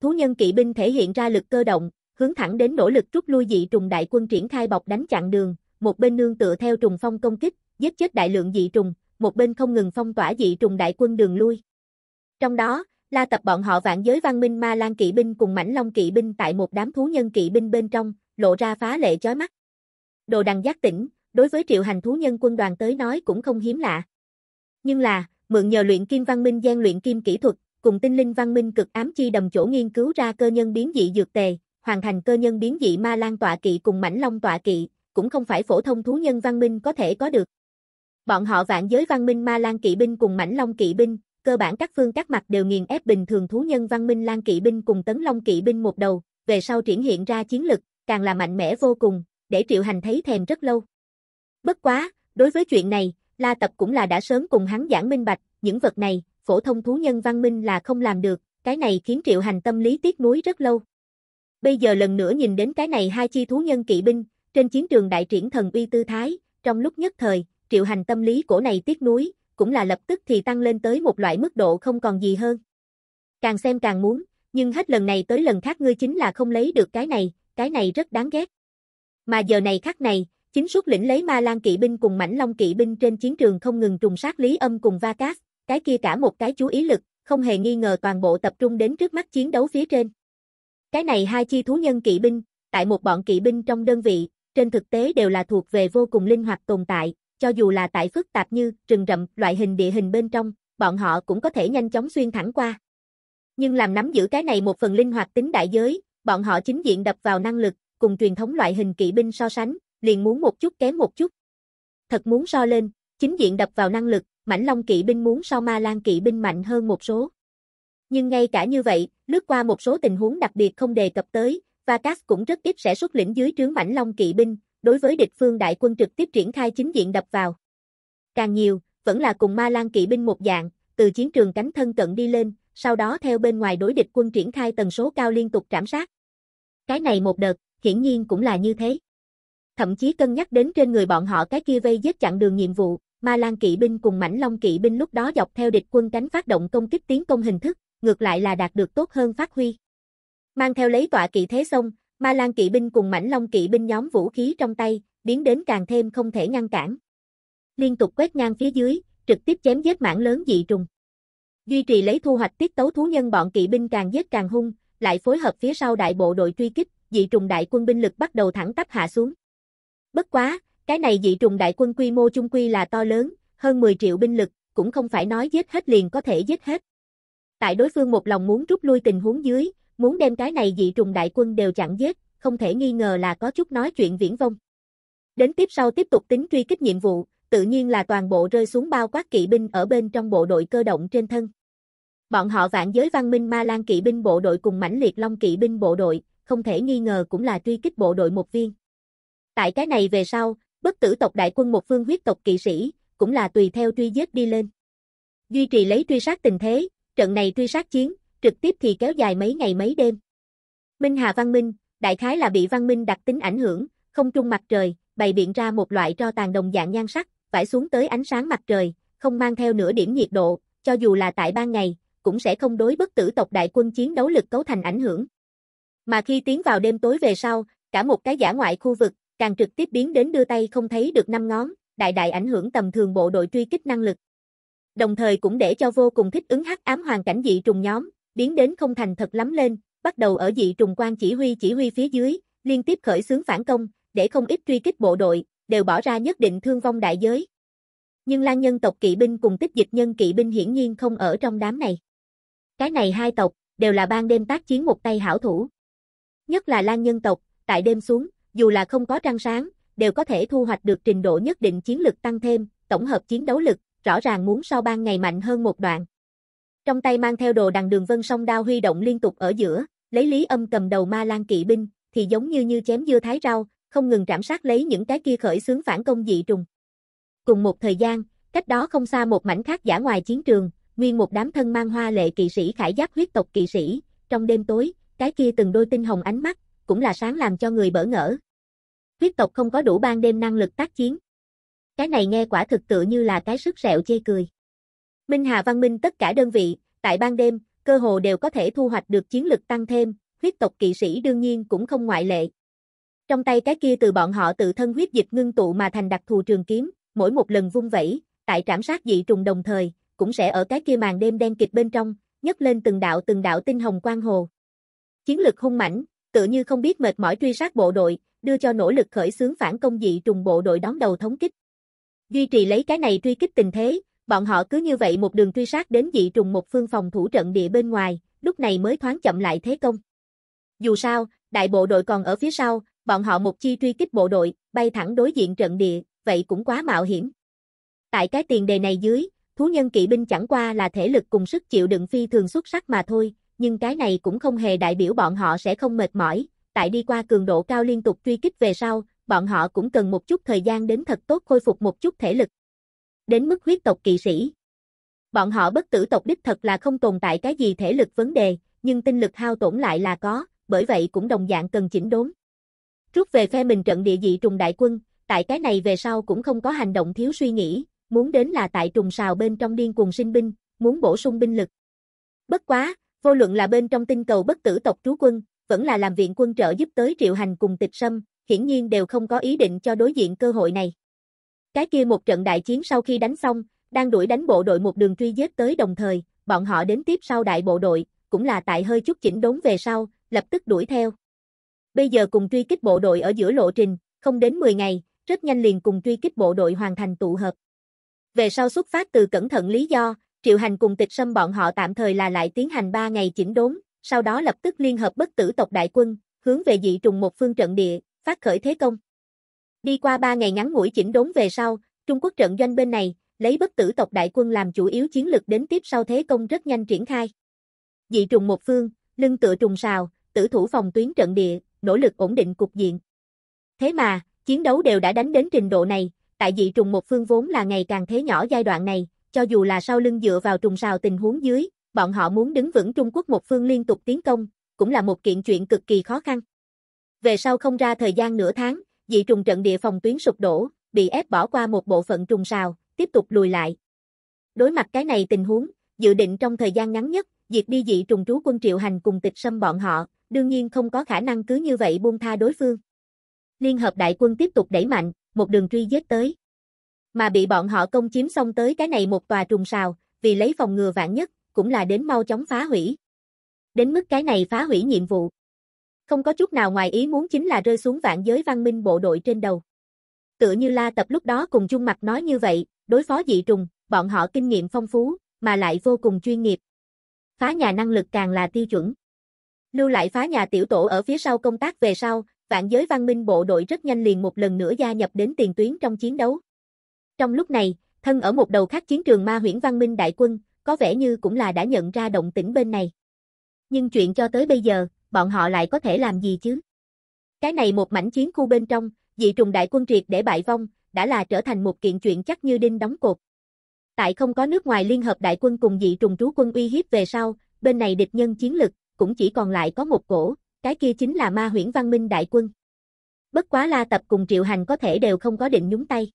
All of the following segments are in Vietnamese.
Thú nhân kỵ binh thể hiện ra lực cơ động, hướng thẳng đến nỗ lực rút lui dị trùng đại quân triển khai bọc đánh chặn đường, một bên nương tựa theo trùng phong công kích, giết chết đại lượng dị trùng, một bên không ngừng phong tỏa dị trùng đại quân đường lui. Trong đó, La Tập bọn họ vạn giới văn minh ma lan kỵ binh cùng mãnh long kỵ binh tại một đám thú nhân kỵ binh bên trong, lộ ra phá lệ chói mắt. Đồ đằng giác tỉnh, đối với triệu hành thú nhân quân đoàn tới nói cũng không hiếm lạ. Nhưng là, mượn nhờ luyện kim văn minh gian luyện kim kỹ thuật, cùng tinh linh văn minh cực ám chi đầm chỗ nghiên cứu ra cơ nhân biến dị dược tề, hoàn thành cơ nhân biến dị ma lan tọa kỵ cùng mãnh long tọa kỵ, cũng không phải phổ thông thú nhân văn minh có thể có được. Bọn họ vạn giới văn minh ma lan kỵ binh cùng mãnh long kỵ binh, cơ bản các phương các mặt đều nghiền ép bình thường thú nhân văn minh lan kỵ binh cùng tấn long kỵ binh một đầu, về sau triển hiện ra chiến lực, càng là mạnh mẽ vô cùng, để Triệu Hành thấy thèm rất lâu. Bất quá, đối với chuyện này, La Tập cũng là đã sớm cùng hắn giảng minh bạch, những vật này, phổ thông thú nhân văn minh là không làm được, cái này khiến Triệu Hành tâm lý tiếc nuối rất lâu. Bây giờ lần nữa nhìn đến cái này hai chi thú nhân kỵ binh, trên chiến trường đại triển thần uy tư thái, trong lúc nhất thời, Triệu Hành tâm lý cổ này tiếc nuối, cũng là lập tức thì tăng lên tới một loại mức độ không còn gì hơn. Càng xem càng muốn, nhưng hết lần này tới lần khác ngươi chính là không lấy được cái này, cái này rất đáng ghét. Mà giờ này khắc này, chính suốt lĩnh lấy ma lan kỵ binh cùng mãnh long kỵ binh trên chiến trường không ngừng trùng sát Lý Âm cùng va cát cái kia cả một cái chú ý lực, không hề nghi ngờ toàn bộ tập trung đến trước mắt chiến đấu phía trên. Cái này hai chi thú nhân kỵ binh, tại một bọn kỵ binh trong đơn vị, trên thực tế đều là thuộc về vô cùng linh hoạt tồn tại, cho dù là tại phức tạp như rừng rậm, loại hình địa hình bên trong, bọn họ cũng có thể nhanh chóng xuyên thẳng qua. Nhưng làm nắm giữ cái này một phần linh hoạt tính đại giới, bọn họ chính diện đập vào năng lực, cùng truyền thống loại hình kỵ binh so sánh, liền muốn một chút kém một chút. Thật muốn so lên, chính diện đập vào năng lực, Mãnh Long kỵ binh muốn so Ma Lan kỵ binh mạnh hơn một số. Nhưng ngay cả như vậy, lướt qua một số tình huống đặc biệt không đề cập tới, Vakas cũng rất ít sẽ xuất lĩnh dưới trướng Mãnh Long kỵ binh, đối với địch phương đại quân trực tiếp triển khai chính diện đập vào. Càng nhiều, vẫn là cùng Ma Lan kỵ binh một dạng, từ chiến trường cánh thân cận đi lên, sau đó theo bên ngoài đối địch quân triển khai tần số cao liên tục trảm sát. Cái này một đợt, hiển nhiên cũng là như thế. Thậm chí cân nhắc đến trên người bọn họ cái kia vây giết chặn đường nhiệm vụ, ma lan kỵ binh cùng mãnh long kỵ binh lúc đó dọc theo địch quân cánh phát động công kích tiến công hình thức, ngược lại là đạt được tốt hơn phát huy. Mang theo lấy tọa kỵ thế xông, ma lan kỵ binh cùng mãnh long kỵ binh nhóm vũ khí trong tay, biến đến càng thêm không thể ngăn cản. Liên tục quét ngang phía dưới, trực tiếp chém giết mảng lớn dị trùng. Duy trì lấy thu hoạch tiết tấu thú nhân bọn kỵ binh càng giết càng hung, lại phối hợp phía sau đại bộ đội truy kích, dị trùng đại quân binh lực bắt đầu thẳng tắp hạ xuống. Bất quá, cái này dị trùng đại quân quy mô chung quy là to lớn, hơn 10 triệu binh lực, cũng không phải nói giết hết liền có thể giết hết. Tại đối phương một lòng muốn rút lui tình huống dưới, muốn đem cái này dị trùng đại quân đều chặn giết, không thể nghi ngờ là có chút nói chuyện viễn vông. Đến tiếp sau tiếp tục tính truy kích nhiệm vụ, tự nhiên là toàn bộ rơi xuống bao quát kỵ binh ở bên trong bộ đội cơ động trên thân. Bọn họ vạn giới văn minh Ma Lan kỵ binh bộ đội cùng mãnh liệt Long kỵ binh bộ đội, không thể nghi ngờ cũng là truy kích bộ đội một viên. Tại cái này về sau, bất tử tộc đại quân một phương huyết tộc kỵ sĩ, cũng là tùy theo truy giết đi lên. Duy trì lấy truy sát tình thế, trận này truy sát chiến, trực tiếp thì kéo dài mấy ngày mấy đêm. Minh Hà Văn Minh, đại khái là bị Văn Minh đặc tính ảnh hưởng, không trung mặt trời, bày biện ra một loại tro tàn đồng dạng nhan sắc, phải xuống tới ánh sáng mặt trời, không mang theo nửa điểm nhiệt độ, cho dù là tại ban ngày, cũng sẽ không đối bất tử tộc đại quân chiến đấu lực cấu thành ảnh hưởng. Mà khi tiến vào đêm tối về sau, cả một cái giả ngoại khu vực, càng trực tiếp biến đến đưa tay không thấy được năm ngón, đại đại ảnh hưởng tầm thường bộ đội truy kích năng lực. Đồng thời cũng để cho vô cùng thích ứng hắc ám hoàn cảnh dị trùng nhóm, biến đến không thành thật lắm lên, bắt đầu ở dị trùng quan chỉ huy chỉ huy phía dưới, liên tiếp khởi xướng phản công, để không ít truy kích bộ đội, đều bỏ ra nhất định thương vong đại giới. Nhưng lan nhân tộc kỵ binh cùng tích dịch nhân kỵ binh hiển nhiên không ở trong đám này. Cái này hai tộc, đều là ban đêm tác chiến một tay hảo thủ. Nhất là lan nhân tộc, tại đêm xuống, dù là không có trang sáng, đều có thể thu hoạch được trình độ nhất định chiến lực tăng thêm, tổng hợp chiến đấu lực, rõ ràng muốn sau ban ngày mạnh hơn một đoạn. Trong tay mang theo đồ đằng đường vân song đao huy động liên tục ở giữa, lấy lý âm cầm đầu ma lan kỵ binh, thì giống như như chém dưa thái rau, không ngừng trảm sát lấy những cái kia khởi xướng phản công dị trùng. Cùng một thời gian, cách đó không xa một mảnh khác giả ngoài chiến trường, nguyên một đám thân mang hoa lệ kỵ sĩ khải giáp huyết tộc kỵ sĩ, trong đêm tối, cái kia từng đôi tinh hồng ánh mắt, cũng là sáng làm cho người bỡ ngỡ, huyết tộc không có đủ ban đêm năng lực tác chiến. Cái này nghe quả thực tựa như là cái sức sẹo chê cười. Minh Hà Văn Minh tất cả đơn vị, tại ban đêm, cơ hồ đều có thể thu hoạch được chiến lực tăng thêm, huyết tộc kỵ sĩ đương nhiên cũng không ngoại lệ. Trong tay cái kia từ bọn họ tự thân huyết dịch ngưng tụ mà thành đặc thù trường kiếm, mỗi một lần vung vẩy, tại trảm sát dị trùng đồng thời, cũng sẽ ở cái kia màn đêm đen kịch bên trong, nhấc lên từng đạo từng đạo tinh hồng quang hồ. Chiến lực hung mãnh, tự như không biết mệt mỏi truy sát bộ đội, đưa cho nỗ lực khởi xướng phản công dị trùng bộ đội đón đầu thống kích. Duy trì lấy cái này truy kích tình thế, bọn họ cứ như vậy một đường truy sát đến dị trùng một phương phòng thủ trận địa bên ngoài, lúc này mới thoáng chậm lại thế công. Dù sao, đại bộ đội còn ở phía sau, bọn họ một chi truy kích bộ đội, bay thẳng đối diện trận địa, vậy cũng quá mạo hiểm. Tại cái tiền đề này dưới, thú nhân kỵ binh chẳng qua là thể lực cùng sức chịu đựng phi thường xuất sắc mà thôi, nhưng cái này cũng không hề đại biểu bọn họ sẽ không mệt mỏi, tại đi qua cường độ cao liên tục truy kích về sau, bọn họ cũng cần một chút thời gian đến thật tốt khôi phục một chút thể lực. Đến mức huyết tộc kỵ sĩ. Bọn họ bất tử tộc đích thật là không tồn tại cái gì thể lực vấn đề, nhưng tinh lực hao tổn lại là có, bởi vậy cũng đồng dạng cần chỉnh đốn. Rút về phe mình trận địa dị trùng đại quân, tại cái này về sau cũng không có hành động thiếu suy nghĩ, muốn đến là tại trùng sào bên trong điên cuồng sinh binh, muốn bổ sung binh lực. Bất quá, vô luận là bên trong tinh cầu bất tử tộc trú quân, vẫn là làm viện quân trợ giúp tới Triệu Hành cùng tịch sâm, hiển nhiên đều không có ý định cho đối diện cơ hội này. Cái kia một trận đại chiến sau khi đánh xong, đang đuổi đánh bộ đội một đường truy giết tới đồng thời, bọn họ đến tiếp sau đại bộ đội, cũng là tại hơi chút chỉnh đốn về sau, lập tức đuổi theo. Bây giờ cùng truy kích bộ đội ở giữa lộ trình, không đến 10 ngày, rất nhanh liền cùng truy kích bộ đội hoàn thành tụ hợp. Về sau xuất phát từ cẩn thận lý do, Triệu Hành cùng tịch sâm bọn họ tạm thời là lại tiến hành 3 ngày chỉnh đốn, sau đó lập tức liên hợp bất tử tộc đại quân, hướng về dị trùng một phương trận địa, phát khởi thế công. Đi qua ba ngày ngắn ngủi chỉnh đốn về sau, Trung Quốc trận doanh bên này, lấy bất tử tộc đại quân làm chủ yếu chiến lực đến tiếp sau thế công rất nhanh triển khai. Dị trùng một phương, lưng tựa trùng sào, tử thủ phòng tuyến trận địa, nỗ lực ổn định cục diện. Thế mà, chiến đấu đều đã đánh đến trình độ này, tại dị trùng một phương vốn là ngày càng thế nhỏ giai đoạn này, cho dù là sau lưng dựa vào trùng sào tình huống dưới, bọn họ muốn đứng vững Trung Quốc một phương liên tục tiến công, cũng là một kiện chuyện cực kỳ khó khăn. Về sau không ra thời gian nửa tháng, dị trùng trận địa phòng tuyến sụp đổ, bị ép bỏ qua một bộ phận trùng sào, tiếp tục lùi lại. Đối mặt cái này tình huống, dự định trong thời gian ngắn nhất, diệt đi dị trùng trú quân triệu hành cùng tịch xâm bọn họ, đương nhiên không có khả năng cứ như vậy buông tha đối phương. Liên hợp đại quân tiếp tục đẩy mạnh, một đường truy giết tới. Mà bị bọn họ công chiếm xong tới cái này một tòa trùng sào, vì lấy phòng ngừa vạn nhất, cũng là đến mau chóng phá hủy. Đến mức cái này phá hủy nhiệm vụ. Không có chút nào ngoài ý muốn chính là rơi xuống vạn giới văn minh bộ đội trên đầu. Tựa như La Tập lúc đó cùng chung Mặt nói như vậy, đối phó dị trùng, bọn họ kinh nghiệm phong phú, mà lại vô cùng chuyên nghiệp. Phá nhà năng lực càng là tiêu chuẩn. Lưu lại phá nhà tiểu tổ ở phía sau công tác về sau, vạn giới văn minh bộ đội rất nhanh liền một lần nữa gia nhập đến tiền tuyến trong chiến đấu. Trong lúc này, thân ở một đầu khác chiến trường ma huyễn văn minh đại quân, có vẻ như cũng là đã nhận ra động tĩnh bên này. Nhưng chuyện cho tới bây giờ, bọn họ lại có thể làm gì chứ? Cái này một mảnh chiến khu bên trong, dị trùng đại quân triệt để bại vong, đã là trở thành một kiện chuyện chắc như đinh đóng cột. Tại không có nước ngoài liên hợp đại quân cùng dị trùng trú quân uy hiếp về sau, bên này địch nhân chiến lực, cũng chỉ còn lại có một cổ, cái kia chính là ma huyễn văn minh đại quân. Bất quá la tập cùng triệu hành có thể đều không có định nhúng tay.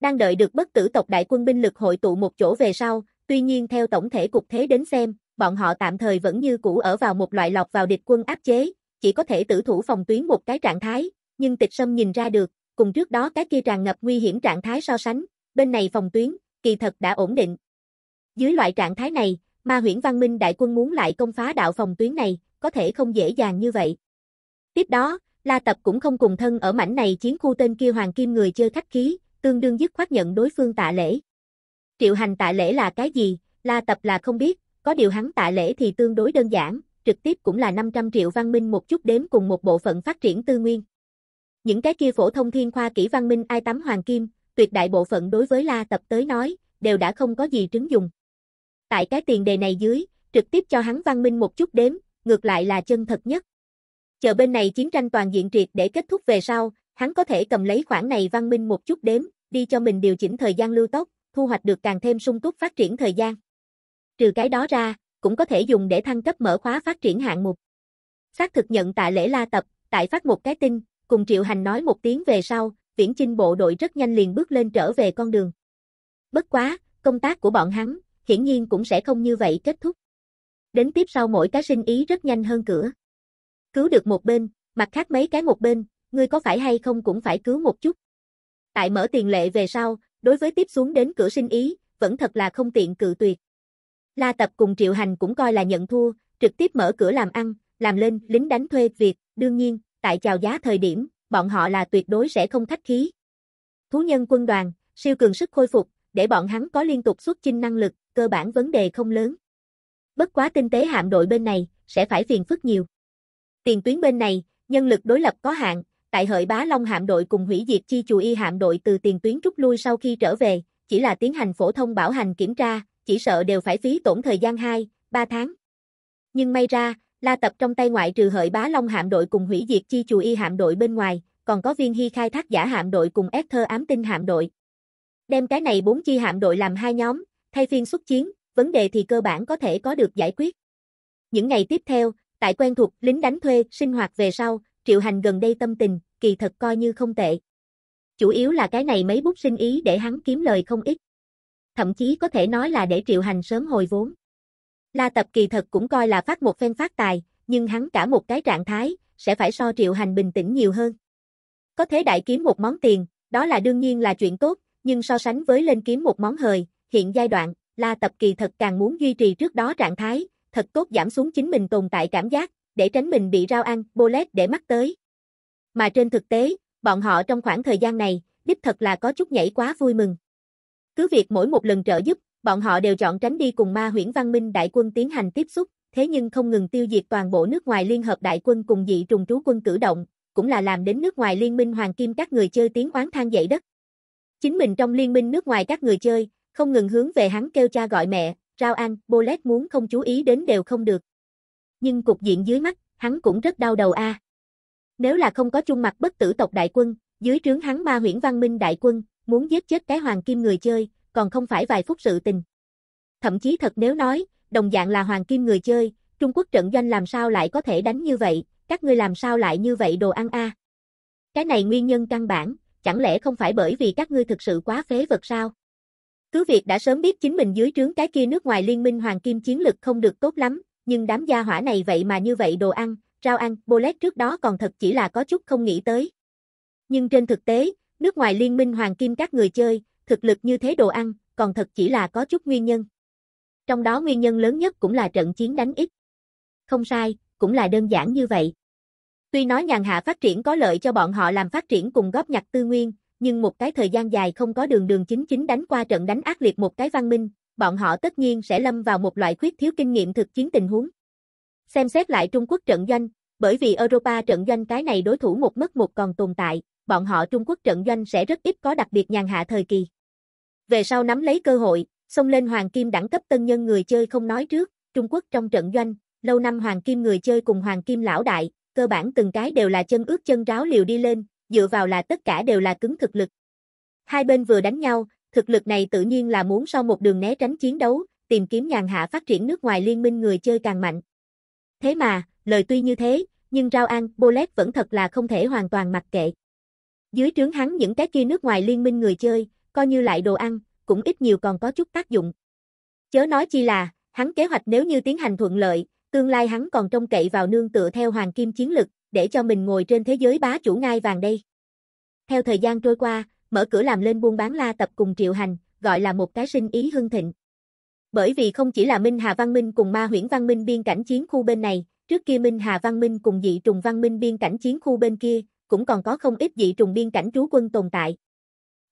Đang đợi được bất tử tộc đại quân binh lực hội tụ một chỗ về sau, Tuy nhiên theo tổng thể cục thế đến xem, bọn họ tạm thời vẫn như cũ ở vào một loại lọc vào địch quân áp chế, chỉ có thể tử thủ phòng tuyến một cái trạng thái, nhưng tịch sâm nhìn ra được, cùng trước đó cái kia tràn ngập nguy hiểm trạng thái so sánh, bên này phòng tuyến, kỳ thật đã ổn định. Dưới loại trạng thái này, ma huyễn văn minh đại quân muốn lại công phá đạo phòng tuyến này, có thể không dễ dàng như vậy. Tiếp đó, La Tập cũng không cùng thân ở mảnh này chiến khu tên kia hoàng kim người chơi khách khí, tương đương dứt khoát nhận đối phương tạ lễ. Triệu hành tạ lễ là cái gì, la tập là không biết, có điều hắn tạ lễ thì tương đối đơn giản, trực tiếp cũng là 500 triệu văn minh một chút đếm cùng một bộ phận phát triển tư nguyên. Những cái kia phổ thông thiên khoa kỹ văn minh ai tắm hoàng kim, tuyệt đại bộ phận đối với la tập tới nói, đều đã không có gì trứng dùng. Tại cái tiền đề này dưới, trực tiếp cho hắn văn minh một chút đếm, ngược lại là chân thật nhất. Chờ bên này chiến tranh toàn diện triệt để kết thúc về sau, hắn có thể cầm lấy khoản này văn minh một chút đếm, đi cho mình điều chỉnh thời gian lưu tốc, thu hoạch được càng thêm sung túc phát triển thời gian. Trừ cái đó ra, cũng có thể dùng để thăng cấp mở khóa phát triển hạng mục. Xác thực nhận tại lễ la tập, tại phát một cái tin, cùng Triệu Hành nói một tiếng về sau, viễn chinh bộ đội rất nhanh liền bước lên trở về con đường. Bất quá, công tác của bọn hắn, hiển nhiên cũng sẽ không như vậy kết thúc. Đến tiếp sau mỗi cái sinh ý rất nhanh hơn cửa. Cứu được một bên, mặt khác mấy cái một bên, ngươi có phải hay không cũng phải cứu một chút. Tại mở tiền lệ về sau, đối với tiếp xuống đến cửa sinh ý, vẫn thật là không tiện cự tuyệt. La Tập cùng Triệu Hành cũng coi là nhận thua, trực tiếp mở cửa làm ăn, làm lên lính đánh thuê việc, đương nhiên, tại chào giá thời điểm, bọn họ là tuyệt đối sẽ không khách khí. Thú nhân quân đoàn, siêu cường sức khôi phục, để bọn hắn có liên tục xuất chinh năng lực, cơ bản vấn đề không lớn. Bất quá tinh tế hạm đội bên này, sẽ phải phiền phức nhiều. Tiền tuyến bên này, nhân lực đối lập có hạn, tại hợi bá Long hạm đội cùng hủy diệt chi chủ y hạm đội từ tiền tuyến rút lui sau khi trở về, chỉ là tiến hành phổ thông bảo hành kiểm tra, chỉ sợ đều phải phí tổn thời gian 2, 3 tháng. Nhưng may ra, La Tập trong tay ngoại trừ hợi bá Long hạm đội cùng hủy diệt chi chủ y hạm đội bên ngoài, còn có viên hy khai thác giả hạm đội cùng ép thơ ám tinh hạm đội. Đem cái này bốn chi hạm đội làm hai nhóm, thay phiên xuất chiến, vấn đề thì cơ bản có thể có được giải quyết. Những ngày tiếp theo, tại quen thuộc lính đánh thuê, sinh hoạt về sau, Triệu Hành gần đây tâm tình, kỳ thật coi như không tệ. Chủ yếu là cái này mấy bút sinh ý để hắn kiếm lời không ít. Thậm chí có thể nói là để Triệu Hành sớm hồi vốn. La Tập kỳ thật cũng coi là phát một phen phát tài, nhưng hắn cả một cái trạng thái, sẽ phải so Triệu Hành bình tĩnh nhiều hơn. Có thể đại kiếm một món tiền, đó là đương nhiên là chuyện tốt, nhưng so sánh với lên kiếm một món hời, hiện giai đoạn, La Tập kỳ thật càng muốn duy trì trước đó trạng thái, thật tốt giảm xuống chính mình tồn tại cảm giác, để tránh mình bị Rau ăn, bullet để mắt tới. Mà trên thực tế, bọn họ trong khoảng thời gian này, đích thật là có chút nhảy quá vui mừng. Cứ việc mỗi một lần trợ giúp, bọn họ đều chọn tránh đi cùng ma huyễn văn minh đại quân tiến hành tiếp xúc, thế nhưng không ngừng tiêu diệt toàn bộ nước ngoài liên hợp đại quân cùng dị trùng trú quân cử động, cũng là làm đến nước ngoài liên minh hoàng kim các người chơi tiếng oán than dậy đất. Chính mình trong liên minh nước ngoài các người chơi, không ngừng hướng về hắn kêu cha gọi mẹ, rao ăn, bullet muốn không chú ý đến đều không được nhưng cục diện dưới mắt, hắn cũng rất đau đầu a. À. Nếu là không có chung mặt bất tử tộc đại quân, dưới trướng hắn ma huyễn văn minh đại quân, muốn giết chết cái hoàng kim người chơi, còn không phải vài phút sự tình. Thậm chí thật nếu nói, đồng dạng là hoàng kim người chơi, Trung Quốc trận doanh làm sao lại có thể đánh như vậy, các ngươi làm sao lại như vậy đồ ăn a? À? Cái này nguyên nhân căn bản, chẳng lẽ không phải bởi vì các ngươi thực sự quá phế vật sao? Cứ việc đã sớm biết chính mình dưới trướng cái kia nước ngoài liên minh hoàng kim chiến lực không được tốt lắm, nhưng đám gia hỏa này vậy mà như vậy đồ ăn, rau ăn, bolet trước đó còn thật chỉ là có chút không nghĩ tới. Nhưng trên thực tế, nước ngoài liên minh hoàng kim các người chơi, thực lực như thế đồ ăn, còn thật chỉ là có chút nguyên nhân. Trong đó nguyên nhân lớn nhất cũng là trận chiến đánh ít. Không sai, cũng là đơn giản như vậy. Tuy nói nhàn hạ phát triển có lợi cho bọn họ làm phát triển cùng góp nhặt tư nguyên, nhưng một cái thời gian dài không có đường đường chính chính đánh qua trận đánh ác liệt một cái văn minh, bọn họ tất nhiên sẽ lâm vào một loại khuyết thiếu kinh nghiệm thực chiến tình huống. Xem xét lại Trung Quốc trận doanh, bởi vì Europa trận doanh cái này đối thủ một mất một còn tồn tại, bọn họ Trung Quốc trận doanh sẽ rất ít có đặc biệt nhàn hạ thời kỳ. Về sau nắm lấy cơ hội, xông lên hoàng kim đẳng cấp tân nhân người chơi không nói trước, Trung Quốc trong trận doanh, lâu năm hoàng kim người chơi cùng hoàng kim lão đại, cơ bản từng cái đều là chân ướt chân ráo liều đi lên, dựa vào là tất cả đều là cứng thực lực. Hai bên vừa đánh nhau, Thực lực này tự nhiên là muốn sau một đường né tránh chiến đấu, tìm kiếm nhàn hạ phát triển nước ngoài liên minh người chơi càng mạnh. Thế mà, lời tuy như thế, nhưng Rao An, Bolet vẫn thật là không thể hoàn toàn mặc kệ. Dưới trướng hắn những cái kia nước ngoài liên minh người chơi, coi như lại đồ ăn, cũng ít nhiều còn có chút tác dụng. Chớ nói chi là, hắn kế hoạch nếu như tiến hành thuận lợi, tương lai hắn còn trông cậy vào nương tựa theo hoàng kim chiến lực, để cho mình ngồi trên thế giới bá chủ ngai vàng đây. Theo thời gian trôi qua, mở cửa làm lên buôn bán la tập cùng triệu hành, gọi là một cái sinh ý hưng thịnh. Bởi vì không chỉ là Minh Hà Văn Minh cùng Ma Huyễn Văn Minh biên cảnh chiến khu bên này, trước kia Minh Hà Văn Minh cùng dị trùng Văn Minh biên cảnh chiến khu bên kia, cũng còn có không ít dị trùng biên cảnh trú quân tồn tại.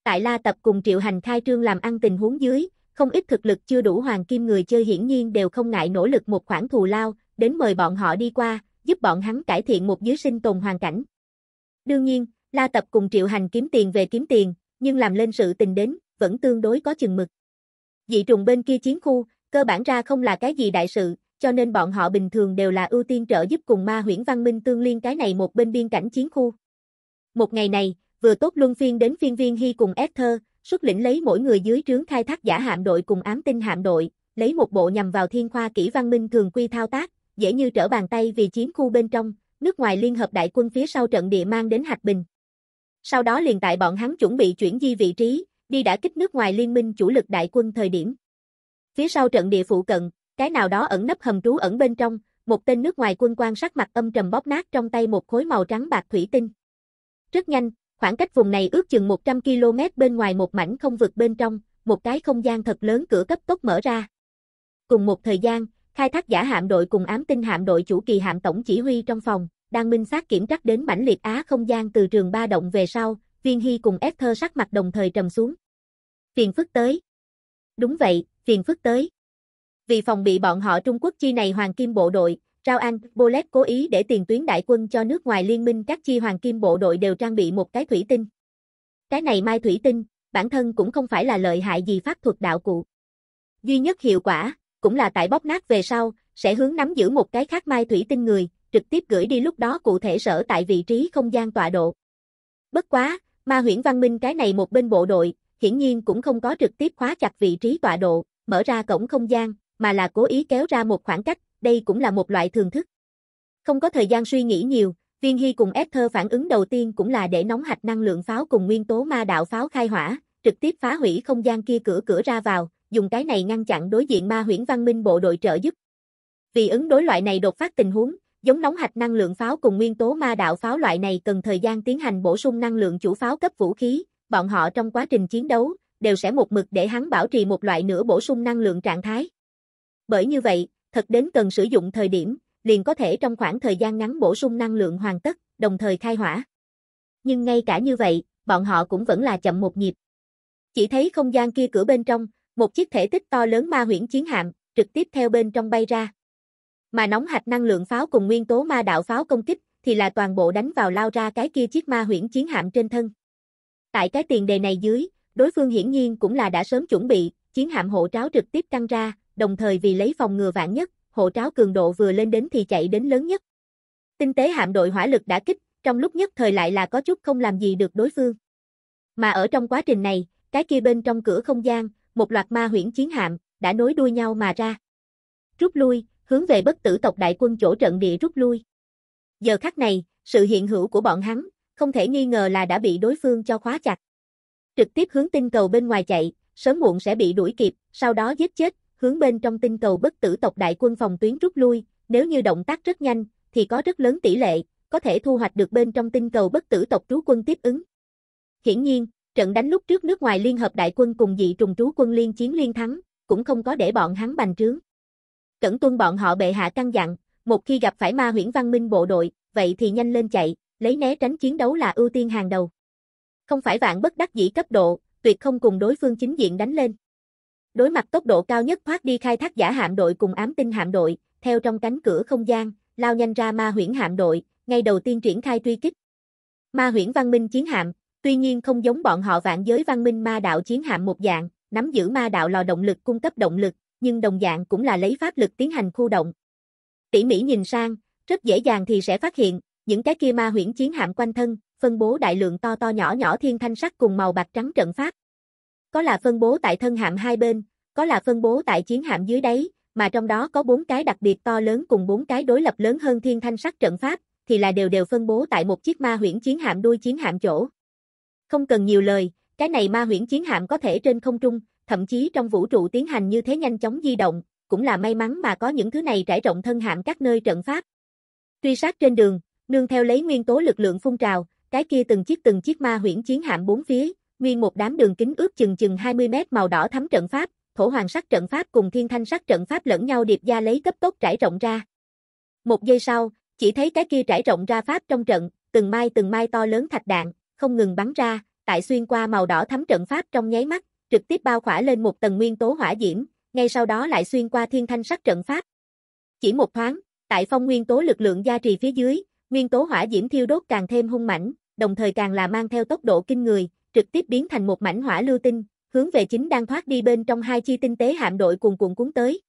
Tại La Tập cùng Triệu Hành khai trương làm ăn tình huống dưới, không ít thực lực chưa đủ hoàng kim người chơi hiển nhiên đều không ngại nỗ lực một khoản thù lao, đến mời bọn họ đi qua, giúp bọn hắn cải thiện một dưới sinh tồn hoàn cảnh. Đương nhiên, La Tập cùng Triệu Hành kiếm tiền về kiếm tiền, nhưng làm lên sự tình đến, vẫn tương đối có chừng mực. Dị trùng bên kia chiến khu, cơ bản ra không là cái gì đại sự, cho nên bọn họ bình thường đều là ưu tiên trợ giúp cùng ma huyễn văn minh tương liên cái này một bên biên cảnh chiến khu. Một ngày này, vừa tốt luân phiên đến phiên viên Hy cùng Esther, xuất lĩnh lấy mỗi người dưới trướng khai thác giả hạm đội cùng ám tinh hạm đội, lấy một bộ nhằm vào thiên khoa kỹ văn minh thường quy thao tác, dễ như trở bàn tay vì chiến khu bên trong, nước ngoài liên hợp đại quân phía sau trận địa mang đến hạch bình sau đó liền tại bọn hắn chuẩn bị chuyển di vị trí, đi đã kích nước ngoài liên minh chủ lực đại quân thời điểm. Phía sau trận địa phụ cận, cái nào đó ẩn nấp hầm trú ẩn bên trong, một tên nước ngoài quân quan sắc mặt âm trầm bóp nát trong tay một khối màu trắng bạc thủy tinh. Rất nhanh, khoảng cách vùng này ước chừng 100 km bên ngoài một mảnh không vực bên trong, một cái không gian thật lớn cửa cấp tốc mở ra. Cùng một thời gian, khai thác giả hạm đội cùng ám tinh hạm đội chủ kỳ hạm tổng chỉ huy trong phòng, đang minh sát kiểm trắc đến mãnh liệt á không gian từ trường ba động về sau, viên hy cùng ép thơ sắc mặt đồng thời trầm xuống. Phiền phức tới. Đúng vậy, phiền phức tới. Vì phòng bị bọn họ Trung Quốc chi này hoàng kim bộ đội, Rao An, Bolet cố ý để tiền tuyến đại quân cho nước ngoài liên minh các chi hoàng kim bộ đội đều trang bị một cái thủy tinh. Cái này mai thủy tinh, bản thân cũng không phải là lợi hại gì pháp thuật đạo cụ. Duy nhất hiệu quả, cũng là tại bóp nát về sau, sẽ hướng nắm giữ một cái khác mai thủy tinh người, trực tiếp gửi đi lúc đó cụ thể sở tại vị trí không gian tọa độ. Bất quá, ma huyễn văn minh cái này một bên bộ đội, hiển nhiên cũng không có trực tiếp khóa chặt vị trí tọa độ, mở ra cổng không gian, mà là cố ý kéo ra một khoảng cách, đây cũng là một loại thường thức. Không có thời gian suy nghĩ nhiều, Viên Hy cùng Ether phản ứng đầu tiên cũng là để nóng hạch năng lượng pháo cùng nguyên tố ma đạo pháo khai hỏa, trực tiếp phá hủy không gian kia cửa cửa ra vào, dùng cái này ngăn chặn đối diện ma huyễn văn minh bộ đội trợ giúp. Vì ứng đối loại này đột phát tình huống, giống nóng hạch năng lượng pháo cùng nguyên tố ma đạo pháo loại này cần thời gian tiến hành bổ sung năng lượng chủ pháo cấp vũ khí, bọn họ trong quá trình chiến đấu, đều sẽ một mực để hắn bảo trì một loại nửa bổ sung năng lượng trạng thái. Bởi như vậy, thật đến cần sử dụng thời điểm, liền có thể trong khoảng thời gian ngắn bổ sung năng lượng hoàn tất, đồng thời khai hỏa. Nhưng ngay cả như vậy, bọn họ cũng vẫn là chậm một nhịp. Chỉ thấy không gian kia cửa bên trong, một chiếc thể tích to lớn ma huyễn chiến hạm, trực tiếp theo bên trong bay ra mà nóng hạch năng lượng pháo cùng nguyên tố ma đạo pháo công kích, thì là toàn bộ đánh vào lao ra cái kia chiếc ma huyễn chiến hạm trên thân. Tại cái tiền đề này dưới, đối phương hiển nhiên cũng là đã sớm chuẩn bị, chiến hạm hộ tráo trực tiếp căng ra, đồng thời vì lấy phòng ngừa vạn nhất, hộ tráo cường độ vừa lên đến thì chạy đến lớn nhất. Tinh tế hạm đội hỏa lực đã kích, trong lúc nhất thời lại là có chút không làm gì được đối phương. Mà ở trong quá trình này, cái kia bên trong cửa không gian, một loạt ma huyễn chiến hạm, đã nối đuôi nhau mà ra. Rút lui, hướng về bất tử tộc đại quân chỗ trận địa rút lui. Giờ khắc này, sự hiện hữu của bọn hắn, không thể nghi ngờ là đã bị đối phương cho khóa chặt. Trực tiếp hướng tinh cầu bên ngoài chạy, sớm muộn sẽ bị đuổi kịp, sau đó giết chết, hướng bên trong tinh cầu bất tử tộc đại quân phòng tuyến rút lui, nếu như động tác rất nhanh, thì có rất lớn tỷ lệ, có thể thu hoạch được bên trong tinh cầu bất tử tộc trú quân tiếp ứng. Hiển nhiên, trận đánh lúc trước nước ngoài liên hợp đại quân cùng dị trùng trú quân liên chiến liên thắng, cũng không có để bọn hắn bành trướng. Cẩn tuân bọn họ bệ hạ căn dặn, một khi gặp phải ma huyễn văn minh bộ đội, vậy thì nhanh lên chạy, lấy né tránh chiến đấu là ưu tiên hàng đầu. Không phải vạn bất đắc dĩ cấp độ, tuyệt không cùng đối phương chính diện đánh lên. Đối mặt tốc độ cao nhất thoát đi khai thác giả hạm đội cùng ám tinh hạm đội, theo trong cánh cửa không gian, lao nhanh ra ma huyễn hạm đội, ngay đầu tiên triển khai truy kích. Ma huyễn văn minh chiến hạm, tuy nhiên không giống bọn họ vạn giới văn minh ma đạo chiến hạm một dạng, nắm giữ ma đạo lò động lực cung cấp động lực, nhưng đồng dạng cũng là lấy pháp lực tiến hành khu động. Tỉ mỉ nhìn sang, rất dễ dàng thì sẽ phát hiện, những cái kia ma huyễn chiến hạm quanh thân, phân bố đại lượng to to nhỏ nhỏ thiên thanh sắc cùng màu bạc trắng trận pháp. Có là phân bố tại thân hạm hai bên, có là phân bố tại chiến hạm dưới đáy, mà trong đó có bốn cái đặc biệt to lớn cùng bốn cái đối lập lớn hơn thiên thanh sắc trận pháp, thì là đều đều phân bố tại một chiếc ma huyễn chiến hạm đuôi chiến hạm chỗ. Không cần nhiều lời, cái này ma huyễn chiến hạm có thể trên không trung, thậm chí trong vũ trụ tiến hành như thế nhanh chóng di động, cũng là may mắn mà có những thứ này trải rộng thân hạng các nơi trận pháp. Truy sát trên đường, nương theo lấy nguyên tố lực lượng phun trào, cái kia từng chiếc từng chiếc ma huyễn chiến hạm bốn phía, nguyên một đám đường kính ước chừng chừng 20 mét màu đỏ thắm trận pháp, thổ hoàng sắc trận pháp cùng thiên thanh sắc trận pháp lẫn nhau điệp gia lấy cấp tốc trải rộng ra. Một giây sau, chỉ thấy cái kia trải rộng ra pháp trong trận, từng mai từng mai to lớn thạch đạn, không ngừng bắn ra, tại xuyên qua màu đỏ thắm trận pháp trong nháy mắt, trực tiếp bao khỏa lên một tầng nguyên tố hỏa diễm, ngay sau đó lại xuyên qua thiên thanh sắc trận pháp. Chỉ một thoáng, tại phong nguyên tố lực lượng gia trì phía dưới, nguyên tố hỏa diễm thiêu đốt càng thêm hung mãnh, đồng thời càng là mang theo tốc độ kinh người, trực tiếp biến thành một mảnh hỏa lưu tinh, hướng về chính đang thoát đi bên trong hai chi tinh tế hạm đội cuồn cuộn cuốn tới.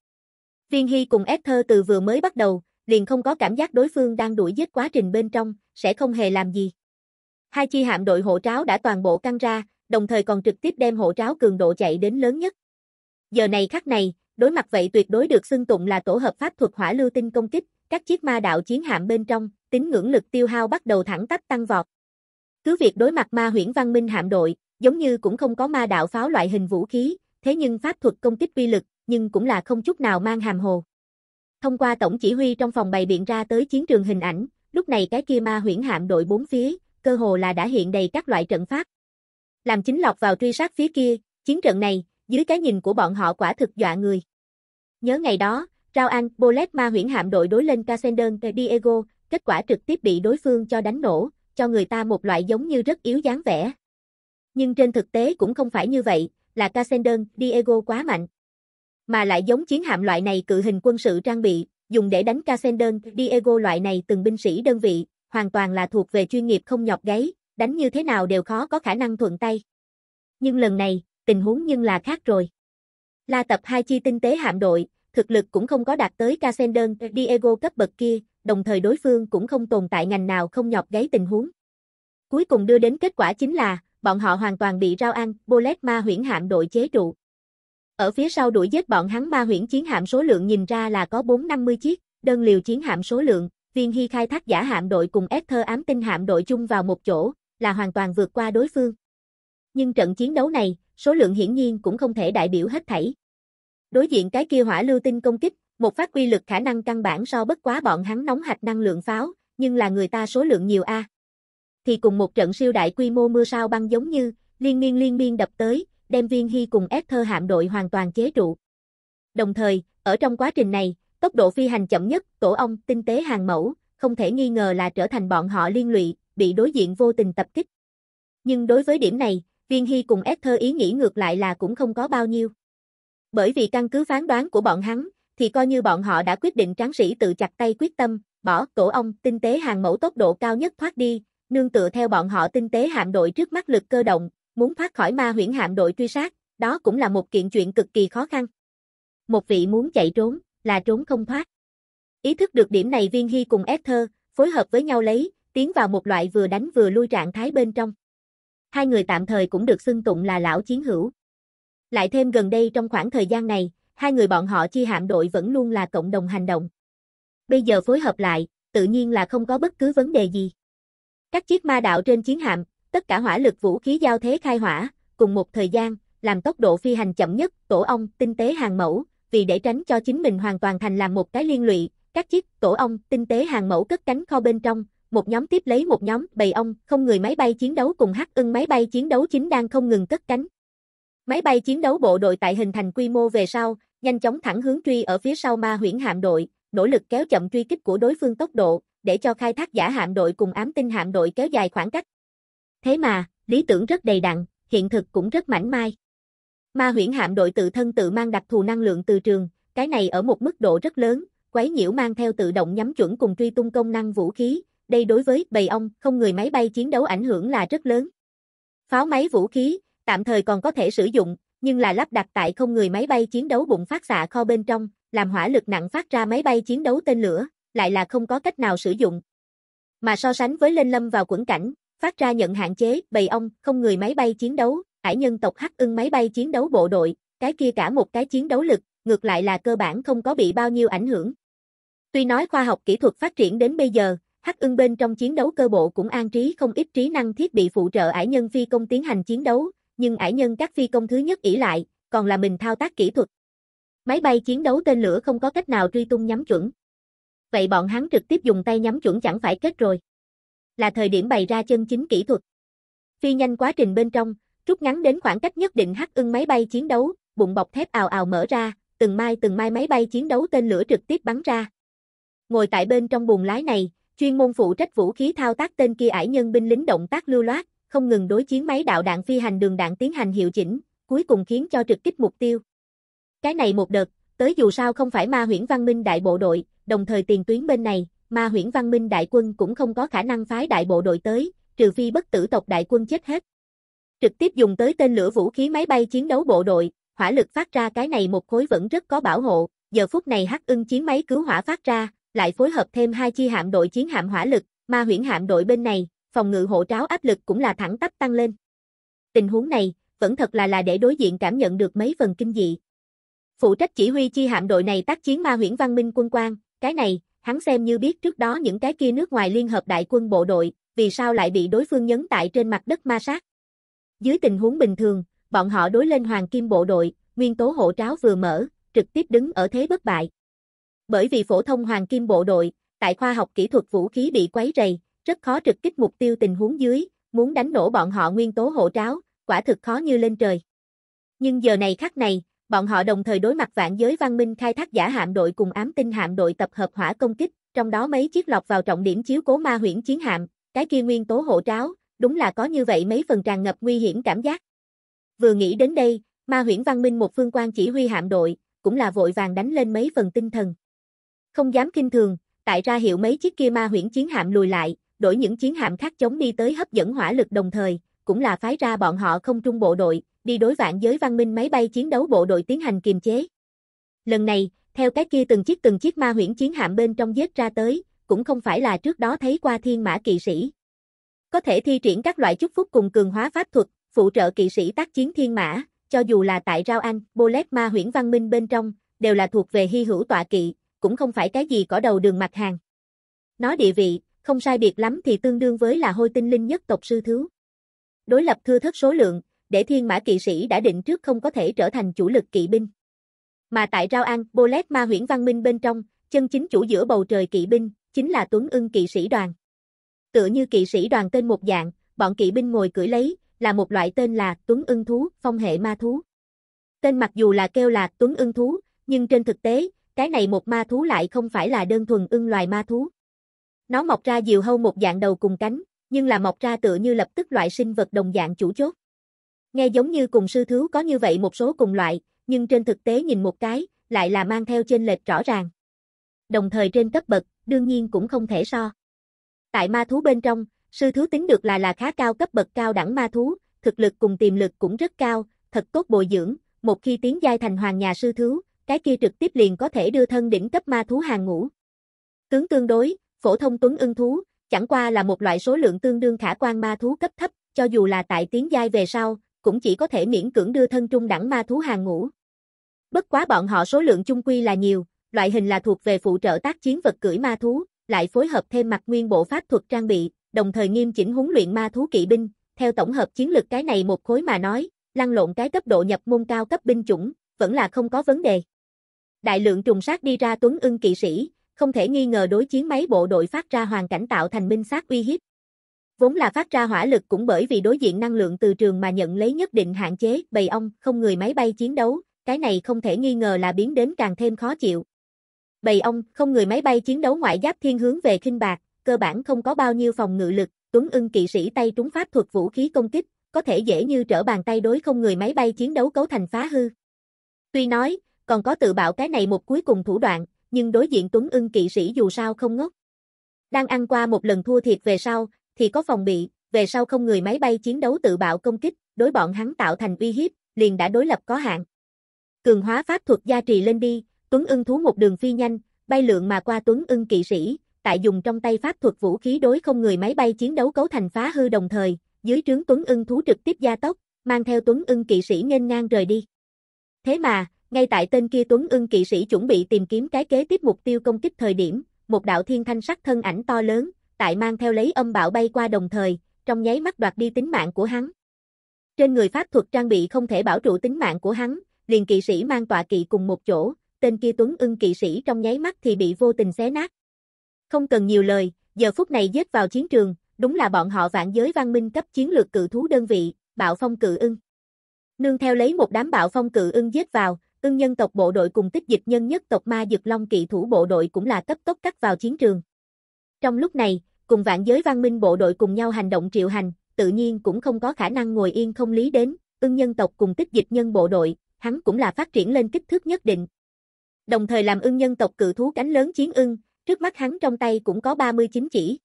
Viên Hy cùng Esther từ vừa mới bắt đầu, liền không có cảm giác đối phương đang đuổi giết quá trình bên trong, sẽ không hề làm gì. Hai chi hạm đội hộ tráo đã toàn bộ căng ra, đồng thời còn trực tiếp đem hộ tráo cường độ chạy đến lớn nhất. Giờ này khắc này, đối mặt vậy tuyệt đối được xưng tụng là tổ hợp pháp thuật hỏa lưu tinh công kích, các chiếc ma đạo chiến hạm bên trong, tính ngưỡng lực tiêu hao bắt đầu thẳng tắp tăng vọt. Cứ việc đối mặt ma huyễn văn minh hạm đội, giống như cũng không có ma đạo pháo loại hình vũ khí, thế nhưng pháp thuật công kích uy lực, nhưng cũng là không chút nào mang hàm hồ. Thông qua tổng chỉ huy trong phòng bày biện ra tới chiến trường hình ảnh, lúc này cái kia ma huyễn hạm đội bốn phía, cơ hồ là đã hiện đầy các loại trận pháp, làm chính lọc vào truy sát phía kia, chiến trận này, dưới cái nhìn của bọn họ quả thực dọa người. Nhớ ngày đó, Rao An, Bolet ma huyễn hạm đội đối lên Casendon Diego, kết quả trực tiếp bị đối phương cho đánh nổ, cho người ta một loại giống như rất yếu dáng vẻ. Nhưng trên thực tế cũng không phải như vậy, là Casendon Diego quá mạnh. Mà lại giống chiến hạm loại này cự hình quân sự trang bị, dùng để đánh Casendon Diego loại này từng binh sĩ đơn vị, hoàn toàn là thuộc về chuyên nghiệp không nhọc gáy, đánh như thế nào đều khó có khả năng thuận tay. Nhưng lần này, tình huống nhưng là khác rồi. La tập hai chi tinh tế hạm đội, thực lực cũng không có đạt tới Casendon Diego cấp bậc kia, đồng thời đối phương cũng không tồn tại ngành nào không nhọc gáy tình huống. Cuối cùng đưa đến kết quả chính là, bọn họ hoàn toàn bị rao ăn, Bolet ma huyễn hạm đội chế trụ. Ở phía sau đuổi giết bọn hắn ma huyễn chiến hạm số lượng nhìn ra là có 450 chiếc, đơn liều chiến hạm số lượng, viên hy khai thác giả hạm đội cùng Ether ám tinh hạm đội chung vào một chỗ, là hoàn toàn vượt qua đối phương. Nhưng trận chiến đấu này, số lượng hiển nhiên cũng không thể đại biểu hết thảy. Đối diện cái kia hỏa lưu tinh công kích, một phát quy lực khả năng căn bản so bất quá bọn hắn nóng hạch năng lượng pháo, nhưng là người ta số lượng nhiều a. Thì cùng một trận siêu đại quy mô mưa sao băng giống như, liên miên liên miên đập tới, đem viên hy cùng Esther hạm đội hoàn toàn chế trụ. Đồng thời, ở trong quá trình này, tốc độ phi hành chậm nhất, tổ ong, tinh tế hàng mẫu, không thể nghi ngờ là trở thành bọn họ liên lụy, bị đối diện vô tình tập kích. Nhưng đối với điểm này, Viên Hy cùng Esther ý nghĩ ngược lại là cũng không có bao nhiêu. Bởi vì căn cứ phán đoán của bọn hắn, thì coi như bọn họ đã quyết định tráng sĩ tự chặt tay quyết tâm, bỏ cổ ông tinh tế hàng mẫu tốc độ cao nhất thoát đi, nương tựa theo bọn họ tinh tế hạm đội trước mắt lực cơ động, muốn thoát khỏi ma huyễn hạm đội truy sát, đó cũng là một kiện chuyện cực kỳ khó khăn. Một vị muốn chạy trốn, là trốn không thoát. Ý thức được điểm này Viên Hy cùng Esther, phối hợp với nhau lấy, tiến vào một loại vừa đánh vừa lui trạng thái bên trong. Hai người tạm thời cũng được xưng tụng là lão chiến hữu. Lại thêm gần đây trong khoảng thời gian này, hai người bọn họ chi hạm đội vẫn luôn là cộng đồng hành động. Bây giờ phối hợp lại, tự nhiên là không có bất cứ vấn đề gì. Các chiếc ma đạo trên chiến hạm, tất cả hỏa lực vũ khí giao thế khai hỏa, cùng một thời gian, làm tốc độ phi hành chậm nhất, tổ ong, tinh tế hàng mẫu, vì để tránh cho chính mình hoàn toàn thành làm một cái liên lụy, các chiếc tổ ong, tinh tế hàng mẫu cất cánh kho bên trong, một nhóm tiếp lấy một nhóm, bầy ong, không người máy bay chiến đấu cùng hắc ưng máy bay chiến đấu chính đang không ngừng cất cánh. Máy bay chiến đấu bộ đội tại hình thành quy mô về sau, nhanh chóng thẳng hướng truy ở phía sau ma huyễn hạm đội, nỗ lực kéo chậm truy kích của đối phương tốc độ, để cho khai thác giả hạm đội cùng ám tinh hạm đội kéo dài khoảng cách. Thế mà, lý tưởng rất đầy đặn, hiện thực cũng rất mảnh mai. Ma huyễn hạm đội tự thân tự mang đặc thù năng lượng từ trường, cái này ở một mức độ rất lớn, quấy nhiễu mang theo tự động nhắm chuẩn cùng truy tung công năng vũ khí, đây đối với bầy ong không người máy bay chiến đấu ảnh hưởng là rất lớn. Pháo máy vũ khí, tạm thời còn có thể sử dụng, nhưng là lắp đặt tại không người máy bay chiến đấu bụng phát xạ kho bên trong, làm hỏa lực nặng phát ra máy bay chiến đấu tên lửa, lại là không có cách nào sử dụng. Mà so sánh với lên lâm vào quẩn cảnh, phát ra nhận hạn chế, bầy ong, không người máy bay chiến đấu, hải nhân tộc hắc ưng máy bay chiến đấu bộ đội, cái kia cả một cái chiến đấu lực, ngược lại là cơ bản không có bị bao nhiêu ảnh hưởng. Tuy nói khoa học kỹ thuật phát triển đến bây giờ, Hắc ưng bên trong chiến đấu cơ bộ cũng an trí không ít trí năng thiết bị phụ trợ ải nhân phi công tiến hành chiến đấu, nhưng ải nhân các phi công thứ nhất ỷ lại, còn là mình thao tác kỹ thuật. Máy bay chiến đấu tên lửa không có cách nào truy tung nhắm chuẩn. Vậy bọn hắn trực tiếp dùng tay nhắm chuẩn chẳng phải kết rồi. Là thời điểm bày ra chân chính kỹ thuật. Phi nhanh quá trình bên trong, rút ngắn đến khoảng cách nhất định hắc ưng máy bay chiến đấu, bụng bọc thép ào ào mở ra, từng mai từng mai máy bay chiến đấu tên lửa trực tiếp bắn ra. Ngồi tại bên trong buồng lái này, Chuyên môn phụ trách vũ khí thao tác tên kia ải nhân binh lính động tác lưu loát, không ngừng đối chiến máy đạo đạn phi hành đường đạn tiến hành hiệu chỉnh, cuối cùng khiến cho trực kích mục tiêu. Cái này một đợt, tới dù sao không phải ma huyễn văn minh đại bộ đội, đồng thời tiền tuyến bên này, ma huyễn văn minh đại quân cũng không có khả năng phái đại bộ đội tới, trừ phi bất tử tộc đại quân chết hết. Trực tiếp dùng tới tên lửa vũ khí máy bay chiến đấu bộ đội, hỏa lực phát ra cái này một khối vẫn rất có bảo hộ, giờ phút này hắc ưng chiến máy cứu hỏa phát ra, lại phối hợp thêm hai chi hạm đội chiến hạm hỏa lực, ma huyễn hạm đội bên này, phòng ngự hộ tráo áp lực cũng là thẳng tắp tăng lên. Tình huống này, vẫn thật là là để đối diện cảm nhận được mấy phần kinh dị. Phụ trách chỉ huy chi hạm đội này tác chiến ma huyễn văn minh quân quan, cái này, hắn xem như biết trước đó những cái kia nước ngoài liên hợp đại quân bộ đội, vì sao lại bị đối phương nhấn tại trên mặt đất ma sát. Dưới tình huống bình thường, bọn họ đối lên hoàng kim bộ đội, nguyên tố hộ tráo vừa mở, trực tiếp đứng ở thế bất bại. Bởi vì phổ thông hoàng kim bộ đội, tại khoa học kỹ thuật vũ khí bị quấy rầy, rất khó trực kích mục tiêu tình huống dưới, muốn đánh nổ bọn họ nguyên tố hộ tráo, quả thực khó như lên trời. Nhưng giờ này khắc này, bọn họ đồng thời đối mặt vạn giới văn minh khai thác giả hạm đội cùng ám tinh hạm đội tập hợp hỏa công kích, trong đó mấy chiếc lọc vào trọng điểm chiếu cố ma huyễn chiến hạm, cái kia nguyên tố hộ tráo, đúng là có như vậy mấy phần tràn ngập nguy hiểm cảm giác. Vừa nghĩ đến đây, ma huyễn văn minh một phương quan chỉ huy hạm đội, cũng là vội vàng đánh lên mấy phần tinh thần. Không dám kinh thường, tại ra hiệu mấy chiếc kia ma huyễn chiến hạm lùi lại, đổi những chiến hạm khác chống đi tới hấp dẫn hỏa lực đồng thời, cũng là phái ra bọn họ không trung bộ đội, đi đối vạn giới văn minh máy bay chiến đấu bộ đội tiến hành kiềm chế. Lần này, theo cái kia từng chiếc từng chiếc ma huyễn chiến hạm bên trong giết ra tới, cũng không phải là trước đó thấy qua thiên mã kỵ sĩ. Có thể thi triển các loại chúc phúc cùng cường hóa pháp thuật, phụ trợ kỵ sĩ tác chiến thiên mã, cho dù là tại Rao Anh, Bolet ma huyễn văn minh bên trong, đều là thuộc về hy hữu tọa kỵ, cũng không phải cái gì cỏ đầu đường mặt hàng. Nó địa vị, không sai biệt lắm thì tương đương với là hôi tinh linh nhất tộc sư thứ. Đối lập thưa thất số lượng, để thiên mã kỵ sĩ đã định trước không có thể trở thành chủ lực kỵ binh. Mà tại Rao An, Bolet ma huyễn văn minh bên trong, chân chính chủ giữa bầu trời kỵ binh, chính là Tuấn ưng kỵ sĩ đoàn. Tựa như kỵ sĩ đoàn tên một dạng, bọn kỵ binh ngồi cưỡi lấy, là một loại tên là Tuấn ưng thú, phong hệ ma thú. Tên mặc dù là kêu là Tuấn ưng thú, nhưng trên thực tế, cái này một ma thú lại không phải là đơn thuần ưng loài ma thú. Nó mọc ra diều hâu một dạng đầu cùng cánh, nhưng là mọc ra tựa như lập tức loại sinh vật đồng dạng chủ chốt. Nghe giống như cùng sư thú có như vậy một số cùng loại, nhưng trên thực tế nhìn một cái, lại là mang theo trên lệch rõ ràng. Đồng thời trên cấp bậc, đương nhiên cũng không thể so. Tại ma thú bên trong, sư thú tính được là là khá cao cấp bậc cao đẳng ma thú, thực lực cùng tiềm lực cũng rất cao, thật tốt bồi dưỡng, một khi tiến giai thành hoàng nhà sư thú, cái kia trực tiếp liền có thể đưa thân đỉnh cấp ma thú hàng ngũ. Tướng tương đối, phổ thông tuấn ưng thú, chẳng qua là một loại số lượng tương đương khả quan ma thú cấp thấp, cho dù là tại tiến giai về sau, cũng chỉ có thể miễn cưỡng đưa thân trung đẳng ma thú hàng ngũ. Bất quá bọn họ số lượng chung quy là nhiều, loại hình là thuộc về phụ trợ tác chiến vật cưỡi ma thú, lại phối hợp thêm mặt nguyên bộ pháp thuật trang bị, đồng thời nghiêm chỉnh huấn luyện ma thú kỵ binh, theo tổng hợp chiến lực cái này một khối mà nói, lăn lộn cái cấp độ nhập môn cao cấp binh chủng, vẫn là không có vấn đề. Đại lượng trùng sát đi ra tuấn ưng kỵ sĩ, không thể nghi ngờ đối chiến máy bộ đội phát ra hoàn cảnh tạo thành minh sát uy hiếp. Vốn là phát ra hỏa lực cũng bởi vì đối diện năng lượng từ trường mà nhận lấy nhất định hạn chế, bầy ong, không người máy bay chiến đấu, cái này không thể nghi ngờ là biến đến càng thêm khó chịu. Bầy ong, không người máy bay chiến đấu ngoại giáp thiên hướng về khinh bạc, cơ bản không có bao nhiêu phòng ngự lực, Tuấn ưng kỵ sĩ tay trúng pháp thuật vũ khí công kích, có thể dễ như trở bàn tay đối không người máy bay chiến đấu cấu thành phá hư. Tuy nói, còn có tự bảo cái này một cuối cùng thủ đoạn, nhưng đối diện Tuấn ưng kỵ sĩ dù sao không ngốc. Đang ăn qua một lần thua thiệt về sau, thì có phòng bị, về sau không người máy bay chiến đấu tự bạo công kích, đối bọn hắn tạo thành uy hiếp, liền đã đối lập có hạn. Cường hóa pháp thuật gia trì lên đi, Tuấn ưng thú một đường phi nhanh, bay lượng mà qua Tuấn ưng kỵ sĩ, tại dùng trong tay pháp thuật vũ khí đối không người máy bay chiến đấu cấu thành phá hư đồng thời, dưới trướng Tuấn ưng thú trực tiếp gia tốc, mang theo Tuấn ưng kỵ sĩ nghênh ngang rời đi. Thế mà, ngay tại tên kia Tuấn ưng kỵ sĩ chuẩn bị tìm kiếm cái kế tiếp mục tiêu công kích thời điểm, một đạo thiên thanh sắc thân ảnh to lớn, tại mang theo lấy âm bạo bay qua đồng thời, trong nháy mắt đoạt đi tính mạng của hắn. Trên người pháp thuật trang bị không thể bảo trụ tính mạng của hắn, liền kỵ sĩ mang tọa kỵ cùng một chỗ, tên kia Tuấn ưng kỵ sĩ trong nháy mắt thì bị vô tình xé nát. Không cần nhiều lời, giờ phút này giết vào chiến trường, đúng là bọn họ vạn giới văn minh cấp chiến lược cự thú đơn vị, bạo phong cự ưng. Nương theo lấy một đám bạo phong cự ưng giết vào, ưng nhân tộc bộ đội cùng tích dịch nhân nhất tộc ma dực long kỵ thủ bộ đội cũng là cấp tốc cắt vào chiến trường. Trong lúc này, cùng vạn giới văn minh bộ đội cùng nhau hành động triệu hành, tự nhiên cũng không có khả năng ngồi yên không lý đến, ưng nhân tộc cùng tích dịch nhân bộ đội, hắn cũng là phát triển lên kích thước nhất định. Đồng thời làm ưng nhân tộc cự thú cánh lớn chiến ưng, trước mắt hắn trong tay cũng có 39 chỉ.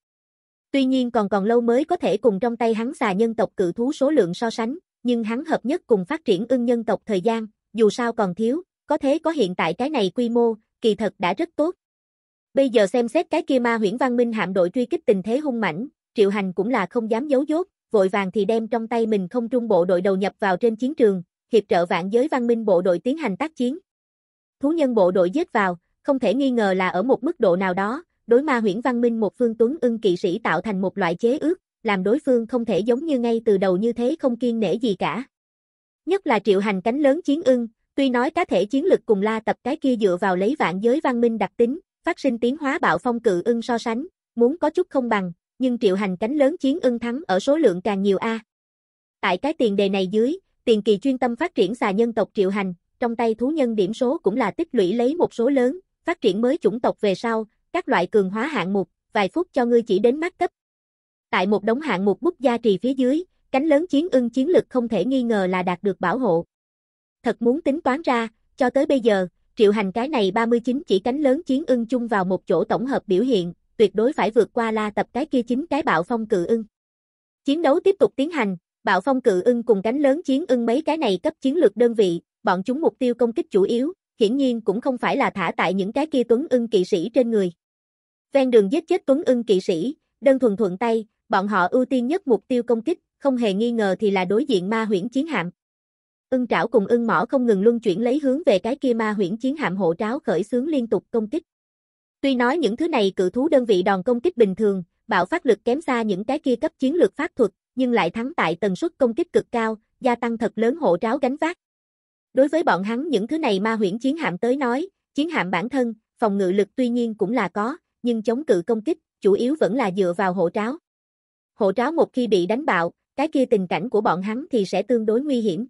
Tuy nhiên còn còn lâu mới có thể cùng trong tay hắn xà nhân tộc cự thú số lượng so sánh, nhưng hắn hợp nhất cùng phát triển ưng nhân tộc thời gian, dù sao còn thiếu, có thế có hiện tại cái này quy mô, kỳ thật đã rất tốt. Bây giờ xem xét cái kia ma huyễn văn minh hạm đội truy kích tình thế hung mãnh, Triệu Hành cũng là không dám giấu dốt, vội vàng thì đem trong tay mình không trung bộ đội đầu nhập vào trên chiến trường, hiệp trợ vạn giới văn minh bộ đội tiến hành tác chiến. Thú nhân bộ đội giết vào, không thể nghi ngờ là ở một mức độ nào đó, đối ma huyễn văn minh một phương tuấn ưng kỵ sĩ tạo thành một loại chế ước, làm đối phương không thể giống như ngay từ đầu như thế không kiên nể gì cả. Nhất là triệu hành cánh lớn chiến ưng, tuy nói cá thể chiến lực cùng la tập cái kia dựa vào lấy vạn giới văn minh đặc tính, phát sinh tiến hóa bạo phong cự ưng so sánh, muốn có chút không bằng, nhưng triệu hành cánh lớn chiến ưng thắng ở số lượng càng nhiều A. Tại cái tiền đề này dưới, tiền kỳ chuyên tâm phát triển xà nhân tộc triệu hành, trong tay thú nhân điểm số cũng là tích lũy lấy một số lớn, phát triển mới chủng tộc về sau, các loại cường hóa hạng mục, vài phút cho ngươi chỉ đến mắt cấp. Tại một đống hạng mục bút gia trì phía dưới, Cánh lớn chiến ưng chiến lực không thể nghi ngờ là đạt được bảo hộ. Thật muốn tính toán ra, cho tới bây giờ, triệu hành cái này 39 chỉ cánh lớn chiến ưng chung vào một chỗ tổng hợp biểu hiện, tuyệt đối phải vượt qua la tập cái kia chính cái bạo phong cự ưng. Chiến đấu tiếp tục tiến hành, bạo phong cự ưng cùng cánh lớn chiến ưng mấy cái này cấp chiến lược đơn vị, bọn chúng mục tiêu công kích chủ yếu, hiển nhiên cũng không phải là thả tại những cái kia tuấn ưng kỵ sĩ trên người. Ven đường giết chết tuấn ưng kỵ sĩ, đơn thuần thuận tay, bọn họ ưu tiên nhất mục tiêu công kích, không hề nghi ngờ thì là đối diện ma huyễn chiến hạm. Ưng trảo cùng ưng mỏ không ngừng luân chuyển lấy hướng về cái kia ma huyễn chiến hạm hộ tráo khởi xướng liên tục công kích. Tuy nói những thứ này cự thú đơn vị đòn công kích bình thường, bạo phát lực kém xa những cái kia cấp chiến lược pháp thuật, nhưng lại thắng tại tần suất công kích cực cao, gia tăng thật lớn hộ tráo gánh vác. Đối với bọn hắn những thứ này ma huyễn chiến hạm tới nói, chiến hạm bản thân, phòng ngự lực tuy nhiên cũng là có, nhưng chống cự công kích, chủ yếu vẫn là dựa vào hộ tráo. Hộ tráo một khi bị đánh bạo, cái kia tình cảnh của bọn hắn thì sẽ tương đối nguy hiểm.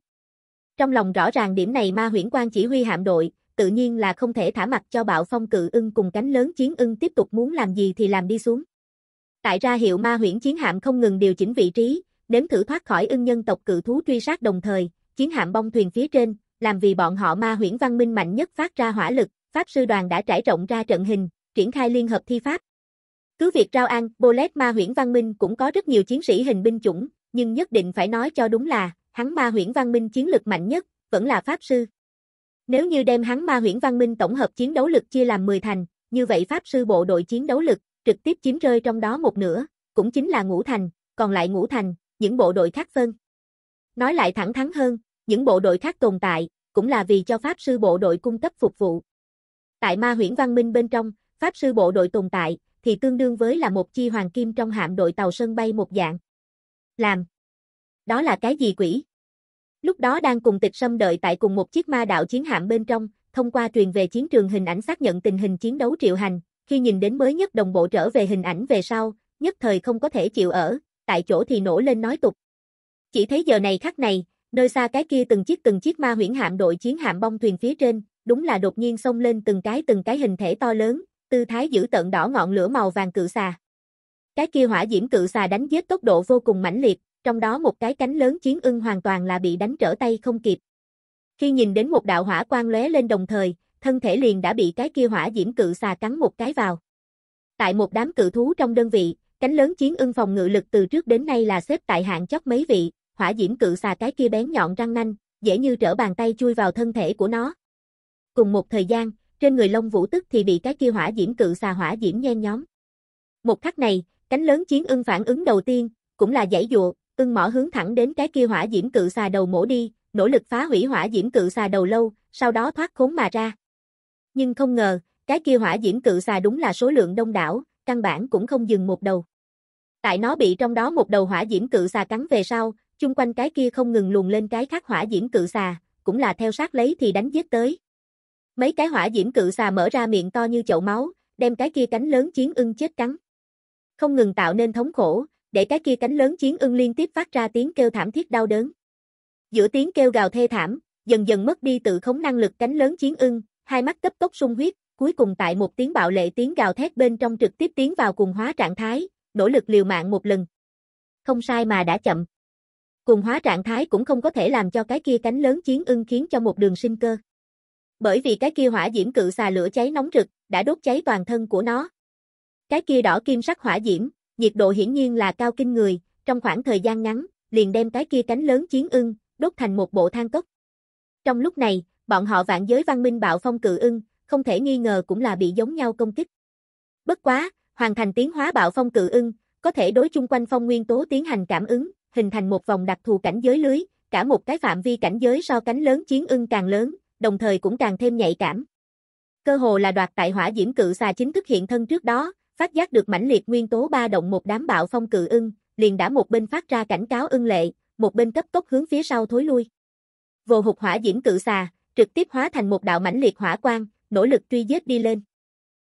Trong lòng rõ ràng điểm này ma huyễn quan chỉ huy hạm đội, tự nhiên là không thể thả mặt cho bạo phong cự ưng cùng cánh lớn chiến ưng tiếp tục muốn làm gì thì làm đi xuống. Tại ra hiệu ma huyễn chiến hạm không ngừng điều chỉnh vị trí, nếm thử thoát khỏi ưng nhân tộc cự thú truy sát đồng thời, chiến hạm bong thuyền phía trên, làm vì bọn họ ma huyễn văn minh mạnh nhất phát ra hỏa lực, pháp sư đoàn đã trải rộng ra trận hình, triển khai liên hợp thi pháp. Cứ việc rao an, Bolet ma huyển văn minh cũng có rất nhiều chiến sĩ hình binh chủng, nhưng nhất định phải nói cho đúng là, hắn ma huyễn văn minh chiến lực mạnh nhất, vẫn là Pháp Sư. Nếu như đem hắn ma huyễn văn minh tổng hợp chiến đấu lực chia làm 10 thành, như vậy Pháp Sư bộ đội chiến đấu lực, trực tiếp chiếm rơi trong đó một nửa, cũng chính là ngũ thành, còn lại ngũ thành, những bộ đội khác phân. Nói lại thẳng thắn hơn, những bộ đội khác tồn tại, cũng là vì cho Pháp Sư bộ đội cung cấp phục vụ. Tại ma huyễn văn minh bên trong, Pháp Sư bộ đội tồn tại, thì tương đương với là một chi hoàng kim trong hạm đội tàu sân bay một dạng. Làm. Đó là cái gì quỷ? Lúc đó đang cùng tịch sâm đợi tại cùng một chiếc ma đạo chiến hạm bên trong, thông qua truyền về chiến trường hình ảnh xác nhận tình hình chiến đấu triệu hành, khi nhìn đến mới nhất đồng bộ trở về hình ảnh về sau, nhất thời không có thể chịu ở, tại chỗ thì nổ lên nói tục. Chỉ thấy giờ này khắc này, nơi xa cái kia từng chiếc từng chiếc ma huyễn hạm đội chiến hạm bong thuyền phía trên, đúng là đột nhiên xông lên từng cái từng cái hình thể to lớn, tư thái giữ tận đỏ ngọn lửa màu vàng cự xà. Cái kia hỏa diễm cự xà đánh giết tốc độ vô cùng mãnh liệt, trong đó một cái cánh lớn chiến ưng hoàn toàn là bị đánh trở tay không kịp. Khi nhìn đến một đạo hỏa quang lóe lên đồng thời, thân thể liền đã bị cái kia hỏa diễm cự xà cắn một cái vào. Tại một đám cự thú trong đơn vị, cánh lớn chiến ưng phòng ngự lực từ trước đến nay là xếp tại hạng chót mấy vị, hỏa diễm cự xà cái kia bén nhọn răng nanh, dễ như trở bàn tay chui vào thân thể của nó. Cùng một thời gian, trên người Long vũ tức thì bị cái kia hỏa diễm cự xà hỏa diễm nhen nhóm. Một khắc này, Cánh lớn chiến ưng phản ứng đầu tiên, cũng là giải dụa, ưng mỏ hướng thẳng đến cái kia hỏa diễm cự xà đầu mổ đi, nỗ lực phá hủy hỏa diễm cự xà đầu lâu, sau đó thoát khốn mà ra. Nhưng không ngờ, cái kia hỏa diễm cự xà đúng là số lượng đông đảo, căn bản cũng không dừng một đầu. Tại nó bị trong đó một đầu hỏa diễm cự xà cắn về sau, chung quanh cái kia không ngừng luồn lên cái khác hỏa diễm cự xà, cũng là theo sát lấy thì đánh giết tới. Mấy cái hỏa diễm cự xà mở ra miệng to như chậu máu, đem cái kia cánh lớn chiến ưng chết cắn không ngừng tạo nên thống khổ, để cái kia cánh lớn chiến ưng liên tiếp phát ra tiếng kêu thảm thiết đau đớn. Giữa tiếng kêu gào thê thảm, dần dần mất đi tự khống năng lực cánh lớn chiến ưng, hai mắt cấp tốc sung huyết, cuối cùng tại một tiếng bạo lệ tiếng gào thét bên trong trực tiếp tiến vào cùng hóa trạng thái, nỗ lực liều mạng một lần. Không sai mà đã chậm. Cùng hóa trạng thái cũng không có thể làm cho cái kia cánh lớn chiến ưng khiến cho một đường sinh cơ. Bởi vì cái kia hỏa diễm cự xà lửa cháy nóng rực, đã đốt cháy toàn thân của nó, cái kia đỏ kim sắc hỏa diễm, nhiệt độ hiển nhiên là cao kinh người, trong khoảng thời gian ngắn, liền đem cái kia cánh lớn chiến ưng, đốt thành một bộ than cốc. Trong lúc này, bọn họ vạn giới văn minh bạo phong cự ưng, không thể nghi ngờ cũng là bị giống nhau công kích. Bất quá, hoàn thành tiến hóa bạo phong cự ưng, có thể đối chung quanh phong nguyên tố tiến hành cảm ứng, hình thành một vòng đặc thù cảnh giới lưới, cả một cái phạm vi cảnh giới so cánh lớn chiến ưng càng lớn, đồng thời cũng càng thêm nhạy cảm. Cơ hồ là đoạt tại hỏa diễm cự xà chính thức hiện thân trước đó, phát giác được mãnh liệt nguyên tố ba động một đám bạo phong cự ưng, liền đã một bên phát ra cảnh cáo ưng lệ, một bên cấp tốc hướng phía sau thối lui. Vô hụt hỏa diễm cự xà, trực tiếp hóa thành một đạo mãnh liệt hỏa quang, nỗ lực truy giết đi lên.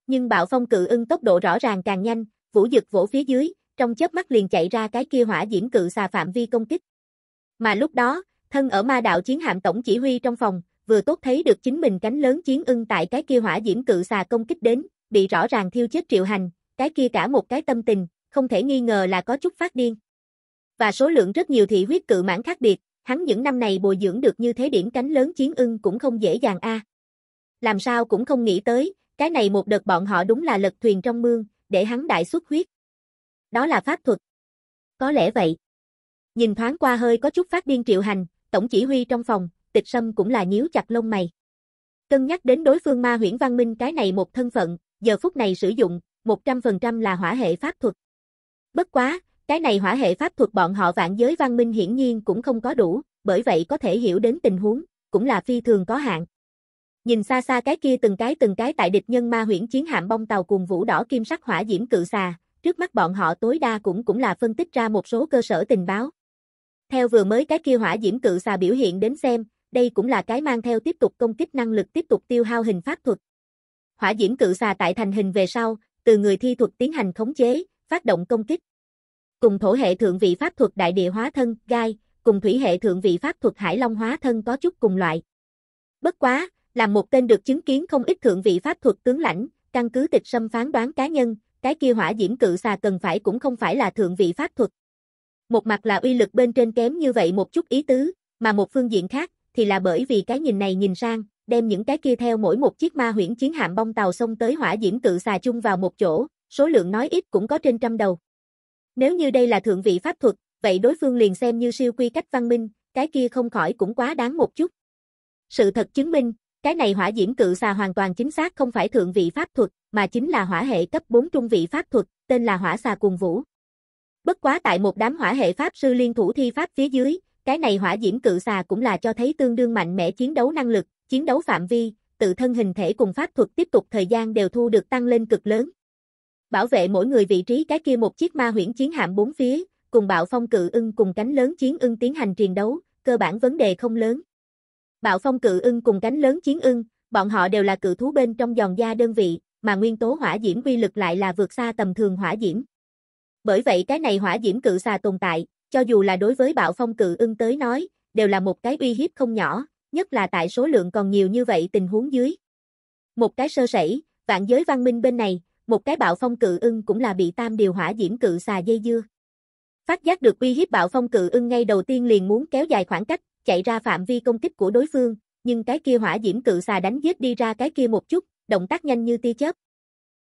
Nhưng bạo phong cự ưng tốc độ rõ ràng càng nhanh, vũ dực vỗ phía dưới, trong chớp mắt liền chạy ra cái kia hỏa diễm cự xà phạm vi công kích. Mà lúc đó, thân ở ma đạo chiến hạm tổng chỉ huy trong phòng, vừa tốt thấy được chính mình cánh lớn chiến ưng tại cái kia hỏa diễm cự xà công kích đến, bị rõ ràng thiêu chết triệu hành, cái kia cả một cái tâm tình, không thể nghi ngờ là có chút phát điên. Và số lượng rất nhiều thị huyết cự mãn khác biệt, hắn những năm này bồi dưỡng được như thế điểm cánh lớn chiến ưng cũng không dễ dàng a. Làm sao cũng không nghĩ tới, cái này một đợt bọn họ đúng là lật thuyền trong mương, để hắn đại xuất huyết. Đó là pháp thuật. Có lẽ vậy. Nhìn thoáng qua hơi có chút phát điên triệu hành, tổng chỉ huy trong phòng, tịch sâm cũng là nhíu chặt lông mày. Cân nhắc đến đối phương ma huyễn văn minh cái này một thân phận, giờ phút này sử dụng, 100% là hỏa hệ pháp thuật. Bất quá, cái này hỏa hệ pháp thuật bọn họ vạn giới văn minh hiển nhiên cũng không có đủ, bởi vậy có thể hiểu đến tình huống, cũng là phi thường có hạn. Nhìn xa xa cái kia từng cái từng cái tại địch nhân ma huyễn chiến hạm bong tàu cùng vũ đỏ kim sắc hỏa diễm cự xà, trước mắt bọn họ tối đa cũng cũng là phân tích ra một số cơ sở tình báo. Theo vừa mới cái kia hỏa diễm cự xà biểu hiện đến xem, đây cũng là cái mang theo tiếp tục công kích năng lực tiếp tục tiêu hao hình pháp thuật, hỏa diễm cự xà tại thành hình về sau, từ người thi thuật tiến hành khống chế, phát động công kích. Cùng thổ hệ thượng vị pháp thuật đại địa hóa thân, gai, cùng thủy hệ thượng vị pháp thuật hải long hóa thân có chút cùng loại. Bất quá, làm một tên được chứng kiến không ít thượng vị pháp thuật tướng lãnh, căn cứ tịch sâm phán đoán cá nhân, cái kia hỏa diễm cự xà cần phải cũng không phải là thượng vị pháp thuật. Một mặt là uy lực bên trên kém như vậy một chút ý tứ, mà một phương diện khác thì là bởi vì cái nhìn này nhìn sang, đem những cái kia theo mỗi một chiếc ma huyễn chiến hạm bong tàu xông tới hỏa diễm cự xà chung vào một chỗ, số lượng nói ít cũng có trên trăm đầu. Nếu như đây là thượng vị pháp thuật, vậy đối phương liền xem như siêu quy cách văn minh, cái kia không khỏi cũng quá đáng một chút. Sự thật chứng minh, cái này hỏa diễm cự xà hoàn toàn chính xác không phải thượng vị pháp thuật, mà chính là hỏa hệ cấp 4 trung vị pháp thuật, tên là hỏa xà cuồng vũ. Bất quá tại một đám hỏa hệ pháp sư liên thủ thi pháp phía dưới, cái này hỏa diễm cự xà cũng là cho thấy tương đương mạnh mẽ chiến đấu năng lực, chiến đấu phạm vi, tự thân hình thể cùng pháp thuật tiếp tục thời gian đều thu được tăng lên cực lớn. Bảo vệ mỗi người vị trí cái kia một chiếc ma huyễn chiến hạm bốn phía, cùng bạo phong cự ưng cùng cánh lớn chiến ưng tiến hành chiến đấu, cơ bản vấn đề không lớn. Bạo phong cự ưng cùng cánh lớn chiến ưng, bọn họ đều là cự thú bên trong giòn da đơn vị, mà nguyên tố hỏa diễm quy lực lại là vượt xa tầm thường hỏa diễm. Bởi vậy cái này hỏa diễm cự xà tồn tại, cho dù là đối với bạo phong cự ưng tới nói, đều là một cái uy hiếp không nhỏ, nhất là tại số lượng còn nhiều như vậy tình huống dưới. Một cái sơ sẩy, vạn giới văn minh bên này, một cái bạo phong cự ưng cũng là bị tam điều hỏa diễm cự xà dây dưa. Phát giác được uy hiếp bạo phong cự ưng ngay đầu tiên liền muốn kéo dài khoảng cách, chạy ra phạm vi công kích của đối phương, nhưng cái kia hỏa diễm cự xà đánh giết đi ra cái kia một chút, động tác nhanh như tia chớp.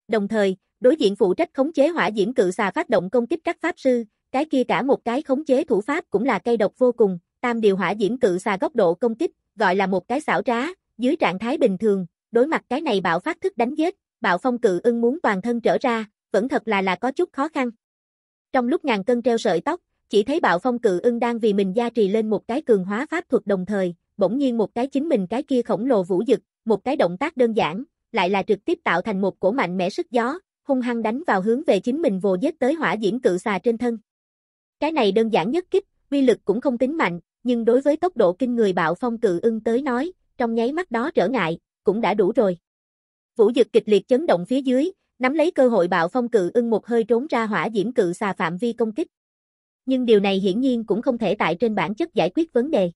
Đồng thời, đối diện phụ trách khống chế hỏa diễm cự xà phát động công kích các pháp sư, cái kia cả một cái khống chế thủ pháp cũng là cây độc vô cùng, tam điều hỏa diễm cự xà góc độ công kích, gọi là một cái xảo trá, dưới trạng thái bình thường, đối mặt cái này bạo phát thức đánh giết, bạo phong cự ưng muốn toàn thân trở ra, vẫn thật là là có chút khó khăn. Trong lúc ngàn cân treo sợi tóc, chỉ thấy bạo phong cự ưng đang vì mình gia trì lên một cái cường hóa pháp thuật đồng thời, bỗng nhiên một cái chính mình cái kia khổng lồ vũ dực, một cái động tác đơn giản, lại là trực tiếp tạo thành một cổ mạnh mẽ sức gió, hung hăng đánh vào hướng về chính mình vồ giết tới hỏa diễm cự xà trên thân. Cái này đơn giản nhất kích, uy lực cũng không tính mạnh, nhưng đối với tốc độ kinh người bạo phong cự ưng tới nói, trong nháy mắt đó trở ngại, cũng đã đủ rồi. Vũ Dực kịch liệt chấn động phía dưới, nắm lấy cơ hội bạo phong cự ưng một hơi trốn ra hỏa diễm cự xà phạm vi công kích. Nhưng điều này hiển nhiên cũng không thể tại trên bản chất giải quyết vấn đề.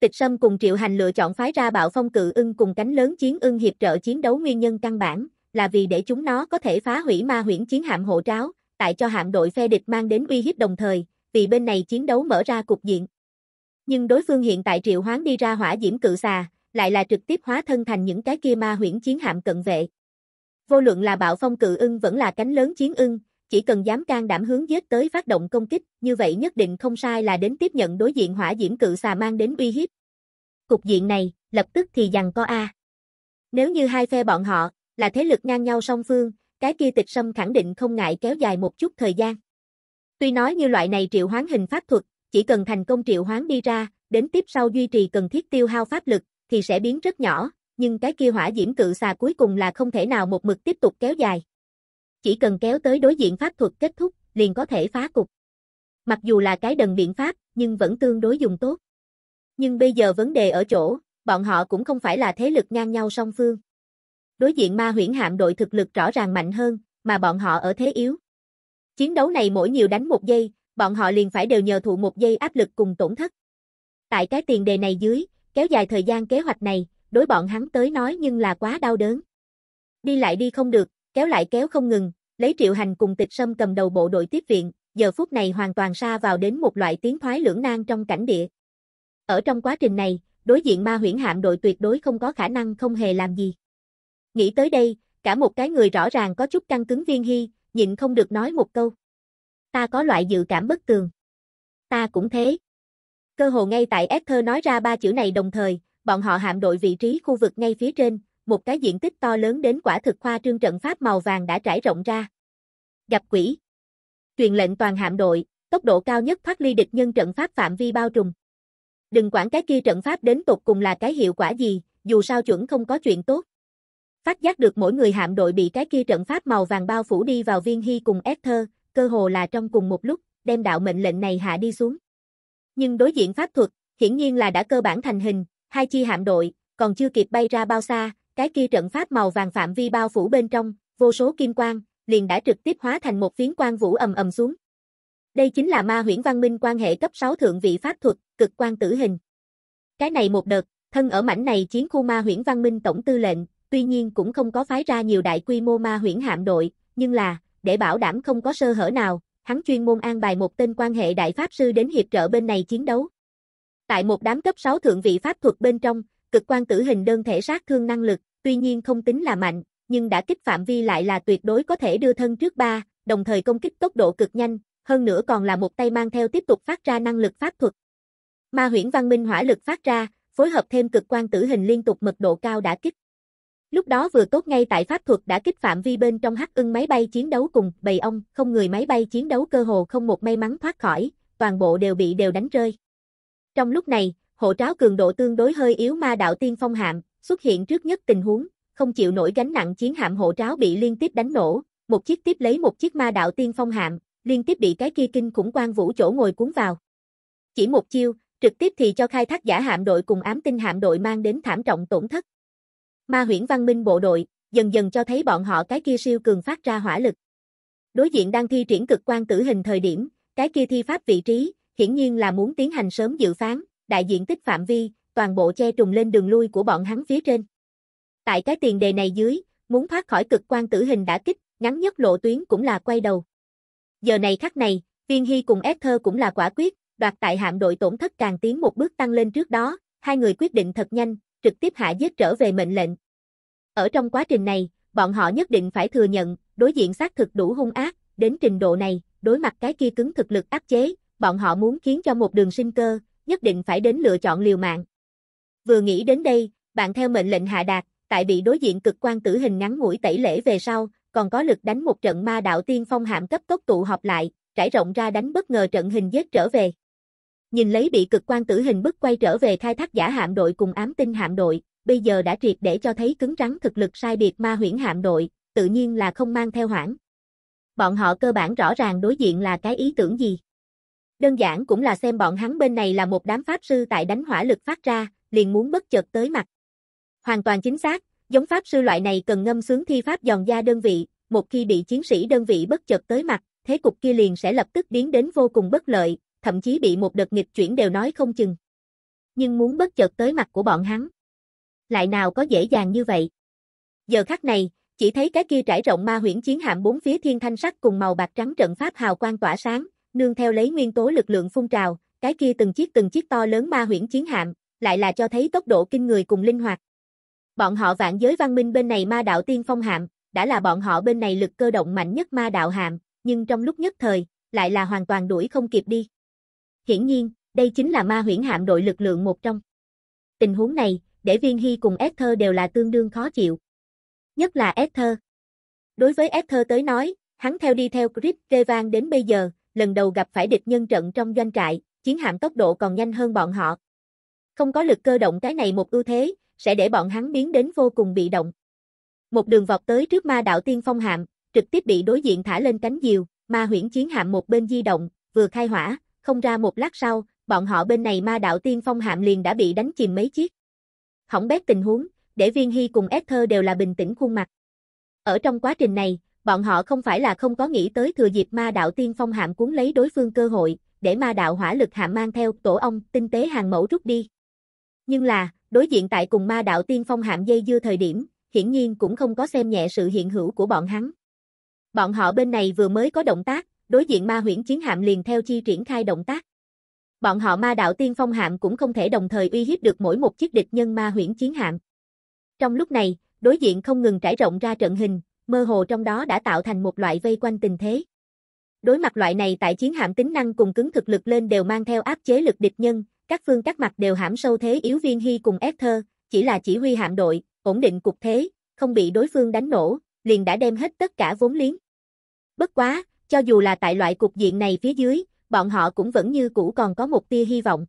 Tịch Sâm cùng Triệu Hành lựa chọn phái ra bạo phong cự ưng cùng cánh lớn chiến ưng hiệp trợ chiến đấu nguyên nhân căn bản, là vì để chúng nó có thể phá hủy ma huyễn chiến hạm hộ tráo, tại cho hạm đội phe địch mang đến uy hiếp đồng thời, vì bên này chiến đấu mở ra cục diện. Nhưng đối phương hiện tại triệu hoán đi ra hỏa diễm cự xà, lại là trực tiếp hóa thân thành những cái kia ma huyễn chiến hạm cận vệ. Vô luận là bạo phong cự ưng vẫn là cánh lớn chiến ưng, chỉ cần dám can đảm hướng giết tới phát động công kích, như vậy nhất định không sai là đến tiếp nhận đối diện hỏa diễm cự xà mang đến uy hiếp. Cục diện này, lập tức thì dằn co A. Nếu như hai phe bọn họ, là thế lực ngang nhau song phương, cái kia tịch sâm khẳng định không ngại kéo dài một chút thời gian. Tuy nói như loại này triệu hoán hình pháp thuật, chỉ cần thành công triệu hoán đi ra, đến tiếp sau duy trì cần thiết tiêu hao pháp lực, thì sẽ biến rất nhỏ, nhưng cái kia hỏa diễm cự xà cuối cùng là không thể nào một mực tiếp tục kéo dài. Chỉ cần kéo tới đối diện pháp thuật kết thúc, liền có thể phá cục. Mặc dù là cái đần biện pháp, nhưng vẫn tương đối dùng tốt. Nhưng bây giờ vấn đề ở chỗ, bọn họ cũng không phải là thế lực ngang nhau song phương. Đối diện ma huyễn hạm đội thực lực rõ ràng mạnh hơn, mà bọn họ ở thế yếu. Chiến đấu này mỗi nhiều đánh một giây, bọn họ liền phải đều nhờ thụ một giây áp lực cùng tổn thất. Tại cái tiền đề này dưới, kéo dài thời gian kế hoạch này, đối bọn hắn tới nói nhưng là quá đau đớn. Đi lại đi không được, kéo lại kéo không ngừng, lấy triệu hành cùng tịch sâm cầm đầu bộ đội tiếp viện, giờ phút này hoàn toàn xa vào đến một loại tiếng thoái lưỡng nan trong cảnh địa. Ở trong quá trình này, đối diện ma huyễn hạm đội tuyệt đối không có khả năng không hề làm gì. Nghĩ tới đây, cả một cái người rõ ràng có chút căng cứng viên hy, nhịn không được nói một câu ta có loại dự cảm bất tường. Ta cũng thế. Cơ hồ ngay tại Esther nói ra ba chữ này đồng thời, bọn họ hạm đội vị trí khu vực ngay phía trên, một cái diện tích to lớn đến quả thực khoa trương trận pháp màu vàng đã trải rộng ra. Gặp quỷ. Truyền lệnh toàn hạm đội, tốc độ cao nhất thoát ly địch nhân trận pháp phạm vi bao trùm. Đừng quản cái kia trận pháp đến tột cùng là cái hiệu quả gì, dù sao chuẩn không có chuyện tốt. Phát giác được mỗi người hạm đội bị cái kia trận pháp màu vàng bao phủ đi vào viên hy cùng Esther, cơ hồ là trong cùng một lúc, đem đạo mệnh lệnh này hạ đi xuống. Nhưng đối diện pháp thuật, hiển nhiên là đã cơ bản thành hình, hai chi hạm đội, còn chưa kịp bay ra bao xa, cái kia trận pháp màu vàng phạm vi bao phủ bên trong, vô số kim quang, liền đã trực tiếp hóa thành một phiến quang vũ ầm ầm xuống. Đây chính là ma huyễn văn minh quan hệ cấp 6 thượng vị pháp thuật, cực quang tử hình. Cái này một đợt, thân ở mảnh này chiến khu ma huyễn văn minh tổng tư lệnh, tuy nhiên cũng không có phái ra nhiều đại quy mô ma huyễn hạm đội, nhưng là, để bảo đảm không có sơ hở nào, hắn chuyên môn an bài một tên quan hệ đại pháp sư đến hiệp trợ bên này chiến đấu. Tại một đám cấp 6 thượng vị pháp thuật bên trong, cực quan tử hình đơn thể sát thương năng lực, tuy nhiên không tính là mạnh, nhưng đã kích phạm vi lại là tuyệt đối có thể đưa thân trước ba, đồng thời công kích tốc độ cực nhanh, hơn nữa còn là một tay mang theo tiếp tục phát ra năng lực pháp thuật. Ma huyễn văn minh hỏa lực phát ra, phối hợp thêm cực quan tử hình liên tục mật độ cao đã kích. Lúc đó vừa tốt ngay tại pháp thuật đã kích phạm vi bên trong hắc ưng máy bay chiến đấu cùng bầy ong không người máy bay chiến đấu cơ hồ không một may mắn thoát khỏi, toàn bộ đều bị đều đánh rơi. Trong lúc này, hộ tráo cường độ tương đối hơi yếu ma đạo tiên phong hạm, xuất hiện trước nhất tình huống, không chịu nổi gánh nặng chiến hạm hộ tráo bị liên tiếp đánh nổ, một chiếc tiếp lấy một chiếc ma đạo tiên phong hạm, liên tiếp bị cái kia kinh khủng quan vũ chỗ ngồi cuốn vào. Chỉ một chiêu, trực tiếp thì cho khai thác giả hạm đội cùng ám tinh hạm đội mang đến thảm trọng tổn thất ma huyễn văn minh bộ đội, dần dần cho thấy bọn họ cái kia siêu cường phát ra hỏa lực. Đối diện đang thi triển cực quan tử hình thời điểm, cái kia thi pháp vị trí, hiển nhiên là muốn tiến hành sớm dự phán, đại diện tích phạm vi, toàn bộ che trùng lên đường lui của bọn hắn phía trên. Tại cái tiền đề này dưới, muốn thoát khỏi cực quan tử hình đã kích, ngắn nhất lộ tuyến cũng là quay đầu. Giờ này khắc này, Viên Hy cùng Esther cũng là quả quyết, đoạt tại hạm đội tổn thất càng tiến một bước tăng lên trước đó, hai người quyết định thật nhanh, trực tiếp hạ giết trở về mệnh lệnh, ở trong quá trình này, bọn họ nhất định phải thừa nhận, đối diện xác thực đủ hung ác, đến trình độ này, đối mặt cái kia cứng thực lực áp chế, bọn họ muốn khiến cho một đường sinh cơ, nhất định phải đến lựa chọn liều mạng. Vừa nghĩ đến đây, bạn theo mệnh lệnh hạ đạt, tại bị đối diện cực quan tử hình ngắn mũi tẩy lễ về sau, còn có lực đánh một trận ma đạo tiên phong hạm cấp tốc tụ họp lại, trải rộng ra đánh bất ngờ trận hình giết trở về. Nhìn lấy bị cực quan tử hình bức quay trở về khai thác giả hạm đội cùng ám tinh hạm đội, bây giờ đã triệt để cho thấy cứng rắn thực lực sai biệt ma huyễn hạm đội, tự nhiên là không mang theo hoảng. Bọn họ cơ bản rõ ràng đối diện là cái ý tưởng gì. Đơn giản cũng là xem bọn hắn bên này là một đám pháp sư tại đánh hỏa lực phát ra, liền muốn bất chợt tới mặt. Hoàn toàn chính xác, giống pháp sư loại này cần ngâm sướng thi pháp giòn da đơn vị, một khi bị chiến sĩ đơn vị bất chợt tới mặt, thế cục kia liền sẽ lập tức biến đến vô cùng bất lợi, thậm chí bị một đợt nghịch chuyển đều nói không chừng. Nhưng muốn bất chợt tới mặt của bọn hắn, lại nào có dễ dàng như vậy. Giờ khắc này, chỉ thấy cái kia trải rộng ma huyễn chiến hạm bốn phía thiên thanh sắc cùng màu bạc trắng trận pháp hào quang tỏa sáng, nương theo lấy nguyên tố lực lượng phun trào, cái kia từng chiếc từng chiếc to lớn ma huyễn chiến hạm, lại là cho thấy tốc độ kinh người cùng linh hoạt. Bọn họ vạn giới văn minh bên này ma đạo tiên phong hạm, đã là bọn họ bên này lực cơ động mạnh nhất ma đạo hạm, nhưng trong lúc nhất thời, lại là hoàn toàn đuổi không kịp đi. Hiển nhiên, đây chính là ma huyễn hạm đội lực lượng một trong. Tình huống này, để Viên Hy cùng Ether đều là tương đương khó chịu. Nhất là Ether. Đối với Ether tới nói, hắn theo đi theo Chris Revan đến bây giờ, lần đầu gặp phải địch nhân trận trong doanh trại, chiến hạm tốc độ còn nhanh hơn bọn họ. Không có lực cơ động cái này một ưu thế, sẽ để bọn hắn biến đến vô cùng bị động. Một đường vọt tới trước ma đạo tiên phong hạm, trực tiếp bị đối diện thả lên cánh diều, ma huyễn chiến hạm một bên di động, vừa khai hỏa, không ra một lát sau, bọn họ bên này ma đạo tiên phong hạm liền đã bị đánh chìm mấy chiếc hỏng bét tình huống, để Viên Hy cùng Esther đều là bình tĩnh khuôn mặt. Ở trong quá trình này, bọn họ không phải là không có nghĩ tới thừa dịp ma đạo tiên phong hạm cuốn lấy đối phương cơ hội, để ma đạo hỏa lực hạm mang theo tổ ong tinh tế hàng mẫu rút đi. Nhưng là, đối diện tại cùng ma đạo tiên phong hạm dây dưa thời điểm, hiển nhiên cũng không có xem nhẹ sự hiện hữu của bọn hắn. Bọn họ bên này vừa mới có động tác, đối diện ma huyễn chiến hạm liền theo chi triển khai động tác bọn họ ma đạo tiên phong hạm cũng không thể đồng thời uy hiếp được mỗi một chiếc địch nhân ma huyễn chiến hạm. Trong lúc này, đối diện không ngừng trải rộng ra trận hình, mơ hồ trong đó đã tạo thành một loại vây quanh tình thế. Đối mặt loại này tại chiến hạm tính năng cùng cứng thực lực lên đều mang theo áp chế lực địch nhân, các phương các mặt đều hãm sâu thế yếu viên hy cùng Ether, chỉ là chỉ huy hạm đội, ổn định cục thế, không bị đối phương đánh nổ, liền đã đem hết tất cả vốn liếng. Bất quá, cho dù là tại loại cục diện này phía dưới, bọn họ cũng vẫn như cũ còn có một tia hy vọng.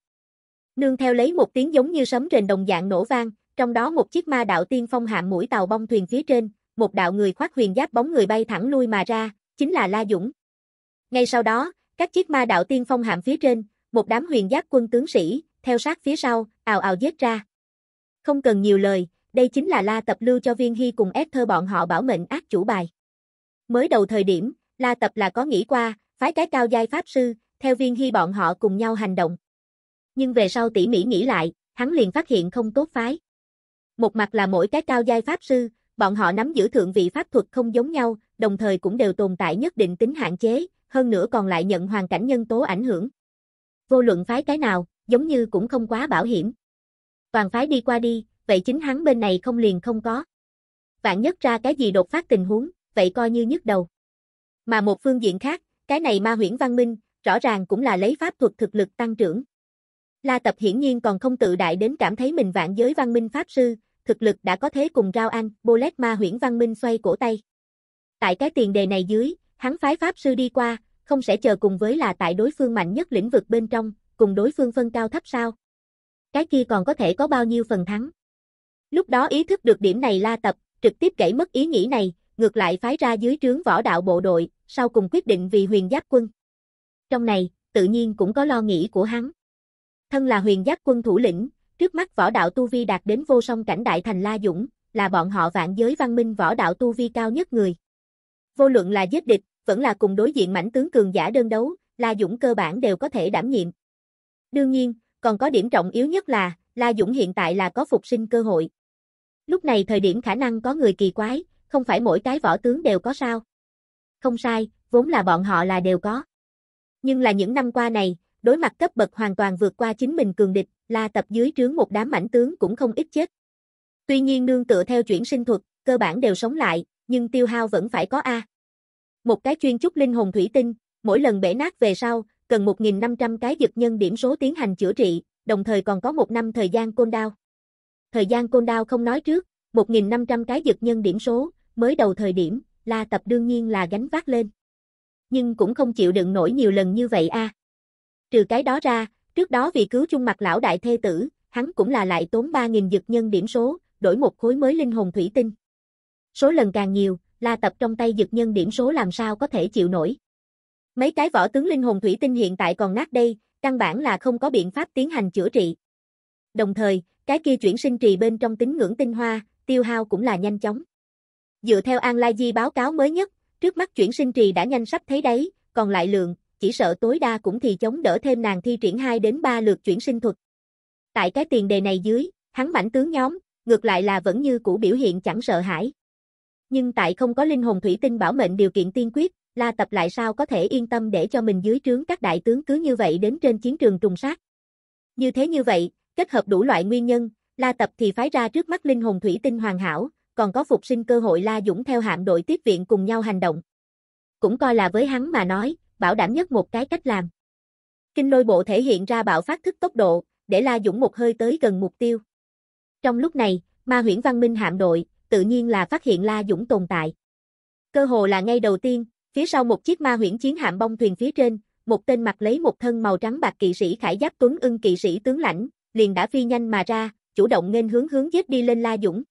Nương theo lấy một tiếng giống như sấm rền đồng dạng nổ vang, trong đó một chiếc ma đạo tiên phong hạm mũi tàu bông thuyền phía trên, một đạo người khoác huyền giáp bóng người bay thẳng lui mà ra, chính là La Dũng. Ngay sau đó, các chiếc ma đạo tiên phong hạm phía trên, một đám huyền giáp quân tướng sĩ, theo sát phía sau, ào ào giết ra. Không cần nhiều lời, đây chính là La Tập lưu cho Viên Hy cùng ép thơ bọn họ bảo mệnh ác chủ bài. Mới đầu thời điểm, La Tập là có nghĩ qua, phái cái cao giai pháp sư, theo viên hy bọn họ cùng nhau hành động. Nhưng về sau tỉ mỉ nghĩ lại, hắn liền phát hiện không tốt phái. Một mặt là mỗi cái cao giai pháp sư, bọn họ nắm giữ thượng vị pháp thuật không giống nhau, đồng thời cũng đều tồn tại nhất định tính hạn chế, hơn nữa còn lại nhận hoàn cảnh nhân tố ảnh hưởng. Vô luận phái cái nào, giống như cũng không quá bảo hiểm. Toàn phái đi qua đi, vậy chính hắn bên này không liền không có. Vạn nhất ra cái gì đột phát tình huống, vậy coi như nhức đầu. Mà một phương diện khác, cái này ma huyễn văn minh, rõ ràng cũng là lấy pháp thuật thực lực tăng trưởng. La Tập hiển nhiên còn không tự đại đến cảm thấy mình vạn giới văn minh pháp sư, thực lực đã có thế cùng Rao An, Bolet ma huyễn văn minh xoay cổ tay. Tại cái tiền đề này dưới, hắn phái pháp sư đi qua, không sẽ chờ cùng với là tại đối phương mạnh nhất lĩnh vực bên trong, cùng đối phương phân cao thấp sao. Cái kia còn có thể có bao nhiêu phần thắng. Lúc đó ý thức được điểm này La Tập, trực tiếp gãy mất ý nghĩ này, ngược lại phái ra dưới trướng võ đạo bộ đội, sau cùng quyết định vì huyền giáp quân trong này, tự nhiên cũng có lo nghĩ của hắn. Thân là huyền giác quân thủ lĩnh, trước mắt võ đạo tu vi đạt đến vô song cảnh đại thành La Dũng, là bọn họ vạn giới văn minh võ đạo tu vi cao nhất người. Vô luận là giết địch, vẫn là cùng đối diện mãnh tướng cường giả đơn đấu, La Dũng cơ bản đều có thể đảm nhiệm. Đương nhiên, còn có điểm trọng yếu nhất là, La Dũng hiện tại là có phục sinh cơ hội. Lúc này thời điểm khả năng có người kỳ quái, không phải mỗi cái võ tướng đều có sao. Không sai, vốn là bọn họ là đều có. Nhưng là những năm qua này, đối mặt cấp bậc hoàn toàn vượt qua chính mình cường địch, La Tập dưới trướng một đám mãnh tướng cũng không ít chết. Tuy nhiên nương tựa theo chuyển sinh thuật, cơ bản đều sống lại, nhưng tiêu hao vẫn phải có a. Một cái chuyên trúc linh hồn thủy tinh, mỗi lần bể nát về sau, cần 1500 cái dực nhân điểm số tiến hành chữa trị, đồng thời còn có một năm thời gian côn đao. Thời gian côn đao không nói trước, 1500 cái dực nhân điểm số, mới đầu thời điểm, La Tập đương nhiên là gánh vác lên nhưng cũng không chịu đựng nổi nhiều lần như vậy a. Trừ cái đó ra, trước đó vì cứu chung mặt lão đại thê tử, hắn cũng là lại tốn 3.000 dực nhân điểm số, đổi một khối mới linh hồn thủy tinh. Số lần càng nhiều, la tập trong tay dực nhân điểm số làm sao có thể chịu nổi. Mấy cái võ tướng linh hồn thủy tinh hiện tại còn nát đây, căn bản là không có biện pháp tiến hành chữa trị. Đồng thời, cái kia chuyển sinh trì bên trong tính ngưỡng tinh hoa, tiêu hao cũng là nhanh chóng. Dựa theo An Lai Di báo cáo mới nhất, Trước mắt chuyển sinh trì đã nhanh sắp thấy đấy, còn lại lượng, chỉ sợ tối đa cũng thì chống đỡ thêm nàng thi triển 2 đến 3 lượt chuyển sinh thuật. Tại cái tiền đề này dưới, hắn mảnh tướng nhóm, ngược lại là vẫn như cũ biểu hiện chẳng sợ hãi. Nhưng tại không có linh hồn thủy tinh bảo mệnh điều kiện tiên quyết, La Tập lại sao có thể yên tâm để cho mình dưới trướng các đại tướng cứ như vậy đến trên chiến trường trùng sát. Như thế như vậy, kết hợp đủ loại nguyên nhân, La Tập thì phái ra trước mắt linh hồn thủy tinh hoàn hảo, còn có phục sinh cơ hội La Dũng theo hạm đội tiếp viện cùng nhau hành động. Cũng coi là với hắn mà nói, bảo đảm nhất một cái cách làm. Kinh lôi bộ thể hiện ra bạo phát thức tốc độ, để La Dũng một hơi tới gần mục tiêu. Trong lúc này, ma huyễn văn minh hạm đội, tự nhiên là phát hiện La Dũng tồn tại. Cơ hồ là ngay đầu tiên, phía sau một chiếc ma huyễn chiến hạm bông thuyền phía trên, một tên mặc lấy một thân màu trắng bạc kỵ sĩ khải giáp tuấn ưng kỵ sĩ tướng lãnh, liền đã phi nhanh mà ra, chủ động nên hướng hướng giết đi lên La Dũng.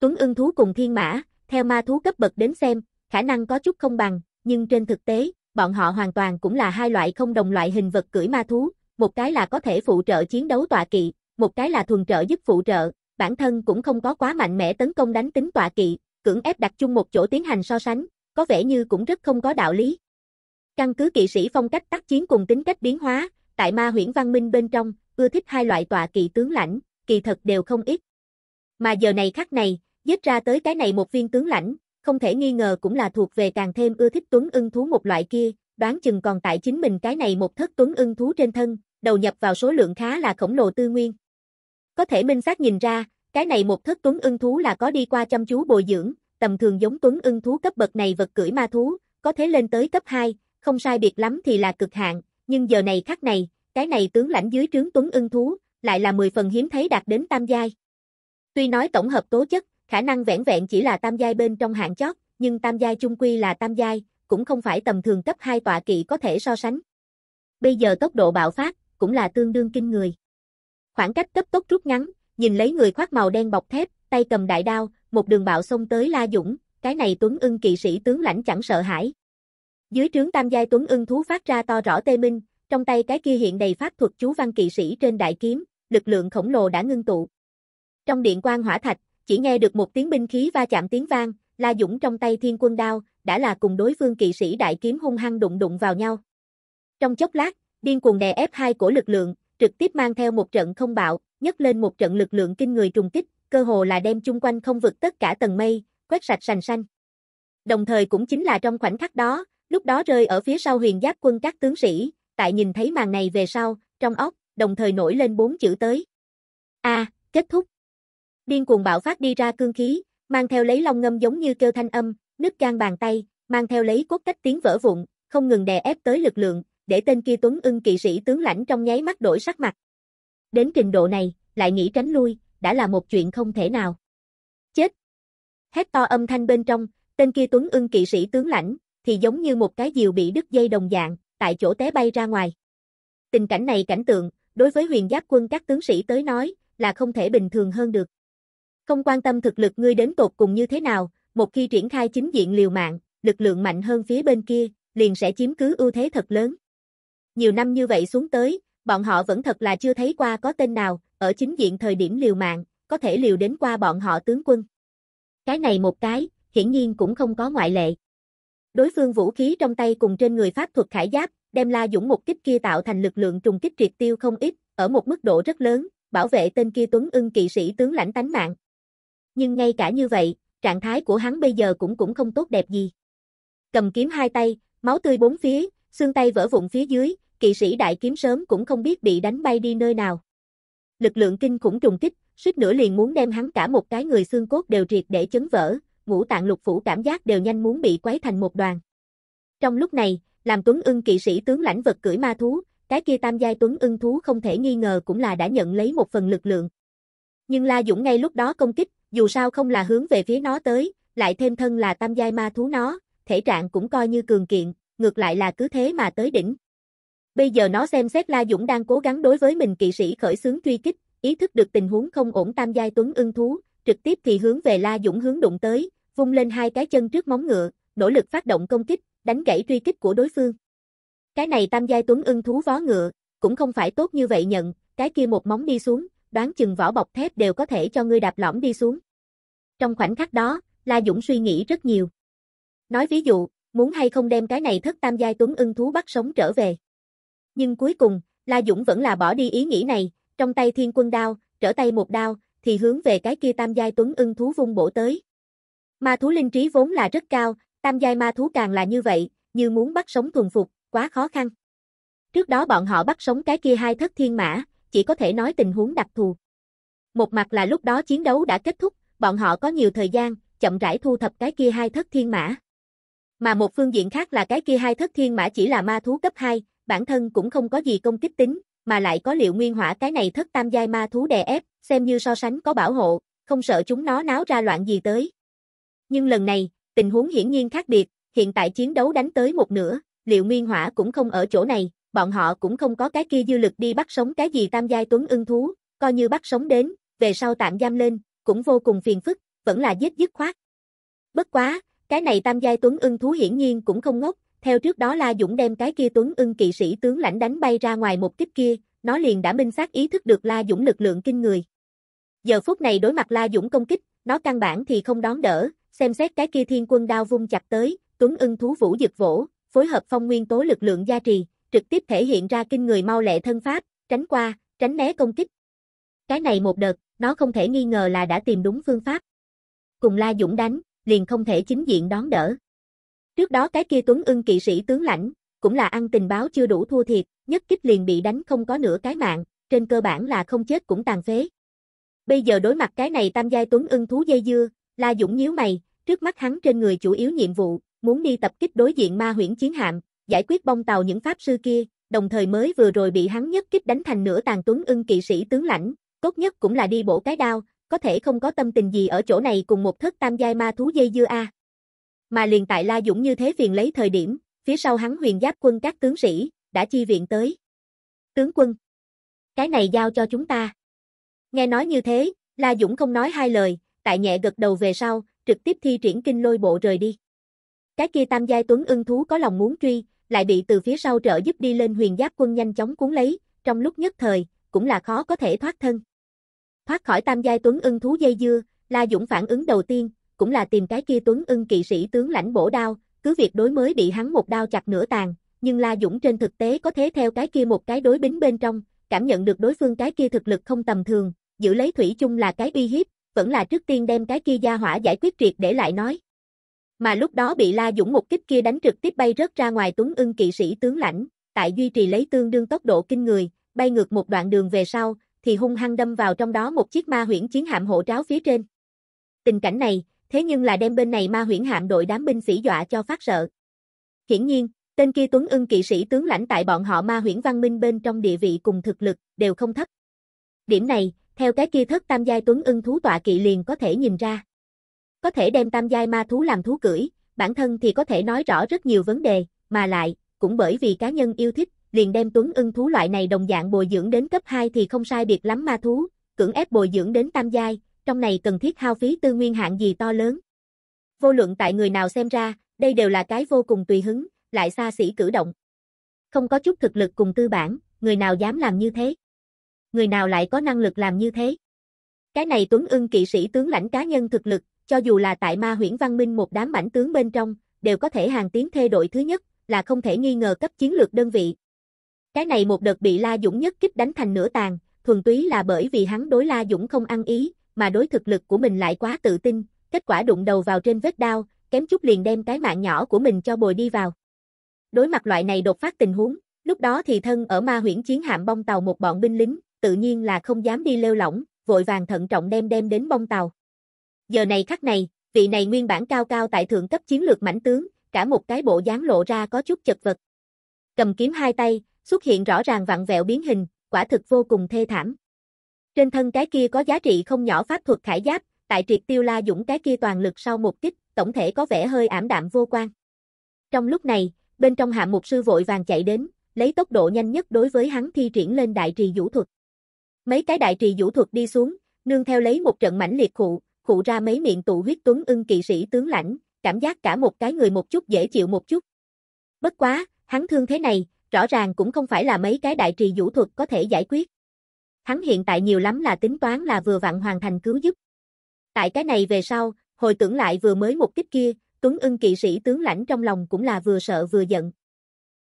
Tuấn ưng thú cùng thiên mã, theo ma thú cấp bậc đến xem, khả năng có chút không bằng, nhưng trên thực tế, bọn họ hoàn toàn cũng là hai loại không đồng loại hình vật cưỡi ma thú, một cái là có thể phụ trợ chiến đấu tọa kỵ, một cái là thuần trợ giúp phụ trợ, bản thân cũng không có quá mạnh mẽ tấn công đánh tính tọa kỵ, cưỡng ép đặt chung một chỗ tiến hành so sánh, có vẻ như cũng rất không có đạo lý. Căn cứ kỵ sĩ phong cách tác chiến cùng tính cách biến hóa, tại ma huyễn văn minh bên trong, ưa thích hai loại tọa kỵ tướng lãnh, kỳ thật đều không ít. Mà giờ này khắc này, Giết ra tới cái này một viên tướng lãnh, không thể nghi ngờ cũng là thuộc về càng thêm ưa thích tuấn ưng thú một loại kia, đoán chừng còn tại chính mình cái này một thất tuấn ưng thú trên thân, đầu nhập vào số lượng khá là khổng lồ tư nguyên. Có thể minh xác nhìn ra, cái này một thất tuấn ưng thú là có đi qua chăm chú bồi dưỡng, tầm thường giống tuấn ưng thú cấp bậc này vật cưỡi ma thú, có thể lên tới cấp 2, không sai biệt lắm thì là cực hạn, nhưng giờ này khắc này, cái này tướng lãnh dưới trướng tuấn ưng thú, lại là 10 phần hiếm thấy đạt đến tam giai. Tuy nói tổng hợp tố chất, Khả năng vẻn vẹn chỉ là tam giai bên trong hạng chót, nhưng tam giai chung quy là tam giai, cũng không phải tầm thường cấp 2 tọa kỵ có thể so sánh. Bây giờ tốc độ bạo phát, cũng là tương đương kinh người. Khoảng cách cấp tốc rút ngắn, nhìn lấy người khoác màu đen bọc thép, tay cầm đại đao, một đường bạo xông tới La Dũng, cái này Tuấn ưng kỵ sĩ tướng lãnh chẳng sợ hãi. Dưới trướng tam giai Tuấn ưng thú phát ra to rõ tê minh, trong tay cái kia hiện đầy pháp thuật chú văn kỵ sĩ trên đại kiếm, lực lượng khổng lồ đã ngưng tụ. Trong điện quan hỏa thạch, chỉ nghe được một tiếng binh khí va chạm tiếng vang, La Dũng trong tay thiên quân đao, đã là cùng đối phương kỵ sĩ đại kiếm hung hăng đụng đụng vào nhau. Trong chốc lát, điên cuồng đè ép hai cổ lực lượng, trực tiếp mang theo một trận không bạo, nhấc lên một trận lực lượng kinh người trùng kích, cơ hồ là đem chung quanh không vực tất cả tầng mây, quét sạch sành xanh. Đồng thời cũng chính là trong khoảnh khắc đó, lúc đó rơi ở phía sau huyền giáp quân các tướng sĩ, tại nhìn thấy màn này về sau, trong óc, đồng thời nổi lên bốn chữ tới. A, kết thúc điên cuồng bạo phát đi ra cương khí, mang theo lấy long ngâm giống như kêu thanh âm, nứt gan bàn tay, mang theo lấy cốt cách tiếng vỡ vụn, không ngừng đè ép tới lực lượng, để tên kia Tuấn Ưng kỵ sĩ tướng lãnh trong nháy mắt đổi sắc mặt. Đến trình độ này, lại nghĩ tránh lui, đã là một chuyện không thể nào. Chết! Hét to âm thanh bên trong, tên kia Tuấn Ưng kỵ sĩ tướng lãnh, thì giống như một cái diều bị đứt dây đồng dạng, tại chỗ té bay ra ngoài. Tình cảnh này cảnh tượng, đối với huyền giáp quân các tướng sĩ tới nói, là không thể bình thường hơn được. Không quan tâm thực lực ngươi đến tột cùng như thế nào, một khi triển khai chính diện liều mạng, lực lượng mạnh hơn phía bên kia, liền sẽ chiếm cứ ưu thế thật lớn. Nhiều năm như vậy xuống tới, bọn họ vẫn thật là chưa thấy qua có tên nào, ở chính diện thời điểm liều mạng, có thể liều đến qua bọn họ tướng quân. Cái này một cái, hiển nhiên cũng không có ngoại lệ. Đối phương vũ khí trong tay cùng trên người pháp thuật khải giáp, đem La Dũng một kích kia tạo thành lực lượng trùng kích triệt tiêu không ít, ở một mức độ rất lớn, bảo vệ tên kia Tuấn Ưng kỵ sĩ tướng lãnh tánh mạng nhưng ngay cả như vậy, trạng thái của hắn bây giờ cũng cũng không tốt đẹp gì. Cầm kiếm hai tay, máu tươi bốn phía, xương tay vỡ vụn phía dưới, kỵ sĩ đại kiếm sớm cũng không biết bị đánh bay đi nơi nào. Lực lượng kinh khủng trùng kích, suýt nữa liền muốn đem hắn cả một cái người xương cốt đều triệt để chấn vỡ, ngũ tạng lục phủ cảm giác đều nhanh muốn bị quấy thành một đoàn. Trong lúc này, làm Tuấn ưng kỵ sĩ tướng lãnh vật cưỡi ma thú, cái kia tam giai Tuấn ưng thú không thể nghi ngờ cũng là đã nhận lấy một phần lực lượng. Nhưng La Dũng ngay lúc đó công kích, dù sao không là hướng về phía nó tới, lại thêm thân là tam giai ma thú nó, thể trạng cũng coi như cường kiện, ngược lại là cứ thế mà tới đỉnh. Bây giờ nó xem xét La Dũng đang cố gắng đối với mình kỵ sĩ khởi xướng truy kích, ý thức được tình huống không ổn tam giai tuấn ưng thú, trực tiếp thì hướng về La Dũng hướng đụng tới, vung lên hai cái chân trước móng ngựa, nỗ lực phát động công kích, đánh gãy truy kích của đối phương. Cái này tam giai tuấn ưng thú vó ngựa, cũng không phải tốt như vậy nhận, cái kia một móng đi xuống, đoán chừng vỏ bọc thép đều có thể cho ngươi đạp lõm đi xuống. Trong khoảnh khắc đó, La Dũng suy nghĩ rất nhiều. Nói ví dụ, muốn hay không đem cái này thất tam giai tuấn ưng thú bắt sống trở về. Nhưng cuối cùng, La Dũng vẫn là bỏ đi ý nghĩ này, trong tay thiên quân đao, trở tay một đao, thì hướng về cái kia tam giai tuấn ưng thú vung bổ tới. Ma thú linh trí vốn là rất cao, tam giai ma thú càng là như vậy, như muốn bắt sống thuần phục, quá khó khăn. Trước đó bọn họ bắt sống cái kia hai thất thiên mã, chỉ có thể nói tình huống đặc thù. Một mặt là lúc đó chiến đấu đã kết thúc, bọn họ có nhiều thời gian, chậm rãi thu thập cái kia hai thất thiên mã. Mà một phương diện khác là cái kia hai thất thiên mã chỉ là ma thú cấp 2, bản thân cũng không có gì công kích tính, mà lại có liệu nguyên hỏa cái này thất tam giai ma thú đè ép, xem như so sánh có bảo hộ, không sợ chúng nó náo ra loạn gì tới. Nhưng lần này, tình huống hiển nhiên khác biệt, hiện tại chiến đấu đánh tới một nửa, liệu nguyên hỏa cũng không ở chỗ này, bọn họ cũng không có cái kia dư lực đi bắt sống cái gì tam giai tuấn ưng thú, coi như bắt sống đến, về sau tạm giam lên, cũng vô cùng phiền phức, vẫn là giết dứt khoát. Bất quá, cái này tam giai tuấn ưng thú hiển nhiên cũng không ngốc, theo trước đó La Dũng đem cái kia tuấn ưng kỵ sĩ tướng lãnh đánh bay ra ngoài một kích kia, nó liền đã minh xác ý thức được La Dũng lực lượng kinh người. Giờ phút này đối mặt La Dũng công kích, nó căn bản thì không đón đỡ, xem xét cái kia thiên quân đao vung chặt tới, tuấn ưng thú vũ dực vỗ, phối hợp phong nguyên tố lực lượng gia trì, trực tiếp thể hiện ra kinh người mau lẹ thân pháp, tránh qua, tránh né công kích. Cái này một đợt, nó không thể nghi ngờ là đã tìm đúng phương pháp. Cùng La Dũng đánh, liền không thể chính diện đón đỡ. Trước đó cái kia Tuấn ưng kỵ sĩ tướng lãnh, cũng là ăn tình báo chưa đủ thua thiệt, nhất kích liền bị đánh không có nửa cái mạng, trên cơ bản là không chết cũng tàn phế. Bây giờ đối mặt cái này tam giai Tuấn ưng thú dây dưa, La Dũng nhíu mày, trước mắt hắn trên người chủ yếu nhiệm vụ, muốn đi tập kích đối diện ma huyễn chiến hạm, giải quyết bong tàu những pháp sư kia, đồng thời mới vừa rồi bị hắn nhất kích đánh thành nửa tàn tuấn ưng kỵ sĩ tướng lãnh, tốt nhất cũng là đi bổ cái đao, có thể không có tâm tình gì ở chỗ này cùng một thất tam giai ma thú dây dưa a. Mà liền tại La Dũng như thế phiền lấy thời điểm, phía sau hắn huyền giáp quân các tướng sĩ, đã chi viện tới. Tướng quân, cái này giao cho chúng ta. Nghe nói như thế, La Dũng không nói hai lời, tại nhẹ gật đầu về sau, trực tiếp thi triển kinh lôi bộ rời đi. Cái kia tam giai tuấn ưng thú có lòng muốn truy, lại bị từ phía sau trợ giúp đi lên huyền giáp quân nhanh chóng cuốn lấy, trong lúc nhất thời, cũng là khó có thể thoát thân. Thoát khỏi tam giai tuấn ưng thú dây dưa, La Dũng phản ứng đầu tiên, cũng là tìm cái kia tuấn ưng kỵ sĩ tướng lãnh bổ đao, cứ việc đối mới bị hắn một đao chặt nửa tàn, nhưng La Dũng trên thực tế có thế theo cái kia một cái đối bính bên trong, cảm nhận được đối phương cái kia thực lực không tầm thường, giữ lấy thủy chung là cái uy hiếp, vẫn là trước tiên đem cái kia gia hỏa giải quyết triệt để lại nói mà lúc đó bị La Dũng một kích kia đánh trực tiếp bay rớt ra ngoài Tuấn Ưng kỵ sĩ tướng lãnh, tại duy trì lấy tương đương tốc độ kinh người, bay ngược một đoạn đường về sau, thì hung hăng đâm vào trong đó một chiếc ma huyễn chiến hạm hộ tráo phía trên. Tình cảnh này, thế nhưng là đem bên này ma huyễn hạm đội đám binh sĩ dọa cho phát sợ. Hiển nhiên, tên kia Tuấn Ưng kỵ sĩ tướng lãnh tại bọn họ ma huyễn văn minh bên trong địa vị cùng thực lực đều không thấp. Điểm này, theo cái kia thất tam giai Tuấn Ưng thú tọa kỵ liền có thể nhìn ra có thể đem tam giai ma thú làm thú cưỡi, bản thân thì có thể nói rõ rất nhiều vấn đề, mà lại, cũng bởi vì cá nhân yêu thích, liền đem tuấn ưng thú loại này đồng dạng bồi dưỡng đến cấp 2 thì không sai biệt lắm ma thú, cưỡng ép bồi dưỡng đến tam giai, trong này cần thiết hao phí tư nguyên hạng gì to lớn. Vô luận tại người nào xem ra, đây đều là cái vô cùng tùy hứng, lại xa xỉ cử động. Không có chút thực lực cùng tư bản, người nào dám làm như thế? Người nào lại có năng lực làm như thế? Cái này Tuấn ưng kỵ sĩ tướng lãnh cá nhân thực lực, cho dù là tại ma huyễn văn minh một đám mảnh tướng bên trong, đều có thể hàng tiến thê đội thứ nhất, là không thể nghi ngờ cấp chiến lược đơn vị. Cái này một đợt bị La Dũng nhất kích đánh thành nửa tàn, thuần túy là bởi vì hắn đối La Dũng không ăn ý, mà đối thực lực của mình lại quá tự tin, kết quả đụng đầu vào trên vết đao, kém chút liền đem cái mạng nhỏ của mình cho bồi đi vào. Đối mặt loại này đột phát tình huống, lúc đó thì thân ở ma huyễn chiến hạm bong tàu một bọn binh lính, tự nhiên là không dám đi lêu lỏng, vội vàng thận trọng đem đem đến bong tàu. Giờ này khắc này, vị này nguyên bản cao cao tại thượng cấp chiến lược mãnh tướng, cả một cái bộ dáng lộ ra có chút chật vật. Cầm kiếm hai tay, xuất hiện rõ ràng vặn vẹo biến hình, quả thực vô cùng thê thảm. Trên thân cái kia có giá trị không nhỏ pháp thuật khải giáp, tại triệt tiêu la dũng cái kia toàn lực sau một kích, tổng thể có vẻ hơi ảm đạm vô quan. Trong lúc này, bên trong hạ mục sư vội vàng chạy đến, lấy tốc độ nhanh nhất đối với hắn thi triển lên đại trì vũ thuật. Mấy cái đại trì vũ thuật đi xuống, nương theo lấy một trận mãnh liệt khụ, cụ ra mấy miệng tụ huyết tuấn ưng kỵ sĩ tướng lãnh, cảm giác cả một cái người một chút dễ chịu một chút. Bất quá, hắn thương thế này, rõ ràng cũng không phải là mấy cái đại trì vũ thuật có thể giải quyết. Hắn hiện tại nhiều lắm là tính toán là vừa vặn hoàn thành cứu giúp. Tại cái này về sau, hồi tưởng lại vừa mới một kích kia, Tuấn ưng kỵ sĩ tướng lãnh trong lòng cũng là vừa sợ vừa giận.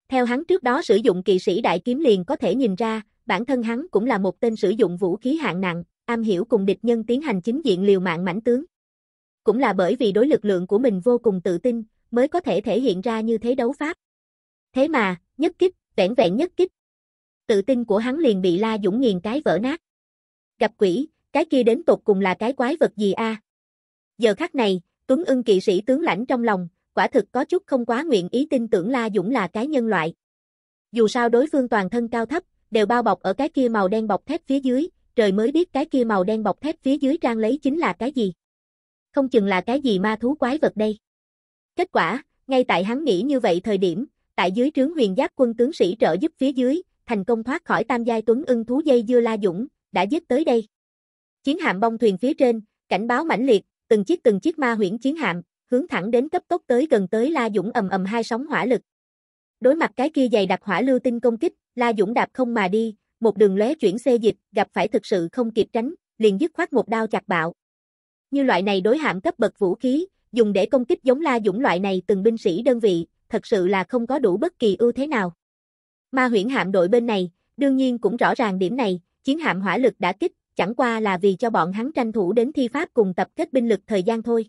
Theo hắn trước đó sử dụng kỵ sĩ đại kiếm liền có thể nhìn ra, bản thân hắn cũng là một tên sử dụng vũ khí hạng nặng am hiểu cùng địch nhân tiến hành chính diện liều mạng mãnh tướng. Cũng là bởi vì đối lực lượng của mình vô cùng tự tin, mới có thể thể hiện ra như thế đấu pháp. Thế mà, nhất kích, vẻn vẹn nhất kích. Tự tin của hắn liền bị La Dũng nghiền cái vỡ nát. Gặp quỷ, cái kia đến tục cùng là cái quái vật gì a? Giờ khắc này, Tuấn ưng kỵ sĩ tướng lãnh trong lòng, quả thực có chút không quá nguyện ý tin tưởng La Dũng là cái nhân loại. Dù sao đối phương toàn thân cao thấp, đều bao bọc ở cái kia màu đen bọc thép phía dưới, trời mới biết cái kia màu đen bọc thép phía dưới trang lấy chính là cái gì. Không chừng là cái gì ma thú quái vật đây. Kết quả, ngay tại hắn nghĩ như vậy thời điểm, tại dưới trướng huyền giáp quân tướng sĩ trợ giúp phía dưới, thành công thoát khỏi tam giai tuấn ưng thú dây dưa la dũng, đã giết tới đây. Chiến hạm bong thuyền phía trên, cảnh báo mãnh liệt, từng chiếc từng chiếc ma huyễn chiến hạm, hướng thẳng đến cấp tốc tới gần tới la dũng ầm ầm hai sóng hỏa lực. Đối mặt cái kia dày đặc hỏa lưu tinh công kích, La Dũng đạp không mà đi, một đường lóe chuyển xê dịch, gặp phải thực sự không kịp tránh, liền dứt khoát một đao chặt bạo. Như loại này đối hạm cấp bậc vũ khí, dùng để công kích giống La Dũng loại này từng binh sĩ đơn vị, thật sự là không có đủ bất kỳ ưu thế nào. Ma huyễn hạm đội bên này, đương nhiên cũng rõ ràng điểm này, chiến hạm hỏa lực đã kích, chẳng qua là vì cho bọn hắn tranh thủ đến thi pháp cùng tập kết binh lực thời gian thôi.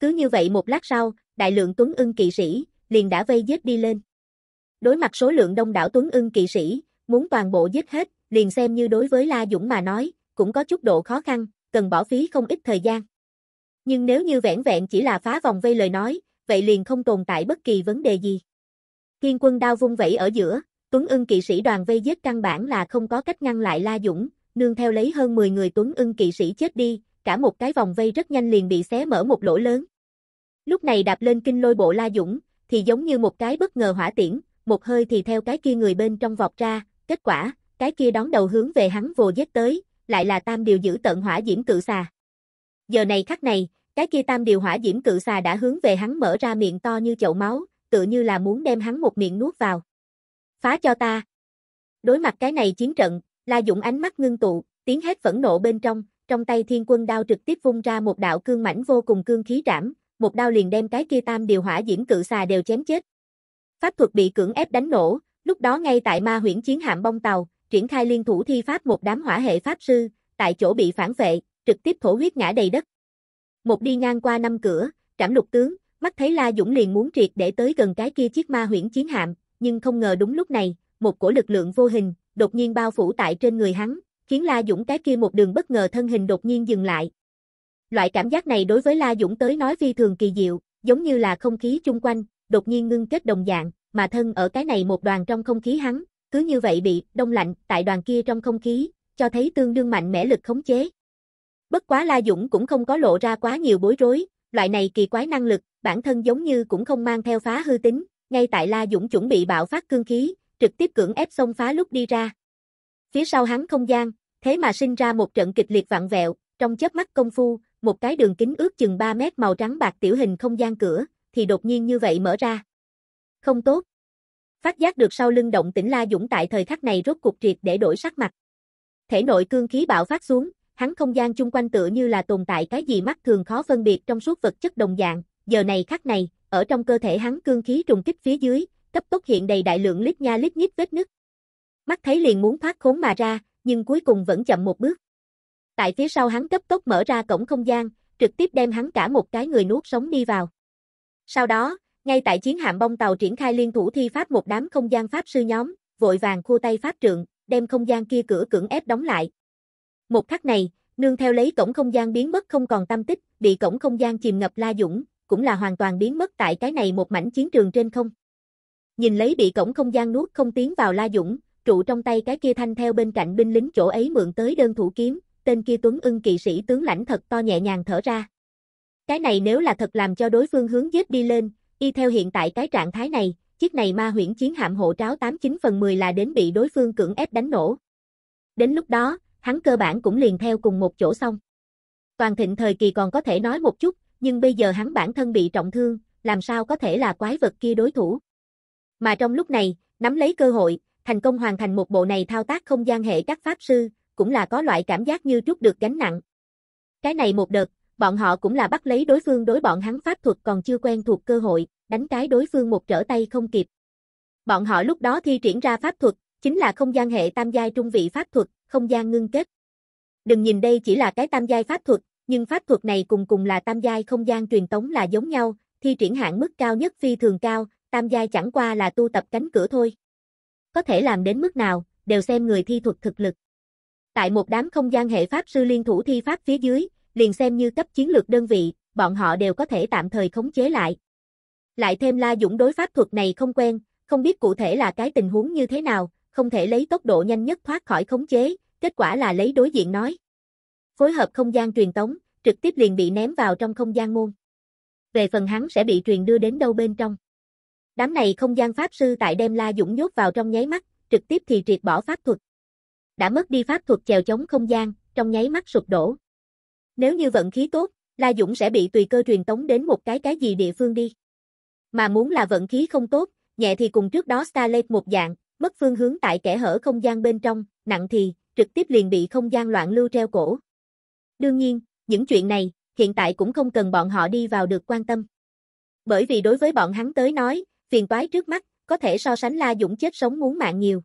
Cứ như vậy một lát sau, đại lượng Tuấn ưng kỵ sĩ, liền đã vây giết đi lên. Đối mặt số lượng đông đảo Tuấn ưng kỵ sĩ, muốn toàn bộ giết hết, liền xem như đối với La Dũng mà nói, cũng có chút độ khó khăn, cần bỏ phí không ít thời gian. Nhưng nếu như vẻn vẹn chỉ là phá vòng vây lời nói, vậy liền không tồn tại bất kỳ vấn đề gì. kiên quân đao vung vẩy ở giữa, Tuấn ưng kỵ sĩ đoàn vây giết căn bản là không có cách ngăn lại La Dũng, nương theo lấy hơn 10 người Tuấn ưng kỵ sĩ chết đi, cả một cái vòng vây rất nhanh liền bị xé mở một lỗ lớn. Lúc này đạp lên kinh lôi bộ La Dũng, thì giống như một cái bất ngờ hỏa tiễn, một hơi thì theo cái kia người bên trong vọt ra, Kết quả, cái kia đón đầu hướng về hắn vồ giết tới, lại là tam điều giữ tận hỏa diễm cự xà. Giờ này khắc này, cái kia tam điều hỏa diễm cự xà đã hướng về hắn mở ra miệng to như chậu máu, tự như là muốn đem hắn một miệng nuốt vào. Phá cho ta. Đối mặt cái này chiến trận, La Dũng ánh mắt ngưng tụ, tiếng hét phẫn nộ bên trong, trong tay thiên quân đao trực tiếp vung ra một đạo cương mảnh vô cùng cương khí trảm, một đao liền đem cái kia tam điều hỏa diễm cự xà đều chém chết. Pháp thuật bị cưỡng ép đánh nổ, Lúc đó ngay tại ma huyễn chiến hạm bông tàu, triển khai liên thủ thi pháp một đám hỏa hệ pháp sư, tại chỗ bị phản vệ, trực tiếp thổ huyết ngã đầy đất. Một đi ngang qua năm cửa, trảm lục tướng, mắt thấy La Dũng liền muốn triệt để tới gần cái kia chiếc ma huyễn chiến hạm, nhưng không ngờ đúng lúc này, một cổ lực lượng vô hình, đột nhiên bao phủ tại trên người hắn, khiến La Dũng cái kia một đường bất ngờ thân hình đột nhiên dừng lại. Loại cảm giác này đối với La Dũng tới nói phi thường kỳ diệu, giống như là không khí chung quanh, đột nhiên ngưng kết đồng dạng, mà thân ở cái này một đoàn trong không khí hắn, cứ như vậy bị đông lạnh tại đoàn kia trong không khí, cho thấy tương đương mạnh mẽ lực khống chế. Bất quá La Dũng cũng không có lộ ra quá nhiều bối rối, loại này kỳ quái năng lực, bản thân giống như cũng không mang theo phá hư tính, ngay tại La Dũng chuẩn bị bạo phát cương khí, trực tiếp cưỡng ép xông phá lúc đi ra. Phía sau hắn không gian, thế mà sinh ra một trận kịch liệt vặn vẹo, trong chớp mắt công phu, một cái đường kính ước chừng 3 mét màu trắng bạc tiểu hình không gian cửa, thì đột nhiên như vậy mở ra. Không tốt. Phát giác được sau lưng động tĩnh La Dũng tại thời khắc này rốt cuộc triệt để đổi sắc mặt. Thể nội cương khí bạo phát xuống, hắn không gian chung quanh tựa như là tồn tại cái gì mắt thường khó phân biệt trong suốt vật chất đồng dạng, giờ này khắc này, ở trong cơ thể hắn cương khí trùng kích phía dưới, cấp tốc hiện đầy đại lượng lít nha lít nhít vết nứt. Mắt thấy liền muốn thoát khốn mà ra, nhưng cuối cùng vẫn chậm một bước. Tại phía sau hắn cấp tốc mở ra cổng không gian, trực tiếp đem hắn cả một cái người nuốt sống đi vào. Sau đó, ngay tại chiến hạm bông tàu triển khai liên thủ thi pháp một đám không gian pháp sư nhóm, vội vàng khu tay pháp trượng, đem không gian kia cửa cưỡng ép đóng lại. Một khắc này, nương theo lấy cổng không gian biến mất không còn tâm tích, bị cổng không gian chìm ngập La Dũng, cũng là hoàn toàn biến mất tại cái này một mảnh chiến trường trên không. Nhìn lấy bị cổng không gian nuốt không tiến vào La Dũng, trụ trong tay cái kia thanh theo bên cạnh binh lính chỗ ấy mượn tới đơn thủ kiếm, tên kia Tuấn ưng kỵ sĩ tướng lãnh thật to nhẹ nhàng thở ra. Cái này nếu là thật làm cho đối phương hướng giết đi lên, Y theo hiện tại cái trạng thái này, chiếc này ma huyễn chiến hạm hộ tráo 89 phần 10 là đến bị đối phương cưỡng ép đánh nổ. Đến lúc đó, hắn cơ bản cũng liền theo cùng một chỗ xong. Toàn thịnh thời kỳ còn có thể nói một chút, nhưng bây giờ hắn bản thân bị trọng thương, làm sao có thể là quái vật kia đối thủ. Mà trong lúc này, nắm lấy cơ hội, thành công hoàn thành một bộ này thao tác không gian hệ các pháp sư, cũng là có loại cảm giác như trút được gánh nặng. Cái này một đợt, Bọn họ cũng là bắt lấy đối phương đối bọn hắn pháp thuật còn chưa quen thuộc cơ hội, đánh cái đối phương một trở tay không kịp. Bọn họ lúc đó thi triển ra pháp thuật, chính là không gian hệ tam giai trung vị pháp thuật, không gian ngưng kết. Đừng nhìn đây chỉ là cái tam giai pháp thuật, nhưng pháp thuật này cùng cùng là tam giai không gian truyền tống là giống nhau, thi triển hạn mức cao nhất phi thường cao, tam giai chẳng qua là tu tập cánh cửa thôi. Có thể làm đến mức nào, đều xem người thi thuật thực lực. Tại một đám không gian hệ pháp sư liên thủ thi pháp phía dưới, liền xem như cấp chiến lược đơn vị, bọn họ đều có thể tạm thời khống chế lại. Lại thêm La Dũng đối pháp thuật này không quen, không biết cụ thể là cái tình huống như thế nào, không thể lấy tốc độ nhanh nhất thoát khỏi khống chế, kết quả là lấy đối diện nói. Phối hợp không gian truyền tống, trực tiếp liền bị ném vào trong không gian môn. Về phần hắn sẽ bị truyền đưa đến đâu bên trong. Đám này không gian pháp sư tại đem La Dũng nhốt vào trong nháy mắt, trực tiếp thì triệt bỏ pháp thuật. Đã mất đi pháp thuật chèo chống không gian, trong nháy mắt sụp đổ. Nếu như vận khí tốt, La Dũng sẽ bị tùy cơ truyền tống đến một cái cái gì địa phương đi. Mà muốn là vận khí không tốt, nhẹ thì cùng trước đó Starlake một dạng, mất phương hướng tại kẻ hở không gian bên trong, nặng thì, trực tiếp liền bị không gian loạn lưu treo cổ. Đương nhiên, những chuyện này, hiện tại cũng không cần bọn họ đi vào được quan tâm. Bởi vì đối với bọn hắn tới nói, phiền toái trước mắt, có thể so sánh La Dũng chết sống muốn mạng nhiều.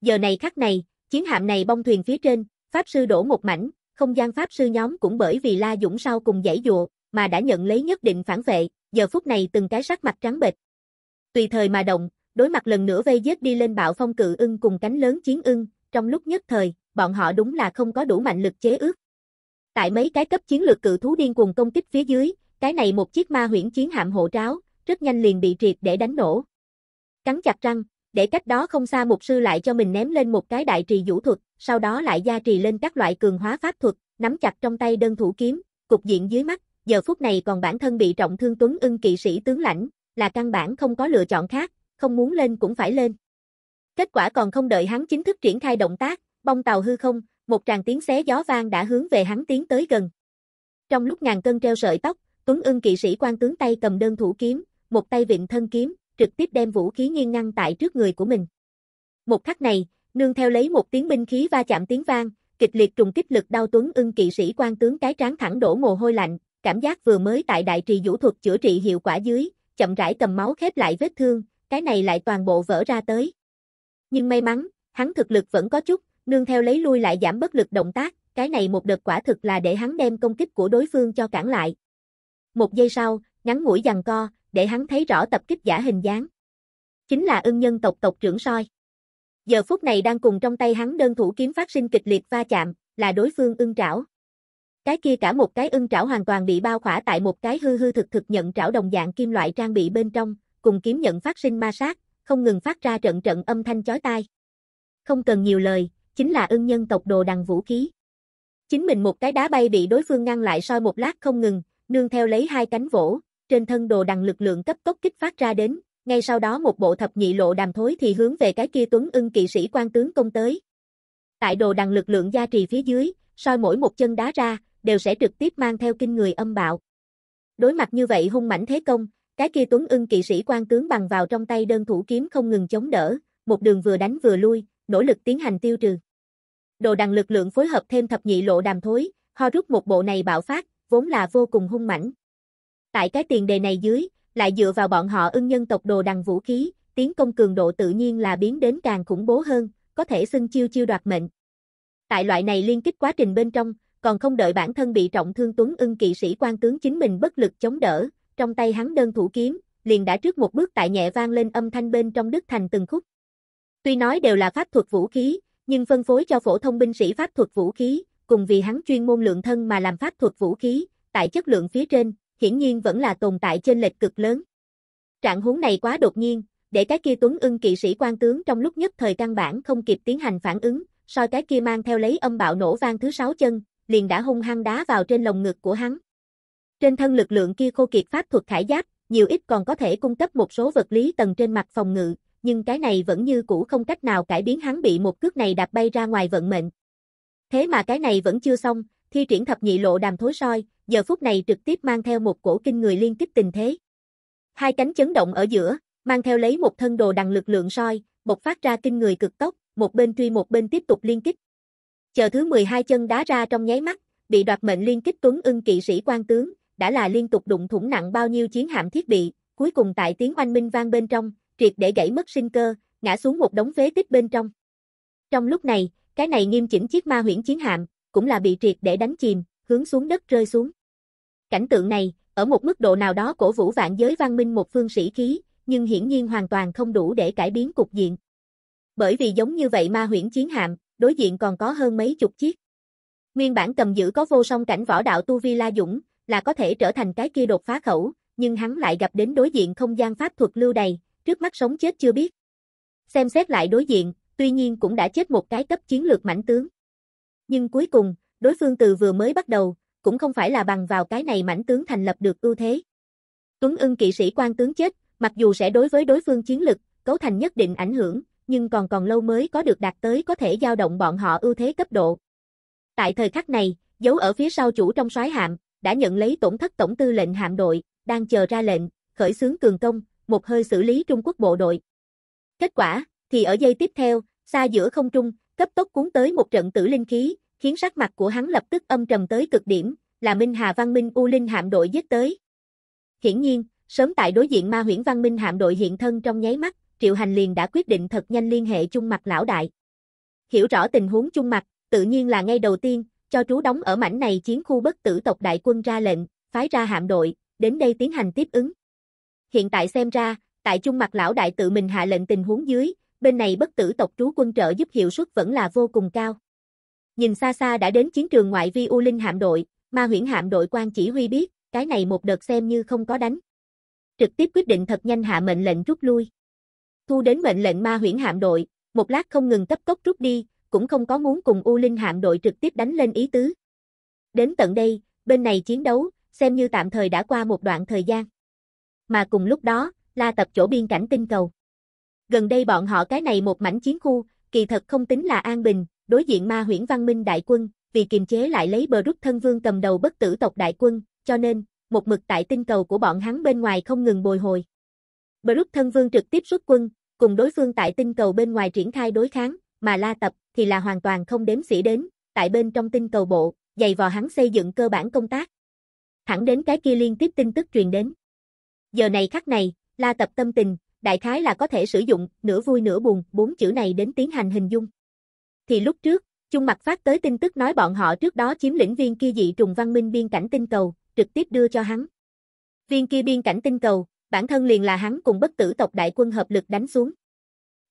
Giờ này khắc này, chiến hạm này bong thuyền phía trên, Pháp sư đổ một mảnh, không gian pháp sư nhóm cũng bởi vì La Dũng sau cùng giải dụa, mà đã nhận lấy nhất định phản vệ, giờ phút này từng cái sắc mặt trắng bệch. Tùy thời mà động, đối mặt lần nữa vây giết đi lên bạo phong cự ưng cùng cánh lớn chiến ưng, trong lúc nhất thời, bọn họ đúng là không có đủ mạnh lực chế ước. Tại mấy cái cấp chiến lược cự thú điên cuồng công kích phía dưới, cái này một chiếc ma huyễn chiến hạm hộ tráo, rất nhanh liền bị triệt để đánh nổ. Cắn chặt răng, để cách đó không xa mục sư lại cho mình ném lên một cái đại trì vũ thuật, sau đó lại gia trì lên các loại cường hóa pháp thuật, nắm chặt trong tay đơn thủ kiếm, cục diện dưới mắt, giờ phút này còn bản thân bị trọng thương Tuấn ưng kỵ sĩ tướng lãnh, là căn bản không có lựa chọn khác, không muốn lên cũng phải lên. Kết quả còn không đợi hắn chính thức triển khai động tác, bong tàu hư không, một tràng tiếng xé gió vang đã hướng về hắn tiến tới gần. Trong lúc ngàn cân treo sợi tóc, Tuấn ưng kỵ sĩ quan tướng tay cầm đơn thủ kiếm, một tay vịn thân kiếm, trực tiếp đem vũ khí nghiêng ngăn tại trước người của mình. Một khắc này, nương theo lấy một tiếng binh khí va chạm tiếng vang, kịch liệt trùng kích lực đau tuấn ưng kỵ sĩ quan tướng cái trán thẳng đổ mồ hôi lạnh, cảm giác vừa mới tại đại trì vũ thuật chữa trị hiệu quả dưới, chậm rãi cầm máu khép lại vết thương, cái này lại toàn bộ vỡ ra tới. Nhưng may mắn, hắn thực lực vẫn có chút, nương theo lấy lui lại giảm bất lực động tác, cái này một đợt quả thực là để hắn đem công kích của đối phương cho cản lại. Một giây sau, ngắn ngủi giằng co, để hắn thấy rõ tập kích giả hình dáng. Chính là ưng nhân tộc tộc trưởng soi. Giờ phút này đang cùng trong tay hắn đơn thủ kiếm phát sinh kịch liệt va chạm, là đối phương ưng trảo. Cái kia cả một cái ưng trảo hoàn toàn bị bao khỏa tại một cái hư hư thực thực nhận trảo đồng dạng kim loại trang bị bên trong, cùng kiếm nhận phát sinh ma sát, không ngừng phát ra trận trận âm thanh chói tai. Không cần nhiều lời, chính là ưng nhân tộc đồ đằng vũ khí. Chính mình một cái đá bay bị đối phương ngăn lại soi một lát không ngừng, nương theo lấy hai cánh vỗ, trên thân đồ đằng lực lượng cấp tốc kích phát ra đến, ngay sau đó một bộ thập nhị lộ đàm thối thì hướng về cái kia tuấn ưng kỵ sĩ quan tướng công tới. Tại đồ đằng lực lượng gia trì phía dưới, soi mỗi một chân đá ra, đều sẽ trực tiếp mang theo kinh người âm bạo. Đối mặt như vậy hung mãnh thế công, cái kia tuấn ưng kỵ sĩ quan tướng bằng vào trong tay đơn thủ kiếm không ngừng chống đỡ, một đường vừa đánh vừa lui, nỗ lực tiến hành tiêu trừ. Đồ đằng lực lượng phối hợp thêm thập nhị lộ đàm thối, ho rút một bộ này bạo phát, vốn là vô cùng hung mãnh. Tại cái tiền đề này dưới, lại dựa vào bọn họ ưng nhân tộc đồ đằng vũ khí, tiến công cường độ tự nhiên là biến đến càng khủng bố hơn, có thể xưng chiêu chiêu đoạt mệnh. Tại loại này liên kích quá trình bên trong, còn không đợi bản thân bị trọng thương Tuấn ưng kỵ sĩ quan tướng chính mình bất lực chống đỡ, trong tay hắn đơn thủ kiếm, liền đã trước một bước tại nhẹ vang lên âm thanh bên trong đức thành từng khúc. Tuy nói đều là pháp thuật vũ khí, nhưng phân phối cho phổ thông binh sĩ pháp thuật vũ khí, cùng vì hắn chuyên môn lượng thân mà làm pháp thuật vũ khí, tại chất lượng phía trên, hiển nhiên vẫn là tồn tại trên lệch cực lớn. Trạng huống này quá đột nhiên, để cái kia Tuấn ưng kỵ sĩ quan tướng trong lúc nhất thời căn bản không kịp tiến hành phản ứng, soi cái kia mang theo lấy âm bạo nổ vang thứ sáu chân, liền đã hung hăng đá vào trên lồng ngực của hắn. Trên thân lực lượng kia khô kiệt pháp thuật khải giáp, nhiều ít còn có thể cung cấp một số vật lý tầng trên mặt phòng ngự, nhưng cái này vẫn như cũ không cách nào cải biến hắn bị một cước này đạp bay ra ngoài vận mệnh. Thế mà cái này vẫn chưa xong, thi triển thập nhị lộ đàm thối soi, giờ phút này trực tiếp mang theo một cổ kinh người liên kích tình thế. Hai cánh chấn động ở giữa, mang theo lấy một thân đồ đằng lực lượng soi, bộc phát ra kinh người cực tốc, một bên truy một bên tiếp tục liên kích. Chờ thứ 12 chân đá ra trong nháy mắt, bị đoạt mệnh liên kích Tuấn Ưng kỵ sĩ quan tướng, đã là liên tục đụng thủng nặng bao nhiêu chiến hạm thiết bị, cuối cùng tại tiếng oanh minh vang bên trong, triệt để gãy mất sinh cơ, ngã xuống một đống phế tích bên trong. Trong lúc này, cái này nghiêm chỉnh chiếc ma huyễn chiến hạm, cũng là bị triệt để đánh chìm, hướng xuống đất rơi xuống. Cảnh tượng này, ở một mức độ nào đó cổ vũ vạn giới văn minh một phương sĩ khí, nhưng hiển nhiên hoàn toàn không đủ để cải biến cục diện. Bởi vì giống như vậy ma huyễn chiến hạm, đối diện còn có hơn mấy chục chiếc. Nguyên bản cầm giữ có vô song cảnh võ đạo Tu Vi La Dũng, là có thể trở thành cái kia đột phá khẩu, nhưng hắn lại gặp đến đối diện không gian pháp thuật lưu đầy, trước mắt sống chết chưa biết. Xem xét lại đối diện, tuy nhiên cũng đã chết một cái cấp chiến lược mãnh tướng. Nhưng cuối cùng, đối phương từ vừa mới bắt đầu, cũng không phải là bằng vào cái này mảnh tướng thành lập được ưu thế. Tuấn ưng kỵ sĩ quan tướng chết, mặc dù sẽ đối với đối phương chiến lực, cấu thành nhất định ảnh hưởng, nhưng còn còn lâu mới có được đạt tới có thể dao động bọn họ ưu thế cấp độ. Tại thời khắc này, giấu ở phía sau chủ trong soái hạm, đã nhận lấy tổn thất tổng tư lệnh hạm đội, đang chờ ra lệnh, khởi xướng cường công, một hơi xử lý Trung Quốc bộ đội. Kết quả, thì ở giây tiếp theo, xa giữa không trung, cấp tốc cuốn tới một trận tử linh khí, khiến sắc mặt của hắn lập tức âm trầm tới cực điểm, là Minh Hà Văn Minh U Linh hạm đội giết tới. Hiển nhiên, sớm tại đối diện ma huyễn Văn Minh hạm đội hiện thân trong nháy mắt, Triệu Hành liền đã quyết định thật nhanh liên hệ chung mặt lão đại. Hiểu rõ tình huống chung mặt, tự nhiên là ngay đầu tiên, cho trú đóng ở mảnh này chiến khu bất tử tộc đại quân ra lệnh, phái ra hạm đội, đến đây tiến hành tiếp ứng. Hiện tại xem ra, tại chung mặt lão đại tự mình hạ lệnh tình huống dưới, bên này bất tử tộc trú quân trợ giúp hiệu suất vẫn là vô cùng cao. Nhìn xa xa đã đến chiến trường ngoại vi U Linh hạm đội, ma huyễn hạm đội quan chỉ huy biết, cái này một đợt xem như không có đánh. Trực tiếp quyết định thật nhanh hạ mệnh lệnh rút lui. Thu đến mệnh lệnh ma huyễn hạm đội, một lát không ngừng cấp tốc rút đi, cũng không có muốn cùng U Linh hạm đội trực tiếp đánh lên ý tứ. Đến tận đây, bên này chiến đấu, xem như tạm thời đã qua một đoạn thời gian. Mà cùng lúc đó, la tập chỗ biên cảnh tinh cầu. Gần đây bọn họ cái này một mảnh chiến khu, kỳ thật không tính là an bình, đối diện ma huyễn văn minh đại quân, vì kiềm chế lại lấy bờ rút thân vương cầm đầu bất tử tộc đại quân, cho nên, một mực tại tinh cầu của bọn hắn bên ngoài không ngừng bồi hồi. Bờ rút thân vương trực tiếp xuất quân, cùng đối phương tại tinh cầu bên ngoài triển khai đối kháng, mà la tập thì là hoàn toàn không đếm xỉa đến, tại bên trong tinh cầu bộ, dày vò hắn xây dựng cơ bản công tác. Thẳng đến cái kia liên tiếp tin tức truyền đến. Giờ này khắc này, la tập tâm tình, đại khái là có thể sử dụng nửa vui nửa buồn bốn chữ này đến tiến hành hình dung thì lúc trước, chung mặt phát tới tin tức nói bọn họ trước đó chiếm lĩnh viên kia dị trùng văn minh biên cảnh tinh cầu, trực tiếp đưa cho hắn. Viên kia biên cảnh tinh cầu, bản thân liền là hắn cùng bất tử tộc đại quân hợp lực đánh xuống.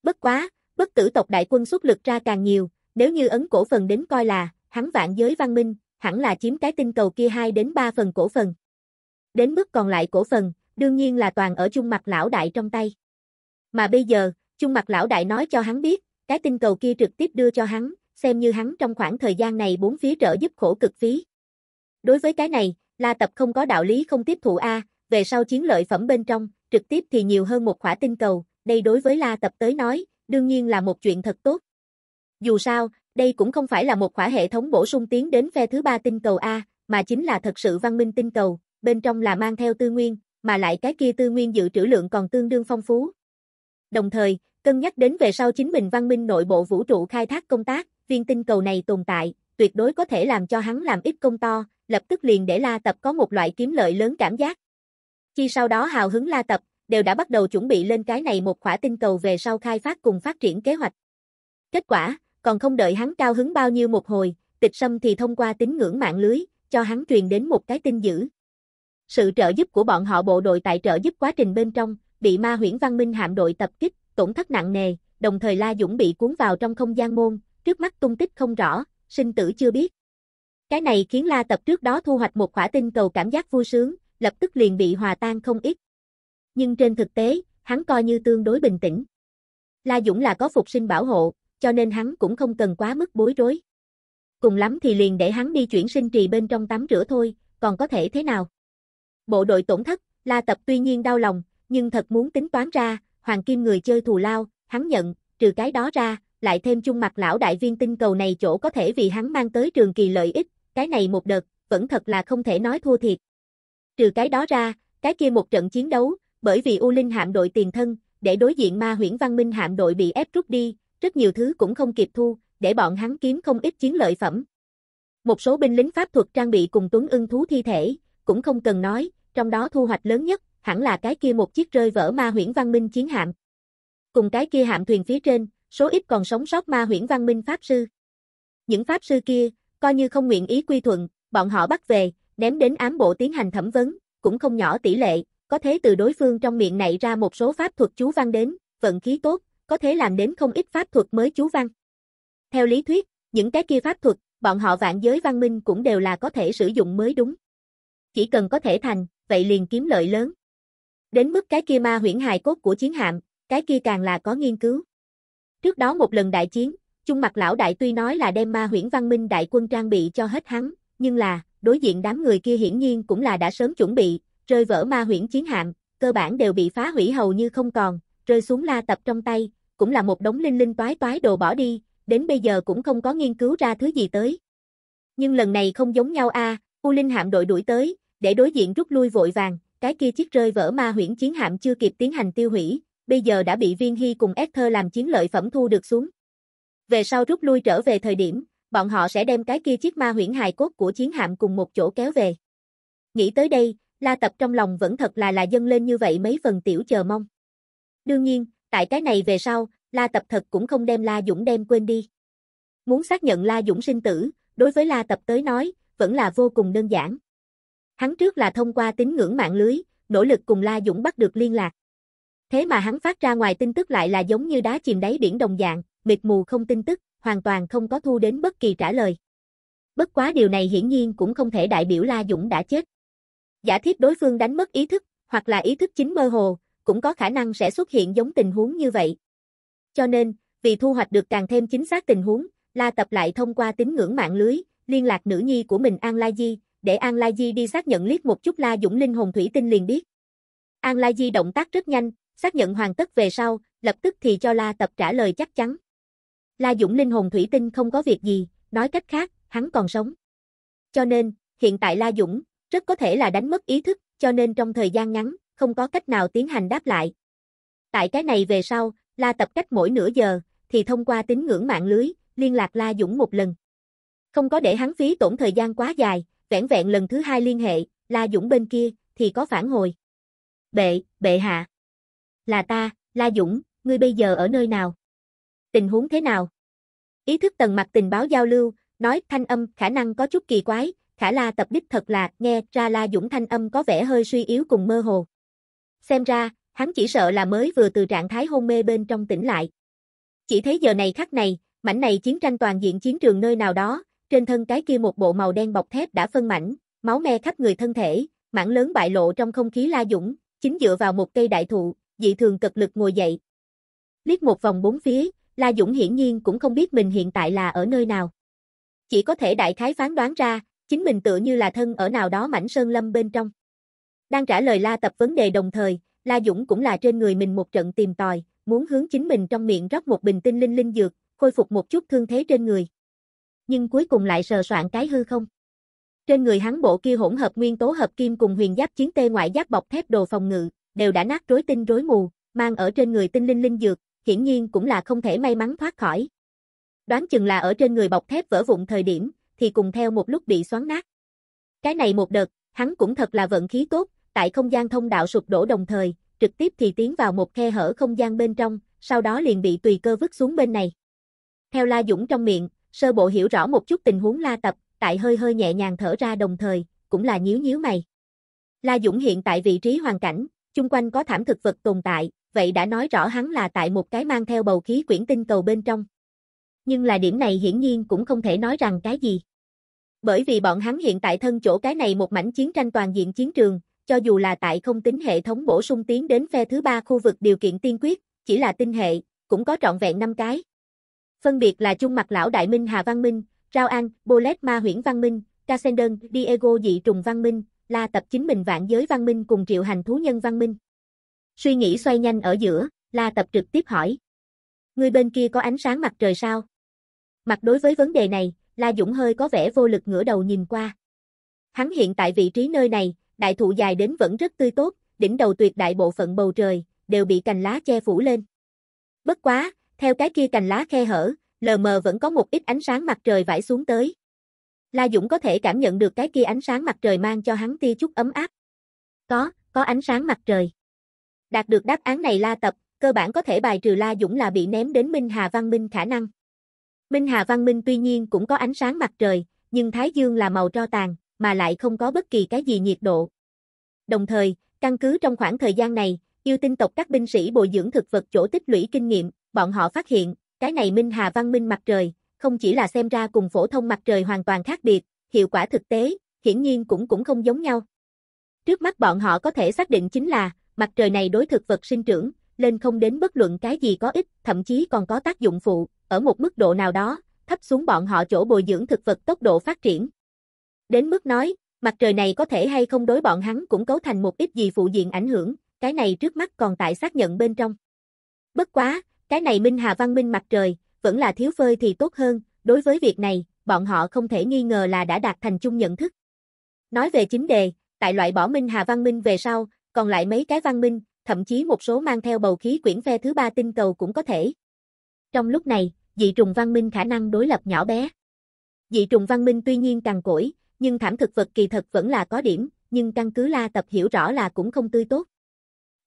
Bất quá, bất tử tộc đại quân xuất lực ra càng nhiều, nếu như ấn cổ phần đến coi là, hắn vạn giới văn minh, hẳn là chiếm cái tinh cầu kia 2 đến 3 phần cổ phần. Đến mức còn lại cổ phần, đương nhiên là toàn ở chung mặt lão đại trong tay. Mà bây giờ, chung mặt lão đại nói cho hắn biết, cái tinh cầu kia trực tiếp đưa cho hắn, xem như hắn trong khoảng thời gian này bốn phía trợ giúp khổ cực phí. Đối với cái này, La Tập không có đạo lý không tiếp thụ A, về sau chiến lợi phẩm bên trong, trực tiếp thì nhiều hơn một khỏa tinh cầu, đây đối với La Tập tới nói, đương nhiên là một chuyện thật tốt. Dù sao, đây cũng không phải là một khỏa hệ thống bổ sung tiến đến phe thứ ba tinh cầu A, mà chính là thật sự văn minh tinh cầu, bên trong là mang theo tư nguyên, mà lại cái kia tư nguyên dự trữ lượng còn tương đương phong phú. Đồng thời, cân nhắc đến về sau chính mình văn minh nội bộ vũ trụ khai thác công tác, viên tinh cầu này tồn tại, tuyệt đối có thể làm cho hắn làm ít công to, lập tức liền để La Tập có một loại kiếm lợi lớn cảm giác. Khi sau đó hào hứng La Tập, đều đã bắt đầu chuẩn bị lên cái này một khỏa tinh cầu về sau khai phát cùng phát triển kế hoạch. Kết quả, còn không đợi hắn cao hứng bao nhiêu một hồi, tịch sâm thì thông qua tín ngưỡng mạng lưới, cho hắn truyền đến một cái tin dữ. Sự trợ giúp của bọn họ bộ đội tại trợ giúp quá trình bên trong, bị ma huyễn văn minh hạm đội tập kích, tổn thất nặng nề, đồng thời La Dũng bị cuốn vào trong không gian môn, trước mắt tung tích không rõ, sinh tử chưa biết. Cái này khiến La Tập trước đó thu hoạch một khỏa tinh cầu cảm giác vui sướng, lập tức liền bị hòa tan không ít. Nhưng trên thực tế, hắn coi như tương đối bình tĩnh. La Dũng là có phục sinh bảo hộ, cho nên hắn cũng không cần quá mức bối rối. Cùng lắm thì liền để hắn đi chuyển sinh trì bên trong tắm rửa thôi, còn có thể thế nào? Bộ đội tổn thất, La Tập tuy nhiên đau lòng, nhưng thật muốn tính toán ra, hoàng kim người chơi thù lao, hắn nhận, trừ cái đó ra, lại thêm chung mặt lão đại viên tinh cầu này chỗ có thể vì hắn mang tới trường kỳ lợi ích, cái này một đợt, vẫn thật là không thể nói thua thiệt. Trừ cái đó ra, cái kia một trận chiến đấu, bởi vì U Linh hạm đội tiền thân, để đối diện ma huyễn văn minh hạm đội bị ép rút đi, rất nhiều thứ cũng không kịp thu, để bọn hắn kiếm không ít chiến lợi phẩm. Một số binh lính pháp thuật trang bị cùng Tuấn ưng thú thi thể, cũng không cần nói, trong đó thu hoạch lớn nhất hẳn là cái kia một chiếc rơi vỡ ma huyễn văn minh chiến hạm. Cùng cái kia hạm thuyền phía trên, số ít còn sống sót ma huyễn văn minh pháp sư. Những pháp sư kia, coi như không nguyện ý quy thuận, bọn họ bắt về, ném đến ám bộ tiến hành thẩm vấn, cũng không nhỏ tỷ lệ, có thế từ đối phương trong miệng này ra một số pháp thuật chú văn đến, vận khí tốt, có thế làm đến không ít pháp thuật mới chú văn. Theo lý thuyết, những cái kia pháp thuật, bọn họ vạn giới văn minh cũng đều là có thể sử dụng mới đúng. Chỉ cần có thể thành, vậy liền kiếm lợi lớn. Đến mức cái kia ma huyễn hài cốt của chiến hạm, cái kia càng là có nghiên cứu. Trước đó một lần đại chiến, chung mặt lão đại tuy nói là đem ma huyễn văn minh đại quân trang bị cho hết hắn, nhưng là, đối diện đám người kia hiển nhiên cũng là đã sớm chuẩn bị, rơi vỡ ma huyễn chiến hạm, cơ bản đều bị phá hủy hầu như không còn, rơi xuống la tập trong tay, cũng là một đống linh linh toái toái đồ bỏ đi, đến bây giờ cũng không có nghiên cứu ra thứ gì tới. Nhưng lần này không giống nhau a, U Linh hạm đội đuổi tới, để đối diện rút lui vội vàng, cái kia chiếc rơi vỡ ma huyễn chiến hạm chưa kịp tiến hành tiêu hủy, bây giờ đã bị Viên Hy cùng Esther làm chiến lợi phẩm thu được xuống. Về sau rút lui trở về thời điểm, bọn họ sẽ đem cái kia chiếc ma huyễn hài cốt của chiến hạm cùng một chỗ kéo về. Nghĩ tới đây, La Tập trong lòng vẫn thật là là dâng lên như vậy mấy phần tiểu chờ mong. Đương nhiên, tại cái này về sau, La Tập thật cũng không đem La Dũng đem quên đi. Muốn xác nhận La Dũng sinh tử, đối với La Tập tới nói, vẫn là vô cùng đơn giản. Hắn trước là thông qua tín ngưỡng mạng lưới, nỗ lực cùng La Dũng bắt được liên lạc. Thế mà hắn phát ra ngoài tin tức lại là giống như đá chìm đáy biển đồng dạng, mịt mù không tin tức, hoàn toàn không có thu đến bất kỳ trả lời. Bất quá điều này hiển nhiên cũng không thể đại biểu La Dũng đã chết. Giả thiết đối phương đánh mất ý thức, hoặc là ý thức chính mơ hồ, cũng có khả năng sẽ xuất hiện giống tình huống như vậy. Cho nên, vì thu hoạch được càng thêm chính xác tình huống, La Tập lại thông qua tín ngưỡng mạng lưới, liên lạc nữ nhi của mình An La Di, để An La Di đi xác nhận liếc một chút La Dũng linh hồn thủy tinh liền biết. An La Di động tác rất nhanh, xác nhận hoàn tất về sau, lập tức thì cho La Tập trả lời chắc chắn. La Dũng linh hồn thủy tinh không có việc gì, nói cách khác, hắn còn sống. Cho nên, hiện tại La Dũng, rất có thể là đánh mất ý thức, cho nên trong thời gian ngắn, không có cách nào tiến hành đáp lại. Tại cái này về sau, La Tập cách mỗi nửa giờ, thì thông qua tín ngưỡng mạng lưới, liên lạc La Dũng một lần. Không có để hắn phí tổn thời gian quá dài, vẹn vẹn lần thứ hai liên hệ, La Dũng bên kia, thì có phản hồi. Bệ, bệ hạ. Là ta, La Dũng, ngươi bây giờ ở nơi nào? Tình huống thế nào? Ý thức tầng mặt tình báo giao lưu, nói thanh âm khả năng có chút kỳ quái, khả la tập đích thật là nghe ra La Dũng thanh âm có vẻ hơi suy yếu cùng mơ hồ. Xem ra, hắn chỉ sợ là mới vừa từ trạng thái hôn mê bên trong tỉnh lại. Chỉ thấy giờ này khắc này, mảnh này chiến tranh toàn diện chiến trường nơi nào đó, trên thân cái kia một bộ màu đen bọc thép đã phân mảnh, máu me khắp người thân thể, mảng lớn bại lộ trong không khí la dũng, chính dựa vào một cây đại thụ, dị thường cực lực ngồi dậy. Liếc một vòng bốn phía, La Dũng hiển nhiên cũng không biết mình hiện tại là ở nơi nào. Chỉ có thể đại khái phán đoán ra, chính mình tựa như là thân ở nào đó mảnh sơn lâm bên trong. Đang trả lời La Tập vấn đề đồng thời, La Dũng cũng là trên người mình một trận tìm tòi, muốn hướng chính mình trong miệng rót một bình tinh linh linh dược, khôi phục một chút thương thế trên người nhưng cuối cùng lại sờ soạn cái hư không. Trên người hắn bộ kia hỗn hợp nguyên tố hợp kim cùng huyền giáp chiến tê ngoại giáp bọc thép đồ phòng ngự, đều đã nát rối tinh rối mù, mang ở trên người tinh linh linh dược, hiển nhiên cũng là không thể may mắn thoát khỏi. Đoán chừng là ở trên người bọc thép vỡ vụn thời điểm, thì cùng theo một lúc bị xoắn nát. Cái này một đợt, hắn cũng thật là vận khí tốt, tại không gian thông đạo sụp đổ đồng thời, trực tiếp thì tiến vào một khe hở không gian bên trong, sau đó liền bị tùy cơ vứt xuống bên này. Theo La Dũng trong miệng, Sơ bộ hiểu rõ một chút tình huống La Tập, tại hơi hơi nhẹ nhàng thở ra đồng thời, cũng là nhíu nhíu mày. La Dũng hiện tại vị trí hoàn cảnh, chung quanh có thảm thực vật tồn tại, vậy đã nói rõ hắn là tại một cái mang theo bầu khí quyển tinh cầu bên trong. Nhưng là điểm này hiển nhiên cũng không thể nói rằng cái gì. Bởi vì bọn hắn hiện tại thân chỗ cái này một mảnh chiến tranh toàn diện chiến trường, cho dù là tại không tính hệ thống bổ sung tiến đến phe thứ ba khu vực điều kiện tiên quyết, chỉ là tinh hệ, cũng có trọn vẹn năm cái phân biệt là chung mặt lão Đại Minh Hà Văn Minh, Rao An, Bolet Ma Huyễn Văn Minh, Casenden, Diego Dị Trùng Văn Minh, La Tập chính mình vạn giới Văn Minh cùng Triệu Hành Thú Nhân Văn Minh. Suy nghĩ xoay nhanh ở giữa, La Tập trực tiếp hỏi. Người bên kia có ánh sáng mặt trời sao? Mặt đối với vấn đề này, La Dũng hơi có vẻ vô lực ngửa đầu nhìn qua. Hắn hiện tại vị trí nơi này, đại thụ dài đến vẫn rất tươi tốt, đỉnh đầu tuyệt đại bộ phận bầu trời, đều bị cành lá che phủ lên. Bất quá, theo cái kia cành lá khe hở, lờ mờ vẫn có một ít ánh sáng mặt trời vải xuống tới. La Dũng có thể cảm nhận được cái kia ánh sáng mặt trời mang cho hắn tia chút ấm áp. Có, có ánh sáng mặt trời. Đạt được đáp án này La Tập, cơ bản có thể bài trừ La Dũng là bị ném đến Minh Hà Văn Minh khả năng. Minh Hà Văn Minh tuy nhiên cũng có ánh sáng mặt trời, nhưng Thái Dương là màu tro tàn, mà lại không có bất kỳ cái gì nhiệt độ. Đồng thời, căn cứ trong khoảng thời gian này, yêu tinh tộc các binh sĩ bồi dưỡng thực vật chỗ tích lũy kinh nghiệm, bọn họ phát hiện, cái này Minh Hà văn minh mặt trời, không chỉ là xem ra cùng phổ thông mặt trời hoàn toàn khác biệt, hiệu quả thực tế, hiển nhiên cũng cũng không giống nhau. Trước mắt bọn họ có thể xác định chính là, mặt trời này đối thực vật sinh trưởng, lên không đến bất luận cái gì có ích, thậm chí còn có tác dụng phụ, ở một mức độ nào đó, thấp xuống bọn họ chỗ bồi dưỡng thực vật tốc độ phát triển. Đến mức nói, mặt trời này có thể hay không đối bọn hắn cũng cấu thành một ít gì phụ diện ảnh hưởng, cái này trước mắt còn tại xác nhận bên trong. Bất quá, cái này Minh Hà văn minh mặt trời, vẫn là thiếu phơi thì tốt hơn, đối với việc này, bọn họ không thể nghi ngờ là đã đạt thành chung nhận thức. Nói về chính đề, tại loại bỏ Minh Hà văn minh về sau, còn lại mấy cái văn minh, thậm chí một số mang theo bầu khí quyển phe thứ ba tinh cầu cũng có thể. Trong lúc này, dị trùng văn minh khả năng đối lập nhỏ bé. Dị trùng văn minh tuy nhiên càng cỗi, nhưng thảm thực vật kỳ thật vẫn là có điểm, nhưng căn cứ la tập hiểu rõ là cũng không tươi tốt.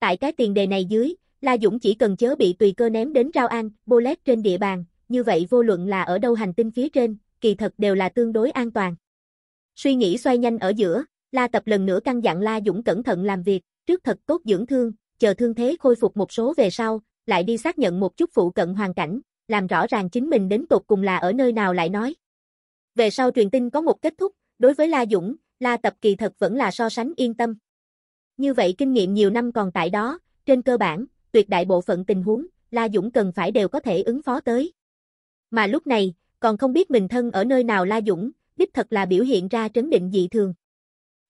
Tại cái tiền đề này dưới, La Dũng chỉ cần chớ bị tùy cơ ném đến rau an, bullet trên địa bàn, như vậy vô luận là ở đâu hành tinh phía trên, kỳ thật đều là tương đối an toàn. Suy nghĩ xoay nhanh ở giữa, La Tập lần nữa căn dặn La Dũng cẩn thận làm việc, trước thật tốt dưỡng thương, chờ thương thế khôi phục một số về sau, lại đi xác nhận một chút phụ cận hoàn cảnh, làm rõ ràng chính mình đến tột cùng là ở nơi nào lại nói. Về sau truyền tin có một kết thúc, đối với La Dũng, La Tập kỳ thật vẫn là so sánh yên tâm. Như vậy kinh nghiệm nhiều năm còn tại đó, trên cơ bản, tuyệt đại bộ phận tình huống, La Dũng cần phải đều có thể ứng phó tới. Mà lúc này, còn không biết mình thân ở nơi nào La Dũng, đích thật là biểu hiện ra trấn định dị thường.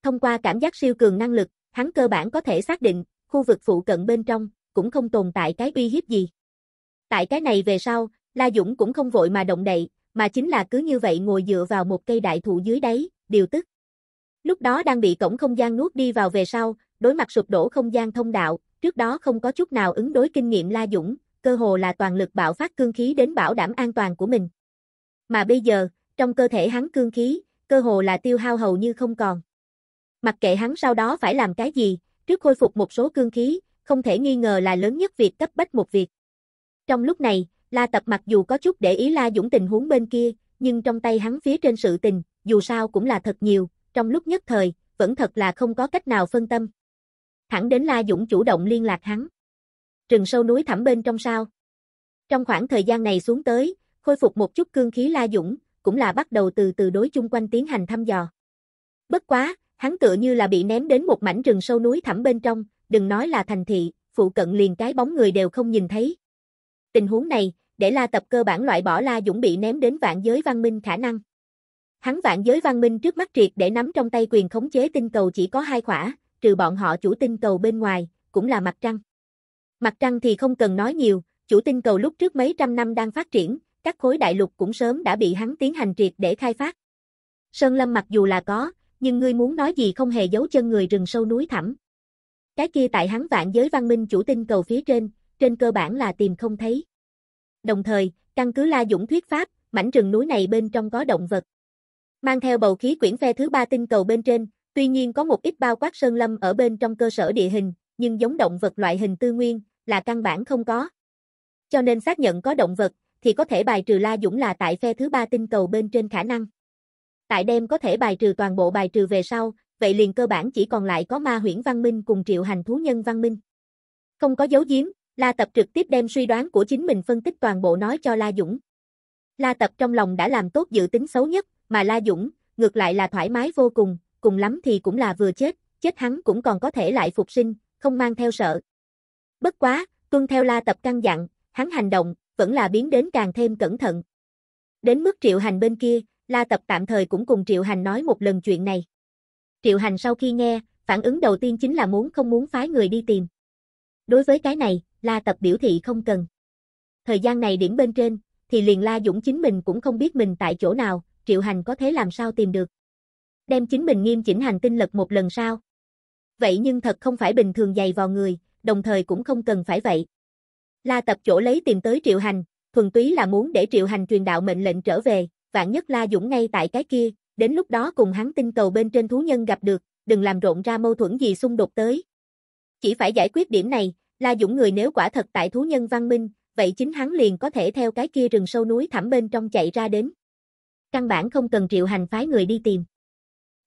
Thông qua cảm giác siêu cường năng lực, hắn cơ bản có thể xác định, khu vực phụ cận bên trong, cũng không tồn tại cái uy hiếp gì. Tại cái này về sau, La Dũng cũng không vội mà động đậy, mà chính là cứ như vậy ngồi dựa vào một cây đại thụ dưới đáy, điều tức. Lúc đó đang bị cổng không gian nuốt đi vào về sau, đối mặt sụp đổ không gian thông đạo, Trước đó không có chút nào ứng đối kinh nghiệm La Dũng, cơ hồ là toàn lực bạo phát cương khí đến bảo đảm an toàn của mình. Mà bây giờ, trong cơ thể hắn cương khí, cơ hồ là tiêu hao hầu như không còn. Mặc kệ hắn sau đó phải làm cái gì, trước khôi phục một số cương khí, không thể nghi ngờ là lớn nhất việc cấp bách một việc. Trong lúc này, La Tập mặc dù có chút để ý La Dũng tình huống bên kia, nhưng trong tay hắn phía trên sự tình, dù sao cũng là thật nhiều, trong lúc nhất thời, vẫn thật là không có cách nào phân tâm thẳng đến La Dũng chủ động liên lạc hắn. Trừng sâu núi thẳm bên trong sao. Trong khoảng thời gian này xuống tới, khôi phục một chút cương khí La Dũng, cũng là bắt đầu từ từ đối chung quanh tiến hành thăm dò. Bất quá, hắn tựa như là bị ném đến một mảnh rừng sâu núi thẳm bên trong, đừng nói là thành thị, phụ cận liền cái bóng người đều không nhìn thấy. Tình huống này, để La Tập cơ bản loại bỏ La Dũng bị ném đến vạn giới văn minh khả năng. Hắn vạn giới văn minh trước mắt triệt để nắm trong tay quyền khống chế tinh cầu chỉ có hai khỏa, trừ bọn họ chủ tinh cầu bên ngoài, cũng là mặt trăng. Mặt trăng thì không cần nói nhiều, chủ tinh cầu lúc trước mấy trăm năm đang phát triển, các khối đại lục cũng sớm đã bị hắn tiến hành triệt để khai phát. Sơn Lâm mặc dù là có, nhưng ngươi muốn nói gì không hề giấu chân người rừng sâu núi thẳm. Cái kia tại hắn vạn giới văn minh chủ tinh cầu phía trên, trên cơ bản là tìm không thấy. Đồng thời, căn cứ La Dũng thuyết pháp, mảnh rừng núi này bên trong có động vật. Mang theo bầu khí quyển phe thứ ba tinh cầu bên trên, Tuy nhiên có một ít bao quát sơn lâm ở bên trong cơ sở địa hình, nhưng giống động vật loại hình tư nguyên là căn bản không có. Cho nên xác nhận có động vật thì có thể bài trừ La Dũng là tại phe thứ ba tinh cầu bên trên khả năng. Tại đêm có thể bài trừ toàn bộ bài trừ về sau, vậy liền cơ bản chỉ còn lại có ma huyễn văn minh cùng triệu hành thú nhân văn minh. Không có dấu giếm, La Tập trực tiếp đem suy đoán của chính mình phân tích toàn bộ nói cho La Dũng. La Tập trong lòng đã làm tốt dự tính xấu nhất, mà La Dũng, ngược lại là thoải mái vô cùng, cùng lắm thì cũng là vừa chết, chết hắn cũng còn có thể lại phục sinh, không mang theo sợ. Bất quá, tuân theo la tập căn dặn, hắn hành động, vẫn là biến đến càng thêm cẩn thận. Đến mức triệu hành bên kia, la tập tạm thời cũng cùng triệu hành nói một lần chuyện này. Triệu hành sau khi nghe, phản ứng đầu tiên chính là muốn không muốn phái người đi tìm. Đối với cái này, la tập biểu thị không cần. Thời gian này điểm bên trên, thì liền la dũng chính mình cũng không biết mình tại chỗ nào, triệu hành có thế làm sao tìm được đem chính mình nghiêm chỉnh hành tinh lật một lần sao? Vậy nhưng thật không phải bình thường dày vào người, đồng thời cũng không cần phải vậy. La tập chỗ lấy tìm tới Triệu Hành, thuần túy là muốn để Triệu Hành truyền đạo mệnh lệnh trở về, vạn nhất La Dũng ngay tại cái kia, đến lúc đó cùng hắn tinh cầu bên trên thú nhân gặp được, đừng làm rộn ra mâu thuẫn gì xung đột tới. Chỉ phải giải quyết điểm này, La Dũng người nếu quả thật tại thú nhân văn minh, vậy chính hắn liền có thể theo cái kia rừng sâu núi thẳm bên trong chạy ra đến. Căn bản không cần Triệu Hành phái người đi tìm.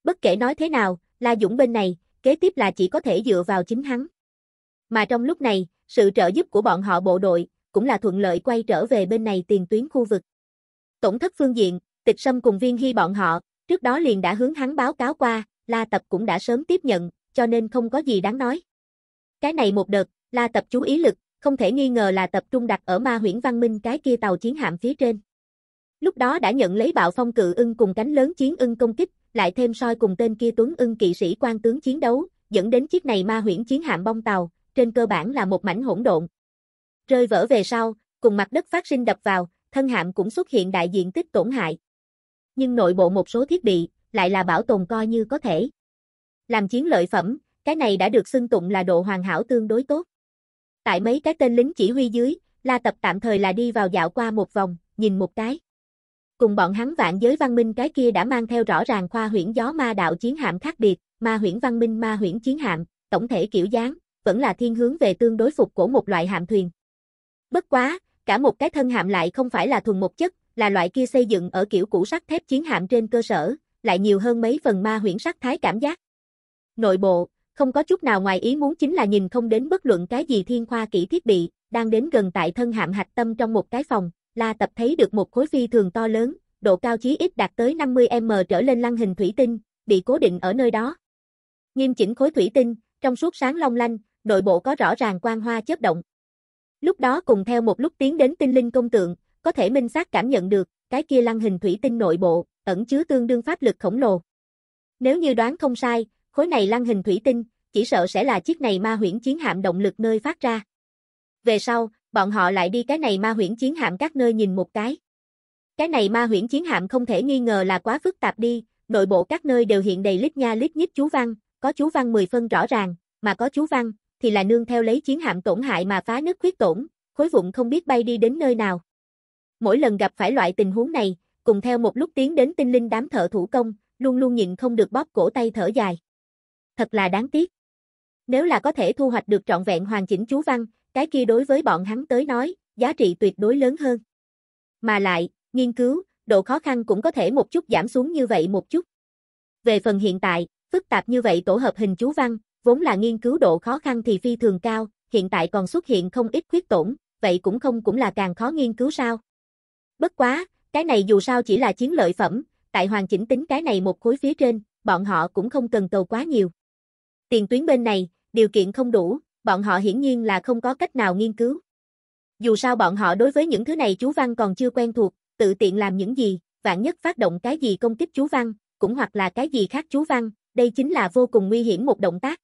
Bất kể nói thế nào, La Dũng bên này, kế tiếp là chỉ có thể dựa vào chính hắn. Mà trong lúc này, sự trợ giúp của bọn họ bộ đội, cũng là thuận lợi quay trở về bên này tiền tuyến khu vực. Tổng thất phương diện, tịch sâm cùng viên hy bọn họ, trước đó liền đã hướng hắn báo cáo qua, La Tập cũng đã sớm tiếp nhận, cho nên không có gì đáng nói. Cái này một đợt, La Tập chú ý lực, không thể nghi ngờ là tập trung đặt ở ma huyễn văn minh cái kia tàu chiến hạm phía trên. Lúc đó đã nhận lấy bạo phong cự ưng cùng cánh lớn chiến ưng công kích, lại thêm soi cùng tên kia tuấn ưng kỵ sĩ quan tướng chiến đấu, dẫn đến chiếc này ma huyễn chiến hạm bong tàu, trên cơ bản là một mảnh hỗn độn. Rơi vỡ về sau, cùng mặt đất phát sinh đập vào, thân hạm cũng xuất hiện đại diện tích tổn hại. Nhưng nội bộ một số thiết bị, lại là bảo tồn coi như có thể. Làm chiến lợi phẩm, cái này đã được xưng tụng là độ hoàn hảo tương đối tốt. Tại mấy cái tên lính chỉ huy dưới, La Tập tạm thời là đi vào dạo qua một vòng, nhìn một cái. Cùng bọn hắn vạn giới văn minh cái kia đã mang theo rõ ràng khoa huyễn gió ma đạo chiến hạm khác biệt, ma huyễn văn minh ma huyễn chiến hạm, tổng thể kiểu dáng, vẫn là thiên hướng về tương đối phục của một loại hạm thuyền. Bất quá, cả một cái thân hạm lại không phải là thuần một chất, là loại kia xây dựng ở kiểu cũ sắt thép chiến hạm trên cơ sở, lại nhiều hơn mấy phần ma huyễn sắc thái cảm giác. Nội bộ, không có chút nào ngoài ý muốn chính là nhìn không đến bất luận cái gì thiên khoa kỹ thiết bị, đang đến gần tại thân hạm hạch tâm trong một cái phòng, La Tập thấy được một khối phi thường to lớn, độ cao chí ít đạt tới 50m trở lên lăng hình thủy tinh, bị cố định ở nơi đó. Nghiêm chỉnh khối thủy tinh, trong suốt sáng long lanh, nội bộ có rõ ràng quang hoa chớp động. Lúc đó cùng theo một lúc tiến đến tinh linh công tượng, có thể minh xác cảm nhận được, cái kia lăng hình thủy tinh nội bộ, ẩn chứa tương đương pháp lực khổng lồ. Nếu như đoán không sai, khối này lăng hình thủy tinh, chỉ sợ sẽ là chiếc này ma huyễn chiến hạm động lực nơi phát ra. Về sau, bọn họ lại đi cái này ma huyễn chiến hạm các nơi nhìn một cái. Cái này ma huyễn chiến hạm không thể nghi ngờ là quá phức tạp đi, nội bộ các nơi đều hiện đầy lít nha lít nhít chú văn, có chú văn 10 phân rõ ràng, mà có chú văn thì là nương theo lấy chiến hạm tổn hại mà phá nứt khuyết tổn, khối vụn không biết bay đi đến nơi nào. Mỗi lần gặp phải loại tình huống này, cùng theo một lúc tiến đến tinh linh đám thợ thủ công, luôn luôn nhịn không được bóp cổ tay thở dài. Thật là đáng tiếc. Nếu là có thể thu hoạch được trọn vẹn hoàn chỉnh chú văn, cái kia đối với bọn hắn tới nói, giá trị tuyệt đối lớn hơn. Mà lại, nghiên cứu, độ khó khăn cũng có thể một chút giảm xuống như vậy một chút. Về phần hiện tại, phức tạp như vậy tổ hợp hình chú văn, vốn là nghiên cứu độ khó khăn thì phi thường cao, hiện tại còn xuất hiện không ít khuyết tổn, vậy cũng không cũng là càng khó nghiên cứu sao. Bất quá, cái này dù sao chỉ là chiến lợi phẩm, tại hoàn chỉnh tính cái này một khối phía trên, bọn họ cũng không cần cầu quá nhiều. Tiền tuyến bên này, điều kiện không đủ, bọn họ hiển nhiên là không có cách nào nghiên cứu. Dù sao bọn họ đối với những thứ này chú Văn còn chưa quen thuộc, tự tiện làm những gì, vạn nhất phát động cái gì công kích chú Văn, cũng hoặc là cái gì khác chú Văn, đây chính là vô cùng nguy hiểm một động tác.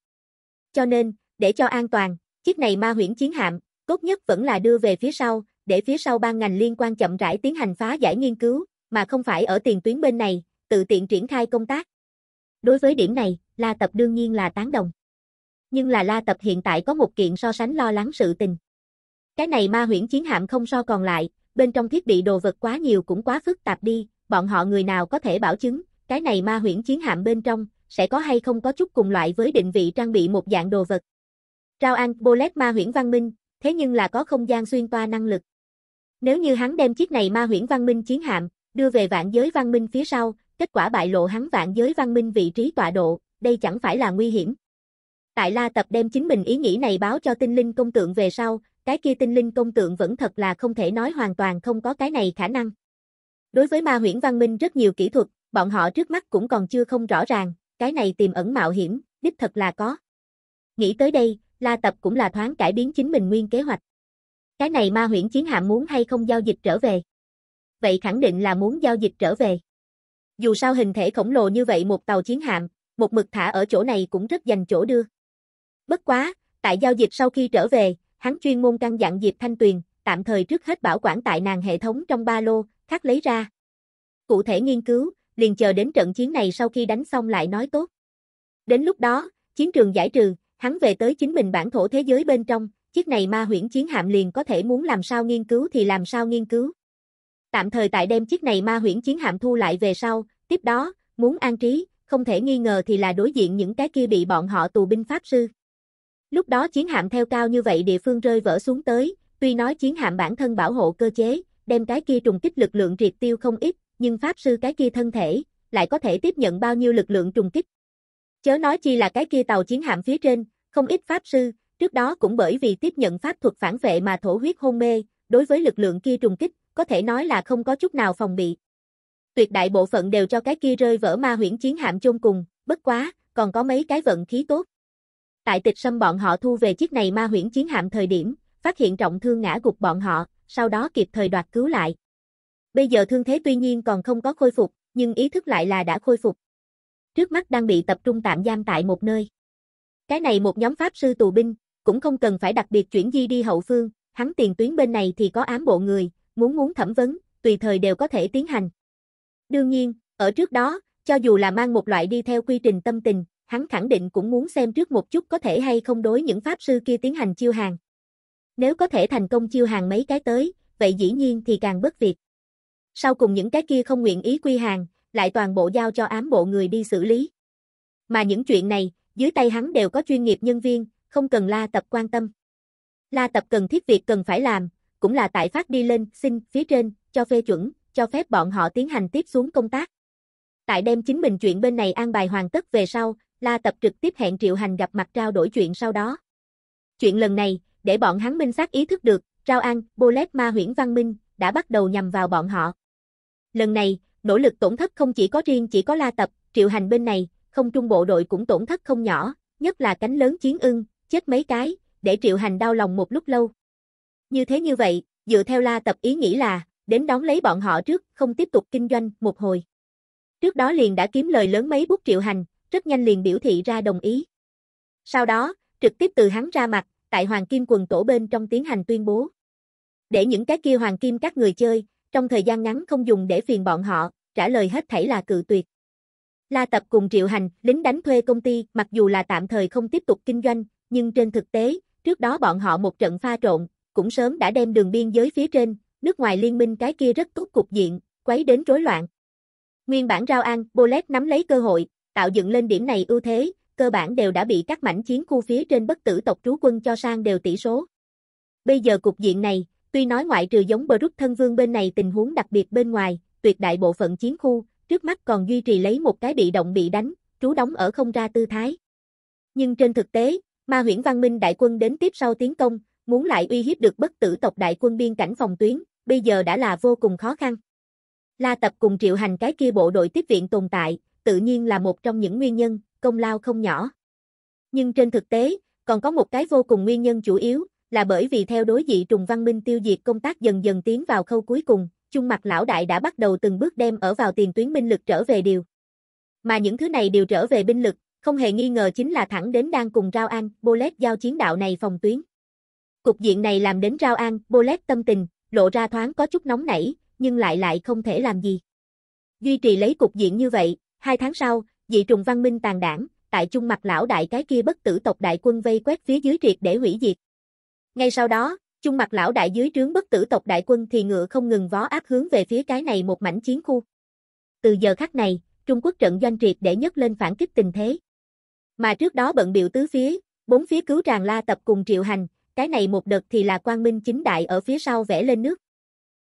Cho nên, để cho an toàn, chiếc này ma huyễn chiến hạm, tốt nhất vẫn là đưa về phía sau, để phía sau ban ngành liên quan chậm rãi tiến hành phá giải nghiên cứu, mà không phải ở tiền tuyến bên này, tự tiện triển khai công tác. Đối với điểm này, La Tập đương nhiên là tán đồng nhưng là La Tập hiện tại có một kiện so sánh lo lắng sự tình. Cái này ma huyễn chiến hạm không so còn lại, bên trong thiết bị đồ vật quá nhiều cũng quá phức tạp đi, bọn họ người nào có thể bảo chứng, cái này ma huyễn chiến hạm bên trong, sẽ có hay không có chút cùng loại với định vị trang bị một dạng đồ vật. Rao An Bolet ma huyễn văn minh, thế nhưng là có không gian xuyên toa năng lực. Nếu như hắn đem chiếc này ma huyễn văn minh chiến hạm, đưa về vạn giới văn minh phía sau, kết quả bại lộ hắn vạn giới văn minh vị trí tọa độ, đây chẳng phải là nguy hiểm. Tại La Tập đem chính mình ý nghĩ này báo cho tinh linh công tượng về sau, cái kia tinh linh công tượng vẫn thật là không thể nói hoàn toàn không có cái này khả năng. Đối với ma huyễn văn minh rất nhiều kỹ thuật, bọn họ trước mắt cũng còn chưa không rõ ràng, cái này tiềm ẩn mạo hiểm, đích thật là có. Nghĩ tới đây, La Tập cũng là thoáng cải biến chính mình nguyên kế hoạch. Cái này ma huyễn chiến hạm muốn hay không giao dịch trở về? Vậy khẳng định là muốn giao dịch trở về. Dù sao hình thể khổng lồ như vậy một tàu chiến hạm, một mực thả ở chỗ này cũng rất dành chỗ đưa. Bất quá, tại giao dịch sau khi trở về, hắn chuyên môn căn dặn Diệp Thanh Tuyền, tạm thời trước hết bảo quản tại nàng hệ thống trong ba lô, khác lấy ra. Cụ thể nghiên cứu, liền chờ đến trận chiến này sau khi đánh xong lại nói tốt. Đến lúc đó, chiến trường giải trừ, hắn về tới chính mình bản thổ thế giới bên trong, chiếc này ma huyễn chiến hạm liền có thể muốn làm sao nghiên cứu thì làm sao nghiên cứu. Tạm thời tại đem chiếc này ma huyễn chiến hạm thu lại về sau, tiếp đó, muốn an trí, không thể nghi ngờ thì là đối diện những cái kia bị bọn họ tù binh pháp sư. Lúc đó chiến hạm theo cao như vậy địa phương rơi vỡ xuống tới, tuy nói chiến hạm bản thân bảo hộ cơ chế, đem cái kia trùng kích lực lượng triệt tiêu không ít, nhưng pháp sư cái kia thân thể, lại có thể tiếp nhận bao nhiêu lực lượng trùng kích. Chớ nói chi là cái kia tàu chiến hạm phía trên, không ít pháp sư, trước đó cũng bởi vì tiếp nhận pháp thuật phản vệ mà thổ huyết hôn mê, đối với lực lượng kia trùng kích, có thể nói là không có chút nào phòng bị. Tuyệt đại bộ phận đều cho cái kia rơi vỡ ma huyễn chiến hạm chôn cùng, bất quá, còn có mấy cái vận khí tốt. Tại tịch sâm bọn họ thu về chiếc này ma huyễn chiến hạm thời điểm, phát hiện trọng thương ngã gục bọn họ, sau đó kịp thời đoạt cứu lại. Bây giờ thương thế tuy nhiên còn không có khôi phục, nhưng ý thức lại là đã khôi phục. Trước mắt đang bị tập trung tạm giam tại một nơi. Cái này một nhóm pháp sư tù binh, cũng không cần phải đặc biệt chuyển di đi hậu phương, hắn tiền tuyến bên này thì có ám bộ người, muốn muốn thẩm vấn, tùy thời đều có thể tiến hành. Đương nhiên, ở trước đó, cho dù là mang một loại đi theo quy trình tâm tình, hắn khẳng định cũng muốn xem trước một chút có thể hay không đối những pháp sư kia tiến hành chiêu hàng. Nếu có thể thành công chiêu hàng mấy cái tới, vậy dĩ nhiên thì càng bất việc. Sau cùng những cái kia không nguyện ý quy hàng, lại toàn bộ giao cho ám bộ người đi xử lý. Mà những chuyện này, dưới tay hắn đều có chuyên nghiệp nhân viên, không cần La Tập quan tâm. La Tập cần thiết việc cần phải làm, cũng là tại phát đi lên, xin, phía trên, cho phê chuẩn, cho phép bọn họ tiến hành tiếp xuống công tác. Tại đem chính mình chuyện bên này an bài hoàn tất về sau, La Tập trực tiếp hẹn Triệu Hành gặp mặt trao đổi chuyện sau đó. Chuyện lần này, để bọn hắn minh xác ý thức được, Rao An, Bolet Ma Huyễn Văn Minh, đã bắt đầu nhằm vào bọn họ. Lần này, nỗ lực tổn thất không chỉ có riêng chỉ có La Tập, Triệu Hành bên này, không trung bộ đội cũng tổn thất không nhỏ, nhất là cánh lớn chiến ưng, chết mấy cái, để Triệu Hành đau lòng một lúc lâu. Như thế như vậy, dựa theo La Tập ý nghĩ là, đến đón lấy bọn họ trước, không tiếp tục kinh doanh một hồi. Trước đó liền đã kiếm lời lớn mấy bút Triệu Hành, rất nhanh liền biểu thị ra đồng ý. Sau đó, trực tiếp từ hắn ra mặt, tại Hoàng Kim quần tổ bên trong tiến hành tuyên bố. Để những cái kia Hoàng Kim các người chơi, trong thời gian ngắn không dùng để phiền bọn họ, trả lời hết thảy là cự tuyệt. La Tập cùng Triệu Hành, lính đánh thuê công ty, mặc dù là tạm thời không tiếp tục kinh doanh, nhưng trên thực tế, trước đó bọn họ một trận pha trộn, cũng sớm đã đem đường biên giới phía trên, nước ngoài liên minh cái kia rất tốt cục diện, quấy đến rối loạn. Nguyên bản Rao An, Bolet nắm lấy cơ hội, tạo dựng lên điểm này ưu thế, cơ bản đều đã bị các mảnh chiến khu phía trên bất tử tộc trú quân cho sang đều tỷ số. Bây giờ cục diện này, tuy nói ngoại trừ giống Brook thân vương bên này tình huống đặc biệt bên ngoài, tuyệt đại bộ phận chiến khu, trước mắt còn duy trì lấy một cái bị động bị đánh, trú đóng ở không ra tư thái. Nhưng trên thực tế, ma huyễn văn minh đại quân đến tiếp sau tiến công, muốn lại uy hiếp được bất tử tộc đại quân biên cảnh phòng tuyến, bây giờ đã là vô cùng khó khăn. La Tập cùng triệu hành cái kia bộ đội tiếp viện tồn tại, tự nhiên là một trong những nguyên nhân, công lao không nhỏ. Nhưng trên thực tế, còn có một cái vô cùng nguyên nhân chủ yếu, là bởi vì theo đối dị trùng văn minh tiêu diệt công tác dần dần tiến vào khâu cuối cùng, chung mặt lão đại đã bắt đầu từng bước đem ở vào tiền tuyến binh lực trở về điều. Mà những thứ này đều trở về binh lực, không hề nghi ngờ chính là thẳng đến đang cùng Rao An, Bolet giao chiến đạo này phòng tuyến. Cục diện này làm đến Rao An, Bolet tâm tình, lộ ra thoáng có chút nóng nảy, nhưng lại lại không thể làm gì. Duy trì lấy cục diện như vậy, Hai tháng sau, dị trùng văn minh tàn đảng, tại chung mặt lão đại cái kia bất tử tộc đại quân vây quét phía dưới triệt để hủy diệt. Ngay sau đó, chung mặt lão đại dưới trướng bất tử tộc đại quân thì ngựa không ngừng vó áp hướng về phía cái này một mảnh chiến khu. Từ giờ khắc này, Trung Quốc trận doanh triệt để nhất lên phản kích tình thế. Mà trước đó bận biểu tứ phía, bốn phía cứu tràn la tập cùng triệu hành, cái này một đợt thì là quang minh chính đại ở phía sau vẽ lên nước.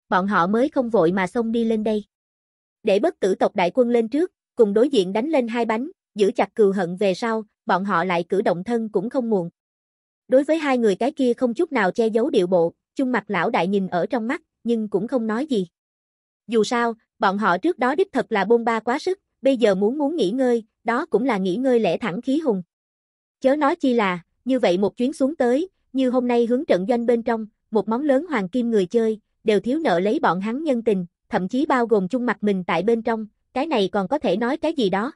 Bọn họ mới không vội mà xông đi lên đây. Để bất tử tộc đại quân lên trước, cùng đối diện đánh lên hai bánh, giữ chặt cừu hận về sau, bọn họ lại cử động thân cũng không muộn. Đối với hai người cái kia không chút nào che giấu điệu bộ, chung mặt lão đại nhìn ở trong mắt, nhưng cũng không nói gì. Dù sao, bọn họ trước đó đích thật là bôn ba quá sức, bây giờ muốn muốn nghỉ ngơi, đó cũng là nghỉ ngơi lẽ thẳng khí hùng. Chớ nói chi là, như vậy một chuyến xuống tới, như hôm nay hướng trận doanh bên trong, một món lớn hoàng kim người chơi, đều thiếu nợ lấy bọn hắn nhân tình, thậm chí bao gồm chung mặt mình tại bên trong, cái này còn có thể nói cái gì đó.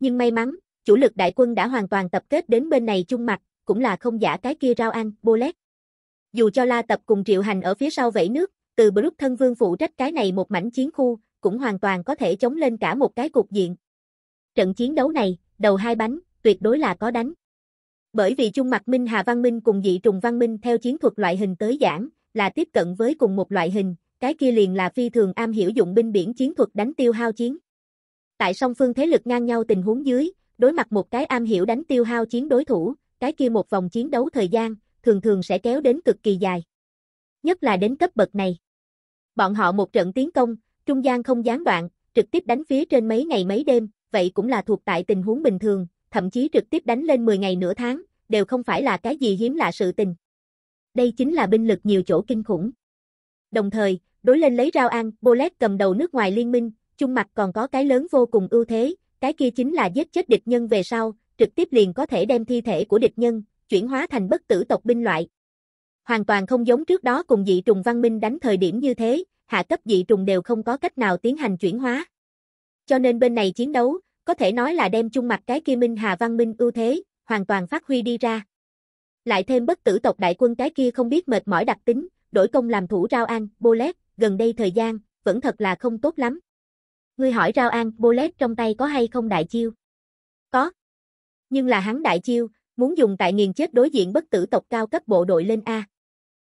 Nhưng may mắn, chủ lực đại quân đã hoàn toàn tập kết đến bên này chung mặt, cũng là không giả cái kia rau ăn, bolet. Dù cho la tập cùng triệu hành ở phía sau vẫy nước, từ Brook thân vương phụ trách cái này một mảnh chiến khu, cũng hoàn toàn có thể chống lên cả một cái cục diện. Trận chiến đấu này, đầu hai bánh, tuyệt đối là có đánh. Bởi vì chung mặt Minh Hà Văn Minh cùng dị trùng Văn Minh theo chiến thuật loại hình tới giảng, là tiếp cận với cùng một loại hình, cái kia liền là phi thường am hiểu dụng binh biển chiến thuật đánh tiêu hao chiến. Tại song phương thế lực ngang nhau tình huống dưới, đối mặt một cái am hiểu đánh tiêu hao chiến đối thủ, cái kia một vòng chiến đấu thời gian, thường thường sẽ kéo đến cực kỳ dài. Nhất là đến cấp bậc này. Bọn họ một trận tiến công, trung gian không gián đoạn, trực tiếp đánh phía trên mấy ngày mấy đêm, vậy cũng là thuộc tại tình huống bình thường, thậm chí trực tiếp đánh lên 10 ngày nửa tháng, đều không phải là cái gì hiếm lạ sự tình. Đây chính là binh lực nhiều chỗ kinh khủng. Đồng thời, đối lên lấy rau ăn, Bolet cầm đầu nước ngoài liên minh, chung mặt còn có cái lớn vô cùng ưu thế, cái kia chính là giết chết địch nhân về sau, trực tiếp liền có thể đem thi thể của địch nhân, chuyển hóa thành bất tử tộc binh loại. Hoàn toàn không giống trước đó cùng dị trùng văn minh đánh thời điểm như thế, hạ cấp dị trùng đều không có cách nào tiến hành chuyển hóa. Cho nên bên này chiến đấu, có thể nói là đem chung mặt cái kia Minh Hà văn minh ưu thế, hoàn toàn phát huy đi ra. Lại thêm bất tử tộc đại quân cái kia không biết mệt mỏi đặc tính, đổi công làm thủ rao ăn, bolet, gần đây thời gian, vẫn thật là không tốt lắm. Ngươi hỏi Rao An, bolet trong tay có hay không đại chiêu? Có. Nhưng là hắn đại chiêu, muốn dùng tại nghiền chết đối diện bất tử tộc cao cấp bộ đội lên A.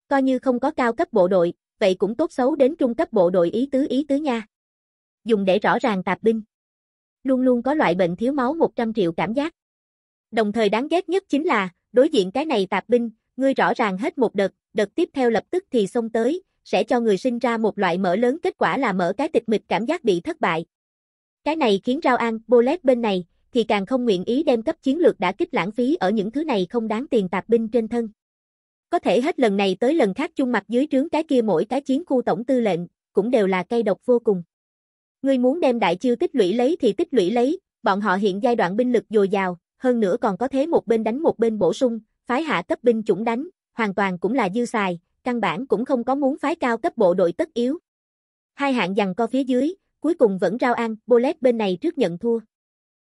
Coi như không có cao cấp bộ đội, vậy cũng tốt xấu đến trung cấp bộ đội ý tứ ý tứ nha. Dùng để rõ ràng tạp binh. Luôn luôn có loại bệnh thiếu máu 100 triệu cảm giác. Đồng thời đáng ghét nhất chính là, đối diện cái này tạp binh, ngươi rõ ràng hết một đợt, đợt tiếp theo lập tức thì xông tới, sẽ cho người sinh ra một loại mở lớn kết quả là mở cái tịch mịch cảm giác bị thất bại. Cái này khiến Rao An, Bolet bên này, thì càng không nguyện ý đem cấp chiến lược đã kích lãng phí ở những thứ này không đáng tiền tạp binh trên thân. Có thể hết lần này tới lần khác chung mặt dưới trướng cái kia mỗi cái chiến khu tổng tư lệnh, cũng đều là cây độc vô cùng. người muốn đem đại chiêu tích lũy lấy thì tích lũy lấy, bọn họ hiện giai đoạn binh lực dồi dào, hơn nữa còn có thế một bên đánh một bên bổ sung, phái hạ cấp binh chủng đánh, hoàn toàn cũng là dư xài, căn bản cũng không có muốn phái cao cấp bộ đội tất yếu. Hai hạng dằn co phía dưới, cuối cùng vẫn rao ăn, Bolet bên này trước nhận thua.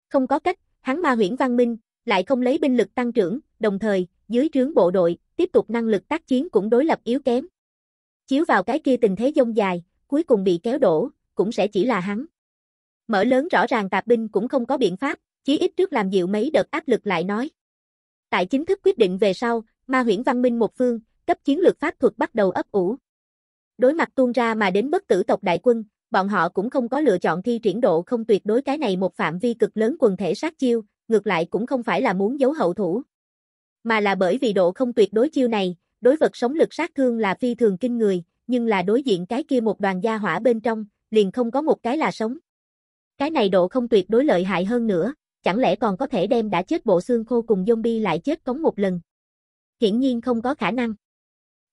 Không có cách, hắn ma huyễn văn minh, lại không lấy binh lực tăng trưởng, đồng thời, dưới trướng bộ đội, tiếp tục năng lực tác chiến cũng đối lập yếu kém. Chiếu vào cái kia tình thế dông dài, cuối cùng bị kéo đổ, cũng sẽ chỉ là hắn. Mở lớn rõ ràng tạp binh cũng không có biện pháp, chí ít trước làm dịu mấy đợt áp lực lại nói. Tại chính thức quyết định về sau, ma huyễn văn minh một phương, cấp chiến lược pháp thuật bắt đầu ấp ủ. Đối mặt tuôn ra mà đến bất tử tộc đại quân, bọn họ cũng không có lựa chọn thi triển độ không tuyệt đối cái này một phạm vi cực lớn quần thể sát chiêu, ngược lại cũng không phải là muốn giấu hậu thủ. Mà là bởi vì độ không tuyệt đối chiêu này, đối vật sống lực sát thương là phi thường kinh người, nhưng là đối diện cái kia một đoàn gia hỏa bên trong, liền không có một cái là sống. Cái này độ không tuyệt đối lợi hại hơn nữa, chẳng lẽ còn có thể đem đã chết bộ xương khô cùng zombie lại chết cống một lần. Hiển nhiên không có khả năng.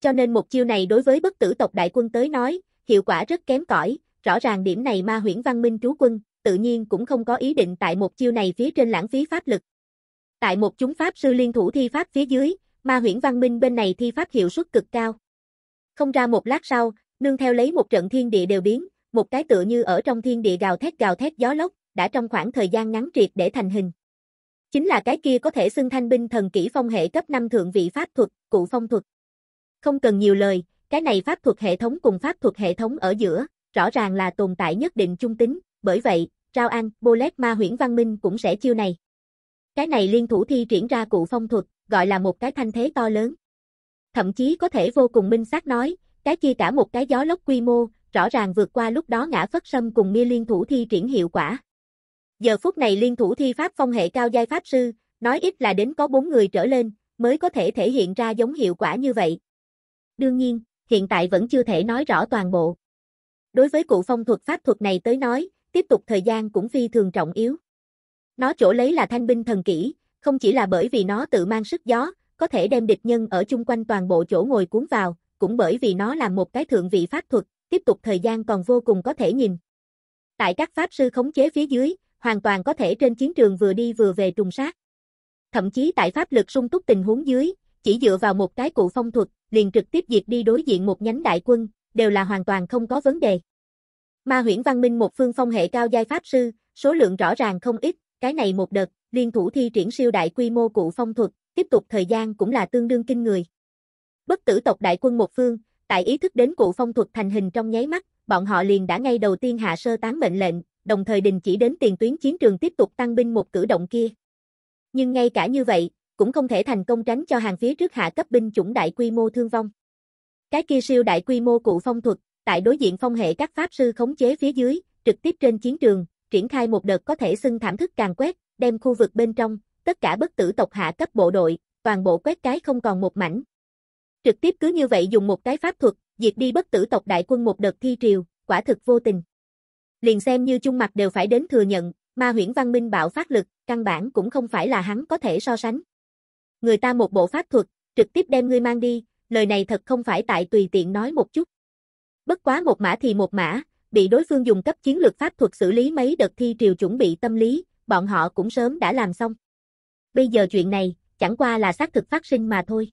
Cho nên một chiêu này đối với bất tử tộc đại quân tới nói, hiệu quả rất kém cỏi, rõ ràng điểm này ma huyễn văn minh trú quân, tự nhiên cũng không có ý định tại một chiêu này phía trên lãng phí pháp lực. Tại một chúng pháp sư liên thủ thi pháp phía dưới, ma huyễn văn minh bên này thi pháp hiệu suất cực cao. Không ra một lát sau, nương theo lấy một trận thiên địa đều biến, một cái tựa như ở trong thiên địa gào thét gào thét gió lốc, đã trong khoảng thời gian ngắn triệt để thành hình. Chính là cái kia có thể xưng thanh binh thần kỹ phong hệ cấp 5 thượng vị pháp thuật, cụ phong thuật. Không cần nhiều lời, cái này pháp thuật hệ thống cùng pháp thuật hệ thống ở giữa, rõ ràng là tồn tại nhất định trung tính, bởi vậy, Rao An, Bolet Ma Huyễn Văn Minh cũng sẽ chiêu này. Cái này liên thủ thi triển ra cụ phong thuật, gọi là một cái thanh thế to lớn. Thậm chí có thể vô cùng minh xác nói, cái chi cả một cái gió lốc quy mô, rõ ràng vượt qua lúc đó ngã phất sâm cùng mi liên thủ thi triển hiệu quả. Giờ phút này liên thủ thi pháp phong hệ cao giai pháp sư, nói ít là đến có bốn người trở lên, mới có thể thể hiện ra giống hiệu quả như vậy, Đương nhiên, hiện tại vẫn chưa thể nói rõ toàn bộ. Đối với cụ phong thuật pháp thuật này tới nói, tiếp tục thời gian cũng phi thường trọng yếu. Nó chỗ lấy là thanh binh thần kỹ, không chỉ là bởi vì nó tự mang sức gió, có thể đem địch nhân ở chung quanh toàn bộ chỗ ngồi cuốn vào, cũng bởi vì nó là một cái thượng vị pháp thuật, tiếp tục thời gian còn vô cùng có thể nhìn. Tại các pháp sư khống chế phía dưới, hoàn toàn có thể trên chiến trường vừa đi vừa về trùng sát. Thậm chí tại pháp lực sung túc tình huống dưới, chỉ dựa vào một cái cụ phong thuật, liền trực tiếp diệt đi đối diện một nhánh đại quân, đều là hoàn toàn không có vấn đề. Ma huyễn văn minh một phương phong hệ cao giai pháp sư, số lượng rõ ràng không ít, cái này một đợt, liên thủ thi triển siêu đại quy mô cụ phong thuật, tiếp tục thời gian cũng là tương đương kinh người. Bất tử tộc đại quân một phương, tại ý thức đến cụ phong thuật thành hình trong nháy mắt, bọn họ liền đã ngay đầu tiên hạ sơ tán mệnh lệnh, đồng thời đình chỉ đến tiền tuyến chiến trường tiếp tục tăng binh một cử động kia. Nhưng ngay cả như vậy, cũng không thể thành công tránh cho hàng phía trước hạ cấp binh chủng đại quy mô thương vong. Cái kia siêu đại quy mô cụ phong thuật, tại đối diện phong hệ các pháp sư khống chế phía dưới, trực tiếp trên chiến trường, triển khai một đợt có thể xưng thảm thức càng quét, đem khu vực bên trong, tất cả bất tử tộc hạ cấp bộ đội, toàn bộ quét cái không còn một mảnh. Trực tiếp cứ như vậy dùng một cái pháp thuật, diệt đi bất tử tộc đại quân một đợt thi triều, quả thực vô tình. Liền xem như chung mặt đều phải đến thừa nhận, mà huyễn văn minh bạo phát lực, căn bản cũng không phải là hắn có thể so sánh người ta một bộ pháp thuật, trực tiếp đem ngươi mang đi, lời này thật không phải tại tùy tiện nói một chút. Bất quá một mã thì một mã, bị đối phương dùng cấp chiến lược pháp thuật xử lý mấy đợt thi triều chuẩn bị tâm lý, bọn họ cũng sớm đã làm xong. Bây giờ chuyện này, chẳng qua là xác thực phát sinh mà thôi.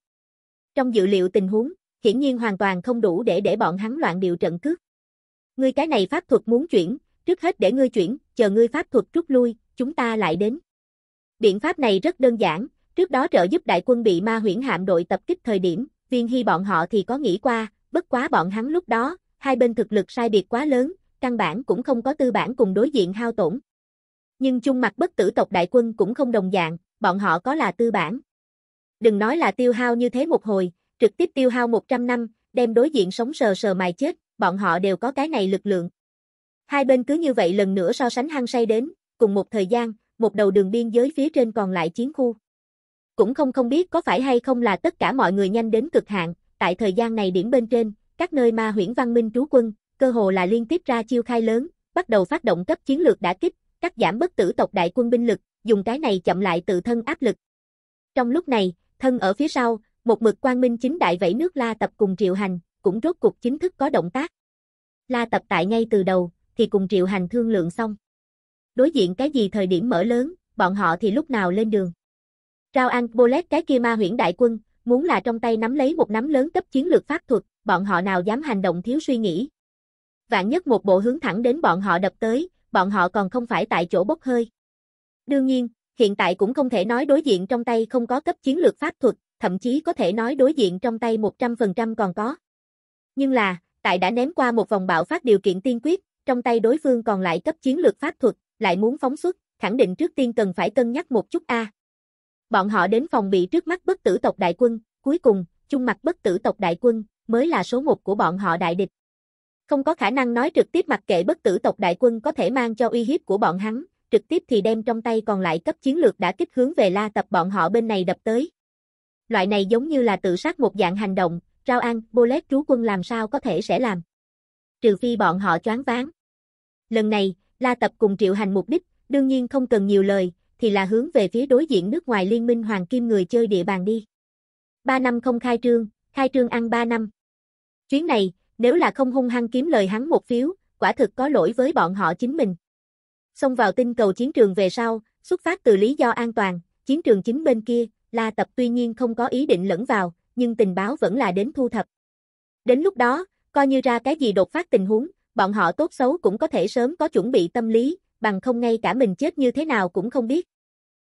Trong dự liệu tình huống, hiển nhiên hoàn toàn không đủ để để bọn hắn loạn điều trận cướp. Ngươi cái này pháp thuật muốn chuyển, trước hết để ngươi chuyển, chờ ngươi pháp thuật rút lui, chúng ta lại đến. Biện pháp này rất đơn giản, Trước đó trợ giúp đại quân bị ma huyễn hạm đội tập kích thời điểm, viên hy bọn họ thì có nghĩ qua, bất quá bọn hắn lúc đó, hai bên thực lực sai biệt quá lớn, căn bản cũng không có tư bản cùng đối diện hao tổn. Nhưng chung mặt bất tử tộc đại quân cũng không đồng dạng, bọn họ có là tư bản. Đừng nói là tiêu hao như thế một hồi, trực tiếp tiêu hao 100 năm, đem đối diện sống sờ sờ mài chết, bọn họ đều có cái này lực lượng. Hai bên cứ như vậy lần nữa so sánh hăng say đến, cùng một thời gian, một đầu đường biên giới phía trên còn lại chiến khu. Cũng không không biết có phải hay không là tất cả mọi người nhanh đến cực hạn, tại thời gian này điểm bên trên, các nơi ma huyễn văn minh trú quân, cơ hồ là liên tiếp ra chiêu khai lớn, bắt đầu phát động cấp chiến lược đã kích, cắt giảm bất tử tộc đại quân binh lực, dùng cái này chậm lại tự thân áp lực. Trong lúc này, thân ở phía sau, một mực quang minh chính đại vẫy nước La Tập cùng Triệu Hành, cũng rốt cuộc chính thức có động tác. La Tập tại ngay từ đầu, thì cùng Triệu Hành thương lượng xong. Đối diện cái gì thời điểm mở lớn, bọn họ thì lúc nào lên đường. Rao An Bolet cái kia ma huyễn đại quân, muốn là trong tay nắm lấy một nắm lớn cấp chiến lược pháp thuật, bọn họ nào dám hành động thiếu suy nghĩ. Vạn nhất một bộ hướng thẳng đến bọn họ đập tới, bọn họ còn không phải tại chỗ bốc hơi. Đương nhiên, hiện tại cũng không thể nói đối diện trong tay không có cấp chiến lược pháp thuật, thậm chí có thể nói đối diện trong tay 100% còn có. Nhưng là, tại đã ném qua một vòng bạo phát điều kiện tiên quyết, trong tay đối phương còn lại cấp chiến lược pháp thuật, lại muốn phóng xuất, khẳng định trước tiên cần phải cân nhắc một chút a. À. Bọn họ đến phòng bị trước mắt bất tử tộc đại quân, cuối cùng, chung mặt bất tử tộc đại quân, mới là số một của bọn họ đại địch. Không có khả năng nói trực tiếp mặc kệ bất tử tộc đại quân có thể mang cho uy hiếp của bọn hắn, trực tiếp thì đem trong tay còn lại cấp chiến lược đã kích hướng về la tập bọn họ bên này đập tới. Loại này giống như là tự sát một dạng hành động, rao an, bolet trú quân làm sao có thể sẽ làm. Trừ phi bọn họ choáng váng. Lần này, la tập cùng triệu hành mục đích, đương nhiên không cần nhiều lời, thì là hướng về phía đối diện nước ngoài liên minh hoàng kim người chơi địa bàn đi. 3 năm không khai trương, khai trương ăn 3 năm. Chuyến này, nếu là không hung hăng kiếm lời hắn một phiếu, quả thực có lỗi với bọn họ chính mình. Xông vào tinh cầu chiến trường về sau, xuất phát từ lý do an toàn, chiến trường chính bên kia, La Tập tuy nhiên không có ý định lẫn vào, nhưng tình báo vẫn là đến thu thập. Đến lúc đó, coi như ra cái gì đột phát tình huống, bọn họ tốt xấu cũng có thể sớm có chuẩn bị tâm lý, bằng không ngay cả mình chết như thế nào cũng không biết.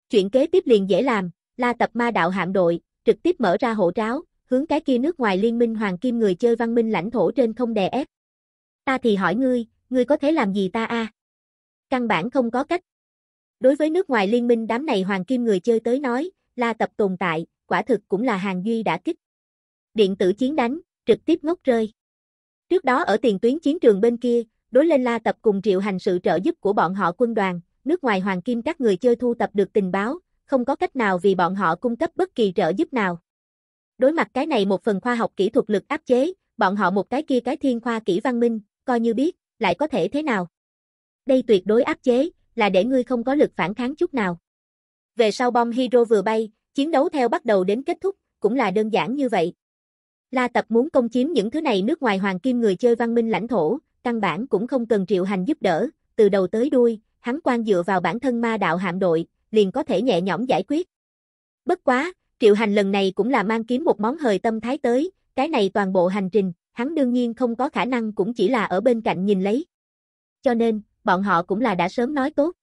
Chuyện kế tiếp liền dễ làm, la tập ma đạo hạm đội, trực tiếp mở ra hộ tráo, hướng cái kia nước ngoài liên minh hoàng kim người chơi văn minh lãnh thổ trên không đè ép. Ta thì hỏi ngươi, ngươi có thể làm gì ta a? Căn bản không có cách. Đối với nước ngoài liên minh đám này hoàng kim người chơi tới nói, la tập tồn tại, quả thực cũng là hàng duy đã kích. Điện tử chiến đánh, trực tiếp ngốc rơi. Trước đó ở tiền tuyến chiến trường bên kia, đối lên la tập cùng triệu hành sự trợ giúp của bọn họ quân đoàn, nước ngoài hoàng kim các người chơi thu tập được tình báo, không có cách nào vì bọn họ cung cấp bất kỳ trợ giúp nào. Đối mặt cái này một phần khoa học kỹ thuật lực áp chế, bọn họ một cái kia cái thiên khoa kỹ văn minh, coi như biết, lại có thể thế nào. Đây tuyệt đối áp chế, là để ngươi không có lực phản kháng chút nào. Về sau bom hydro vừa bay, chiến đấu theo bắt đầu đến kết thúc, cũng là đơn giản như vậy. La Tập muốn công chiếm những thứ này nước ngoài hoàng kim người chơi văn minh lãnh thổ, căn bản cũng không cần triệu hành giúp đỡ, từ đầu tới đuôi, hắn quan dựa vào bản thân ma đạo hạm đội, liền có thể nhẹ nhõm giải quyết. Bất quá, triệu hành lần này cũng là mang kiếm một món hời tâm thái tới, cái này toàn bộ hành trình, hắn đương nhiên không có khả năng cũng chỉ là ở bên cạnh nhìn lấy. Cho nên, bọn họ cũng là đã sớm nói tốt.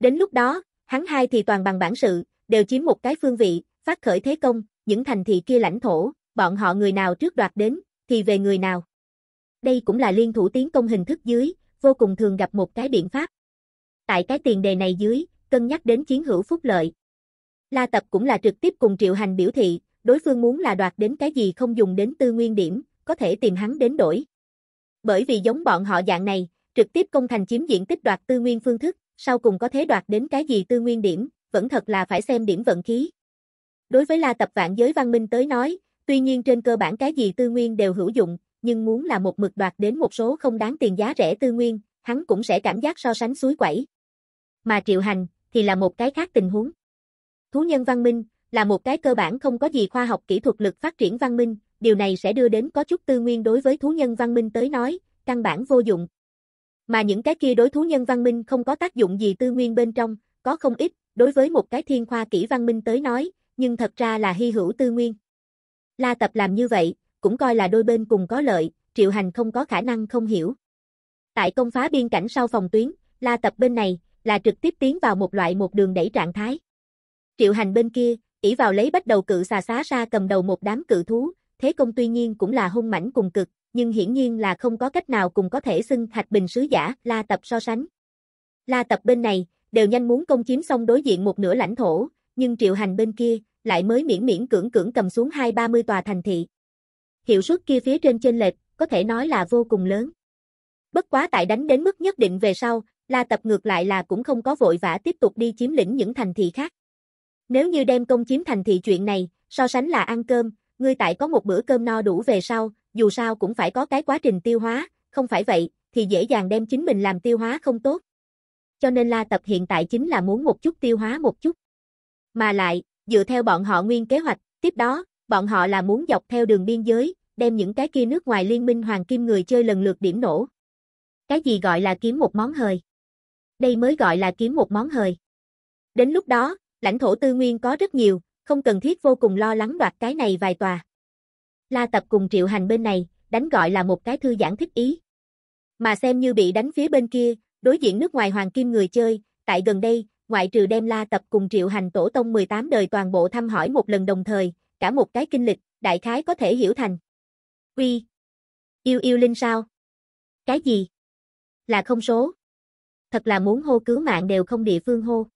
Đến lúc đó, hắn hai thì toàn bằng bản sự, đều chiếm một cái phương vị, phát khởi thế công, những thành thị kia lãnh thổ, bọn họ người nào trước đoạt đến, thì về người nào. Đây cũng là liên thủ tiến công hình thức dưới, vô cùng thường gặp một cái biện pháp. Tại cái tiền đề này dưới, cân nhắc đến chiến hữu phúc lợi. La Tập cũng là trực tiếp cùng Triệu Hành biểu thị, đối phương muốn là đoạt đến cái gì không dùng đến tư nguyên điểm, có thể tìm hắn đến đổi. Bởi vì giống bọn họ dạng này, trực tiếp công thành chiếm diện tích đoạt tư nguyên phương thức, sau cùng có thể đoạt đến cái gì tư nguyên điểm, vẫn thật là phải xem điểm vận khí. Đối với La Tập vạn giới văn minh tới nói, tuy nhiên trên cơ bản cái gì tư nguyên đều hữu dụng, nhưng muốn là một mực đoạt đến một số không đáng tiền giá rẻ tư nguyên, hắn cũng sẽ cảm giác so sánh suối quẩy. Mà Triệu Hành thì là một cái khác tình huống. Thú nhân văn minh là một cái cơ bản không có gì khoa học kỹ thuật lực phát triển văn minh, điều này sẽ đưa đến có chút tư nguyên đối với thú nhân văn minh tới nói, căn bản vô dụng. Mà những cái kia đối thú nhân văn minh không có tác dụng gì tư nguyên bên trong, có không ít, đối với một cái thiên khoa kỹ văn minh tới nói, nhưng thật ra là hy hữu tư nguyên. La Tập làm như vậy, cũng coi là đôi bên cùng có lợi, Triệu Hành không có khả năng không hiểu. Tại công phá biên cảnh sau phòng tuyến, La Tập bên này là trực tiếp tiến vào một loại một đường đẩy trạng thái. Triệu Hành bên kia, ỷ vào lấy bắt đầu cự xà xá ra cầm đầu một đám cự thú, thế công tuy nhiên cũng là hung mãnh cùng cực, nhưng hiển nhiên là không có cách nào cùng có thể xưng Thạch Bình sứ giả La Tập so sánh. La Tập bên này đều nhanh muốn công chiếm xong đối diện một nửa lãnh thổ, nhưng Triệu Hành bên kia lại mới miễn miễn cưỡng cưỡng cầm xuống hai ba mươi tòa thành thị hiệu suất kia phía trên chênh lệch, có thể nói là vô cùng lớn. Bất quá tại đánh đến mức nhất định về sau, La Tập ngược lại là cũng không có vội vã tiếp tục đi chiếm lĩnh những thành thị khác. Nếu như đem công chiếm thành thị chuyện này, so sánh là ăn cơm, ngươi tại có một bữa cơm no đủ về sau, dù sao cũng phải có cái quá trình tiêu hóa, không phải vậy, thì dễ dàng đem chính mình làm tiêu hóa không tốt. Cho nên La Tập hiện tại chính là muốn một chút tiêu hóa một chút. Mà lại, dựa theo bọn họ nguyên kế hoạch, tiếp đó, bọn họ là muốn dọc theo đường biên giới, đem những cái kia nước ngoài liên minh hoàng kim người chơi lần lượt điểm nổ. Cái gì gọi là kiếm một món hời? Đây mới gọi là kiếm một món hời. Đến lúc đó, lãnh thổ tư nguyên có rất nhiều, không cần thiết vô cùng lo lắng đoạt cái này vài tòa. La Tập cùng Triệu Hành bên này, đánh gọi là một cái thư giãn thích ý. Mà xem như bị đánh phía bên kia, đối diện nước ngoài hoàng kim người chơi, tại gần đây, ngoại trừ đem La Tập cùng Triệu Hành tổ tông 18 đời toàn bộ thăm hỏi một lần đồng thời, cả một cái kinh lịch, đại khái có thể hiểu thành. Uy. Yêu yêu linh sao? Cái gì? Là không số. Thật là muốn hô cứu mạng đều không địa phương hô.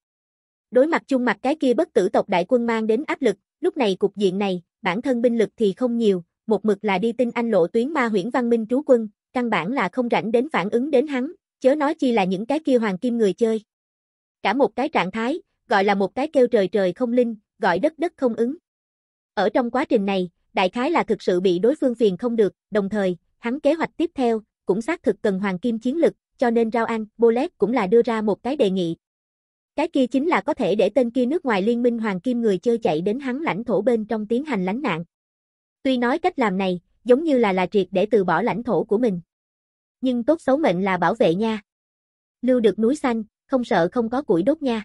Đối mặt chung mặt cái kia bất tử tộc đại quân mang đến áp lực, lúc này cục diện này, bản thân binh lực thì không nhiều, một mực là đi tin anh lộ tuyến ma huyễn văn minh trú quân, căn bản là không rảnh đến phản ứng đến hắn, chớ nói chi là những cái kia hoàng kim người chơi. Cả một cái trạng thái, gọi là một cái kêu trời trời không linh, gọi đất đất không ứng. Ở trong quá trình này, đại khái là thực sự bị đối phương phiền không được, đồng thời, hắn kế hoạch tiếp theo, cũng xác thực cần hoàng kim chiến lực, cho nên Rao An, Bolet cũng là đưa ra một cái đề nghị. Cái kia chính là có thể để tên kia nước ngoài liên minh hoàng kim người chơi chạy đến hắn lãnh thổ bên trong tiến hành lánh nạn. Tuy nói cách làm này, giống như là là triệt để từ bỏ lãnh thổ của mình. Nhưng tốt xấu mệnh là bảo vệ nha. Lưu được núi xanh, không sợ không có củi đốt nha.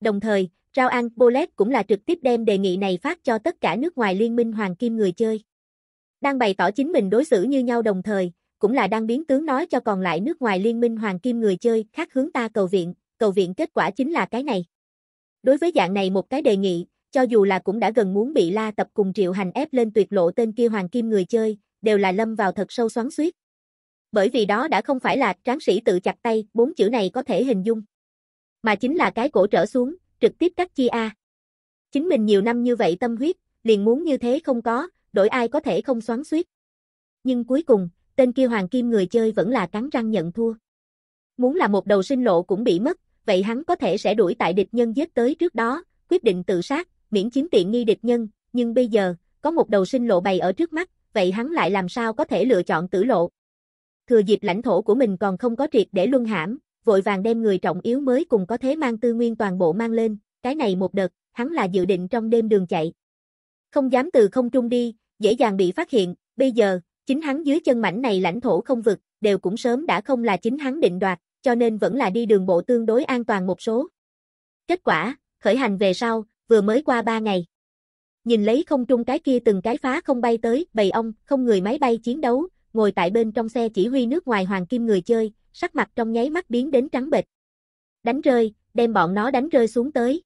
Đồng thời, Rao An Bolet cũng là trực tiếp đem đề nghị này phát cho tất cả nước ngoài liên minh hoàng kim người chơi. Đang bày tỏ chính mình đối xử như nhau đồng thời, cũng là đang biến tướng nói cho còn lại nước ngoài liên minh hoàng kim người chơi khác hướng ta cầu viện, cầu viện kết quả chính là cái này. Đối với dạng này một cái đề nghị, cho dù là cũng đã gần muốn bị la tập cùng triệu hành ép lên tuyệt lộ tên kia hoàng kim người chơi, đều là lâm vào thật sâu xoắn xuýt. Bởi vì đó đã không phải là tráng sĩ tự chặt tay, bốn chữ này có thể hình dung. Mà chính là cái cổ trở xuống, trực tiếp cắt chi A. Chính mình nhiều năm như vậy tâm huyết, liền muốn như thế không có, đổi ai có thể không xoắn suýt. Nhưng cuối cùng, tên kia hoàng kim người chơi vẫn là cắn răng nhận thua. Muốn là một đầu sinh lộ cũng bị mất, vậy hắn có thể sẽ đuổi tại địch nhân giết tới trước đó, quyết định tự sát, miễn chiếm tiện nghi địch nhân, nhưng bây giờ, có một đầu sinh lộ bày ở trước mắt, vậy hắn lại làm sao có thể lựa chọn tử lộ. Thừa dịp lãnh thổ của mình còn không có triệt để luân hãm, vội vàng đem người trọng yếu mới cùng có thế mang tư nguyên toàn bộ mang lên, cái này một đợt, hắn là dự định trong đêm đường chạy. Không dám từ không trung đi, dễ dàng bị phát hiện, bây giờ, chính hắn dưới chân mảnh này lãnh thổ không vực, đều cũng sớm đã không là chính hắn định đoạt, cho nên vẫn là đi đường bộ tương đối an toàn một số. Kết quả, khởi hành về sau, vừa mới qua ba ngày. Nhìn lấy không trung cái kia từng cái phá không bay tới, bầy ong, không người máy bay chiến đấu, ngồi tại bên trong xe chỉ huy nước ngoài hoàng kim người chơi, sắc mặt trong nháy mắt biến đến trắng bệch. Đánh rơi, đem bọn nó đánh rơi xuống tới.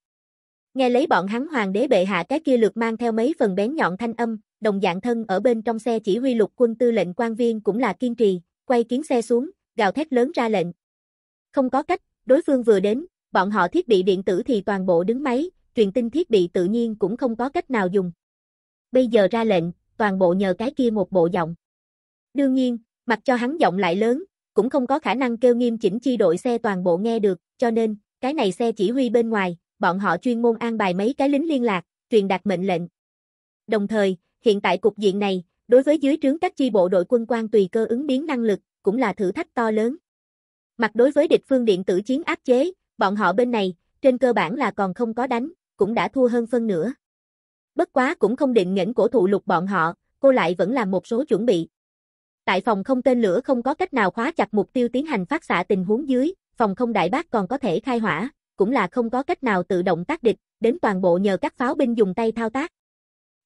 Nghe lấy bọn hắn hoàng đế bệ hạ cái kia lượt mang theo mấy phần bén nhọn thanh âm, đồng dạng thân ở bên trong xe chỉ huy lục quân tư lệnh quan viên cũng là kiên trì, quay kiến xe xuống, gào thét lớn ra lệnh. Không có cách, đối phương vừa đến, bọn họ thiết bị điện tử thì toàn bộ đứng máy, truyền tin thiết bị tự nhiên cũng không có cách nào dùng. Bây giờ ra lệnh, toàn bộ nhờ cái kia một bộ giọng. Đương nhiên, mặc cho hắn giọng lại lớn, cũng không có khả năng kêu nghiêm chỉnh chi đội xe toàn bộ nghe được, cho nên, cái này xe chỉ huy bên ngoài, bọn họ chuyên môn an bài mấy cái lính liên lạc, truyền đạt mệnh lệnh. Đồng thời, hiện tại cục diện này, đối với dưới trướng các chi bộ đội quân quan tùy cơ ứng biến năng lực, cũng là thử thách to lớn. Mặt đối với địch phương điện tử chiến áp chế, bọn họ bên này, trên cơ bản là còn không có đánh, cũng đã thua hơn phân nữa. Bất quá cũng không định nhẫn cổ thụ lục bọn họ, cô lại vẫn làm một số chuẩn bị. Tại phòng không tên lửa không có cách nào khóa chặt mục tiêu tiến hành phát xạ tình huống dưới, phòng không đại bác còn có thể khai hỏa, cũng là không có cách nào tự động tác địch, đến toàn bộ nhờ các pháo binh dùng tay thao tác.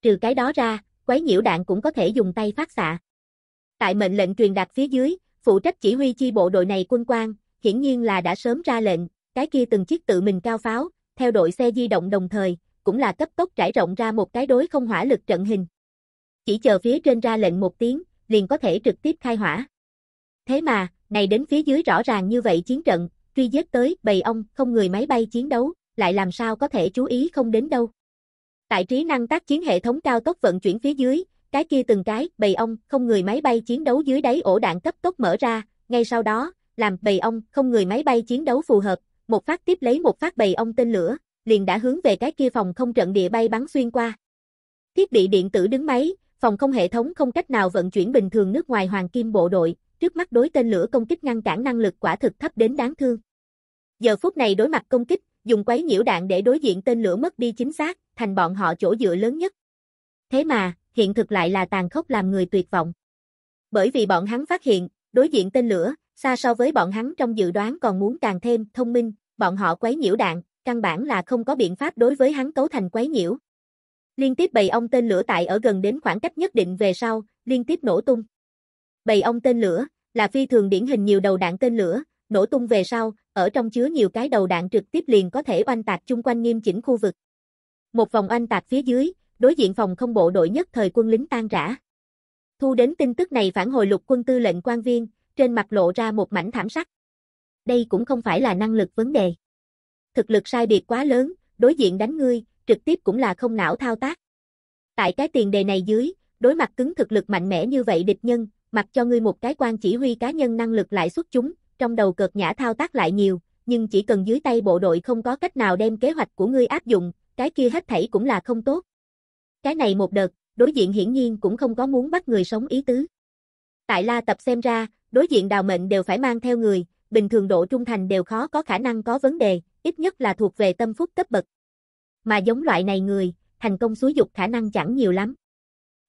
Trừ cái đó ra, quấy nhiễu đạn cũng có thể dùng tay phát xạ. Tại mệnh lệnh truyền đạt phía dưới, phụ trách chỉ huy chi bộ đội này quân quan, hiển nhiên là đã sớm ra lệnh, cái kia từng chiếc tự mình cao pháo, theo đội xe di động đồng thời, cũng là cấp tốc trải rộng ra một cái đối không hỏa lực trận hình. Chỉ chờ phía trên ra lệnh một tiếng, liền có thể trực tiếp khai hỏa. Thế mà, này đến phía dưới rõ ràng như vậy chiến trận, truy giết tới bầy ông, không người máy bay chiến đấu, lại làm sao có thể chú ý không đến đâu. Tại trí năng tác chiến hệ thống cao tốc vận chuyển phía dưới, cái kia từng cái, bầy ong, không người máy bay chiến đấu dưới đáy ổ đạn cấp tốc mở ra, ngay sau đó, làm bầy ong, không người máy bay chiến đấu phù hợp, một phát tiếp lấy một phát bầy ong tên lửa, liền đã hướng về cái kia phòng không trận địa bay bắn xuyên qua. Thiết bị điện tử đứng máy, phòng không hệ thống không cách nào vận chuyển bình thường nước ngoài hoàng kim bộ đội, trước mắt đối tên lửa công kích ngăn cản năng lực quả thực thấp đến đáng thương. Giờ phút này đối mặt công kích, dùng quấy nhiễu đạn để đối diện tên lửa mất đi chính xác, thành bọn họ chỗ dựa lớn nhất. Thế mà, hiện thực lại là tàn khốc làm người tuyệt vọng. Bởi vì bọn hắn phát hiện, đối diện tên lửa, xa so với bọn hắn trong dự đoán còn muốn càng thêm thông minh, bọn họ quấy nhiễu đạn, căn bản là không có biện pháp đối với hắn cấu thành quấy nhiễu. Liên tiếp bầy ong tên lửa tại ở gần đến khoảng cách nhất định về sau, liên tiếp nổ tung. Bầy ong tên lửa là phi thường điển hình nhiều đầu đạn tên lửa, nổ tung về sau, ở trong chứa nhiều cái đầu đạn trực tiếp liền có thể oanh tạc chung quanh nghiêm chỉnh khu vực. Một vòng oanh tạc phía dưới, đối diện phòng không bộ đội nhất thời quân lính tan rã. Thu đến tin tức này phản hồi lục quân tư lệnh quan viên, trên mặt lộ ra một mảnh thảm sắc. Đây cũng không phải là năng lực vấn đề. Thực lực sai biệt quá lớn, đối diện đánh ngươi, trực tiếp cũng là không não thao tác. Tại cái tiền đề này dưới, đối mặt cứng thực lực mạnh mẽ như vậy địch nhân, mặc cho ngươi một cái quan chỉ huy cá nhân năng lực lại xuất chúng, trong đầu cợt nhã thao tác lại nhiều, nhưng chỉ cần dưới tay bộ đội không có cách nào đem kế hoạch của ngươi áp dụng, cái kia hết thảy cũng là không tốt. Cái này một đợt, đối diện hiển nhiên cũng không có muốn bắt người sống ý tứ. Tại La Tập xem ra, đối diện đào mệnh đều phải mang theo người, bình thường độ trung thành đều khó có khả năng có vấn đề, ít nhất là thuộc về tâm phúc cấp bậc mà giống loại này người, thành công xúi dục khả năng chẳng nhiều lắm.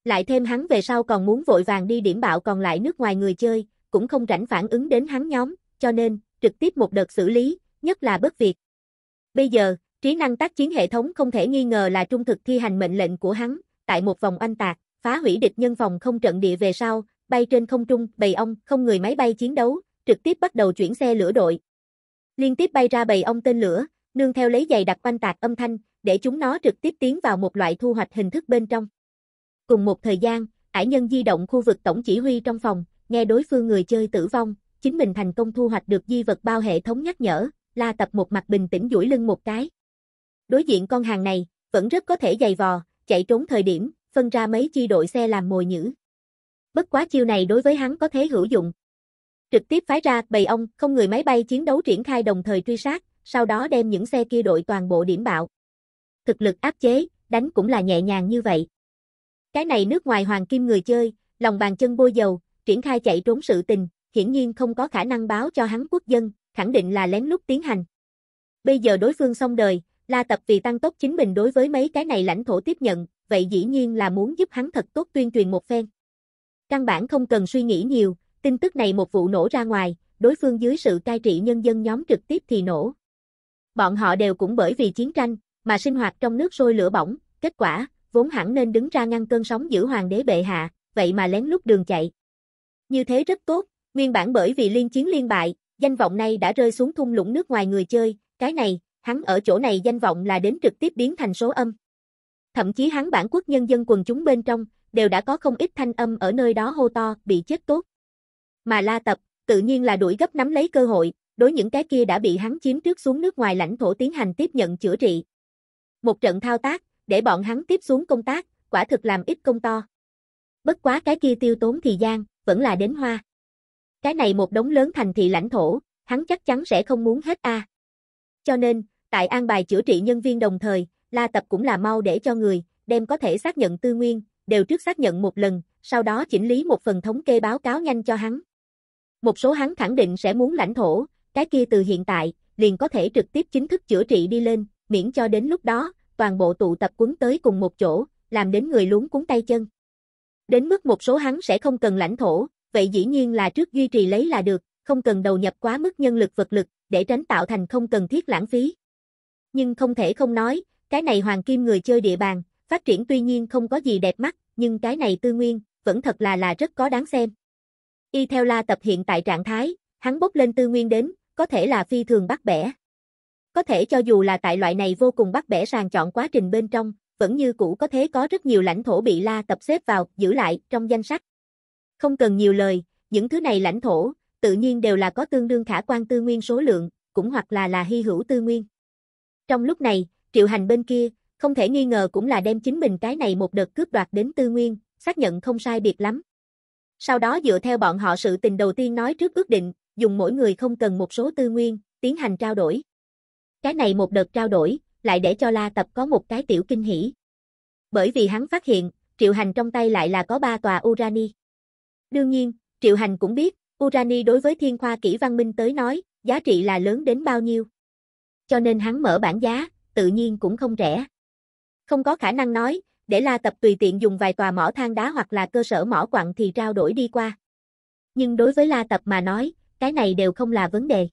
Lại thêm hắn về sau còn muốn vội vàng đi điểm bạo còn lại nước ngoài người chơi, cũng không rảnh phản ứng đến hắn nhóm, cho nên, trực tiếp một đợt xử lý, nhất là bất việc. Bây giờ, trí năng tác chiến hệ thống không thể nghi ngờ là trung thực thi hành mệnh lệnh của hắn, tại một vòng oanh tạc, phá hủy địch nhân phòng không trận địa về sau, bay trên không trung, bầy ong, không người máy bay chiến đấu, trực tiếp bắt đầu chuyển xe lửa đội. Liên tiếp bay ra bầy ong tên lửa, nương theo lấy giày đặt oanh tạc âm thanh, để chúng nó trực tiếp tiến vào một loại thu hoạch hình thức bên trong. Cùng một thời gian, ải nhân di động khu vực tổng chỉ huy trong phòng, nghe đối phương người chơi tử vong, chính mình thành công thu hoạch được di vật bao hệ thống nhắc nhở, la tập một mặt bình tĩnh duỗi lưng một cái. Đối diện con hàng này, vẫn rất có thể dày vò, chạy trốn thời điểm, phân ra mấy chi đội xe làm mồi nhữ. Bất quá chiêu này đối với hắn có thế hữu dụng. Trực tiếp phái ra bầy ông, không người máy bay chiến đấu triển khai đồng thời truy sát, sau đó đem những xe kia đội toàn bộ điểm bạo thực lực áp chế, đánh cũng là nhẹ nhàng như vậy. Cái này nước ngoài hoàng kim người chơi, lòng bàn chân bôi dầu, triển khai chạy trốn sự tình, hiển nhiên không có khả năng báo cho hắn quốc dân, khẳng định là lén lút tiến hành. Bây giờ đối phương xong đời, La Tập vì tăng tốc chính mình đối với mấy cái này lãnh thổ tiếp nhận, vậy dĩ nhiên là muốn giúp hắn thật tốt tuyên truyền một phen. Căn bản không cần suy nghĩ nhiều, tin tức này một vụ nổ ra ngoài, đối phương dưới sự cai trị nhân dân nhóm trực tiếp thì nổ. Bọn họ đều cũng bởi vì chiến tranh, mà sinh hoạt trong nước sôi lửa bỏng, kết quả, vốn hẳn nên đứng ra ngăn cơn sóng giữ hoàng đế bệ hạ, vậy mà lén lút đường chạy. Như thế rất tốt, nguyên bản bởi vì liên chiến liên bại, danh vọng này đã rơi xuống thung lũng nước ngoài người chơi, cái này, hắn ở chỗ này danh vọng là đến trực tiếp biến thành số âm. Thậm chí hắn bản quốc nhân dân quần chúng bên trong, đều đã có không ít thanh âm ở nơi đó hô to, bị chết tốt. Mà La Tập, tự nhiên là đuổi gấp nắm lấy cơ hội, đối những cái kia đã bị hắn chiếm trước xuống nước ngoài lãnh thổ tiến hành tiếp nhận chữa trị, một trận thao tác, để bọn hắn tiếp xuống công tác, quả thực làm ít công to. Bất quá cái kia tiêu tốn thì gian, vẫn là đến hoa. Cái này một đống lớn thành thị lãnh thổ, hắn chắc chắn sẽ không muốn hết a. Cho nên, tại an bài chữa trị nhân viên đồng thời, La Tập cũng là mau để cho người, đem có thể xác nhận tư nguyên, đều trước xác nhận một lần, sau đó chỉnh lý một phần thống kê báo cáo nhanh cho hắn. Một số hắn khẳng định sẽ muốn lãnh thổ, cái kia từ hiện tại, liền có thể trực tiếp chính thức chữa trị đi lên, miễn cho đến lúc đó, toàn bộ tụ tập quấn tới cùng một chỗ, làm đến người luống cuốn tay chân. Đến mức một số hắn sẽ không cần lãnh thổ, vậy dĩ nhiên là trước duy trì lấy là được, không cần đầu nhập quá mức nhân lực vật lực, để tránh tạo thành không cần thiết lãng phí. Nhưng không thể không nói, cái này hoàng kim người chơi địa bàn, phát triển tuy nhiên không có gì đẹp mắt, nhưng cái này tư nguyên, vẫn thật là là rất có đáng xem. Y theo la tập hiện tại trạng thái, hắn bốc lên tư nguyên đến, có thể là phi thường bắt bẻ. Có thể cho dù là tại loại này vô cùng bắt bẻ sàng chọn quá trình bên trong, vẫn như cũ có thế có rất nhiều lãnh thổ bị La tập xếp vào, giữ lại, trong danh sách. Không cần nhiều lời, những thứ này lãnh thổ, tự nhiên đều là có tương đương khả quan tư nguyên số lượng, cũng hoặc là là hy hữu tư nguyên. Trong lúc này, triệu hành bên kia, không thể nghi ngờ cũng là đem chính mình cái này một đợt cướp đoạt đến tư nguyên, xác nhận không sai biệt lắm. Sau đó dựa theo bọn họ sự tình đầu tiên nói trước ước định, dùng mỗi người không cần một số tư nguyên, tiến hành trao đổi. Cái này một đợt trao đổi, lại để cho La Tập có một cái tiểu kinh hỉ. Bởi vì hắn phát hiện, Triệu Hành trong tay lại là có ba tòa Urani. Đương nhiên, Triệu Hành cũng biết, Urani đối với thiên khoa kỹ văn minh tới nói, giá trị là lớn đến bao nhiêu. Cho nên hắn mở bản giá, tự nhiên cũng không rẻ. Không có khả năng nói, để La Tập tùy tiện dùng vài tòa mỏ than đá hoặc là cơ sở mỏ quặng thì trao đổi đi qua. Nhưng đối với La Tập mà nói, cái này đều không là vấn đề.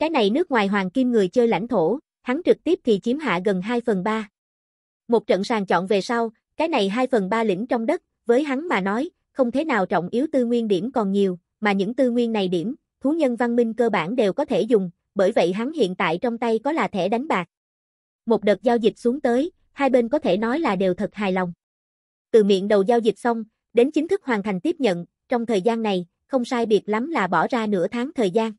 Cái này nước ngoài hoàng kim người chơi lãnh thổ, hắn trực tiếp thì chiếm hạ gần 2 phần 3. Một trận sàng chọn về sau, cái này 2 phần 3 lĩnh trong đất, với hắn mà nói, không thế nào trọng yếu tư nguyên điểm còn nhiều, mà những tư nguyên này điểm, thú nhân văn minh cơ bản đều có thể dùng, bởi vậy hắn hiện tại trong tay có là thẻ đánh bạc. Một đợt giao dịch xuống tới, hai bên có thể nói là đều thật hài lòng. Từ miệng đầu giao dịch xong, đến chính thức hoàn thành tiếp nhận, trong thời gian này, không sai biệt lắm là bỏ ra nửa tháng thời gian.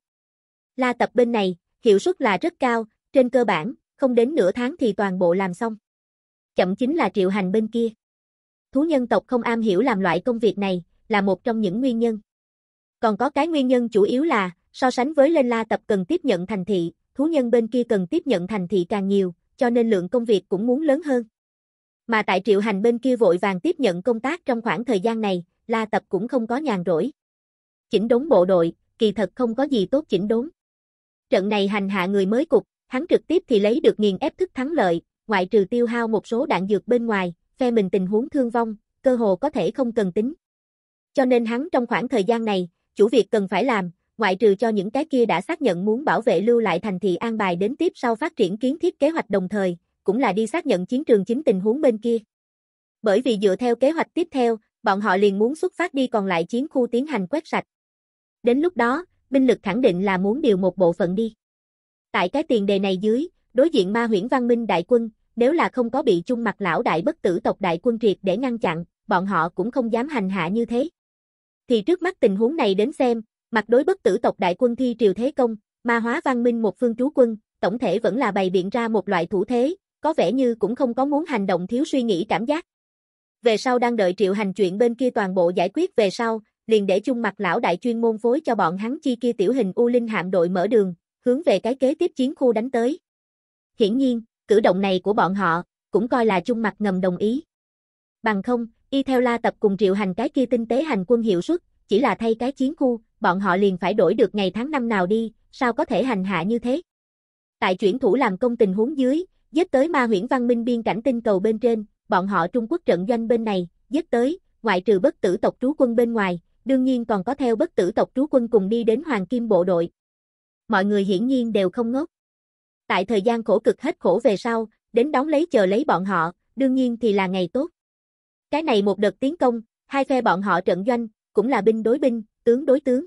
La tập bên này, hiệu suất là rất cao, trên cơ bản, không đến nửa tháng thì toàn bộ làm xong. Chậm chính là triệu hành bên kia. Thú nhân tộc không am hiểu làm loại công việc này, là một trong những nguyên nhân. Còn có cái nguyên nhân chủ yếu là, so sánh với lên la tập cần tiếp nhận thành thị, thú nhân bên kia cần tiếp nhận thành thị càng nhiều, cho nên lượng công việc cũng muốn lớn hơn. Mà tại triệu hành bên kia vội vàng tiếp nhận công tác trong khoảng thời gian này, la tập cũng không có nhàn rỗi. Chỉnh đốn bộ đội, kỳ thật không có gì tốt chỉnh đốn trận này hành hạ người mới cục, hắn trực tiếp thì lấy được nghiền ép thức thắng lợi, ngoại trừ tiêu hao một số đạn dược bên ngoài, phe mình tình huống thương vong, cơ hồ có thể không cần tính. Cho nên hắn trong khoảng thời gian này, chủ việc cần phải làm, ngoại trừ cho những cái kia đã xác nhận muốn bảo vệ lưu lại thành thị an bài đến tiếp sau phát triển kiến thiết kế hoạch đồng thời, cũng là đi xác nhận chiến trường chính tình huống bên kia. Bởi vì dựa theo kế hoạch tiếp theo, bọn họ liền muốn xuất phát đi còn lại chiến khu tiến hành quét sạch. Đến lúc đó, binh lực khẳng định là muốn điều một bộ phận đi. Tại cái tiền đề này dưới, đối diện ma huyễn văn minh đại quân, nếu là không có bị chung mặt lão đại bất tử tộc đại quân triệt để ngăn chặn, bọn họ cũng không dám hành hạ như thế. Thì trước mắt tình huống này đến xem, mặt đối bất tử tộc đại quân thi triều thế công, ma hóa văn minh một phương trú quân, tổng thể vẫn là bày biện ra một loại thủ thế, có vẻ như cũng không có muốn hành động thiếu suy nghĩ cảm giác. Về sau đang đợi triệu hành chuyện bên kia toàn bộ giải quyết về sau, liền để chung mặt lão đại chuyên môn phối cho bọn hắn chi kia tiểu hình U Linh hạm đội mở đường, hướng về cái kế tiếp chiến khu đánh tới. Hiển nhiên, cử động này của bọn họ, cũng coi là chung mặt ngầm đồng ý. Bằng không, y theo la tập cùng triệu hành cái kia tinh tế hành quân hiệu suất, chỉ là thay cái chiến khu, bọn họ liền phải đổi được ngày tháng năm nào đi, sao có thể hành hạ như thế. Tại chuyển thủ làm công tình huống dưới, dứt tới ma huyễn văn minh biên cảnh tinh cầu bên trên, bọn họ Trung Quốc trận doanh bên này, dứt tới, ngoại trừ bất tử tộc trú quân bên ngoài, đương nhiên còn có theo bất tử tộc trú quân cùng đi đến hoàng kim bộ đội. Mọi người hiển nhiên đều không ngốc. Tại thời gian khổ cực hết khổ về sau, đến đóng lấy chờ lấy bọn họ, đương nhiên thì là ngày tốt. Cái này một đợt tiến công, hai phe bọn họ trận doanh, cũng là binh đối binh, tướng đối tướng.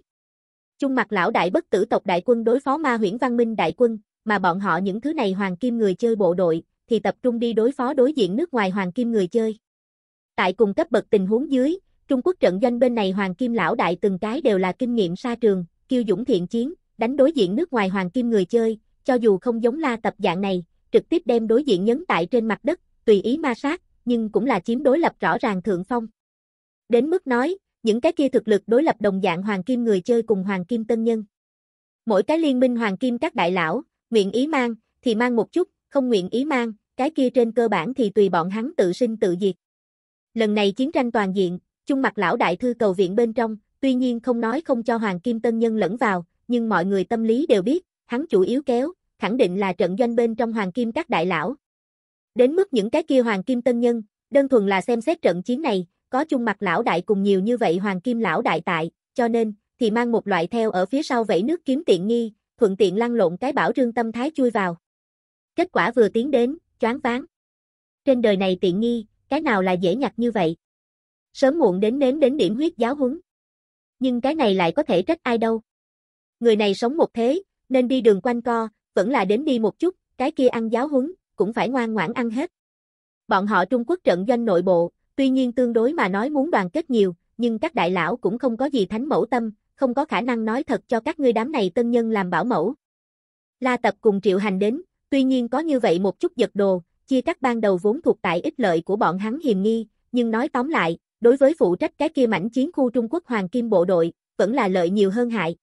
Chung mặt lão đại bất tử tộc đại quân đối phó ma huyễn văn minh đại quân, mà bọn họ những thứ này hoàng kim người chơi bộ đội, thì tập trung đi đối phó đối diện nước ngoài hoàng kim người chơi. Tại cùng cấp bậc tình huống dưới, Trung Quốc trận doanh bên này Hoàng Kim lão đại từng cái đều là kinh nghiệm xa trường, kiêu dũng thiện chiến, đánh đối diện nước ngoài Hoàng Kim người chơi, cho dù không giống la tập dạng này, trực tiếp đem đối diện nhấn tại trên mặt đất, tùy ý ma sát, nhưng cũng là chiếm đối lập rõ ràng thượng phong. Đến mức nói, những cái kia thực lực đối lập đồng dạng Hoàng Kim người chơi cùng Hoàng Kim tân nhân. Mỗi cái liên minh Hoàng Kim các đại lão, nguyện ý mang, thì mang một chút, không nguyện ý mang, cái kia trên cơ bản thì tùy bọn hắn tự sinh tự diệt. Lần này chiến tranh toàn diện, Chung mặt lão đại thư cầu viện bên trong, tuy nhiên không nói không cho Hoàng Kim Tân Nhân lẫn vào, nhưng mọi người tâm lý đều biết, hắn chủ yếu kéo, khẳng định là trận doanh bên trong Hoàng Kim các đại lão. Đến mức những cái kia Hoàng Kim Tân Nhân, đơn thuần là xem xét trận chiến này, có chung mặt lão đại cùng nhiều như vậy Hoàng Kim lão đại tại, cho nên, thì mang một loại theo ở phía sau vẫy nước kiếm tiện nghi, thuận tiện lăn lộn cái bảo trương tâm thái chui vào. Kết quả vừa tiến đến, choáng váng. Trên đời này tiện nghi, cái nào là dễ nhặt như vậy? sớm muộn đến nếm đến điểm huyết giáo huấn. Nhưng cái này lại có thể trách ai đâu. Người này sống một thế, nên đi đường quanh co, vẫn là đến đi một chút, cái kia ăn giáo huấn, cũng phải ngoan ngoãn ăn hết. Bọn họ Trung Quốc trận doanh nội bộ, tuy nhiên tương đối mà nói muốn đoàn kết nhiều, nhưng các đại lão cũng không có gì thánh mẫu tâm, không có khả năng nói thật cho các ngươi đám này tân nhân làm bảo mẫu. La Tập cùng Triệu Hành đến, tuy nhiên có như vậy một chút giật đồ, chia cắt ban đầu vốn thuộc tại ích lợi của bọn hắn hiềm nghi, nhưng nói tóm lại, đối với phụ trách cái kia mảnh chiến khu Trung Quốc Hoàng Kim bộ đội, vẫn là lợi nhiều hơn hại.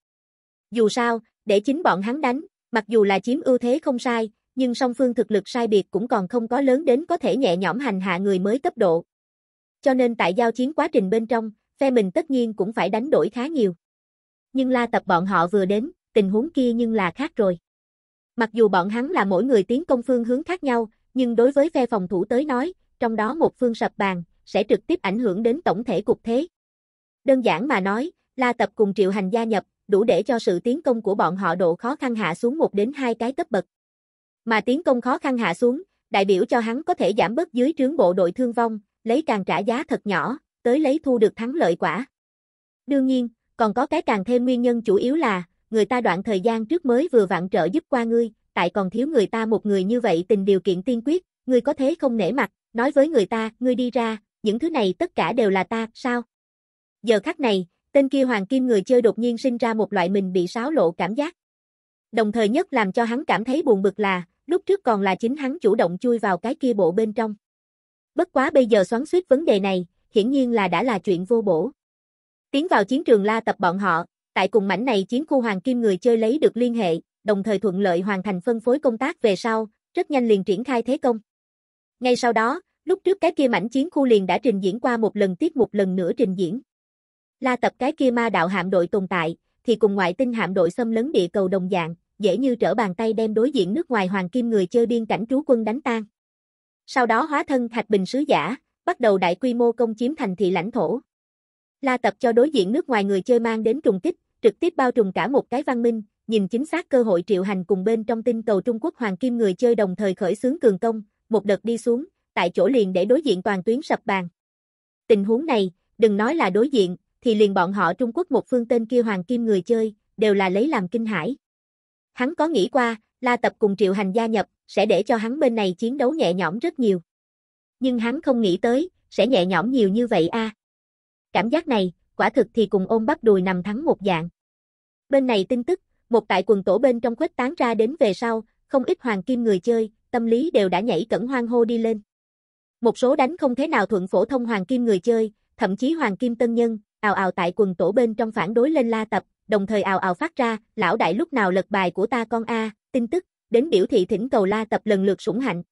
Dù sao, để chính bọn hắn đánh, mặc dù là chiếm ưu thế không sai, nhưng song phương thực lực sai biệt cũng còn không có lớn đến có thể nhẹ nhõm hành hạ người mới cấp độ. Cho nên tại giao chiến quá trình bên trong, phe mình tất nhiên cũng phải đánh đổi khá nhiều. Nhưng la tập bọn họ vừa đến, tình huống kia nhưng là khác rồi. Mặc dù bọn hắn là mỗi người tiến công phương hướng khác nhau, nhưng đối với phe phòng thủ tới nói, trong đó một phương sập bàn, sẽ trực tiếp ảnh hưởng đến tổng thể cục thế. Đơn giản mà nói, La Tập cùng Triệu Hành gia nhập, đủ để cho sự tiến công của bọn họ độ khó khăn hạ xuống một đến hai cái cấp bậc. Mà tiến công khó khăn hạ xuống, đại biểu cho hắn có thể giảm bớt dưới trướng bộ đội thương vong, lấy càng trả giá thật nhỏ, tới lấy thu được thắng lợi quả. Đương nhiên, còn có cái càng thêm nguyên nhân chủ yếu là, người ta đoạn thời gian trước mới vừa vặn trợ giúp qua ngươi, tại còn thiếu người ta một người như vậy tình điều kiện tiên quyết, ngươi có thế không nể mặt, nói với người ta, ngươi đi ra, những thứ này tất cả đều là ta, sao? Giờ khắc này, tên kia hoàng kim người chơi đột nhiên sinh ra một loại mình bị sáo lộ cảm giác. Đồng thời nhất làm cho hắn cảm thấy buồn bực là, lúc trước còn là chính hắn chủ động chui vào cái kia bộ bên trong. Bất quá bây giờ xoắn suýt vấn đề này, hiển nhiên là đã là chuyện vô bổ. Tiến vào chiến trường la tập bọn họ, tại cùng mảnh này chiến khu hoàng kim người chơi lấy được liên hệ, đồng thời thuận lợi hoàn thành phân phối công tác về sau, rất nhanh liền triển khai thế công. Ngay sau đó, Lúc trước cái kia mảnh chiến khu liền đã trình diễn qua một lần tiếp một lần nữa trình diễn. La tập cái kia ma đạo hạm đội tồn tại, thì cùng ngoại tinh hạm đội xâm lấn địa cầu đồng dạng, dễ như trở bàn tay đem đối diện nước ngoài hoàng kim người chơi biên cảnh trú quân đánh tan. Sau đó hóa thân thạch bình sứ giả, bắt đầu đại quy mô công chiếm thành thị lãnh thổ. La tập cho đối diện nước ngoài người chơi mang đến trùng kích, trực tiếp bao trùm cả một cái văn minh, nhìn chính xác cơ hội triệu hành cùng bên trong tinh cầu Trung Quốc hoàng kim người chơi đồng thời khởi xướng cường công, một đợt đi xuống, tại chỗ liền để đối diện toàn tuyến sập bàn. Tình huống này, đừng nói là đối diện, thì liền bọn họ Trung Quốc một phương tên kia hoàng kim người chơi, đều là lấy làm kinh hãi. Hắn có nghĩ qua, La Tập cùng Triệu Hành gia nhập, sẽ để cho hắn bên này chiến đấu nhẹ nhõm rất nhiều. Nhưng hắn không nghĩ tới, sẽ nhẹ nhõm nhiều như vậy a. Cảm giác này, quả thực thì cùng ôm bắt đùi nằm thắng một dạng. Bên này tin tức, một tại quần tổ bên trong khuếch tán ra đến về sau, không ít hoàng kim người chơi, tâm lý đều đã nhảy cẩn hoang hô đi lên. Một số đánh không thế nào thuận phổ thông hoàng kim người chơi, thậm chí hoàng kim tân nhân, ào ào tại quần tổ bên trong phản đối lên la tập, đồng thời ào ào phát ra, lão đại lúc nào lật bài của ta con A, tin tức, đến biểu thị thỉnh cầu la tập lần lượt sủng hạnh.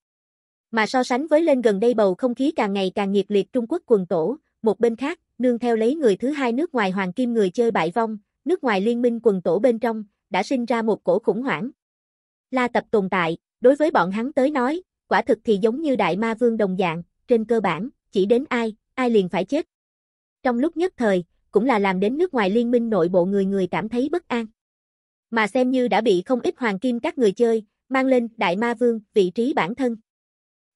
Mà so sánh với lên gần đây bầu không khí càng ngày càng nhiệt liệt Trung Quốc quần tổ, một bên khác, nương theo lấy người thứ hai nước ngoài hoàng kim người chơi bại vong, nước ngoài liên minh quần tổ bên trong, đã sinh ra một cổ khủng hoảng. La tập tồn tại, đối với bọn hắn tới nói, quả thực thì giống như đại ma vương đồng dạng, trên cơ bản, chỉ đến ai, ai liền phải chết. Trong lúc nhất thời, cũng là làm đến nước ngoài liên minh nội bộ người người cảm thấy bất an. Mà xem như đã bị không ít hoàng kim các người chơi, mang lên đại ma vương, vị trí bản thân.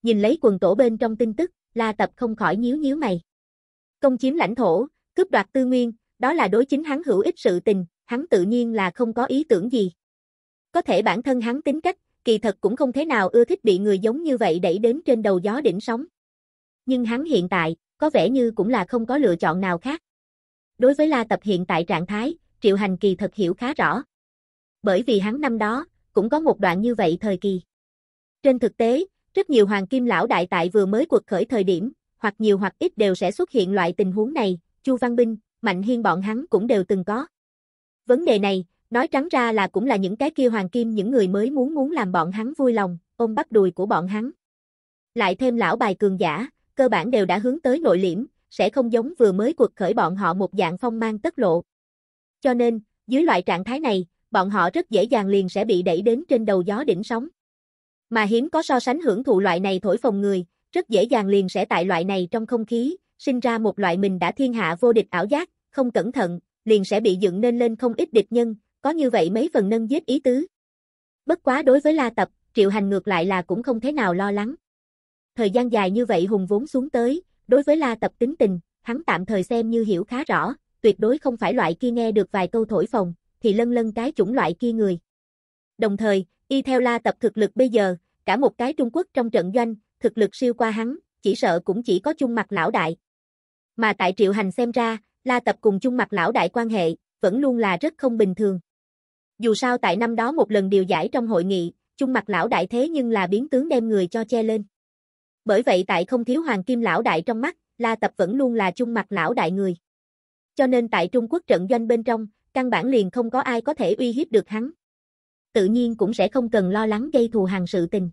Nhìn lấy quần tổ bên trong tin tức, la tập không khỏi nhíu nhíu mày. Công chiếm lãnh thổ, cướp đoạt tư nguyên, đó là đối chính hắn hữu ích sự tình, hắn tự nhiên là không có ý tưởng gì. Có thể bản thân hắn tính cách, kỳ thật cũng không thế nào ưa thích bị người giống như vậy đẩy đến trên đầu gió đỉnh sóng. Nhưng hắn hiện tại, có vẻ như cũng là không có lựa chọn nào khác. Đối với La Tập hiện tại trạng thái, Triệu Hành kỳ thật hiểu khá rõ. Bởi vì hắn năm đó, cũng có một đoạn như vậy thời kỳ. Trên thực tế, rất nhiều hoàng kim lão đại tại vừa mới cuộc khởi thời điểm, hoặc nhiều hoặc ít đều sẽ xuất hiện loại tình huống này, Chu Văn Binh, Mạnh Hiên bọn hắn cũng đều từng có. Vấn đề này, Nói trắng ra là cũng là những cái kia hoàng kim những người mới muốn muốn làm bọn hắn vui lòng, ôm bắt đùi của bọn hắn. Lại thêm lão bài cường giả, cơ bản đều đã hướng tới nội liễm, sẽ không giống vừa mới cuộc khởi bọn họ một dạng phong mang tất lộ. Cho nên, dưới loại trạng thái này, bọn họ rất dễ dàng liền sẽ bị đẩy đến trên đầu gió đỉnh sóng. Mà hiếm có so sánh hưởng thụ loại này thổi phồng người, rất dễ dàng liền sẽ tại loại này trong không khí, sinh ra một loại mình đã thiên hạ vô địch ảo giác, không cẩn thận, liền sẽ bị dựng nên lên không ít địch nhân, có như vậy mấy phần nâng giết ý tứ. Bất quá đối với La Tập, Triệu Hành ngược lại là cũng không thế nào lo lắng. Thời gian dài như vậy hùng vốn xuống tới, đối với La Tập tính tình, hắn tạm thời xem như hiểu khá rõ, tuyệt đối không phải loại kia nghe được vài câu thổi phồng, thì lân lân cái chủng loại kia người. Đồng thời, y theo La Tập thực lực bây giờ, cả một cái Trung Quốc trong trận doanh, thực lực siêu qua hắn, chỉ sợ cũng chỉ có chung mặt lão đại. Mà tại Triệu Hành xem ra, La Tập cùng chung mặt lão đại quan hệ, vẫn luôn là rất không bình thường. Dù sao tại năm đó một lần điều giải trong hội nghị, chung mặt lão đại thế nhưng là biến tướng đem người cho che lên. Bởi vậy tại không thiếu hoàng kim lão đại trong mắt, La Tập vẫn luôn là chung mặt lão đại người. Cho nên tại Trung Quốc trận doanh bên trong, căn bản liền không có ai có thể uy hiếp được hắn. Tự nhiên cũng sẽ không cần lo lắng gây thù hàng sự tình.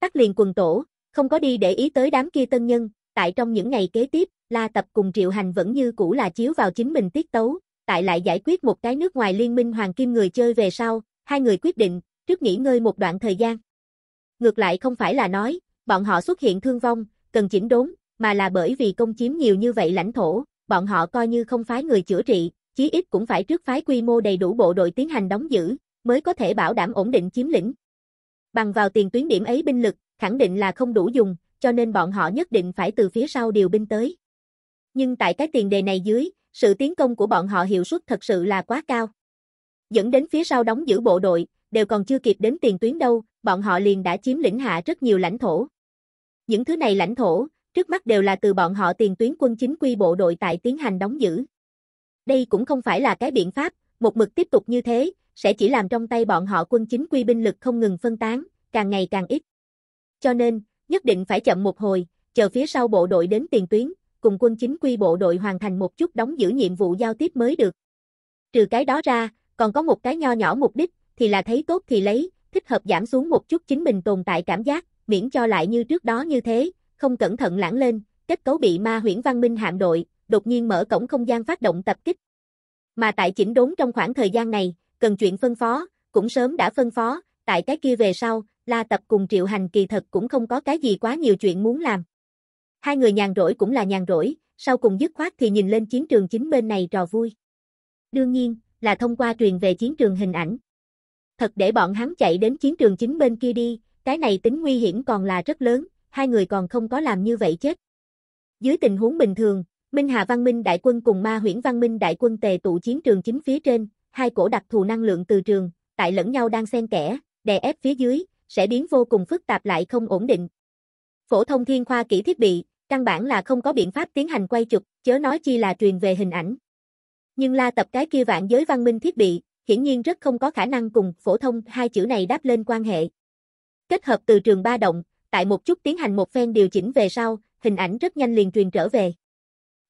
tắt liền quần tổ, không có đi để ý tới đám kia tân nhân, tại trong những ngày kế tiếp, La Tập cùng Triệu Hành vẫn như cũ là chiếu vào chính mình tiết tấu, tại lại giải quyết một cái nước ngoài liên minh hoàng kim người chơi về sau, hai người quyết định, trước nghỉ ngơi một đoạn thời gian. Ngược lại không phải là nói, bọn họ xuất hiện thương vong, cần chỉnh đốn, mà là bởi vì công chiếm nhiều như vậy lãnh thổ, bọn họ coi như không phái người chữa trị, chí ít cũng phải trước phái quy mô đầy đủ bộ đội tiến hành đóng giữ, mới có thể bảo đảm ổn định chiếm lĩnh. Bằng vào tiền tuyến điểm ấy binh lực, khẳng định là không đủ dùng, cho nên bọn họ nhất định phải từ phía sau điều binh tới. Nhưng tại cái tiền đề này dưới, sự tiến công của bọn họ hiệu suất thật sự là quá cao. Dẫn đến phía sau đóng giữ bộ đội, đều còn chưa kịp đến tiền tuyến đâu, bọn họ liền đã chiếm lĩnh hạ rất nhiều lãnh thổ. Những thứ này lãnh thổ, trước mắt đều là từ bọn họ tiền tuyến quân chính quy bộ đội tại tiến hành đóng giữ. Đây cũng không phải là cái biện pháp, một mực tiếp tục như thế, sẽ chỉ làm trong tay bọn họ quân chính quy binh lực không ngừng phân tán, càng ngày càng ít. Cho nên, nhất định phải chậm một hồi, chờ phía sau bộ đội đến tiền tuyến, cùng quân chính quy bộ đội hoàn thành một chút đóng giữ nhiệm vụ giao tiếp mới được. Trừ cái đó ra, còn có một cái nho nhỏ mục đích, thì là thấy tốt thì lấy, thích hợp giảm xuống một chút chính mình tồn tại cảm giác, miễn cho lại như trước đó như thế, không cẩn thận lãng lên, kết cấu bị ma huyễn văn minh hạm đội, đột nhiên mở cổng không gian phát động tập kích. Mà tại chỉnh đốn trong khoảng thời gian này, cần chuyện phân phó, cũng sớm đã phân phó, tại cái kia về sau, La Tập cùng Triệu Hành kỳ thật cũng không có cái gì quá nhiều chuyện muốn làm. Hai người nhàn rỗi cũng là nhàn rỗi, sau cùng dứt khoát thì nhìn lên chiến trường chính bên này trò vui. Đương nhiên, là thông qua truyền về chiến trường hình ảnh. Thật để bọn hắn chạy đến chiến trường chính bên kia đi, cái này tính nguy hiểm còn là rất lớn, hai người còn không có làm như vậy chết. Dưới tình huống bình thường, Minh Hà Văn Minh Đại quân cùng Ma Huyễn Văn Minh Đại quân tề tụ chiến trường chính phía trên, hai cổ đặc thù năng lượng từ trường, tại lẫn nhau đang xen kẽ, đè ép phía dưới, sẽ biến vô cùng phức tạp lại không ổn định. Phổ thông thiên khoa kỹ thiết bị, căn bản là không có biện pháp tiến hành quay chụp, chớ nói chi là truyền về hình ảnh. Nhưng la tập cái kia vạn giới văn minh thiết bị, hiển nhiên rất không có khả năng cùng phổ thông hai chữ này đáp lên quan hệ. Kết hợp từ trường ba động, tại một chút tiến hành một phen điều chỉnh về sau, hình ảnh rất nhanh liền truyền trở về.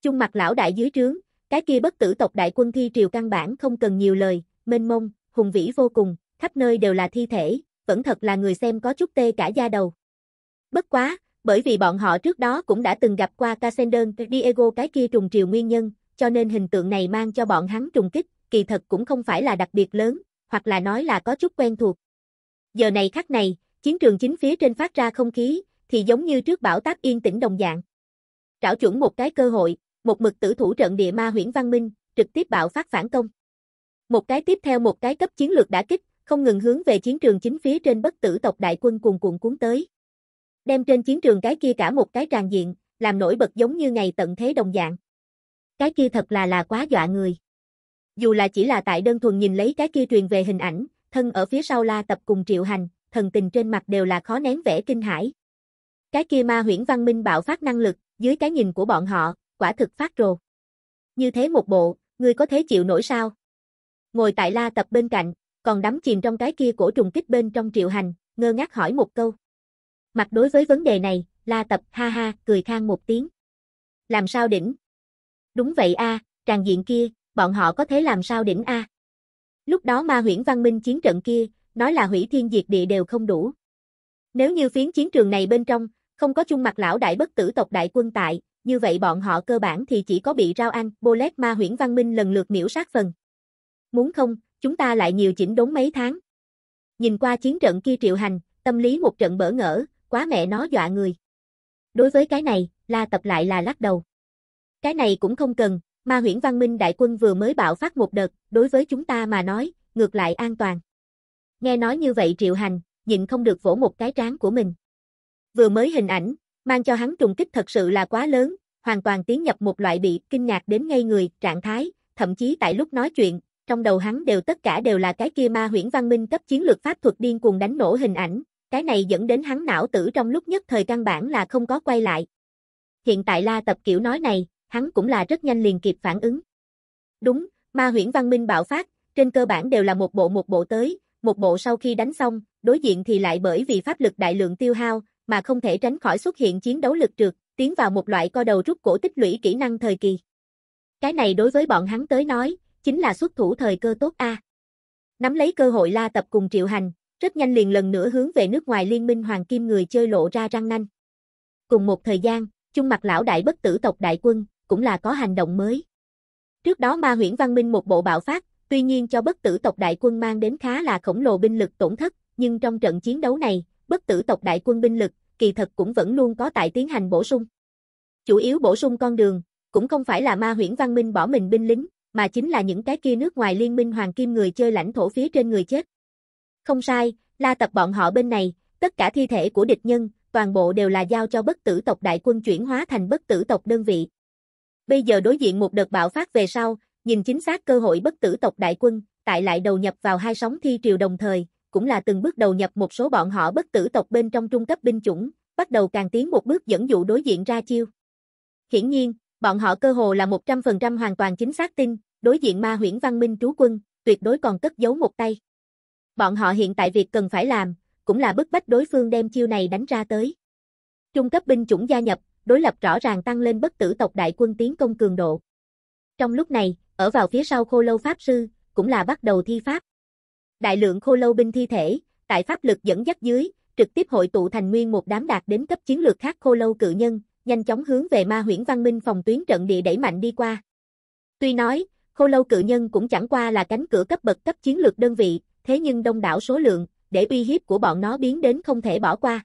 trung mặt lão đại dưới trướng, cái kia bất tử tộc đại quân thi triều căn bản không cần nhiều lời, mênh mông, hùng vĩ vô cùng, khắp nơi đều là thi thể, vẫn thật là người xem có chút tê cả da đầu. Bất quá, bởi vì bọn họ trước đó cũng đã từng gặp qua Casander Diego cái kia trùng triều nguyên nhân, cho nên hình tượng này mang cho bọn hắn trùng kích, kỳ thật cũng không phải là đặc biệt lớn, hoặc là nói là có chút quen thuộc. Giờ này khắc này, chiến trường chính phía trên phát ra không khí, thì giống như trước bão táp yên tĩnh đồng dạng. Trảo chuẩn một cái cơ hội, một mực tử thủ trận địa ma huyễn văn minh, trực tiếp bạo phát phản công. Một cái tiếp theo một cái cấp chiến lược đã kích, không ngừng hướng về chiến trường chính phía trên bất tử tộc đại quân cuồn cuộn cuốn tới đem trên chiến trường cái kia cả một cái tràn diện, làm nổi bật giống như ngày tận thế đồng dạng. Cái kia thật là là quá dọa người. Dù là chỉ là tại đơn thuần nhìn lấy cái kia truyền về hình ảnh, thân ở phía sau la tập cùng triệu hành, thần tình trên mặt đều là khó nén vẻ kinh hãi. Cái kia ma huyễn văn minh bạo phát năng lực, dưới cái nhìn của bọn họ, quả thực phát rồ. Như thế một bộ, ngươi có thể chịu nổi sao? Ngồi tại la tập bên cạnh, còn đắm chìm trong cái kia cổ trùng kích bên trong triệu hành, ngơ ngác hỏi một câu. Mặt đối với vấn đề này, La Tập ha ha cười khang một tiếng. Làm sao đỉnh? Đúng vậy a, tràng diện kia, bọn họ có thể làm sao đỉnh a? Lúc đó ma huyễn văn minh chiến trận kia, nói là hủy thiên diệt địa đều không đủ. Nếu như phiến chiến trường này bên trong, không có chung mặt lão đại bất tử tộc đại quân tại, như vậy bọn họ cơ bản thì chỉ có bị rao ăn, bolet ma huyễn văn minh lần lượt miễu sát phần. Muốn không, chúng ta lại nhiều chỉnh đốn mấy tháng. Nhìn qua chiến trận kia triệu hành, tâm lý một trận bỡ ngỡ, quá mẹ nó dọa người. Đối với cái này, La Tập lại là lắc đầu. Cái này cũng không cần, ma huyễn văn minh đại quân vừa mới bạo phát một đợt, đối với chúng ta mà nói, ngược lại an toàn. Nghe nói như vậy Triệu Hành, nhịn không được vỗ một cái trán của mình. Vừa mới hình ảnh, mang cho hắn trùng kích thật sự là quá lớn, hoàn toàn tiến nhập một loại bị kinh ngạc đến ngay người, trạng thái, thậm chí tại lúc nói chuyện, trong đầu hắn đều tất cả đều là cái kia ma huyễn văn minh cấp chiến lược pháp thuật điên cuồng đánh nổ hình ảnh, cái này dẫn đến hắn não tử trong lúc nhất thời căn bản là không có quay lại. Hiện tại La Tập kiểu nói này, hắn cũng là rất nhanh liền kịp phản ứng. Đúng, ma huyễn văn minh bạo phát, trên cơ bản đều là một bộ một bộ tới, một bộ sau khi đánh xong, đối diện thì lại bởi vì pháp lực đại lượng tiêu hao, mà không thể tránh khỏi xuất hiện chiến đấu lực trượt, tiến vào một loại co đầu rút cổ tích lũy kỹ năng thời kỳ. Cái này đối với bọn hắn tới nói, chính là xuất thủ thời cơ tốt a. Nắm lấy cơ hội La Tập cùng Triệu Hành, rất nhanh liền lần nữa hướng về nước ngoài liên minh hoàng kim người chơi lộ ra răng nanh. Cùng một thời gian, chung mặt lão đại bất tử tộc đại quân, cũng là có hành động mới. Trước đó ma huyễn văn minh một bộ bạo phát, tuy nhiên cho bất tử tộc đại quân mang đến khá là khổng lồ binh lực tổn thất, nhưng trong trận chiến đấu này, bất tử tộc đại quân binh lực, kỳ thật cũng vẫn luôn có tại tiến hành bổ sung. Chủ yếu bổ sung con đường, cũng không phải là ma huyễn văn minh bỏ mình binh lính, mà chính là những cái kia nước ngoài liên minh hoàng kim người chơi lãnh thổ phía trên người chết. Không sai, la tập bọn họ bên này, tất cả thi thể của địch nhân, toàn bộ đều là giao cho bất tử tộc đại quân chuyển hóa thành bất tử tộc đơn vị. Bây giờ đối diện một đợt bạo phát về sau, nhìn chính xác cơ hội bất tử tộc đại quân, tại lại đầu nhập vào hai sóng thi triều đồng thời, cũng là từng bước đầu nhập một số bọn họ bất tử tộc bên trong trung cấp binh chủng, bắt đầu càng tiến một bước dẫn dụ đối diện ra chiêu. Hiển nhiên, bọn họ cơ hồ là 100% hoàn toàn chính xác tin, đối diện ma huyễn văn minh trú quân, tuyệt đối còn cất giấu một tay. Bọn họ hiện tại việc cần phải làm, cũng là bức bách đối phương đem chiêu này đánh ra tới. Trung cấp binh chủng gia nhập, đối lập rõ ràng tăng lên bất tử tộc đại quân tiến công cường độ. Trong lúc này, ở vào phía sau khô lâu pháp sư, cũng là bắt đầu thi pháp. Đại lượng khô lâu binh thi thể, tại pháp lực dẫn dắt dưới, trực tiếp hội tụ thành nguyên một đám đạt đến cấp chiến lược khác khô lâu cự nhân, nhanh chóng hướng về ma huyễn văn minh phòng tuyến trận địa đẩy mạnh đi qua. Tuy nói, khô lâu cự nhân cũng chẳng qua là cánh cửa cấp bậc cấp chiến lược đơn vị, thế nhưng đông đảo số lượng, để uy hiếp của bọn nó biến đến không thể bỏ qua.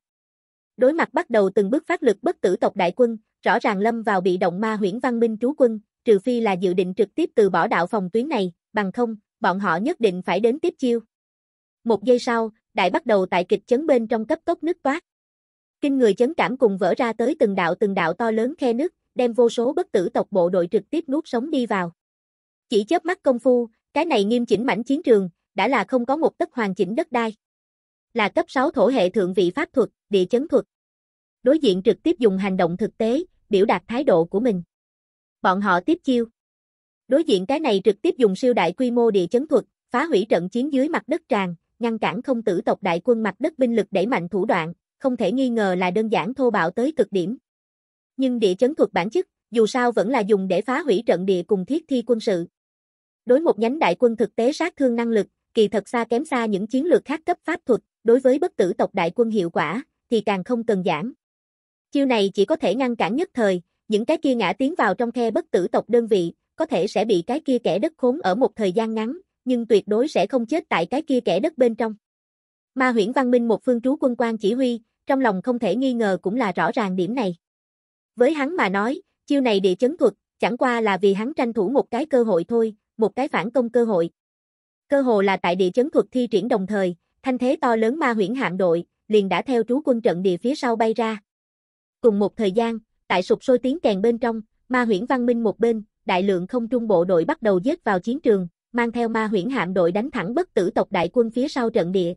Đối mặt bắt đầu từng bước phát lực bất tử tộc đại quân, rõ ràng lâm vào bị động ma huyễn văn minh trú quân, trừ phi là dự định trực tiếp từ bỏ đạo phòng tuyến này, bằng không, bọn họ nhất định phải đến tiếp chiêu. Một giây sau, đại bắt đầu tại kịch chấn bên trong cấp tốc nứt toát. Kinh người chấn cảm cùng vỡ ra tới từng đạo từng đạo to lớn khe nứt đem vô số bất tử tộc bộ đội trực tiếp nuốt sống đi vào. Chỉ chớp mắt công phu, cái này nghiêm chỉnh mảnh chiến trường, đã là không có một tất hoàn chỉnh đất đai. Là cấp 6 thổ hệ thượng vị pháp thuật, địa chấn thuật. Đối diện trực tiếp dùng hành động thực tế, biểu đạt thái độ của mình. Bọn họ tiếp chiêu. Đối diện cái này trực tiếp dùng siêu đại quy mô địa chấn thuật, phá hủy trận chiến dưới mặt đất tràn, ngăn cản không tử tộc đại quân mặt đất binh lực đẩy mạnh thủ đoạn, không thể nghi ngờ là đơn giản thô bạo tới cực điểm. Nhưng địa chấn thuật bản chất, dù sao vẫn là dùng để phá hủy trận địa cùng thiết thi quân sự. Đối một nhánh đại quân thực tế sát thương năng lực, kỳ thật xa kém xa những chiến lược khác cấp pháp thuật, đối với bất tử tộc đại quân hiệu quả, thì càng không cần giảng. Chiêu này chỉ có thể ngăn cản nhất thời, những cái kia ngã tiến vào trong khe bất tử tộc đơn vị, có thể sẽ bị cái kia kẻ đất khốn ở một thời gian ngắn, nhưng tuyệt đối sẽ không chết tại cái kia kẻ đất bên trong. Ma huyễn văn minh một phương trú quân quan chỉ huy, trong lòng không thể nghi ngờ cũng là rõ ràng điểm này. Với hắn mà nói, chiêu này địa chấn thuật, chẳng qua là vì hắn tranh thủ một cái cơ hội thôi, một cái phản công cơ hội. Cơ hồ là tại địa chấn thuật thi triển đồng thời, thanh thế to lớn ma huyễn hạm đội, liền đã theo trú quân trận địa phía sau bay ra. Cùng một thời gian, tại sụp sôi tiếng kèn bên trong, ma huyễn văn minh một bên, đại lượng không trung bộ đội bắt đầu dứt vào chiến trường, mang theo ma huyễn hạm đội đánh thẳng bất tử tộc đại quân phía sau trận địa.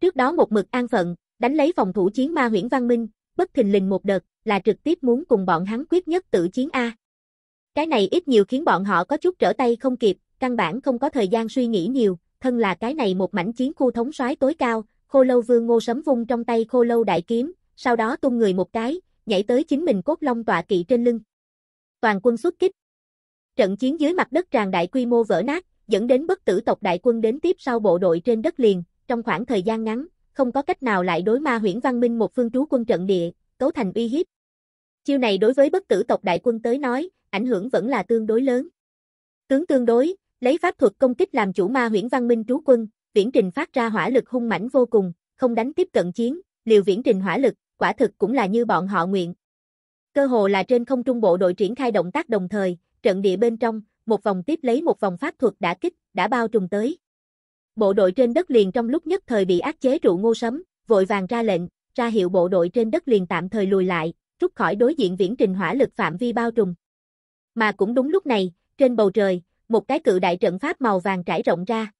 Trước đó một mực an phận, đánh lấy phòng thủ chiến ma huyễn văn minh, bất thình lình một đợt, là trực tiếp muốn cùng bọn hắn quyết nhất tử chiến A. Cái này ít nhiều khiến bọn họ có chút trở tay không kịp, căn bản không có thời gian suy nghĩ nhiều, thân là cái này một mảnh chiến khu thống soái tối cao, khô lâu vương ngô sấm vung trong tay khô lâu đại kiếm, sau đó tung người một cái, nhảy tới chính mình cốt long tọa kỵ trên lưng. Toàn quân xuất kích. Trận chiến dưới mặt đất tràn đại quy mô vỡ nát, dẫn đến bất tử tộc đại quân đến tiếp sau bộ đội trên đất liền, trong khoảng thời gian ngắn, không có cách nào lại đối ma huyễn văn minh một phương trú quân trận địa, cấu thành uy hiếp. Chiêu này đối với bất tử tộc đại quân tới nói, ảnh hưởng vẫn là tương đối lớn. Tướng tương đối, Lấy pháp thuật công kích làm chủ ma huyễn văn minh trú quân, viễn trình phát ra hỏa lực hung mãnh vô cùng, không đánh tiếp cận chiến, liều viễn trình hỏa lực, quả thực cũng là như bọn họ nguyện. Cơ hồ là trên không trung bộ đội triển khai động tác đồng thời, trận địa bên trong, một vòng tiếp lấy một vòng pháp thuật đã kích, đã bao trùm tới. Bộ đội trên đất liền trong lúc nhất thời bị áp chế trụ ngô sấm, vội vàng ra lệnh, ra hiệu bộ đội trên đất liền tạm thời lùi lại, rút khỏi đối diện viễn trình hỏa lực phạm vi bao trùm. Mà cũng đúng lúc này, trên bầu trời, một cái cự đại trận pháp màu vàng trải rộng ra.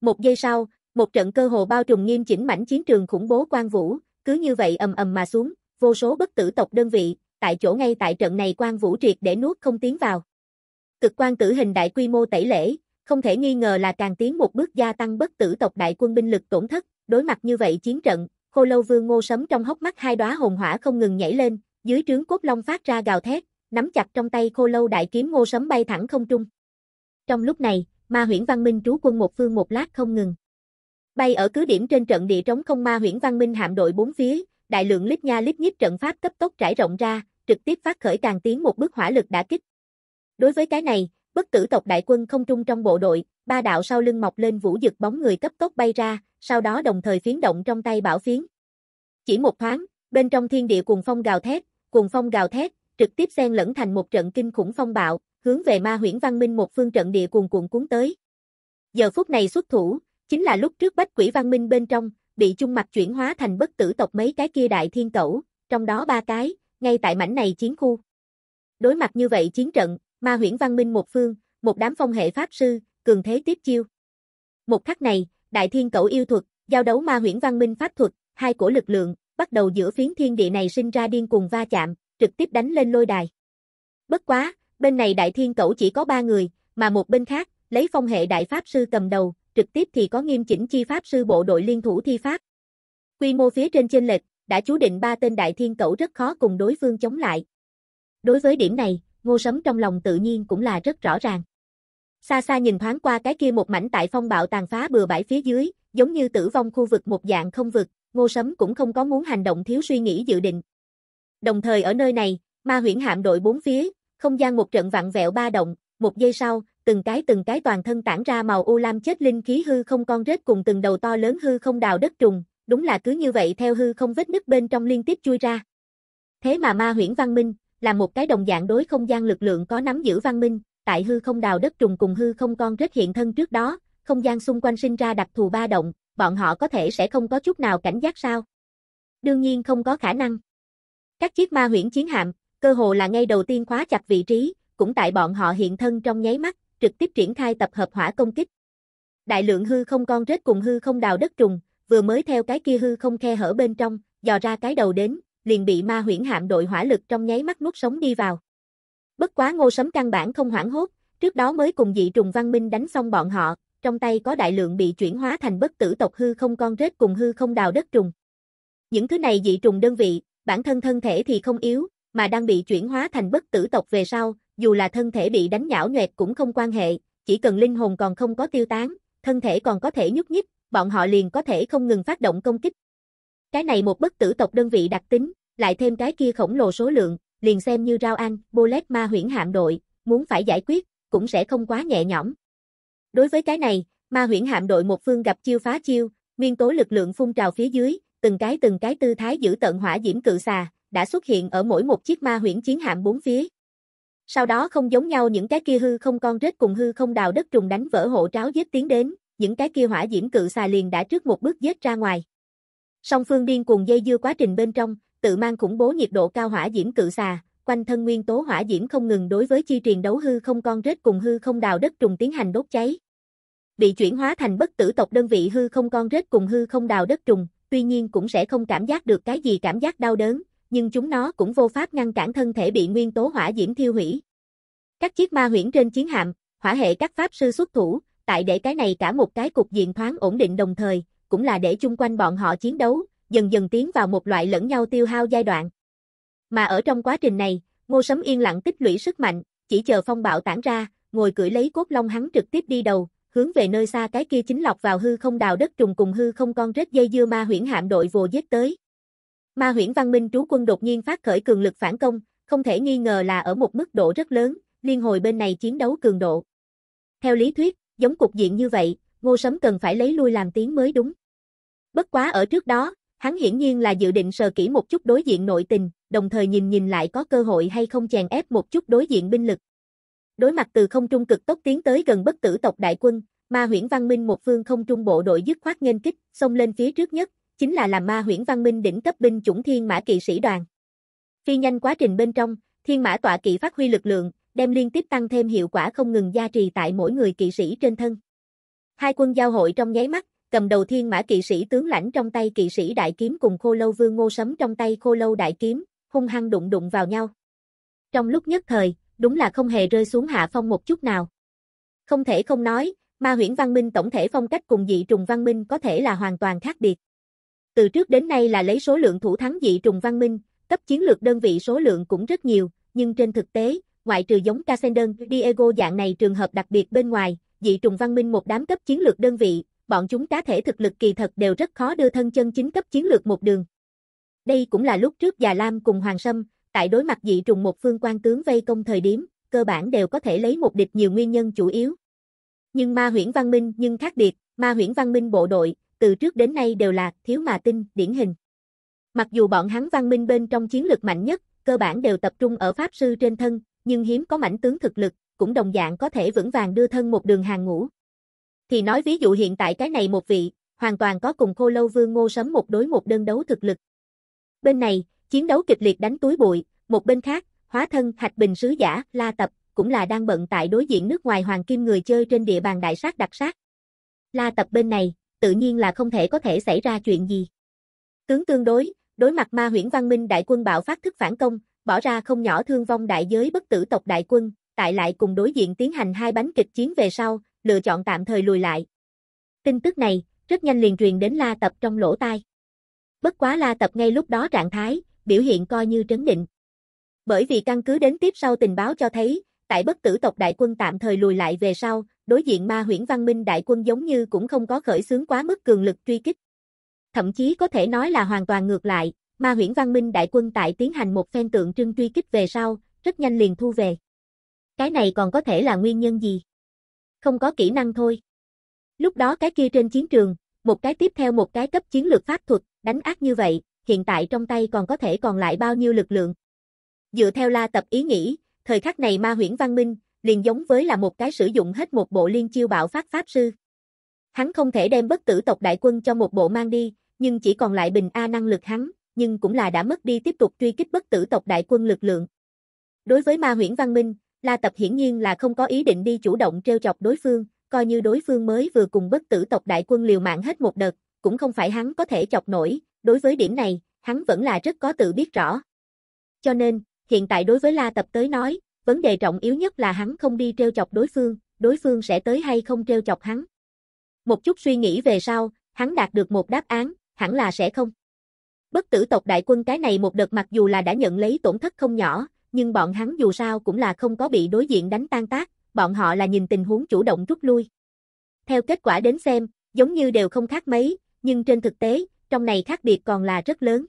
Một giây sau, một trận cơ hồ bao trùm nghiêm chỉnh mảnh chiến trường khủng bố quang vũ, cứ như vậy ầm ầm mà xuống, vô số bất tử tộc đơn vị, tại chỗ ngay tại trận này quang vũ triệt để nuốt không tiến vào. Cực quan tử hình đại quy mô tẩy lễ, không thể nghi ngờ là càng tiến một bước gia tăng bất tử tộc đại quân binh lực tổn thất, đối mặt như vậy chiến trận, Khô Lâu Vương Ngô Sấm trong hốc mắt hai đóa hồn hỏa không ngừng nhảy lên, dưới trướng cốt long phát ra gào thét, nắm chặt trong tay Khô Lâu đại kiếm Ngô Sấm bay thẳng không trung trong lúc này, ma huyễn văn minh trú quân một phương một lát không ngừng. Bay ở cứ điểm trên trận địa trống không ma huyễn văn minh hạm đội bốn phía, đại lượng lít nha lít nhít trận pháp cấp tốc trải rộng ra, trực tiếp phát khởi càng tiến một bước hỏa lực đã kích. Đối với cái này, bất tử tộc đại quân không trung trong bộ đội, ba đạo sau lưng mọc lên vũ dực bóng người cấp tốc bay ra, sau đó đồng thời phiến động trong tay bảo phiến. Chỉ một thoáng, bên trong thiên địa cuồng phong gào thét, cuồng phong gào thét, trực tiếp xen lẫn thành một trận kinh khủng phong bạo, hướng về ma huyễn văn minh một phương trận địa cuồn cuộn cuốn tới. Giờ phút này xuất thủ, chính là lúc trước bách quỷ văn minh bên trong, bị chung mặt chuyển hóa thành bất tử tộc mấy cái kia đại thiên cẩu, trong đó ba cái, ngay tại mảnh này chiến khu. Đối mặt như vậy chiến trận, ma huyễn văn minh một phương, một đám phong hệ pháp sư, cường thế tiếp chiêu. Một khắc này, đại thiên cẩu yêu thuật, giao đấu ma huyễn văn minh pháp thuật, hai cổ lực lượng, bắt đầu giữa phiến thiên địa này sinh ra điên cùng va chạm, trực tiếp đánh lên lôi đài. Bất quá, Bên này đại thiên cẩu chỉ có ba người, mà một bên khác, lấy phong hệ đại pháp sư cầm đầu, trực tiếp thì có nghiêm chỉnh chi pháp sư bộ đội liên thủ thi pháp. Quy mô phía trên trên lệch, đã chú định ba tên đại thiên cẩu rất khó cùng đối phương chống lại. Đối với điểm này, ngô sấm trong lòng tự nhiên cũng là rất rõ ràng. Xa xa nhìn thoáng qua cái kia một mảnh tại phong bạo tàn phá bừa bãi phía dưới, giống như tử vong khu vực một dạng không vực, ngô sấm cũng không có muốn hành động thiếu suy nghĩ dự định. Đồng thời ở nơi này, ma huyễn hạm đội bốn phía, không gian một trận vặn vẹo ba động, một giây sau, từng cái từng cái toàn thân tản ra màu u lam chết linh khí hư không con rết cùng từng đầu to lớn hư không đào đất trùng, đúng là cứ như vậy theo hư không vết nứt bên trong liên tiếp chui ra. Thế mà ma huyễn văn minh, là một cái đồng dạng đối không gian lực lượng có nắm giữ văn minh, tại hư không đào đất trùng cùng hư không con rết hiện thân trước đó, không gian xung quanh sinh ra đặc thù ba động, bọn họ có thể sẽ không có chút nào cảnh giác sao? Đương nhiên không có khả năng. Các chiếc ma huyễn chiến hạm, cơ hồ là ngay đầu tiên khóa chặt vị trí, cũng tại bọn họ hiện thân trong nháy mắt, trực tiếp triển khai tập hợp hỏa công kích. Đại lượng hư không con rết cùng hư không đào đất trùng, vừa mới theo cái kia hư không khe hở bên trong, dò ra cái đầu đến, liền bị ma huyễn hạm đội hỏa lực trong nháy mắt nuốt sống đi vào. Bất quá ngô sấm căn bản không hoảng hốt, trước đó mới cùng dị trùng văn minh đánh xong bọn họ, trong tay có đại lượng bị chuyển hóa thành bất tử tộc hư không con rết cùng hư không đào đất trùng. Những thứ này dị trùng đơn vị, bản thân thân thể thì không yếu, mà đang bị chuyển hóa thành bất tử tộc về sau, dù là thân thể bị đánh nhão nhoẹt cũng không quan hệ, chỉ cần linh hồn còn không có tiêu tán, thân thể còn có thể nhúc nhích, bọn họ liền có thể không ngừng phát động công kích. Cái này một bất tử tộc đơn vị đặc tính, lại thêm cái kia khổng lồ số lượng, liền xem như rau ăn, bolet ma huyễn hạm đội, muốn phải giải quyết, cũng sẽ không quá nhẹ nhõm. Đối với cái này, ma huyễn hạm đội một phương gặp chiêu phá chiêu, nguyên tố lực lượng phun trào phía dưới, từng cái từng cái tư thái giữ tận hỏa diễm cự xà, đã xuất hiện ở mỗi một chiếc ma huyễn chiến hạm bốn phía. Sau đó không giống nhau những cái kia hư không con rết cùng hư không đào đất trùng đánh vỡ hộ tráo giết tiến đến, những cái kia hỏa diễm cự xà liền đã trước một bước giết ra ngoài. Song phương điên cuồng dây dưa quá trình bên trong, tự mang khủng bố nhiệt độ cao hỏa diễm cự xà, quanh thân nguyên tố hỏa diễm không ngừng đối với chi truyền đấu hư không con rết cùng hư không đào đất trùng tiến hành đốt cháy. Bị chuyển hóa thành bất tử tộc đơn vị hư không con rết cùng hư không đào đất trùng, tuy nhiên cũng sẽ không cảm giác được cái gì cảm giác đau đớn, nhưng chúng nó cũng vô pháp ngăn cản thân thể bị nguyên tố hỏa diễm thiêu hủy. Các chiếc ma huyễn trên chiến hạm, hỏa hệ các pháp sư xuất thủ, tại để cái này cả một cái cục diện thoáng ổn định đồng thời, cũng là để chung quanh bọn họ chiến đấu, dần dần tiến vào một loại lẫn nhau tiêu hao giai đoạn. Mà ở trong quá trình này, Ngô Sấm yên lặng tích lũy sức mạnh, chỉ chờ phong bạo tản ra, ngồi cưỡi lấy cốt long hắn trực tiếp đi đầu, hướng về nơi xa cái kia chính lọc vào hư không đào đất trùng cùng hư không con rết dây dưa ma huyễn hạm đội vồ giết tới. Ma huyễn văn minh trú quân đột nhiên phát khởi cường lực phản công, không thể nghi ngờ là ở một mức độ rất lớn, liên hồi bên này chiến đấu cường độ. Theo lý thuyết, giống cục diện như vậy, ngô sấm cần phải lấy lui làm tiếng mới đúng. Bất quá ở trước đó, hắn hiển nhiên là dự định sờ kỹ một chút đối diện nội tình, đồng thời nhìn nhìn lại có cơ hội hay không chèn ép một chút đối diện binh lực. Đối mặt từ không trung cực tốc tiến tới gần bất tử tộc đại quân, ma huyễn văn minh một phương không trung bộ đội dứt khoát nghênh kích, xông lên phía trước nhất, chính là làm ma huyễn văn minh đỉnh cấp binh chủng thiên mã kỵ sĩ đoàn. Phi nhanh quá trình bên trong, thiên mã tọa kỵ phát huy lực lượng, đem liên tiếp tăng thêm hiệu quả không ngừng gia trì tại mỗi người kỵ sĩ trên thân. Hai quân giao hội trong nháy mắt, cầm đầu thiên mã kỵ sĩ tướng lãnh trong tay kỵ sĩ đại kiếm cùng khô lâu vương ngô sấm trong tay khô lâu đại kiếm, hung hăng đụng đụng vào nhau. Trong lúc nhất thời, đúng là không hề rơi xuống hạ phong một chút nào. Không thể không nói, ma huyễn văn minh tổng thể phong cách cùng dị trùng văn minh có thể là hoàn toàn khác biệt. Từ trước đến nay là lấy số lượng thủ thắng dị trùng văn minh, cấp chiến lược đơn vị số lượng cũng rất nhiều, nhưng trên thực tế, ngoại trừ giống Cassandon, Diego dạng này trường hợp đặc biệt bên ngoài, dị trùng văn minh một đám cấp chiến lược đơn vị, bọn chúng cá thể thực lực kỳ thật đều rất khó đưa thân chân chính cấp chiến lược một đường. Đây cũng là lúc trước Già Lam cùng Hoàng Sâm, tại đối mặt dị trùng một phương quan tướng vây công thời điểm, cơ bản đều có thể lấy một địch nhiều nguyên nhân chủ yếu. Nhưng ma huyễn văn minh nhưng khác biệt, ma huyễn văn minh bộ đội, từ trước đến nay đều là thiếu mà tinh, điển hình. Mặc dù bọn hắn văn minh bên trong chiến lực mạnh nhất, cơ bản đều tập trung ở pháp sư trên thân, nhưng hiếm có mảnh tướng thực lực, cũng đồng dạng có thể vững vàng đưa thân một đường hàng ngũ. Thì nói ví dụ hiện tại cái này một vị, hoàn toàn có cùng Khô Lâu Vương Ngô Sấm một đối một đơn đấu thực lực. Bên này, chiến đấu kịch liệt đánh túi bụi, một bên khác, hóa thân Thạch Bình sứ giả, La Tập, cũng là đang bận tại đối diện nước ngoài hoàng kim người chơi trên địa bàn đại sát đặc sát. La Tập bên này, tự nhiên là không thể có thể xảy ra chuyện gì. Tướng tương đối, đối mặt ma huyễn văn minh đại quân bạo phát thức phản công, bỏ ra không nhỏ thương vong đại giới bất tử tộc đại quân, tại lại cùng đối diện tiến hành hai bánh kịch chiến về sau, lựa chọn tạm thời lùi lại. Tin tức này, rất nhanh liền truyền đến La Tập trong lỗ tai. Bất quá La Tập ngay lúc đó trạng thái, biểu hiện coi như trấn định. Bởi vì căn cứ đến tiếp sau tình báo cho thấy, tại bất tử tộc đại quân tạm thời lùi lại về sau, đối diện ma huyễn văn minh đại quân giống như cũng không có khởi xướng quá mức cường lực truy kích. Thậm chí có thể nói là hoàn toàn ngược lại, ma huyễn văn minh đại quân tại tiến hành một phen tượng trưng truy kích về sau, rất nhanh liền thu về. Cái này còn có thể là nguyên nhân gì? Không có kỹ năng thôi. Lúc đó cái kia trên chiến trường, một cái tiếp theo một cái cấp chiến lược pháp thuật, đánh ác như vậy, hiện tại trong tay còn có thể còn lại bao nhiêu lực lượng. Dựa theo la tập ý nghĩ, thời khắc này ma huyễn văn minh, liền giống với là một cái sử dụng hết một bộ liên chiêu bạo phát pháp sư. Hắn không thể đem bất tử tộc đại quân cho một bộ mang đi, nhưng chỉ còn lại bình A năng lực hắn, nhưng cũng là đã mất đi tiếp tục truy kích bất tử tộc đại quân lực lượng. Đối với ma huyễn văn minh, La Tập hiển nhiên là không có ý định đi chủ động treo chọc đối phương, coi như đối phương mới vừa cùng bất tử tộc đại quân liều mạng hết một đợt, cũng không phải hắn có thể chọc nổi, đối với điểm này, hắn vẫn là rất có tự biết rõ. Cho nên, Hiện tại đối với La Tập tới nói, vấn đề trọng yếu nhất là hắn không đi treo chọc đối phương, đối phương sẽ tới hay không treo chọc hắn. Một chút suy nghĩ về sau, hắn đạt được một đáp án, hẳn là sẽ không. Bất tử tộc đại quân cái này một đợt mặc dù là đã nhận lấy tổn thất không nhỏ, nhưng bọn hắn dù sao cũng là không có bị đối diện đánh tan tác, bọn họ là nhìn tình huống chủ động rút lui. Theo kết quả đến xem, giống như đều không khác mấy, nhưng trên thực tế, trong này khác biệt còn là rất lớn.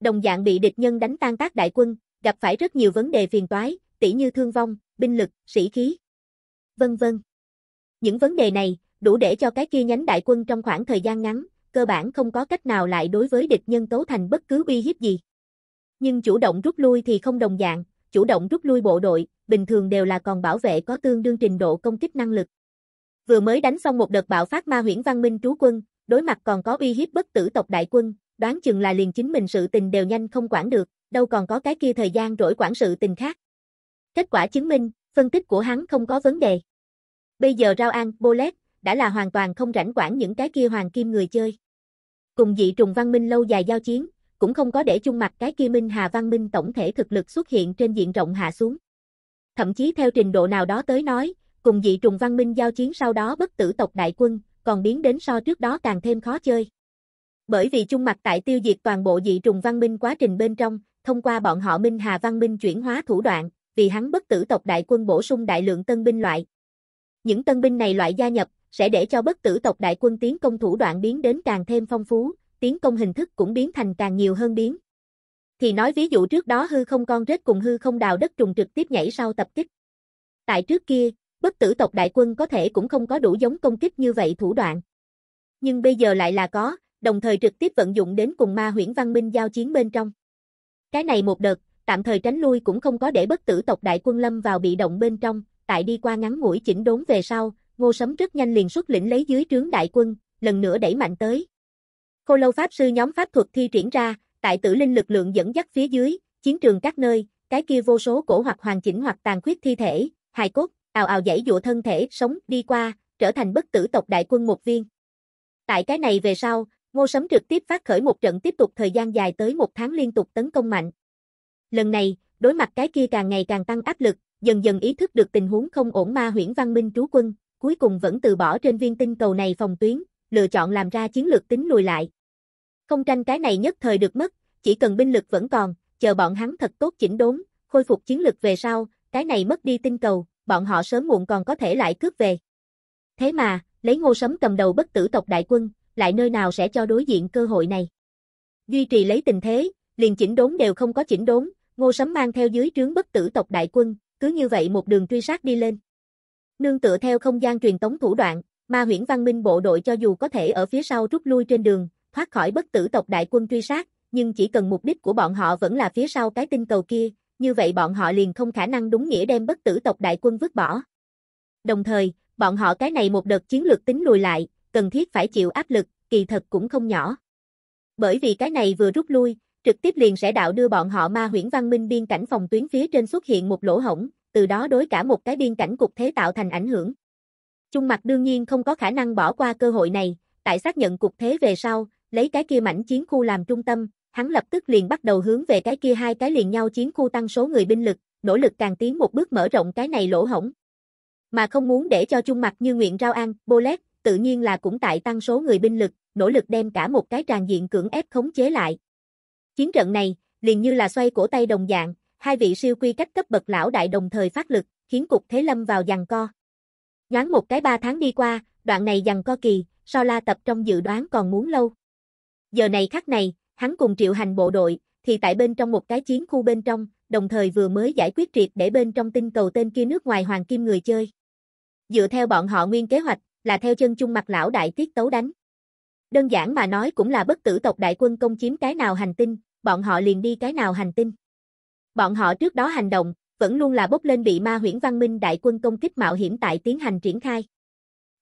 Đồng dạng bị địch nhân đánh tan tác đại quân, gặp phải rất nhiều vấn đề phiền toái, tỉ như thương vong, binh lực, sĩ khí, vân vân. Những vấn đề này đủ để cho cái kia nhánh đại quân trong khoảng thời gian ngắn, cơ bản không có cách nào lại đối với địch nhân cấu thành bất cứ uy hiếp gì. Nhưng chủ động rút lui thì không đồng dạng, chủ động rút lui bộ đội, bình thường đều là còn bảo vệ có tương đương trình độ công kích năng lực. Vừa mới đánh xong một đợt bạo phát ma huyễn văn minh trú quân, đối mặt còn có uy hiếp bất tử tộc đại quân, đoán chừng là liền chính mình sự tình đều nhanh không quản được, đâu còn có cái kia thời gian rỗi quản sự tình khác. Kết quả chứng minh, phân tích của hắn không có vấn đề. Bây giờ Rao An, Bolet, đã là hoàn toàn không rảnh quản những cái kia hoàng kim người chơi. Cùng dị trùng văn minh lâu dài giao chiến, cũng không có để chung mặt cái kia Minh Hà văn minh tổng thể thực lực xuất hiện trên diện rộng hạ xuống. Thậm chí theo trình độ nào đó tới nói, cùng dị trùng văn minh giao chiến sau đó bất tử tộc đại quân, còn biến đến so trước đó càng thêm khó chơi. Bởi vì chung mặt tại tiêu diệt toàn bộ dị trùng văn minh quá trình bên trong, thông qua bọn họ Minh Hà Văn Minh chuyển hóa thủ đoạn, vì hắn bất tử tộc đại quân bổ sung đại lượng tân binh loại. Những tân binh này loại gia nhập, sẽ để cho bất tử tộc đại quân tiến công thủ đoạn biến đến càng thêm phong phú, tiến công hình thức cũng biến thành càng nhiều hơn biến. Thì nói ví dụ trước đó hư không con rết cùng hư không đào đất trùng trực tiếp nhảy sau tập kích. Tại trước kia, bất tử tộc đại quân có thể cũng không có đủ giống công kích như vậy thủ đoạn. Nhưng bây giờ lại là có, đồng thời trực tiếp vận dụng đến cùng ma huyễn văn minh giao chiến bên trong. Cái này một đợt, tạm thời tránh lui cũng không có để bất tử tộc đại quân lâm vào bị động bên trong, tại đi qua ngắn ngủi chỉnh đốn về sau, ngô sấm rất nhanh liền xuất lĩnh lấy dưới trướng đại quân, lần nữa đẩy mạnh tới. Khô lâu pháp sư nhóm pháp thuật thi triển ra, tại tử linh lực lượng dẫn dắt phía dưới, chiến trường các nơi, cái kia vô số cổ hoặc hoàn chỉnh hoặc tàn khuyết thi thể, hài cốt, ào ào dãy dụa thân thể, sống, đi qua, trở thành bất tử tộc đại quân một viên. Tại cái này về sau, Ngô Sấm trực tiếp phát khởi một trận tiếp tục thời gian dài tới một tháng liên tục tấn công mạnh. Lần này, đối mặt cái kia càng ngày càng tăng áp lực, dần dần ý thức được tình huống không ổn ma huyễn văn minh trú quân, cuối cùng vẫn từ bỏ trên viên tinh cầu này phòng tuyến, lựa chọn làm ra chiến lược tính lùi lại. Không tranh cái này nhất thời được mất, chỉ cần binh lực vẫn còn, chờ bọn hắn thật tốt chỉnh đốn, khôi phục chiến lực về sau, cái này mất đi tinh cầu, bọn họ sớm muộn còn có thể lại cướp về. Thế mà, lấy ngô sấm cầm đầu bất tử tộc đại quân, lại nơi nào sẽ cho đối diện cơ hội này. Duy trì lấy tình thế, liền chỉnh đốn đều không có chỉnh đốn, ngô sấm mang theo dưới trướng bất tử tộc đại quân, cứ như vậy một đường truy sát đi lên. Nương tựa theo không gian truyền tống thủ đoạn, mà huyễn văn minh bộ đội cho dù có thể ở phía sau rút lui trên đường, thoát khỏi bất tử tộc đại quân truy sát, nhưng chỉ cần mục đích của bọn họ vẫn là phía sau cái tinh cầu kia, như vậy bọn họ liền không khả năng đúng nghĩa đem bất tử tộc đại quân vứt bỏ. Đồng thời, bọn họ cái này một đợt chiến lược tính lùi lại, cần thiết phải chịu áp lực, kỳ thật cũng không nhỏ. Bởi vì cái này vừa rút lui, trực tiếp liền sẽ đạo đưa bọn họ ma huyễn văn minh biên cảnh phòng tuyến phía trên xuất hiện một lỗ hổng, từ đó đối cả một cái biên cảnh cục thế tạo thành ảnh hưởng. Trung mặt đương nhiên không có khả năng bỏ qua cơ hội này, tại xác nhận cục thế về sau, lấy cái kia mảnh chiến khu làm trung tâm, hắn lập tức liền bắt đầu hướng về cái kia hai cái liền nhau chiến khu tăng số người binh lực, nỗ lực càng tiến một bước mở rộng cái này lỗ hổng. Mà không muốn để cho Trung mặt như nguyện rao an, Bolet, tự nhiên là cũng tại tăng số người binh lực, nỗ lực đem cả một cái tràn diện cưỡng ép khống chế lại. Chiến trận này, liền như là xoay cổ tay đồng dạng, hai vị siêu quy cách cấp bậc lão đại đồng thời phát lực, khiến cục thế lâm vào giằng co. Ngắn một cái ba tháng đi qua, đoạn này giằng co kỳ, so la tập trong dự đoán còn muốn lâu. Giờ này khắc này, hắn cùng triệu hành bộ đội, thì tại bên trong một cái chiến khu bên trong, đồng thời vừa mới giải quyết triệt để bên trong tinh cầu tên kia nước ngoài hoàng kim người chơi. Dựa theo bọn họ nguyên kế hoạch, là theo chân chung mặt lão đại tiết tấu đánh. Đơn giản mà nói cũng là bất tử tộc đại quân công chiếm cái nào hành tinh, bọn họ liền đi cái nào hành tinh. Bọn họ trước đó hành động, vẫn luôn là bốc lên bị ma huyễn văn minh đại quân công kích mạo hiểm tại tiến hành triển khai.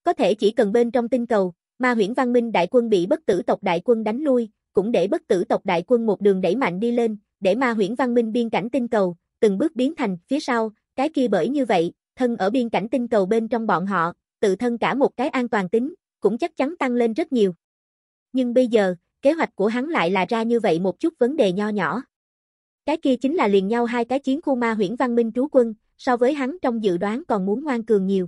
Có thể chỉ cần bên trong tinh cầu, ma huyễn văn minh đại quân bị bất tử tộc đại quân đánh lui, cũng để bất tử tộc đại quân một đường đẩy mạnh đi lên, để ma huyễn văn minh biên cảnh tinh cầu, từng bước biến thành phía sau, cái kia bởi như vậy, thân ở biên cảnh tinh cầu bên trong bọn họ, tự thân cả một cái an toàn tính, cũng chắc chắn tăng lên rất nhiều. Nhưng bây giờ, kế hoạch của hắn lại là ra như vậy một chút vấn đề nho nhỏ. Cái kia chính là liền nhau hai cái chiến khu ma huyễn văn minh trú quân, so với hắn trong dự đoán còn muốn ngoan cường nhiều.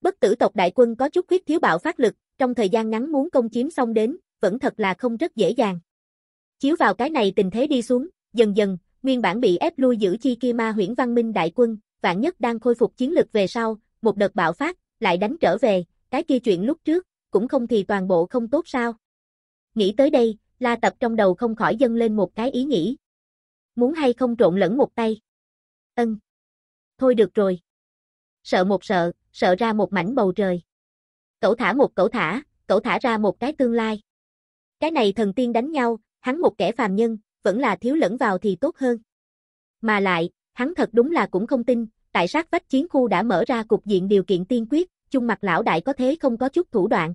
Bất tử tộc đại quân có chút khuyết thiếu bạo phát lực, trong thời gian ngắn muốn công chiếm xong đến, vẫn thật là không rất dễ dàng. Chiếu vào cái này tình thế đi xuống, dần dần, nguyên bản bị ép lui giữ chi kia ma huyễn văn minh đại quân, vạn nhất đang khôi phục chiến lực về sau, một đợt bạo phát, lại đánh trở về, cái kia chuyện lúc trước, cũng không thì toàn bộ không tốt sao. Nghĩ tới đây, La Tập trong đầu không khỏi dâng lên một cái ý nghĩ. Muốn hay không trộn lẫn một tay? Ân. Thôi được rồi. Sợ một sợ, sợ ra một mảnh bầu trời. Cậu thả một cậu thả, cậu thả ra một cái tương lai. Cái này thần tiên đánh nhau, hắn một kẻ phàm nhân, vẫn là thiếu lẫn vào thì tốt hơn. Mà lại, hắn thật đúng là cũng không tin, tại sát vách chiến khu đã mở ra cục diện điều kiện tiên quyết, chung mặt lão đại có thế không có chút thủ đoạn.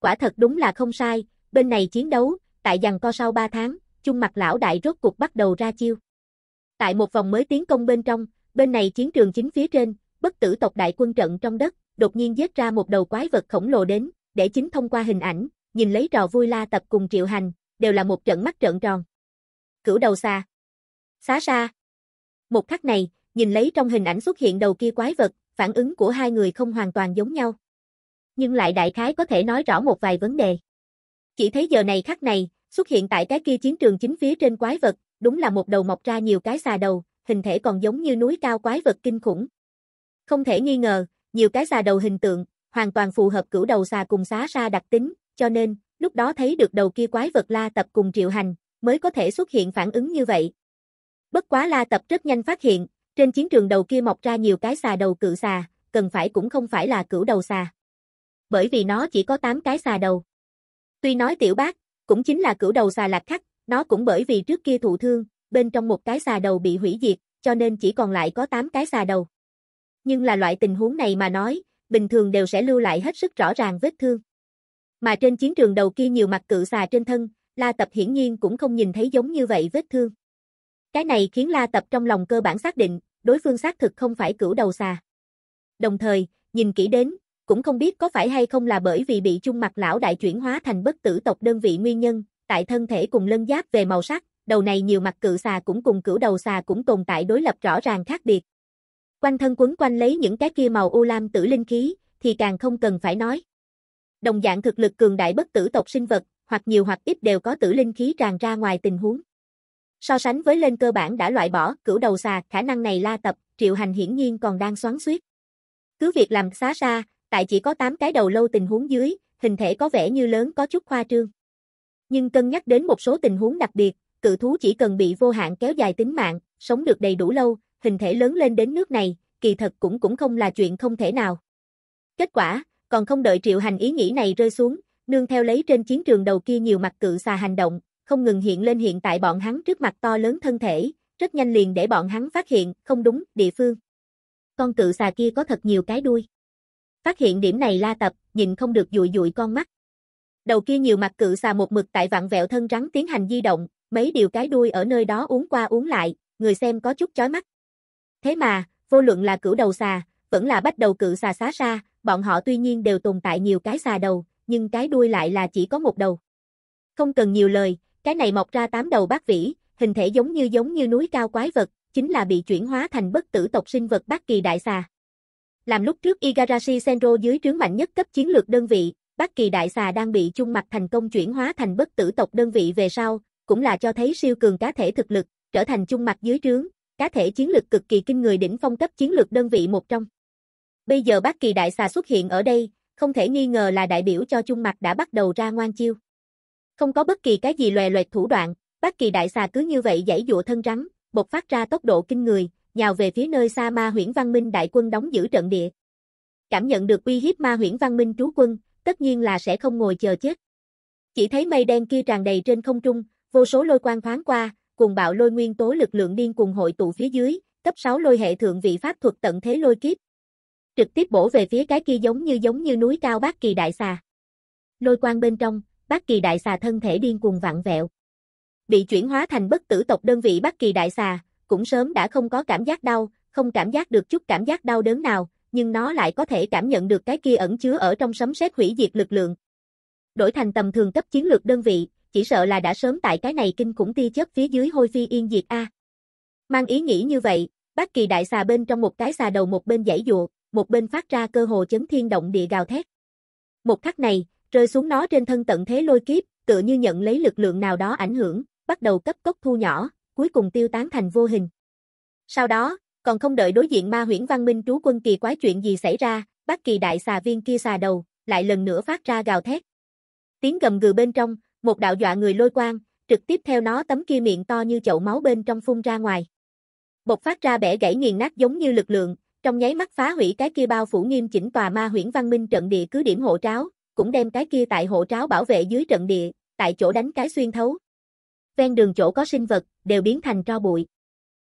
Quả thật đúng là không sai, bên này chiến đấu, tại dằn co sau 3 tháng, chung mặt lão đại rốt cuộc bắt đầu ra chiêu. Tại một vòng mới tiến công bên trong, bên này chiến trường chính phía trên, bất tử tộc đại quân trận trong đất, đột nhiên giết ra một đầu quái vật khổng lồ đến, để chính thông qua hình ảnh, nhìn lấy trò vui la tập cùng triệu hành, đều là một trận mắt trận tròn. Cửu đầu xa. Xá xa. Một khắc này, nhìn lấy trong hình ảnh xuất hiện đầu kia quái vật, phản ứng của hai người không hoàn toàn giống nhau. Nhưng lại đại khái có thể nói rõ một vài vấn đề. Chỉ thấy giờ này khắc này, xuất hiện tại cái kia chiến trường chính phía trên quái vật, đúng là một đầu mọc ra nhiều cái xà đầu, hình thể còn giống như núi cao quái vật kinh khủng. Không thể nghi ngờ, nhiều cái xà đầu hình tượng, hoàn toàn phù hợp cửu đầu xà cùng xá ra đặc tính, cho nên, lúc đó thấy được đầu kia quái vật la tập cùng triệu hành, mới có thể xuất hiện phản ứng như vậy. Bất quá la tập rất nhanh phát hiện, trên chiến trường đầu kia mọc ra nhiều cái xà đầu cự xà, cần phải cũng không phải là cửu đầu xà. Bởi vì nó chỉ có 8 cái xà đầu. Tuy nói tiểu bác, cũng chính là cửu đầu xà lạc khắc, nó cũng bởi vì trước kia thụ thương, bên trong một cái xà đầu bị hủy diệt, cho nên chỉ còn lại có 8 cái xà đầu. Nhưng là loại tình huống này mà nói, bình thường đều sẽ lưu lại hết sức rõ ràng vết thương. Mà trên chiến trường đầu kia nhiều mặt cự xà trên thân, La Tập hiển nhiên cũng không nhìn thấy giống như vậy vết thương. Cái này khiến La Tập trong lòng cơ bản xác định, đối phương xác thực không phải cửu đầu xà. Đồng thời, nhìn kỹ đến, cũng không biết có phải hay không là bởi vì bị chung mặt lão đại chuyển hóa thành bất tử tộc đơn vị nguyên nhân, tại thân thể cùng lân giáp về màu sắc, đầu này nhiều mặt cự xà cũng cùng cửu đầu xà cũng tồn tại đối lập rõ ràng khác biệt. Quanh thân quấn quanh lấy những cái kia màu u lam tử linh khí, thì càng không cần phải nói. Đồng dạng thực lực cường đại bất tử tộc sinh vật, hoặc nhiều hoặc ít đều có tử linh khí tràn ra ngoài tình huống. So sánh với lên cơ bản đã loại bỏ, cửu đầu xà, khả năng này la tập, triệu hành hiển nhiên còn đang xoắn xuýt. Cứ việc làm xá ra, tại chỉ có 8 cái đầu lâu tình huống dưới, hình thể có vẻ như lớn có chút khoa trương. Nhưng cân nhắc đến một số tình huống đặc biệt, cự thú chỉ cần bị vô hạn kéo dài tính mạng, sống được đầy đủ lâu, hình thể lớn lên đến nước này, kỳ thật cũng cũng không là chuyện không thể nào. Kết quả, còn không đợi triệu hành ý nghĩ này rơi xuống, nương theo lấy trên chiến trường đầu kia nhiều mặt cự xà hành động, không ngừng hiện lên hiện tại bọn hắn trước mặt to lớn thân thể, rất nhanh liền để bọn hắn phát hiện, không đúng, địa phương. Con cự xà kia có thật nhiều cái đuôi. Phát hiện điểm này la tập, nhìn không được dụi dụi con mắt. Đầu kia nhiều mặt cự xà một mực tại vặn vẹo thân rắn tiến hành di động, mấy điều cái đuôi ở nơi đó uống qua uống lại, người xem có chút chói mắt. Thế mà, vô luận là cửu đầu xà, vẫn là bắt đầu cự xà xá xa, bọn họ tuy nhiên đều tồn tại nhiều cái xà đầu, nhưng cái đuôi lại là chỉ có một đầu. Không cần nhiều lời, cái này mọc ra tám đầu bát vĩ, hình thể giống như giống như núi cao quái vật, chính là bị chuyển hóa thành bất tử tộc sinh vật bát Kỳ Đại Xà. Làm lúc trước Igarashi Senro dưới trướng mạnh nhất cấp chiến lược đơn vị, bát Kỳ Đại Xà đang bị chung mặt thành công chuyển hóa thành bất tử tộc đơn vị về sau, cũng là cho thấy siêu cường cá thể thực lực, trở thành chung mặt dưới trướng, cá thể chiến lược cực kỳ kinh người đỉnh phong cấp chiến lược đơn vị một trong. Bây giờ bát Kỳ Đại Xà xuất hiện ở đây, không thể nghi ngờ là đại biểu cho chung mặt đã bắt đầu ra ngoan chiêu. Không có bất kỳ cái gì lòe loẹt thủ đoạn, bác kỳ đại xà cứ như vậy dãy dụa thân rắn, bộc phát ra tốc độ kinh người, nhào về phía nơi xa ma huyễn văn minh đại quân đóng giữ trận địa. Cảm nhận được uy hiếp ma huyễn văn minh trú quân, tất nhiên là sẽ không ngồi chờ chết. Chỉ thấy mây đen kia tràn đầy trên không trung, vô số lôi quang thoáng qua, cùng bạo lôi nguyên tố lực lượng điên cùng hội tụ phía dưới, cấp 6 lôi hệ thượng vị pháp thuật tận thế lôi kiếp. Trực tiếp bổ về phía cái kia giống như giống như núi cao bát kỳ đại xà. Lôi quang bên trong, Bắc Kỳ Đại Xà thân thể điên cuồng vặn vẹo. Bị chuyển hóa thành bất tử tộc đơn vị Bắc Kỳ Đại Xà, cũng sớm đã không có cảm giác đau, không cảm giác được chút cảm giác đau đớn nào, nhưng nó lại có thể cảm nhận được cái kia ẩn chứa ở trong sấm sét hủy diệt lực lượng. Đổi thành tầm thường cấp chiến lược đơn vị, chỉ sợ là đã sớm tại cái này kinh khủng ti chất phía dưới hôi phi yên diệt a. Mang ý nghĩ như vậy, Bác Kỳ đại xà bên trong một cái xà đầu một bên giãy giụa, một bên phát ra cơ hồ chấn thiên động địa gào thét. Một khắc này, rơi xuống nó trên thân tận thế lôi kiếp, tựa như nhận lấy lực lượng nào đó ảnh hưởng, bắt đầu cấp tốc thu nhỏ, cuối cùng tiêu tán thành vô hình. Sau đó, còn không đợi đối diện ma huyễn văn minh trú quân kỳ quái chuyện gì xảy ra, bác kỳ đại xà viên kia xà đầu, lại lần nữa phát ra gào thét. Tiếng gầm gừ bên trong, một đạo dọa người lôi quang, trực tiếp theo nó tấm kia miệng to như chậu máu bên trong phun ra ngoài. Bột phát ra bẻ gãy nghiền nát giống như lực lượng, trong nháy mắt phá hủy cái kia bao phủ nghiêm chỉnh tòa ma huyễn văn minh trận địa cứ điểm hộ tráo, cũng đem cái kia tại hộ tráo bảo vệ dưới trận địa, tại chỗ đánh cái xuyên thấu. Ven đường chỗ có sinh vật, đều biến thành tro bụi.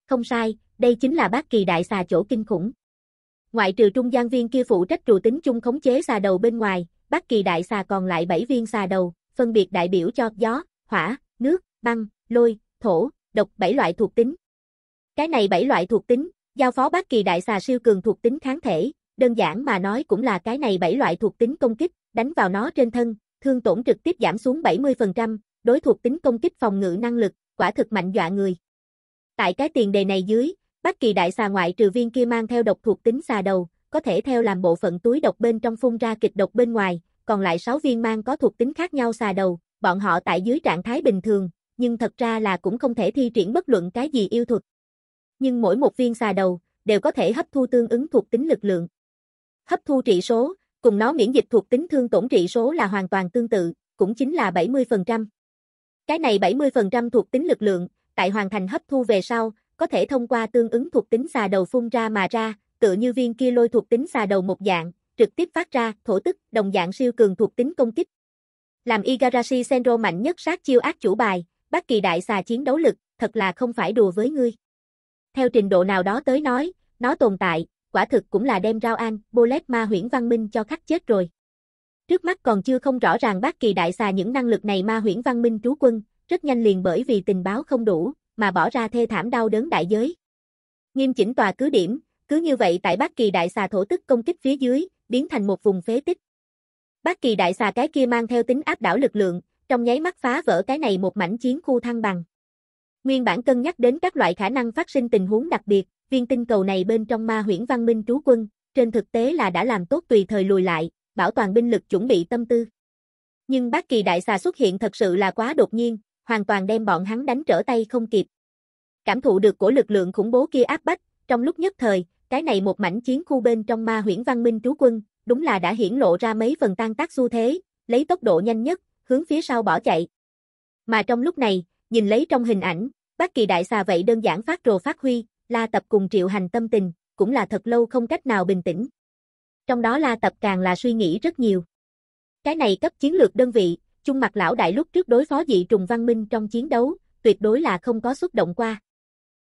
Không sai, đây chính là bác kỳ đại xà chỗ kinh khủng. Ngoại trừ trung gian viên kia phụ trách trù tính chung khống chế xà đầu bên ngoài, bác kỳ đại xà còn lại 7 viên xà đầu, phân biệt đại biểu cho gió, hỏa, nước, băng, lôi, thổ, độc bảy loại thuộc tính. Cái này bảy loại thuộc tính, giao phó bác kỳ đại xà siêu cường thuộc tính kháng thể, đơn giản mà nói cũng là cái này bảy loại thuộc tính công kích, đánh vào nó trên thân, thương tổn trực tiếp giảm xuống 70%, đối thuộc tính công kích phòng ngự năng lực, quả thực mạnh dọa người. Tại cái tiền đề này dưới, bất kỳ đại xà ngoại trừ viên kia mang theo độc thuộc tính xà đầu, có thể theo làm bộ phận túi độc bên trong phun ra kịch độc bên ngoài, còn lại 6 viên mang có thuộc tính khác nhau xà đầu, bọn họ tại dưới trạng thái bình thường, nhưng thật ra là cũng không thể thi triển bất luận cái gì yêu thuật. Nhưng mỗi một viên xà đầu đều có thể hấp thu tương ứng thuộc tính lực lượng. Hấp thu trị số, cùng nó miễn dịch thuộc tính thương tổn trị số là hoàn toàn tương tự, cũng chính là 70%. Cái này 70% thuộc tính lực lượng, tại hoàn thành hấp thu về sau, có thể thông qua tương ứng thuộc tính xà đầu phun ra mà ra, tựa như viên kia lôi thuộc tính xà đầu một dạng, trực tiếp phát ra thổ tức, đồng dạng siêu cường thuộc tính công kích. Làm Igarashi Senro mạnh nhất sát chiêu ác chủ bài, bất kỳ đại xà chiến đấu lực, thật là không phải đùa với ngươi. Theo trình độ nào đó tới nói, nó tồn tại, quả thực cũng là đem rao an, bullet ma huyễn văn minh cho khắc chết rồi. Trước mắt còn chưa không rõ ràng bác kỳ đại xà những năng lực này ma huyễn văn minh trú quân, rất nhanh liền bởi vì tình báo không đủ, mà bỏ ra thê thảm đau đớn đại giới. Nghiêm chỉnh tòa cứ điểm, cứ như vậy tại Bắc Kỳ đại xà thổ tức công kích phía dưới, biến thành một vùng phế tích. Bắc Kỳ đại xà cái kia mang theo tính áp đảo lực lượng, trong nháy mắt phá vỡ cái này một mảnh chiến khu thăng bằng. Nguyên bản cân nhắc đến các loại khả năng phát sinh tình huống đặc biệt, viên tinh cầu này bên trong ma huyễn văn minh trú quân, trên thực tế là đã làm tốt tùy thời lùi lại, bảo toàn binh lực chuẩn bị tâm tư. Nhưng bác kỳ đại xà xuất hiện thật sự là quá đột nhiên, hoàn toàn đem bọn hắn đánh trở tay không kịp. Cảm thụ được của lực lượng khủng bố kia áp bách, trong lúc nhất thời, cái này một mảnh chiến khu bên trong ma huyễn văn minh trú quân, đúng là đã hiển lộ ra mấy phần tan tác xu thế, lấy tốc độ nhanh nhất, hướng phía sau bỏ chạy. Mà trong lúc này, nhìn lấy trong hình ảnh, bác kỳ đại xà vậy đơn giản phát rồ phát huy, La Tập cùng Triệu Hành tâm tình, cũng là thật lâu không cách nào bình tĩnh. Trong đó La Tập càng là suy nghĩ rất nhiều. Cái này cấp chiến lược đơn vị, chung mặt lão đại lúc trước đối phó dị trùng văn minh trong chiến đấu, tuyệt đối là không có xúc động qua.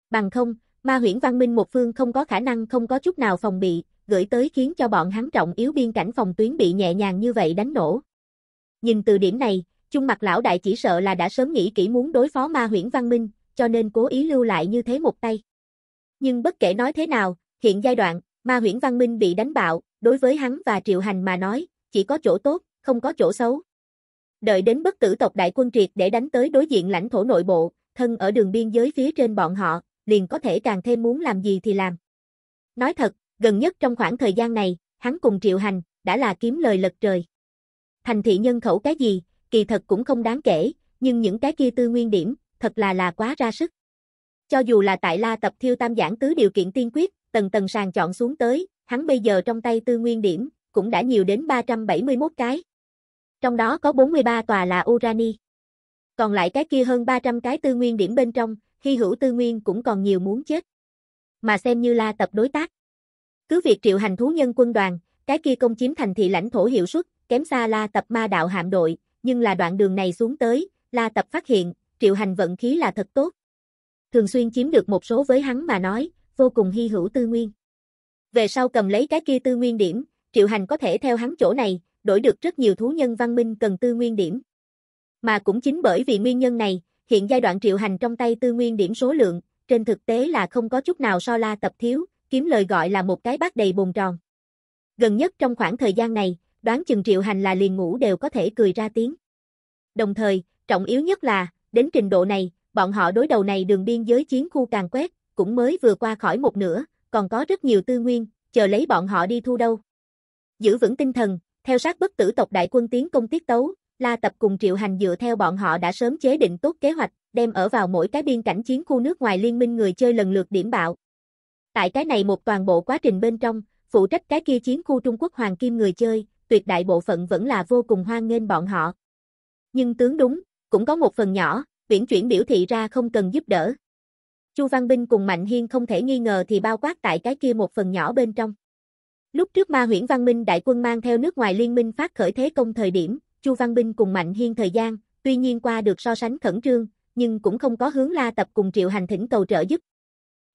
Bằng không, ma huyễn văn minh một phương không có khả năng không có chút nào phòng bị, gửi tới khiến cho bọn hắn trọng yếu biên cảnh phòng tuyến bị nhẹ nhàng như vậy đánh nổ. Nhìn từ điểm này, chung mặt lão đại chỉ sợ là đã sớm nghĩ kỹ muốn đối phó ma huyễn văn minh, cho nên cố ý lưu lại như thế một tay. Nhưng bất kể nói thế nào, hiện giai đoạn, ma huyễn văn minh bị đánh bạo, đối với hắn và triệu hành mà nói, chỉ có chỗ tốt, không có chỗ xấu. Đợi đến bất tử tộc đại quân triệt để đánh tới đối diện lãnh thổ nội bộ, thân ở đường biên giới phía trên bọn họ, liền có thể càng thêm muốn làm gì thì làm. Nói thật, gần nhất trong khoảng thời gian này, hắn cùng triệu hành, đã là kiếm lời lật trời. Thành thị nhân khẩu cái gì, kỳ thật cũng không đáng kể, nhưng những cái kia tư nguyên điểm, thật là là quá ra sức. Cho dù là tại La Tập Thiêu Tam Giảng Tứ điều kiện tiên quyết, tầng tầng sàng chọn xuống tới, hắn bây giờ trong tay tư nguyên điểm, cũng đã nhiều đến 371 cái. Trong đó có 43 tòa là Urani. Còn lại cái kia hơn 300 cái tư nguyên điểm bên trong, khi hữu tư nguyên cũng còn nhiều muốn chết. Mà xem như La Tập đối tác. Cứ việc triệu hành thú nhân quân đoàn, cái kia công chiếm thành thị lãnh thổ hiệu suất, kém xa La Tập ma đạo hạm đội, nhưng là đoạn đường này xuống tới, La Tập phát hiện, triệu hành vận khí là thật tốt thường xuyên chiếm được một số với hắn mà nói, vô cùng hy hữu tư nguyên. Về sau cầm lấy cái kia tư nguyên điểm, Triệu Hành có thể theo hắn chỗ này, đổi được rất nhiều thú nhân văn minh cần tư nguyên điểm. Mà cũng chính bởi vì nguyên nhân này, hiện giai đoạn Triệu Hành trong tay tư nguyên điểm số lượng, trên thực tế là không có chút nào so la tập thiếu, kiếm lời gọi là một cái bát đầy bồn tròn. Gần nhất trong khoảng thời gian này, đoán chừng Triệu Hành là liền ngủ đều có thể cười ra tiếng. Đồng thời, trọng yếu nhất là, đến trình độ này, bọn họ đối đầu này đường biên giới chiến khu càng quét, cũng mới vừa qua khỏi một nửa, còn có rất nhiều tư nguyên, chờ lấy bọn họ đi thu đâu. Giữ vững tinh thần, theo sát bất tử tộc đại quân tiến công tiết tấu, La Tập cùng Triệu Hành dựa theo bọn họ đã sớm chế định tốt kế hoạch, đem ở vào mỗi cái biên cảnh chiến khu nước ngoài liên minh người chơi lần lượt điểm bạo. Tại cái này một toàn bộ quá trình bên trong, phụ trách cái kia chiến khu Trung Quốc Hoàng Kim người chơi, tuyệt đại bộ phận vẫn là vô cùng hoan nghênh bọn họ. Nhưng tướng đúng, cũng có một phần nhỏ, Viễn chuyển biểu thị ra không cần giúp đỡ. Chu Văn Binh cùng Mạnh Hiên không thể nghi ngờ thì bao quát tại cái kia một phần nhỏ bên trong. Lúc trước ma huyễn Văn Minh đại quân mang theo nước ngoài liên minh phát khởi thế công thời điểm, Chu Văn Binh cùng Mạnh Hiên thời gian, tuy nhiên qua được so sánh khẩn trương, nhưng cũng không có hướng la tập cùng triệu hành thỉnh cầu trợ giúp.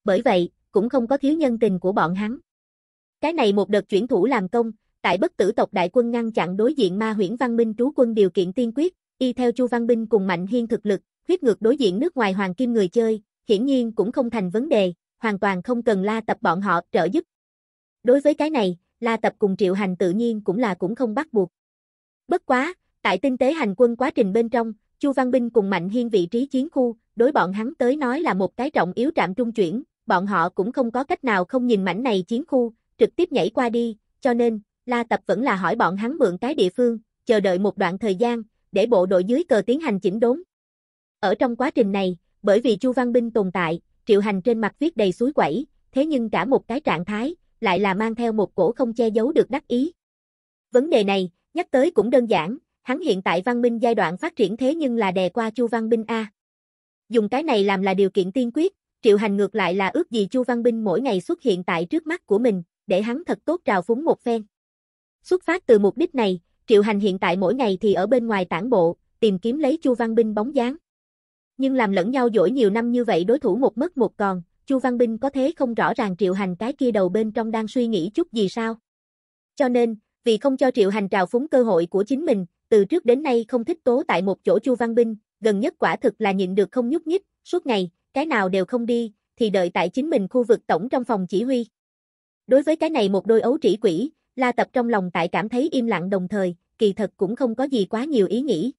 Bởi vậy, cũng không có thiếu nhân tình của bọn hắn. Cái này một đợt chuyển thủ làm công, tại bất tử tộc đại quân ngăn chặn đối diện ma huyễn Văn Minh trú quân điều kiện tiên quyết, y theo Chu Văn Binh cùng Mạnh Hiên thực lực, huyết ngược đối diện nước ngoài hoàng kim người chơi, hiển nhiên cũng không thành vấn đề, hoàn toàn không cần la tập bọn họ trợ giúp. Đối với cái này, la tập cùng triệu hành tự nhiên cũng là cũng không bắt buộc. Bất quá, tại tinh tế hành quân quá trình bên trong, Chu Văn Binh cùng Mạnh Hiên vị trí chiến khu, đối bọn hắn tới nói là một cái trọng yếu trạm trung chuyển, bọn họ cũng không có cách nào không nhìn mảnh này chiến khu, trực tiếp nhảy qua đi, cho nên, La Tập vẫn là hỏi bọn hắn mượn cái địa phương, chờ đợi một đoạn thời gian, để bộ đội dưới cờ tiến hành chỉnh đốn, ở trong quá trình này, bởi vì Chu Văn Binh tồn tại, Triệu Hành trên mặt viết đầy suối quẩy, thế nhưng cả một cái trạng thái, lại là mang theo một cổ không che giấu được đắc ý. Vấn đề này, nhắc tới cũng đơn giản, hắn hiện tại văn minh giai đoạn phát triển thế nhưng là đè qua Chu Văn Binh A. Dùng cái này làm là điều kiện tiên quyết, Triệu Hành ngược lại là ước gì Chu Văn Binh mỗi ngày xuất hiện tại trước mắt của mình, để hắn thật tốt trào phúng một phen. Xuất phát từ mục đích này, Triệu Hành hiện tại mỗi ngày thì ở bên ngoài tản bộ, tìm kiếm lấy Chu Văn Binh bóng dáng. Nhưng làm lẫn nhau dỗi nhiều năm như vậy đối thủ một mất một còn, Chu Văn Binh có thế không rõ ràng Triệu Hành cái kia đầu bên trong đang suy nghĩ chút gì sao. Cho nên, vì không cho Triệu Hành trào phúng cơ hội của chính mình, từ trước đến nay không thích tố tại một chỗ Chu Văn Binh, gần nhất quả thực là nhịn được không nhúc nhích, suốt ngày, cái nào đều không đi, thì đợi tại chính mình khu vực tổng trong phòng chỉ huy. Đối với cái này một đôi ấu trĩ quỷ, La Tập trong lòng tại cảm thấy im lặng đồng thời, kỳ thật cũng không có gì quá nhiều ý nghĩ.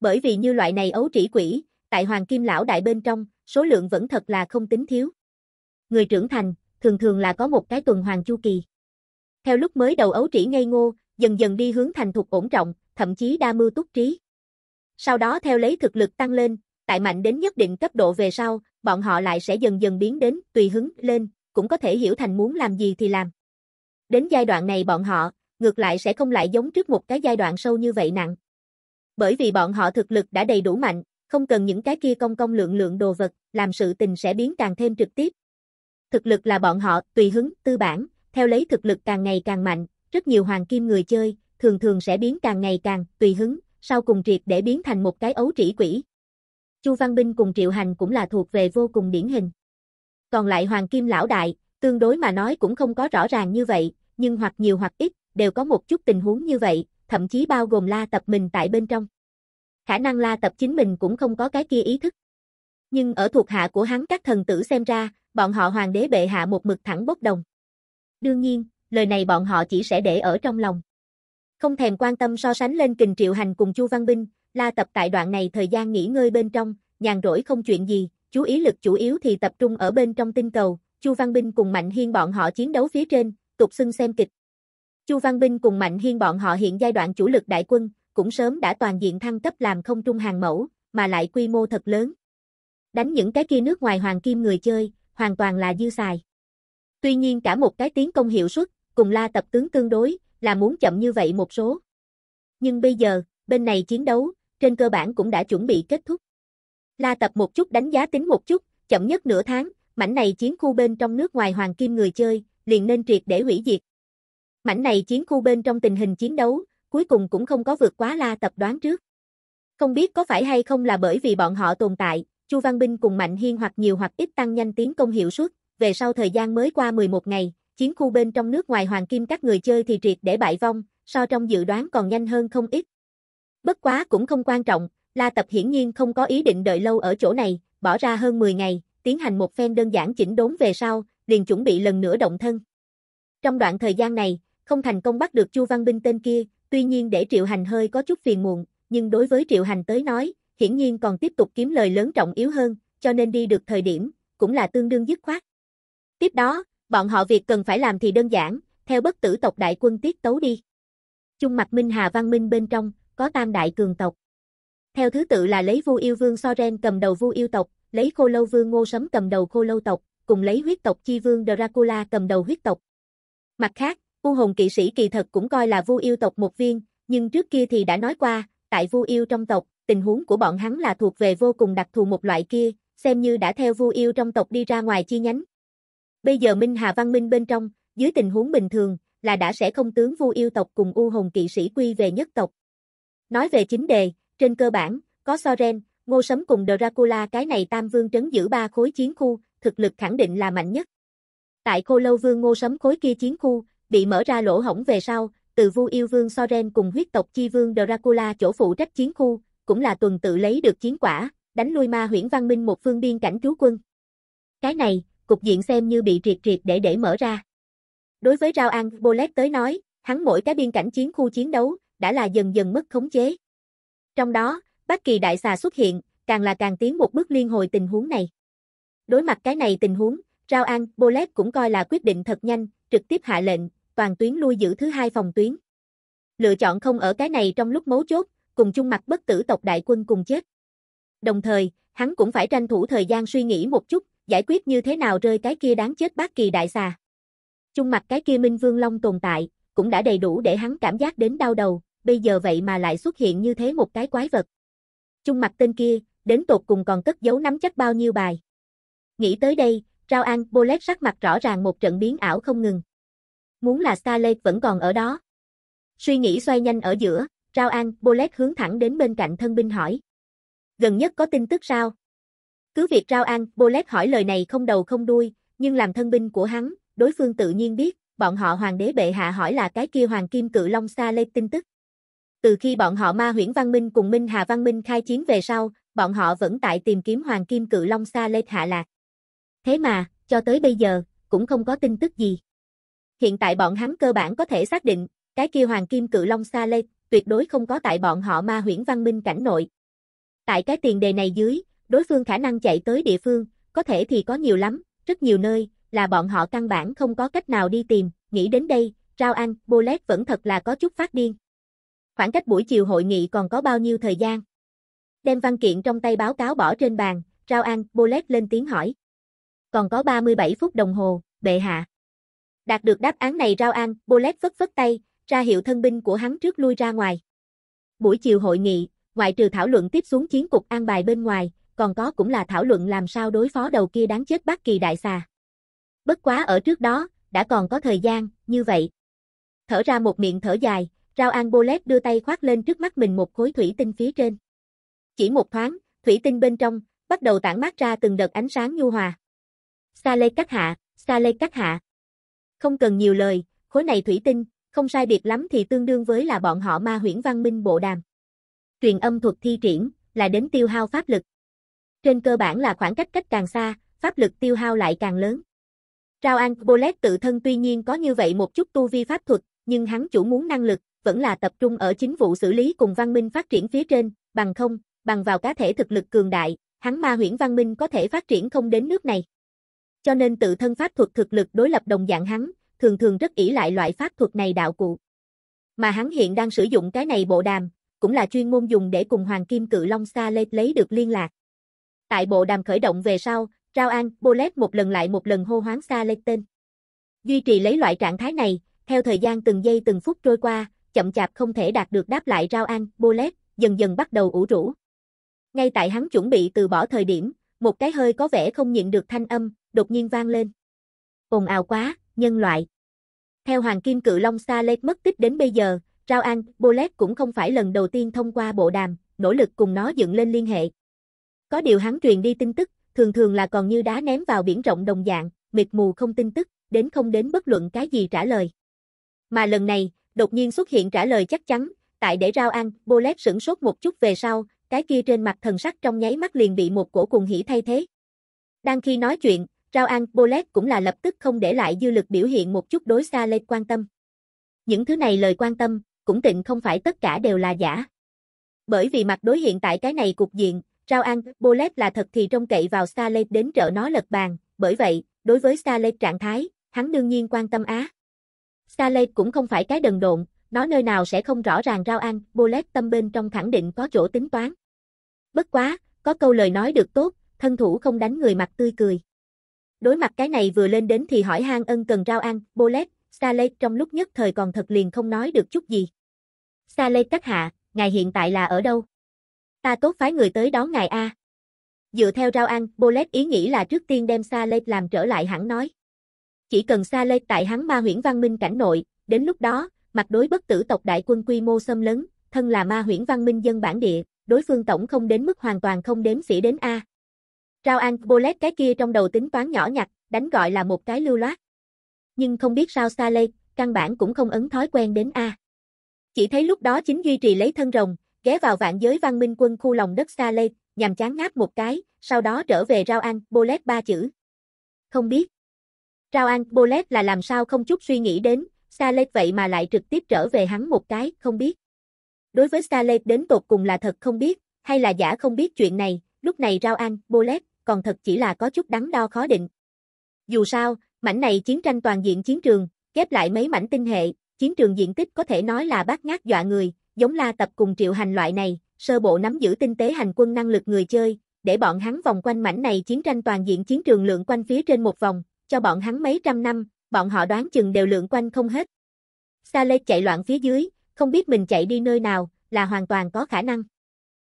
Bởi vì như loại này ấu trĩ quỷ, tại Hoàng Kim Lão Đại bên trong, số lượng vẫn thật là không tính thiếu. Người trưởng thành, thường thường là có một cái tuần hoàn chu kỳ. Theo lúc mới đầu ấu trĩ ngây ngô, dần dần đi hướng thành thục ổn trọng, thậm chí đa mưu túc trí. Sau đó theo lấy thực lực tăng lên, tại mạnh đến nhất định cấp độ về sau, bọn họ lại sẽ dần dần biến đến tùy hứng lên, cũng có thể hiểu thành muốn làm gì thì làm. Đến giai đoạn này bọn họ, ngược lại sẽ không lại giống trước một cái giai đoạn sâu như vậy nặng. Bởi vì bọn họ thực lực đã đầy đủ mạnh, không cần những cái kia công công lượng lượng đồ vật, làm sự tình sẽ biến càng thêm trực tiếp. Thực lực là bọn họ, tùy hứng, tư bản, theo lấy thực lực càng ngày càng mạnh, rất nhiều hoàng kim người chơi, thường thường sẽ biến càng ngày càng, tùy hứng, sau cùng triệt để biến thành một cái ấu trĩ quỷ. Chu Văn Binh cùng Triệu Hành cũng là thuộc về vô cùng điển hình. Còn lại hoàng kim lão đại, tương đối mà nói cũng không có rõ ràng như vậy, nhưng hoặc nhiều hoặc ít, đều có một chút tình huống như vậy, thậm chí bao gồm la tập mình tại bên trong khả năng la tập chính mình cũng không có cái kia ý thức. Nhưng ở thuộc hạ của hắn các thần tử xem ra, bọn họ hoàng đế bệ hạ một mực thẳng bốc đồng. Đương nhiên, lời này bọn họ chỉ sẽ để ở trong lòng. Không thèm quan tâm so sánh lên kình triệu hành cùng Chu Văn Binh, la tập tại đoạn này thời gian nghỉ ngơi bên trong, nhàn rỗi không chuyện gì, chú ý lực chủ yếu thì tập trung ở bên trong tinh cầu, Chu Văn Binh cùng Mạnh Hiên bọn họ chiến đấu phía trên, tục xưng xem kịch. Chu Văn Binh cùng Mạnh Hiên bọn họ hiện giai đoạn chủ lực đại quân, cũng sớm đã toàn diện thăng cấp làm không trung hàng mẫu, mà lại quy mô thật lớn. Đánh những cái kia nước ngoài hoàng kim người chơi, hoàn toàn là dư xài. Tuy nhiên cả một cái tiến công hiệu suất, cùng la tập tướng tương đối, là muốn chậm như vậy một số. Nhưng bây giờ, bên này chiến đấu, trên cơ bản cũng đã chuẩn bị kết thúc. La tập một chút đánh giá tính một chút, chậm nhất nửa tháng, mảnh này chiến khu bên trong nước ngoài hoàng kim người chơi, liền nên triệt để hủy diệt. Mảnh này chiến khu bên trong tình hình chiến đấu, cuối cùng cũng không có vượt quá la tập đoán trước. Không biết có phải hay không là bởi vì bọn họ tồn tại, Chu Văn Binh cùng Mạnh Hiên hoặc nhiều hoặc ít tăng nhanh tiến công hiệu suất, về sau thời gian mới qua 11 ngày, chiến khu bên trong nước ngoài Hoàng Kim các người chơi thì triệt để bại vong, so trong dự đoán còn nhanh hơn không ít. Bất quá cũng không quan trọng, La Tập hiển nhiên không có ý định đợi lâu ở chỗ này, bỏ ra hơn 10 ngày, tiến hành một phen đơn giản chỉnh đốn về sau, liền chuẩn bị lần nữa động thân. Trong đoạn thời gian này, không thành công bắt được Chu Văn Binh tên kia, Tuy nhiên để Triệu Hành hơi có chút phiền muộn, nhưng đối với Triệu Hành tới nói, hiển nhiên còn tiếp tục kiếm lời lớn trọng yếu hơn, cho nên đi được thời điểm, cũng là tương đương dứt khoát. Tiếp đó, bọn họ việc cần phải làm thì đơn giản, theo bất tử tộc đại quân tiết tấu đi. Trung mặt Minh Hà Văn Minh bên trong, có tam đại cường tộc. Theo thứ tự là lấy Vu Yêu Vương Soren cầm đầu Vu Yêu tộc, lấy Khô Lâu Vương Ngô Sấm cầm đầu Khô Lâu tộc, cùng lấy huyết tộc Chi Vương Dracula cầm đầu huyết tộc. Mặt khác, U hồn kỵ sĩ kỳ thật cũng coi là vu yêu tộc một viên, nhưng trước kia thì đã nói qua, tại vu yêu trong tộc, tình huống của bọn hắn là thuộc về vô cùng đặc thù một loại kia, xem như đã theo vu yêu trong tộc đi ra ngoài chi nhánh. Bây giờ Minh Hà Văn Minh bên trong, dưới tình huống bình thường, là đã sẽ không tướng vu yêu tộc cùng u hồn kỵ sĩ quy về nhất tộc. Nói về chính đề, trên cơ bản, có Soren, Ngô Sấm cùng Dracula cái này tam vương trấn giữ ba khối chiến khu, thực lực khẳng định là mạnh nhất. Tại Khô Lâu Vương Ngô Sấm khối kia chiến khu, bị mở ra lỗ hổng về sau, từ Vu Yêu Vương Soren cùng huyết tộc Chi Vương Dracula chỗ phụ trách chiến khu, cũng là tuần tự lấy được chiến quả, đánh lui ma huyễn văn minh một phương biên cảnh trú quân. Cái này, cục diện xem như bị triệt triệt để để mở ra. Đối với Rao An Bolet tới nói, hắn mỗi cái biên cảnh chiến khu chiến đấu, đã là dần dần mất khống chế. Trong đó, bất Kỳ Đại Xà xuất hiện, càng là càng tiến một bước liên hồi tình huống này. Đối mặt cái này tình huống Rao An Bolet cũng coi là quyết định thật nhanh, trực tiếp hạ lệnh, toàn tuyến lui giữ thứ hai phòng tuyến. Lựa chọn không ở cái này trong lúc mấu chốt, cùng chung mặt bất tử tộc đại quân cùng chết. Đồng thời, hắn cũng phải tranh thủ thời gian suy nghĩ một chút, giải quyết như thế nào rơi cái kia đáng chết bác kỳ đại xà. Chung mặt cái kia Minh Vương Long tồn tại, cũng đã đầy đủ để hắn cảm giác đến đau đầu, bây giờ vậy mà lại xuất hiện như thế một cái quái vật. Chung mặt tên kia, đến tột cùng còn cất giấu nắm chắc bao nhiêu bài. Nghĩ tới đây, Rao An Bolet sắc mặt rõ ràng một trận biến ảo không ngừng muốn là Starlet vẫn còn ở đó. Suy nghĩ xoay nhanh ở giữa, Rao An, Bolet hướng thẳng đến bên cạnh thân binh hỏi. Gần nhất có tin tức sao? Cứ việc Rao An, Bolet hỏi lời này không đầu không đuôi, nhưng làm thân binh của hắn, đối phương tự nhiên biết, bọn họ hoàng đế bệ hạ hỏi là cái kia hoàng kim cự long xa tin tức. Từ khi bọn họ ma huyễn văn minh cùng Minh Hà văn minh khai chiến về sau, bọn họ vẫn tại tìm kiếm hoàng kim cự long xa hạ lạc. Thế mà, cho tới bây giờ, cũng không có tin tức gì hiện tại bọn hắn cơ bản có thể xác định, cái kia hoàng kim cự long xa lê, tuyệt đối không có tại bọn họ ma huyễn văn minh cảnh nội. Tại cái tiền đề này dưới, đối phương khả năng chạy tới địa phương, có thể thì có nhiều lắm, rất nhiều nơi, là bọn họ căn bản không có cách nào đi tìm, nghĩ đến đây, Rao An, Bullet vẫn thật là có chút phát điên. Khoảng cách buổi chiều hội nghị còn có bao nhiêu thời gian? Đem văn kiện trong tay báo cáo bỏ trên bàn, Rao An, Bullet lên tiếng hỏi. Còn có 37 phút đồng hồ, bệ hạ. Đạt được đáp án này Rao An, Bolet vất vất tay, ra hiệu thân binh của hắn trước lui ra ngoài. Buổi chiều hội nghị, ngoại trừ thảo luận tiếp xuống chiến cục an bài bên ngoài, còn có cũng là thảo luận làm sao đối phó đầu kia đáng chết Bắc Kỳ đại xà. Bất quá ở trước đó, đã còn có thời gian, như vậy. Thở ra một miệng thở dài, Rao An Bolet đưa tay khoác lên trước mắt mình một khối thủy tinh phía trên. Chỉ một thoáng, thủy tinh bên trong, bắt đầu tản mát ra từng đợt ánh sáng nhu hòa. Sa lê cắt hạ, sa lê cắt hạ. Không cần nhiều lời, khối này thủy tinh, không sai biệt lắm thì tương đương với là bọn họ ma huyễn văn minh bộ đàm. Truyền âm thuật thi triển, là đến tiêu hao pháp lực. Trên cơ bản là khoảng cách cách càng xa, pháp lực tiêu hao lại càng lớn. Rao An Bolet tự thân tuy nhiên có như vậy một chút tu vi pháp thuật, nhưng hắn chủ muốn năng lực, vẫn là tập trung ở chính vụ xử lý cùng văn minh phát triển phía trên, bằng không, bằng vào cá thể thực lực cường đại, hắn ma huyễn văn minh có thể phát triển không đến nước này. Cho nên tự thân pháp thuật thực lực đối lập đồng dạng hắn, thường thường rất ỷ lại loại pháp thuật này đạo cụ. Mà hắn hiện đang sử dụng cái này bộ đàm, cũng là chuyên môn dùng để cùng Hoàng Kim Cự Long Sa Lê lấy được liên lạc. Tại bộ đàm khởi động về sau, Rao An, Bolet một lần lại một lần hô hoán Sa Lê tên. Duy trì lấy loại trạng thái này, theo thời gian từng giây từng phút trôi qua, chậm chạp không thể đạt được đáp lại Rao An, Bolet, dần dần bắt đầu ủ rũ. Ngay tại hắn chuẩn bị từ bỏ thời điểm, một cái hơi có vẻ không nhịn được thanh âm, đột nhiên vang lên. Ồn ào quá, nhân loại. Theo Hoàng Kim Cự Long Sa Lê mất tích đến bây giờ, Rao An, Bolet cũng không phải lần đầu tiên thông qua bộ đàm, nỗ lực cùng nó dựng lên liên hệ. Có điều hắn truyền đi tin tức, thường thường là còn như đá ném vào biển rộng đồng dạng, mịt mù không tin tức, đến không đến bất luận cái gì trả lời. Mà lần này, đột nhiên xuất hiện trả lời chắc chắn, tại để Rao An, Bolet sửng sốt một chút về sau, cái kia trên mặt thần sắc trong nháy mắt liền bị một cổ cùng hỉ thay thế. Đang khi nói chuyện, Rao An Bolet cũng là lập tức không để lại dư lực biểu hiện một chút đối xa lê quan tâm. Những thứ này lời quan tâm, cũng tịnh không phải tất cả đều là giả. Bởi vì mặt đối hiện tại cái này cục diện, Rao An Bolet là thật thì trông cậy vào xa lê đến trợ nó lật bàn, bởi vậy, đối với xa lê trạng thái, hắn đương nhiên quan tâm Á. Xa lê cũng không phải cái đần độn, nó nơi nào sẽ không rõ ràng Rao An Bolet tâm bên trong khẳng định có chỗ tính toán. Bất quá, có câu lời nói được tốt, thân thủ không đánh người mặt tươi cười. Đối mặt cái này vừa lên đến thì hỏi hang ân cần rau ăn, Bolet, Saleh trong lúc nhất thời còn thật liền không nói được chút gì. Saleh các hạ, ngài hiện tại là ở đâu? Ta tốt phái người tới đón ngài A. Dựa theo rau ăn, Bolet ý nghĩ là trước tiên đem Saleh làm trở lại hẳn nói. Chỉ cần Saleh tại hắn ma huyễn văn minh cảnh nội, đến lúc đó, mặt đối bất tử tộc đại quân quy mô xâm lấn, thân là ma huyễn văn minh dân bản địa, đối phương tổng không đến mức hoàn toàn không đếm xỉa đến A. Rao An Bolet cái kia trong đầu tính toán nhỏ nhặt, đánh gọi là một cái lưu loát. Nhưng không biết sao Saleh, căn bản cũng không ấn thói quen đến A. Chỉ thấy lúc đó chính duy trì lấy thân rồng, ghé vào vạn giới văn minh quân khu lòng đất Saleh, nhằm chán ngáp một cái, sau đó trở về Rao An Bolet ba chữ. Không biết. Rao An Bolet là làm sao không chút suy nghĩ đến, Saleh vậy mà lại trực tiếp trở về hắn một cái, không biết. Đối với Starley đến tột cùng là thật không biết, hay là giả không biết chuyện này, lúc này Rau ăn, Bolet, còn thật chỉ là có chút đắn đo khó định. Dù sao, mảnh này chiến tranh toàn diện chiến trường, ghép lại mấy mảnh tinh hệ, chiến trường diện tích có thể nói là bát ngát dọa người, giống la tập cùng triệu hành loại này, sơ bộ nắm giữ tinh tế hành quân năng lực người chơi, để bọn hắn vòng quanh mảnh này chiến tranh toàn diện chiến trường lượng quanh phía trên một vòng, cho bọn hắn mấy trăm năm, bọn họ đoán chừng đều lượng quanh không hết. Sa chạy loạn phía dưới, không biết mình chạy đi nơi nào, là hoàn toàn có khả năng.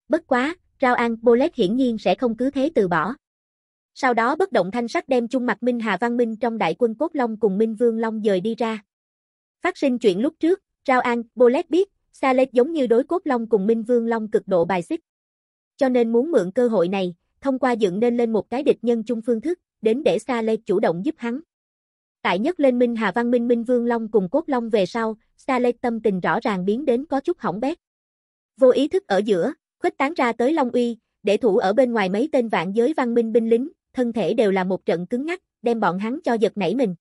Bất quá, Rao An Bolet hiển nhiên sẽ không cứ thế từ bỏ. Sau đó bất động thanh sắc đem chung mặt Minh Hà Văn Minh trong đại quân Cốt Long cùng Minh Vương Long dời đi ra. Phát sinh chuyện lúc trước, Rao An Bolet biết, Salet giống như đối Cốt Long cùng Minh Vương Long cực độ bài xích. Cho nên muốn mượn cơ hội này, thông qua dựng nên lên một cái địch nhân chung phương thức, đến để Salet chủ động giúp hắn. Tại nhất lên Minh Hà Văn Minh Minh Vương Long cùng Cốt Long về sau, Starlet tâm tình rõ ràng biến đến có chút hỏng bét. Vô ý thức ở giữa, khuếch tán ra tới Long Uy, để thủ ở bên ngoài mấy tên vạn giới văn minh binh lính, thân thể đều là một trận cứng ngắc, đem bọn hắn cho giật nảy mình.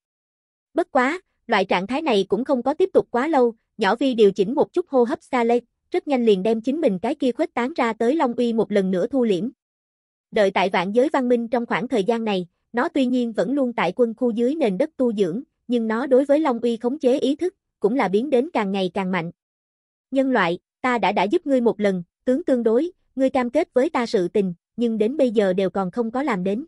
Bất quá, loại trạng thái này cũng không có tiếp tục quá lâu, nhỏ vi điều chỉnh một chút hô hấp xa lê, rất nhanh liền đem chính mình cái kia khuếch tán ra tới Long Uy một lần nữa thu liễm. Đợi tại vạn giới văn minh trong khoảng thời gian này, nó tuy nhiên vẫn luôn tại quân khu dưới nền đất tu dưỡng, nhưng nó đối với Long Uy khống chế ý thức, cũng là biến đến càng ngày càng mạnh. Nhân loại, ta đã đã giúp ngươi một lần, tướng tương đối, ngươi cam kết với ta sự tình, nhưng đến bây giờ đều còn không có làm đến.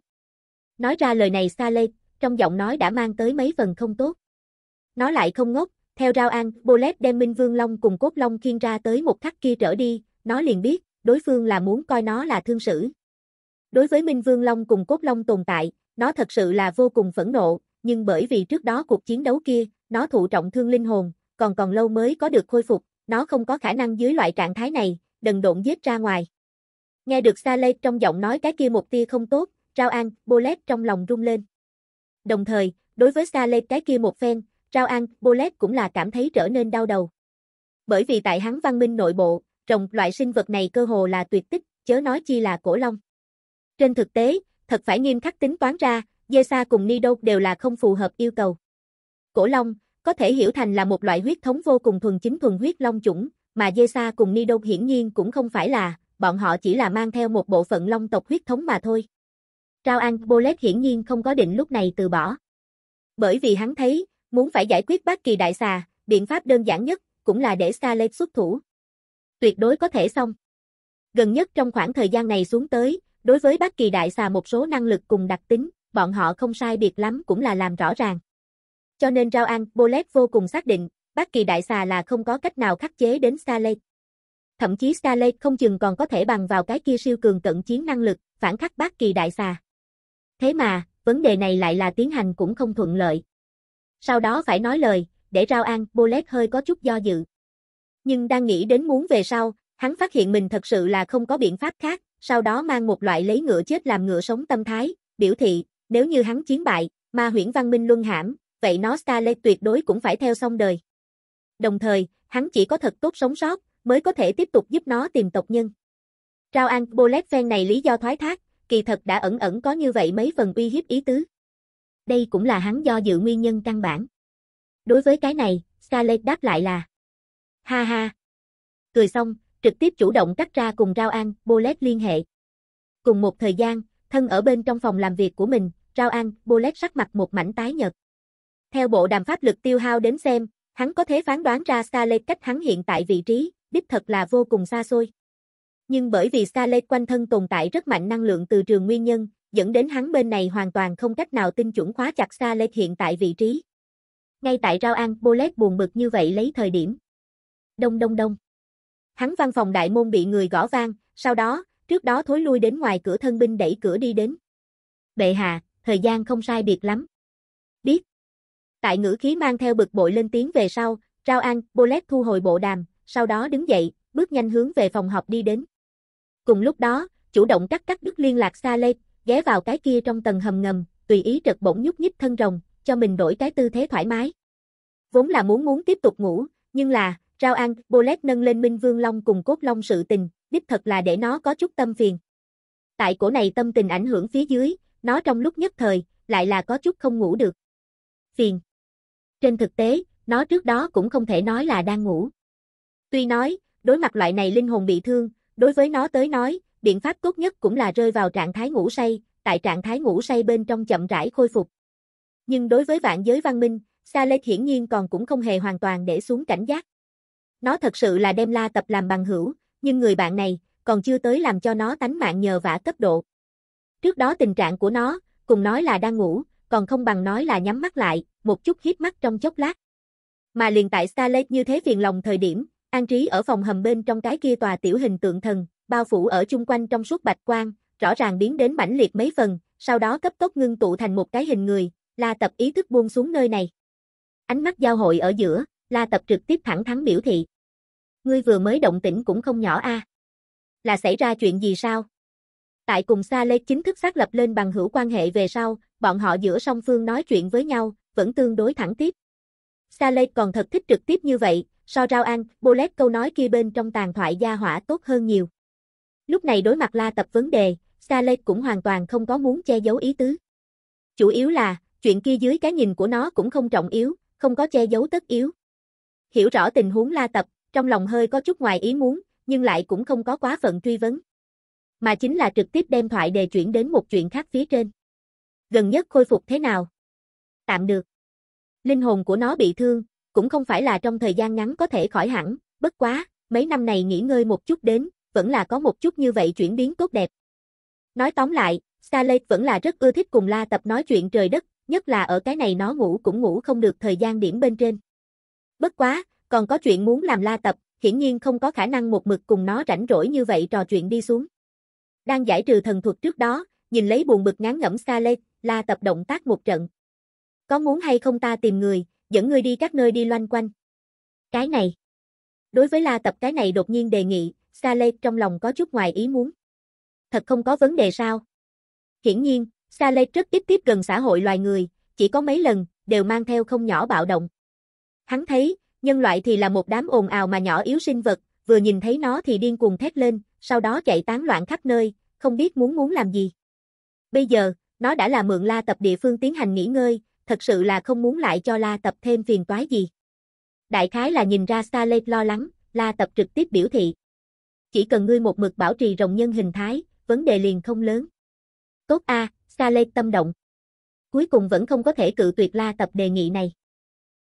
Nói ra lời này xa lê, trong giọng nói đã mang tới mấy phần không tốt. Nó lại không ngốc, theo rao an, Bolet đem Minh Vương Long cùng Cốt Long khiên ra tới một khắc kia trở đi, nó liền biết, đối phương là muốn coi nó là thương sử. Đối với Minh Vương Long cùng Cốt Long tồn tại, nó thật sự là vô cùng phẫn nộ, nhưng bởi vì trước đó cuộc chiến đấu kia, nó thụ trọng thương linh hồn, còn còn lâu mới có được khôi phục, nó không có khả năng dưới loại trạng thái này, đần độn giết ra ngoài. Nghe được Sa Lê trong giọng nói cái kia một tia không tốt, Rao An, Bolet trong lòng rung lên. Đồng thời, đối với Sa Lê cái kia một phen, Rao An, Bolet cũng là cảm thấy trở nên đau đầu. Bởi vì tại hắn văn minh nội bộ, trồng loại sinh vật này cơ hồ là tuyệt tích, chớ nói chi là cổ long. Trên thực tế, thật phải nghiêm khắc tính toán ra, Jesa cùng Nido đều là không phù hợp yêu cầu. Cổ long, có thể hiểu thành là một loại huyết thống vô cùng thuần chính thuần huyết long chủng, mà Jesa cùng Nido hiển nhiên cũng không phải là, bọn họ chỉ là mang theo một bộ phận long tộc huyết thống mà thôi. Rao An Bolet hiển nhiên không có định lúc này từ bỏ. Bởi vì hắn thấy, muốn phải giải quyết bác kỳ đại xà, biện pháp đơn giản nhất, cũng là để Scarlet xuất thủ. Tuyệt đối có thể xong. Gần nhất trong khoảng thời gian này xuống tới, Đối với bất kỳ đại xà một số năng lực cùng đặc tính, bọn họ không sai biệt lắm cũng là làm rõ ràng. Cho nên Rao An, Bolet vô cùng xác định, bất kỳ đại xà là không có cách nào khắc chế đến Starlight. Thậm chí Starlight không chừng còn có thể bằng vào cái kia siêu cường cận chiến năng lực, phản khắc bất kỳ đại xà. Thế mà, vấn đề này lại là tiến hành cũng không thuận lợi. Sau đó phải nói lời, để Rao An, Bolet hơi có chút do dự. Nhưng đang nghĩ đến muốn về sau, hắn phát hiện mình thật sự là không có biện pháp khác, sau đó mang một loại lấy ngựa chết làm ngựa sống tâm thái, biểu thị, nếu như hắn chiến bại, ma huyễn văn minh luân hãm, vậy nó Scarlet tuyệt đối cũng phải theo xong đời. Đồng thời, hắn chỉ có thật tốt sống sót, mới có thể tiếp tục giúp nó tìm tộc nhân. Rao An Bolet phen này lý do thoái thác, kỳ thật đã ẩn ẩn có như vậy mấy phần uy hiếp ý tứ. Đây cũng là hắn do dự nguyên nhân căn bản. Đối với cái này, Scarlet đáp lại là Ha ha. Cười xong, trực tiếp chủ động cắt ra cùng Rao An, Bolet liên hệ. Cùng một thời gian, thân ở bên trong phòng làm việc của mình, Rao An, Bolet sắc mặt một mảnh tái nhật. Theo bộ đàm pháp lực tiêu hao đến xem, hắn có thể phán đoán ra Scarlet cách hắn hiện tại vị trí, đích thật là vô cùng xa xôi. Nhưng bởi vì Scarlet quanh thân tồn tại rất mạnh năng lượng từ trường nguyên nhân, dẫn đến hắn bên này hoàn toàn không cách nào tin chuẩn khóa chặt Scarlet hiện tại vị trí. Ngay tại Rao An, Bolet buồn bực như vậy lấy thời điểm. Đông đông đông hắn văn phòng đại môn bị người gõ vang, sau đó, trước đó thối lui đến ngoài cửa thân binh đẩy cửa đi đến. Bệ hạ, thời gian không sai biệt lắm. Biết. Tại ngữ khí mang theo bực bội lên tiếng về sau, Rao An, Bolet thu hồi bộ đàm, sau đó đứng dậy, bước nhanh hướng về phòng họp đi đến. Cùng lúc đó, chủ động cắt cắt đứt liên lạc xa lên, ghé vào cái kia trong tầng hầm ngầm, tùy ý trật bổng nhúc nhích thân rồng, cho mình đổi cái tư thế thoải mái. Vốn là muốn muốn tiếp tục ngủ, nhưng là, Rao An, Bolet nâng lên Minh Vương Long cùng Cốt Long sự tình, đích thật là để nó có chút tâm phiền. Tại cổ này tâm tình ảnh hưởng phía dưới, nó trong lúc nhất thời, lại là có chút không ngủ được. Phiền. Trên thực tế, nó trước đó cũng không thể nói là đang ngủ. Tuy nói, đối mặt loại này linh hồn bị thương, đối với nó tới nói, biện pháp tốt nhất cũng là rơi vào trạng thái ngủ say, tại trạng thái ngủ say bên trong chậm rãi khôi phục. Nhưng đối với vạn giới văn minh, Sa Lê hiển nhiên còn cũng không hề hoàn toàn để xuống cảnh giác. Nó thật sự là đem la tập làm bằng hữu, nhưng người bạn này, còn chưa tới làm cho nó tánh mạng nhờ vả cấp độ. Trước đó tình trạng của nó, cùng nói là đang ngủ, còn không bằng nói là nhắm mắt lại, một chút hít mắt trong chốc lát. Mà liền tại Starlet như thế phiền lòng thời điểm, an trí ở phòng hầm bên trong cái kia tòa tiểu hình tượng thần, bao phủ ở chung quanh trong suốt bạch quang, rõ ràng biến đến mãnh liệt mấy phần, sau đó cấp tốc ngưng tụ thành một cái hình người, la tập ý thức buông xuống nơi này. Ánh mắt giao hội ở giữa, La Tập trực tiếp thẳng thắn biểu thị. Ngươi vừa mới động tĩnh cũng không nhỏ a. Là xảy ra chuyện gì sao? Tại cùng Sa Lê chính thức xác lập lên bằng hữu quan hệ về sau, bọn họ giữa song phương nói chuyện với nhau, vẫn tương đối thẳng tiếp. Sa Lê còn thật thích trực tiếp như vậy, so rao an, Bolet câu nói kia bên trong tàn thoại gia hỏa tốt hơn nhiều. Lúc này đối mặt La Tập vấn đề, Sa Lê cũng hoàn toàn không có muốn che giấu ý tứ. Chủ yếu là, chuyện kia dưới cái nhìn của nó cũng không trọng yếu, không có che giấu tất yếu hiểu rõ tình huống La Tập, trong lòng hơi có chút ngoài ý muốn, nhưng lại cũng không có quá phận truy vấn. Mà chính là trực tiếp đem thoại đề chuyển đến một chuyện khác phía trên. Gần nhất khôi phục thế nào? Tạm được. Linh hồn của nó bị thương, cũng không phải là trong thời gian ngắn có thể khỏi hẳn, bất quá, mấy năm này nghỉ ngơi một chút đến, vẫn là có một chút như vậy chuyển biến tốt đẹp. Nói tóm lại, Starlight vẫn là rất ưa thích cùng La Tập nói chuyện trời đất, nhất là ở cái này nó ngủ cũng ngủ không được thời gian điểm bên trên. Bất quá, còn có chuyện muốn làm la tập, hiển nhiên không có khả năng một mực cùng nó rảnh rỗi như vậy trò chuyện đi xuống. Đang giải trừ thần thuật trước đó, nhìn lấy buồn bực ngán ngẩm Scarlett, la tập động tác một trận. Có muốn hay không ta tìm người, dẫn người đi các nơi đi loanh quanh. Cái này. Đối với la tập cái này đột nhiên đề nghị, Scarlett trong lòng có chút ngoài ý muốn. Thật không có vấn đề sao? Hiển nhiên, Scarlett rất ít tiếp gần xã hội loài người, chỉ có mấy lần, đều mang theo không nhỏ bạo động. Hắn thấy, nhân loại thì là một đám ồn ào mà nhỏ yếu sinh vật, vừa nhìn thấy nó thì điên cuồng thét lên, sau đó chạy tán loạn khắp nơi, không biết muốn muốn làm gì. Bây giờ, nó đã là mượn la tập địa phương tiến hành nghỉ ngơi, thật sự là không muốn lại cho la tập thêm phiền toái gì. Đại khái là nhìn ra Starlet lo lắng, la tập trực tiếp biểu thị. Chỉ cần ngươi một mực bảo trì rồng nhân hình thái, vấn đề liền không lớn. Tốt A, Starlet tâm động. Cuối cùng vẫn không có thể cự tuyệt la tập đề nghị này.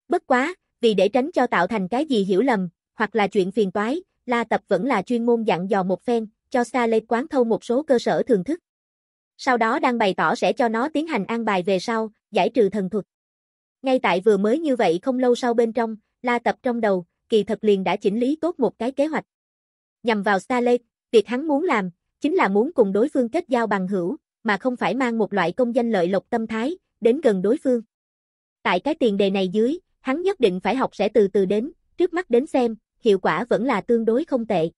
Bất quá, vì để tránh cho tạo thành cái gì hiểu lầm, hoặc là chuyện phiền toái, La Tập vẫn là chuyên môn dặn dò một phen, cho Scarlett quán thâu một số cơ sở thường thức. Sau đó đang bày tỏ sẽ cho nó tiến hành an bài về sau, giải trừ thần thuật. Ngay tại vừa mới như vậy không lâu sau bên trong, La Tập trong đầu, kỳ thật liền đã chỉnh lý tốt một cái kế hoạch. Nhằm vào Scarlett, việc hắn muốn làm, chính là muốn cùng đối phương kết giao bằng hữu, mà không phải mang một loại công danh lợi lộc tâm thái, đến gần đối phương. Tại cái tiền đề này dưới, hắn nhất định phải học sẽ từ từ đến, trước mắt đến xem, hiệu quả vẫn là tương đối không tệ.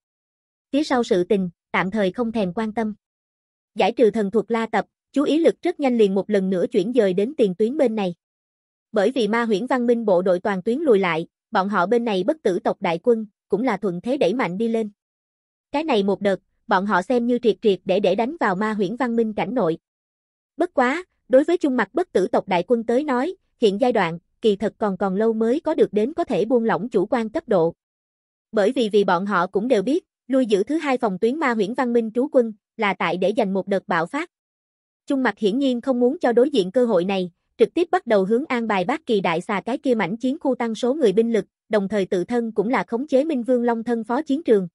Phía sau sự tình, tạm thời không thèm quan tâm. Giải trừ thần thuật la tập, chú ý lực rất nhanh liền một lần nữa chuyển dời đến tiền tuyến bên này. Bởi vì ma huyễn văn minh bộ đội toàn tuyến lùi lại, bọn họ bên này bất tử tộc đại quân, cũng là thuận thế đẩy mạnh đi lên. Cái này một đợt, bọn họ xem như triệt triệt để để đánh vào ma huyễn văn minh cảnh nội. Bất quá, đối với chung mặt bất tử tộc đại quân tới nói, hiện giai đoạn, kỳ thật còn còn lâu mới có được đến có thể buông lỏng chủ quan cấp độ. Bởi vì vì bọn họ cũng đều biết, lui giữ thứ hai phòng tuyến ma huyễn văn minh trú quân, là tại để giành một đợt bạo phát. Trung mặt hiển nhiên không muốn cho đối diện cơ hội này, trực tiếp bắt đầu hướng an bài bác kỳ đại xà cái kia mảnh chiến khu tăng số người binh lực, đồng thời tự thân cũng là khống chế Minh Vương Long thân phó chiến trường.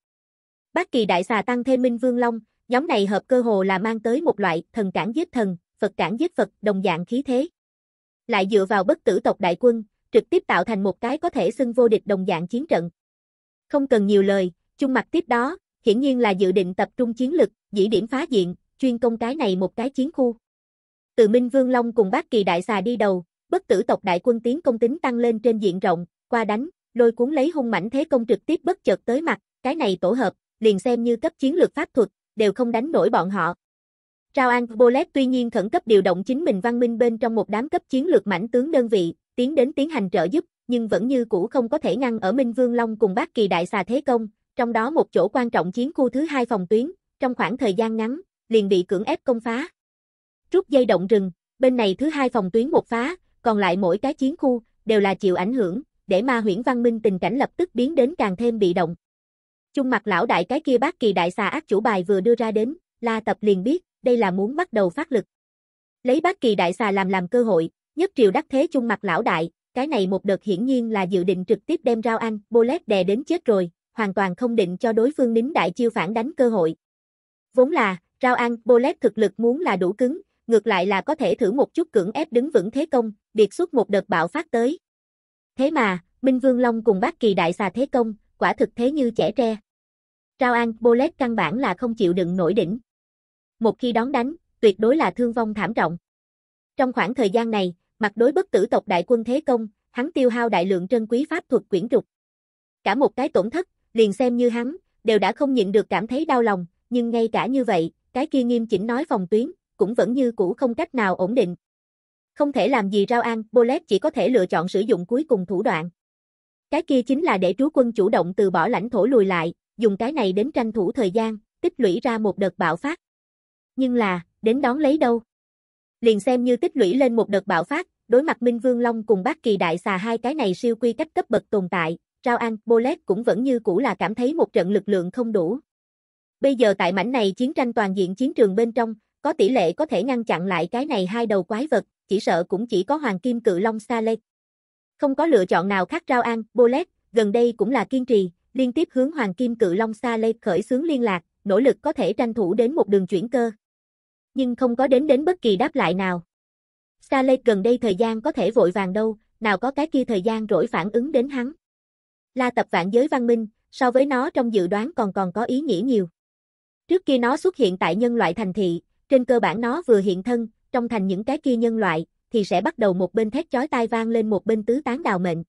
Bác kỳ đại xà tăng thêm Minh Vương Long, nhóm này hợp cơ hồ là mang tới một loại thần cản giết thần, Phật cản giết Phật đồng dạng khí thế lại dựa vào bất tử tộc đại quân, trực tiếp tạo thành một cái có thể xưng vô địch đồng dạng chiến trận. Không cần nhiều lời, chung mặt tiếp đó, hiển nhiên là dự định tập trung chiến lực, dĩ điểm phá diện, chuyên công cái này một cái chiến khu. Từ Minh Vương Long cùng bác kỳ đại xà đi đầu, bất tử tộc đại quân tiến công tính tăng lên trên diện rộng, qua đánh, lôi cuốn lấy hung mãnh thế công trực tiếp bất chợt tới mặt, cái này tổ hợp, liền xem như cấp chiến lược pháp thuật, đều không đánh nổi bọn họ. Rao Bolet tuy nhiên khẩn cấp điều động chính mình văn minh bên trong một đám cấp chiến lược mãnh tướng đơn vị, tiến đến tiến hành trợ giúp, nhưng vẫn như cũ không có thể ngăn ở Minh Vương Long cùng Bác Kỳ Đại xà thế công, trong đó một chỗ quan trọng chiến khu thứ hai phòng tuyến, trong khoảng thời gian ngắn, liền bị cưỡng ép công phá. Rút dây động rừng, bên này thứ hai phòng tuyến một phá, còn lại mỗi cái chiến khu, đều là chịu ảnh hưởng, để ma huyễn văn minh tình cảnh lập tức biến đến càng thêm bị động. Chung mặt lão đại cái kia bác kỳ đại xà ác chủ bài vừa đưa ra đến, La Tập liền biết, đây là muốn bắt đầu phát lực. Lấy bát kỳ đại xà làm làm cơ hội, nhất triều đắc thế chung mặt lão đại, cái này một đợt hiển nhiên là dự định trực tiếp đem rau anh, Bolet đè đến chết rồi, hoàn toàn không định cho đối phương nín đại chiêu phản đánh cơ hội. Vốn là, rau anh, Bolet thực lực muốn là đủ cứng, ngược lại là có thể thử một chút cưỡng ép đứng vững thế công, biệt xuất một đợt bạo phát tới. Thế mà, Minh Vương Long cùng bác kỳ đại xà thế công, quả thực thế như trẻ tre. Rao An, Bolet căn bản là không chịu đựng nổi đỉnh. Một khi đón đánh, tuyệt đối là thương vong thảm trọng. Trong khoảng thời gian này, mặt đối bất tử tộc đại quân thế công, hắn tiêu hao đại lượng trân quý pháp thuật quyển trục. Cả một cái tổn thất, liền xem như hắn, đều đã không nhịn được cảm thấy đau lòng, nhưng ngay cả như vậy, cái kia nghiêm chỉnh nói phòng tuyến, cũng vẫn như cũ không cách nào ổn định. Không thể làm gì rao an, Bolet chỉ có thể lựa chọn sử dụng cuối cùng thủ đoạn. Cái kia chính là để trú quân chủ động từ bỏ lãnh thổ lùi lại, dùng cái này đến tranh thủ thời gian, tích lũy ra một đợt bạo phát nhưng là, đến đón lấy đâu. Liền xem như tích lũy lên một đợt bạo phát, đối mặt Minh Vương Long cùng bác kỳ đại xà hai cái này siêu quy cách cấp bậc tồn tại, Rao An, Bolet cũng vẫn như cũ là cảm thấy một trận lực lượng không đủ. Bây giờ tại mảnh này chiến tranh toàn diện chiến trường bên trong, có tỷ lệ có thể ngăn chặn lại cái này hai đầu quái vật, chỉ sợ cũng chỉ có Hoàng Kim Cự Long Sa Lê. Không có lựa chọn nào khác Rao An, Bolet, gần đây cũng là kiên trì, liên tiếp hướng Hoàng Kim Cự Long Sa Lê khởi xướng liên lạc, nỗ lực có thể tranh thủ đến một đường chuyển cơ nhưng không có đến đến bất kỳ đáp lại nào. Sa gần đây thời gian có thể vội vàng đâu, nào có cái kia thời gian rỗi phản ứng đến hắn. La tập vạn giới văn minh, so với nó trong dự đoán còn còn có ý nghĩa nhiều. Trước kia nó xuất hiện tại nhân loại thành thị, trên cơ bản nó vừa hiện thân, trong thành những cái kia nhân loại, thì sẽ bắt đầu một bên thét chói tai vang lên một bên tứ tán đào mệnh.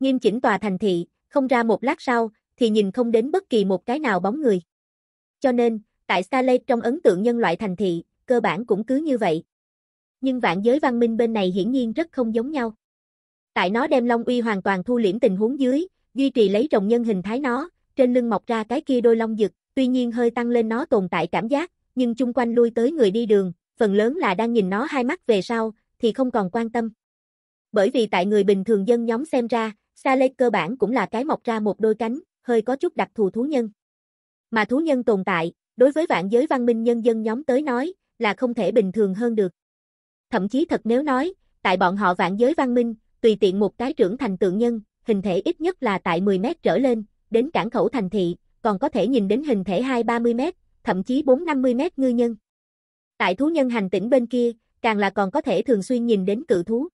Nghiêm chỉnh tòa thành thị, không ra một lát sau, thì nhìn không đến bất kỳ một cái nào bóng người. Cho nên, Tại Starlight trong ấn tượng nhân loại thành thị, cơ bản cũng cứ như vậy. Nhưng vạn giới văn minh bên này hiển nhiên rất không giống nhau. Tại nó đem Long Uy hoàn toàn thu liễm tình huống dưới, duy trì lấy rồng nhân hình thái nó, trên lưng mọc ra cái kia đôi long dực, tuy nhiên hơi tăng lên nó tồn tại cảm giác, nhưng chung quanh lui tới người đi đường, phần lớn là đang nhìn nó hai mắt về sau, thì không còn quan tâm. Bởi vì tại người bình thường dân nhóm xem ra, Sa Lê cơ bản cũng là cái mọc ra một đôi cánh, hơi có chút đặc thù thú nhân. Mà thú nhân tồn tại, đối với vạn giới văn minh nhân dân nhóm tới nói, là không thể bình thường hơn được. Thậm chí thật nếu nói, tại bọn họ vạn giới văn minh, tùy tiện một cái trưởng thành tượng nhân, hình thể ít nhất là tại 10 mét trở lên, đến cảng khẩu thành thị, còn có thể nhìn đến hình thể 2-30 mét, thậm chí 4-50 mét ngư nhân. Tại thú nhân hành tỉnh bên kia, càng là còn có thể thường xuyên nhìn đến cự thú.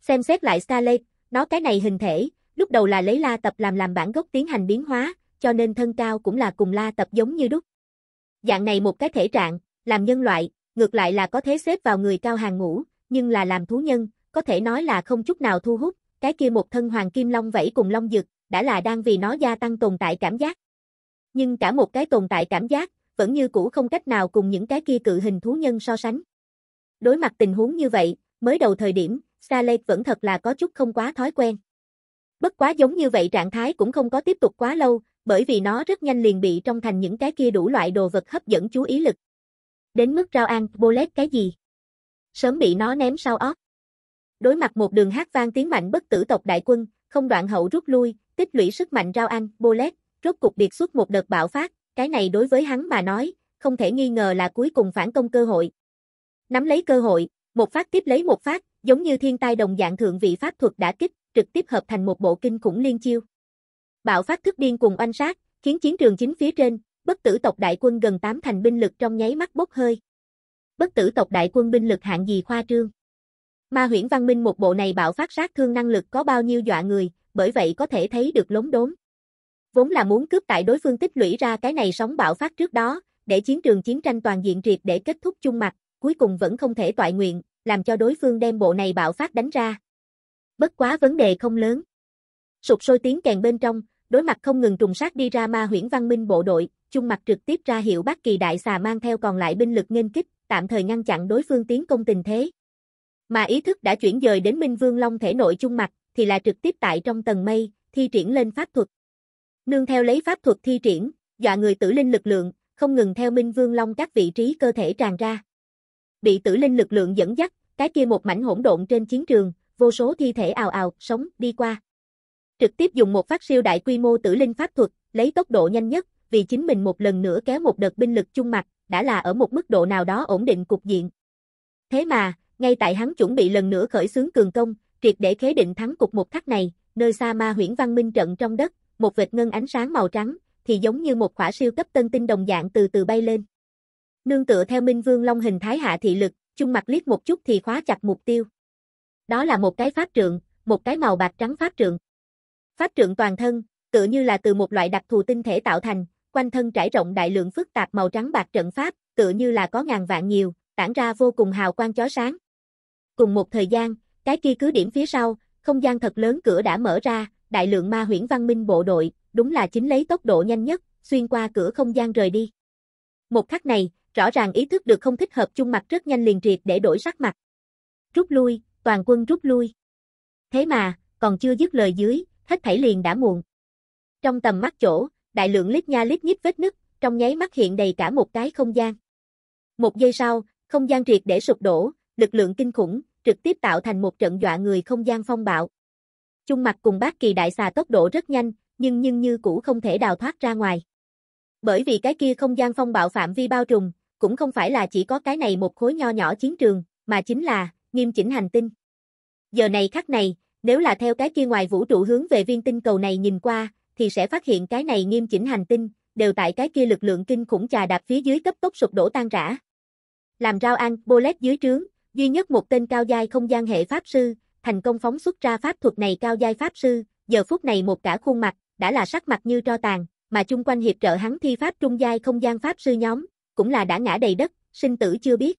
Xem xét lại Starlet, nó cái này hình thể, lúc đầu là lấy la tập làm làm bản gốc tiến hành biến hóa, cho nên thân cao cũng là cùng la tập giống như đúc. Dạng này một cái thể trạng, làm nhân loại, ngược lại là có thể xếp vào người cao hàng ngũ, nhưng là làm thú nhân, có thể nói là không chút nào thu hút, cái kia một thân hoàng kim long vẫy cùng long dực, đã là đang vì nó gia tăng tồn tại cảm giác. Nhưng cả một cái tồn tại cảm giác, vẫn như cũ không cách nào cùng những cái kia cự hình thú nhân so sánh. Đối mặt tình huống như vậy, mới đầu thời điểm, Salek vẫn thật là có chút không quá thói quen. Bất quá giống như vậy trạng thái cũng không có tiếp tục quá lâu, bởi vì nó rất nhanh liền bị trong thành những cái kia đủ loại đồ vật hấp dẫn chú ý lực. Đến mức rao an, bullet cái gì? Sớm bị nó ném sau óc Đối mặt một đường hát vang tiếng mạnh bất tử tộc đại quân, không đoạn hậu rút lui, tích lũy sức mạnh rao an, bullet, rốt cục biệt xuất một đợt bạo phát, cái này đối với hắn mà nói, không thể nghi ngờ là cuối cùng phản công cơ hội. Nắm lấy cơ hội, một phát tiếp lấy một phát, giống như thiên tai đồng dạng thượng vị pháp thuật đã kích, trực tiếp hợp thành một bộ kinh khủng liên chiêu bạo phát thức điên cùng oanh sát, khiến chiến trường chính phía trên, bất tử tộc đại quân gần 8 thành binh lực trong nháy mắt bốc hơi. Bất tử tộc đại quân binh lực hạng gì khoa trương. Ma huyễn văn minh một bộ này bạo phát sát thương năng lực có bao nhiêu dọa người, bởi vậy có thể thấy được lống đốm Vốn là muốn cướp tại đối phương tích lũy ra cái này sóng bạo phát trước đó, để chiến trường chiến tranh toàn diện triệt để kết thúc chung mặt, cuối cùng vẫn không thể tọa nguyện, làm cho đối phương đem bộ này bạo phát đánh ra. Bất quá vấn đề không lớn sụp sôi tiếng kèn bên trong, đối mặt không ngừng trùng sát đi ra ma huyễn văn minh bộ đội, chung mặt trực tiếp ra hiệu Bắc Kỳ đại xà mang theo còn lại binh lực nghênh kích, tạm thời ngăn chặn đối phương tiến công tình thế. Mà ý thức đã chuyển dời đến Minh Vương Long thể nội chung mặt, thì là trực tiếp tại trong tầng mây, thi triển lên pháp thuật. Nương theo lấy pháp thuật thi triển, dọa người tử linh lực lượng, không ngừng theo Minh Vương Long các vị trí cơ thể tràn ra. Bị tử linh lực lượng dẫn dắt, cái kia một mảnh hỗn độn trên chiến trường, vô số thi thể ào ào, sống, đi qua trực tiếp dùng một phát siêu đại quy mô tử linh pháp thuật, lấy tốc độ nhanh nhất, vì chính mình một lần nữa kéo một đợt binh lực chung mặt, đã là ở một mức độ nào đó ổn định cục diện. Thế mà, ngay tại hắn chuẩn bị lần nữa khởi xướng cường công, triệt để khế định thắng cục một khắc này, nơi xa ma huyễn văn minh trận trong đất, một vệt ngân ánh sáng màu trắng, thì giống như một quả siêu cấp tân tinh đồng dạng từ từ bay lên. Nương tựa theo Minh Vương Long hình thái hạ thị lực, chung mặt liếc một chút thì khóa chặt mục tiêu. Đó là một cái pháp trượng, một cái màu bạc trắng pháp trượng. Pháp trượng toàn thân, tựa như là từ một loại đặc thù tinh thể tạo thành, quanh thân trải rộng đại lượng phức tạp màu trắng bạc trận pháp, tựa như là có ngàn vạn nhiều, tản ra vô cùng hào quang chói sáng. Cùng một thời gian, cái kia cứ điểm phía sau, không gian thật lớn cửa đã mở ra, đại lượng ma huyễn văn minh bộ đội, đúng là chính lấy tốc độ nhanh nhất, xuyên qua cửa không gian rời đi. Một khắc này, rõ ràng ý thức được không thích hợp chung mặt rất nhanh liền triệt để đổi sắc mặt. Rút lui, toàn quân rút lui. Thế mà, còn chưa dứt lời dưới, hết thảy liền đã muộn. Trong tầm mắt chỗ, đại lượng lít nha lít nhít vết nứt, trong nháy mắt hiện đầy cả một cái không gian. Một giây sau, không gian triệt để sụp đổ, lực lượng kinh khủng, trực tiếp tạo thành một trận dọa người không gian phong bạo. trung mặt cùng bác kỳ đại xà tốc độ rất nhanh, nhưng nhưng như cũ không thể đào thoát ra ngoài. Bởi vì cái kia không gian phong bạo phạm vi bao trùm, cũng không phải là chỉ có cái này một khối nho nhỏ chiến trường, mà chính là, nghiêm chỉnh hành tinh. Giờ này khắc này, nếu là theo cái kia ngoài vũ trụ hướng về viên tinh cầu này nhìn qua, thì sẽ phát hiện cái này nghiêm chỉnh hành tinh, đều tại cái kia lực lượng kinh khủng trà đạp phía dưới cấp tốc sụp đổ tan rã. Làm rau ăn, bolet dưới trướng, duy nhất một tên cao giai không gian hệ pháp sư, thành công phóng xuất ra pháp thuật này cao giai pháp sư, giờ phút này một cả khuôn mặt, đã là sắc mặt như tro tàn, mà chung quanh hiệp trợ hắn thi pháp trung giai không gian pháp sư nhóm, cũng là đã ngã đầy đất, sinh tử chưa biết.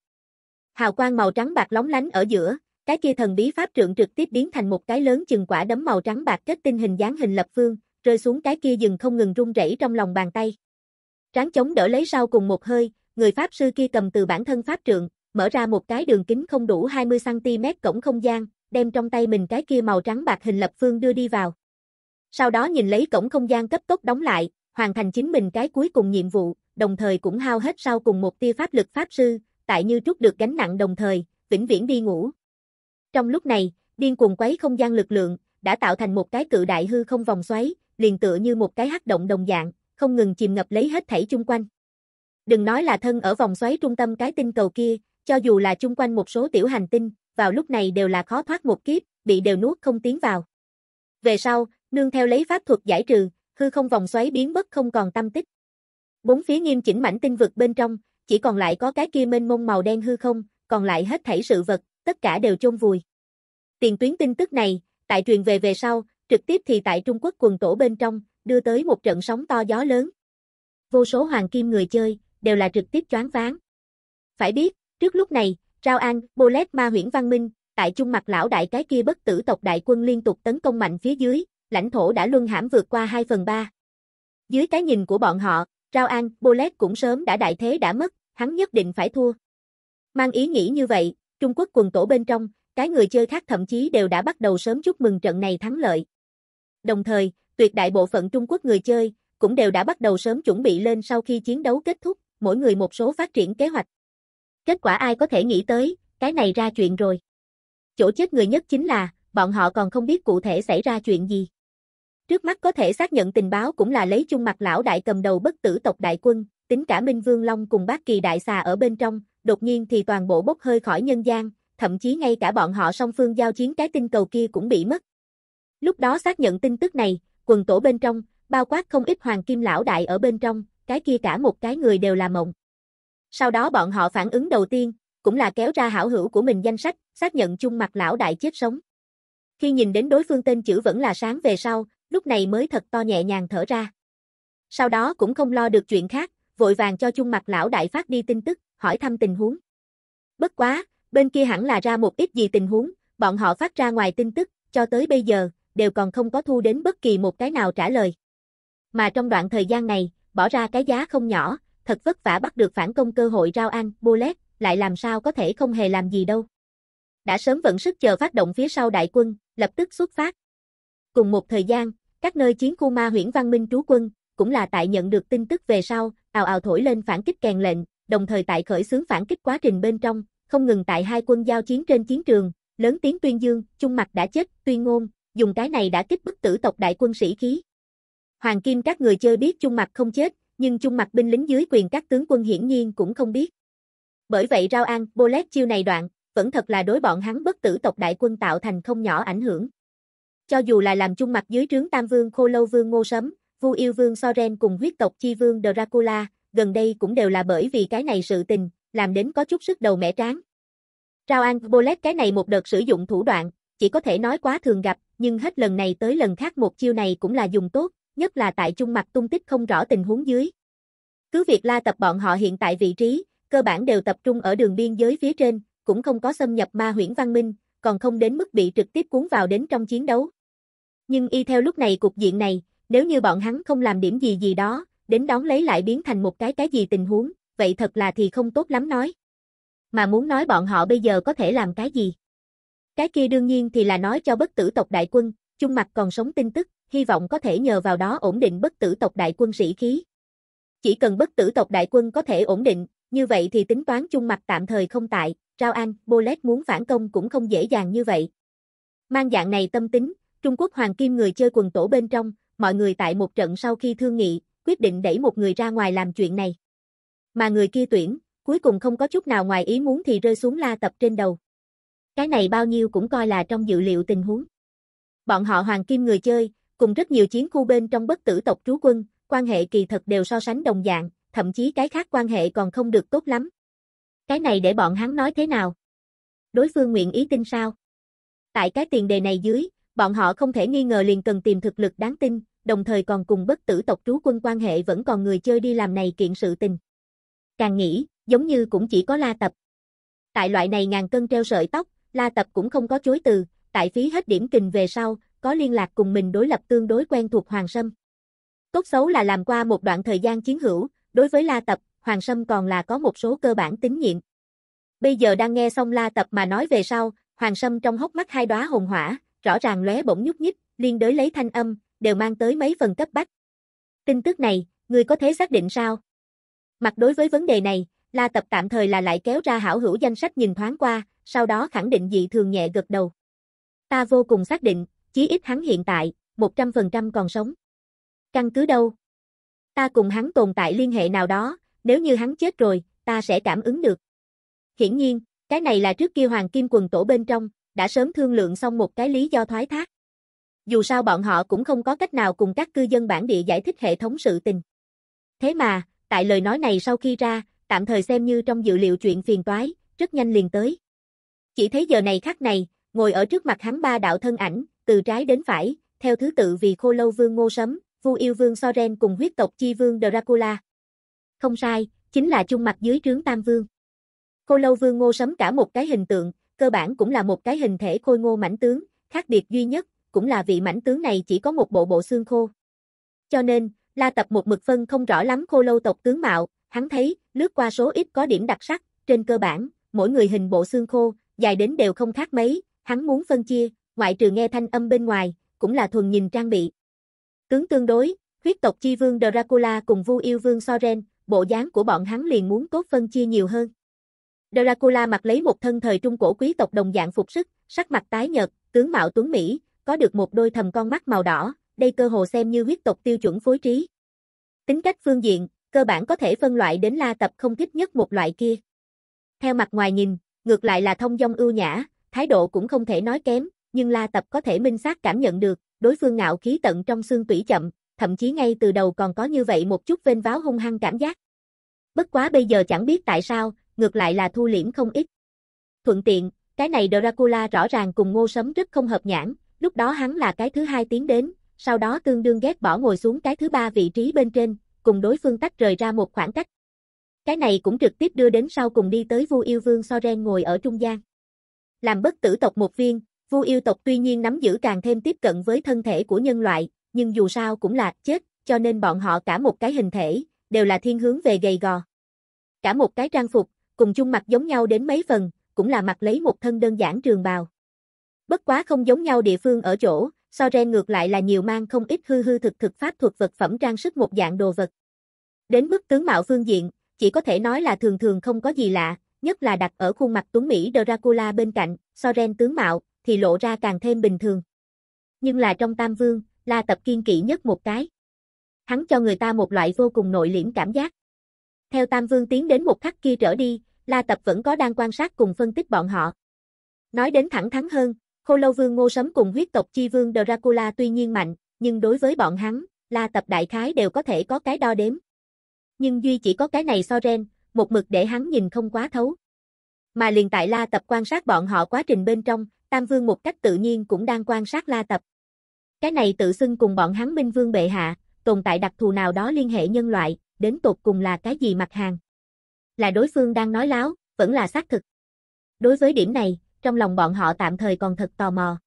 Hào quang màu trắng bạc lóng lánh ở giữa, cái kia thần bí pháp trượng trực tiếp biến thành một cái lớn chừng quả đấm màu trắng bạc kết tinh hình dáng hình lập phương, rơi xuống cái kia dừng không ngừng rung rẩy trong lòng bàn tay. Tráng chống đỡ lấy sau cùng một hơi, người pháp sư kia cầm từ bản thân pháp trượng, mở ra một cái đường kính không đủ 20cm cổng không gian, đem trong tay mình cái kia màu trắng bạc hình lập phương đưa đi vào. Sau đó nhìn lấy cổng không gian cấp tốc đóng lại, hoàn thành chính mình cái cuối cùng nhiệm vụ, đồng thời cũng hao hết sau cùng một tia pháp lực pháp sư, tại như trút được gánh nặng đồng thời, vĩnh viễn đi ngủ. Trong lúc này, điên cuồng quấy không gian lực lượng, đã tạo thành một cái cự đại hư không vòng xoáy, liền tựa như một cái hắc động đồng dạng, không ngừng chìm ngập lấy hết thảy chung quanh. Đừng nói là thân ở vòng xoáy trung tâm cái tinh cầu kia, cho dù là chung quanh một số tiểu hành tinh, vào lúc này đều là khó thoát một kiếp, bị đều nuốt không tiến vào. Về sau, nương theo lấy pháp thuật giải trừ, hư không vòng xoáy biến mất không còn tâm tích. Bốn phía nghiêm chỉnh mảnh tinh vực bên trong, chỉ còn lại có cái kia mênh mông màu đen hư không, còn lại hết thảy sự vật tất cả đều chôn vùi. Tiền tuyến tin tức này, tại truyền về về sau, trực tiếp thì tại Trung Quốc quần tổ bên trong, đưa tới một trận sóng to gió lớn. Vô số hoàng kim người chơi, đều là trực tiếp choáng váng. Phải biết, trước lúc này, Rao An, Bolet Ma Huyễn Văn Minh, tại chung mặt lão đại cái kia bất tử tộc đại quân liên tục tấn công mạnh phía dưới, lãnh thổ đã luân hãm vượt qua 2 phần 3. Dưới cái nhìn của bọn họ, Rao An, Bolet cũng sớm đã đại thế đã mất, hắn nhất định phải thua. Mang ý nghĩ như vậy, Trung Quốc quần tổ bên trong, cái người chơi khác thậm chí đều đã bắt đầu sớm chúc mừng trận này thắng lợi. Đồng thời, tuyệt đại bộ phận Trung Quốc người chơi cũng đều đã bắt đầu sớm chuẩn bị lên sau khi chiến đấu kết thúc, mỗi người một số phát triển kế hoạch. Kết quả ai có thể nghĩ tới, cái này ra chuyện rồi. Chỗ chết người nhất chính là, bọn họ còn không biết cụ thể xảy ra chuyện gì. Trước mắt có thể xác nhận tình báo cũng là lấy chung mặt lão đại cầm đầu bất tử tộc đại quân, tính cả Minh Vương Long cùng bác kỳ đại xà ở bên trong, đột nhiên thì toàn bộ bốc hơi khỏi nhân gian, thậm chí ngay cả bọn họ song phương giao chiến cái tinh cầu kia cũng bị mất. Lúc đó xác nhận tin tức này, quần tổ bên trong, bao quát không ít hoàng kim lão đại ở bên trong, cái kia cả một cái người đều là mộng. Sau đó bọn họ phản ứng đầu tiên, cũng là kéo ra hảo hữu của mình danh sách, xác nhận chung mặt lão đại chết sống. Khi nhìn đến đối phương tên chữ vẫn là sáng về sau, lúc này mới thật to nhẹ nhàng thở ra. Sau đó cũng không lo được chuyện khác, vội vàng cho chung mặt lão đại phát đi tin tức, hỏi thăm tình huống. Bất quá, bên kia hẳn là ra một ít gì tình huống, bọn họ phát ra ngoài tin tức, cho tới bây giờ, đều còn không có thu đến bất kỳ một cái nào trả lời. Mà trong đoạn thời gian này, bỏ ra cái giá không nhỏ, thật vất vả bắt được phản công cơ hội rao an, bullet, lại làm sao có thể không hề làm gì đâu. Đã sớm vận sức chờ phát động phía sau đại quân, lập tức xuất phát. Cùng một thời gian, các nơi chiến khu ma huyễn văn minh trú quân, cũng là tại nhận được tin tức về sau, ào ào thổi lên phản kích kèn lệnh, đồng thời tại khởi xướng phản kích quá trình bên trong, không ngừng tại hai quân giao chiến trên chiến trường, lớn tiếng tuyên dương, chung mặt đã chết, tuyên ngôn, dùng cái này đã kích bức tử tộc đại quân sĩ khí. Hoàng Kim các người chơi biết chung mặt không chết, nhưng chung mặt binh lính dưới quyền các tướng quân hiển nhiên cũng không biết. Bởi vậy Rao An, Bolet chiêu này đoạn, vẫn thật là đối bọn hắn bất tử tộc đại quân tạo thành không nhỏ ảnh hưởng. Cho dù là làm chung mặt dưới trướng Tam Vương Khô Lâu Vương Ngô Sấm, Vu Yêu Vương Soren cùng huyết tộc Chi Vương Dracula, gần đây cũng đều là bởi vì cái này sự tình, làm đến có chút sức đầu mẻ tráng. Rao An Bolet cái này một đợt sử dụng thủ đoạn, chỉ có thể nói quá thường gặp, nhưng hết lần này tới lần khác một chiêu này cũng là dùng tốt, nhất là tại trung mặt tung tích không rõ tình huống dưới. Cứ việc la tập bọn họ hiện tại vị trí, cơ bản đều tập trung ở đường biên giới phía trên, cũng không có xâm nhập ma huyễn văn minh, còn không đến mức bị trực tiếp cuốn vào đến trong chiến đấu. Nhưng y theo lúc này cục diện này, nếu như bọn hắn không làm điểm gì gì đó, đến đón lấy lại biến thành một cái cái gì tình huống, vậy thật là thì không tốt lắm nói. Mà muốn nói bọn họ bây giờ có thể làm cái gì? Cái kia đương nhiên thì là nói cho bất tử tộc đại quân, chung mặt còn sống tin tức, hy vọng có thể nhờ vào đó ổn định bất tử tộc đại quân sĩ khí. Chỉ cần bất tử tộc đại quân có thể ổn định, như vậy thì tính toán chung mặt tạm thời không tại, Rao An, Bolet muốn phản công cũng không dễ dàng như vậy. Mang dạng này tâm tính, Trung Quốc hoàng kim người chơi quần tổ bên trong, mọi người tại một trận sau khi thương nghị, quyết định đẩy một người ra ngoài làm chuyện này. Mà người kia tuyển, cuối cùng không có chút nào ngoài ý muốn thì rơi xuống la tập trên đầu. Cái này bao nhiêu cũng coi là trong dự liệu tình huống. Bọn họ hoàng kim người chơi, cùng rất nhiều chiến khu bên trong bất tử tộc trú quân, quan hệ kỳ thật đều so sánh đồng dạng, thậm chí cái khác quan hệ còn không được tốt lắm. Cái này để bọn hắn nói thế nào? Đối phương nguyện ý tin sao? Tại cái tiền đề này dưới, bọn họ không thể nghi ngờ liền cần tìm thực lực đáng tin, đồng thời còn cùng bất tử tộc trú quân quan hệ vẫn còn người chơi đi làm này kiện sự tình. Càng nghĩ, giống như cũng chỉ có la tập. Tại loại này ngàn cân treo sợi tóc, la tập cũng không có chối từ, tại phí hết điểm kình về sau, có liên lạc cùng mình đối lập tương đối quen thuộc Hoàng Sâm. Tốt xấu là làm qua một đoạn thời gian chiến hữu, đối với la tập, Hoàng Sâm còn là có một số cơ bản tín nhiệm. Bây giờ đang nghe xong la tập mà nói về sau, Hoàng Sâm trong hốc mắt hai đóa hồng hỏa, rõ ràng lóe bỗng nhúc nhích, liên đới lấy thanh âm, đều mang tới mấy phần cấp bách. Tin tức này, ngươi có thể xác định sao? Mặt đối với vấn đề này, La Tập tạm thời là lại kéo ra hảo hữu danh sách nhìn thoáng qua, sau đó khẳng định dị thường nhẹ gật đầu. Ta vô cùng xác định, chí ít hắn hiện tại, 100% còn sống. Căn cứ đâu? Ta cùng hắn tồn tại liên hệ nào đó, nếu như hắn chết rồi, ta sẽ cảm ứng được. Hiển nhiên, cái này là trước kia Hoàng Kim quần tổ bên trong, đã sớm thương lượng xong một cái lý do thoái thác dù sao bọn họ cũng không có cách nào cùng các cư dân bản địa giải thích hệ thống sự tình. Thế mà, tại lời nói này sau khi ra, tạm thời xem như trong dự liệu chuyện phiền toái, rất nhanh liền tới. Chỉ thấy giờ này khắc này, ngồi ở trước mặt hắn ba đạo thân ảnh, từ trái đến phải, theo thứ tự vì khô lâu vương ngô sấm, vu yêu vương Soren cùng huyết tộc chi vương Dracula. Không sai, chính là chung mặt dưới trướng tam vương. Khô lâu vương ngô sấm cả một cái hình tượng, cơ bản cũng là một cái hình thể khôi ngô mảnh tướng, khác biệt duy nhất cũng là vị mãnh tướng này chỉ có một bộ bộ xương khô. Cho nên, La Tập một mực phân không rõ lắm khô lâu tộc tướng mạo, hắn thấy, lướt qua số ít có điểm đặc sắc, trên cơ bản, mỗi người hình bộ xương khô, dài đến đều không khác mấy, hắn muốn phân chia, ngoại trừ nghe thanh âm bên ngoài, cũng là thuần nhìn trang bị. Tướng tương đối, huyết tộc chi vương Dracula cùng vu yêu vương Soren, bộ dáng của bọn hắn liền muốn tốt phân chia nhiều hơn. Dracula mặc lấy một thân thời trung cổ quý tộc đồng dạng phục sức, sắc mặt tái nhợt, tướng mạo tuấn Mỹ, có được một đôi thầm con mắt màu đỏ, đây cơ hồ xem như huyết tộc tiêu chuẩn phối trí. Tính cách phương diện, cơ bản có thể phân loại đến la tập không thích nhất một loại kia. Theo mặt ngoài nhìn, ngược lại là thông dong ưu nhã, thái độ cũng không thể nói kém, nhưng la tập có thể minh xác cảm nhận được, đối phương ngạo khí tận trong xương tủy chậm, thậm chí ngay từ đầu còn có như vậy một chút vênh váo hung hăng cảm giác. Bất quá bây giờ chẳng biết tại sao, ngược lại là thu liễm không ít. Thuận tiện, cái này Dracula rõ ràng cùng ngô sấm rất không hợp nhãn, Lúc đó hắn là cái thứ hai tiến đến, sau đó tương đương ghét bỏ ngồi xuống cái thứ ba vị trí bên trên, cùng đối phương tách rời ra một khoảng cách. Cái này cũng trực tiếp đưa đến sau cùng đi tới Vu Yêu Vương Soren ngồi ở trung gian. Làm bất tử tộc một viên, Vu Yêu tộc tuy nhiên nắm giữ càng thêm tiếp cận với thân thể của nhân loại, nhưng dù sao cũng là chết, cho nên bọn họ cả một cái hình thể, đều là thiên hướng về gầy gò. Cả một cái trang phục, cùng chung mặt giống nhau đến mấy phần, cũng là mặc lấy một thân đơn giản trường bào. Bất quá không giống nhau địa phương ở chỗ, Soren ngược lại là nhiều mang không ít hư hư thực thực pháp thuật vật phẩm trang sức một dạng đồ vật. Đến mức tướng mạo phương diện, chỉ có thể nói là thường thường không có gì lạ, nhất là đặt ở khuôn mặt tuấn Mỹ Dracula bên cạnh, Soren tướng mạo, thì lộ ra càng thêm bình thường. Nhưng là trong Tam Vương, là Tập kiên kỵ nhất một cái. Hắn cho người ta một loại vô cùng nội liễm cảm giác. Theo Tam Vương tiến đến một khắc kia trở đi, La Tập vẫn có đang quan sát cùng phân tích bọn họ. Nói đến thẳng thắn hơn, Khô lâu vương ngô sấm cùng huyết tộc chi vương Dracula tuy nhiên mạnh, nhưng đối với bọn hắn, la tập đại khái đều có thể có cái đo đếm. Nhưng duy chỉ có cái này so ren, một mực để hắn nhìn không quá thấu. Mà liền tại la tập quan sát bọn họ quá trình bên trong, Tam Vương một cách tự nhiên cũng đang quan sát la tập. Cái này tự xưng cùng bọn hắn minh vương bệ hạ, tồn tại đặc thù nào đó liên hệ nhân loại, đến tột cùng là cái gì mặt hàng. Là đối phương đang nói láo, vẫn là xác thực. Đối với điểm này, trong lòng bọn họ tạm thời còn thật tò mò.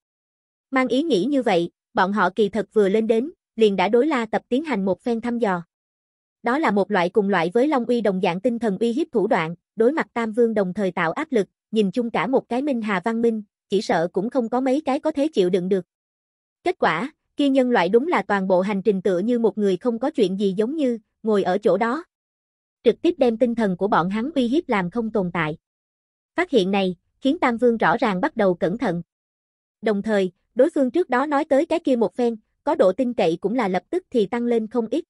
Mang ý nghĩ như vậy, bọn họ kỳ thật vừa lên đến, liền đã đối la tập tiến hành một phen thăm dò. Đó là một loại cùng loại với Long Uy đồng dạng tinh thần uy hiếp thủ đoạn, đối mặt Tam Vương đồng thời tạo áp lực, nhìn chung cả một cái Minh Hà Văn Minh, chỉ sợ cũng không có mấy cái có thể chịu đựng được. Kết quả, kia nhân loại đúng là toàn bộ hành trình tựa như một người không có chuyện gì giống như, ngồi ở chỗ đó. Trực tiếp đem tinh thần của bọn hắn uy hiếp làm không tồn tại. Phát hiện này, khiến Tam Vương rõ ràng bắt đầu cẩn thận. Đồng thời, đối phương trước đó nói tới cái kia một phen, có độ tin cậy cũng là lập tức thì tăng lên không ít.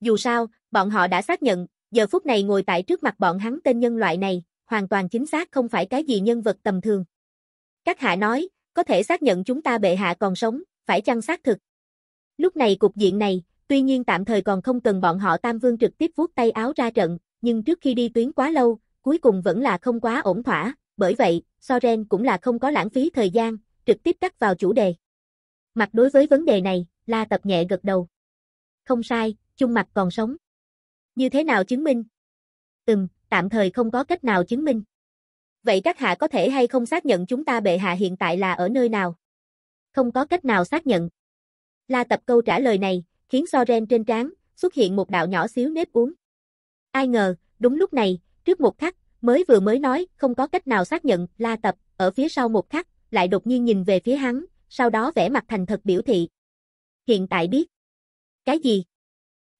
Dù sao, bọn họ đã xác nhận, giờ phút này ngồi tại trước mặt bọn hắn tên nhân loại này, hoàn toàn chính xác không phải cái gì nhân vật tầm thường. Các hạ nói, có thể xác nhận chúng ta bệ hạ còn sống, phải chăng xác thực. Lúc này cục diện này, tuy nhiên tạm thời còn không cần bọn họ Tam Vương trực tiếp vuốt tay áo ra trận, nhưng trước khi đi tuyến quá lâu, cuối cùng vẫn là không quá ổn thỏa, bởi vậy, Soren cũng là không có lãng phí thời gian, trực tiếp cắt vào chủ đề. Mặt đối với vấn đề này, La Tập nhẹ gật đầu. Không sai, chung mặt còn sống. Như thế nào chứng minh? Ừm, tạm thời không có cách nào chứng minh. Vậy các hạ có thể hay không xác nhận chúng ta bệ hạ hiện tại là ở nơi nào? Không có cách nào xác nhận. La Tập câu trả lời này, khiến Soren trên trán, xuất hiện một đạo nhỏ xíu nếp uống. Ai ngờ, đúng lúc này, trước một khắc, mới vừa mới nói, không có cách nào xác nhận, la tập, ở phía sau một khắc, lại đột nhiên nhìn về phía hắn, sau đó vẽ mặt thành thật biểu thị. Hiện tại biết. Cái gì?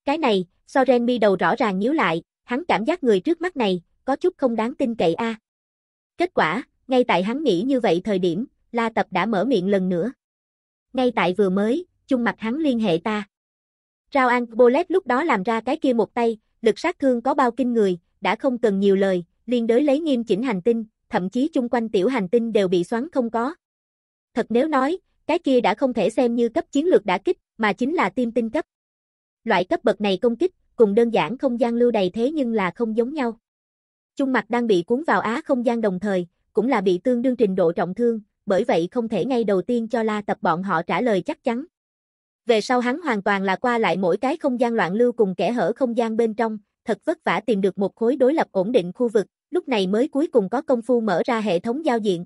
Cái này, Soren mi đầu rõ ràng nhíu lại, hắn cảm giác người trước mắt này, có chút không đáng tin cậy a. Kết quả, ngay tại hắn nghĩ như vậy thời điểm, La Tập đã mở miệng lần nữa. Ngay tại vừa mới, chung mặt hắn liên hệ ta. Rao An Bolet lúc đó làm ra cái kia một tay, lực sát thương có bao kinh người, đã không cần nhiều lời, liên đới lấy nghiêm chỉnh hành tinh, thậm chí chung quanh tiểu hành tinh đều bị xoắn không có. Thật nếu nói, cái kia đã không thể xem như cấp chiến lược đã kích, mà chính là tiêm tinh cấp. Loại cấp bậc này công kích, cùng đơn giản không gian lưu đầy thế nhưng là không giống nhau. Trung mặt đang bị cuốn vào á không gian đồng thời, cũng là bị tương đương trình độ trọng thương, bởi vậy không thể ngay đầu tiên cho la tập bọn họ trả lời chắc chắn. Về sau hắn hoàn toàn là qua lại mỗi cái không gian loạn lưu cùng kẻ hở không gian bên trong, thật vất vả tìm được một khối đối lập ổn định khu vực, lúc này mới cuối cùng có công phu mở ra hệ thống giao diện.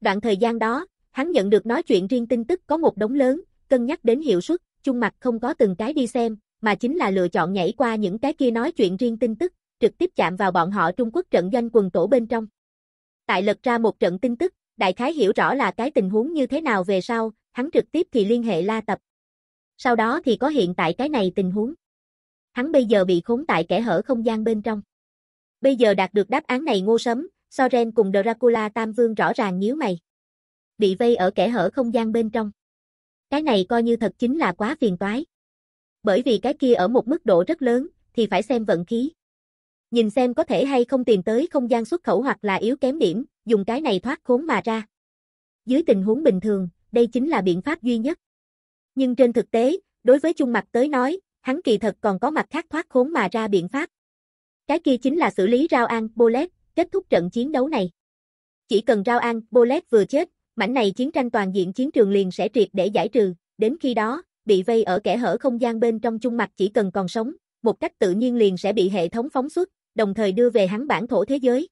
Đoạn thời gian đó, hắn nhận được nói chuyện riêng tin tức có một đống lớn, cân nhắc đến hiệu suất, chung mặt không có từng cái đi xem, mà chính là lựa chọn nhảy qua những cái kia nói chuyện riêng tin tức, trực tiếp chạm vào bọn họ Trung Quốc trận doanh quần tổ bên trong. Tại lật ra một trận tin tức, đại khái hiểu rõ là cái tình huống như thế nào về sau, hắn trực tiếp thì liên hệ la tập. Sau đó thì có hiện tại cái này tình huống hắn bây giờ bị khốn tại kẻ hở không gian bên trong. Bây giờ đạt được đáp án này ngô sấm, Soren cùng Dracula Tam Vương rõ ràng nhíu mày. Bị vây ở kẻ hở không gian bên trong. Cái này coi như thật chính là quá phiền toái. Bởi vì cái kia ở một mức độ rất lớn, thì phải xem vận khí. Nhìn xem có thể hay không tìm tới không gian xuất khẩu hoặc là yếu kém điểm, dùng cái này thoát khốn mà ra. Dưới tình huống bình thường, đây chính là biện pháp duy nhất. Nhưng trên thực tế, đối với chung mặt tới nói, hắn kỳ thật còn có mặt khác thoát khốn mà ra biện pháp. Cái kia chính là xử lý Rao An Bolet, kết thúc trận chiến đấu này. Chỉ cần Rao An Bolet vừa chết, mảnh này chiến tranh toàn diện chiến trường liền sẽ triệt để giải trừ, đến khi đó, bị vây ở kẻ hở không gian bên trong chung mặt chỉ cần còn sống, một cách tự nhiên liền sẽ bị hệ thống phóng xuất, đồng thời đưa về hắn bản thổ thế giới.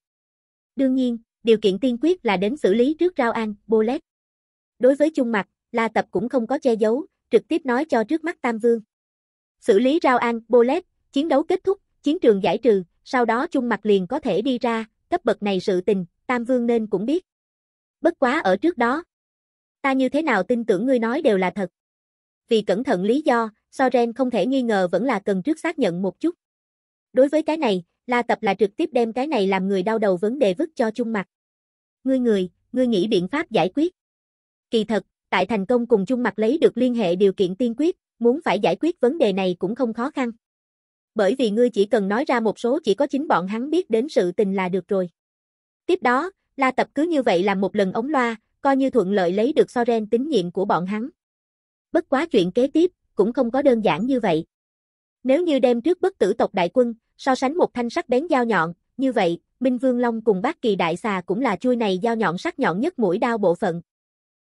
Đương nhiên, điều kiện tiên quyết là đến xử lý trước Rao An Bolet. Đối với chung mặt, La Tập cũng không có che giấu, trực tiếp nói cho trước mắt Tam Vương. Xử lý rau an, bolet, chiến đấu kết thúc, chiến trường giải trừ, sau đó chung mặt liền có thể đi ra, cấp bậc này sự tình, Tam Vương nên cũng biết. Bất quá ở trước đó. Ta như thế nào tin tưởng ngươi nói đều là thật. Vì cẩn thận lý do, Soren không thể nghi ngờ vẫn là cần trước xác nhận một chút. Đối với cái này, La Tập là trực tiếp đem cái này làm người đau đầu vấn đề vứt cho chung mặt. Ngươi người, ngươi nghĩ biện pháp giải quyết. Kỳ thật, tại thành công cùng chung mặt lấy được liên hệ điều kiện tiên quyết, muốn phải giải quyết vấn đề này cũng không khó khăn. Bởi vì ngươi chỉ cần nói ra một số chỉ có chính bọn hắn biết đến sự tình là được rồi. Tiếp đó, La Tập cứ như vậy làm một lần ống loa, coi như thuận lợi lấy được Soren tín nhiệm của bọn hắn. Bất quá chuyện kế tiếp, cũng không có đơn giản như vậy. Nếu như đem trước bất tử tộc đại quân, so sánh một thanh sắc bén dao nhọn, như vậy, Minh Vương Long cùng bác kỳ đại xà cũng là chui này dao nhọn sắc nhọn nhất mũi đao bộ phận.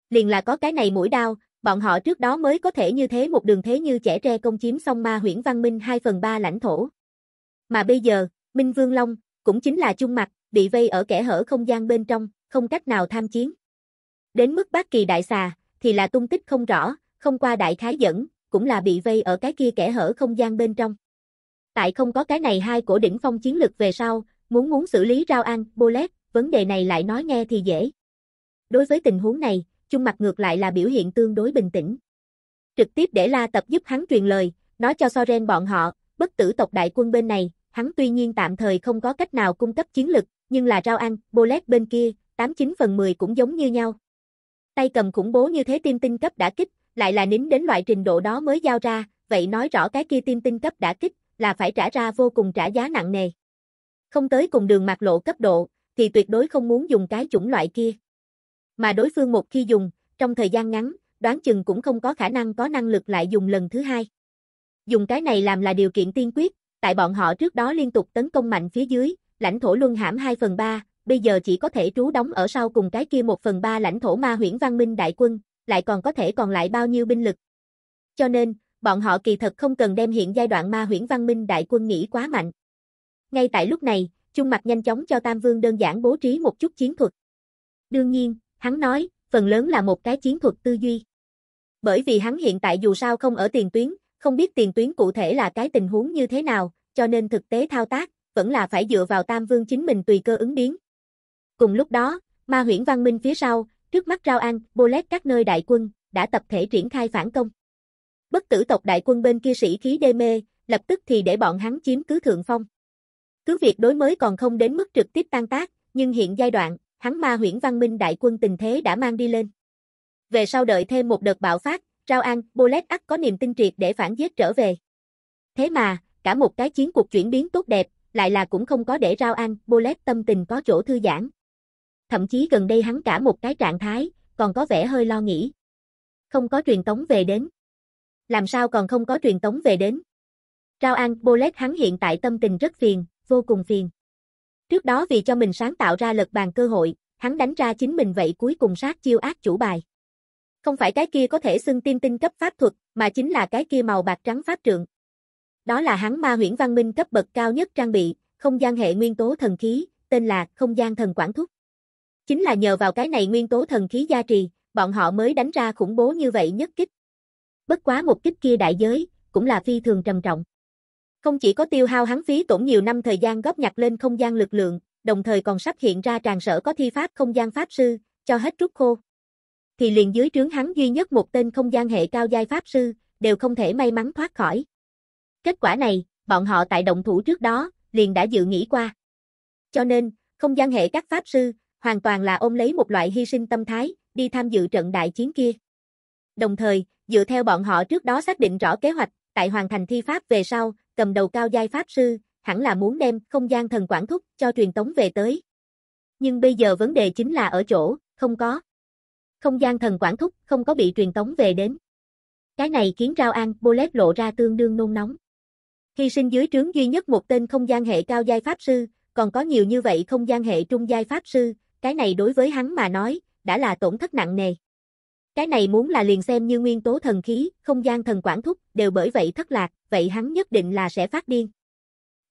Liền là có cái này mũi đao, bọn họ trước đó mới có thể như thế một đường thế như trẻ tre công chiếm xong ma huyễn văn minh 2 phần 3 lãnh thổ. Mà bây giờ, Minh Vương Long, cũng chính là chung mặt, bị vây ở kẻ hở không gian bên trong, không cách nào tham chiến. Đến mức bác kỳ đại xà, thì là tung tích không rõ, không qua đại khái dẫn, cũng là bị vây ở cái kia kẻ hở không gian bên trong. Tại không có cái này hai cổ đỉnh phong chiến lực về sau, muốn muốn xử lý Rao An, Bolet, vấn đề này lại nói nghe thì dễ. Đối với tình huống này, chung mặt ngược lại là biểu hiện tương đối bình tĩnh. Trực tiếp để La Tập giúp hắn truyền lời, nói cho Soren bọn họ, bất tử tộc đại quân bên này, hắn tuy nhiên tạm thời không có cách nào cung cấp chiến lực, nhưng là rau ăn, bolet bên kia, 89 phần 10 cũng giống như nhau. Tay cầm khủng bố như thế tiêm tinh cấp đã kích, lại là nín đến loại trình độ đó mới giao ra, vậy nói rõ cái kia tiêm tinh cấp đã kích, là phải trả ra vô cùng trả giá nặng nề. Không tới cùng đường mạc lộ cấp độ, thì tuyệt đối không muốn dùng cái chủng loại kia mà đối phương một khi dùng, trong thời gian ngắn, đoán chừng cũng không có khả năng có năng lực lại dùng lần thứ hai. Dùng cái này làm là điều kiện tiên quyết, tại bọn họ trước đó liên tục tấn công mạnh phía dưới, lãnh thổ luân hãm 2 phần 3, bây giờ chỉ có thể trú đóng ở sau cùng cái kia 1 phần 3 lãnh thổ ma huyễn văn minh đại quân, lại còn có thể còn lại bao nhiêu binh lực. Cho nên, bọn họ kỳ thật không cần đem hiện giai đoạn ma huyễn văn minh đại quân nghĩ quá mạnh. Ngay tại lúc này, Trung Mặt nhanh chóng cho Tam Vương đơn giản bố trí một chút chiến thuật. Đương nhiên, hắn nói, phần lớn là một cái chiến thuật tư duy. Bởi vì hắn hiện tại dù sao không ở tiền tuyến, không biết tiền tuyến cụ thể là cái tình huống như thế nào, cho nên thực tế thao tác, vẫn là phải dựa vào Tam Vương chính mình tùy cơ ứng biến. Cùng lúc đó, ma huyễn văn minh phía sau, trước mắt Rao An, Bolet các nơi đại quân, đã tập thể triển khai phản công. Bất tử tộc đại quân bên kia sĩ khí đê mê, lập tức thì để bọn hắn chiếm cứ thượng phong. Cứ việc đối mới còn không đến mức trực tiếp tan tác, nhưng hiện giai đoạn, hắn ma huyễn văn minh đại quân tình thế đã mang đi lên. Về sau đợi thêm một đợt bạo phát, Rao An, Bolet ắt có niềm tin triệt để phản giết trở về. Thế mà, cả một cái chiến cuộc chuyển biến tốt đẹp, lại là cũng không có để Rao An, Bolet tâm tình có chỗ thư giãn. Thậm chí gần đây hắn cả một cái trạng thái, còn có vẻ hơi lo nghĩ. Không có truyền tống về đến. Làm sao còn không có truyền tống về đến? Rao An, Bolet hắn hiện tại tâm tình rất phiền, vô cùng phiền. Trước đó vì cho mình sáng tạo ra lật bàn cơ hội, hắn đánh ra chính mình vậy cuối cùng sát chiêu ác chủ bài. Không phải cái kia có thể xưng tiên tinh cấp pháp thuật, mà chính là cái kia màu bạc trắng pháp trượng. Đó là hắn ma huyễn văn minh cấp bậc cao nhất trang bị, không gian hệ nguyên tố thần khí, tên là không gian thần quản thúc. Chính là nhờ vào cái này nguyên tố thần khí gia trì, bọn họ mới đánh ra khủng bố như vậy nhất kích. Bất quá một kích kia đại giới, cũng là phi thường trầm trọng. Không chỉ có tiêu hao hắn phí tổn nhiều năm thời gian góp nhặt lên không gian lực lượng, đồng thời còn sắp hiện ra tràn sở có thi pháp không gian pháp sư, cho hết rút khô. Thì liền dưới trướng hắn duy nhất một tên không gian hệ cao giai pháp sư, đều không thể may mắn thoát khỏi. Kết quả này, bọn họ tại động thủ trước đó, liền đã dự nghĩ qua. Cho nên, không gian hệ các pháp sư, hoàn toàn là ôm lấy một loại hy sinh tâm thái, đi tham dự trận đại chiến kia. Đồng thời, dựa theo bọn họ trước đó xác định rõ kế hoạch, tại hoàn thành thi pháp về sau, cầm đầu cao giai pháp sư, hẳn là muốn đem không gian thần quản thúc cho truyền tống về tới. Nhưng bây giờ vấn đề chính là ở chỗ, không có. Không gian thần quản thúc không có bị truyền tống về đến. Cái này khiến Rao An, Bolet lộ ra tương đương nôn nóng. khi sinh dưới trướng duy nhất một tên không gian hệ cao giai pháp sư, còn có nhiều như vậy không gian hệ trung giai pháp sư, cái này đối với hắn mà nói, đã là tổn thất nặng nề. Cái này muốn là liền xem như nguyên tố thần khí, không gian thần quản thúc, đều bởi vậy thất lạc, vậy hắn nhất định là sẽ phát điên.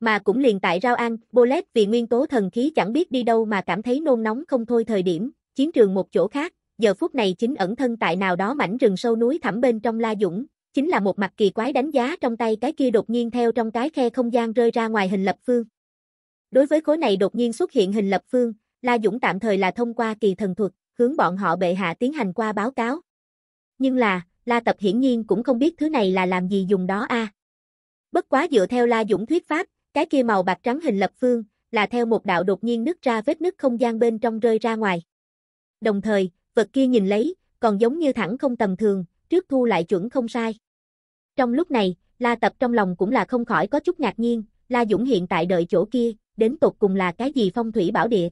Mà cũng liền tại Rao An, Bolet vì nguyên tố thần khí chẳng biết đi đâu mà cảm thấy nôn nóng không thôi thời điểm, chiến trường một chỗ khác, giờ phút này chính ẩn thân tại nào đó mảnh rừng sâu núi thẳm bên trong La Dũng, chính là một mặt kỳ quái đánh giá trong tay cái kia đột nhiên theo trong cái khe không gian rơi ra ngoài hình lập phương. Đối với khối này đột nhiên xuất hiện hình lập phương, La Dũng tạm thời là thông qua kỳ thần thuật, hướng bọn họ bệ hạ tiến hành qua báo cáo. Nhưng là, La Tập hiển nhiên cũng không biết thứ này là làm gì dùng đó a. Bất quá dựa theo La Dũng thuyết pháp, cái kia màu bạc trắng hình lập phương là theo một đạo đột nhiên nứt ra vết nứt không gian bên trong rơi ra ngoài. Đồng thời, vật kia nhìn lấy, còn giống như thẳng không tầm thường, trước thu lại chuẩn không sai. Trong lúc này, La Tập trong lòng cũng là không khỏi có chút ngạc nhiên, La Dũng hiện tại đợi chỗ kia, đến tột cùng là cái gì phong thủy bảo địa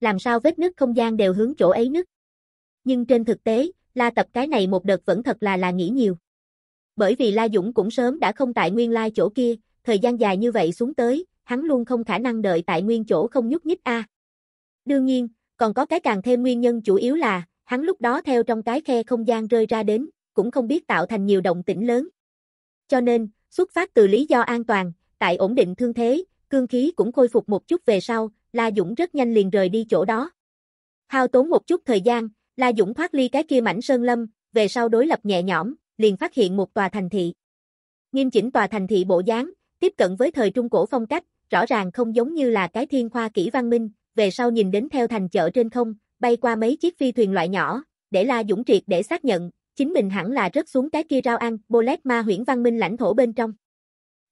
làm sao vết nứt không gian đều hướng chỗ ấy nứt. Nhưng trên thực tế, La Tập cái này một đợt vẫn thật là là nghĩ nhiều. Bởi vì La Dũng cũng sớm đã không tại nguyên lai chỗ kia, thời gian dài như vậy xuống tới, hắn luôn không khả năng đợi tại nguyên chỗ không nhúc nhích a. Đương nhiên, còn có cái càng thêm nguyên nhân chủ yếu là, hắn lúc đó theo trong cái khe không gian rơi ra đến, cũng không biết tạo thành nhiều động tĩnh lớn. Cho nên, xuất phát từ lý do an toàn, tại ổn định thương thế, cương khí cũng khôi phục một chút về sau, La Dũng rất nhanh liền rời đi chỗ đó. Hao tốn một chút thời gian, La Dũng thoát ly cái kia mảnh sơn lâm, về sau đối lập nhẹ nhõm, liền phát hiện một tòa thành thị. Nghiêm chỉnh tòa thành thị bộ dáng, tiếp cận với thời trung cổ phong cách, rõ ràng không giống như là cái thiên khoa kỹ văn minh, về sau nhìn đến theo thành chợ trên không, bay qua mấy chiếc phi thuyền loại nhỏ, để La Dũng triệt để xác nhận, chính mình hẳn là rớt xuống cái kia rau ăn, Bolet ma huyễn văn minh lãnh thổ bên trong.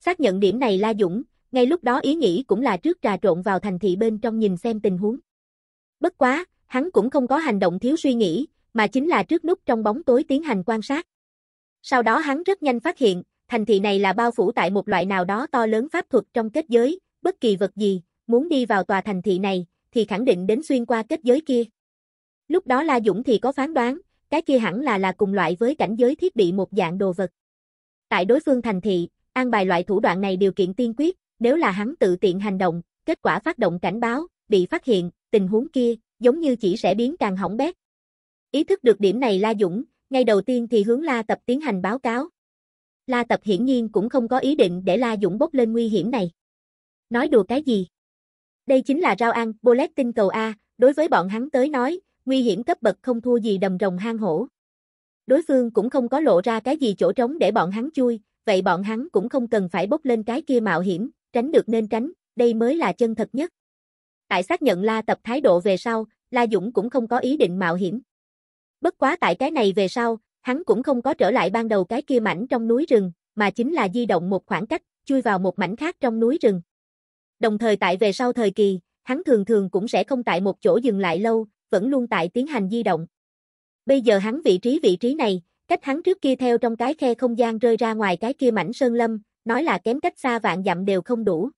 Xác nhận điểm này La Dũng, ngay lúc đó ý nghĩ cũng là trước trà trộn vào thành thị bên trong nhìn xem tình huống. Bất quá, hắn cũng không có hành động thiếu suy nghĩ, mà chính là trước nút trong bóng tối tiến hành quan sát. Sau đó hắn rất nhanh phát hiện, thành thị này là bao phủ tại một loại nào đó to lớn pháp thuật trong kết giới, bất kỳ vật gì, muốn đi vào tòa thành thị này, thì khẳng định đến xuyên qua kết giới kia. Lúc đó La Dũng thì có phán đoán, cái kia hẳn là là cùng loại với cảnh giới thiết bị một dạng đồ vật. Tại đối phương thành thị, an bài loại thủ đoạn này điều kiện tiên quyết, nếu là hắn tự tiện hành động, kết quả phát động cảnh báo, bị phát hiện, tình huống kia, giống như chỉ sẽ biến càng hỏng bét. Ý thức được điểm này La Dũng, ngay đầu tiên thì hướng La Tập tiến hành báo cáo. La Tập hiển nhiên cũng không có ý định để La Dũng bốc lên nguy hiểm này. Nói đùa cái gì? Đây chính là rau ăn, bullet tinh cầu A, đối với bọn hắn tới nói, nguy hiểm cấp bậc không thua gì đầm rồng hang hổ. Đối phương cũng không có lộ ra cái gì chỗ trống để bọn hắn chui, vậy bọn hắn cũng không cần phải bốc lên cái kia mạo hiểm, tránh được nên tránh, đây mới là chân thật nhất. Tại xác nhận La Tập thái độ về sau, La Dũng cũng không có ý định mạo hiểm. Bất quá tại cái này về sau, hắn cũng không có trở lại ban đầu cái kia mảnh trong núi rừng, mà chính là di động một khoảng cách, chui vào một mảnh khác trong núi rừng. Đồng thời tại về sau thời kỳ, hắn thường thường cũng sẽ không tại một chỗ dừng lại lâu, vẫn luôn tại tiến hành di động. Bây giờ hắn vị trí vị trí này, cách hắn trước kia theo trong cái khe không gian rơi ra ngoài cái kia mảnh sơn lâm, nói là kém cách xa vạn dặm đều không đủ.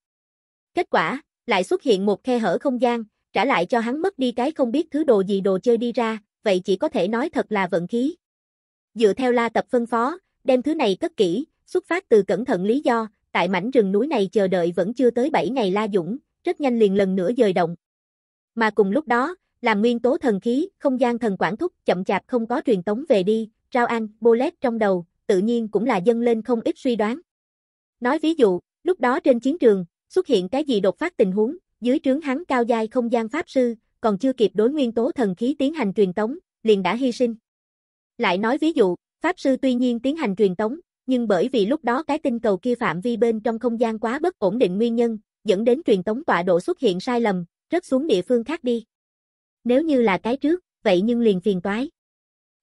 Kết quả, lại xuất hiện một khe hở không gian, trả lại cho hắn mất đi cái không biết thứ đồ gì đồ chơi đi ra, vậy chỉ có thể nói thật là vận khí. Dựa theo la tập phân phó, đem thứ này cất kỹ, xuất phát từ cẩn thận lý do, tại mảnh rừng núi này chờ đợi vẫn chưa tới 7 ngày la dũng, rất nhanh liền lần nữa dời động. Mà cùng lúc đó, làm nguyên tố thần khí, không gian thần quản thúc chậm chạp không có truyền tống về đi, Rao An, Bolet trong đầu, tự nhiên cũng là dâng lên không ít suy đoán. Nói ví dụ, lúc đó trên chiến trường, xuất hiện cái gì đột phát tình huống, dưới trướng hắn cao giai không gian pháp sư, còn chưa kịp đối nguyên tố thần khí tiến hành truyền tống, liền đã hy sinh. Lại nói ví dụ, pháp sư tuy nhiên tiến hành truyền tống, nhưng bởi vì lúc đó cái tinh cầu kia phạm vi bên trong không gian quá bất ổn định nguyên nhân, dẫn đến truyền tống tọa độ xuất hiện sai lầm, rớt xuống địa phương khác đi. Nếu như là cái trước, vậy nhưng liền phiền toái.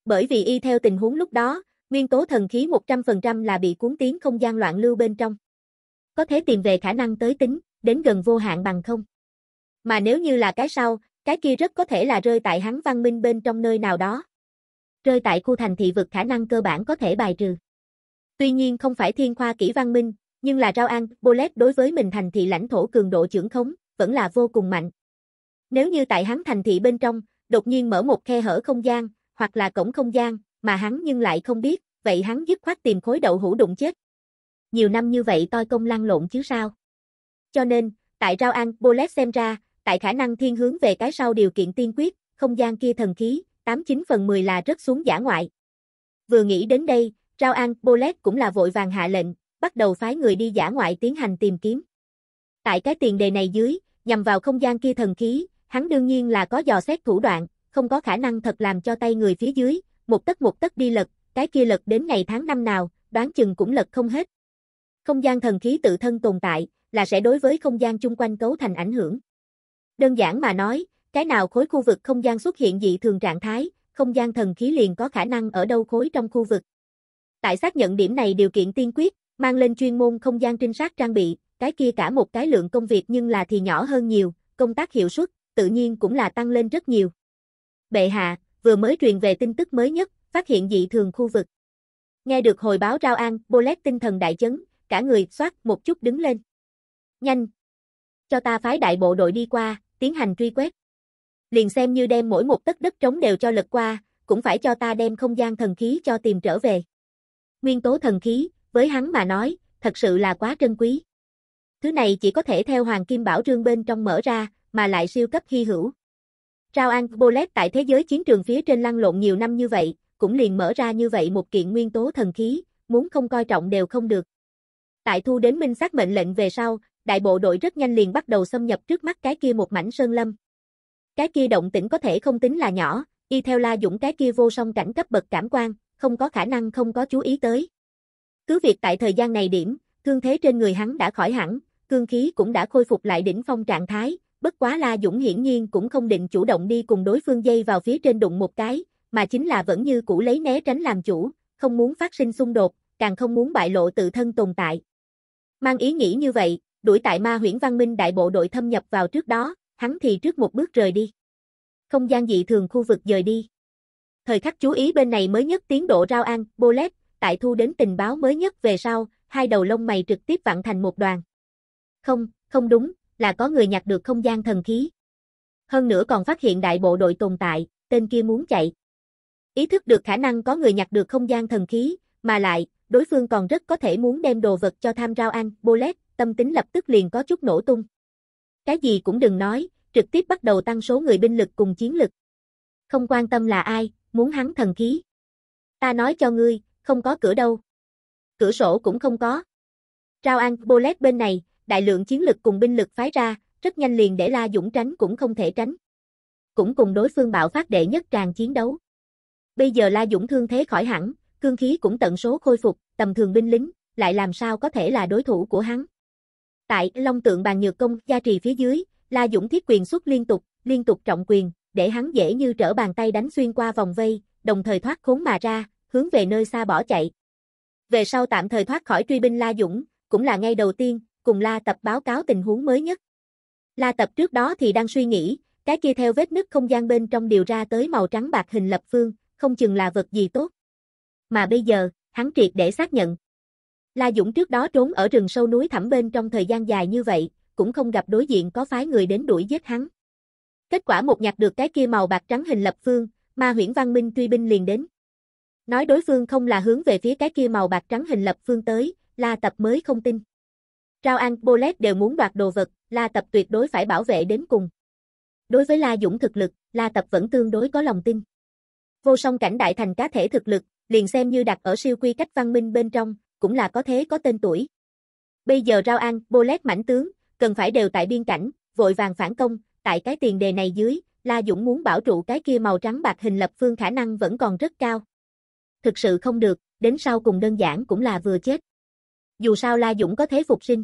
Bởi vì y theo tình huống lúc đó, Nguyên tố thần khí 100% là bị cuốn tiến không gian loạn lưu bên trong. Có thể tìm về khả năng tới tính, đến gần vô hạn bằng không. Mà nếu như là cái sau, cái kia rất có thể là rơi tại hắn văn minh bên trong nơi nào đó. Rơi tại khu thành thị vực khả năng cơ bản có thể bài trừ. Tuy nhiên không phải thiên khoa kỹ văn minh, nhưng là rau ăn, bolet đối với mình thành thị lãnh thổ cường độ trưởng khống, vẫn là vô cùng mạnh. Nếu như tại hắn thành thị bên trong, đột nhiên mở một khe hở không gian, hoặc là cổng không gian, mà hắn nhưng lại không biết, vậy hắn dứt khoát tìm khối đậu hũ đụng chết. Nhiều năm như vậy toi công lăn lộn chứ sao. Cho nên, tại Rao An, Bolet xem ra, tại khả năng thiên hướng về cái sau điều kiện tiên quyết, không gian kia thần khí, 89 phần 10 là rất xuống giả ngoại. Vừa nghĩ đến đây, Rao An, Bolet cũng là vội vàng hạ lệnh, bắt đầu phái người đi giả ngoại tiến hành tìm kiếm. Tại cái tiền đề này dưới, nhằm vào không gian kia thần khí, hắn đương nhiên là có dò xét thủ đoạn, không có khả năng thật làm cho tay người phía dưới, một tấc một tấc đi lật, cái kia lật đến ngày tháng năm nào, đoán chừng cũng lật không hết. Không gian thần khí tự thân tồn tại, là sẽ đối với không gian chung quanh cấu thành ảnh hưởng. Đơn giản mà nói, cái nào khối khu vực không gian xuất hiện dị thường trạng thái, không gian thần khí liền có khả năng ở đâu khối trong khu vực. Tại xác nhận điểm này điều kiện tiên quyết, mang lên chuyên môn không gian trinh sát trang bị, cái kia cả một cái lượng công việc nhưng là thì nhỏ hơn nhiều, công tác hiệu suất, tự nhiên cũng là tăng lên rất nhiều. Bệ hạ, vừa mới truyền về tin tức mới nhất, phát hiện dị thường khu vực. Nghe được hồi báo rao an, Bolet tinh thần đại chấn, cả người xoát một chút đứng lên. Nhanh! Cho ta phái đại bộ đội đi qua, tiến hành truy quét. Liền xem như đem mỗi một tấc đất trống đều cho lật qua, cũng phải cho ta đem không gian thần khí cho tìm trở về. Nguyên tố thần khí, với hắn mà nói, thật sự là quá trân quý. Thứ này chỉ có thể theo Hoàng Kim Bảo Trương bên trong mở ra, mà lại siêu cấp hy hữu. Rao Anpolet tại thế giới chiến trường phía trên lăn lộn nhiều năm như vậy, cũng liền mở ra như vậy một kiện nguyên tố thần khí, muốn không coi trọng đều không được. Tại thu đến minh xác mệnh lệnh về sau, đại bộ đội rất nhanh liền bắt đầu xâm nhập trước mắt cái kia một mảnh sơn lâm. Cái kia động tĩnh có thể không tính là nhỏ, y theo La Dũng cái kia vô song cảnh cấp bậc cảm quan, không có khả năng không có chú ý tới. Cứ việc tại thời gian này điểm, thương thế trên người hắn đã khỏi hẳn, cương khí cũng đã khôi phục lại đỉnh phong trạng thái, bất quá La Dũng hiển nhiên cũng không định chủ động đi cùng đối phương dây vào phía trên đụng một cái, mà chính là vẫn như cũ lấy né tránh làm chủ, không muốn phát sinh xung đột, càng không muốn bại lộ tự thân tồn tại. Mang ý nghĩ như vậy, đuổi tại ma huyễn văn minh đại bộ đội thâm nhập vào trước đó, hắn thì trước một bước rời đi. Không gian dị thường khu vực rời đi. Thời khắc chú ý bên này mới nhất tiến độ rao ăn bolet, tại thu đến tình báo mới nhất về sau, hai đầu lông mày trực tiếp vặn thành một đoàn. Không, không đúng, là có người nhặt được không gian thần khí. Hơn nữa còn phát hiện đại bộ đội tồn tại, tên kia muốn chạy. Ý thức được khả năng có người nhặt được không gian thần khí, mà lại, đối phương còn rất có thể muốn đem đồ vật cho tham rao ăn, bullet, tâm tính lập tức liền có chút nổ tung. Cái gì cũng đừng nói, trực tiếp bắt đầu tăng số người binh lực cùng chiến lực. Không quan tâm là ai, muốn hắn thần khí. Ta nói cho ngươi, không có cửa đâu. Cửa sổ cũng không có. Rao ăn bullet bên này, đại lượng chiến lực cùng binh lực phái ra, rất nhanh liền để La Dũng tránh cũng không thể tránh. Cũng cùng đối phương bạo phát đệ nhất tràn chiến đấu. Bây giờ La Dũng thương thế khỏi hẳn, cương khí cũng tận số khôi phục, tầm thường binh lính, lại làm sao có thể là đối thủ của hắn. Tại Long Tượng Bàn Nhược Công gia trì phía dưới, La Dũng thiết quyền xuất liên tục, liên tục trọng quyền, để hắn dễ như trở bàn tay đánh xuyên qua vòng vây, đồng thời thoát khốn mà ra, hướng về nơi xa bỏ chạy. Về sau tạm thời thoát khỏi truy binh La Dũng, cũng là ngay đầu tiên, cùng La Tập báo cáo tình huống mới nhất. La Tập trước đó thì đang suy nghĩ, cái kia theo vết nứt không gian bên trong điều ra tới màu trắng bạc hình lập phương, không chừng là vật gì tốt. Mà bây giờ, hắn triệt để xác nhận. La Dũng trước đó trốn ở rừng sâu núi thẳm bên trong thời gian dài như vậy, cũng không gặp đối diện có phái người đến đuổi giết hắn. Kết quả một nhặt được cái kia màu bạc trắng hình lập phương, ma huyễn văn minh truy binh liền đến. Nói đối phương không là hướng về phía cái kia màu bạc trắng hình lập phương tới, La Tập mới không tin. Rao An, Bolet đều muốn đoạt đồ vật, La Tập tuyệt đối phải bảo vệ đến cùng. Đối với La Dũng thực lực, La Tập vẫn tương đối có lòng tin. Vô song cảnh đại thành cá thể thực lực, liền xem như đặt ở siêu quy cách văn minh bên trong, cũng là có thế có tên tuổi. Bây giờ Rao An, Bolet mãnh tướng, cần phải đều tại biên cảnh, vội vàng phản công, tại cái tiền đề này dưới, La Dũng muốn bảo trụ cái kia màu trắng bạc hình lập phương khả năng vẫn còn rất cao. Thực sự không được, đến sau cùng đơn giản cũng là vừa chết. Dù sao La Dũng có thế phục sinh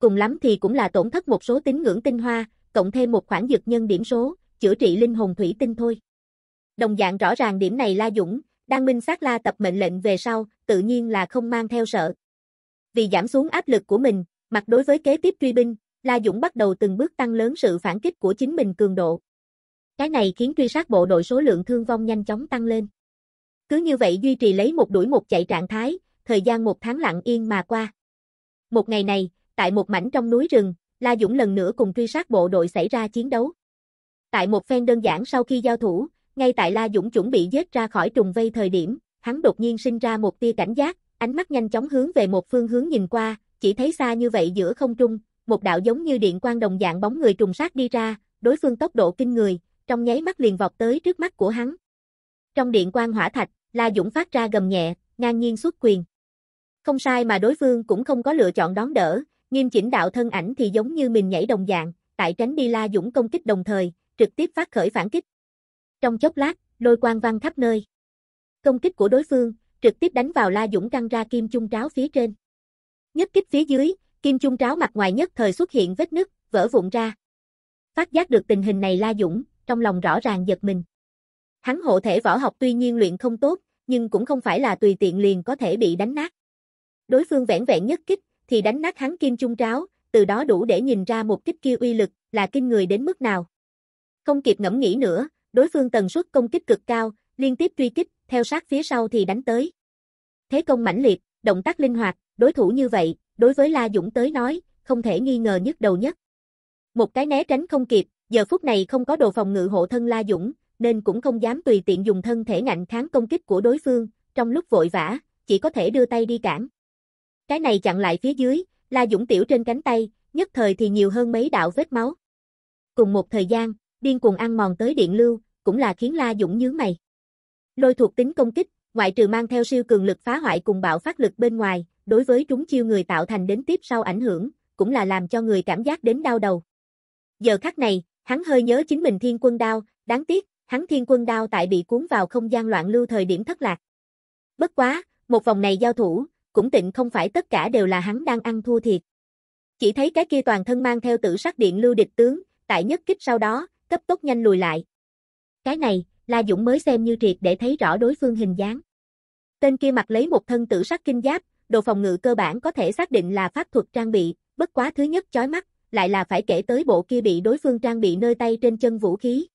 cùng lắm thì cũng là tổn thất một số tín ngưỡng tinh hoa, cộng thêm một khoản dược nhân điểm số, chữa trị linh hồn thủy tinh thôi. Đồng dạng rõ ràng điểm này La Dũng, đang minh sát La tập mệnh lệnh về sau, tự nhiên là không mang theo sợ. Vì giảm xuống áp lực của mình, mặt đối với kế tiếp truy binh, La Dũng bắt đầu từng bước tăng lớn sự phản kích của chính mình cường độ. Cái này khiến truy sát bộ đội số lượng thương vong nhanh chóng tăng lên. Cứ như vậy duy trì lấy một đuổi một chạy trạng thái, thời gian một tháng lặng yên mà qua. Một ngày này, Tại một mảnh trong núi rừng, La Dũng lần nữa cùng truy sát bộ đội xảy ra chiến đấu. Tại một phen đơn giản sau khi giao thủ, ngay tại La Dũng chuẩn bị giết ra khỏi trùng vây thời điểm, hắn đột nhiên sinh ra một tia cảnh giác, ánh mắt nhanh chóng hướng về một phương hướng nhìn qua, chỉ thấy xa như vậy giữa không trung, một đạo giống như điện quang đồng dạng bóng người trùng sát đi ra, đối phương tốc độ kinh người, trong nháy mắt liền vọt tới trước mắt của hắn. Trong điện quang hỏa thạch, La Dũng phát ra gầm nhẹ, ngang nhiên xuất quyền. Không sai mà đối phương cũng không có lựa chọn đón đỡ, Nghiêm chỉnh đạo thân ảnh thì giống như mình nhảy đồng dạng, tại tránh đi La Dũng công kích đồng thời, trực tiếp phát khởi phản kích. Trong chốc lát, lôi quang văng khắp nơi. Công kích của đối phương, trực tiếp đánh vào La Dũng căng ra kim chung tráo phía trên. Nhất kích phía dưới, kim chung tráo mặt ngoài nhất thời xuất hiện vết nứt, vỡ vụn ra. Phát giác được tình hình này La Dũng, trong lòng rõ ràng giật mình. Hắn hộ thể võ học tuy nhiên luyện không tốt, nhưng cũng không phải là tùy tiện liền có thể bị đánh nát. Đối phương vẻn vẹn nhất kích, thì đánh nát hắn kim chung tráo, từ đó đủ để nhìn ra một kích kia uy lực là kinh người đến mức nào. Không kịp ngẫm nghĩ nữa, đối phương tần suất công kích cực cao, liên tiếp truy kích, theo sát phía sau thì đánh tới. Thế công mãnh liệt, động tác linh hoạt, đối thủ như vậy, đối với La Dũng tới nói, không thể nghi ngờ nhất đầu nhất. Một cái né tránh không kịp, giờ phút này không có đồ phòng ngự hộ thân La Dũng, nên cũng không dám tùy tiện dùng thân thể ngạnh kháng công kích của đối phương, trong lúc vội vã, chỉ có thể đưa tay đi cản. Cái này chặn lại phía dưới, La Dũng tiểu trên cánh tay, nhất thời thì nhiều hơn mấy đạo vết máu. Cùng một thời gian, điên cuồng ăn mòn tới điện lưu, cũng là khiến La Dũng nhướng mày. Lôi thuộc tính công kích, ngoại trừ mang theo siêu cường lực phá hoại cùng bạo phát lực bên ngoài, đối với trúng chiêu người tạo thành đến tiếp sau ảnh hưởng, cũng là làm cho người cảm giác đến đau đầu. Giờ khắc này, hắn hơi nhớ chính mình thiên quân đao, đáng tiếc, hắn thiên quân đao tại bị cuốn vào không gian loạn lưu thời điểm thất lạc. Bất quá, một vòng này giao thủ, cũng tịnh không phải tất cả đều là hắn đang ăn thua thiệt. Chỉ thấy cái kia toàn thân mang theo tử sắc điện lưu địch tướng, tại nhất kích sau đó, cấp tốc nhanh lùi lại. Cái này, La Dũng mới xem như triệt để thấy rõ đối phương hình dáng. Tên kia mặc lấy một thân tử sắc kinh giáp, đồ phòng ngự cơ bản có thể xác định là pháp thuật trang bị, bất quá thứ nhất chói mắt, lại là phải kể tới bộ kia bị đối phương trang bị nơi tay trên chân vũ khí.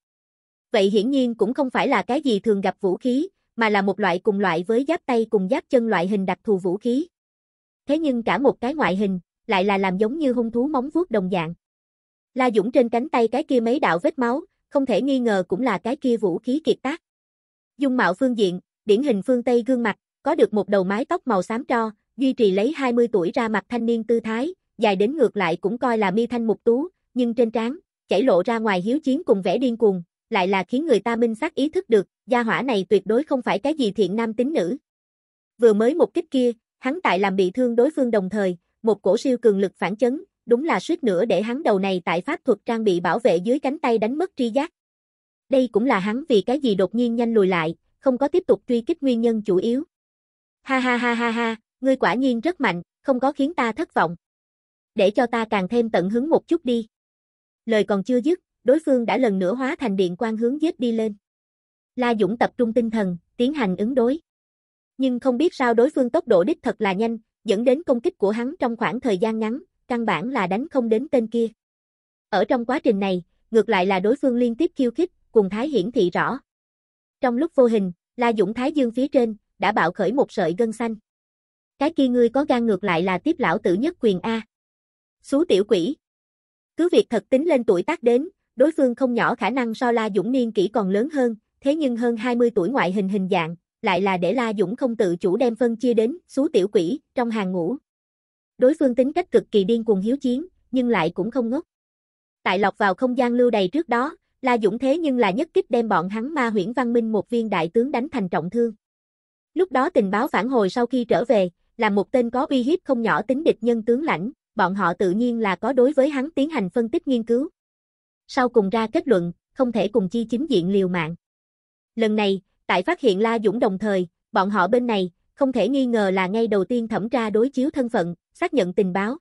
Vậy hiển nhiên cũng không phải là cái gì thường gặp vũ khí, mà là một loại cùng loại với giáp tay cùng giáp chân loại hình đặc thù vũ khí. Thế nhưng cả một cái ngoại hình, lại là làm giống như hung thú móng vuốt đồng dạng. La Dũng trên cánh tay cái kia mấy đạo vết máu, không thể nghi ngờ cũng là cái kia vũ khí kiệt tác. Dung mạo phương diện, điển hình phương Tây gương mặt, có được một đầu mái tóc màu xám tro, duy trì lấy 20 tuổi ra mặt thanh niên tư thái, dài đến ngược lại cũng coi là mi thanh mục tú, nhưng trên trán, chảy lộ ra ngoài hiếu chiến cùng vẻ điên cuồng, lại là khiến người ta minh xác ý thức được, gia hỏa này tuyệt đối không phải cái gì thiện nam tính nữ. Vừa mới một kích kia, hắn tại làm bị thương đối phương đồng thời, một cổ siêu cường lực phản chấn, đúng là suýt nữa để hắn đầu này tại pháp thuật trang bị bảo vệ dưới cánh tay đánh mất tri giác. Đây cũng là hắn vì cái gì đột nhiên nhanh lùi lại, không có tiếp tục truy kích nguyên nhân chủ yếu. Ha ha ha ha ha, ngươi quả nhiên rất mạnh, không có khiến ta thất vọng. Để cho ta càng thêm tận hứng một chút đi. Lời còn chưa dứt, đối phương đã lần nữa hóa thành điện quang hướng giết đi lên. La Dũng tập trung tinh thần, tiến hành ứng đối. Nhưng không biết sao đối phương tốc độ đích thật là nhanh, dẫn đến công kích của hắn trong khoảng thời gian ngắn, căn bản là đánh không đến tên kia. Ở trong quá trình này, ngược lại là đối phương liên tiếp khiêu khích, cùng Thái hiển thị rõ. Trong lúc vô hình, La Dũng Thái Dương phía trên, đã bạo khởi một sợi gân xanh. Cái kia ngươi có gan ngược lại là tiếp lão tử nhất quyền A. Xú tiểu quỷ. Cứ việc thật tính lên tuổi tác đến, đối phương không nhỏ khả năng so La Dũng niên kỹ còn lớn hơn, thế nhưng hơn 20 tuổi ngoại hình hình dạng, lại là để La Dũng không tự chủ đem phân chia đến, xú tiểu quỷ, trong hàng ngũ. Đối phương tính cách cực kỳ điên cuồng hiếu chiến, nhưng lại cũng không ngốc. Tại lọc vào không gian lưu đầy trước đó, La Dũng thế nhưng là nhất kích đem bọn hắn ma huyễn văn minh một viên đại tướng đánh thành trọng thương. Lúc đó tình báo phản hồi sau khi trở về, là một tên có uy hiếp không nhỏ tính địch nhân tướng lãnh, bọn họ tự nhiên là có đối với hắn tiến hành phân tích nghiên cứu sau cùng ra kết luận, không thể cùng chi chính diện liều mạng. Lần này, tại phát hiện La Dũng đồng thời, bọn họ bên này, không thể nghi ngờ là ngay đầu tiên thẩm tra đối chiếu thân phận, xác nhận tình báo.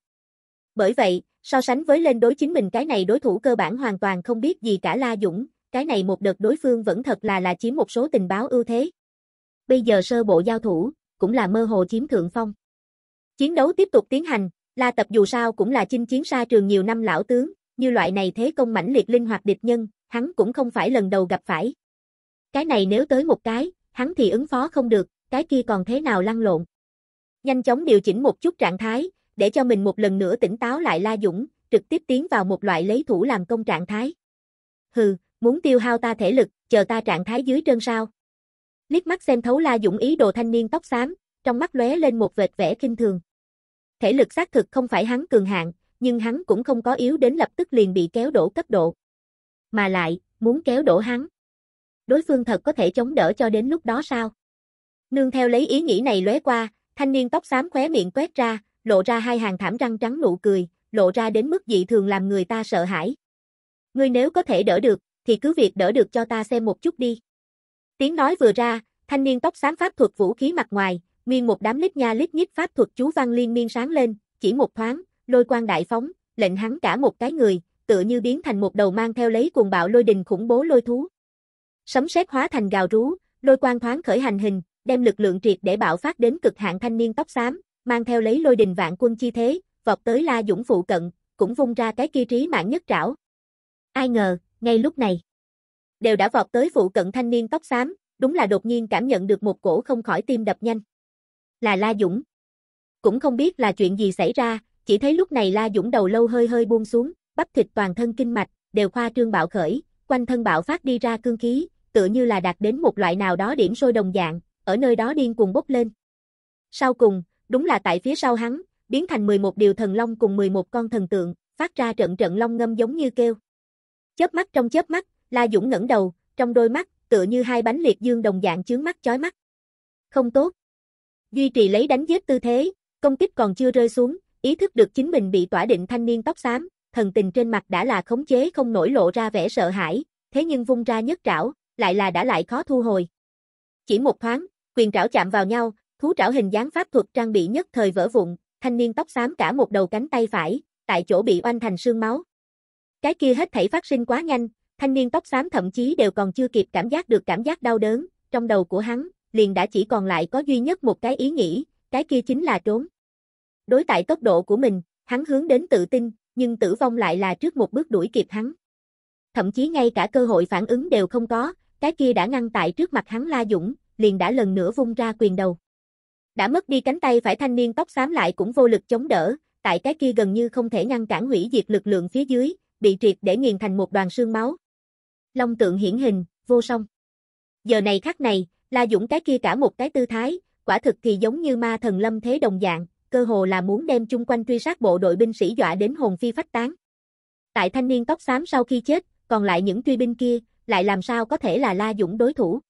Bởi vậy, so sánh với lên đối chính mình cái này đối thủ cơ bản hoàn toàn không biết gì cả La Dũng, cái này một đợt đối phương vẫn thật là là chiếm một số tình báo ưu thế. Bây giờ sơ bộ giao thủ, cũng là mơ hồ chiếm thượng phong. Chiến đấu tiếp tục tiến hành, La Tập dù sao cũng là chinh chiến xa trường nhiều năm lão tướng, như loại này thế công mãnh liệt linh hoạt địch nhân, hắn cũng không phải lần đầu gặp phải. Cái này nếu tới một cái, hắn thì ứng phó không được, cái kia còn thế nào lăn lộn. Nhanh chóng điều chỉnh một chút trạng thái, để cho mình một lần nữa tỉnh táo lại La Dũng, trực tiếp tiến vào một loại lấy thủ làm công trạng thái. Hừ, muốn tiêu hao ta thể lực, chờ ta trạng thái dưới trơn sao. Liếc mắt xem thấu La Dũng ý đồ thanh niên tóc xám, trong mắt lóe lên một vệt vẻ kinh thường. Thể lực xác thực không phải hắn cường hạng, nhưng hắn cũng không có yếu đến lập tức liền bị kéo đổ cấp độ. Mà lại, muốn kéo đổ hắn. Đối phương thật có thể chống đỡ cho đến lúc đó sao? Nương theo lấy ý nghĩ này lóe qua, thanh niên tóc xám khóe miệng quét ra, lộ ra hai hàng thảm răng trắng nụ cười, lộ ra đến mức dị thường làm người ta sợ hãi. Ngươi nếu có thể đỡ được, thì cứ việc đỡ được cho ta xem một chút đi. Tiếng nói vừa ra, thanh niên tóc xám pháp thuật vũ khí mặt ngoài, nguyên một đám lít nha lít nhít pháp thuật chú văn liên miên sáng lên, chỉ một thoáng, lôi quang đại phóng, lệnh hắn cả một cái người, tựa như biến thành một đầu mang theo lấy cuồng bạo lôi đình khủng bố lôi thú. Sấm sét hóa thành gào rú, lôi quang thoáng khởi hành hình, đem lực lượng triệt để bạo phát đến cực hạn thanh niên tóc xám, mang theo lấy lôi đình vạn quân chi thế, vọt tới La Dũng phụ cận, cũng vung ra cái kia trí mạng nhất trảo. Ai ngờ, ngay lúc này, đều đã vọt tới phụ cận thanh niên tóc xám, đúng là đột nhiên cảm nhận được một cổ không khỏi tim đập nhanh. Là La Dũng. Cũng không biết là chuyện gì xảy ra, chỉ thấy lúc này La Dũng đầu lâu hơi hơi buông xuống, bắp thịt toàn thân kinh mạch, đều khoa trương bạo khởi, quanh thân bạo phát đi ra cương khí, tựa như là đạt đến một loại nào đó điểm sôi đồng dạng, ở nơi đó điên cuồng bốc lên. Sau cùng, đúng là tại phía sau hắn, biến thành 11 điều thần long cùng 11 con thần tượng, phát ra trận trận long ngâm giống như kêu. Chớp mắt trong chớp mắt, La Dũng ngẩng đầu, trong đôi mắt tựa như hai bánh liệt dương đồng dạng chướng mắt chói mắt. Không tốt. Duy trì lấy đánh giết tư thế, công kích còn chưa rơi xuống, Ý thức được chính mình bị tỏa định thanh niên tóc xám, thần tình trên mặt đã là khống chế không nổi lộ ra vẻ sợ hãi, thế nhưng vung ra nhất trảo, lại là đã lại khó thu hồi. Chỉ một thoáng, quyền trảo chạm vào nhau, thú trảo hình dáng pháp thuật trang bị nhất thời vỡ vụn, thanh niên tóc xám cả một đầu cánh tay phải, tại chỗ bị oanh thành xương máu. Cái kia hết thảy phát sinh quá nhanh, thanh niên tóc xám thậm chí đều còn chưa kịp cảm giác được cảm giác đau đớn, trong đầu của hắn, liền đã chỉ còn lại có duy nhất một cái ý nghĩ, cái kia chính là trốn. Đối tại tốc độ của mình, hắn hướng đến tự tin, nhưng tử vong lại là trước một bước đuổi kịp hắn. Thậm chí ngay cả cơ hội phản ứng đều không có, cái kia đã ngăn tại trước mặt hắn La Dũng, liền đã lần nữa vung ra quyền đầu. Đã mất đi cánh tay phải thanh niên tóc xám lại cũng vô lực chống đỡ, tại cái kia gần như không thể ngăn cản hủy diệt lực lượng phía dưới, bị triệt để nghiền thành một đoàn xương máu. Long tượng hiển hình, vô song. Giờ này khắc này, La Dũng cái kia cả một cái tư thái, quả thực thì giống như ma thần lâm thế đồng dạng, cơ hồ là muốn đem chung quanh truy sát bộ đội binh sĩ dọa đến hồn phi phách tán. Tại thanh niên tóc xám sau khi chết, còn lại những truy binh kia, lại làm sao có thể là La Dũng đối thủ.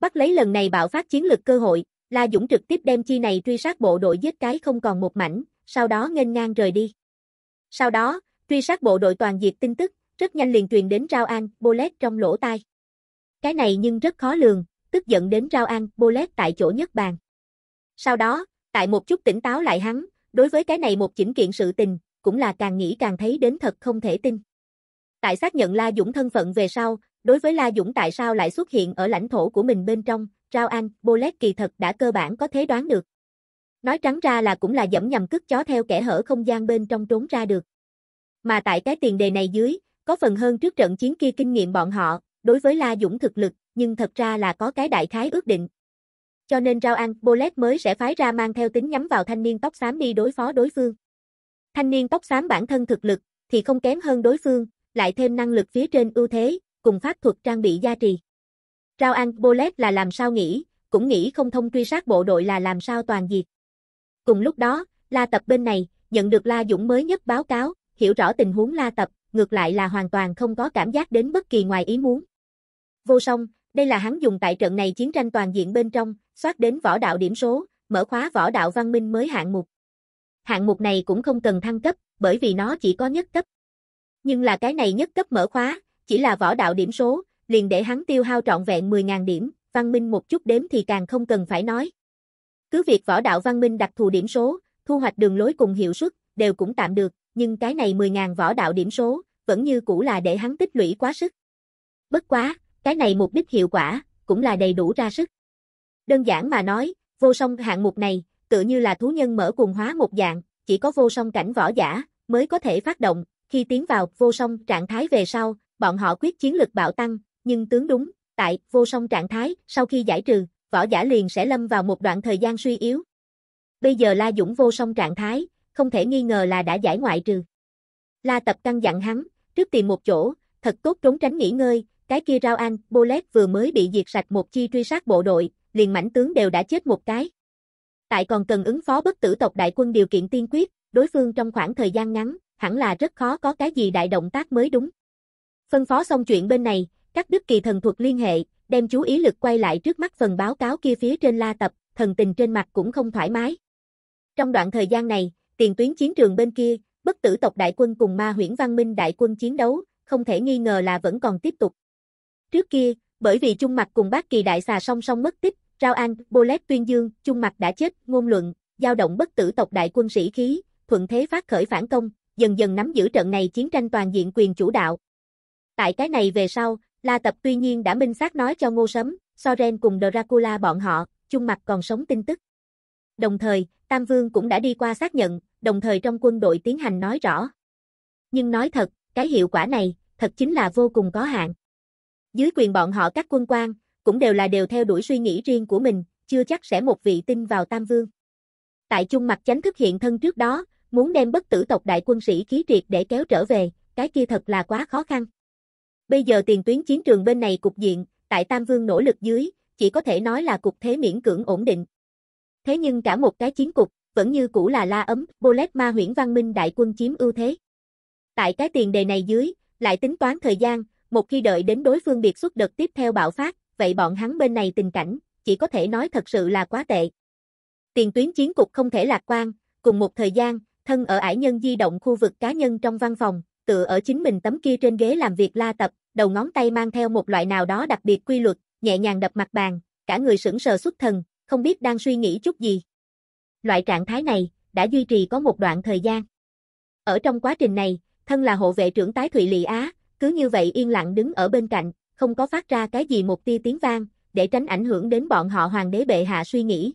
Bắt lấy lần này bạo phát chiến lực cơ hội, La Dũng trực tiếp đem chi này truy sát bộ đội giết cái không còn một mảnh, sau đó nghênh ngang rời đi. Sau đó, truy sát bộ đội toàn diệt tin tức, rất nhanh liền truyền đến Rao An, Bolet trong lỗ tai. Cái này nhưng rất khó lường, tức giận đến Rao An, Bolet tại chỗ nhất bàn. Sau đó, Tại một chút tỉnh táo lại hắn, đối với cái này một chỉnh kiện sự tình, cũng là càng nghĩ càng thấy đến thật không thể tin. Tại xác nhận La Dũng thân phận về sau, đối với La Dũng tại sao lại xuất hiện ở lãnh thổ của mình bên trong, Rao An, Bolet kỳ thật đã cơ bản có thể đoán được. Nói trắng ra là cũng là dẫm nhầm cước chó theo kẻ hở không gian bên trong trốn ra được. Mà tại cái tiền đề này dưới, có phần hơn trước trận chiến kia kinh nghiệm bọn họ, đối với La Dũng thực lực, nhưng thật ra là có cái đại khái ước định, cho nên rao An Bolet mới sẽ phái ra mang theo tính nhắm vào thanh niên tóc xám đi đối phó đối phương. Thanh niên tóc xám bản thân thực lực thì không kém hơn đối phương, lại thêm năng lực phía trên ưu thế, cùng pháp thuật trang bị gia trì. Rao An Bolet là làm sao nghĩ, cũng nghĩ không thông truy sát bộ đội là làm sao toàn diệt. Cùng lúc đó, La Tập bên này, nhận được La Dũng mới nhất báo cáo, hiểu rõ tình huống La Tập, ngược lại là hoàn toàn không có cảm giác đến bất kỳ ngoài ý muốn. Vô song, đây là hắn dùng tại trận này chiến tranh toàn diện bên trong, soát đến võ đạo điểm số, mở khóa võ đạo văn minh mới hạng mục. Hạng mục này cũng không cần thăng cấp, bởi vì nó chỉ có nhất cấp. Nhưng là cái này nhất cấp mở khóa, chỉ là võ đạo điểm số, liền để hắn tiêu hao trọn vẹn 10.000 điểm, văn minh một chút đếm thì càng không cần phải nói. Cứ việc võ đạo văn minh đặc thù điểm số, thu hoạch đường lối cùng hiệu suất, đều cũng tạm được, nhưng cái này 10.000 võ đạo điểm số, vẫn như cũ là để hắn tích lũy quá sức. Bất quá, cái này mục đích hiệu quả, cũng là đầy đủ ra sức. Đơn giản mà nói, vô song hạng mục này, tự như là thú nhân mở cùng hóa một dạng, chỉ có vô song cảnh võ giả, mới có thể phát động, khi tiến vào vô song trạng thái về sau, bọn họ quyết chiến lực bạo tăng, nhưng tướng đúng, tại vô song trạng thái, sau khi giải trừ, võ giả liền sẽ lâm vào một đoạn thời gian suy yếu. Bây giờ La Dũng vô song trạng thái, không thể nghi ngờ là đã giải ngoại trừ. La Tập căng dặn hắn, trước tìm một chỗ, thật tốt trốn tránh nghỉ ngơi, cái kia rao ăn, Bolet vừa mới bị diệt sạch một chi truy sát bộ đội, liền mảnh tướng đều đã chết một cái. Tại còn cần ứng phó bất tử tộc đại quân điều kiện tiên quyết, đối phương trong khoảng thời gian ngắn, hẳn là rất khó có cái gì đại động tác mới đúng. Phân phó xong chuyện bên này, các đức kỳ thần thuật liên hệ, đem chú ý lực quay lại trước mắt phần báo cáo kia phía trên la tập, thần tình trên mặt cũng không thoải mái. Trong đoạn thời gian này, tiền tuyến chiến trường bên kia, bất tử tộc đại quân cùng ma huyễn văn minh đại quân chiến đấu, không thể nghi ngờ là vẫn còn tiếp tục. Trước kia, bởi vì Chung Mặt cùng bác kỳ đại xà song song mất tích, Rao An, Bolet tuyên dương, Chung Mặt đã chết, ngôn luận, dao động bất tử tộc đại quân sĩ khí, thuận thế phát khởi phản công, dần dần nắm giữ trận này chiến tranh toàn diện quyền chủ đạo. Tại cái này về sau, La Tập tuy nhiên đã minh xác nói cho Ngô Sấm, Soren cùng Dracula bọn họ, Chung Mặt còn sống tin tức. Đồng thời, Tam Vương cũng đã đi qua xác nhận, đồng thời trong quân đội tiến hành nói rõ. Nhưng nói thật, cái hiệu quả này, thật chính là vô cùng có hạn. Dưới quyền bọn họ các quân quan, cũng đều là đều theo đuổi suy nghĩ riêng của mình, chưa chắc sẽ một vị tin vào Tam Vương. Tại chung mặt chánh thức hiện thân trước đó, muốn đem bất tử tộc đại quân sĩ khí triệt để kéo trở về, cái kia thật là quá khó khăn. Bây giờ tiền tuyến chiến trường bên này cục diện, tại Tam Vương nỗ lực dưới, chỉ có thể nói là cục thế miễn cưỡng ổn định. Thế nhưng cả một cái chiến cục, vẫn như cũ là la ấm, Bolet ma huyển văn minh đại quân chiếm ưu thế. Tại cái tiền đề này dưới, lại tính toán thời gian, một khi đợi đến đối phương biệt xuất đợt tiếp theo bạo phát, vậy bọn hắn bên này tình cảnh, chỉ có thể nói thật sự là quá tệ. Tiền tuyến chiến cục không thể lạc quan, cùng một thời gian, thân ở ải nhân di động khu vực cá nhân trong văn phòng, tựa ở chính mình tấm kia trên ghế làm việc la tập, đầu ngón tay mang theo một loại nào đó đặc biệt quy luật, nhẹ nhàng đập mặt bàn, cả người sững sờ xuất thần, không biết đang suy nghĩ chút gì. Loại trạng thái này đã duy trì có một đoạn thời gian. Ở trong quá trình này, thân là hộ vệ trưởng tái Thụy Lị Á, cứ như vậy yên lặng đứng ở bên cạnh, không có phát ra cái gì một tia tiếng vang, để tránh ảnh hưởng đến bọn họ hoàng đế bệ hạ suy nghĩ.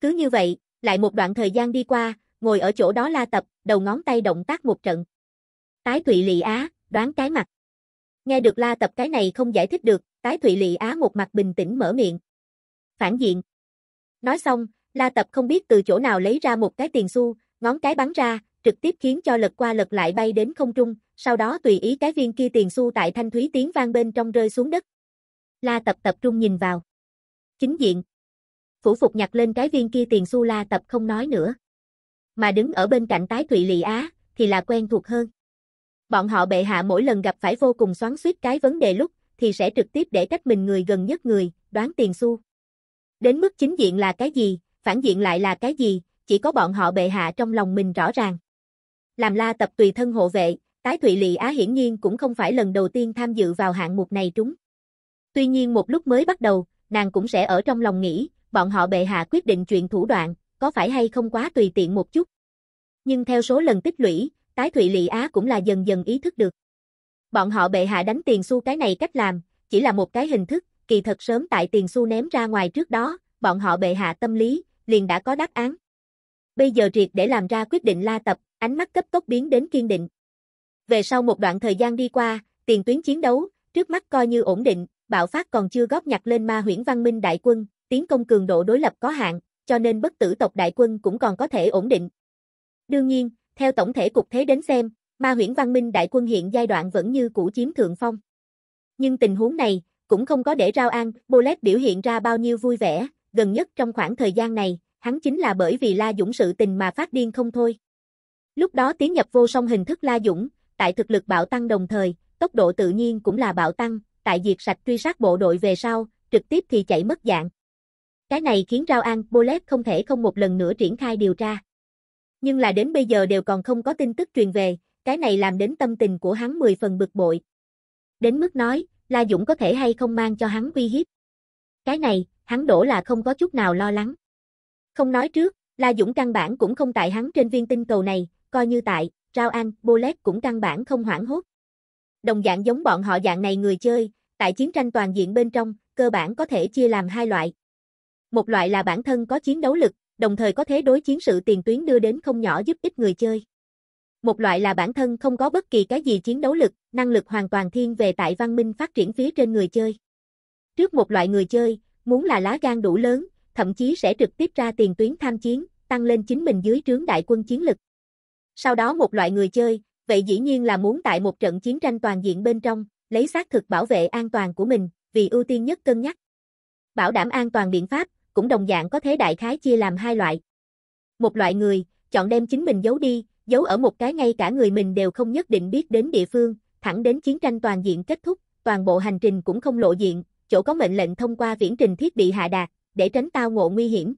Cứ như vậy, lại một đoạn thời gian đi qua, ngồi ở chỗ đó la tập, đầu ngón tay động tác một trận. Tái Thụy Lị Á, đoán cái mặt. Nghe được la tập cái này không giải thích được, Tái Thụy Lị Á một mặt bình tĩnh mở miệng. Phản diện. Nói xong, la tập không biết từ chỗ nào lấy ra một cái tiền xu, ngón cái bắn ra, trực tiếp khiến cho lật qua lật lại bay đến không trung, sau đó tùy ý cái viên kia tiền xu tại thanh thúy tiếng vang bên trong rơi xuống đất. La tập tập trung nhìn vào. Chính diện. Phủ phục nhặt lên cái viên kia tiền xu la tập không nói nữa. Mà đứng ở bên cạnh tái thụy lị á, thì là quen thuộc hơn. Bọn họ bệ hạ mỗi lần gặp phải vô cùng xoắn suýt cái vấn đề lúc, thì sẽ trực tiếp để cách mình người gần nhất người, đoán tiền xu. Đến mức chính diện là cái gì, phản diện lại là cái gì, chỉ có bọn họ bệ hạ trong lòng mình rõ ràng. Làm la tập tùy thân hộ vệ, Tái Thụy Lị Á hiển nhiên cũng không phải lần đầu tiên tham dự vào hạng mục này trúng. Tuy nhiên một lúc mới bắt đầu, nàng cũng sẽ ở trong lòng nghĩ, bọn họ bệ hạ quyết định chuyện thủ đoạn, có phải hay không quá tùy tiện một chút. Nhưng theo số lần tích lũy, Tái Thụy Lị Á cũng là dần dần ý thức được. Bọn họ bệ hạ đánh tiền xu cái này cách làm, chỉ là một cái hình thức, kỳ thật sớm tại tiền xu ném ra ngoài trước đó, bọn họ bệ hạ tâm lý, liền đã có đáp án. Bây giờ triệt để làm ra quyết định la tập, ánh mắt cấp tốc biến đến kiên định. Về sau một đoạn thời gian đi qua, tiền tuyến chiến đấu, trước mắt coi như ổn định, bạo phát còn chưa góp nhặt lên ma huyễn văn minh đại quân, tiến công cường độ đối lập có hạn, cho nên bất tử tộc đại quân cũng còn có thể ổn định. Đương nhiên, theo tổng thể cục thế đến xem, ma huyễn văn minh đại quân hiện giai đoạn vẫn như cũ chiếm thượng phong. Nhưng tình huống này, cũng không có để Rao An, bolet biểu hiện ra bao nhiêu vui vẻ, gần nhất trong khoảng thời gian này, hắn chính là bởi vì La Dũng sự tình mà phát điên không thôi. Lúc đó tiến nhập vô song hình thức La Dũng, tại thực lực bạo tăng đồng thời, tốc độ tự nhiên cũng là bạo tăng, tại diệt sạch truy sát bộ đội về sau, trực tiếp thì chạy mất dạng. Cái này khiến Rao An Bolet không thể không một lần nữa triển khai điều tra. Nhưng là đến bây giờ đều còn không có tin tức truyền về, cái này làm đến tâm tình của hắn mười phần bực bội. Đến mức nói, La Dũng có thể hay không mang cho hắn uy hiếp. Cái này, hắn đổ là không có chút nào lo lắng. Không nói trước, La Dũng căn bản cũng không tại hắn trên viên tinh cầu này, coi như tại, Rao An, Bolet cũng căn bản không hoảng hốt. Đồng dạng giống bọn họ dạng này người chơi, tại chiến tranh toàn diện bên trong, cơ bản có thể chia làm hai loại. Một loại là bản thân có chiến đấu lực, đồng thời có thế đối chiến sự tiền tuyến đưa đến không nhỏ giúp ích người chơi. Một loại là bản thân không có bất kỳ cái gì chiến đấu lực, năng lực hoàn toàn thiên về tại văn minh phát triển phía trên người chơi. Trước một loại người chơi, muốn là lá gan đủ lớn, thậm chí sẽ trực tiếp ra tiền tuyến tham chiến, tăng lên chính mình dưới trướng đại quân chiến lực. Sau đó một loại người chơi, vậy dĩ nhiên là muốn tại một trận chiến tranh toàn diện bên trong, lấy xác thực bảo vệ an toàn của mình, vì ưu tiên nhất cân nhắc. Bảo đảm an toàn biện pháp, cũng đồng dạng có thế đại khái chia làm hai loại. Một loại người, chọn đem chính mình giấu đi, giấu ở một cái ngay cả người mình đều không nhất định biết đến địa phương, thẳng đến chiến tranh toàn diện kết thúc, toàn bộ hành trình cũng không lộ diện, chỗ có mệnh lệnh thông qua viễn trình thiết bị hạ đạt, để tránh tao ngộ nguy hiểm.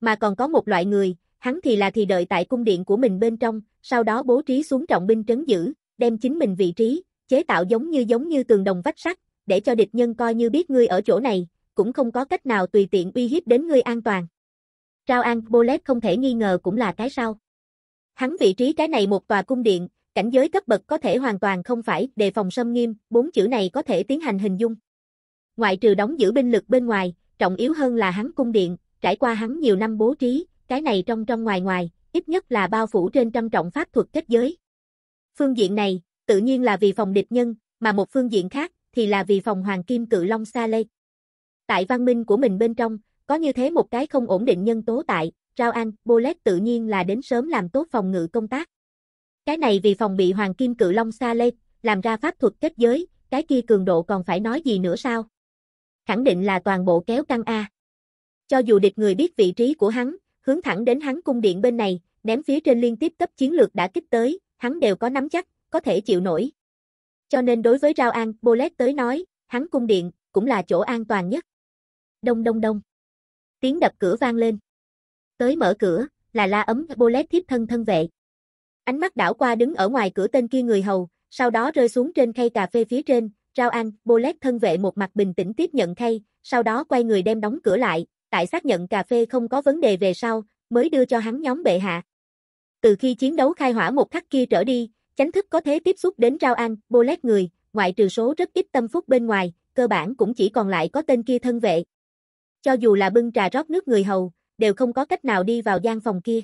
Mà còn có một loại người, Hắn thì là thì đợi tại cung điện của mình bên trong, sau đó bố trí xuống trọng binh trấn giữ, đem chính mình vị trí, chế tạo giống như giống như tường đồng vách sắt, để cho địch nhân coi như biết ngươi ở chỗ này, cũng không có cách nào tùy tiện uy hiếp đến ngươi an toàn. Rao An Bolet không thể nghi ngờ cũng là cái sau. Hắn vị trí cái này một tòa cung điện, cảnh giới cấp bậc có thể hoàn toàn không phải đề phòng xâm nghiêm, bốn chữ này có thể tiến hành hình dung. Ngoại trừ đóng giữ binh lực bên ngoài, trọng yếu hơn là hắn cung điện, trải qua hắn nhiều năm bố trí, cái này trong trong ngoài ngoài, ít nhất là bao phủ trên trăm trọng pháp thuật kết giới. Phương diện này, tự nhiên là vì phòng địch nhân, mà một phương diện khác, thì là vì phòng hoàng kim cự long xa lê. Tại văn minh của mình bên trong, có như thế một cái không ổn định nhân tố tại, Rao An, Bolet tự nhiên là đến sớm làm tốt phòng ngự công tác. Cái này vì phòng bị hoàng kim cự long xa lê, làm ra pháp thuật kết giới, cái kia cường độ còn phải nói gì nữa sao? Khẳng định là toàn bộ kéo căng A. Cho dù địch người biết vị trí của hắn, hướng thẳng đến hắn cung điện bên này, ném phía trên liên tiếp cấp chiến lược đã kích tới, hắn đều có nắm chắc, có thể chịu nổi. Cho nên đối với Rao An, Bolet tới nói, hắn cung điện, cũng là chỗ an toàn nhất. Đông đông đông. Tiếng đập cửa vang lên. Tới mở cửa, là la ấm Bolet thiếp thân thân vệ. Ánh mắt đảo qua đứng ở ngoài cửa tên kia người hầu, sau đó rơi xuống trên khay cà phê phía trên, Rao An, Bolet thân vệ một mặt bình tĩnh tiếp nhận khay, sau đó quay người đem đóng cửa lại, tại xác nhận cà phê không có vấn đề về sau, mới đưa cho hắn nhóm bệ hạ. Từ khi chiến đấu khai hỏa một khắc kia trở đi, chánh thức có thể tiếp xúc đến Rao An, Bolet người, ngoại trừ số rất ít tâm phúc bên ngoài, cơ bản cũng chỉ còn lại có tên kia thân vệ. Cho dù là bưng trà rót nước người hầu, đều không có cách nào đi vào gian phòng kia.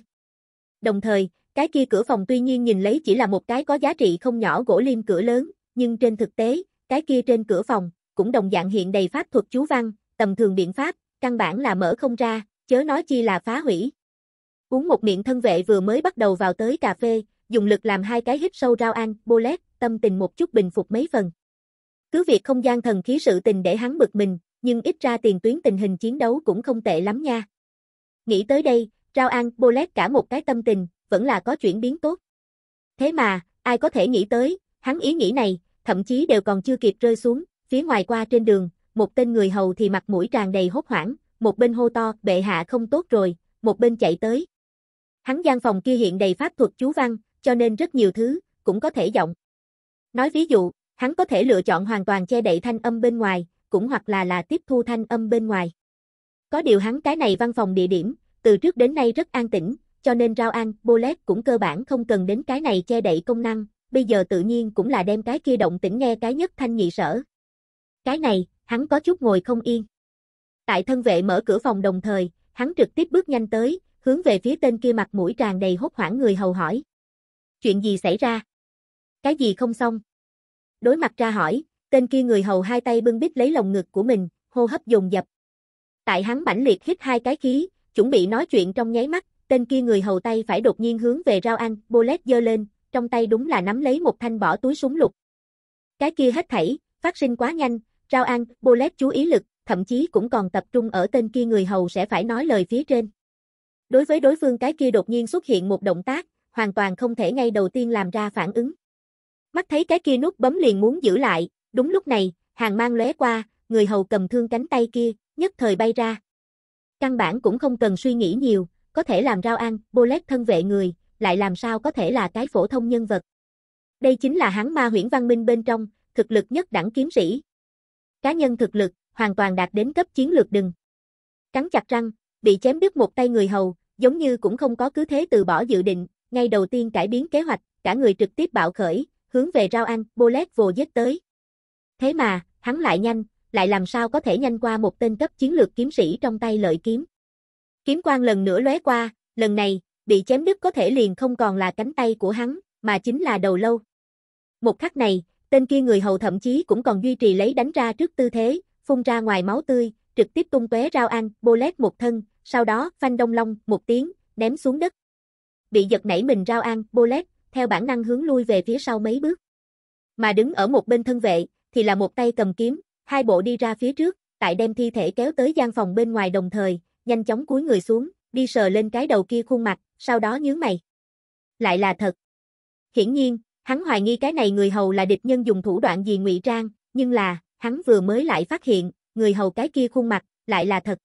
Đồng thời, cái kia cửa phòng tuy nhiên nhìn lấy chỉ là một cái có giá trị không nhỏ gỗ liêm cửa lớn, nhưng trên thực tế, cái kia trên cửa phòng, cũng đồng dạng hiện đầy pháp thuật chú văn, tầm thường biện pháp, căn bản là mở không ra, chớ nói chi là phá hủy. Uống một miệng thân vệ vừa mới bắt đầu vào tới cà phê, dùng lực làm hai cái hít sâu rau ăn, bô tâm tình một chút bình phục mấy phần. Cứ việc không gian thần khí sự tình để hắn bực mình, nhưng ít ra tiền tuyến tình hình chiến đấu cũng không tệ lắm nha. Nghĩ tới đây, Rau An, Bolet cả một cái tâm tình, vẫn là có chuyển biến tốt. Thế mà, ai có thể nghĩ tới, hắn ý nghĩ này, thậm chí đều còn chưa kịp rơi xuống, phía ngoài qua trên đường, một tên người hầu thì mặt mũi tràn đầy hốt hoảng, một bên hô to, bệ hạ không tốt rồi, một bên chạy tới. Hắn gian phòng kia hiện đầy pháp thuật chú văn, cho nên rất nhiều thứ, cũng có thể giọng. Nói ví dụ, hắn có thể lựa chọn hoàn toàn che đậy thanh âm bên ngoài, cũng hoặc là là tiếp thu thanh âm bên ngoài. Có điều hắn cái này văn phòng địa điểm, từ trước đến nay rất an tĩnh, cho nên rao an, bolet cũng cơ bản không cần đến cái này che đậy công năng, bây giờ tự nhiên cũng là đem cái kia động tĩnh nghe cái nhất thanh nhị sở. Cái này, hắn có chút ngồi không yên. Tại thân vệ mở cửa phòng đồng thời, hắn trực tiếp bước nhanh tới, hướng về phía tên kia mặt mũi tràn đầy hốt hoảng người hầu hỏi. Chuyện gì xảy ra? Cái gì không xong? Đối mặt ra hỏi, tên kia người hầu hai tay bưng bít lấy lồng ngực của mình, hô hấp dồn dập. Tại hắn bảnh liệt hít hai cái khí, chuẩn bị nói chuyện trong nháy mắt, tên kia người hầu tay phải đột nhiên hướng về rau ăn, bolet dơ lên, trong tay đúng là nắm lấy một thanh bỏ túi súng lục. Cái kia hết thảy, phát sinh quá nhanh, Rao An, Bullet chú ý lực, thậm chí cũng còn tập trung ở tên kia người hầu sẽ phải nói lời phía trên. Đối với đối phương cái kia đột nhiên xuất hiện một động tác, hoàn toàn không thể ngay đầu tiên làm ra phản ứng. Mắt thấy cái kia nút bấm liền muốn giữ lại, đúng lúc này, hàng mang lóe qua, người hầu cầm thương cánh tay kia, nhất thời bay ra. Căn bản cũng không cần suy nghĩ nhiều, có thể làm rao An, bullet thân vệ người, lại làm sao có thể là cái phổ thông nhân vật. Đây chính là hắn ma huyễn văn minh bên trong, thực lực nhất đẳng kiếm sĩ, cá nhân thực lực, hoàn toàn đạt đến cấp chiến lược đừng. Cắn chặt răng, bị chém đứt một tay người hầu, giống như cũng không có cứ thế từ bỏ dự định, ngay đầu tiên cải biến kế hoạch, cả người trực tiếp bạo khởi, hướng về rau ăn, bullet vồ giết tới. Thế mà, hắn lại nhanh, lại làm sao có thể nhanh qua một tên cấp chiến lược kiếm sĩ trong tay lợi kiếm. Kiếm quang lần nữa lóe qua, lần này, bị chém đứt có thể liền không còn là cánh tay của hắn, mà chính là đầu lâu. Một khắc này, Tên kia người hầu thậm chí cũng còn duy trì lấy đánh ra trước tư thế, phun ra ngoài máu tươi, trực tiếp tung tóe rao an, bolet một thân, sau đó phanh đông long một tiếng, ném xuống đất. Bị giật nảy mình rao an, bolet, theo bản năng hướng lui về phía sau mấy bước. Mà đứng ở một bên thân vệ, thì là một tay cầm kiếm, hai bộ đi ra phía trước, tại đem thi thể kéo tới gian phòng bên ngoài đồng thời, nhanh chóng cúi người xuống, đi sờ lên cái đầu kia khuôn mặt, sau đó nhướng mày. Lại là thật. Hiển nhiên, Hắn hoài nghi cái này người hầu là địch nhân dùng thủ đoạn gì ngụy trang, nhưng là, hắn vừa mới lại phát hiện, người hầu cái kia khuôn mặt, lại là thật.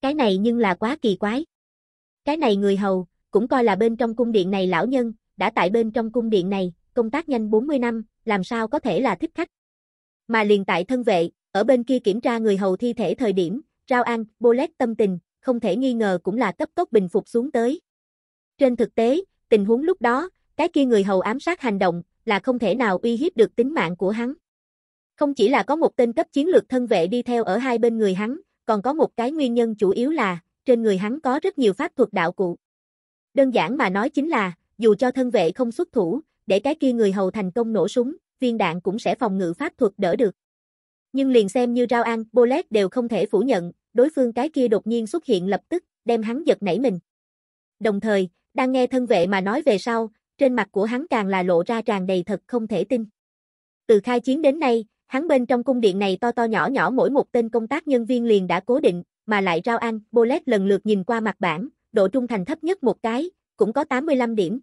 Cái này nhưng là quá kỳ quái. Cái này người hầu, cũng coi là bên trong cung điện này lão nhân, đã tại bên trong cung điện này, công tác nhanh 40 năm, làm sao có thể là thích khách. Mà liền tại thân vệ, ở bên kia kiểm tra người hầu thi thể thời điểm, Rao An, Bolet tâm tình, không thể nghi ngờ cũng là cấp tốc bình phục xuống tới. Trên thực tế, tình huống lúc đó, cái kia người hầu ám sát hành động là không thể nào uy hiếp được tính mạng của hắn. Không chỉ là có một tên cấp chiến lược thân vệ đi theo ở hai bên người hắn, còn có một cái nguyên nhân chủ yếu là trên người hắn có rất nhiều pháp thuật đạo cụ. Đơn giản mà nói chính là, dù cho thân vệ không xuất thủ, để cái kia người hầu thành công nổ súng, viên đạn cũng sẽ phòng ngự pháp thuật đỡ được. Nhưng liền xem như Rao An, Bolet đều không thể phủ nhận, đối phương cái kia đột nhiên xuất hiện lập tức, đem hắn giật nảy mình. Đồng thời, đang nghe thân vệ mà nói về sau, trên mặt của hắn càng là lộ ra tràn đầy thật không thể tin. Từ khai chiến đến nay, hắn bên trong cung điện này to to nhỏ nhỏ mỗi một tên công tác nhân viên liền đã cố định, mà lại rao ăn, Bolet lần lượt nhìn qua mặt bảng, độ trung thành thấp nhất một cái, cũng có 85 điểm.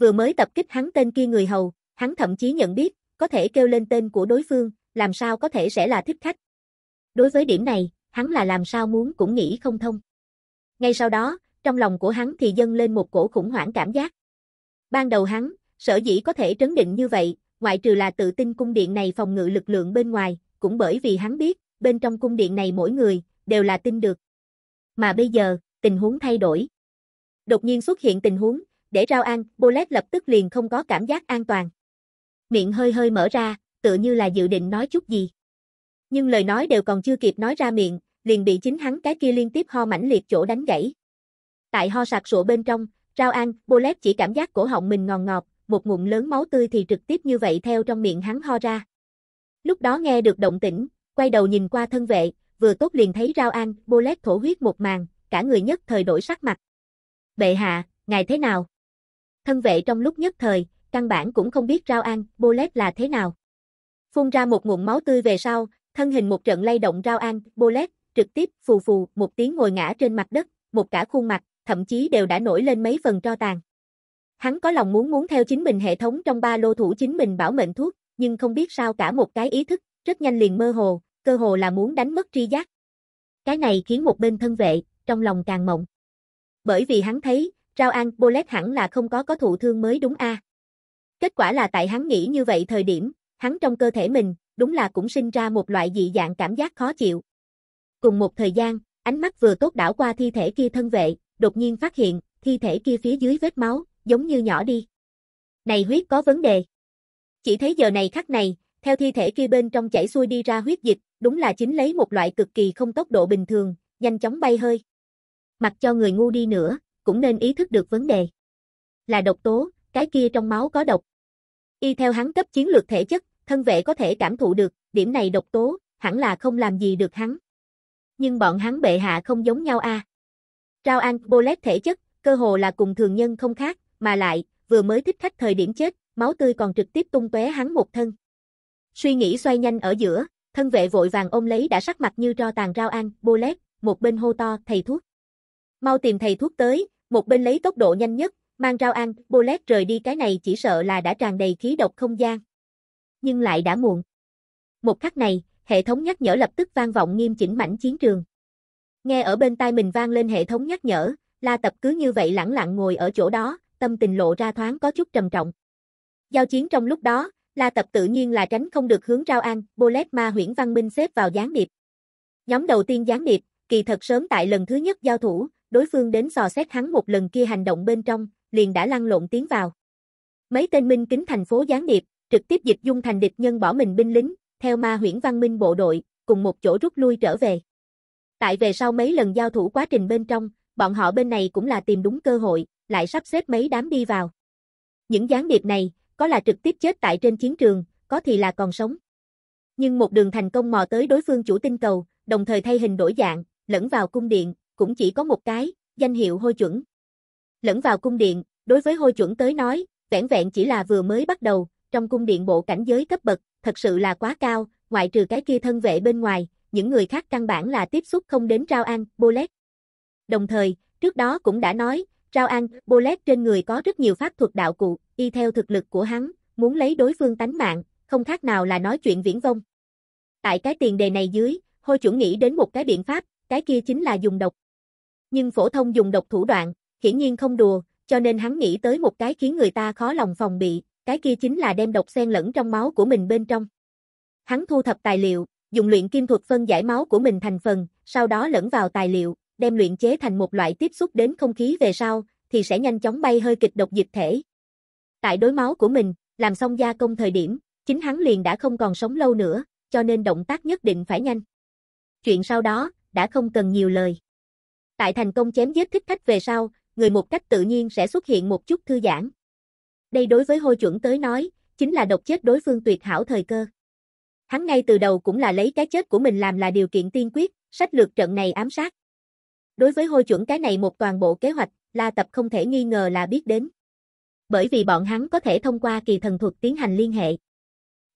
Vừa mới tập kích hắn tên kia người hầu, hắn thậm chí nhận biết, có thể kêu lên tên của đối phương, làm sao có thể sẽ là thích khách. Đối với điểm này, hắn là làm sao muốn cũng nghĩ không thông. Ngay sau đó, trong lòng của hắn thì dâng lên một cổ khủng hoảng cảm giác. Ban đầu hắn, sở dĩ có thể trấn định như vậy, ngoại trừ là tự tin cung điện này phòng ngự lực lượng bên ngoài, cũng bởi vì hắn biết, bên trong cung điện này mỗi người, đều là tin được. Mà bây giờ, tình huống thay đổi. Đột nhiên xuất hiện tình huống, để Rao ăn, Bolet lập tức liền không có cảm giác an toàn. Miệng hơi hơi mở ra, tựa như là dự định nói chút gì. Nhưng lời nói đều còn chưa kịp nói ra miệng, liền bị chính hắn cái kia liên tiếp ho mãnh liệt chỗ đánh gãy. Tại ho sạc sụa bên trong, Rao An, Bullet chỉ cảm giác cổ họng mình ngòn ngọt, một ngụm lớn máu tươi thì trực tiếp như vậy theo trong miệng hắn ho ra. Lúc đó nghe được động tĩnh, quay đầu nhìn qua thân vệ, vừa tốt liền thấy Rao An, Bullet thổ huyết một màn, cả người nhất thời đổi sắc mặt. Bệ hạ, ngài thế nào? Thân vệ trong lúc nhất thời, căn bản cũng không biết Rao An, Bullet là thế nào. Phun ra một ngụm máu tươi về sau, thân hình một trận lay động Rao An, Bullet, trực tiếp phù phù, một tiếng ngồi ngã trên mặt đất, một cả khuôn mặt, thậm chí đều đã nổi lên mấy phần tro tàn. Hắn có lòng muốn muốn theo chính mình hệ thống trong ba lô thủ chính mình bảo mệnh thuốc, nhưng không biết sao cả một cái ý thức, rất nhanh liền mơ hồ, cơ hồ là muốn đánh mất tri giác. Cái này khiến một bên thân vệ, trong lòng càng mộng. Bởi vì hắn thấy, Rao An Bolet hẳn là không có có thụ thương mới đúng a. Kết quả là tại hắn nghĩ như vậy thời điểm, hắn trong cơ thể mình, đúng là cũng sinh ra một loại dị dạng cảm giác khó chịu. Cùng một thời gian, ánh mắt vừa tốt đảo qua thi thể kia thân vệ, đột nhiên phát hiện, thi thể kia phía dưới vết máu, giống như nhỏ đi. Này huyết có vấn đề. Chỉ thấy giờ này khắc này, theo thi thể kia bên trong chảy xuôi đi ra huyết dịch, đúng là chính lấy một loại cực kỳ không tốc độ bình thường, nhanh chóng bay hơi. Mặc cho người ngu đi nữa, cũng nên ý thức được vấn đề. Là độc tố, cái kia trong máu có độc. Y theo hắn cấp chiến lược thể chất, thân vệ có thể cảm thụ được, điểm này độc tố, hẳn là không làm gì được hắn. Nhưng bọn hắn bệ hạ không giống nhau a. À. Rao an Bolet thể chất, cơ hồ là cùng thường nhân không khác, mà lại, vừa mới thích khách thời điểm chết, máu tươi còn trực tiếp tung tóe hắn một thân. Suy nghĩ xoay nhanh ở giữa, thân vệ vội vàng ôm lấy đã sắc mặt như tro tàn Rao an Bolet, một bên hô to, thầy thuốc. Mau tìm thầy thuốc tới, một bên lấy tốc độ nhanh nhất, mang Rao an Bolet rời đi cái này chỉ sợ là đã tràn đầy khí độc không gian. Nhưng lại đã muộn. Một khắc này, hệ thống nhắc nhở lập tức vang vọng nghiêm chỉnh mảnh chiến trường. Nghe ở bên tai mình vang lên hệ thống nhắc nhở, La Tập cứ như vậy lẳng lặng ngồi ở chỗ đó, tâm tình lộ ra thoáng có chút trầm trọng. Giao chiến trong lúc đó, La Tập tự nhiên là tránh không được hướng Rao An, Bolet Ma Huyễn Văn Minh xếp vào gián điệp. Nhóm đầu tiên gián điệp, kỳ thật sớm tại lần thứ nhất giao thủ, đối phương đến dò xét hắn một lần kia hành động bên trong, liền đã lăn lộn tiến vào. Mấy tên minh kính thành phố gián điệp, trực tiếp dịch dung thành địch nhân bỏ mình binh lính, theo Ma Huyễn Văn Minh bộ đội, cùng một chỗ rút lui trở về. Tại về sau mấy lần giao thủ quá trình bên trong, bọn họ bên này cũng là tìm đúng cơ hội, lại sắp xếp mấy đám đi vào. Những gián điệp này, có là trực tiếp chết tại trên chiến trường, có thì là còn sống. Nhưng một đường thành công mò tới đối phương chủ tinh cầu, đồng thời thay hình đổi dạng, lẫn vào cung điện, cũng chỉ có một cái, danh hiệu hôi chuẩn. Lẫn vào cung điện, đối với hôi chuẩn tới nói, vẻn vẹn chỉ là vừa mới bắt đầu, trong cung điện bộ cảnh giới cấp bậc, thật sự là quá cao, ngoại trừ cái kia thân vệ bên ngoài, những người khác căn bản là tiếp xúc không đến Rao An, Bolet. Đồng thời, trước đó cũng đã nói, Rao An, Bolet trên người có rất nhiều pháp thuật đạo cụ, y theo thực lực của hắn, muốn lấy đối phương tánh mạng, không khác nào là nói chuyện viễn vông. Tại cái tiền đề này dưới, hôi chuẩn nghĩ đến một cái biện pháp, cái kia chính là dùng độc. Nhưng phổ thông dùng độc thủ đoạn, hiển nhiên không đùa, cho nên hắn nghĩ tới một cái khiến người ta khó lòng phòng bị, cái kia chính là đem độc xen lẫn trong máu của mình bên trong. Hắn thu thập tài liệu, dùng luyện kim thuật phân giải máu của mình thành phần, sau đó lẫn vào tài liệu, đem luyện chế thành một loại tiếp xúc đến không khí về sau, thì sẽ nhanh chóng bay hơi kịch độc dịch thể. Tại đối máu của mình, làm xong gia công thời điểm, chính hắn liền đã không còn sống lâu nữa, cho nên động tác nhất định phải nhanh. Chuyện sau đó, đã không cần nhiều lời. Tại thành công chém giết thích khách về sau, người một cách tự nhiên sẽ xuất hiện một chút thư giãn. Đây đối với hôi chuẩn tới nói, chính là độc chết đối phương tuyệt hảo thời cơ. Hắn ngay từ đầu cũng là lấy cái chết của mình làm là điều kiện tiên quyết, sách lược trận này ám sát. Đối với hôi chuẩn cái này một toàn bộ kế hoạch, La Tập không thể nghi ngờ là biết đến. Bởi vì bọn hắn có thể thông qua kỳ thần thuật tiến hành liên hệ.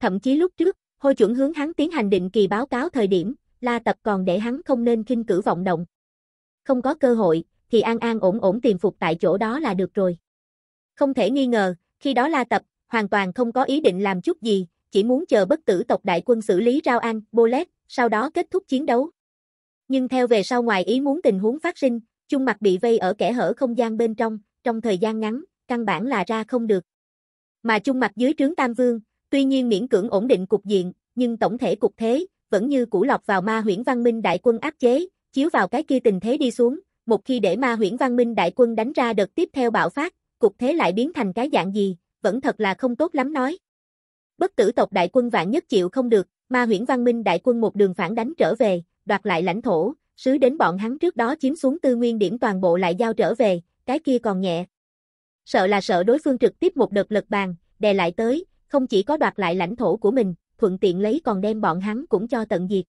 Thậm chí lúc trước, hôi chuẩn hướng hắn tiến hành định kỳ báo cáo thời điểm, La Tập còn để hắn không nên khinh cử vọng động. Không có cơ hội, thì an an ổn ổn tìm phục tại chỗ đó là được rồi. Không thể nghi ngờ, khi đó La Tập, hoàn toàn không có ý định làm chút gì, chỉ muốn chờ bất tử tộc đại quân xử lý Rao An, Bolet, sau đó kết thúc chiến đấu. Nhưng theo về sau ngoài ý muốn tình huống phát sinh, chung mặt bị vây ở kẻ hở không gian bên trong, trong thời gian ngắn, căn bản là ra không được. Mà chung mặt dưới trướng Tam Vương, tuy nhiên miễn cưỡng ổn định cục diện, nhưng tổng thể cục thế, vẫn như cũ lọc vào ma huyễn văn minh đại quân áp chế, chiếu vào cái kia tình thế đi xuống, một khi để ma huyễn văn minh đại quân đánh ra đợt tiếp theo bạo phát, cục thế lại biến thành cái dạng gì, vẫn thật là không tốt lắm nói. Bất tử tộc đại quân vạn nhất chịu không được, mà huyễn văn minh đại quân một đường phản đánh trở về, đoạt lại lãnh thổ, sứ đến bọn hắn trước đó chiếm xuống tư nguyên điểm toàn bộ lại giao trở về, cái kia còn nhẹ. Sợ là sợ đối phương trực tiếp một đợt lật bàn, đè lại tới, không chỉ có đoạt lại lãnh thổ của mình, thuận tiện lấy còn đem bọn hắn cũng cho tận diệt.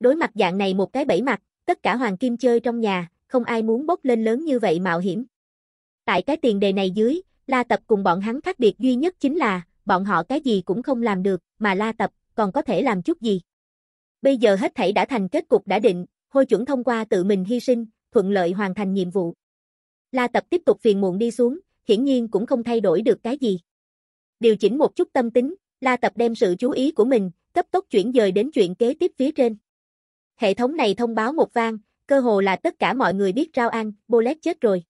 Đối mặt dạng này một cái bẫy mặt, tất cả hoàng kim chơi trong nhà, không ai muốn bốc lên lớn như vậy mạo hiểm. Tại cái tiền đề này dưới, La Tập cùng bọn hắn khác biệt duy nhất chính là, bọn họ cái gì cũng không làm được, mà la tập, còn có thể làm chút gì. Bây giờ hết thảy đã thành kết cục đã định, hôi chuẩn thông qua tự mình hy sinh, thuận lợi hoàn thành nhiệm vụ. La tập tiếp tục phiền muộn đi xuống, hiển nhiên cũng không thay đổi được cái gì. Điều chỉnh một chút tâm tính, La tập đem sự chú ý của mình, cấp tốc chuyển dời đến chuyện kế tiếp phía trên. Hệ thống này thông báo một vang, cơ hồ là tất cả mọi người biết Rao An, Bolet chết rồi.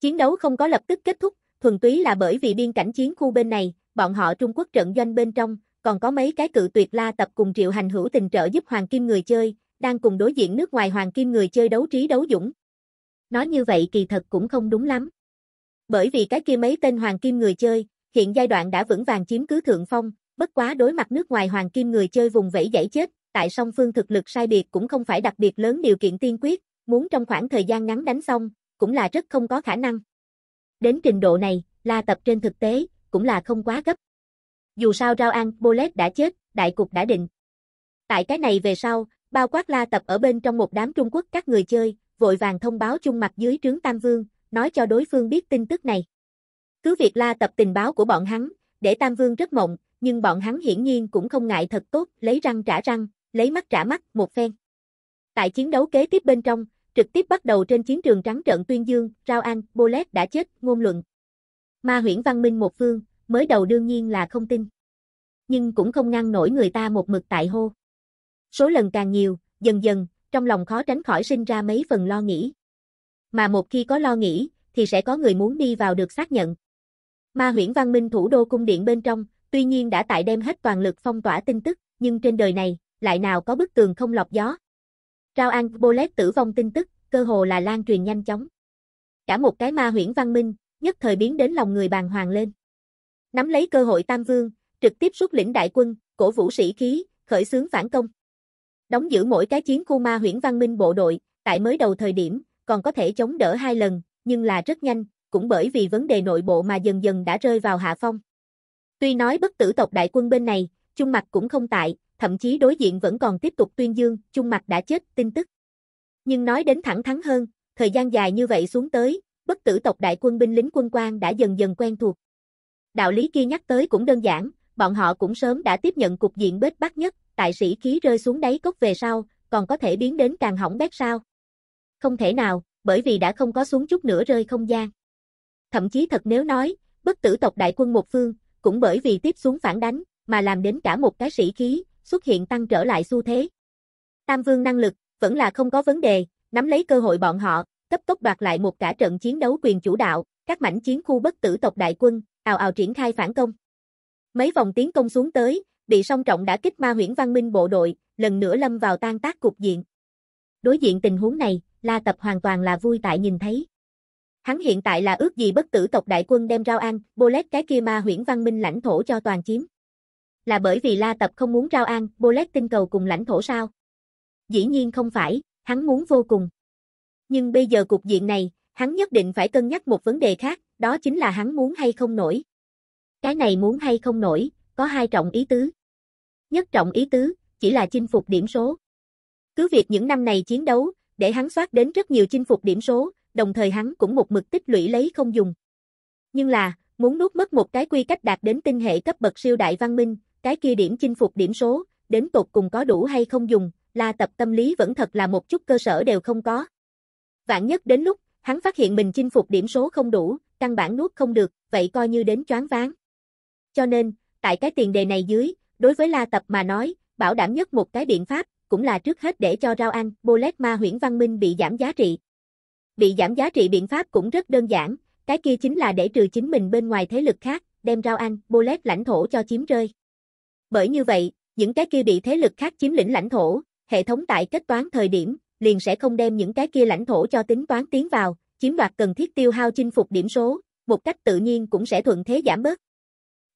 Chiến đấu không có lập tức kết thúc, thuần túy là bởi vì biên cảnh chiến khu bên này, bọn họ Trung Quốc trận doanh bên trong, còn có mấy cái cự tuyệt la tập cùng triệu hành hữu tình trợ giúp Hoàng Kim người chơi, đang cùng đối diện nước ngoài Hoàng Kim người chơi đấu trí đấu dũng. Nói như vậy kỳ thật cũng không đúng lắm. Bởi vì cái kia mấy tên Hoàng Kim người chơi, hiện giai đoạn đã vững vàng chiếm cứ thượng phong, bất quá đối mặt nước ngoài Hoàng Kim người chơi vùng vẫy giải chết, tại song phương thực lực sai biệt cũng không phải đặc biệt lớn điều kiện tiên quyết, muốn trong khoảng thời gian ngắn đánh xong, cũng là rất không có khả năng. Đến trình độ này, La Tập trên thực tế, cũng là không quá gấp. Dù sao Rao An Bolet đã chết, đại cục đã định. Tại cái này về sau, bao quát la tập ở bên trong một đám Trung Quốc các người chơi, vội vàng thông báo chung mặt dưới trướng Tam Vương, nói cho đối phương biết tin tức này. Cứ việc la tập tình báo của bọn hắn, để Tam Vương rất mộng, nhưng bọn hắn hiển nhiên cũng không ngại thật tốt, lấy răng trả răng, lấy mắt trả mắt, một phen. Tại chiến đấu kế tiếp bên trong, trực tiếp bắt đầu trên chiến trường trắng trận tuyên dương, Rao An, Bolet đã chết, ngôn luận. Ma huyễn văn minh một phương, mới đầu đương nhiên là không tin. Nhưng cũng không ngăn nổi người ta một mực tại hô. Số lần càng nhiều, dần dần, trong lòng khó tránh khỏi sinh ra mấy phần lo nghĩ. Mà một khi có lo nghĩ, thì sẽ có người muốn đi vào được xác nhận. Ma huyễn văn minh thủ đô cung điện bên trong, tuy nhiên đã tại đem hết toàn lực phong tỏa tin tức, nhưng trên đời này, lại nào có bức tường không lọc gió. Rao An Bolet tử vong tin tức, cơ hồ là lan truyền nhanh chóng. Cả một cái ma huyễn văn minh, nhất thời biến đến lòng người bàng hoàng lên. Nắm lấy cơ hội Tam Vương, trực tiếp xuất lĩnh đại quân, cổ vũ sĩ khí, khởi xướng phản công. Đóng giữ mỗi cái chiến khu ma huyễn văn minh bộ đội, tại mới đầu thời điểm, còn có thể chống đỡ hai lần, nhưng là rất nhanh, cũng bởi vì vấn đề nội bộ mà dần dần đã rơi vào hạ phong. Tuy nói bất tử tộc đại quân bên này, Trung Mặc cũng không tại, thậm chí đối diện vẫn còn tiếp tục tuyên dương, Trung Mặc đã chết, tin tức. Nhưng nói đến thẳng thắn hơn, thời gian dài như vậy xuống tới, bất tử tộc đại quân binh lính quân quan đã dần dần quen thuộc. Đạo lý kia nhắc tới cũng đơn giản, bọn họ cũng sớm đã tiếp nhận cục diện bết bát nhất, tại sĩ khí rơi xuống đáy cốc về sau, còn có thể biến đến càng hỏng bét sao. Không thể nào, bởi vì đã không có xuống chút nữa rơi không gian. Thậm chí thật nếu nói, bất tử tộc đại quân một phương, cũng bởi vì tiếp xuống phản đánh, mà làm đến cả một cái sĩ khí, xuất hiện tăng trở lại xu thế. Tam vương năng lực, vẫn là không có vấn đề, nắm lấy cơ hội bọn họ, cấp tốc đoạt lại một cả trận chiến đấu quyền chủ đạo, các mảnh chiến khu bất tử tộc đại quân, ào ào triển khai phản công. Mấy vòng tiến công xuống tới, bị song trọng đã kích ma huyễn văn minh bộ đội, lần nữa lâm vào tan tác cục diện. Đối diện tình huống này, La Tập hoàn toàn là vui tại nhìn thấy. Hắn hiện tại là ước gì bất tử tộc đại quân đem rao an, Bolet cái kia ma huyễn văn minh lãnh thổ cho toàn chiếm. Là bởi vì La Tập không muốn rao an, Bolet tinh cầu cùng lãnh thổ sao? Dĩ nhiên không phải, hắn muốn vô cùng nhưng bây giờ cục diện này, hắn nhất định phải cân nhắc một vấn đề khác, đó chính là hắn muốn hay không nổi. Cái này muốn hay không nổi, có hai trọng ý tứ. Nhất trọng ý tứ, chỉ là chinh phục điểm số. Cứ việc những năm này chiến đấu, để hắn soát đến rất nhiều chinh phục điểm số, đồng thời hắn cũng một mực tích lũy lấy không dùng. Nhưng là, muốn nuốt mất một cái quy cách đạt đến tinh hệ cấp bậc siêu đại văn minh, cái kia điểm chinh phục điểm số, đến tột cùng có đủ hay không dùng, là tập tâm lý vẫn thật là một chút cơ sở đều không có. Vạn nhất đến lúc, hắn phát hiện mình chinh phục điểm số không đủ, căn bản nuốt không được, vậy coi như đến choáng ván. Cho nên, tại cái tiền đề này dưới, đối với La Tập mà nói, bảo đảm nhất một cái biện pháp, cũng là trước hết để cho rau ăn, bolet ma huyễn văn minh bị giảm giá trị. Bị giảm giá trị biện pháp cũng rất đơn giản, cái kia chính là để trừ chính mình bên ngoài thế lực khác, đem rau ăn, bolet lãnh thổ cho chiếm rơi. Bởi như vậy, những cái kia bị thế lực khác chiếm lĩnh lãnh thổ, hệ thống tại kết toán thời điểm, liền sẽ không đem những cái kia lãnh thổ cho tính toán tiến vào, chiếm đoạt cần thiết tiêu hao chinh phục điểm số, một cách tự nhiên cũng sẽ thuận thế giảm bớt.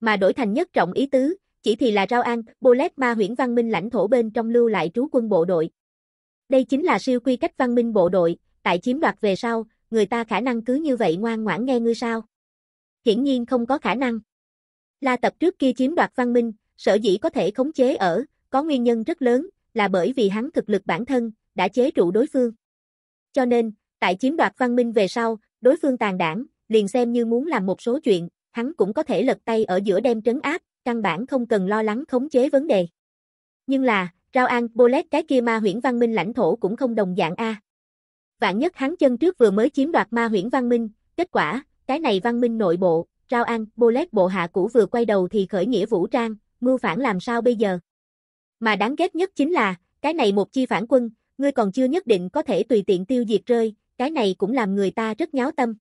Mà đổi thành nhất trọng ý tứ, chỉ thì là rau ăn Bolet ma huyễn văn minh lãnh thổ bên trong lưu lại trú quân bộ đội. Đây chính là siêu quy cách văn minh bộ đội, tại chiếm đoạt về sau, người ta khả năng cứ như vậy ngoan ngoãn nghe ngươi sao. Hiển nhiên không có khả năng. La tập trước kia chiếm đoạt văn minh, sở dĩ có thể khống chế ở, có nguyên nhân rất lớn, là bởi vì hắn thực lực bản thân, đã chế trụ đối phương. Cho nên, tại chiếm đoạt văn minh về sau, đối phương tàn đảng, liền xem như muốn làm một số chuyện, hắn cũng có thể lật tay ở giữa đem trấn áp, căn bản không cần lo lắng khống chế vấn đề. Nhưng là, Rao An, Bolet cái kia ma huyễn văn minh lãnh thổ cũng không đồng dạng a. Vạn nhất hắn chân trước vừa mới chiếm đoạt ma huyễn văn minh, kết quả, cái này văn minh nội bộ, Rao An, Bolet bộ hạ cũ vừa quay đầu thì khởi nghĩa vũ trang, mưu phản làm sao bây giờ? Mà đáng ghét nhất chính là, cái này một chi phản quân, ngươi còn chưa nhất định có thể tùy tiện tiêu diệt rơi, cái này cũng làm người ta rất nháo tâm.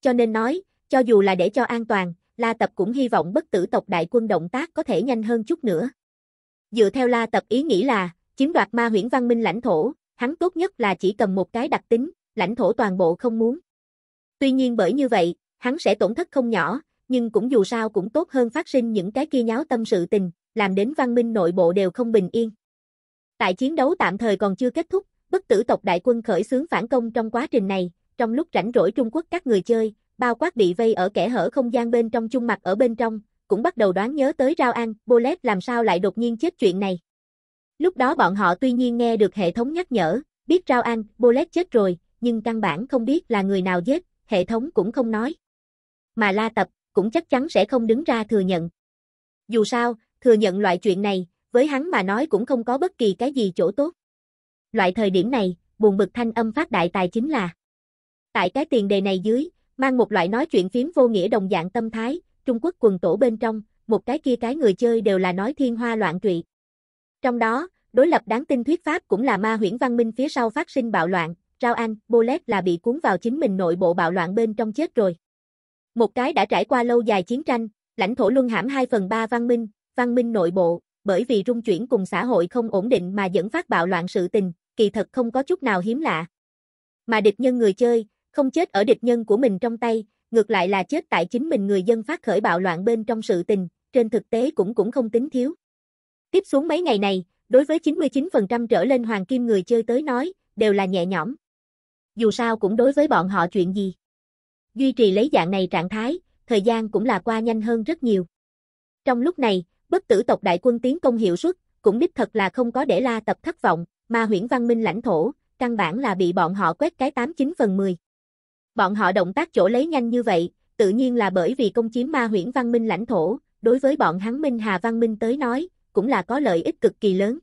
Cho nên nói, cho dù là để cho an toàn, La Tập cũng hy vọng bất tử tộc đại quân động tác có thể nhanh hơn chút nữa. Dựa theo La Tập ý nghĩ là, chiếm đoạt ma huyễn văn minh lãnh thổ, hắn tốt nhất là chỉ cầm một cái đặc tính, lãnh thổ toàn bộ không muốn. Tuy nhiên bởi như vậy, hắn sẽ tổn thất không nhỏ, nhưng cũng dù sao cũng tốt hơn phát sinh những cái kia nháo tâm sự tình, làm đến văn minh nội bộ đều không bình yên. Tại chiến đấu tạm thời còn chưa kết thúc, bất tử tộc đại quân khởi xướng phản công trong quá trình này, trong lúc rảnh rỗi Trung Quốc các người chơi, bao quát bị vây ở kẻ hở không gian bên trong chung mặt ở bên trong, cũng bắt đầu đoán nhớ tới Rao An, Bolet làm sao lại đột nhiên chết chuyện này. Lúc đó bọn họ tuy nhiên nghe được hệ thống nhắc nhở, biết Rao An, Bolet chết rồi, nhưng căn bản không biết là người nào giết, hệ thống cũng không nói. Mà La Tập cũng chắc chắn sẽ không đứng ra thừa nhận. Dù sao, thừa nhận loại chuyện này, với hắn mà nói cũng không có bất kỳ cái gì chỗ tốt. Loại thời điểm này, buồn bực thanh âm phát đại tài chính là Tại cái tiền đề này dưới, mang một loại nói chuyện phím vô nghĩa đồng dạng tâm thái, Trung Quốc quần tổ bên trong, một cái kia cái người chơi đều là nói thiên hoa loạn trụy. Trong đó, đối lập đáng tin thuyết pháp cũng là ma huyễn văn minh phía sau phát sinh bạo loạn, Rao Anh, Bolet là bị cuốn vào chính mình nội bộ bạo loạn bên trong chết rồi. Một cái đã trải qua lâu dài chiến tranh, lãnh thổ luân hãm 2 phần 3 văn minh, văn minh nội bộ, bởi vì rung chuyển cùng xã hội không ổn định mà dẫn phát bạo loạn sự tình, kỳ thật không có chút nào hiếm lạ. Mà địch nhân người chơi, không chết ở địch nhân của mình trong tay, ngược lại là chết tại chính mình người dân phát khởi bạo loạn bên trong sự tình, trên thực tế cũng cũng không tính thiếu. Tiếp xuống mấy ngày này, đối với 99% trở lên hoàng kim người chơi tới nói, đều là nhẹ nhõm. Dù sao cũng đối với bọn họ chuyện gì. Duy trì lấy dạng này trạng thái, thời gian cũng là qua nhanh hơn rất nhiều. Trong lúc này, bất tử tộc đại quân tiến công hiệu suất, cũng đích thật là không có để la tập thất vọng, mà huyễn văn minh lãnh thổ, căn bản là bị bọn họ quét cái 89 phần 10. Bọn họ động tác chỗ lấy nhanh như vậy, tự nhiên là bởi vì công chiếm ma huyễn văn minh lãnh thổ, đối với bọn hắn Minh Hà Văn Minh tới nói, cũng là có lợi ích cực kỳ lớn.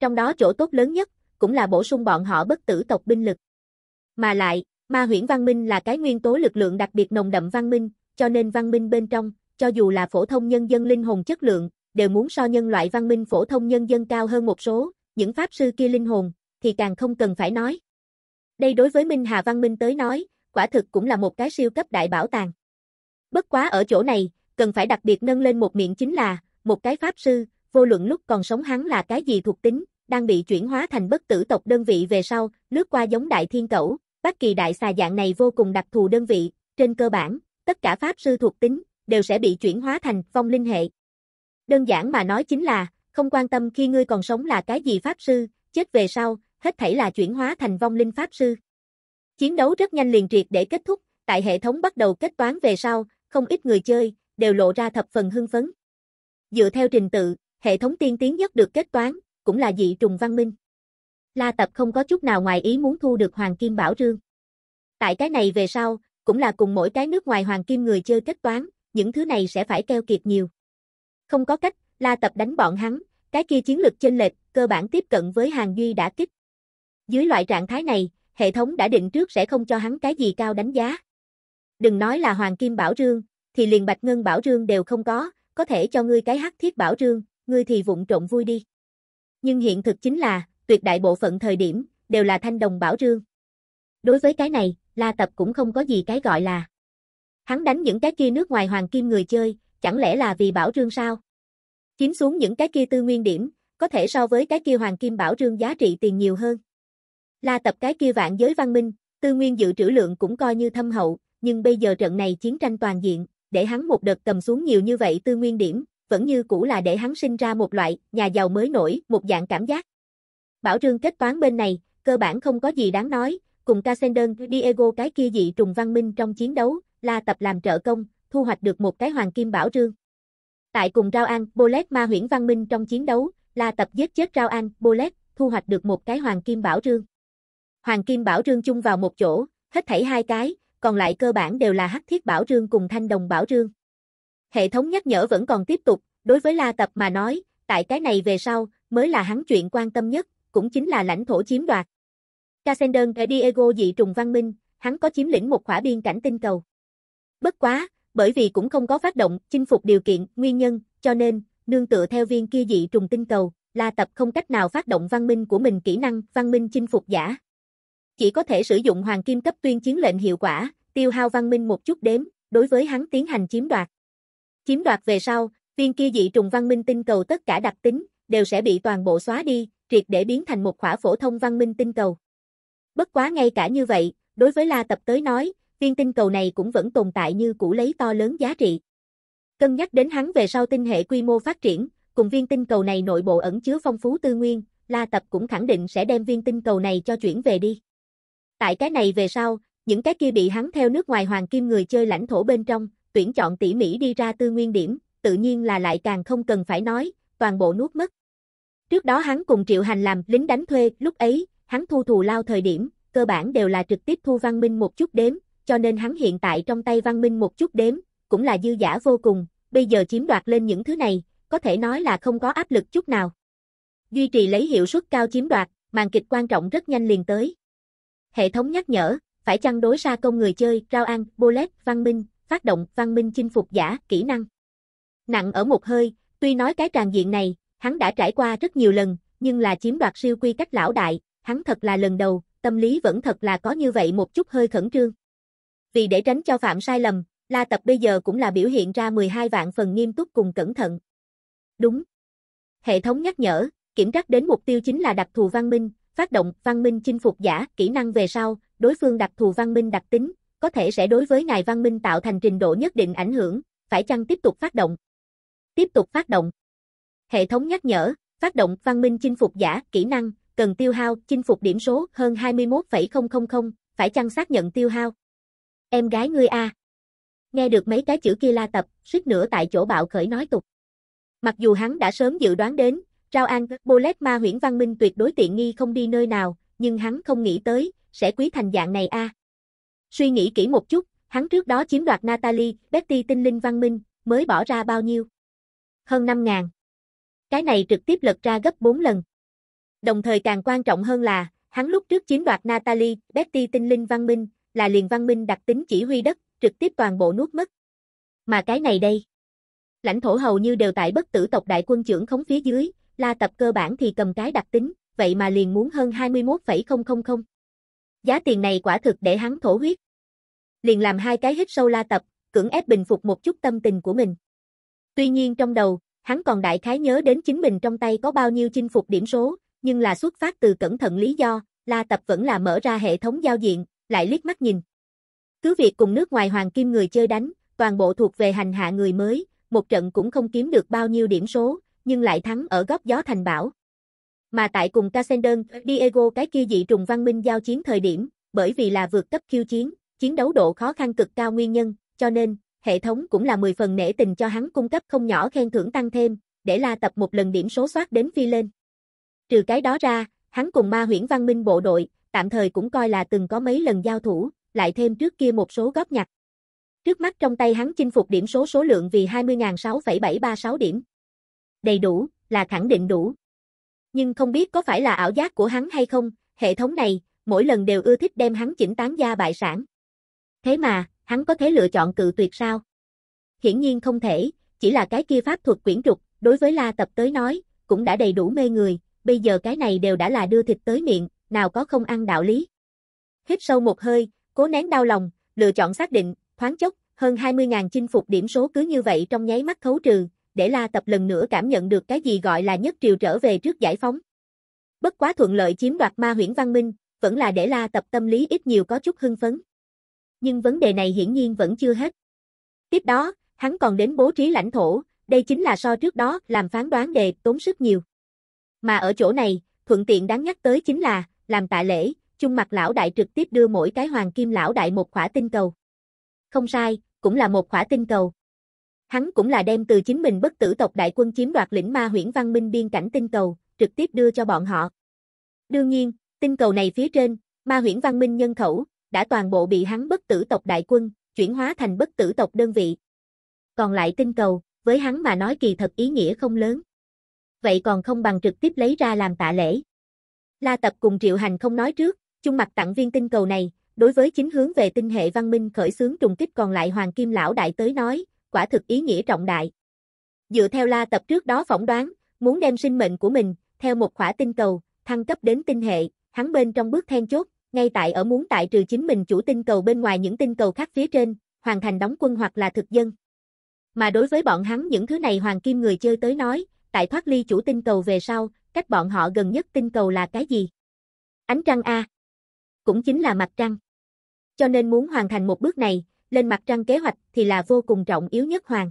Trong đó chỗ tốt lớn nhất, cũng là bổ sung bọn họ bất tử tộc binh lực. Mà lại, ma huyễn văn minh là cái nguyên tố lực lượng đặc biệt nồng đậm văn minh, cho nên văn minh bên trong, cho dù là phổ thông nhân dân linh hồn chất lượng, đều muốn so nhân loại văn minh phổ thông nhân dân cao hơn một số, những pháp sư kia linh hồn, thì càng không cần phải nói. Đây đối với Minh Hà Văn Minh tới nói, quả thực cũng là một cái siêu cấp đại bảo tàng. Bất quá ở chỗ này, cần phải đặc biệt nâng lên một miệng chính là, một cái pháp sư, vô luận lúc còn sống hắn là cái gì thuộc tính, đang bị chuyển hóa thành bất tử tộc đơn vị về sau, lướt qua giống đại thiên cẩu, bất kỳ đại xà dạng này vô cùng đặc thù đơn vị, trên cơ bản, tất cả pháp sư thuộc tính đều sẽ bị chuyển hóa thành vong linh hệ. Đơn giản mà nói chính là, không quan tâm khi ngươi còn sống là cái gì pháp sư, chết về sau, hết thảy là chuyển hóa thành vong linh pháp sư. Chiến đấu rất nhanh liền triệt để kết thúc, tại hệ thống bắt đầu kết toán về sau, không ít người chơi, đều lộ ra thập phần hưng phấn. Dựa theo trình tự, hệ thống tiên tiến nhất được kết toán, cũng là dị trùng văn minh. La Tập không có chút nào ngoài ý muốn thu được Hoàng Kim Bảo Rương. Tại cái này về sau, cũng là cùng mỗi cái nước ngoài Hoàng Kim người chơi kết toán, những thứ này sẽ phải keo kiệt nhiều. Không có cách, La Tập đánh bọn hắn, cái kia chiến lược chênh lệch, cơ bản tiếp cận với Hàng Duy đã kích. Dưới loại trạng thái này, hệ thống đã định trước sẽ không cho hắn cái gì cao đánh giá. Đừng nói là Hoàng Kim Bảo Rương, thì liền Bạch Ngân Bảo Rương đều không có, có thể cho ngươi cái hắc thiết Bảo Rương, ngươi thì vụng trộn vui đi. Nhưng hiện thực chính là, tuyệt đại bộ phận thời điểm, đều là thanh đồng Bảo Rương. Đối với cái này, La Tập cũng không có gì cái gọi là Hắn đánh những cái kia nước ngoài hoàng kim người chơi, chẳng lẽ là vì bảo trương sao? Chiếm xuống những cái kia tư nguyên điểm, có thể so với cái kia hoàng kim bảo trương giá trị tiền nhiều hơn. La tập cái kia vạn giới văn minh, tư nguyên dự trữ lượng cũng coi như thâm hậu, nhưng bây giờ trận này chiến tranh toàn diện, để hắn một đợt cầm xuống nhiều như vậy tư nguyên điểm, vẫn như cũ là để hắn sinh ra một loại nhà giàu mới nổi, một dạng cảm giác. Bảo Trương kết toán bên này, cơ bản không có gì đáng nói, cùng Cassander Diego cái kia dị trùng văn minh trong chiến đấu, La Tập làm trợ công, thu hoạch được một cái hoàng kim bảo rương. Tại cùng Rao An, Bolet ma huyễn văn minh trong chiến đấu, La Tập giết chết Rao An, Bolet, thu hoạch được một cái hoàng kim bảo rương. Hoàng kim bảo rương chung vào một chỗ, hết thảy hai cái, còn lại cơ bản đều là hắc thiết bảo rương cùng thanh đồng bảo rương. Hệ thống nhắc nhở vẫn còn tiếp tục, đối với La Tập mà nói, tại cái này về sau, mới là hắn chuyện quan tâm nhất, cũng chính là lãnh thổ chiếm đoạt. Cassandern Diego dị trùng văn minh, hắn có chiếm lĩnh một khỏa biên cảnh tinh cầu. Bất quá, bởi vì cũng không có phát động, chinh phục điều kiện, nguyên nhân, cho nên, nương tựa theo viên kia dị trùng tinh cầu, La Tập không cách nào phát động văn minh của mình kỹ năng văn minh chinh phục giả. Chỉ có thể sử dụng hoàng kim cấp tuyên chiến lệnh hiệu quả, tiêu hao văn minh một chút đếm, đối với hắn tiến hành chiếm đoạt. Chiếm đoạt về sau, viên kia dị trùng văn minh tinh cầu tất cả đặc tính, đều sẽ bị toàn bộ xóa đi, triệt để biến thành một khỏa phổ thông văn minh tinh cầu. Bất quá ngay cả như vậy, đối với La Tập tới nói, viên tinh cầu này cũng vẫn tồn tại như cũ lấy to lớn giá trị. Cân nhắc đến hắn về sau tinh hệ quy mô phát triển, cùng viên tinh cầu này nội bộ ẩn chứa phong phú tư nguyên, La Tập cũng khẳng định sẽ đem viên tinh cầu này cho chuyển về đi. Tại cái này về sau, những cái kia bị hắn theo nước ngoài hoàng kim người chơi lãnh thổ bên trong, tuyển chọn tỉ mỉ đi ra tư nguyên điểm, tự nhiên là lại càng không cần phải nói, toàn bộ nuốt mất. Trước đó hắn cùng Triệu Hành làm lính đánh thuê, lúc ấy, hắn thu thù lao thời điểm, cơ bản đều là trực tiếp thu văn minh một chút đếm, cho nên hắn hiện tại trong tay văn minh một chút đếm, cũng là dư giả vô cùng, bây giờ chiếm đoạt lên những thứ này, có thể nói là không có áp lực chút nào. Duy trì lấy hiệu suất cao chiếm đoạt, màn kịch quan trọng rất nhanh liền tới. Hệ thống nhắc nhở, phải chăng đối ra công người chơi, rao ăn bullet, văn minh, phát động, văn minh chinh phục giả, kỹ năng. Nặng ở một hơi, tuy nói cái tràn diện này, hắn đã trải qua rất nhiều lần, nhưng là chiếm đoạt siêu quy cách lão đại, hắn thật là lần đầu, tâm lý vẫn thật là có như vậy một chút hơi khẩn trương. Vì để tránh cho phạm sai lầm, La Tập bây giờ cũng là biểu hiện ra 12 vạn phần nghiêm túc cùng cẩn thận. Đúng. Hệ thống nhắc nhở, kiểm trắc đến mục tiêu chính là đặc thù văn minh, phát động văn minh chinh phục giả, kỹ năng về sau, đối phương đặc thù văn minh đặc tính, có thể sẽ đối với ngài văn minh tạo thành trình độ nhất định ảnh hưởng, phải chăng tiếp tục phát động? Tiếp tục phát động. Hệ thống nhắc nhở, phát động văn minh chinh phục giả, kỹ năng, cần tiêu hao chinh phục điểm số hơn 21,000, phải chăng xác nhận tiêu hao? Em gái ngươi a. Nghe được mấy cái chữ kia la tập, suýt nữa tại chỗ bạo khởi nói tục. Mặc dù hắn đã sớm dự đoán đến, Rao An, Bolet ma huyễn văn minh tuyệt đối tiện nghi không đi nơi nào, nhưng hắn không nghĩ tới, sẽ quý thành dạng này a. Suy nghĩ kỹ một chút, hắn trước đó chiếm đoạt Natalie, Betty tinh linh văn minh, mới bỏ ra bao nhiêu? Hơn 5 ngàn. Cái này trực tiếp lật ra gấp 4 lần. Đồng thời càng quan trọng hơn là, hắn lúc trước chiếm đoạt Natalie, Betty tinh linh văn minh, là liền văn minh đặc tính chỉ huy đất, trực tiếp toàn bộ nuốt mất. Mà cái này đây, lãnh thổ hầu như đều tại bất tử tộc đại quân trưởng khống phía dưới, la tập cơ bản thì cầm cái đặc tính, vậy mà liền muốn hơn 21,000. Giá tiền này quả thực để hắn thổ huyết. Liền làm hai cái hít sâu la tập, cưỡng ép bình phục một chút tâm tình của mình. Tuy nhiên trong đầu, hắn còn đại khái nhớ đến chính mình trong tay có bao nhiêu chinh phục điểm số, nhưng là xuất phát từ cẩn thận lý do, La Tập vẫn là mở ra hệ thống giao diện, lại liếc mắt nhìn. Cứ việc cùng nước ngoài hoàng kim người chơi đánh, toàn bộ thuộc về hành hạ người mới, một trận cũng không kiếm được bao nhiêu điểm số, nhưng lại thắng ở góc gió thành bảo. Mà tại cùng Cassandern, Diego cái kia dị trùng văn minh giao chiến thời điểm, bởi vì là vượt cấp khiêu chiến, chiến đấu độ khó khăn cực cao nguyên nhân, cho nên, hệ thống cũng là 10 phần nể tình cho hắn cung cấp không nhỏ khen thưởng tăng thêm, để la tập một lần điểm số soát đến phi lên. Trừ cái đó ra, hắn cùng ma huyễn văn minh bộ đội, tạm thời cũng coi là từng có mấy lần giao thủ, lại thêm trước kia một số góp nhặt. Trước mắt trong tay hắn chinh phục điểm số số lượng vì 20.006,736 điểm. Đầy đủ, là khẳng định đủ. Nhưng không biết có phải là ảo giác của hắn hay không, hệ thống này, mỗi lần đều ưa thích đem hắn chỉnh tán gia bại sản. Thế mà, hắn có thể lựa chọn cự tuyệt sao? Hiển nhiên không thể, chỉ là cái kia pháp thuật quyển trục, đối với La Tập tới nói, cũng đã đầy đủ mê người, bây giờ cái này đều đã là đưa thịt tới miệng, nào có không ăn đạo lý. Hít sâu một hơi, cố nén đau lòng, lựa chọn xác định, thoáng chốc, hơn 20.000 chinh phục điểm số cứ như vậy trong nháy mắt khấu trừ, để La Tập lần nữa cảm nhận được cái gì gọi là nhất triều trở về trước giải phóng. Bất quá thuận lợi chiếm đoạt ma huyễn văn minh, vẫn là để La Tập tâm lý ít nhiều có chút hưng phấn. Nhưng vấn đề này hiển nhiên vẫn chưa hết. Tiếp đó, hắn còn đến bố trí lãnh thổ, đây chính là so trước đó làm phán đoán đề tốn sức nhiều. Mà ở chỗ này, thuận tiện đáng nhắc tới chính là, làm tạ lễ, chung mặt lão đại trực tiếp đưa mỗi cái hoàng kim lão đại một khỏa tinh cầu. Không sai, cũng là một khỏa tinh cầu. Hắn cũng là đem từ chính mình bất tử tộc đại quân chiếm đoạt lĩnh ma huyễn văn minh biên cảnh tinh cầu, trực tiếp đưa cho bọn họ. Đương nhiên, tinh cầu này phía trên, ma huyễn văn minh nhân khẩu, đã toàn bộ bị hắn bất tử tộc đại quân, chuyển hóa thành bất tử tộc đơn vị. Còn lại tinh cầu, với hắn mà nói kỳ thật ý nghĩa không lớn. Vậy còn không bằng trực tiếp lấy ra làm tạ lễ. La Tập cùng Triệu Hành không nói trước, chung mặt tặng viên tinh cầu này, đối với chính hướng về tinh hệ văn minh khởi xướng trùng kích còn lại Hoàng Kim Lão Đại tới nói, quả thực ý nghĩa trọng đại. Dựa theo La Tập trước đó phỏng đoán, muốn đem sinh mệnh của mình, theo một khỏa tinh cầu, thăng cấp đến tinh hệ, hắn bên trong bước then chốt, ngay tại ở muốn tại trừ chính mình chủ tinh cầu bên ngoài những tinh cầu khác phía trên, hoàn thành đóng quân hoặc là thực dân. Mà đối với bọn hắn những thứ này hoàng kim người chơi tới nói, tại thoát ly chủ tinh cầu về sau, cách bọn họ gần nhất tinh cầu là cái gì? Ánh trăng A. Cũng chính là mặt trăng. Cho nên muốn hoàn thành một bước này, lên mặt trăng kế hoạch thì là vô cùng trọng yếu nhất hoàng.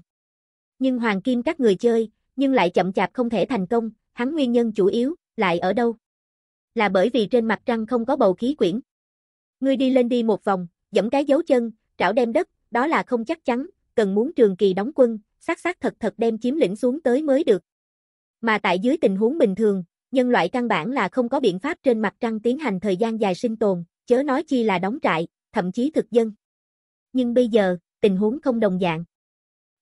Nhưng hoàng kim các người chơi, nhưng lại chậm chạp không thể thành công, hắn nguyên nhân chủ yếu, lại ở đâu? Là bởi vì trên mặt trăng không có bầu khí quyển. Ngươi đi lên đi một vòng, dẫm cái dấu chân, trảo đem đất, đó là không chắc chắn, cần muốn trường kỳ đóng quân, xác xác thật thật đem chiếm lĩnh xuống tới mới được. Mà tại dưới tình huống bình thường, nhân loại căn bản là không có biện pháp trên mặt trăng tiến hành thời gian dài sinh tồn, chớ nói chi là đóng trại, thậm chí thực dân. Nhưng bây giờ, tình huống không đồng dạng.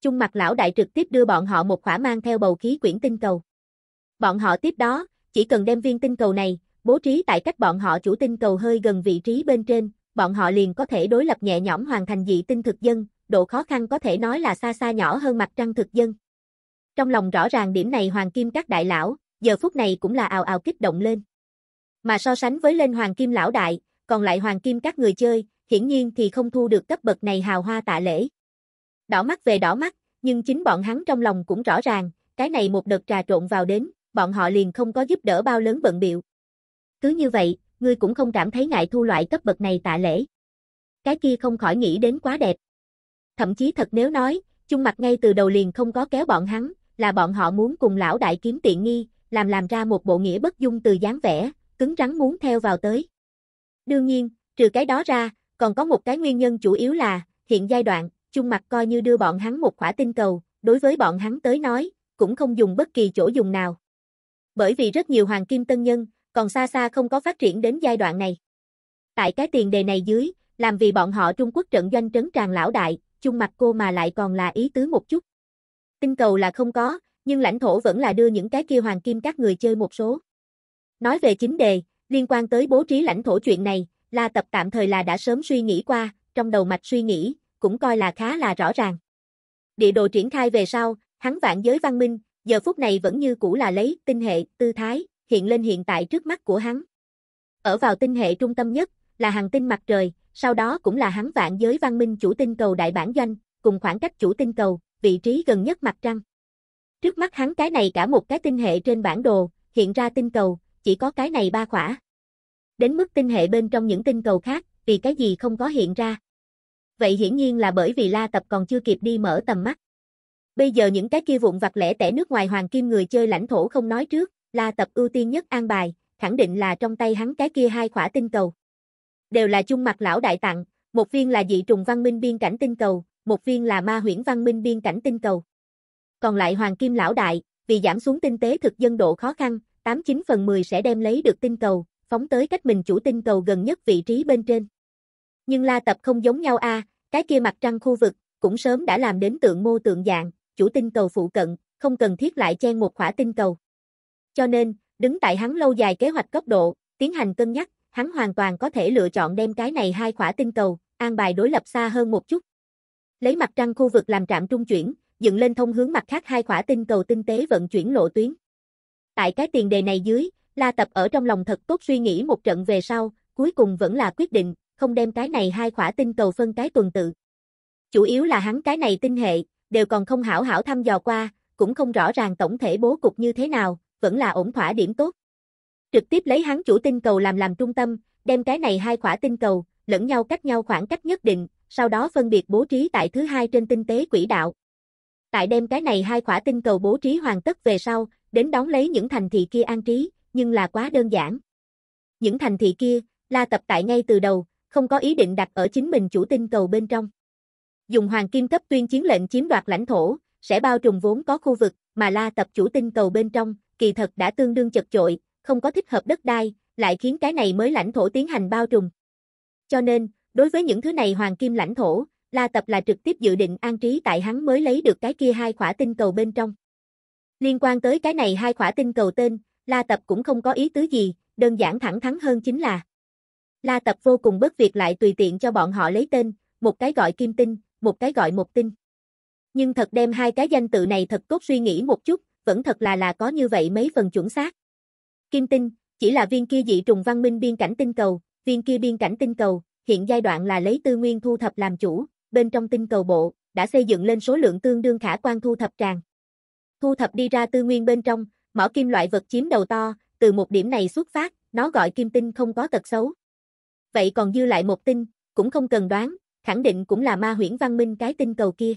Trung mặt lão đại trực tiếp đưa bọn họ một khỏa mang theo bầu khí quyển tinh cầu. Bọn họ tiếp đó, chỉ cần đem viên tinh cầu này, bố trí tại cách bọn họ chủ tinh cầu hơi gần vị trí bên trên, bọn họ liền có thể đối lập nhẹ nhõm hoàn thành dị tinh thực dân, độ khó khăn có thể nói là xa xa nhỏ hơn mặt trăng thực dân. Trong lòng rõ ràng điểm này Hoàng Kim các đại lão, giờ phút này cũng là ào ào kích động lên. Mà so sánh với lên Hoàng Kim lão đại, còn lại Hoàng Kim các người chơi, hiển nhiên thì không thu được cấp bậc này hào hoa tạ lễ. Đỏ mắt về đỏ mắt, nhưng chính bọn hắn trong lòng cũng rõ ràng, cái này một đợt trà trộn vào đến, bọn họ liền không có giúp đỡ bao lớn bận biệu. Cứ như vậy, ngươi cũng không cảm thấy ngại thu loại cấp bậc này tạ lễ. Cái kia không khỏi nghĩ đến quá đẹp. Thậm chí thật nếu nói, chung mặt ngay từ đầu liền không có kéo bọn hắn, là bọn họ muốn cùng lão đại kiếm tiện nghi, làm làm ra một bộ nghĩa bất dung từ dáng vẻ, cứng rắn muốn theo vào tới. Đương nhiên, trừ cái đó ra, còn có một cái nguyên nhân chủ yếu là, hiện giai đoạn, chung mặt coi như đưa bọn hắn một khỏa tinh cầu, đối với bọn hắn tới nói, cũng không dùng bất kỳ chỗ dùng nào. Bởi vì rất nhiều hoàng kim tân nhân, còn xa xa không có phát triển đến giai đoạn này. Tại cái tiền đề này dưới, làm vì bọn họ Trung Quốc trận doanh trấn tràng lão đại, chung mặt cô mà lại còn là ý tứ một chút. Tinh cầu là không có, nhưng lãnh thổ vẫn là đưa những cái kia hoàng kim các người chơi một số. Nói về chính đề, liên quan tới bố trí lãnh thổ chuyện này, La Tập tạm thời là đã sớm suy nghĩ qua, trong đầu mạch suy nghĩ, cũng coi là khá là rõ ràng. Địa đồ triển khai về sau, hắn vạn giới văn minh, giờ phút này vẫn như cũ là lấy tinh hệ, tư thái, hiện lên hiện tại trước mắt của hắn. Ở vào tinh hệ trung tâm nhất, là hàng tinh mặt trời, sau đó cũng là hắn vạn giới văn minh chủ tinh cầu đại bản doanh, cùng khoảng cách chủ tinh cầu, vị trí gần nhất mặt trăng. Trước mắt hắn cái này cả một cái tinh hệ trên bản đồ, hiện ra tinh cầu, chỉ có cái này ba khỏa. Đến mức tinh hệ bên trong những tinh cầu khác, vì cái gì không có hiện ra. Vậy hiển nhiên là bởi vì La Tập còn chưa kịp đi mở tầm mắt. Bây giờ những cái kia vụn vặt lẻ tẻ nước ngoài hoàng kim người chơi lãnh thổ không nói trước, La Tập ưu tiên nhất an bài, khẳng định là trong tay hắn cái kia hai khỏa tinh cầu. Đều là chung mặt lão đại tặng, một viên là dị trùng văn minh biên cảnh tinh cầu, một viên là ma huyễn văn minh biên cảnh tinh cầu. Còn lại hoàng kim lão đại, vì giảm xuống tinh tế thực dân độ khó khăn, 89 phần 10 sẽ đem lấy được tinh cầu, phóng tới cách mình chủ tinh cầu gần nhất vị trí bên trên. Nhưng La Tập không giống nhau a, cái kia mặt trăng khu vực cũng sớm đã làm đến tượng mô tượng dạng, chủ tinh cầu phụ cận, không cần thiết lại chen một khỏa tinh cầu. Cho nên, đứng tại hắn lâu dài kế hoạch cấp độ, tiến hành cân nhắc, hắn hoàn toàn có thể lựa chọn đem cái này hai khỏa tinh cầu an bài đối lập xa hơn một chút lấy mặt trăng khu vực làm trạm trung chuyển, dựng lên thông hướng mặt khác hai khỏa tinh cầu tinh tế vận chuyển lộ tuyến. Tại cái tiền đề này dưới, La Tập ở trong lòng thật tốt suy nghĩ một trận về sau, cuối cùng vẫn là quyết định, không đem cái này hai khỏa tinh cầu phân cái tuần tự. Chủ yếu là hắn cái này tinh hệ, đều còn không hảo hảo thăm dò qua, cũng không rõ ràng tổng thể bố cục như thế nào, vẫn là ổn thỏa điểm tốt. Trực tiếp lấy hắn chủ tinh cầu làm làm trung tâm, đem cái này hai khỏa tinh cầu, lẫn nhau cách nhau khoảng cách nhất định, sau đó phân biệt bố trí tại thứ hai trên tinh tế quỹ đạo. Tại đem cái này hai quả tinh cầu bố trí hoàn tất về sau, đến đón lấy những thành thị kia an trí, nhưng là quá đơn giản. Những thành thị kia, La Tập tại ngay từ đầu, không có ý định đặt ở chính mình chủ tinh cầu bên trong. Dùng hoàng kim cấp tuyên chiến lệnh chiếm đoạt lãnh thổ, sẽ bao trùm vốn có khu vực mà La Tập chủ tinh cầu bên trong, kỳ thật đã tương đương chật chội, không có thích hợp đất đai, lại khiến cái này mới lãnh thổ tiến hành bao trùm. Cho nên, Đối với những thứ này hoàng kim lãnh thổ, La Tập là trực tiếp dự định an trí tại hắn mới lấy được cái kia hai khỏa tinh cầu bên trong. Liên quan tới cái này hai khỏa tinh cầu tên, La Tập cũng không có ý tứ gì, đơn giản thẳng thắn hơn chính là La Tập vô cùng bất việc lại tùy tiện cho bọn họ lấy tên, một cái gọi kim tinh, một cái gọi một tinh. Nhưng thật đem hai cái danh tự này thật cốt suy nghĩ một chút, vẫn thật là là có như vậy mấy phần chuẩn xác. Kim tinh, chỉ là viên kia dị trùng văn minh biên cảnh tinh cầu, viên kia biên cảnh tinh cầu, hiện giai đoạn là lấy tư nguyên thu thập làm chủ, bên trong tinh cầu bộ, đã xây dựng lên số lượng tương đương khả quan thu thập tràn. Thu thập đi ra tư nguyên bên trong, mỏ kim loại vật chiếm đầu to, từ một điểm này xuất phát, nó gọi kim tinh không có tật xấu. Vậy còn dư lại một tinh, cũng không cần đoán, khẳng định cũng là ma huyễn văn minh cái tinh cầu kia.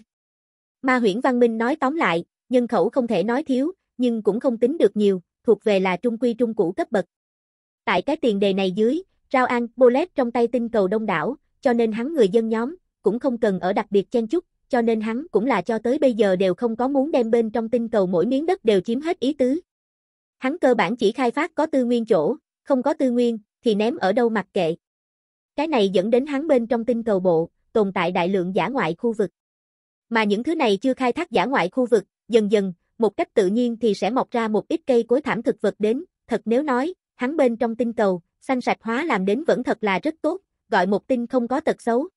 Ma huyễn văn minh nói tóm lại, nhân khẩu không thể nói thiếu, nhưng cũng không tính được nhiều, thuộc về là trung quy trung cũ cấp bậc. Tại cái tiền đề này dưới, Rao An, Bullet trong tay tinh cầu đông đảo, cho nên hắn người dân nhóm, cũng không cần ở đặc biệt chen chúc, cho nên hắn cũng là cho tới bây giờ đều không có muốn đem bên trong tinh cầu mỗi miếng đất đều chiếm hết ý tứ. Hắn cơ bản chỉ khai phát có tư nguyên chỗ, không có tư nguyên, thì ném ở đâu mặc kệ. Cái này dẫn đến hắn bên trong tinh cầu bộ, tồn tại đại lượng giả ngoại khu vực. Mà những thứ này chưa khai thác giả ngoại khu vực, dần dần, một cách tự nhiên thì sẽ mọc ra một ít cây cối thảm thực vật đến, thật nếu nói, hắn bên trong tinh cầu, xanh sạch hóa làm đến vẫn thật là rất tốt, gọi một tinh không có tật xấu.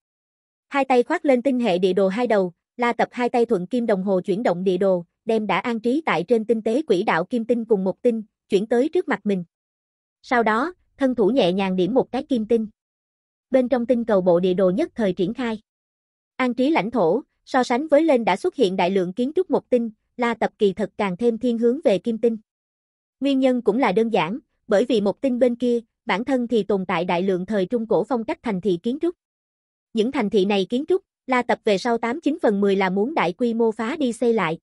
Hai tay khoác lên tinh hệ địa đồ hai đầu, La Tập hai tay thuận kim đồng hồ chuyển động địa đồ, đem đã an trí tại trên tinh tế quỹ đạo kim tinh cùng một tinh, chuyển tới trước mặt mình. Sau đó, thân thủ nhẹ nhàng điểm một cái kim tinh. Bên trong tinh cầu bộ địa đồ nhất thời triển khai. An trí lãnh thổ, so sánh với lên đã xuất hiện đại lượng kiến trúc một tinh, La Tập kỳ thật càng thêm thiên hướng về kim tinh. Nguyên nhân cũng là đơn giản, bởi vì một tinh bên kia, bản thân thì tồn tại đại lượng thời trung cổ phong cách thành thị kiến trúc. Những thành thị này kiến trúc, La Tập về sau 89 phần 10 là muốn đại quy mô phá đi xây lại.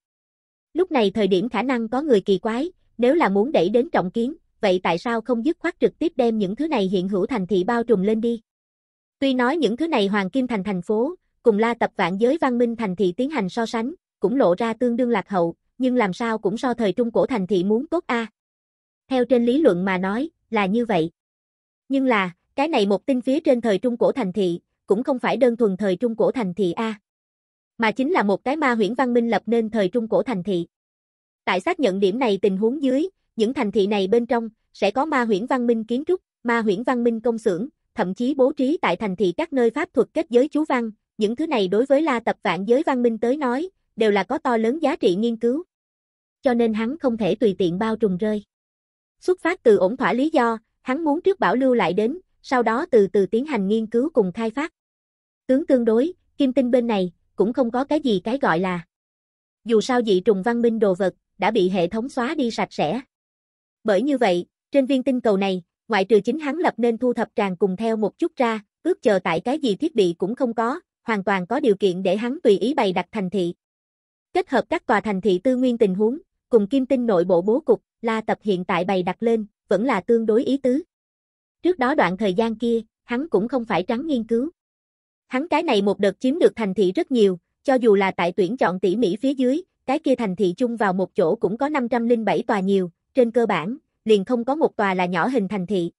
Lúc này thời điểm khả năng có người kỳ quái, nếu là muốn đẩy đến trọng kiến, vậy tại sao không dứt khoát trực tiếp đem những thứ này hiện hữu thành thị bao trùm lên đi? Tuy nói những thứ này hoàng kim thành thành phố, cùng La Tập vạn giới văn minh thành thị tiến hành so sánh, cũng lộ ra tương đương lạc hậu, nhưng làm sao cũng so thời trung cổ thành thị muốn tốt a. Theo trên lý luận mà nói, là như vậy. Nhưng là, cái này một tin phía trên thời trung cổ thành thị, cũng không phải đơn thuần thời trung cổ thành thị A. Mà chính là một cái ma huyễn văn minh lập nên thời trung cổ thành thị. Tại xác nhận điểm này tình huống dưới, những thành thị này bên trong, sẽ có ma huyễn văn minh kiến trúc, ma huyễn văn minh công xưởng, thậm chí bố trí tại thành thị các nơi pháp thuật kết giới chú văn, những thứ này đối với la tập vạn giới văn minh tới nói, đều là có to lớn giá trị nghiên cứu. Cho nên hắn không thể tùy tiện bao trùm rơi. Xuất phát từ ổn thỏa lý do, hắn muốn trước bảo lưu lại đến, sau đó từ từ tiến hành nghiên cứu cùng khai phát. Tướng tương đối, kim tinh bên này, cũng không có cái gì cái gọi là. Dù sao dị trùng văn minh đồ vật, đã bị hệ thống xóa đi sạch sẽ. Bởi như vậy, trên viên tinh cầu này, ngoại trừ chính hắn lập nên thu thập tràn cùng theo một chút ra, ước chờ tại cái gì thiết bị cũng không có, hoàn toàn có điều kiện để hắn tùy ý bày đặt thành thị. Kết hợp các tòa thành thị tư nguyên tình huống, cùng kim tinh nội bộ bố cục, La Tập hiện tại bày đặt lên, vẫn là tương đối ý tứ. Trước đó đoạn thời gian kia, hắn cũng không phải trắng nghiên cứu. Hắn cái này một đợt chiếm được thành thị rất nhiều, cho dù là tại tuyển chọn tỉ mỉ phía dưới, cái kia thành thị chung vào một chỗ cũng có 507 tòa nhiều, trên cơ bản, liền không có một tòa là nhỏ hình thành thị.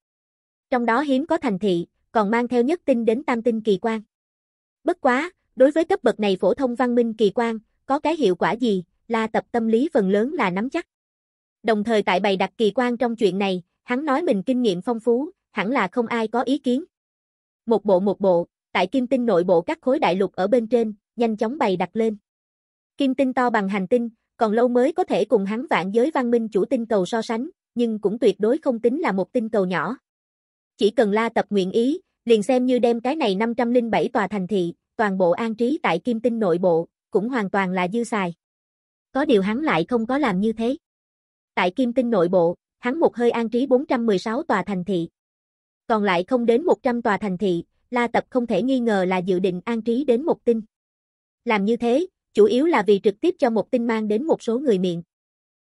Trong đó hiếm có thành thị, còn mang theo nhất tinh đến tam tinh kỳ quan. Bất quá, đối với cấp bậc này phổ thông văn minh kỳ quan, có cái hiệu quả gì, là tập tâm lý phần lớn là nắm chắc. Đồng thời tại bày đặt kỳ quan trong chuyện này, hắn nói mình kinh nghiệm phong phú, hẳn là không ai có ý kiến. Một bộ một bộ, tại kim tinh nội bộ các khối đại lục ở bên trên, nhanh chóng bày đặt lên. Kim tinh to bằng hành tinh, còn lâu mới có thể cùng hắn vạn giới văn minh chủ tinh cầu so sánh, nhưng cũng tuyệt đối không tính là một tinh cầu nhỏ. Chỉ cần la tập nguyện ý, liền xem như đem cái này 507 tòa thành thị, toàn bộ an trí tại kim tinh nội bộ, cũng hoàn toàn là dư xài. Có điều hắn lại không có làm như thế. Tại Kim Tinh nội bộ, hắn một hơi an trí 416 tòa thành thị. Còn lại không đến 100 tòa thành thị, La Tập không thể nghi ngờ là dự định an trí đến một tinh. Làm như thế, chủ yếu là vì trực tiếp cho một tinh mang đến một số người miệng.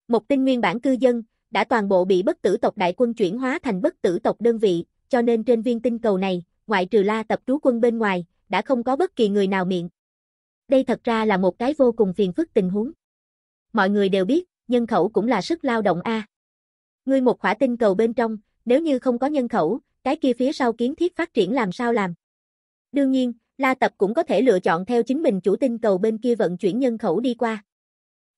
Một tinh nguyên bản cư dân, đã toàn bộ bị bất tử tộc đại quân chuyển hóa thành bất tử tộc đơn vị, cho nên trên viên tinh cầu này, ngoại trừ La Tập trú quân bên ngoài, đã không có bất kỳ người nào miệng. Đây thật ra là một cái vô cùng phiền phức tình huống. Mọi người đều biết, nhân khẩu cũng là sức lao động a. À. Ngươi một khỏa tinh cầu bên trong, nếu như không có nhân khẩu, cái kia phía sau kiến thiết phát triển làm sao làm? Đương nhiên, La Tập cũng có thể lựa chọn theo chính mình chủ tinh cầu bên kia vận chuyển nhân khẩu đi qua.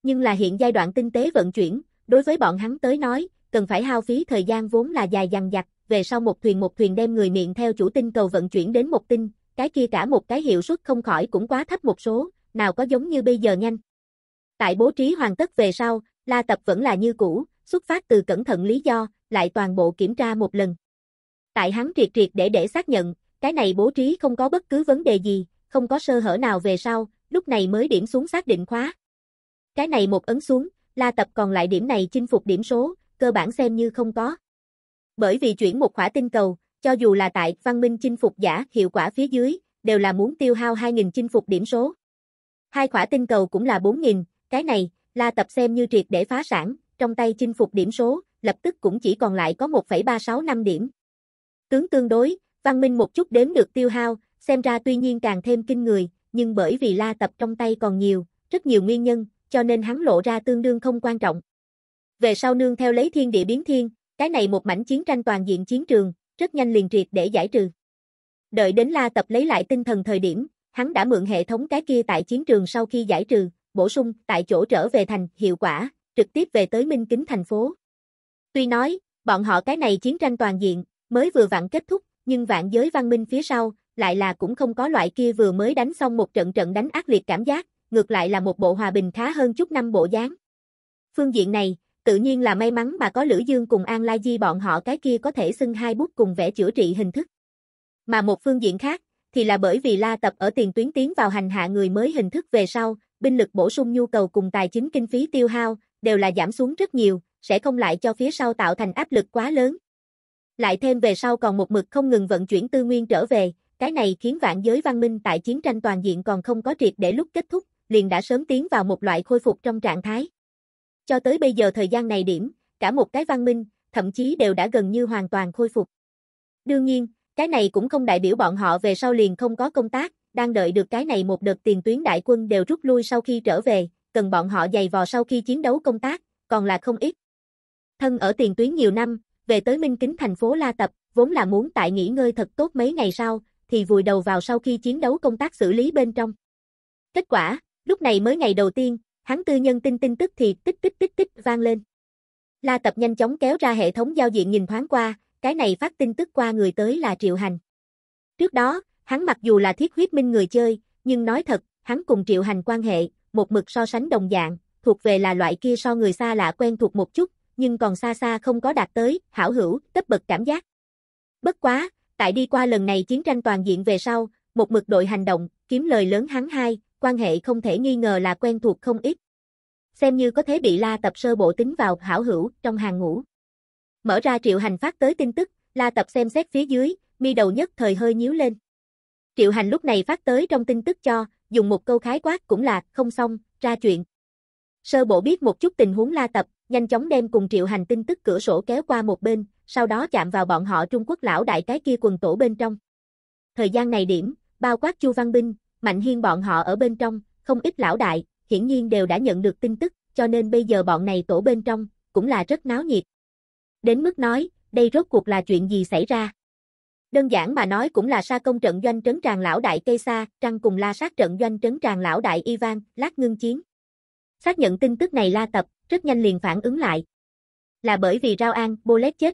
Nhưng là hiện giai đoạn tinh tế vận chuyển, đối với bọn hắn tới nói, cần phải hao phí thời gian vốn là dài dằng dặc, về sau một thuyền một thuyền đem người miệng theo chủ tinh cầu vận chuyển đến một tinh, cái kia cả một cái hiệu suất không khỏi cũng quá thấp một số, nào có giống như bây giờ nhanh. Tại bố trí hoàn tất về sau, La Tập vẫn là như cũ, xuất phát từ cẩn thận lý do, lại toàn bộ kiểm tra một lần. Tại hắn triệt triệt để để xác nhận, cái này bố trí không có bất cứ vấn đề gì, không có sơ hở nào về sau, lúc này mới điểm xuống xác định khóa. Cái này một ấn xuống, La Tập còn lại điểm này chinh phục điểm số, cơ bản xem như không có. Bởi vì chuyển một khỏa tinh cầu, cho dù là tại văn minh chinh phục giả hiệu quả phía dưới, đều là muốn tiêu hao 2.000 chinh phục điểm số. Hai khỏa tinh cầu cũng là 4.000, cái này, La Tập xem như triệt để phá sản, trong tay chinh phục điểm số, lập tức cũng chỉ còn lại có 1,365 điểm. Tướng tương đối, Văn Minh một chút đếm được tiêu hao, xem ra tuy nhiên càng thêm kinh người, nhưng bởi vì La Tập trong tay còn nhiều, rất nhiều nguyên nhân, cho nên hắn lộ ra tương đương không quan trọng. Về sau nương theo lấy thiên địa biến thiên, cái này một mảnh chiến tranh toàn diện chiến trường, rất nhanh liền triệt để giải trừ. Đợi đến La Tập lấy lại tinh thần thời điểm, hắn đã mượn hệ thống cái kia tại chiến trường sau khi giải trừ, bổ sung, tại chỗ trở về thành, hiệu quả, trực tiếp về tới Minh Kính thành phố. Tuy nói, bọn họ cái này chiến tranh toàn diện, mới vừa vặn kết thúc, nhưng vạn giới văn minh phía sau, lại là cũng không có loại kia vừa mới đánh xong một trận trận đánh ác liệt cảm giác, ngược lại là một bộ hòa bình khá hơn chút năm bộ dáng. Phương diện này, tự nhiên là may mắn mà có Lữ Dương cùng An La Di bọn họ cái kia có thể xưng hai bút cùng vẽ chữa trị hình thức. Mà một phương diện khác, thì là bởi vì La Tập ở tiền tuyến tiến vào hành hạ người mới hình thức về sau, binh lực bổ sung nhu cầu cùng tài chính kinh phí tiêu hao, đều là giảm xuống rất nhiều, sẽ không lại cho phía sau tạo thành áp lực quá lớn. Lại thêm về sau còn một mực không ngừng vận chuyển tư nguyên trở về, cái này khiến vạn giới văn minh tại chiến tranh toàn diện còn không có triệt để lúc kết thúc, liền đã sớm tiến vào một loại khôi phục trong trạng thái. Cho tới bây giờ thời gian này điểm, cả một cái văn minh, thậm chí đều đã gần như hoàn toàn khôi phục. Đương nhiên, cái này cũng không đại biểu bọn họ về sau liền không có công tác, đang đợi được cái này một đợt tiền tuyến đại quân đều rút lui sau khi trở về, cần bọn họ dày vò sau khi chiến đấu công tác, còn là không ít. Thân ở tiền tuyến nhiều năm, về tới Minh Kính thành phố La Tập, vốn là muốn tại nghỉ ngơi thật tốt mấy ngày sau, thì vùi đầu vào sau khi chiến đấu công tác xử lý bên trong. Kết quả, lúc này mới ngày đầu tiên, hắn tư nhân tin tin tức thì tích tích tích tích vang lên. La Tập nhanh chóng kéo ra hệ thống giao diện nhìn thoáng qua, cái này phát tin tức qua người tới là Triệu Hành. Trước đó, Hắn mặc dù là thiết huyết minh người chơi, nhưng nói thật, hắn cùng triệu hành quan hệ, một mực so sánh đồng dạng, thuộc về là loại kia so người xa lạ quen thuộc một chút, nhưng còn xa xa không có đạt tới, hảo hữu, tấp bậc cảm giác. Bất quá, tại đi qua lần này chiến tranh toàn diện về sau, một mực đội hành động, kiếm lời lớn hắn hai, quan hệ không thể nghi ngờ là quen thuộc không ít. Xem như có thế bị La Tập sơ bộ tính vào hảo hữu trong hàng ngũ. Mở ra triệu hành phát tới tin tức, La Tập xem xét phía dưới, mi đầu nhất thời hơi nhíu lên. Triệu Hành lúc này phát tới trong tin tức cho, dùng một câu khái quát cũng là không xong, ra chuyện. Sơ bộ biết một chút tình huống la tập, nhanh chóng đem cùng Triệu Hành tin tức cửa sổ kéo qua một bên, sau đó chạm vào bọn họ Trung Quốc lão đại cái kia quần tổ bên trong. Thời gian này điểm, bao quát Chu Văn Binh, Mạnh Hiên bọn họ ở bên trong, không ít lão đại, hiển nhiên đều đã nhận được tin tức, cho nên bây giờ bọn này tổ bên trong, cũng là rất náo nhiệt. Đến mức nói, đây rốt cuộc là chuyện gì xảy ra. Đơn giản mà nói cũng là sa công trận doanh trấn tràng lão đại cây xa, trăng cùng la sát trận doanh trấn tràng lão đại Ivan, lát ngưng chiến. Xác nhận tin tức này la tập, rất nhanh liền phản ứng lại. Là bởi vì Rao An, Bolet chết.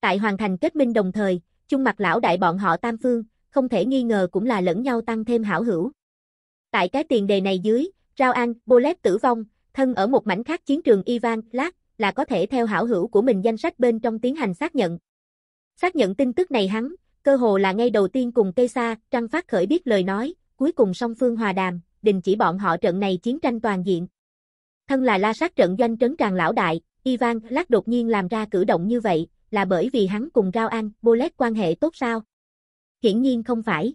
Tại hoàn thành kết minh đồng thời, chung mặt lão đại bọn họ tam phương, không thể nghi ngờ cũng là lẫn nhau tăng thêm hảo hữu. Tại cái tiền đề này dưới, Rao An, Bolet tử vong, thân ở một mảnh khác chiến trường Ivan, lát, là có thể theo hảo hữu của mình danh sách bên trong tiến hành xác nhận, Xác nhận tin tức này hắn, cơ hồ là ngay đầu tiên cùng cây xa, trăng phát khởi biết lời nói, cuối cùng song phương hòa đàm, đình chỉ bọn họ trận này chiến tranh toàn diện. Thân là la sát trận doanh trấn tràng lão đại, Ivan lát đột nhiên làm ra cử động như vậy, là bởi vì hắn cùng Rao An, Bolet quan hệ tốt sao? Hiển nhiên không phải.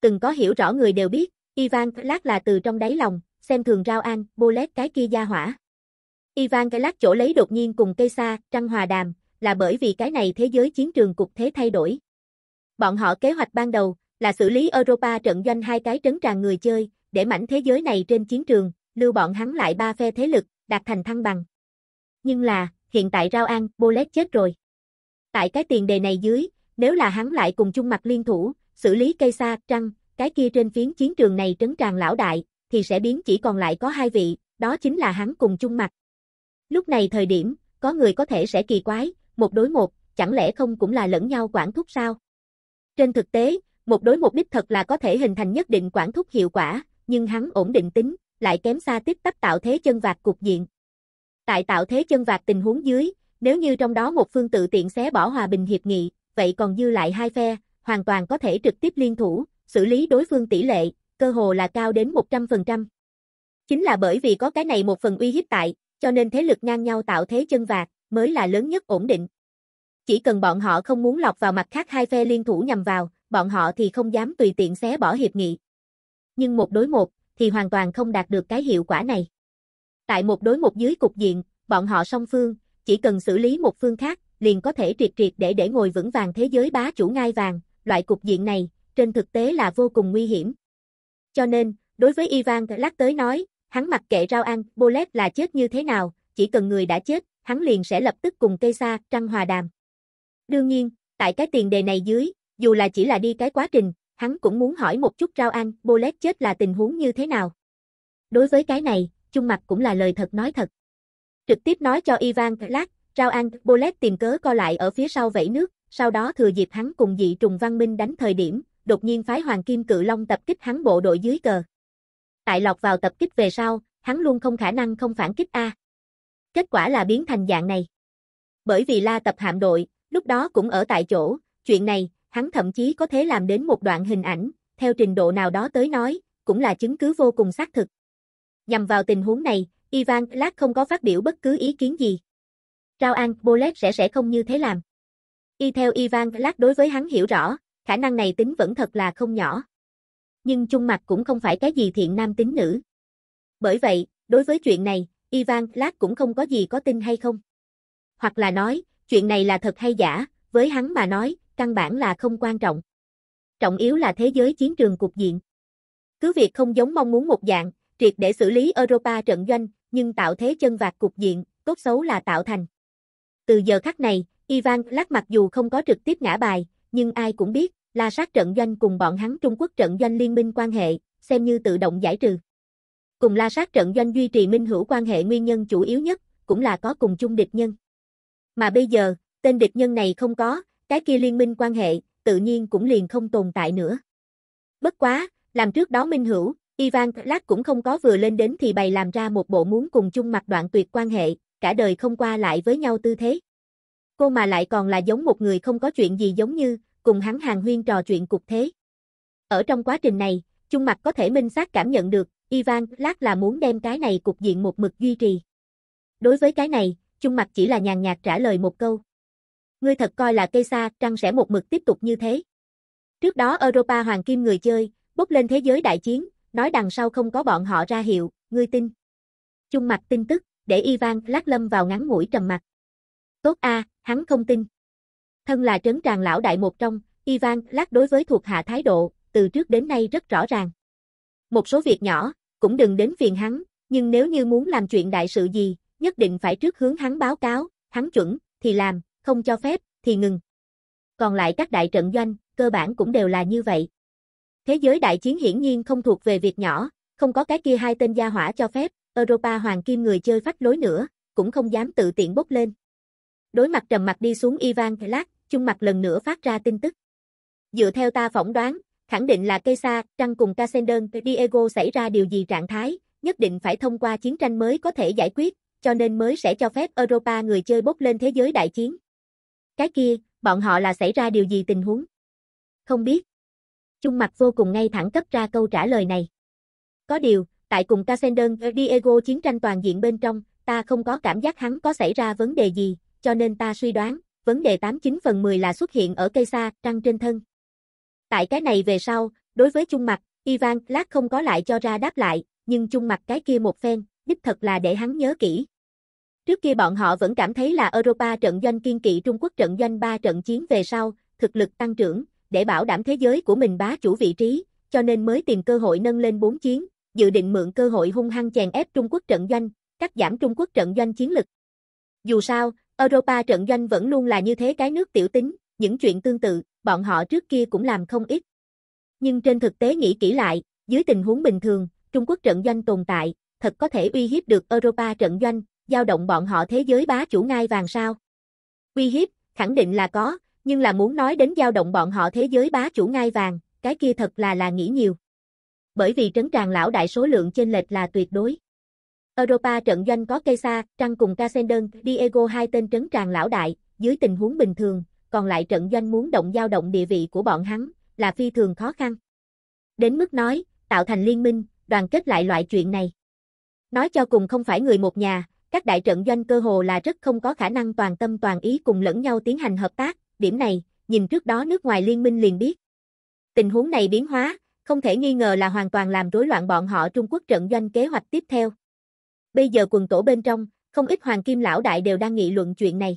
Từng có hiểu rõ người đều biết, Ivan lát là từ trong đáy lòng, xem thường Rao An, Bolet cái kia gia hỏa. Ivan cái lát chỗ lấy đột nhiên cùng cây xa, trăng hòa đàm, là bởi vì cái này thế giới chiến trường cục thế thay đổi. Bọn họ kế hoạch ban đầu là xử lý Europa trận doanh hai cái trấn tràn người chơi, để mảnh thế giới này trên chiến trường, lưu bọn hắn lại ba phe thế lực, đạt thành thăng bằng. Nhưng là, hiện tại Rao An, Bolet chết rồi. Tại cái tiền đề này dưới, nếu là hắn lại cùng chung mặt liên thủ, xử lý cây xa, trăng, cái kia trên phiến chiến trường này trấn tràn lão đại, thì sẽ biến chỉ còn lại có hai vị, đó chính là hắn cùng chung mặt. Lúc này thời điểm, có người có thể sẽ kỳ quái, một đối một, chẳng lẽ không cũng là lẫn nhau quản thúc sao? Trên thực tế, một đối một đích thật là có thể hình thành nhất định quản thúc hiệu quả, nhưng hắn ổn định tính, lại kém xa tiếp tắp tạo thế chân vạc cục diện. Tại tạo thế chân vạc tình huống dưới, nếu như trong đó một phương tự tiện xé bỏ hòa bình hiệp nghị, vậy còn dư lại hai phe, hoàn toàn có thể trực tiếp liên thủ, xử lý đối phương tỷ lệ, cơ hồ là cao đến 100%. Chính là bởi vì có cái này một phần uy hiếp tại, cho nên thế lực ngang nhau tạo thế chân vạc, mới là lớn nhất ổn định. Chỉ cần bọn họ không muốn lọc vào mặt khác hai phe liên thủ nhằm vào, bọn họ thì không dám tùy tiện xé bỏ hiệp nghị. Nhưng một đối một, thì hoàn toàn không đạt được cái hiệu quả này. Tại một đối một dưới cục diện, bọn họ song phương, chỉ cần xử lý một phương khác, liền có thể triệt triệt để để ngồi vững vàng thế giới bá chủ ngai vàng, loại cục diện này, trên thực tế là vô cùng nguy hiểm. Cho nên, đối với Ivan lắc tới nói, hắn mặc kệ Rau An, Bullet là chết như thế nào, chỉ cần người đã chết, hắn liền sẽ lập tức cùng cây xa trăng hòa đàm. Đương nhiên, tại cái tiền đề này dưới, dù là chỉ là đi cái quá trình, hắn cũng muốn hỏi một chút rau An, Bolet chết là tình huống như thế nào. Đối với cái này, chung mặt cũng là lời thật nói thật. Trực tiếp nói cho Ivan Lát, rau An, Bolet tìm cớ co lại ở phía sau vẫy nước, sau đó thừa dịp hắn cùng dị trùng văn minh đánh thời điểm, đột nhiên phái Hoàng Kim Cự Long tập kích hắn bộ đội dưới cờ. Tại lọc vào tập kích về sau, hắn luôn không khả năng không phản kích A. Kết quả là biến thành dạng này. Bởi vì la tập hạm đội, lúc đó cũng ở tại chỗ, chuyện này, hắn thậm chí có thể làm đến một đoạn hình ảnh, theo trình độ nào đó tới nói, cũng là chứng cứ vô cùng xác thực. Nhằm vào tình huống này, Ivan Clark không có phát biểu bất cứ ý kiến gì. Trao An Bolet sẽ sẽ không như thế làm. Y theo Ivan Clark đối với hắn hiểu rõ, khả năng này tính vẫn thật là không nhỏ. Nhưng chung mặt cũng không phải cái gì thiện nam tính nữ. Bởi vậy, đối với chuyện này, Ivan lát cũng không có gì có tin hay không. Hoặc là nói, chuyện này là thật hay giả, với hắn mà nói, căn bản là không quan trọng. Trọng yếu là thế giới chiến trường cục diện. Cứ việc không giống mong muốn một dạng, triệt để xử lý Europa trận doanh, nhưng tạo thế chân vạc cục diện, tốt xấu là tạo thành. Từ giờ khắc này, Ivan Lát mặc dù không có trực tiếp ngã bài, nhưng ai cũng biết, la sát trận doanh cùng bọn hắn Trung Quốc trận doanh liên minh quan hệ, xem như tự động giải trừ. Cùng la sát trận doanh duy trì minh hữu quan hệ nguyên nhân chủ yếu nhất, cũng là có cùng chung địch nhân. Mà bây giờ, tên địch nhân này không có, cái kia liên minh quan hệ, tự nhiên cũng liền không tồn tại nữa. Bất quá, làm trước đó minh hữu, Ivan Lát cũng không có vừa lên đến thì bày làm ra một bộ muốn cùng chung mặt đoạn tuyệt quan hệ, cả đời không qua lại với nhau tư thế. Cô mà lại còn là giống một người không có chuyện gì giống như, cùng hắn hàng huyên trò chuyện cục thế. Ở trong quá trình này, chung mặt có thể minh xác cảm nhận được, Ivan lát là muốn đem cái này cục diện một mực duy trì. Đối với cái này, chung mặt chỉ là nhàn nhạt trả lời một câu. Ngươi thật coi là cây xa trăng sẽ một mực tiếp tục như thế. Trước đó Europa hoàng kim người chơi, bốc lên thế giới đại chiến, nói đằng sau không có bọn họ ra hiệu, ngươi tin. Chung mặt tin tức, để Ivan lát lâm vào ngắn ngủi trầm mặt. Tốt a, hắn không tin. Thân là trấn tràng lão đại một trong, Ivan lát đối với thuộc hạ thái độ, từ trước đến nay rất rõ ràng. Một số việc nhỏ, cũng đừng đến phiền hắn, nhưng nếu như muốn làm chuyện đại sự gì, nhất định phải trước hướng hắn báo cáo, hắn chuẩn, thì làm, không cho phép, thì ngừng. Còn lại các đại trận doanh, cơ bản cũng đều là như vậy. Thế giới đại chiến hiển nhiên không thuộc về việc nhỏ, không có cái kia hai tên gia hỏa cho phép, Europa hoàng kim người chơi phách lối nữa, cũng không dám tự tiện bốc lên. Đối mặt trầm mặt đi xuống Ivan Lát, chung mặt lần nữa phát ra tin tức. Dựa theo ta phỏng đoán, Khẳng định là cây xa, trăng cùng Casendon, Diego xảy ra điều gì trạng thái, nhất định phải thông qua chiến tranh mới có thể giải quyết, cho nên mới sẽ cho phép Europa người chơi bốc lên thế giới đại chiến. Cái kia, bọn họ là xảy ra điều gì tình huống? Không biết. Trung mặt vô cùng ngay thẳng cấp ra câu trả lời này. Có điều, tại cùng Casendon Diego chiến tranh toàn diện bên trong, ta không có cảm giác hắn có xảy ra vấn đề gì, cho nên ta suy đoán, vấn đề 89 phần 10 là xuất hiện ở cây xa, trăng trên thân. Tại cái này về sau, đối với chung mặt, Ivan lát không có lại cho ra đáp lại, nhưng chung mặt cái kia một phen, đích thật là để hắn nhớ kỹ. Trước kia bọn họ vẫn cảm thấy là Europa trận doanh kiên kỵ Trung Quốc trận doanh 3 trận chiến về sau, thực lực tăng trưởng, để bảo đảm thế giới của mình bá chủ vị trí, cho nên mới tìm cơ hội nâng lên 4 chiến, dự định mượn cơ hội hung hăng chèn ép Trung Quốc trận doanh, cắt giảm Trung Quốc trận doanh chiến lực. Dù sao, Europa trận doanh vẫn luôn là như thế cái nước tiểu tính, những chuyện tương tự, bọn họ trước kia cũng làm không ít. Nhưng trên thực tế nghĩ kỹ lại, dưới tình huống bình thường, Trung Quốc trận doanh tồn tại, thật có thể uy hiếp được Europa trận doanh, giao động bọn họ thế giới bá chủ ngai vàng sao. Uy hiếp, khẳng định là có, nhưng là muốn nói đến giao động bọn họ thế giới bá chủ ngai vàng, cái kia thật là là nghĩ nhiều. Bởi vì trấn tràng lão đại số lượng trên lệch là tuyệt đối. Europa trận doanh có cây Kesa, Trăng cùng Casendon, Diego hai tên trấn tràng lão đại, dưới tình huống bình thường, còn lại trận doanh muốn động giao động địa vị của bọn hắn, là phi thường khó khăn. Đến mức nói, tạo thành liên minh, đoàn kết lại loại chuyện này. Nói cho cùng không phải người một nhà, các đại trận doanh cơ hồ là rất không có khả năng toàn tâm toàn ý cùng lẫn nhau tiến hành hợp tác, điểm này, nhìn trước đó nước ngoài liên minh liền biết. Tình huống này biến hóa, không thể nghi ngờ là hoàn toàn làm rối loạn bọn họ Trung Quốc trận doanh kế hoạch tiếp theo. Bây giờ quần tổ bên trong, không ít hoàng kim lão đại đều đang nghị luận chuyện này.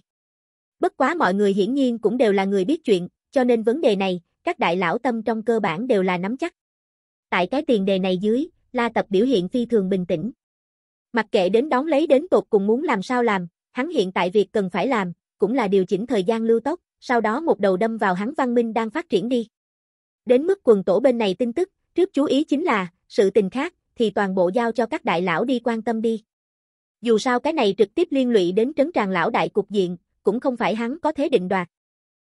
Bất quá mọi người hiển nhiên cũng đều là người biết chuyện, cho nên vấn đề này, các đại lão tâm trong cơ bản đều là nắm chắc. Tại cái tiền đề này dưới, La Tập biểu hiện phi thường bình tĩnh. Mặc kệ đến đón lấy đến tột cùng muốn làm sao làm, hắn hiện tại việc cần phải làm, cũng là điều chỉnh thời gian lưu tốc, sau đó một đầu đâm vào hắn văn minh đang phát triển đi. Đến mức quần tổ bên này tin tức, trước chú ý chính là, sự tình khác, thì toàn bộ giao cho các đại lão đi quan tâm đi. Dù sao cái này trực tiếp liên lụy đến trấn tràng lão đại cục diện, cũng không phải hắn có thế định đoạt.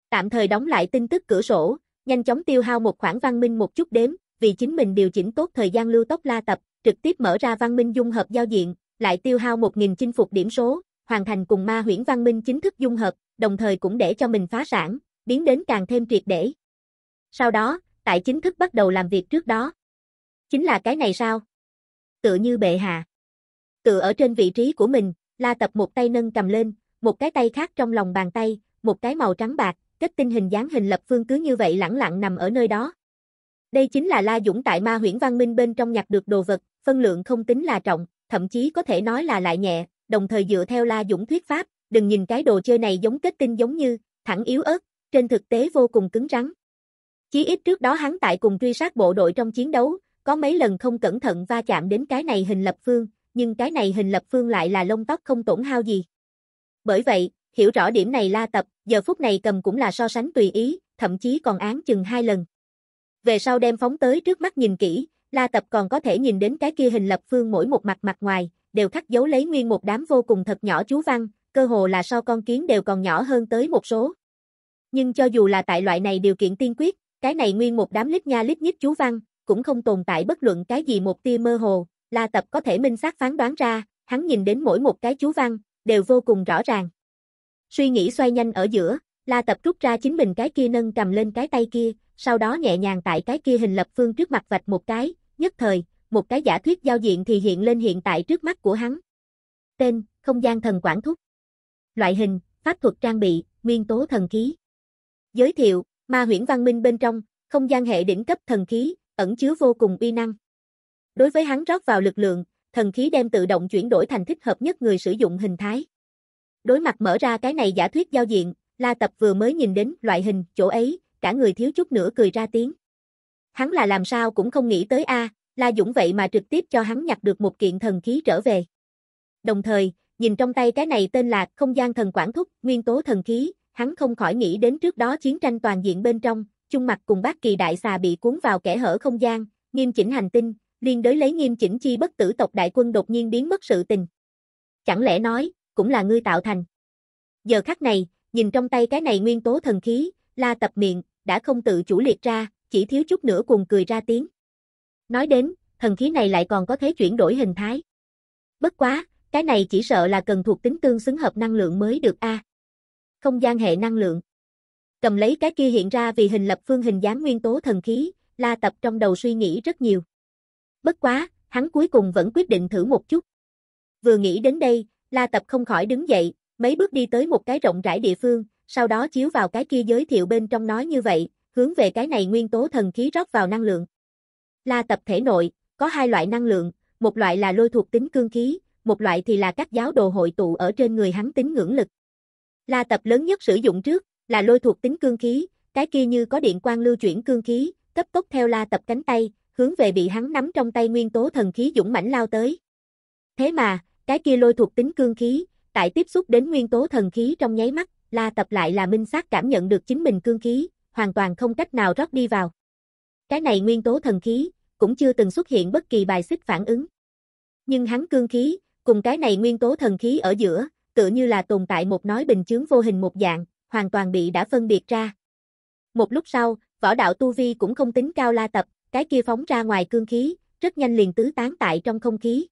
Tạm thời đóng lại tin tức cửa sổ, nhanh chóng tiêu hao một khoản văn minh một chút đếm, vì chính mình điều chỉnh tốt thời gian lưu tốc la tập, trực tiếp mở ra văn minh dung hợp giao diện, lại tiêu hao 1.000 chinh phục điểm số, hoàn thành cùng ma huyễn văn minh chính thức dung hợp, đồng thời cũng để cho mình phá sản, biến đến càng thêm triệt để. Sau đó, tại chính thức bắt đầu làm việc trước đó. Chính là cái này sao? Tựa như bệ hạ. Tựa ở trên vị trí của mình, la tập một tay nâng cầm lên, một cái tay khác trong lòng bàn tay, một cái màu trắng bạc, kết tinh hình dáng hình lập phương cứ như vậy lẳng lặng nằm ở nơi đó. Đây chính là La Dũng tại Ma Huyễn Văn Minh bên trong nhặt được đồ vật, phân lượng không tính là trọng, thậm chí có thể nói là lại nhẹ, đồng thời dựa theo La Dũng thuyết pháp, đừng nhìn cái đồ chơi này giống kết tinh giống như, thẳng yếu ớt, trên thực tế vô cùng cứng rắn. Chí ít trước đó hắn tại cùng truy sát bộ đội trong chiến đấu, có mấy lần không cẩn thận va chạm đến cái này hình lập phương, nhưng cái này hình lập phương lại là lông tóc không tổn hao gì. Bởi vậy, hiểu rõ điểm này La Tập, giờ phút này cầm cũng là so sánh tùy ý, thậm chí còn án chừng hai lần. Về sau đem phóng tới trước mắt nhìn kỹ, La Tập còn có thể nhìn đến cái kia hình lập phương mỗi một mặt mặt ngoài, đều khắc dấu lấy nguyên một đám vô cùng thật nhỏ chú văn, cơ hồ là so con kiến đều còn nhỏ hơn tới một số. Nhưng cho dù là tại loại này điều kiện tiên quyết, cái này nguyên một đám lít nha lít nhít chú văn, cũng không tồn tại bất luận cái gì một tia mơ hồ, La Tập có thể minh xác phán đoán ra, hắn nhìn đến mỗi một cái chú văn, đều vô cùng rõ ràng. Suy nghĩ xoay nhanh ở giữa, La Tập rút ra chính mình cái kia nâng cầm lên cái tay kia, sau đó nhẹ nhàng tại cái kia hình lập phương trước mặt vạch một cái, nhất thời, một cái giả thuyết giao diện thì hiện lên hiện tại trước mắt của hắn. Tên, không gian thần quản thúc. Loại hình, pháp thuật trang bị, nguyên tố thần khí. Giới thiệu, ma huyễn văn minh bên trong, không gian hệ đỉnh cấp thần khí, ẩn chứa vô cùng uy năng. Đối với hắn rót vào lực lượng, thần khí đem tự động chuyển đổi thành thích hợp nhất người sử dụng hình thái. Đối mặt mở ra cái này giả thuyết giao diện, La Tập vừa mới nhìn đến loại hình, chỗ ấy, cả người thiếu chút nữa cười ra tiếng. Hắn là làm sao cũng không nghĩ tới a, La Dũng vậy mà trực tiếp cho hắn nhặt được một kiện thần khí trở về. Đồng thời, nhìn trong tay cái này tên là Không gian thần quản thúc, nguyên tố thần khí, hắn không khỏi nghĩ đến trước đó chiến tranh toàn diện bên trong, chung mặt cùng bác kỳ đại xà bị cuốn vào kẻ hở không gian, nghiêm chỉnh hành tinh, liên đới lấy nghiêm chỉnh chi bất tử tộc đại quân đột nhiên biến mất sự tình. Chẳng lẽ nói, cũng là ngươi tạo thành. Giờ khắc này, nhìn trong tay cái này nguyên tố thần khí, la tập miệng, đã không tự chủ liệt ra, chỉ thiếu chút nữa cùng cười ra tiếng. Nói đến, thần khí này lại còn có thể chuyển đổi hình thái. Bất quá, cái này chỉ sợ là cần thuộc tính tương xứng hợp năng lượng mới được a. Không gian hệ năng lượng. Cầm lấy cái kia hiện ra vì hình lập phương hình dáng nguyên tố thần khí, La Tập trong đầu suy nghĩ rất nhiều bất quá, hắn cuối cùng vẫn quyết định thử một chút. Vừa nghĩ đến đây, La Tập không khỏi đứng dậy, mấy bước đi tới một cái rộng rãi địa phương, sau đó chiếu vào cái kia giới thiệu bên trong nói như vậy, hướng về cái này nguyên tố thần khí rót vào năng lượng. La Tập thể nội, có hai loại năng lượng, một loại là lôi thuộc tính cương khí, một loại thì là các giáo đồ hội tụ ở trên người hắn tính ngưỡng lực. La Tập lớn nhất sử dụng trước, là lôi thuộc tính cương khí, cái kia như có điện quang lưu chuyển cương khí, cấp tốc theo La Tập cánh tay, hướng về bị hắn nắm trong tay nguyên tố thần khí dũng mãnh lao tới. Thế mà, cái kia lôi thuộc tính cương khí, tại tiếp xúc đến nguyên tố thần khí trong nháy mắt, La Tập lại là minh xác cảm nhận được chính mình cương khí, hoàn toàn không cách nào rót đi vào. Cái này nguyên tố thần khí, cũng chưa từng xuất hiện bất kỳ bài xích phản ứng. Nhưng hắn cương khí, cùng cái này nguyên tố thần khí ở giữa, tựa như là tồn tại một nói bình chướng vô hình một dạng, hoàn toàn bị đã phân biệt ra. Một lúc sau, võ đạo tu vi cũng không tính cao La Tập, cái kia phóng ra ngoài cương khí, rất nhanh liền tứ tán tại trong không khí.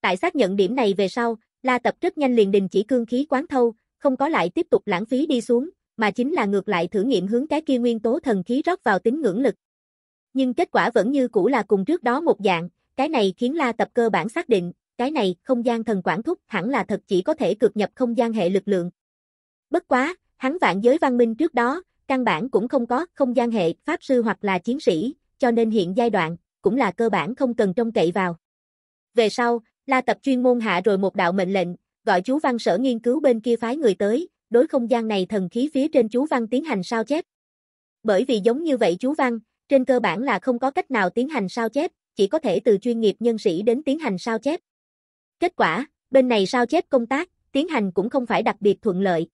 Tại xác nhận điểm này về sau, La Tập rất nhanh liền đình chỉ cương khí quán thâu, không có lại tiếp tục lãng phí đi xuống, mà chính là ngược lại thử nghiệm hướng cái kia nguyên tố thần khí rót vào tính ngưỡng lực. Nhưng kết quả vẫn như cũ là cùng trước đó một dạng, cái này khiến La Tập cơ bản xác định, cái này không gian thần quản thúc hẳn là thật chỉ có thể cực nhập không gian hệ lực lượng. Bất quá, hắn vạn giới văn minh trước đó, căn bản cũng không có không gian hệ pháp sư hoặc là chiến sĩ, cho nên hiện giai đoạn, cũng là cơ bản không cần trông cậy vào. Về sau, La Tập chuyên môn hạ rồi một đạo mệnh lệnh, gọi chú Văn sở nghiên cứu bên kia phái người tới, đối không gian này thần khí phía trên chú Văn tiến hành sao chép. Bởi vì giống như vậy chú Văn, trên cơ bản là không có cách nào tiến hành sao chép, chỉ có thể từ chuyên nghiệp nhân sĩ đến tiến hành sao chép. Kết quả, bên này sao chép công tác, tiến hành cũng không phải đặc biệt thuận lợi.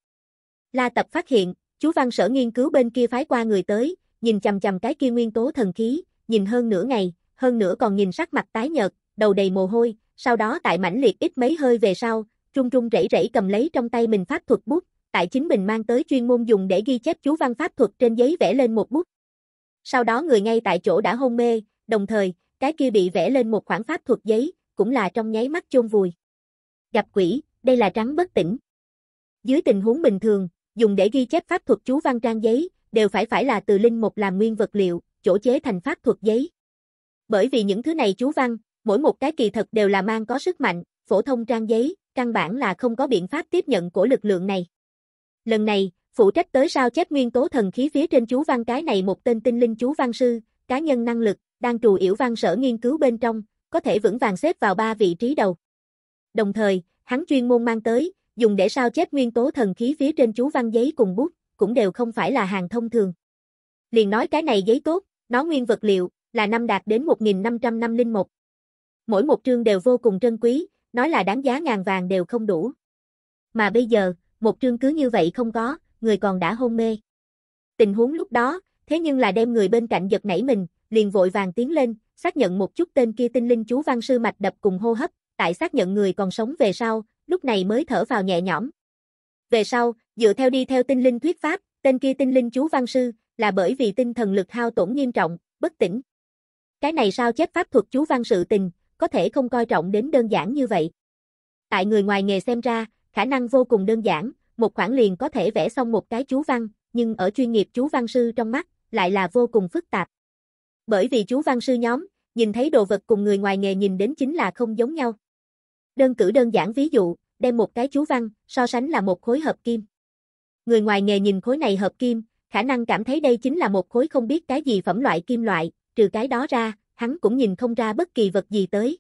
La Tập phát hiện, chú Văn sở nghiên cứu bên kia phái qua người tới, nhìn chằm chằm cái kia nguyên tố thần khí, nhìn hơn nửa ngày, hơn nữa còn nhìn sắc mặt tái nhợt, đầu đầy mồ hôi, sau đó tại mảnh liệt ít mấy hơi về sau, trung trung rẩy rẩy cầm lấy trong tay mình pháp thuật bút, tại chính mình mang tới chuyên môn dùng để ghi chép chú văn pháp thuật trên giấy vẽ lên một bút. Sau đó người ngay tại chỗ đã hôn mê, đồng thời, cái kia bị vẽ lên một khoảng pháp thuật giấy, cũng là trong nháy mắt chôn vùi. Gặp quỷ, đây là trắng bất tỉnh. Dưới tình huống bình thường, dùng để ghi chép pháp thuật chú văn trang giấy, đều phải phải là từ linh mục làm nguyên vật liệu, chỗ chế thành pháp thuật giấy. Bởi vì những thứ này chú văn, mỗi một cái kỳ thật đều là mang có sức mạnh, phổ thông trang giấy, căn bản là không có biện pháp tiếp nhận của lực lượng này. Lần này, phụ trách tới sao chép nguyên tố thần khí phía trên chú văn cái này một tên tinh linh chú văn sư, cá nhân năng lực, đang trù yểu văn sở nghiên cứu bên trong, có thể vững vàng xếp vào ba vị trí đầu. Đồng thời, hắn chuyên môn mang tới, dùng để sao chép nguyên tố thần khí phía trên chú văn giấy cùng bút cũng đều không phải là hàng thông thường. Liền nói cái này giấy tốt, nó nguyên vật liệu, là năm đạt đến 1.551. Mỗi một trương đều vô cùng trân quý, nói là đáng giá ngàn vàng đều không đủ. Mà bây giờ, một trương cứ như vậy không có, người còn đã hôn mê. Tình huống lúc đó, thế nhưng là đem người bên cạnh giật nảy mình, liền vội vàng tiến lên, xác nhận một chút tên kia tinh linh chú văn sư mạch đập cùng hô hấp, tại xác nhận người còn sống về sau, lúc này mới thở vào nhẹ nhõm, về sau, dựa theo đi theo tinh linh thuyết pháp, tên kia tinh linh chú văn sư, là bởi vì tinh thần lực hao tổn nghiêm trọng, bất tỉnh. Cái này sao chép pháp thuật chú văn sự tình, có thể không coi trọng đến đơn giản như vậy. Tại người ngoài nghề xem ra, khả năng vô cùng đơn giản, một khoảng liền có thể vẽ xong một cái chú văn, nhưng ở chuyên nghiệp chú văn sư trong mắt, lại là vô cùng phức tạp. Bởi vì chú văn sư nhóm, nhìn thấy đồ vật cùng người ngoài nghề nhìn đến chính là không giống nhau. Đơn cử đơn giản ví dụ, đem một cái chú văn, so sánh là một khối hợp kim. Người ngoài nghề nhìn khối này hợp kim, khả năng cảm thấy đây chính là một khối không biết cái gì phẩm loại kim loại, trừ cái đó ra, hắn cũng nhìn không ra bất kỳ vật gì tới.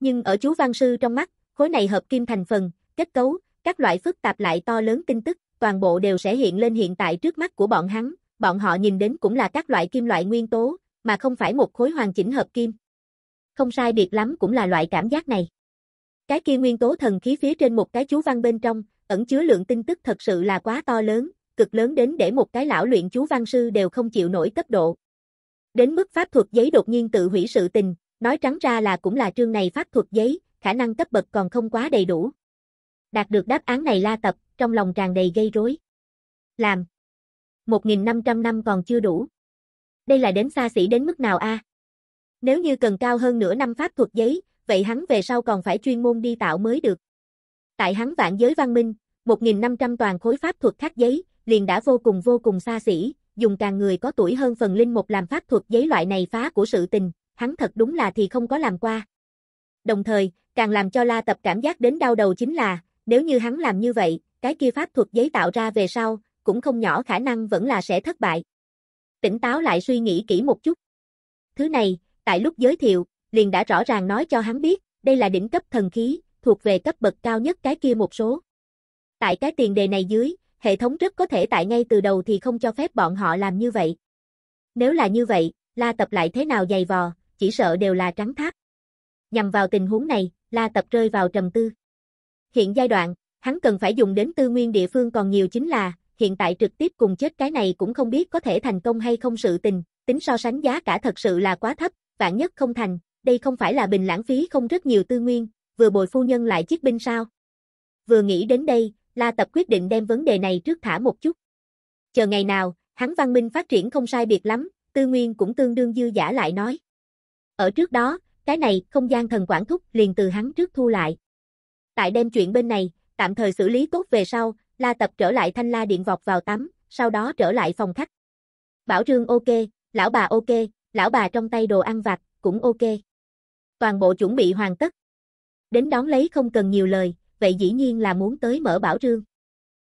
Nhưng ở chú văn sư trong mắt, khối này hợp kim thành phần, kết cấu, các loại phức tạp lại to lớn tin tức, toàn bộ đều sẽ hiện lên hiện tại trước mắt của bọn hắn, bọn họ nhìn đến cũng là các loại kim loại nguyên tố, mà không phải một khối hoàn chỉnh hợp kim. Không sai biệt lắm cũng là loại cảm giác này. Cái kia nguyên tố thần khí phía trên một cái chú văn bên trong, ẩn chứa lượng tin tức thật sự là quá to lớn, cực lớn đến để một cái lão luyện chú văn sư đều không chịu nổi cấp độ. Đến mức pháp thuật giấy đột nhiên tự hủy sự tình, nói trắng ra là cũng là trương này pháp thuật giấy, khả năng cấp bậc còn không quá đầy đủ. Đạt được đáp án này la tập, trong lòng tràn đầy gây rối. Làm. 1.500 năm còn chưa đủ. Đây là đến xa xỉ đến mức nào a Nếu như cần cao hơn nửa năm pháp thuật giấy, vậy hắn về sau còn phải chuyên môn đi tạo mới được. Tại hắn vạn giới văn minh, 1.500 toàn khối pháp thuật khắc giấy, liền đã vô cùng vô cùng xa xỉ, dùng càng người có tuổi hơn phần linh một làm pháp thuật giấy loại này phá của sự tình, hắn thật đúng là thì không có làm qua. Đồng thời, càng làm cho La Tập cảm giác đến đau đầu chính là, nếu như hắn làm như vậy, cái kia pháp thuật giấy tạo ra về sau, cũng không nhỏ khả năng vẫn là sẽ thất bại. Tỉnh táo lại suy nghĩ kỹ một chút. Thứ này, tại lúc giới thiệu, liền đã rõ ràng nói cho hắn biết, đây là đỉnh cấp thần khí, thuộc về cấp bậc cao nhất cái kia một số. Tại cái tiền đề này dưới, hệ thống rất có thể tại ngay từ đầu thì không cho phép bọn họ làm như vậy. Nếu là như vậy, La Tập lại thế nào dày vò, chỉ sợ đều là trắng tháp. Nhằm vào tình huống này, La Tập rơi vào trầm tư. Hiện giai đoạn, hắn cần phải dùng đến tư nguyên địa phương còn nhiều chính là, hiện tại trực tiếp cùng chết cái này cũng không biết có thể thành công hay không sự tình, tính so sánh giá cả thật sự là quá thấp, vạn nhất không thành, đây không phải là bình lãng phí không rất nhiều tư nguyên, vừa bồi phu nhân lại chiếc binh sao. Vừa nghĩ đến đây, La Tập quyết định đem vấn đề này trước thả một chút. Chờ ngày nào, hắn văn minh phát triển không sai biệt lắm, tư nguyên cũng tương đương dư giả lại nói. Ở trước đó, cái này không gian thần quản thúc liền từ hắn trước thu lại. Tại đem chuyện bên này, tạm thời xử lý tốt về sau, La Tập trở lại thanh la điện vọc vào tắm, sau đó trở lại phòng khách. Bảo Trương ok, lão bà ok, lão bà trong tay đồ ăn vặt, cũng ok toàn bộ chuẩn bị hoàn tất. Đến đón lấy không cần nhiều lời, vậy dĩ nhiên là muốn tới mở Bảo Trương.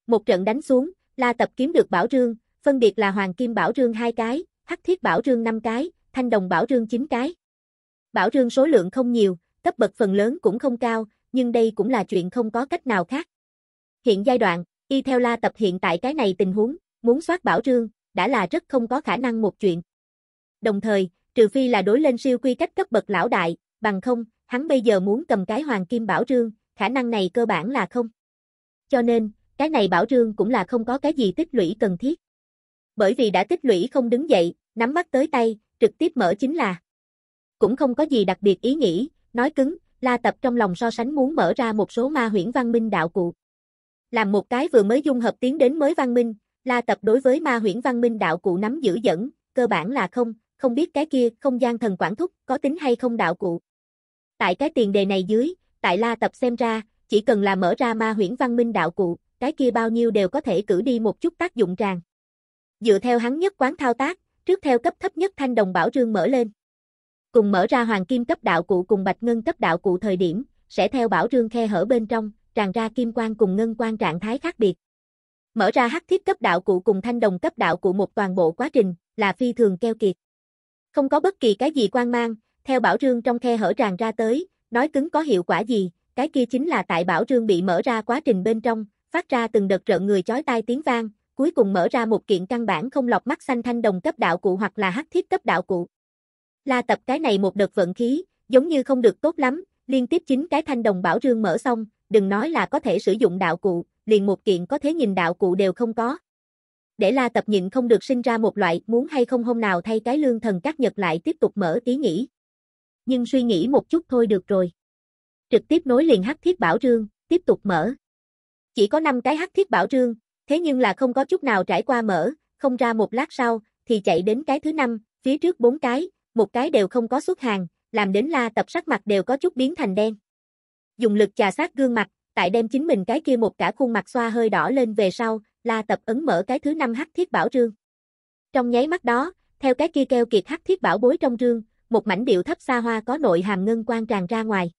Một trận đánh xuống, La Tập kiếm được Bảo Trương, phân biệt là Hoàng Kim Bảo Trương hai cái, Hắc Thiết Bảo Trương năm cái, Thanh Đồng Bảo Trương chín cái. Bảo Trương số lượng không nhiều, cấp bậc phần lớn cũng không cao, nhưng đây cũng là chuyện không có cách nào khác. Hiện giai đoạn, y theo La Tập hiện tại cái này tình huống, muốn soát Bảo Trương, đã là rất không có khả năng một chuyện. Đồng thời, trừ phi là đối lên siêu quy cách cấp bậc lão đại, bằng không, hắn bây giờ muốn cầm cái hoàng kim bảo rương, khả năng này cơ bản là không. Cho nên, cái này bảo rương cũng là không có cái gì tích lũy cần thiết. Bởi vì đã tích lũy không đứng dậy, nắm bắt tới tay, trực tiếp mở chính là. Cũng không có gì đặc biệt ý nghĩ, nói cứng, La Tập trong lòng so sánh muốn mở ra một số ma huyễn văn minh đạo cụ. Làm một cái vừa mới dung hợp tiến đến mới văn minh, La Tập đối với ma huyễn văn minh đạo cụ nắm giữ dẫn, cơ bản là không, không biết cái kia không gian thần quản thúc có tính hay không đạo cụ. Tại cái tiền đề này dưới, tại la tập xem ra, chỉ cần là mở ra ma huyễn văn minh đạo cụ, cái kia bao nhiêu đều có thể cử đi một chút tác dụng tràn. Dựa theo hắn nhất quán thao tác, trước theo cấp thấp nhất thanh đồng bảo rương mở lên. Cùng mở ra hoàng kim cấp đạo cụ cùng bạch ngân cấp đạo cụ thời điểm, sẽ theo bảo rương khe hở bên trong, tràn ra kim quang cùng ngân quang trạng thái khác biệt. Mở ra hắc thiết cấp đạo cụ cùng thanh đồng cấp đạo cụ một toàn bộ quá trình, là phi thường keo kiệt. Không có bất kỳ cái gì quan mang, theo bảo trương trong khe hở tràn ra tới, nói cứng có hiệu quả gì, cái kia chính là tại bảo trương bị mở ra quá trình bên trong, phát ra từng đợt rợn người chói tai tiếng vang, cuối cùng mở ra một kiện căn bản không lọc mắt xanh thanh đồng cấp đạo cụ hoặc là hắc thiết cấp đạo cụ. La tập cái này một đợt vận khí, giống như không được tốt lắm, liên tiếp chính cái thanh đồng bảo trương mở xong, đừng nói là có thể sử dụng đạo cụ, liền một kiện có thể nhìn đạo cụ đều không có. Để La tập nhịn không được sinh ra một loại muốn hay không hôm nào thay cái lương thần các nhật lại tiếp tục mở tí nghĩ nhưng suy nghĩ một chút thôi được rồi. Trực tiếp nối liền hắc thiết bảo rương, tiếp tục mở. Chỉ có 5 cái hắc thiết bảo rương, thế nhưng là không có chút nào trải qua mở, không ra một lát sau, thì chạy đến cái thứ năm, phía trước bốn cái, một cái đều không có xuất hàng, làm đến la tập sắc mặt đều có chút biến thành đen. Dùng lực chà sát gương mặt, tại đem chính mình cái kia một cả khuôn mặt xoa hơi đỏ lên về sau, la tập ấn mở cái thứ năm hắc thiết bảo rương. Trong nháy mắt đó, theo cái kia keo kiệt hắc thiết bảo bối trong rương, một mảnh điệu thấp xa hoa có nội hàm ngân quan tràn ra ngoài.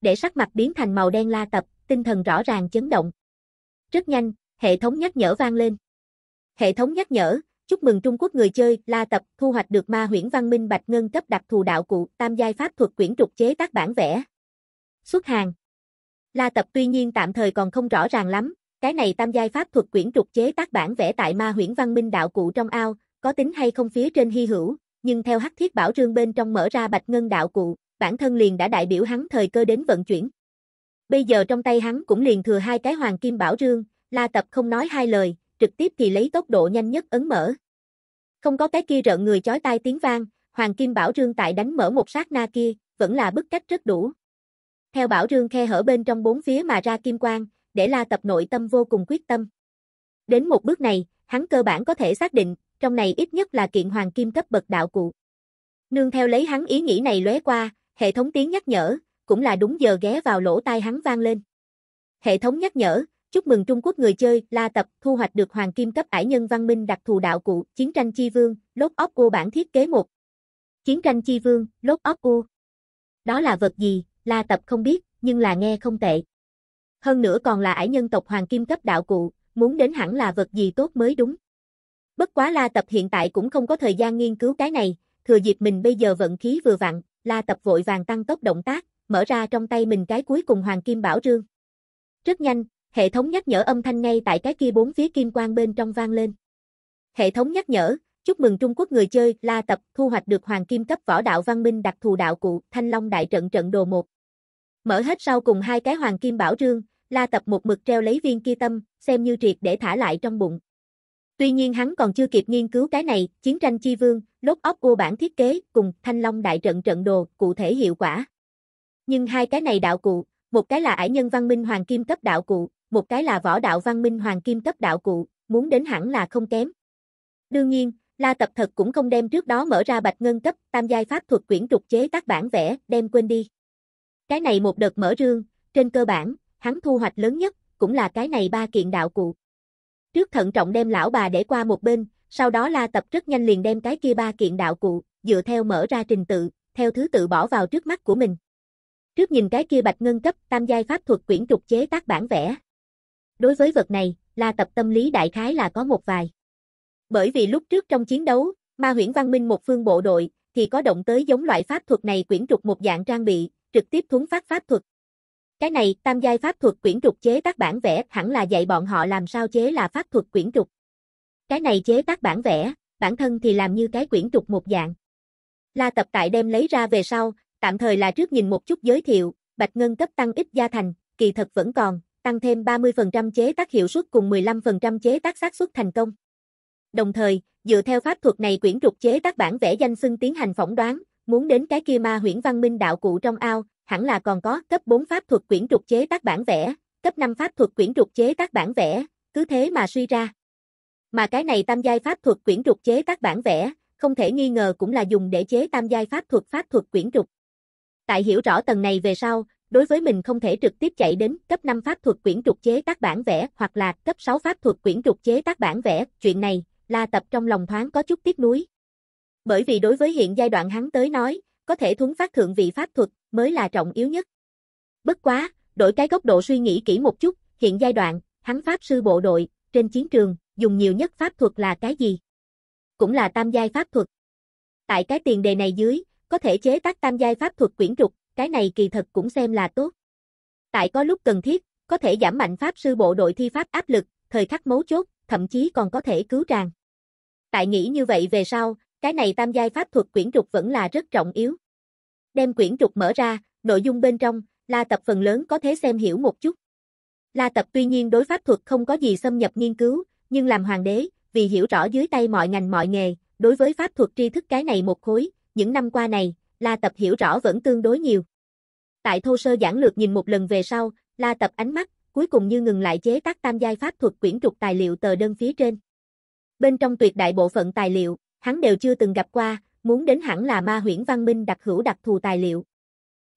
Để sắc mặt biến thành màu đen la tập, tinh thần rõ ràng chấn động. Rất nhanh, hệ thống nhắc nhở vang lên. Hệ thống nhắc nhở, chúc mừng Trung Quốc người chơi La Tập thu hoạch được ma huyễn văn minh bạch ngân cấp đặc thù đạo cụ tam giai pháp thuật quyển trục chế tác bản vẽ. Xuất hàng. La Tập tuy nhiên tạm thời còn không rõ ràng lắm, cái này tam giai pháp thuật quyển trục chế tác bản vẽ tại ma huyễn văn minh đạo cụ trong ao, có tính hay không phía trên hy hữu, nhưng theo hắc thiết bảo trương bên trong mở ra bạch ngân đạo cụ, bản thân liền đã đại biểu hắn thời cơ đến vận chuyển. Bây giờ trong tay hắn cũng liền thừa hai cái hoàng kim bảo trương la tập không nói hai lời, trực tiếp thì lấy tốc độ nhanh nhất ấn mở. Không có cái kia rợn người chói tai tiếng vang, hoàng kim bảo trương tại đánh mở một sát na kia, vẫn là bức cách rất đủ. Theo bảo trương khe hở bên trong bốn phía mà ra kim quang, để la tập nội tâm vô cùng quyết tâm. Đến một bước này, hắn cơ bản có thể xác định, trong này ít nhất là kiện hoàng kim cấp bậc đạo cụ. Nương theo lấy hắn ý nghĩ này lóe qua, hệ thống tiếng nhắc nhở, cũng là đúng giờ ghé vào lỗ tai hắn vang lên. Hệ thống nhắc nhở, chúc mừng Trung Quốc người chơi La Tập thu hoạch được hoàng kim cấp ải nhân văn minh đặc thù đạo cụ Chiến tranh chi vương, lốt óc cô bản thiết kế một. Chiến tranh chi vương, lốt óc cô. Đó là vật gì, La Tập không biết, nhưng là nghe không tệ. Hơn nữa còn là ải nhân tộc hoàng kim cấp đạo cụ, muốn đến hẳn là vật gì tốt mới đúng. Bất quá La Tập hiện tại cũng không có thời gian nghiên cứu cái này, thừa dịp mình bây giờ vận khí vừa vặn, La Tập vội vàng tăng tốc động tác, mở ra trong tay mình cái cuối cùng hoàng kim bảo rương. Rất nhanh, hệ thống nhắc nhở âm thanh ngay tại cái kia bốn phía kim quang bên trong vang lên. Hệ thống nhắc nhở, chúc mừng Trung Quốc người chơi La Tập thu hoạch được hoàng kim cấp võ đạo văn minh đặc thù đạo cụ Thanh Long đại trận trận đồ 1. Mở hết sau cùng hai cái hoàng kim bảo rương, La Tập một mực treo lấy viên kia tâm, xem như triệt để thả lại trong bụng. Tuy nhiên hắn còn chưa kịp nghiên cứu cái này, chiến tranh chi vương, lốt óc của bản thiết kế, cùng thanh long đại trận trận đồ, cụ thể hiệu quả. Nhưng hai cái này đạo cụ, một cái là ải nhân văn minh hoàng kim cấp đạo cụ, một cái là võ đạo văn minh hoàng kim cấp đạo cụ, muốn đến hẳn là không kém. Đương nhiên, La Tập Thật cũng không đem trước đó mở ra bạch ngân cấp, tam giai pháp thuật quyển trục chế tác bản vẽ, đem quên đi. Cái này một đợt mở rương, trên cơ bản, hắn thu hoạch lớn nhất, cũng là cái này ba kiện đạo cụ. Trước thận trọng đem lão bà để qua một bên, sau đó la tập rất nhanh liền đem cái kia ba kiện đạo cụ, dựa theo mở ra trình tự, theo thứ tự bỏ vào trước mắt của mình. Trước nhìn cái kia bạch ngân cấp tam giai pháp thuật quyển trục chế tác bản vẽ. Đối với vật này, la tập tâm lý đại khái là có một vài. Bởi vì lúc trước trong chiến đấu, ma huyễn văn minh một phương bộ đội, thì có động tới giống loại pháp thuật này quyển trục một dạng trang bị, trực tiếp thúng phát pháp thuật. Cái này, tam giai pháp thuật quyển trục chế tác bản vẽ hẳn là dạy bọn họ làm sao chế là pháp thuật quyển trục. Cái này chế tác bản vẽ, bản thân thì làm như cái quyển trục một dạng. La tập tại đem lấy ra về sau, tạm thời là trước nhìn một chút giới thiệu, bạch ngân cấp tăng ít gia thành, kỳ thật vẫn còn, tăng thêm 30% chế tác hiệu suất cùng 15% chế tác xác suất thành công. Đồng thời, dựa theo pháp thuật này quyển trục chế tác bản vẽ danh xưng tiến hành phỏng đoán, muốn đến cái kia ma huyễn văn minh đạo cụ trong ao, hẳn là còn có cấp 4 pháp thuật quyển trục chế tác bản vẽ, cấp 5 pháp thuật quyển trục chế tác bản vẽ, cứ thế mà suy ra. Mà cái này tam giai pháp thuật quyển trục chế tác bản vẽ, không thể nghi ngờ cũng là dùng để chế tam giai pháp thuật pháp thuật quyển trục. Tại hiểu rõ tầng này về sau, đối với mình không thể trực tiếp chạy đến cấp 5 pháp thuật quyển trục chế tác bản vẽ hoặc là cấp 6 pháp thuật quyển trục chế tác bản vẽ, chuyện này, là Tập trong lòng thoáng có chút tiếc nuối. Bởi vì đối với hiện giai đoạn hắn tới nói, có thể thuấn phát thượng vị pháp thuật mới là trọng yếu nhất. Bất quá, đổi cái góc độ suy nghĩ kỹ một chút, hiện giai đoạn, hắn pháp sư bộ đội, trên chiến trường, dùng nhiều nhất pháp thuật là cái gì? Cũng là tam giai pháp thuật. Tại cái tiền đề này dưới, có thể chế tác tam giai pháp thuật quyển trục, cái này kỳ thật cũng xem là tốt. Tại có lúc cần thiết, có thể giảm mạnh pháp sư bộ đội thi pháp áp lực, thời khắc mấu chốt, thậm chí còn có thể cứu tràng. Tại nghĩ như vậy về sau, cái này tam giai pháp thuật quyển trục vẫn là rất trọng yếu. Đem quyển trục mở ra, nội dung bên trong, La Tập phần lớn có thể xem hiểu một chút. La Tập tuy nhiên đối pháp thuật không có gì xâm nhập nghiên cứu, nhưng làm hoàng đế, vì hiểu rõ dưới tay mọi ngành mọi nghề, đối với pháp thuật tri thức cái này một khối, những năm qua này, La Tập hiểu rõ vẫn tương đối nhiều. Tại thô sơ giảng lược nhìn một lần về sau, La Tập ánh mắt, cuối cùng như ngừng lại chế tác tam giai pháp thuật quyển trục tài liệu tờ đơn phía trên. Bên trong tuyệt đại bộ phận tài liệu, hắn đều chưa từng gặp qua, muốn đến hẳn là ma huyễn văn minh đặc hữu đặc thù tài liệu.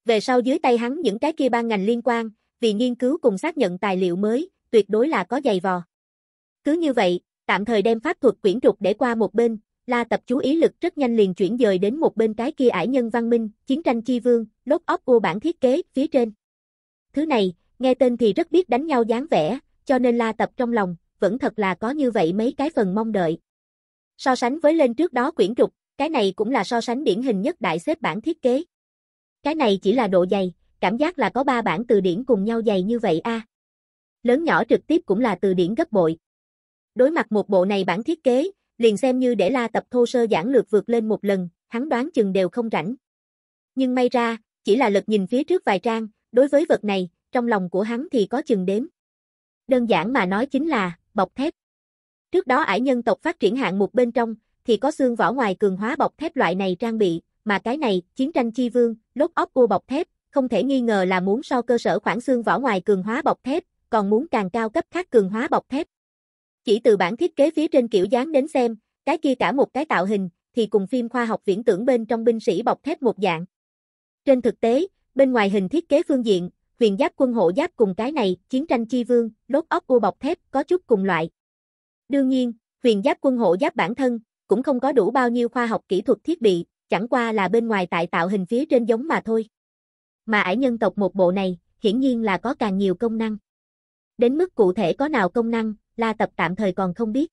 Về sau dưới tay hắn những cái kia ban ngành liên quan, vì nghiên cứu cùng xác nhận tài liệu mới, tuyệt đối là có dày vò. Cứ như vậy, tạm thời đem pháp thuật quyển trục để qua một bên, La tập chú ý lực rất nhanh liền chuyển dời đến một bên cái kia ải nhân văn minh, chiến tranh chi vương, lốt óc ô bản thiết kế phía trên. Thứ này, nghe tên thì rất biết đánh nhau dáng vẻ, cho nên La tập trong lòng, vẫn thật là có như vậy mấy cái phần mong đợi. So sánh với lên trước đó quyển trục, cái này cũng là so sánh điển hình nhất đại xếp bản thiết kế. Cái này chỉ là độ dày, cảm giác là có ba bản từ điển cùng nhau dày như vậy a. Lớn nhỏ trực tiếp cũng là từ điển gấp bội. Đối mặt một bộ này bản thiết kế, liền xem như để la tập thô sơ giản lược vượt lên một lần, hắn đoán chừng đều không rảnh. Nhưng may ra, chỉ là lực nhìn phía trước vài trang, đối với vật này, trong lòng của hắn thì có chừng đếm. Đơn giản mà nói chính là, bọc thép. Trước đó ải nhân tộc phát triển hạng mục bên trong, thì có xương vỏ ngoài cường hóa bọc thép loại này trang bị, mà cái này, chiến tranh chi vương, lốt óc cua bọc thép, không thể nghi ngờ là muốn so cơ sở khoảng xương vỏ ngoài cường hóa bọc thép, còn muốn càng cao cấp khác cường hóa bọc thép. Chỉ từ bản thiết kế phía trên kiểu dáng đến xem, cái kia cả một cái tạo hình, thì cùng phim khoa học viễn tưởng bên trong binh sĩ bọc thép một dạng. Trên thực tế, bên ngoài hình thiết kế phương diện, huyền giáp quân hộ giáp cùng cái này, chiến tranh chi vương, lốt óc u bọc thép có chút cùng loại. Đương nhiên, huyền giáp quân hộ giáp bản thân, cũng không có đủ bao nhiêu khoa học kỹ thuật thiết bị, chẳng qua là bên ngoài tại tạo hình phía trên giống mà thôi. Mà ải nhân tộc một bộ này, hiển nhiên là có càng nhiều công năng. Đến mức cụ thể có nào công năng, La Tập tạm thời còn không biết.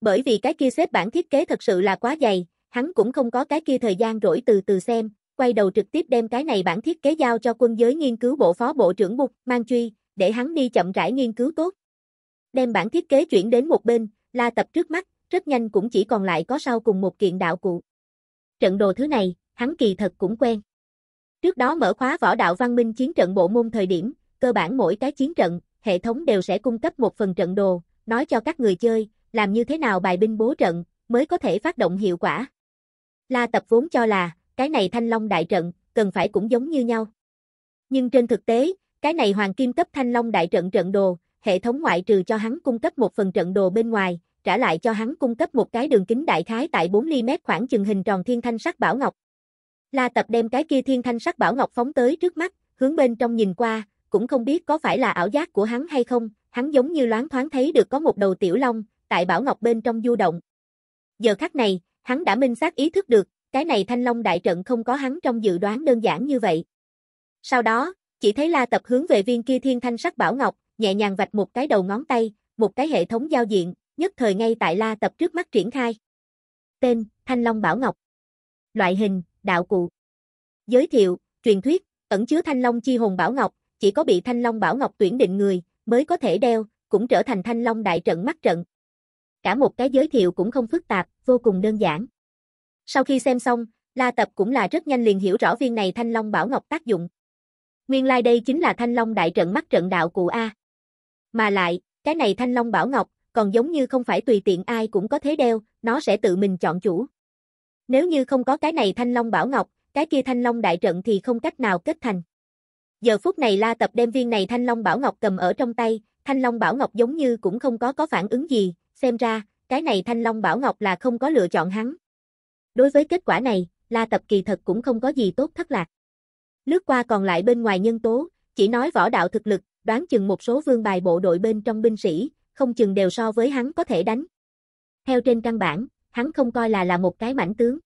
Bởi vì cái kia xếp bản thiết kế thật sự là quá dày, hắn cũng không có cái kia thời gian rỗi từ từ xem, quay đầu trực tiếp đem cái này bản thiết kế giao cho quân giới nghiên cứu bộ phó bộ trưởng Bục Mang Truy, để hắn đi chậm rãi nghiên cứu tốt. Đem bản thiết kế chuyển đến một bên, La Tập trước mắt, rất nhanh cũng chỉ còn lại có sau cùng một kiện đạo cụ. Trận đồ thứ này, hắn kỳ thật cũng quen. Trước đó mở khóa võ đạo văn minh chiến trận bộ môn thời điểm, cơ bản mỗi cái chiến trận, hệ thống đều sẽ cung cấp một phần trận đồ, nói cho các người chơi, làm như thế nào bài binh bố trận, mới có thể phát động hiệu quả. La tập vốn cho là, cái này thanh long đại trận, cần phải cũng giống như nhau. Nhưng trên thực tế, cái này hoàng kim cấp thanh long đại trận trận đồ, hệ thống ngoại trừ cho hắn cung cấp một phần trận đồ bên ngoài, trả lại cho hắn cung cấp một cái đường kính đại khái tại 4 ly mét khoảng chừng hình tròn thiên thanh sắc bảo ngọc. La Tập đem cái kia thiên thanh sắc bảo ngọc phóng tới trước mắt, hướng bên trong nhìn qua, cũng không biết có phải là ảo giác của hắn hay không, hắn giống như loáng thoáng thấy được có một đầu tiểu long tại bảo ngọc bên trong du động. Giờ khắc này, hắn đã minh xác ý thức được, cái này Thanh Long đại trận không có hắn trong dự đoán đơn giản như vậy. Sau đó, chỉ thấy La Tập hướng về viên kia thiên thanh sắc bảo ngọc, nhẹ nhàng vạch một cái đầu ngón tay, một cái hệ thống giao diện, nhất thời ngay tại La Tập trước mắt triển khai. Tên, Thanh Long Bảo Ngọc. Loại hình, đạo cụ. Giới thiệu, truyền thuyết, ẩn chứa Thanh Long chi hồn Bảo Ngọc, chỉ có bị Thanh Long Bảo Ngọc tuyển định người, mới có thể đeo, cũng trở thành Thanh Long đại trận mắt trận. Cả một cái giới thiệu cũng không phức tạp, vô cùng đơn giản. Sau khi xem xong, La Tập cũng là rất nhanh liền hiểu rõ viên này Thanh Long Bảo Ngọc tác dụng. Nguyên lai like đây chính là Thanh Long đại trận mắt trận đạo cụ A. Mà lại, cái này Thanh Long Bảo Ngọc, còn giống như không phải tùy tiện ai cũng có thế đeo, nó sẽ tự mình chọn chủ. Nếu như không có cái này thanh long bảo ngọc, cái kia thanh long đại trận thì không cách nào kết thành. Giờ phút này La Tập đem viên này thanh long bảo ngọc cầm ở trong tay, thanh long bảo ngọc giống như cũng không có có phản ứng gì, xem ra, cái này thanh long bảo ngọc là không có lựa chọn hắn. Đối với kết quả này, La Tập kỳ thật cũng không có gì tốt thất lạc. Lướt qua còn lại bên ngoài nhân tố, chỉ nói võ đạo thực lực, đoán chừng một số vương bài bộ đội bên trong binh sĩ, không chừng đều so với hắn có thể đánh. Theo trên căn bản, hắn không coi là là một cái mảnh tướng.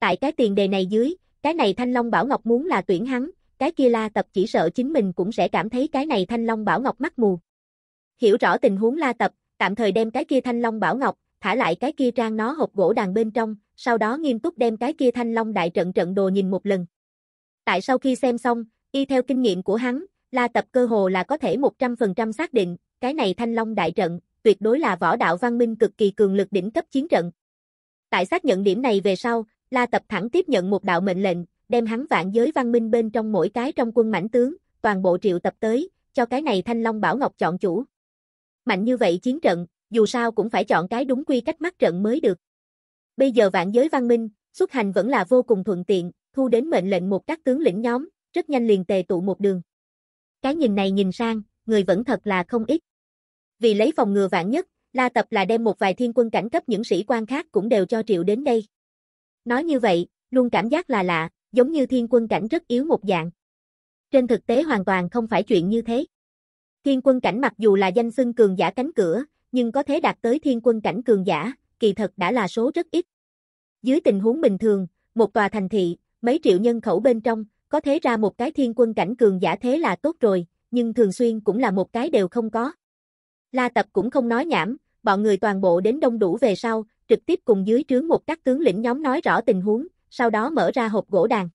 Tại cái tiền đề này dưới, cái này Thanh Long Bảo Ngọc muốn là tuyển hắn, cái kia La Tập chỉ sợ chính mình cũng sẽ cảm thấy cái này Thanh Long Bảo Ngọc mắt mù. Hiểu rõ tình huống La Tập, tạm thời đem cái kia Thanh Long Bảo Ngọc, thả lại cái kia trang nó hộp gỗ đàn bên trong, sau đó nghiêm túc đem cái kia Thanh Long đại trận trận đồ nhìn một lần. Tại sau khi xem xong, y theo kinh nghiệm của hắn, La Tập cơ hồ là có thể 100% xác định, cái này thanh long đại trận, tuyệt đối là võ đạo văn minh cực kỳ cường lực đỉnh cấp chiến trận. Tại xác nhận điểm này về sau, La Tập thẳng tiếp nhận một đạo mệnh lệnh, đem hắn vạn giới văn minh bên trong mỗi cái trong quân mãnh tướng, toàn bộ triệu tập tới, cho cái này Thanh Long Bảo Ngọc chọn chủ. Mạnh như vậy chiến trận, dù sao cũng phải chọn cái đúng quy cách mắt trận mới được. Bây giờ vạn giới văn minh, xuất hành vẫn là vô cùng thuận tiện, thu đến mệnh lệnh một các tướng lĩnh nhóm, rất nhanh liền tề tụ một đường. Cái nhìn này nhìn sang, người vẫn thật là không ít. Vì lấy phòng ngừa vạn nhất, La Tập là đem một vài thiên quân cảnh cấp những sĩ quan khác cũng đều cho triệu đến đây. Nói như vậy, luôn cảm giác là lạ, giống như thiên quân cảnh rất yếu một dạng. Trên thực tế hoàn toàn không phải chuyện như thế. Thiên quân cảnh mặc dù là danh xưng cường giả cánh cửa, nhưng có thể đạt tới thiên quân cảnh cường giả, kỳ thật đã là số rất ít. Dưới tình huống bình thường, một tòa thành thị, mấy triệu nhân khẩu bên trong, có thế ra một cái thiên quân cảnh cường giả thế là tốt rồi, nhưng thường xuyên cũng là một cái đều không có. La Tập cũng không nói nhảm, bọn người toàn bộ đến đông đủ về sau, trực tiếp cùng dưới trướng một các tướng lĩnh nhóm nói rõ tình huống, sau đó mở ra hộp gỗ đàn.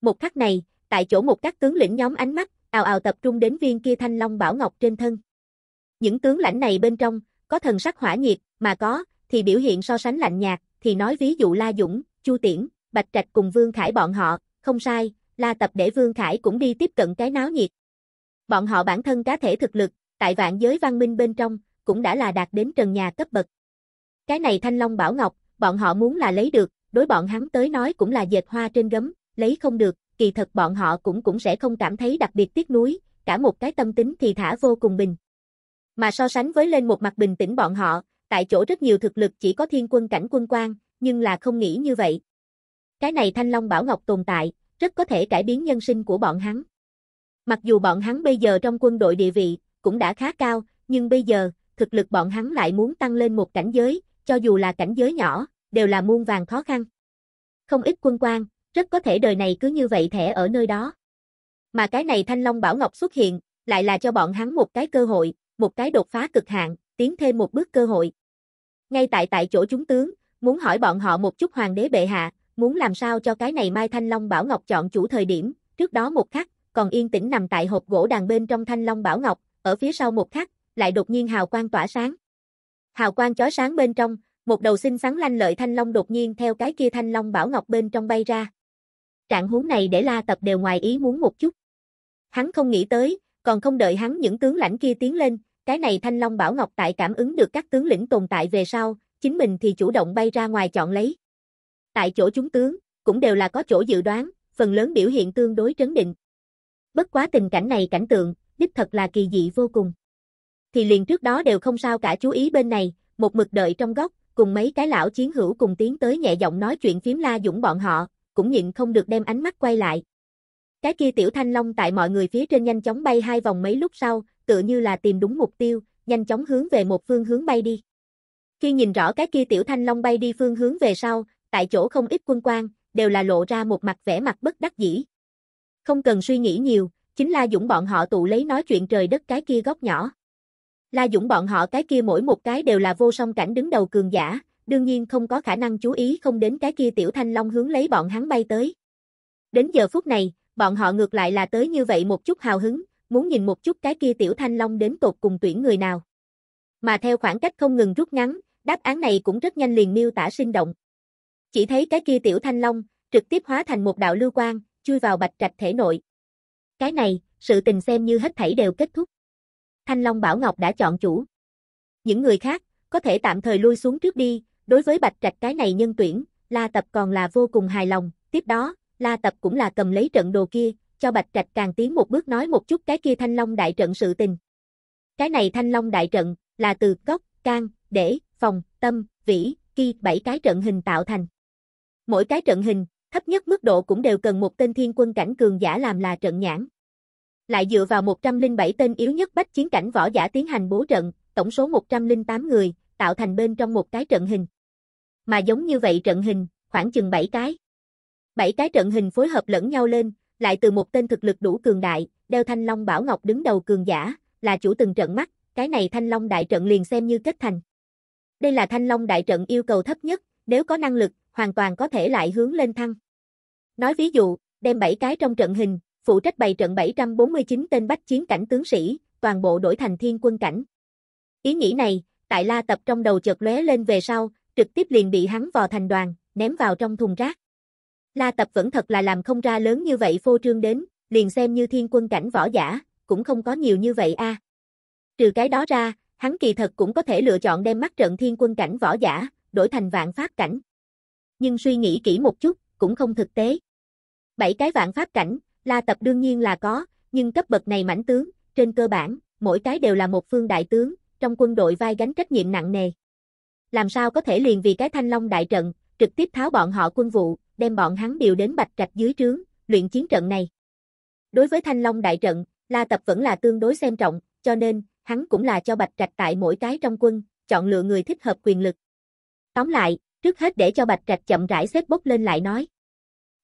Một khắc này, tại chỗ một các tướng lĩnh nhóm ánh mắt, ào ào tập trung đến viên kia thanh long bảo ngọc trên thân. Những tướng lãnh này bên trong, có thần sắc hỏa nhiệt, mà có, thì biểu hiện so sánh lạnh nhạt, thì nói ví dụ La Dũng, Chu Tiễn, Bạch Trạch cùng Vương Khải bọn họ, không sai, La Tập để Vương Khải cũng đi tiếp cận cái náo nhiệt. Bọn họ bản thân cá thể thực lực, tại vạn giới văn minh bên trong, cũng đã là đạt đến trần nhà cấp bậc. Cái này thanh long bảo ngọc, bọn họ muốn là lấy được, đối bọn hắn tới nói cũng là dệt hoa trên gấm, lấy không được, kỳ thật bọn họ cũng cũng sẽ không cảm thấy đặc biệt tiếc nuối, cả một cái tâm tính thì thả vô cùng bình. Mà so sánh với lên một mặt bình tĩnh bọn họ, tại chỗ rất nhiều thực lực chỉ có thiên quân cảnh quân quan, nhưng là không nghĩ như vậy. Cái này thanh long bảo ngọc tồn tại, rất có thể cải biến nhân sinh của bọn hắn. Mặc dù bọn hắn bây giờ trong quân đội địa vị, cũng đã khá cao, nhưng bây giờ, thực lực bọn hắn lại muốn tăng lên một cảnh giới, cho dù là cảnh giới nhỏ, đều là muôn vàng khó khăn. Không ít quân quan, rất có thể đời này cứ như vậy thẻ ở nơi đó. Mà cái này Thanh Long Bảo Ngọc xuất hiện, lại là cho bọn hắn một cái cơ hội, một cái đột phá cực hạn, tiến thêm một bước cơ hội. Ngay tại tại chỗ chúng tướng, muốn hỏi bọn họ một chút hoàng đế bệ hạ, muốn làm sao cho cái này Mai Thanh Long Bảo Ngọc chọn chủ thời điểm, trước đó một khắc, còn yên tĩnh nằm tại hộp gỗ đàn bên trong Thanh Long Bảo Ngọc, ở phía sau một khắc, lại đột nhiên hào quang tỏa sáng. Hào quang chói sáng bên trong, một đầu xinh xắn lanh lợi thanh long đột nhiên theo cái kia thanh long bảo ngọc bên trong bay ra. Trạng huống này để La Tập đều ngoài ý muốn một chút. Hắn không nghĩ tới, còn không đợi hắn những tướng lãnh kia tiến lên, cái này thanh long bảo ngọc tại cảm ứng được các tướng lĩnh tồn tại về sau, chính mình thì chủ động bay ra ngoài chọn lấy. Tại chỗ chúng tướng, cũng đều là có chỗ dự đoán, phần lớn biểu hiện tương đối trấn định. Bất quá tình cảnh này cảnh tượng, đích thật là kỳ dị vô cùng. Thì liền trước đó đều không sao cả chú ý bên này, một mực đợi trong góc, cùng mấy cái lão chiến hữu cùng tiến tới nhẹ giọng nói chuyện phiếm La Dũng bọn họ, cũng nhịn không được đem ánh mắt quay lại. Cái kia tiểu thanh long tại mọi người phía trên nhanh chóng bay hai vòng mấy lúc sau, tựa như là tìm đúng mục tiêu, nhanh chóng hướng về một phương hướng bay đi. Khi nhìn rõ cái kia tiểu thanh long bay đi phương hướng về sau, tại chỗ không ít quân quan, đều là lộ ra một mặt vẻ mặt bất đắc dĩ. Không cần suy nghĩ nhiều, Chính La Dũng bọn họ tụ lấy nói chuyện trời đất cái kia góc nhỏ. La Dũng bọn họ cái kia mỗi một cái đều là vô song cảnh đứng đầu cường giả, đương nhiên không có khả năng chú ý không đến cái kia tiểu thanh long hướng lấy bọn hắn bay tới. Đến giờ phút này, bọn họ ngược lại là tới như vậy một chút hào hứng, muốn nhìn một chút cái kia tiểu thanh long đến tột cùng tuyển người nào. Mà theo khoảng cách không ngừng rút ngắn, đáp án này cũng rất nhanh liền miêu tả sinh động. Chỉ thấy cái kia tiểu thanh long, trực tiếp hóa thành một đạo lưu quang, chui vào bạch trạch thể nội. Cái này, sự tình xem như hết thảy đều kết thúc. Thanh Long Bảo Ngọc đã chọn chủ. Những người khác, có thể tạm thời lui xuống trước đi, đối với Bạch Trạch cái này nhân tuyển, La Tập còn là vô cùng hài lòng, tiếp đó, La Tập cũng là cầm lấy trận đồ kia, cho Bạch Trạch càng tiến một bước nói một chút cái kia Thanh Long đại trận sự tình. Cái này Thanh Long đại trận, là từ góc, can, để, phòng, tâm, vĩ, kỳ bảy cái trận hình tạo thành. Mỗi cái trận hình, thấp nhất mức độ cũng đều cần một tên thiên quân cảnh cường giả làm là trận nhãn. Lại dựa vào 107 tên yếu nhất bách chiến cảnh võ giả tiến hành bố trận, tổng số 108 người, tạo thành bên trong một cái trận hình. Mà giống như vậy trận hình, khoảng chừng 7 cái. 7 cái trận hình phối hợp lẫn nhau lên, lại từ một tên thực lực đủ cường đại, đeo thanh long bảo ngọc đứng đầu cường giả, là chủ từng trận mắt, cái này thanh long đại trận liền xem như kết thành. Đây là thanh long đại trận yêu cầu thấp nhất, nếu có năng lực, hoàn toàn có thể lại hướng lên thăng. Nói ví dụ, đem 7 cái trong trận hình, phụ trách bày trận 749 tên bách chiến cảnh tướng sĩ, toàn bộ đổi thành thiên quân cảnh. Ý nghĩ này, tại La Tập trong đầu chợt lóe lên về sau, trực tiếp liền bị hắn vò thành đoàn, ném vào trong thùng rác. La Tập vẫn thật là làm không ra lớn như vậy phô trương đến, liền xem như thiên quân cảnh võ giả, cũng không có nhiều như vậy a. Trừ cái đó ra, hắn kỳ thật cũng có thể lựa chọn đem mắt trận thiên quân cảnh võ giả, đổi thành vạn pháp cảnh. Nhưng suy nghĩ kỹ một chút, cũng không thực tế. Bảy cái vạn pháp cảnh, La Tập đương nhiên là có, nhưng cấp bậc này mảnh tướng, trên cơ bản, mỗi cái đều là một phương đại tướng, trong quân đội vai gánh trách nhiệm nặng nề. Làm sao có thể liền vì cái Thanh Long đại trận, trực tiếp tháo bọn họ quân vụ, đem bọn hắn điều đến Bạch Trạch dưới trướng, luyện chiến trận này. Đối với Thanh Long đại trận, La Tập vẫn là tương đối xem trọng, cho nên, hắn cũng là cho Bạch Trạch tại mỗi cái trong quân, chọn lựa người thích hợp quyền lực. Tóm lại, trước hết để cho Bạch Trạch chậm rãi xếp bốc lên lại nói.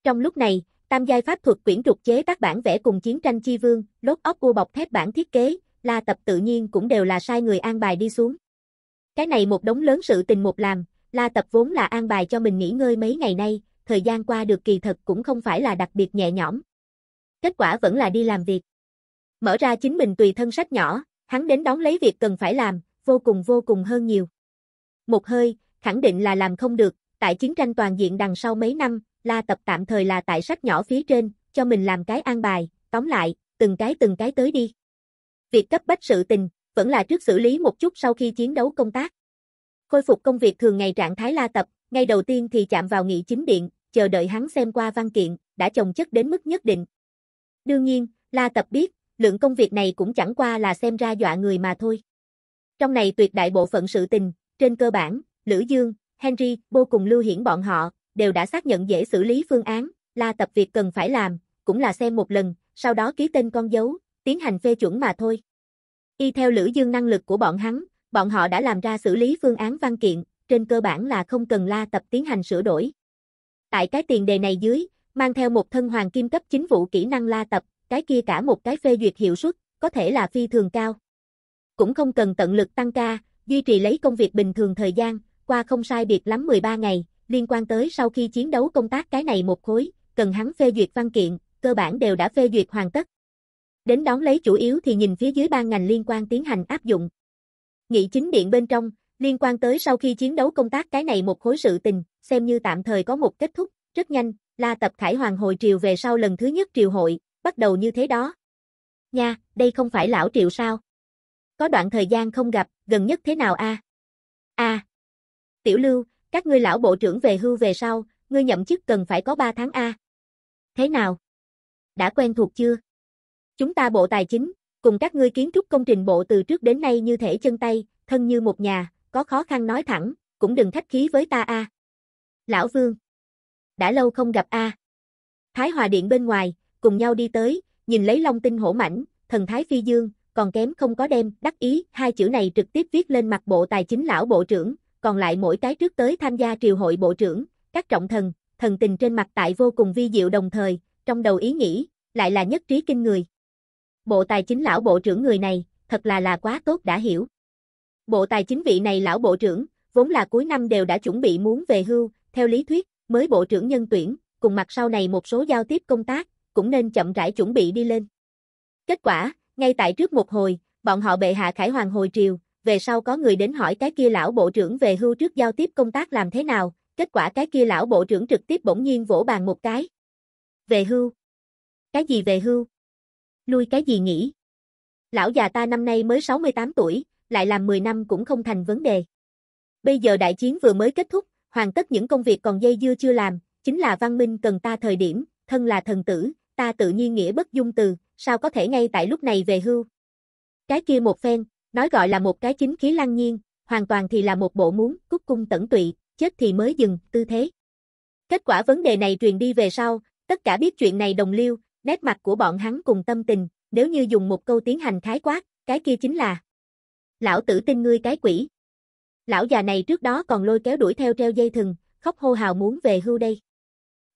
Trong lúc này, Tam giai pháp thuật quyển trục chế tác bản vẽ cùng chiến tranh chi vương, lốt ốc u bọc thép bản thiết kế, la tập tự nhiên cũng đều là sai người an bài đi xuống. Cái này một đống lớn sự tình một làm, la tập vốn là an bài cho mình nghỉ ngơi mấy ngày nay, thời gian qua được kỳ thật cũng không phải là đặc biệt nhẹ nhõm. Kết quả vẫn là đi làm việc. Mở ra chính mình tùy thân sách nhỏ, hắn đến đóng lấy việc cần phải làm, vô cùng vô cùng hơn nhiều. Một hơi, khẳng định là làm không được, tại chiến tranh toàn diện đằng sau mấy năm, La Tập tạm thời là tại sách nhỏ phía trên, cho mình làm cái an bài, tóm lại, từng cái từng cái tới đi. Việc cấp bách sự tình, vẫn là trước xử lý một chút sau khi chiến đấu công tác. Khôi phục công việc thường ngày trạng thái La Tập, ngay đầu tiên thì chạm vào nghị chính điện, chờ đợi hắn xem qua văn kiện, đã chồng chất đến mức nhất định. Đương nhiên, La Tập biết, lượng công việc này cũng chẳng qua là xem ra dọa người mà thôi. Trong này tuyệt đại bộ phận sự tình, trên cơ bản, Lữ Dương, Henry, vô cùng lưu hiển bọn họ, đều đã xác nhận dễ xử lý phương án, la tập việc cần phải làm, cũng là xem một lần, sau đó ký tên con dấu, tiến hành phê chuẩn mà thôi. Y theo Lữ Dương năng lực của bọn hắn, bọn họ đã làm ra xử lý phương án văn kiện, trên cơ bản là không cần la tập tiến hành sửa đổi. Tại cái tiền đề này dưới, mang theo một thân hoàng kim cấp chính vụ kỹ năng la tập, cái kia cả một cái phê duyệt hiệu suất, có thể là phi thường cao. Cũng không cần tận lực tăng ca, duy trì lấy công việc bình thường thời gian, qua không sai biệt lắm 13 ngày, liên quan tới sau khi chiến đấu công tác cái này một khối, cần hắn phê duyệt văn kiện, cơ bản đều đã phê duyệt hoàn tất. Đến đón lấy chủ yếu thì nhìn phía dưới ban ngành liên quan tiến hành áp dụng. Nghị chính điện bên trong, liên quan tới sau khi chiến đấu công tác cái này một khối sự tình, xem như tạm thời có một kết thúc, rất nhanh, La Tập Khải Hoàng hồi triều về sau lần thứ nhất triều hội, bắt đầu như thế đó. Nha, đây không phải lão triệu sao? Có đoạn thời gian không gặp, gần nhất thế nào a? a Tiểu Lưu, các ngươi lão bộ trưởng về hưu về sau, ngươi nhậm chức cần phải có 3 tháng A. Thế nào? Đã quen thuộc chưa? Chúng ta bộ tài chính, cùng các ngươi kiến trúc công trình bộ từ trước đến nay như thể chân tay, thân như một nhà, có khó khăn nói thẳng, cũng đừng khách khí với ta A. Lão Vương. Đã lâu không gặp A. Thái Hòa Điện bên ngoài, cùng nhau đi tới, nhìn lấy long tinh hổ mảnh, thần thái phi dương, còn kém không có đem, đắc ý, hai chữ này trực tiếp viết lên mặt bộ tài chính lão bộ trưởng, còn lại mỗi cái trước tới tham gia triều hội bộ trưởng, các trọng thần, thần tình trên mặt tại vô cùng vi diệu đồng thời, trong đầu ý nghĩ, lại là nhất trí kinh người. Bộ tài chính lão bộ trưởng người này, thật là là quá tốt đã hiểu. Bộ tài chính vị này lão bộ trưởng, vốn là cuối năm đều đã chuẩn bị muốn về hưu, theo lý thuyết, mới bộ trưởng nhân tuyển, cùng mặt sau này một số giao tiếp công tác, cũng nên chậm rãi chuẩn bị đi lên. Kết quả, ngay tại trước một hồi, bọn họ bệ hạ khải hoàng hồi triều, về sau có người đến hỏi cái kia lão bộ trưởng về hưu trước giao tiếp công tác làm thế nào, kết quả cái kia lão bộ trưởng trực tiếp bỗng nhiên vỗ bàn một cái. Về hưu? Cái gì về hưu? Lui cái gì nghĩ? Lão già ta năm nay mới 68 tuổi, lại làm 10 năm cũng không thành vấn đề. Bây giờ đại chiến vừa mới kết thúc, hoàn tất những công việc còn dây dưa chưa làm, chính là văn minh cần ta thời điểm, thân là thần tử, ta tự nhiên nghĩa bất dung từ, sao có thể ngay tại lúc này về hưu. Cái kia một phen, Nói gọi là một cái chính khí lăng nhiên, hoàn toàn thì là một bộ muốn, cúc cung tẩn tụy, chết thì mới dừng, tư thế. Kết quả vấn đề này truyền đi về sau, tất cả biết chuyện này đồng liêu, nét mặt của bọn hắn cùng tâm tình, nếu như dùng một câu tiến hành khái quát, cái kia chính là Lão tử tin ngươi cái quỷ. Lão già này trước đó còn lôi kéo đuổi theo treo dây thừng, khóc hô hào muốn về hưu đây.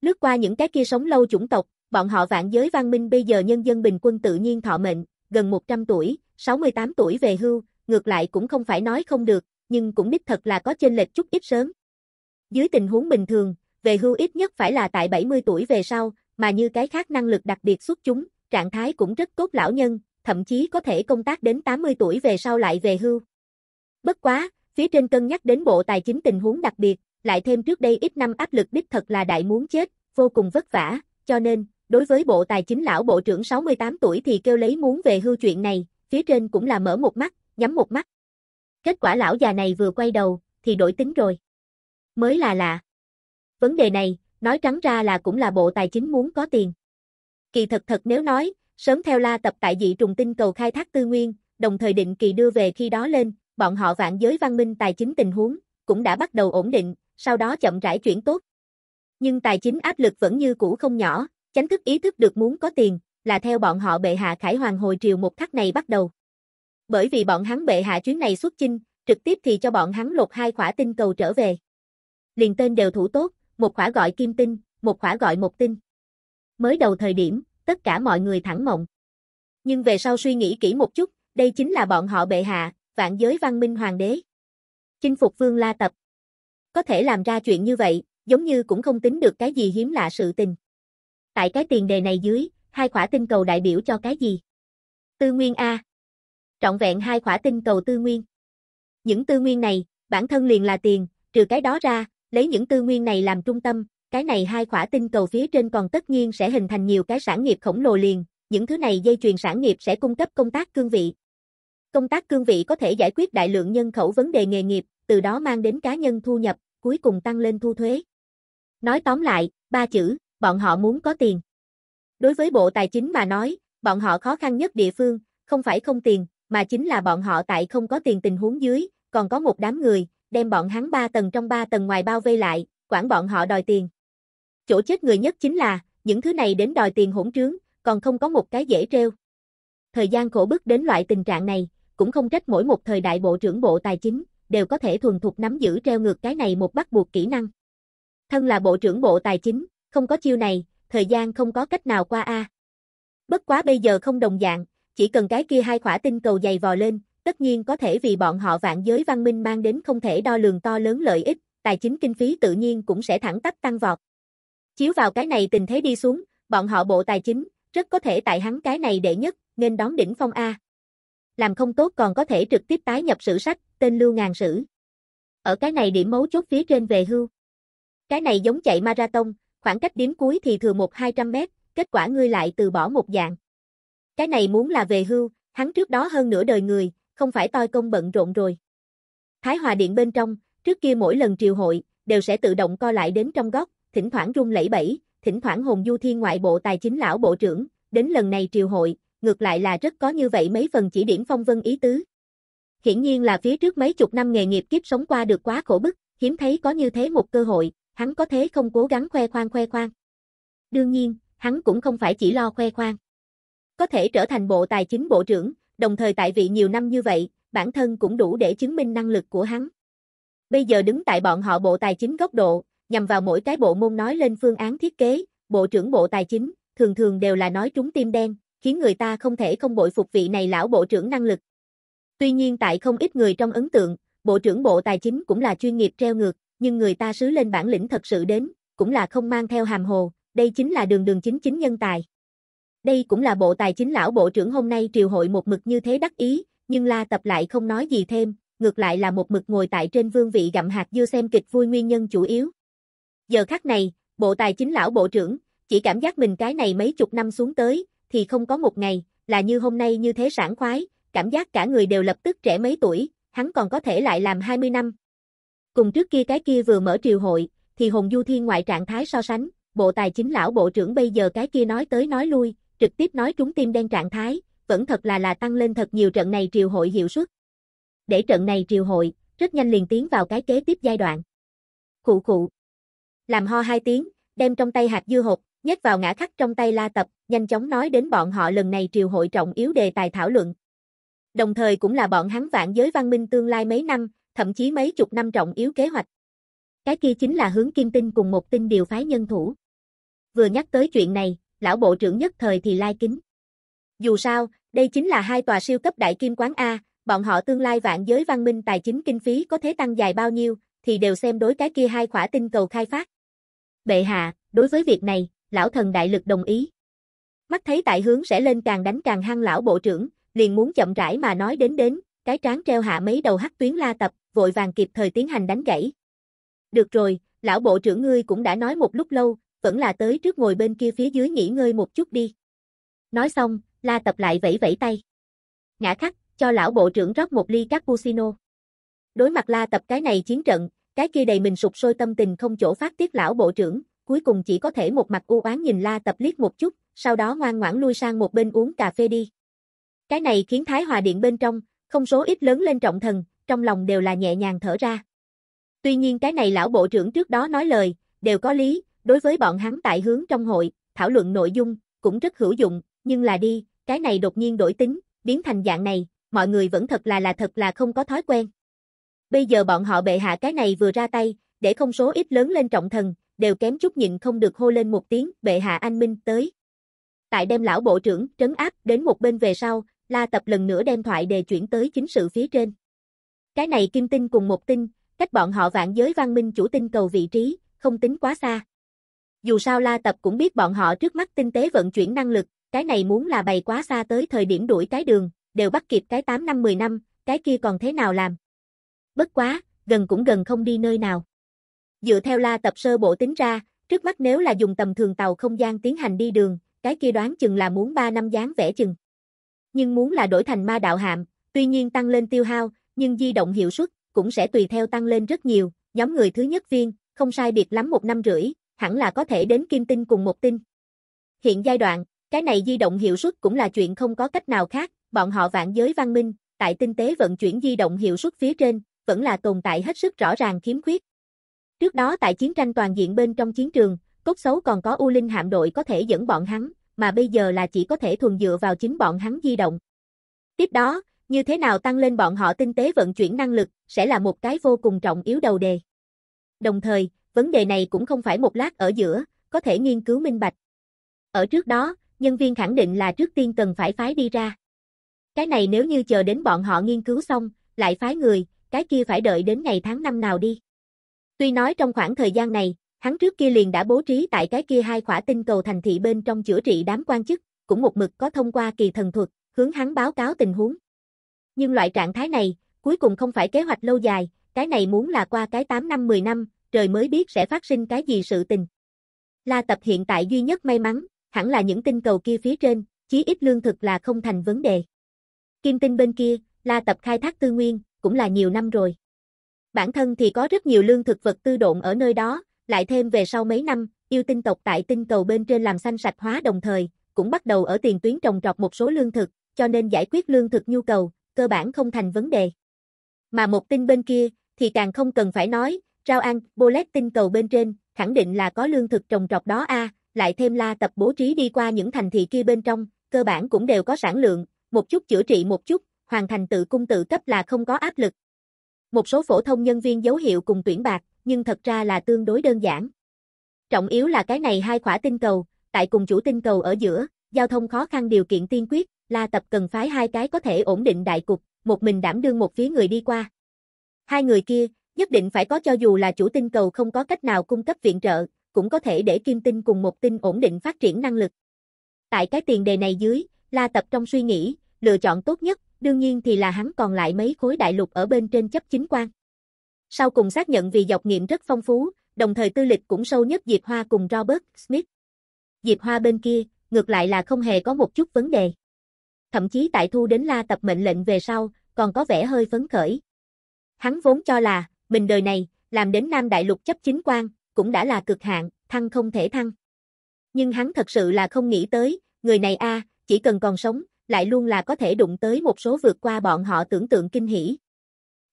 Lướt qua những cái kia sống lâu chủng tộc, bọn họ vạn giới văn minh bây giờ nhân dân bình quân tự nhiên thọ mệnh, gần 100 tuổi, 68 tuổi về hưu, ngược lại cũng không phải nói không được, nhưng cũng đích thật là có chênh lệch chút ít sớm. Dưới tình huống bình thường, về hưu ít nhất phải là tại 70 tuổi về sau, mà như cái khác năng lực đặc biệt xuất chúng, trạng thái cũng rất tốt lão nhân, thậm chí có thể công tác đến 80 tuổi về sau lại về hưu. Bất quá, phía trên cân nhắc đến bộ tài chính tình huống đặc biệt, lại thêm trước đây ít năm áp lực đích thật là đại muốn chết, vô cùng vất vả, cho nên, đối với bộ tài chính lão bộ trưởng 68 tuổi thì kêu lấy muốn về hưu chuyện này, phía trên cũng là mở một mắt, nhắm một mắt. Kết quả lão già này vừa quay đầu, thì đổi tính rồi. Mới là lạ. Vấn đề này, nói trắng ra là cũng là bộ tài chính muốn có tiền. Kỳ thật thật nếu nói, sớm theo la tập tại dị trùng tinh cầu khai thác tư nguyên, đồng thời định kỳ đưa về khi đó lên, bọn họ vạn giới văn minh tài chính tình huống, cũng đã bắt đầu ổn định, sau đó chậm rãi chuyển tốt. Nhưng tài chính áp lực vẫn như cũ không nhỏ, chánh thức ý thức được muốn có tiền, là theo bọn họ bệ hạ Khải Hoàng hồi triều một khắc này bắt đầu. Bởi vì bọn hắn bệ hạ chuyến này xuất chinh, trực tiếp thì cho bọn hắn lột hai khỏa tinh cầu trở về. Liền tên đều thủ tốt, một khỏa gọi kim tinh, một khỏa gọi một tinh. Mới đầu thời điểm, tất cả mọi người thẳng mộng. Nhưng về sau suy nghĩ kỹ một chút, đây chính là bọn họ bệ hạ, vạn giới văn minh hoàng đế. Chinh phục vương la tập. Có thể làm ra chuyện như vậy, giống như cũng không tính được cái gì hiếm lạ sự tình. Tại cái tiền đề này dưới, hai khỏa tinh cầu đại biểu cho cái gì? Tư nguyên A. Trọn vẹn hai khỏa tinh cầu tư nguyên. Những tư nguyên này, bản thân liền là tiền, trừ cái đó ra, lấy những tư nguyên này làm trung tâm, cái này hai khỏa tinh cầu phía trên còn tất nhiên sẽ hình thành nhiều cái sản nghiệp khổng lồ liền, những thứ này dây chuyền sản nghiệp sẽ cung cấp công tác cương vị. Công tác cương vị có thể giải quyết đại lượng nhân khẩu vấn đề nghề nghiệp, từ đó mang đến cá nhân thu nhập, cuối cùng tăng lên thu thuế. Nói tóm lại, ba chữ, bọn họ muốn có tiền. Đối với Bộ Tài chính mà nói, bọn họ khó khăn nhất địa phương, không phải không tiền, mà chính là bọn họ tại không có tiền tình huống dưới, còn có một đám người, đem bọn hắn ba tầng trong ba tầng ngoài bao vây lại, quản bọn họ đòi tiền. Chỗ chết người nhất chính là, những thứ này đến đòi tiền hỗn trướng, còn không có một cái dễ treo. Thời gian khổ bức đến loại tình trạng này, cũng không trách mỗi một thời đại bộ trưởng bộ tài chính, đều có thể thuần thục nắm giữ treo ngược cái này một bắt buộc kỹ năng. Thân là bộ trưởng bộ tài chính, không có chiêu này, thời gian không có cách nào qua a. Bất quá bây giờ không đồng dạng, chỉ cần cái kia hai khỏa tinh cầu dày vò lên, tất nhiên có thể vì bọn họ vạn giới văn minh mang đến không thể đo lường to lớn lợi ích, tài chính kinh phí tự nhiên cũng sẽ thẳng tắp tăng vọt. Chiếu vào cái này tình thế đi xuống, bọn họ bộ tài chính, rất có thể tại hắn cái này đệ nhất, nên đón đỉnh phong A. Làm không tốt còn có thể trực tiếp tái nhập sử sách, tên lưu ngàn sử. Ở cái này điểm mấu chốt phía trên về hưu. Cái này giống chạy marathon, khoảng cách điểm cuối thì thừa một hai trăm mét, kết quả ngươi lại từ bỏ một dạng. Cái này muốn là về hưu, hắn trước đó hơn nửa đời người, không phải toi công bận rộn rồi. Thái Hòa Điện bên trong, trước kia mỗi lần triều hội, đều sẽ tự động co lại đến trong góc, thỉnh thoảng rung lẫy bẫy, thỉnh thoảng hồn du thiên ngoại bộ tài chính lão bộ trưởng, đến lần này triều hội, ngược lại là rất có như vậy mấy phần chỉ điểm phong vân ý tứ. Hiển nhiên là phía trước mấy chục năm nghề nghiệp kiếp sống qua được quá khổ bức, hiếm thấy có như thế một cơ hội, hắn có thế không cố gắng khoe khoang khoe khoang. Đương nhiên, hắn cũng không phải chỉ lo khoe khoang. Có thể trở thành bộ tài chính bộ trưởng, đồng thời tại vị nhiều năm như vậy, bản thân cũng đủ để chứng minh năng lực của hắn. Bây giờ đứng tại bọn họ bộ tài chính góc độ, nhằm vào mỗi cái bộ môn nói lên phương án thiết kế, bộ trưởng bộ tài chính, thường thường đều là nói trúng tim đen, khiến người ta không thể không bội phục vị này lão bộ trưởng năng lực. Tuy nhiên tại không ít người trong ấn tượng, bộ trưởng bộ tài chính cũng là chuyên nghiệp treo ngược nhưng người ta sứ lên bản lĩnh thật sự đến, cũng là không mang theo hàm hồ, đây chính là đường đường chính chính nhân tài. Đây cũng là bộ tài chính lão bộ trưởng hôm nay triều hội một mực như thế đắc ý, nhưng La Tập lại không nói gì thêm, ngược lại là một mực ngồi tại trên vương vị gặm hạt dưa xem kịch vui nguyên nhân chủ yếu. Giờ khắc này, bộ tài chính lão bộ trưởng, chỉ cảm giác mình cái này mấy chục năm xuống tới, thì không có một ngày, là như hôm nay như thế sảng khoái, cảm giác cả người đều lập tức trẻ mấy tuổi, hắn còn có thể lại làm 20 năm. Cùng trước kia cái kia vừa mở triều hội, thì Hồng Du Thiên ngoại trạng thái so sánh, bộ tài chính lão bộ trưởng bây giờ cái kia nói tới nói lui, trực tiếp nói trúng tim đen trạng thái, vẫn thật là là tăng lên thật nhiều trận này triều hội hiệu suất. Để trận này triều hội, rất nhanh liền tiến vào cái kế tiếp giai đoạn. Khụ khụ. Làm ho hai tiếng, đem trong tay hạt dưa hộp nhét vào ngã khắc trong tay la tập, nhanh chóng nói đến bọn họ lần này triều hội trọng yếu đề tài thảo luận. Đồng thời cũng là bọn hắn vạn giới văn minh tương lai mấy năm, thậm chí mấy chục năm trọng yếu kế hoạch. Cái kia chính là hướng kim tinh cùng một tinh điều phái nhân thủ. Vừa nhắc tới chuyện này, lão bộ trưởng nhất thời thì lai kính. Dù sao, đây chính là hai tòa siêu cấp đại kim quán A, bọn họ tương lai vạn giới văn minh tài chính kinh phí có thể tăng dài bao nhiêu, thì đều xem đối cái kia hai khỏa tinh cầu khai phát. Bệ hạ, đối với việc này, lão thần đại lực đồng ý. Mắt thấy tại hướng sẽ lên càng đánh càng hăng lão bộ trưởng, liền muốn chậm rãi mà nói đến đến, cái tráng treo hạ mấy đầu hắc tuyến la tập, vội vàng kịp thời tiến hành đánh gãy. Được rồi, lão bộ trưởng ngươi cũng đã nói một lúc lâu, vẫn là tới trước ngồi bên kia phía dưới nghỉ ngơi một chút đi. Nói xong, la tập lại vẫy vẫy tay. Ngã khắc, cho lão bộ trưởng rót một ly cappuccino. Đối mặt la tập cái này chiến trận, cái kia đầy mình sụp sôi tâm tình không chỗ phát tiết lão bộ trưởng, cuối cùng chỉ có thể một mặt u oán nhìn la tập liếc một chút, sau đó ngoan ngoãn lui sang một bên uống cà phê đi. Cái này khiến Thái Hòa Điện bên trong, không số ít lớn lên trọng thần, trong lòng đều là nhẹ nhàng thở ra. Tuy nhiên cái này lão bộ trưởng trước đó nói lời, đều có lý, đối với bọn hắn tại hướng trong hội, thảo luận nội dung, cũng rất hữu dụng, nhưng là đi, cái này đột nhiên đổi tính, biến thành dạng này, mọi người vẫn thật là là thật là không có thói quen. Bây giờ bọn họ bệ hạ cái này vừa ra tay, để không số ít lớn lên trọng thần, đều kém chút nhịn không được hô lên một tiếng, bệ hạ anh minh tới. Tại đem lão bộ trưởng trấn áp đến một bên về sau, La Tập lần nữa đem thoại đề chuyển tới chính sự phía trên. Cái này kim tinh cùng một tinh, cách bọn họ vạn giới văn minh chủ tinh cầu vị trí, không tính quá xa. Dù sao La Tập cũng biết bọn họ trước mắt tinh tế vận chuyển năng lực, cái này muốn là bày quá xa tới thời điểm đuổi cái đường, đều bắt kịp cái 8 năm 10 năm, cái kia còn thế nào làm. Bất quá, gần cũng gần không đi nơi nào. Dựa theo La Tập sơ bộ tính ra, trước mắt nếu là dùng tầm thường tàu không gian tiến hành đi đường, cái kia đoán chừng là muốn 3 năm dáng vẽ chừng. Nhưng muốn là đổi thành ma đạo hạm, tuy nhiên tăng lên tiêu hao, nhưng di động hiệu suất cũng sẽ tùy theo tăng lên rất nhiều, nhóm người thứ nhất viên, không sai biệt lắm một năm rưỡi, hẳn là có thể đến kim tinh cùng một tinh. Hiện giai đoạn, cái này di động hiệu suất cũng là chuyện không có cách nào khác, bọn họ vạn giới văn minh, tại tinh tế vận chuyển di động hiệu suất phía trên, vẫn là tồn tại hết sức rõ ràng khiếm khuyết. Trước đó tại chiến tranh toàn diện bên trong chiến trường, cốt xấu còn có U Linh hạm đội có thể dẫn bọn hắn, mà bây giờ là chỉ có thể thuần dựa vào chính bọn hắn di động. Tiếp đó, như thế nào tăng lên bọn họ tinh tế vận chuyển năng lực, sẽ là một cái vô cùng trọng yếu đầu đề. Đồng thời, vấn đề này cũng không phải một lát ở giữa, có thể nghiên cứu minh bạch. Ở trước đó, nhân viên khẳng định là trước tiên cần phải phái đi ra. Cái này nếu như chờ đến bọn họ nghiên cứu xong, lại phái người, cái kia phải đợi đến ngày tháng năm nào đi. Tuy nói trong khoảng thời gian này, hắn trước kia liền đã bố trí tại cái kia hai khỏa tinh cầu thành thị bên trong chữa trị đám quan chức, cũng một mực có thông qua kỳ thần thuật, hướng hắn báo cáo tình huống nhưng loại trạng thái này, cuối cùng không phải kế hoạch lâu dài, cái này muốn là qua cái 8 năm 10 năm, trời mới biết sẽ phát sinh cái gì sự tình. La Tập hiện tại duy nhất may mắn, hẳn là những tinh cầu kia phía trên, chí ít lương thực là không thành vấn đề. Kim tinh bên kia, La Tập khai thác tư nguyên, cũng là nhiều năm rồi. Bản thân thì có rất nhiều lương thực vật tư độn ở nơi đó, lại thêm về sau mấy năm, yêu tinh tộc tại tinh cầu bên trên làm xanh sạch hóa đồng thời, cũng bắt đầu ở tiền tuyến trồng trọt một số lương thực, cho nên giải quyết lương thực nhu cầu, cơ bản không thành vấn đề. Mà một tin bên kia, thì càng không cần phải nói, rau ăn, bullet tinh cầu bên trên, khẳng định là có lương thực trồng trọt đó a, lại thêm la tập bố trí đi qua những thành thị kia bên trong, cơ bản cũng đều có sản lượng, một chút chữa trị một chút, hoàn thành tự cung tự cấp là không có áp lực. Một số phổ thông nhân viên dấu hiệu cùng tuyển bạc, nhưng thật ra là tương đối đơn giản. Trọng yếu là cái này hai khỏa tinh cầu, tại cùng chủ tinh cầu ở giữa, giao thông khó khăn điều kiện tiên quyết, La Tập cần phái hai cái có thể ổn định đại cục, một mình đảm đương một phía người đi qua. Hai người kia, nhất định phải có cho dù là chủ tinh cầu không có cách nào cung cấp viện trợ, cũng có thể để kim tinh cùng một tinh ổn định phát triển năng lực. Tại cái tiền đề này dưới, La Tập trong suy nghĩ, lựa chọn tốt nhất, đương nhiên thì là hắn còn lại mấy khối đại lục ở bên trên chấp chính quan. Sau cùng xác nhận vì dọc nghiệm rất phong phú, đồng thời tư lịch cũng sâu nhất Diệp Hoa cùng Robert Smith. Diệp Hoa bên kia, ngược lại là không hề có một chút vấn đề thậm chí tại thu đến la tập mệnh lệnh về sau, còn có vẻ hơi phấn khởi. Hắn vốn cho là, mình đời này, làm đến Nam Đại Lục chấp chính quan, cũng đã là cực hạn, thăng không thể thăng. Nhưng hắn thật sự là không nghĩ tới, người này a chỉ cần còn sống, lại luôn là có thể đụng tới một số vượt qua bọn họ tưởng tượng kinh hỉ.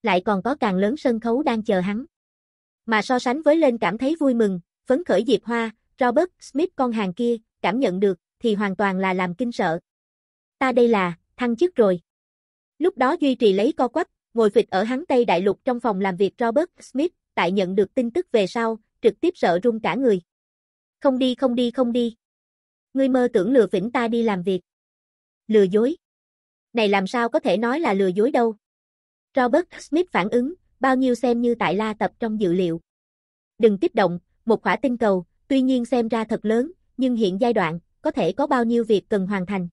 Lại còn có càng lớn sân khấu đang chờ hắn. Mà so sánh với lên cảm thấy vui mừng, phấn khởi Diệp Hoa, Robert Smith con hàng kia, cảm nhận được, thì hoàn toàn là làm kinh sợ ta đây là, thăng chức rồi. Lúc đó duy trì lấy co quắp, ngồi vịt ở hắn Tây Đại Lục trong phòng làm việc Robert Smith, tại nhận được tin tức về sau, trực tiếp sợ run cả người. Không đi không đi không đi. Ngươi mơ tưởng lừa vĩnh ta đi làm việc. Lừa dối. Này làm sao có thể nói là lừa dối đâu. Robert Smith phản ứng, bao nhiêu xem như tại la tập trong dữ liệu. Đừng tiếp động, một khỏa tinh cầu, tuy nhiên xem ra thật lớn, nhưng hiện giai đoạn, có thể có bao nhiêu việc cần hoàn thành.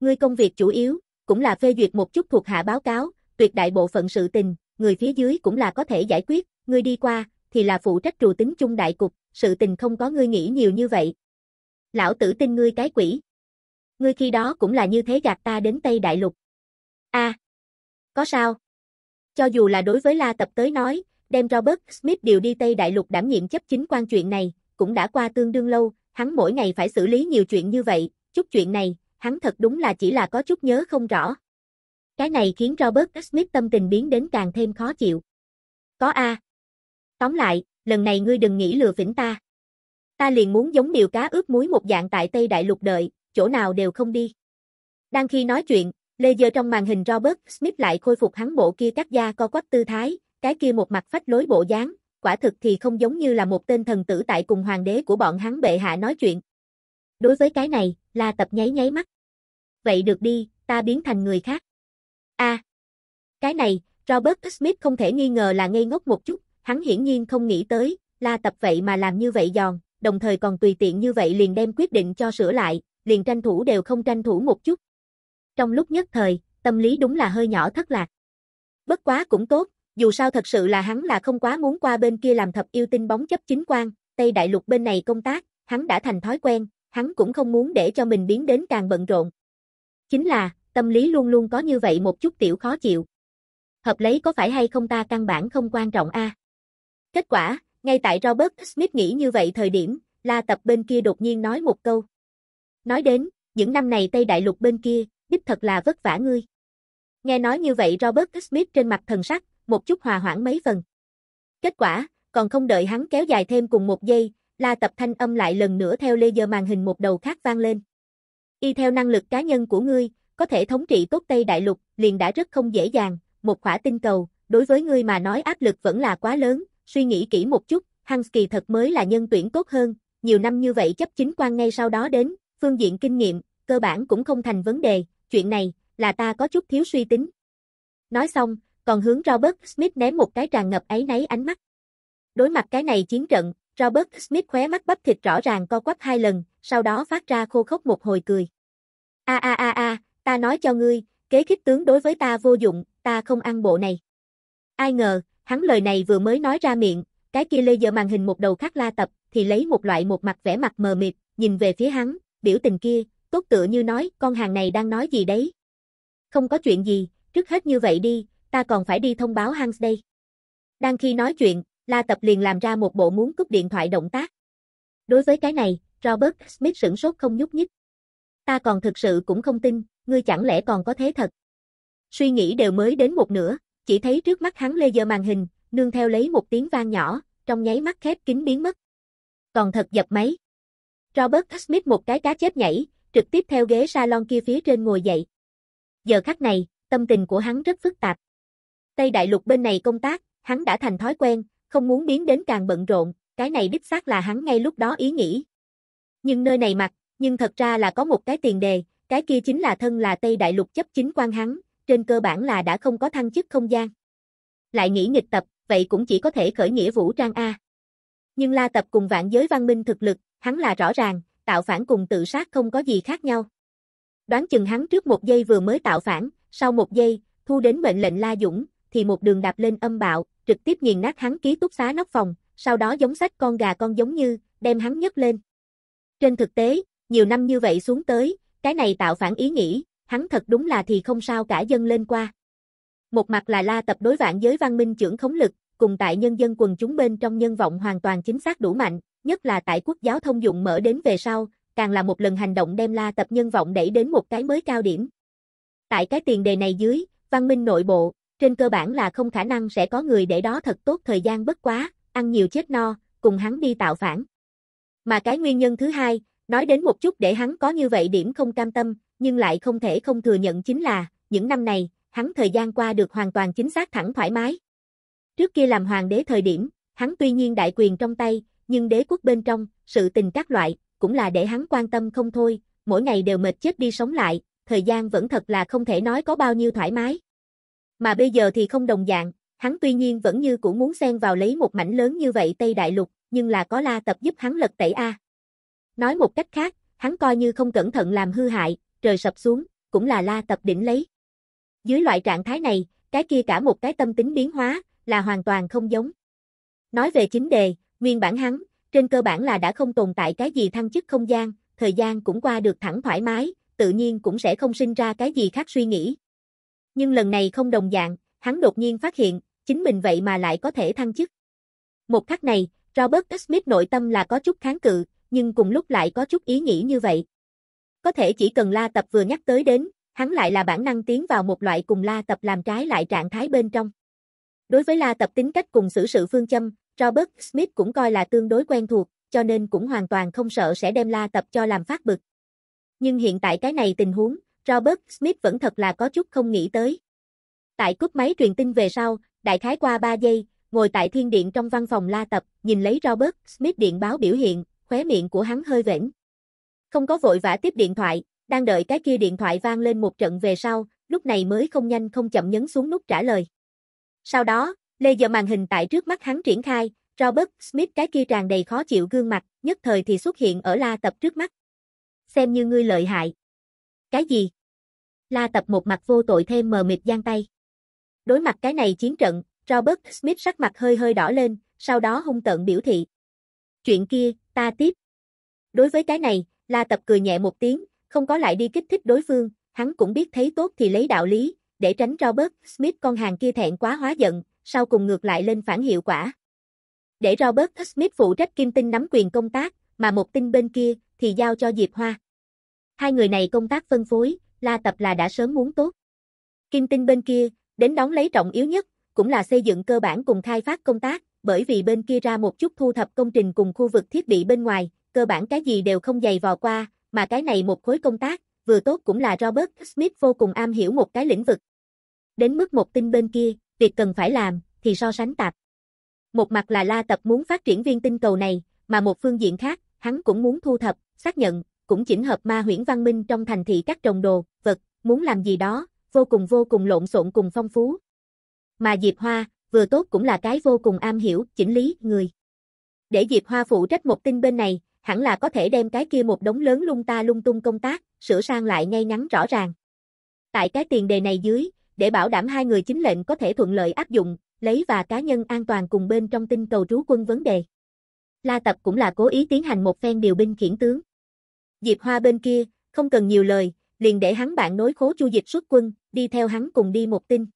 Ngươi công việc chủ yếu, cũng là phê duyệt một chút thuộc hạ báo cáo, tuyệt đại bộ phận sự tình, người phía dưới cũng là có thể giải quyết, ngươi đi qua, thì là phụ trách trù tính chung đại cục, sự tình không có ngươi nghĩ nhiều như vậy. Lão tử tin ngươi cái quỷ. Ngươi khi đó cũng là như thế gạt ta đến Tây Đại Lục. a có sao? Cho dù là đối với La Tập tới nói, đem Robert Smith điều đi Tây Đại Lục đảm nhiệm chấp chính quan chuyện này, cũng đã qua tương đương lâu, hắn mỗi ngày phải xử lý nhiều chuyện như vậy, chút chuyện này, hắn thật đúng là chỉ là có chút nhớ không rõ. Cái này khiến Robert Smith tâm tình biến đến càng thêm khó chịu. Có A. Tóm lại, lần này ngươi đừng nghĩ lừa phỉnh ta. Ta liền muốn giống điều cá ướp muối một dạng tại Tây Đại Lục đợi, chỗ nào đều không đi. Đang khi nói chuyện, lê Dơ trong màn hình Robert Smith lại khôi phục hắn bộ kia các da co quắp tư thái, cái kia một mặt phách lối bộ dáng, quả thực thì không giống như là một tên thần tử tại cùng hoàng đế của bọn hắn bệ hạ nói chuyện. Đối với cái này, là Tập nháy nháy mắt vậy được đi, ta biến thành người khác. a cái này, Robert Smith không thể nghi ngờ là ngây ngốc một chút, hắn hiển nhiên không nghĩ tới, la tập vậy mà làm như vậy giòn, đồng thời còn tùy tiện như vậy liền đem quyết định cho sửa lại, liền tranh thủ đều không tranh thủ một chút. Trong lúc nhất thời, tâm lý đúng là hơi nhỏ thất lạc. Bất quá cũng tốt, dù sao thật sự là hắn là không quá muốn qua bên kia làm thập yêu tinh bóng chấp chính quan, Tây Đại Lục bên này công tác, hắn đã thành thói quen, hắn cũng không muốn để cho mình biến đến càng bận rộn. Chính là, tâm lý luôn luôn có như vậy một chút tiểu khó chịu. Hợp lấy có phải hay không ta căn bản không quan trọng a. Kết quả, ngay tại Robert Smith nghĩ như vậy thời điểm, La Tập bên kia đột nhiên nói một câu. Nói đến, những năm này Tây Đại Lục bên kia, đích thật là vất vả ngươi. Nghe nói như vậy Robert Smith trên mặt thần sắc, một chút hòa hoãn mấy phần. Kết quả, còn không đợi hắn kéo dài thêm cùng một giây, La Tập thanh âm lại lần nữa theo laser màn hình một đầu khác vang lên. Y theo năng lực cá nhân của ngươi, có thể thống trị tốt Tây Đại Lục, liền đã rất không dễ dàng, một khỏa tinh cầu, đối với ngươi mà nói áp lực vẫn là quá lớn, suy nghĩ kỹ một chút, Hans kỳ thật mới là nhân tuyển tốt hơn, nhiều năm như vậy chấp chính quan ngay sau đó đến, phương diện kinh nghiệm, cơ bản cũng không thành vấn đề, chuyện này, là ta có chút thiếu suy tính. Nói xong, còn hướng Robert Smith ném một cái tràn ngập ấy nấy ánh mắt. Đối mặt cái này chiến trận, Robert Smith khóe mắt bắp thịt rõ ràng co quắp hai lần, sau đó phát ra khô khốc một hồi cười. A a a a, ta nói cho ngươi, kế khích tướng đối với ta vô dụng, ta không ăn bộ này. Ai ngờ, hắn lời này vừa mới nói ra miệng, cái kia lê giờ màn hình một đầu khác la tập, thì lấy một loại một mặt vẻ mặt mờ mịt, nhìn về phía hắn, biểu tình kia, tốt tựa như nói, con hàng này đang nói gì đấy. Không có chuyện gì, trước hết như vậy đi, ta còn phải đi thông báo Hans đây. Đang khi nói chuyện, La Tập liền làm ra một bộ muốn cúp điện thoại động tác. Đối với cái này, Robert Smith sửng sốt không nhúc nhích. Ta còn thực sự cũng không tin, ngươi chẳng lẽ còn có thế thật. Suy nghĩ đều mới đến một nửa, chỉ thấy trước mắt hắn lê giờ màn hình, nương theo lấy một tiếng vang nhỏ, trong nháy mắt khép kín biến mất. Còn thật dập máy. Robert Smith một cái cá chết nhảy, trực tiếp theo ghế salon kia phía trên ngồi dậy. Giờ khắc này, tâm tình của hắn rất phức tạp. Tây đại lục bên này công tác, hắn đã thành thói quen, không muốn biến đến càng bận rộn, cái này đích xác là hắn ngay lúc đó ý nghĩ, nhưng nơi này mặc nhưng thật ra là có một cái tiền đề, cái kia chính là thân là Tây Đại Lục chấp chính quan hắn, trên cơ bản là đã không có thăng chức không gian. Lại nghĩ nghịch tập, vậy cũng chỉ có thể khởi nghĩa vũ trang A. Nhưng La Tập cùng vạn giới văn minh thực lực, hắn là rõ ràng, tạo phản cùng tự sát không có gì khác nhau. Đoán chừng hắn trước một giây vừa mới tạo phản, sau một giây, thu đến mệnh lệnh La Dũng, thì một đường đạp lên âm bạo, trực tiếp nghiền nát hắn ký túc xá nóc phòng, sau đó giống sách con gà con giống như, đem hắn nhấc lên. Trên thực tế, nhiều năm như vậy xuống tới, cái này tạo phản ý nghĩ, hắn thật đúng là thì không sao cả dân lên qua. Một mặt là la tập đối vạn giới văn minh trưởng khống lực, cùng tại nhân dân quần chúng bên trong nhân vọng hoàn toàn chính xác đủ mạnh, nhất là tại quốc giáo thông dụng mở đến về sau, càng là một lần hành động đem la tập nhân vọng đẩy đến một cái mới cao điểm. Tại cái tiền đề này dưới, văn minh nội bộ, trên cơ bản là không khả năng sẽ có người để đó thật tốt thời gian bất quá, ăn nhiều chết no, cùng hắn đi tạo phản. Mà cái nguyên nhân thứ hai, nói đến một chút để hắn có như vậy điểm không cam tâm, nhưng lại không thể không thừa nhận chính là, những năm này, hắn thời gian qua được hoàn toàn chính xác thẳng thoải mái. Trước kia làm hoàng đế thời điểm, hắn tuy nhiên đại quyền trong tay, nhưng đế quốc bên trong, sự tình các loại, cũng là để hắn quan tâm không thôi, mỗi ngày đều mệt chết đi sống lại, thời gian vẫn thật là không thể nói có bao nhiêu thoải mái. Mà bây giờ thì không đồng dạng, hắn tuy nhiên vẫn như cũng muốn xen vào lấy một mảnh lớn như vậy Tây Đại Lục, nhưng là có la tập giúp hắn lật tẩy A. Nói một cách khác, hắn coi như không cẩn thận làm hư hại, trời sập xuống, cũng là la tập đỉnh lấy. Dưới loại trạng thái này, cái kia cả một cái tâm tính biến hóa, là hoàn toàn không giống. Nói về chính đề, nguyên bản hắn, trên cơ bản là đã không tồn tại cái gì thăng chức không gian, thời gian cũng qua được thẳng thoải mái, tự nhiên cũng sẽ không sinh ra cái gì khác suy nghĩ. Nhưng lần này không đồng dạng, hắn đột nhiên phát hiện, chính mình vậy mà lại có thể thăng chức. Một khắc này, Robert Smith nội tâm là có chút kháng cự, nhưng cùng lúc lại có chút ý nghĩ như vậy. Có thể chỉ cần La Tập vừa nhắc tới đến, hắn lại là bản năng tiến vào một loại cùng La Tập làm trái lại trạng thái bên trong. Đối với La Tập tính cách cùng xử sự phương châm, Robert Smith cũng coi là tương đối quen thuộc, cho nên cũng hoàn toàn không sợ sẽ đem La Tập cho làm phát bực. Nhưng hiện tại cái này tình huống, Robert Smith vẫn thật là có chút không nghĩ tới. Tại cúp máy truyền tin về sau, đại khái qua 3 giây, ngồi tại thiên điện trong văn phòng la tập, nhìn lấy Robert Smith điện báo biểu hiện, khóe miệng của hắn hơi vểnh. Không có vội vã tiếp điện thoại, đang đợi cái kia điện thoại vang lên một trận về sau, lúc này mới không nhanh không chậm nhấn xuống nút trả lời. Sau đó, lê giờ màn hình tại trước mắt hắn triển khai, Robert Smith cái kia tràn đầy khó chịu gương mặt, nhất thời thì xuất hiện ở la tập trước mắt. Xem như ngươi lợi hại. Cái gì? La tập một mặt vô tội thêm mờ mịt giang tay. Đối mặt cái này chiến trận, Robert Smith sắc mặt hơi hơi đỏ lên, sau đó hung tợn biểu thị. Chuyện kia, ta tiếp. Đối với cái này, La Tập cười nhẹ một tiếng, không có lại đi kích thích đối phương, hắn cũng biết thấy tốt thì lấy đạo lý, để tránh Robert Smith con hàng kia thẹn quá hóa giận, sau cùng ngược lại lên phản hiệu quả. Để Robert Smith phụ trách Kim Tinh nắm quyền công tác, mà một tinh bên kia thì giao cho Diệp Hoa. Hai người này công tác phân phối, La Tập là đã sớm muốn tốt. Kim Tinh bên kia, đến đón lấy trọng yếu nhất, cũng là xây dựng cơ bản cùng khai phát công tác, bởi vì bên kia ra một chút thu thập công trình cùng khu vực thiết bị bên ngoài, cơ bản cái gì đều không dày vò qua, mà cái này một khối công tác, vừa tốt cũng là Robert Smith vô cùng am hiểu một cái lĩnh vực. Đến mức một tinh bên kia, việc cần phải làm, thì so sánh tạp. Một mặt là La Tập muốn phát triển viên tinh cầu này, mà một phương diện khác, hắn cũng muốn thu thập, xác nhận, cũng chỉnh hợp ma huyễn văn minh trong thành thị các trồng đồ, vật, muốn làm gì đó, vô cùng vô cùng lộn xộn cùng phong phú, mà Diệp Hoa, vừa tốt cũng là cái vô cùng am hiểu, chỉnh lý, người. Để Diệp Hoa phụ trách một tinh bên này, hẳn là có thể đem cái kia một đống lớn lung ta lung tung công tác, sửa sang lại ngay ngắn rõ ràng. Tại cái tiền đề này dưới, để bảo đảm hai người chính lệnh có thể thuận lợi áp dụng, lấy và cá nhân an toàn cùng bên trong tinh cầu trú quân vấn đề. La Tập cũng là cố ý tiến hành một phen điều binh khiển tướng. Diệp Hoa bên kia, không cần nhiều lời, liền để hắn bạn nối khố Chu Dịch xuất quân, đi theo hắn cùng đi một tinh.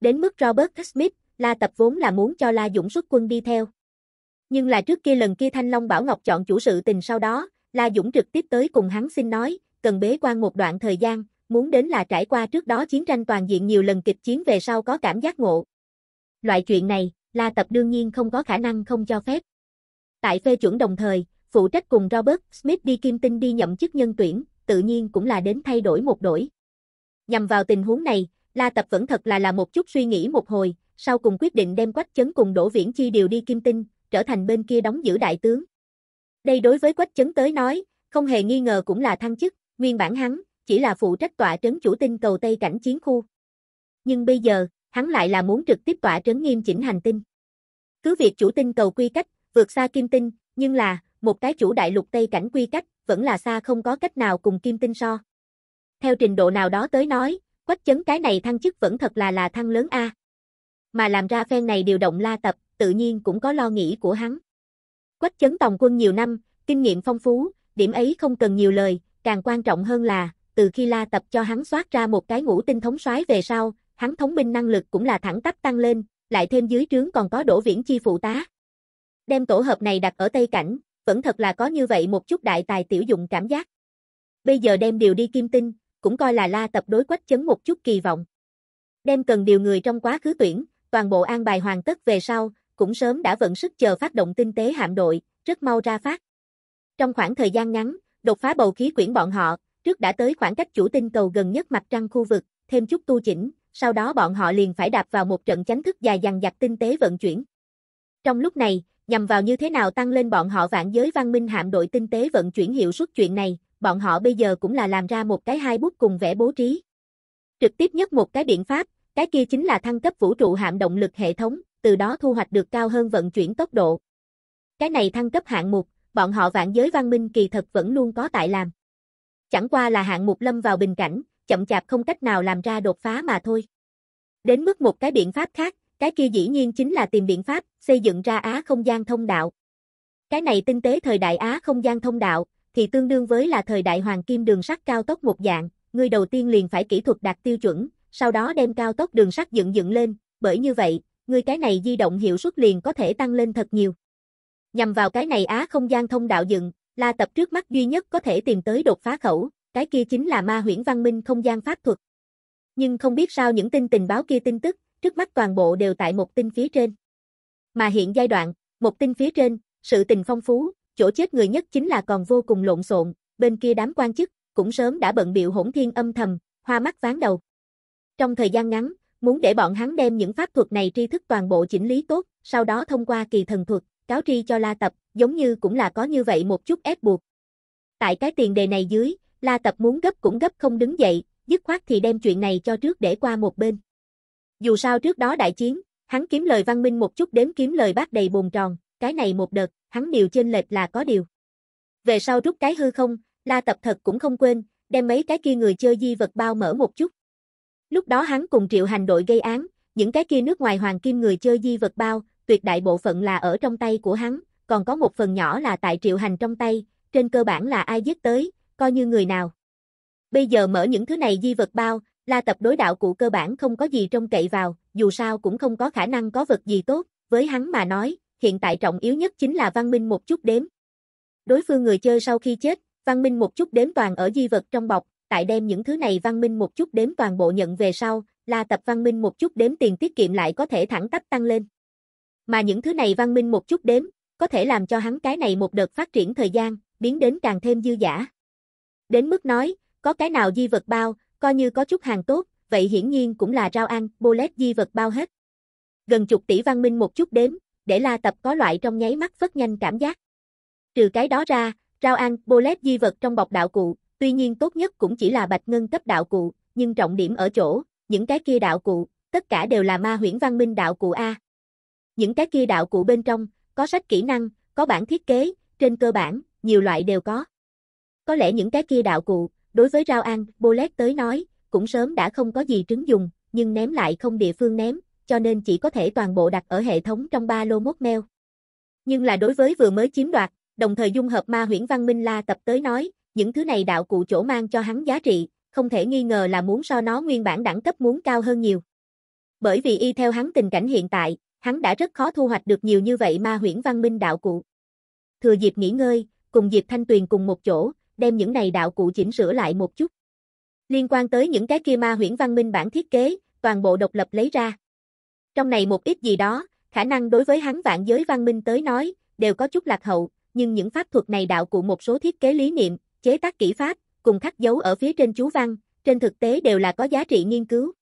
Đến mức Robert Smith, La Tập vốn là muốn cho La Dũng xuất quân đi theo. Nhưng là trước kia lần kia Thanh Long Bảo Ngọc chọn chủ sự tình sau đó, La Dũng trực tiếp tới cùng hắn xin nói, cần bế quan một đoạn thời gian, muốn đến là trải qua trước đó chiến tranh toàn diện nhiều lần kịch chiến về sau có cảm giác ngộ. Loại chuyện này, La Tập đương nhiên không có khả năng không cho phép. Tại phê chuẩn đồng thời, phụ trách cùng Robert Smith đi Kim Tinh đi nhậm chức nhân tuyển, tự nhiên cũng là đến thay đổi một đổi. Nhằm vào tình huống này, La Tập vẫn thật là là một chút suy nghĩ một hồi, sau cùng quyết định đem Quách Chấn cùng Đỗ Viễn Chi điều đi Kim Tinh, trở thành bên kia đóng giữ đại tướng. Đây đối với Quách Chấn tới nói, không hề nghi ngờ cũng là thăng chức, nguyên bản hắn chỉ là phụ trách tọa trấn chủ tinh cầu Tây cảnh chiến khu. Nhưng bây giờ, hắn lại là muốn trực tiếp tọa trấn nghiêm chỉnh hành tinh. Cứ việc chủ tinh cầu quy cách vượt xa Kim Tinh, nhưng là một cái chủ đại lục Tây cảnh quy cách vẫn là xa không có cách nào cùng Kim Tinh so. Theo trình độ nào đó tới nói, quách chấn cái này thăng chức vẫn thật là là thăng lớn A. Mà làm ra phen này điều động la tập, tự nhiên cũng có lo nghĩ của hắn. Quách chấn tòng quân nhiều năm, kinh nghiệm phong phú, điểm ấy không cần nhiều lời, càng quan trọng hơn là, từ khi la tập cho hắn soát ra một cái ngũ tinh thống soái về sau, hắn thống binh năng lực cũng là thẳng tắp tăng lên, lại thêm dưới trướng còn có đổ viễn chi phụ tá. Đem tổ hợp này đặt ở Tây Cảnh, vẫn thật là có như vậy một chút đại tài tiểu dụng cảm giác. Bây giờ đem điều đi kim tinh, cũng coi là la tập đối quách chấn một chút kỳ vọng. Đem cần điều người trong quá khứ tuyển, toàn bộ an bài hoàn tất về sau, cũng sớm đã vận sức chờ phát động tinh tế hạm đội, rất mau ra phát. Trong khoảng thời gian ngắn, đột phá bầu khí quyển bọn họ, trước đã tới khoảng cách chủ tinh cầu gần nhất mặt trăng khu vực, thêm chút tu chỉnh, sau đó bọn họ liền phải đạp vào một trận chánh thức dài dằng dặc tinh tế vận chuyển. Trong lúc này, nhằm vào như thế nào tăng lên bọn họ vạn giới văn minh hạm đội tinh tế vận chuyển hiệu suất chuyện này, bọn họ bây giờ cũng là làm ra một cái hai bút cùng vẽ bố trí. Trực tiếp nhất một cái biện pháp, cái kia chính là thăng cấp vũ trụ hạm động lực hệ thống, từ đó thu hoạch được cao hơn vận chuyển tốc độ. Cái này thăng cấp hạng mục, bọn họ vạn giới văn minh kỳ thật vẫn luôn có tại làm. Chẳng qua là hạng mục lâm vào bình cảnh, chậm chạp không cách nào làm ra đột phá mà thôi. Đến mức một cái biện pháp khác, cái kia dĩ nhiên chính là tìm biện pháp xây dựng ra Á không gian thông đạo. Cái này tinh tế thời đại Á không gian thông đạo, thì tương đương với là thời đại hoàng kim đường sắt cao tốc một dạng, người đầu tiên liền phải kỹ thuật đạt tiêu chuẩn, sau đó đem cao tốc đường sắt dựng dựng lên, bởi như vậy, người cái này di động hiệu suất liền có thể tăng lên thật nhiều. Nhằm vào cái này Á không gian thông đạo dựng, là Tập trước mắt duy nhất có thể tìm tới đột phá khẩu, cái kia chính là ma huyễn văn minh không gian pháp thuật. Nhưng không biết sao những tin tình báo kia tin tức, trước mắt toàn bộ đều tại một tin phía trên. Mà hiện giai đoạn, một tin phía trên, sự tình phong phú, chỗ chết người nhất chính là còn vô cùng lộn xộn, bên kia đám quan chức, cũng sớm đã bận biệu hỗn thiên âm thầm, hoa mắt ván đầu. Trong thời gian ngắn, muốn để bọn hắn đem những pháp thuật này tri thức toàn bộ chỉnh lý tốt, sau đó thông qua kỳ thần thuật, cáo tri cho La Tập, giống như cũng là có như vậy một chút ép buộc. Tại cái tiền đề này dưới, La Tập muốn gấp cũng gấp không đứng dậy, dứt khoát thì đem chuyện này cho trước để qua một bên. Dù sao trước đó đại chiến, hắn kiếm lời văn minh một chút đến kiếm lời bác đầy bồn tròn, cái này một đợt hắn điều chênh lệch là có điều. Về sau rút cái hư không, La Tập thật cũng không quên, đem mấy cái kia người chơi di vật bao mở một chút. Lúc đó hắn cùng triệu hành đội gây án, những cái kia nước ngoài hoàng kim người chơi di vật bao, tuyệt đại bộ phận là ở trong tay của hắn, còn có một phần nhỏ là tại triệu hành trong tay, trên cơ bản là ai giết tới, coi như người nào. Bây giờ mở những thứ này di vật bao, La Tập đối đạo cụ cơ bản không có gì trông cậy vào, dù sao cũng không có khả năng có vật gì tốt, với hắn mà nói, hiện tại trọng yếu nhất chính là văn minh một chút đếm. Đối phương người chơi sau khi chết, văn minh một chút đếm toàn ở di vật trong bọc, tại đem những thứ này văn minh một chút đếm toàn bộ nhận về sau, là tập văn minh một chút đếm tiền tiết kiệm lại có thể thẳng tắp tăng lên. Mà những thứ này văn minh một chút đếm, có thể làm cho hắn cái này một đợt phát triển thời gian, biến đến càng thêm dư giả. Đến mức nói, có cái nào di vật bao, coi như có chút hàng tốt, vậy hiển nhiên cũng là rau ăn, bolet di vật bao hết. Gần chục tỷ văn minh một chút đếm, để La Tập có loại trong nháy mắt phất nhanh cảm giác. Trừ cái đó ra, Rao An, Bolet di vật trong bọc đạo cụ, tuy nhiên tốt nhất cũng chỉ là bạch ngân cấp đạo cụ, nhưng trọng điểm ở chỗ, những cái kia đạo cụ, tất cả đều là ma huyễn văn minh đạo cụ A. Những cái kia đạo cụ bên trong, có sách kỹ năng, có bản thiết kế, trên cơ bản, nhiều loại đều có. Có lẽ những cái kia đạo cụ, đối với Rao An, Bolet tới nói, cũng sớm đã không có gì trứng dùng, nhưng ném lại không địa phương ném, cho nên chỉ có thể toàn bộ đặt ở hệ thống trong ba lô mốt mail. Nhưng là đối với vừa mới chiếm đoạt, đồng thời dung hợp ma huyễn văn minh la tập tới nói, những thứ này đạo cụ chỗ mang cho hắn giá trị, không thể nghi ngờ là muốn so nó nguyên bản đẳng cấp muốn cao hơn nhiều. Bởi vì y theo hắn tình cảnh hiện tại, hắn đã rất khó thu hoạch được nhiều như vậy ma huyễn văn minh đạo cụ. Thừa dịp nghỉ ngơi, cùng Diệp Thanh Tuyền cùng một chỗ, đem những này đạo cụ chỉnh sửa lại một chút. Liên quan tới những cái kia ma huyễn văn minh bản thiết kế, toàn bộ độc lập lấy ra. Trong này một ít gì đó, khả năng đối với hắn vạn giới văn minh tới nói, đều có chút lạc hậu, nhưng những pháp thuật này đạo cụ một số thiết kế lý niệm, chế tác kỹ pháp, cùng khắc dấu ở phía trên chú văn, trên thực tế đều là có giá trị nghiên cứu.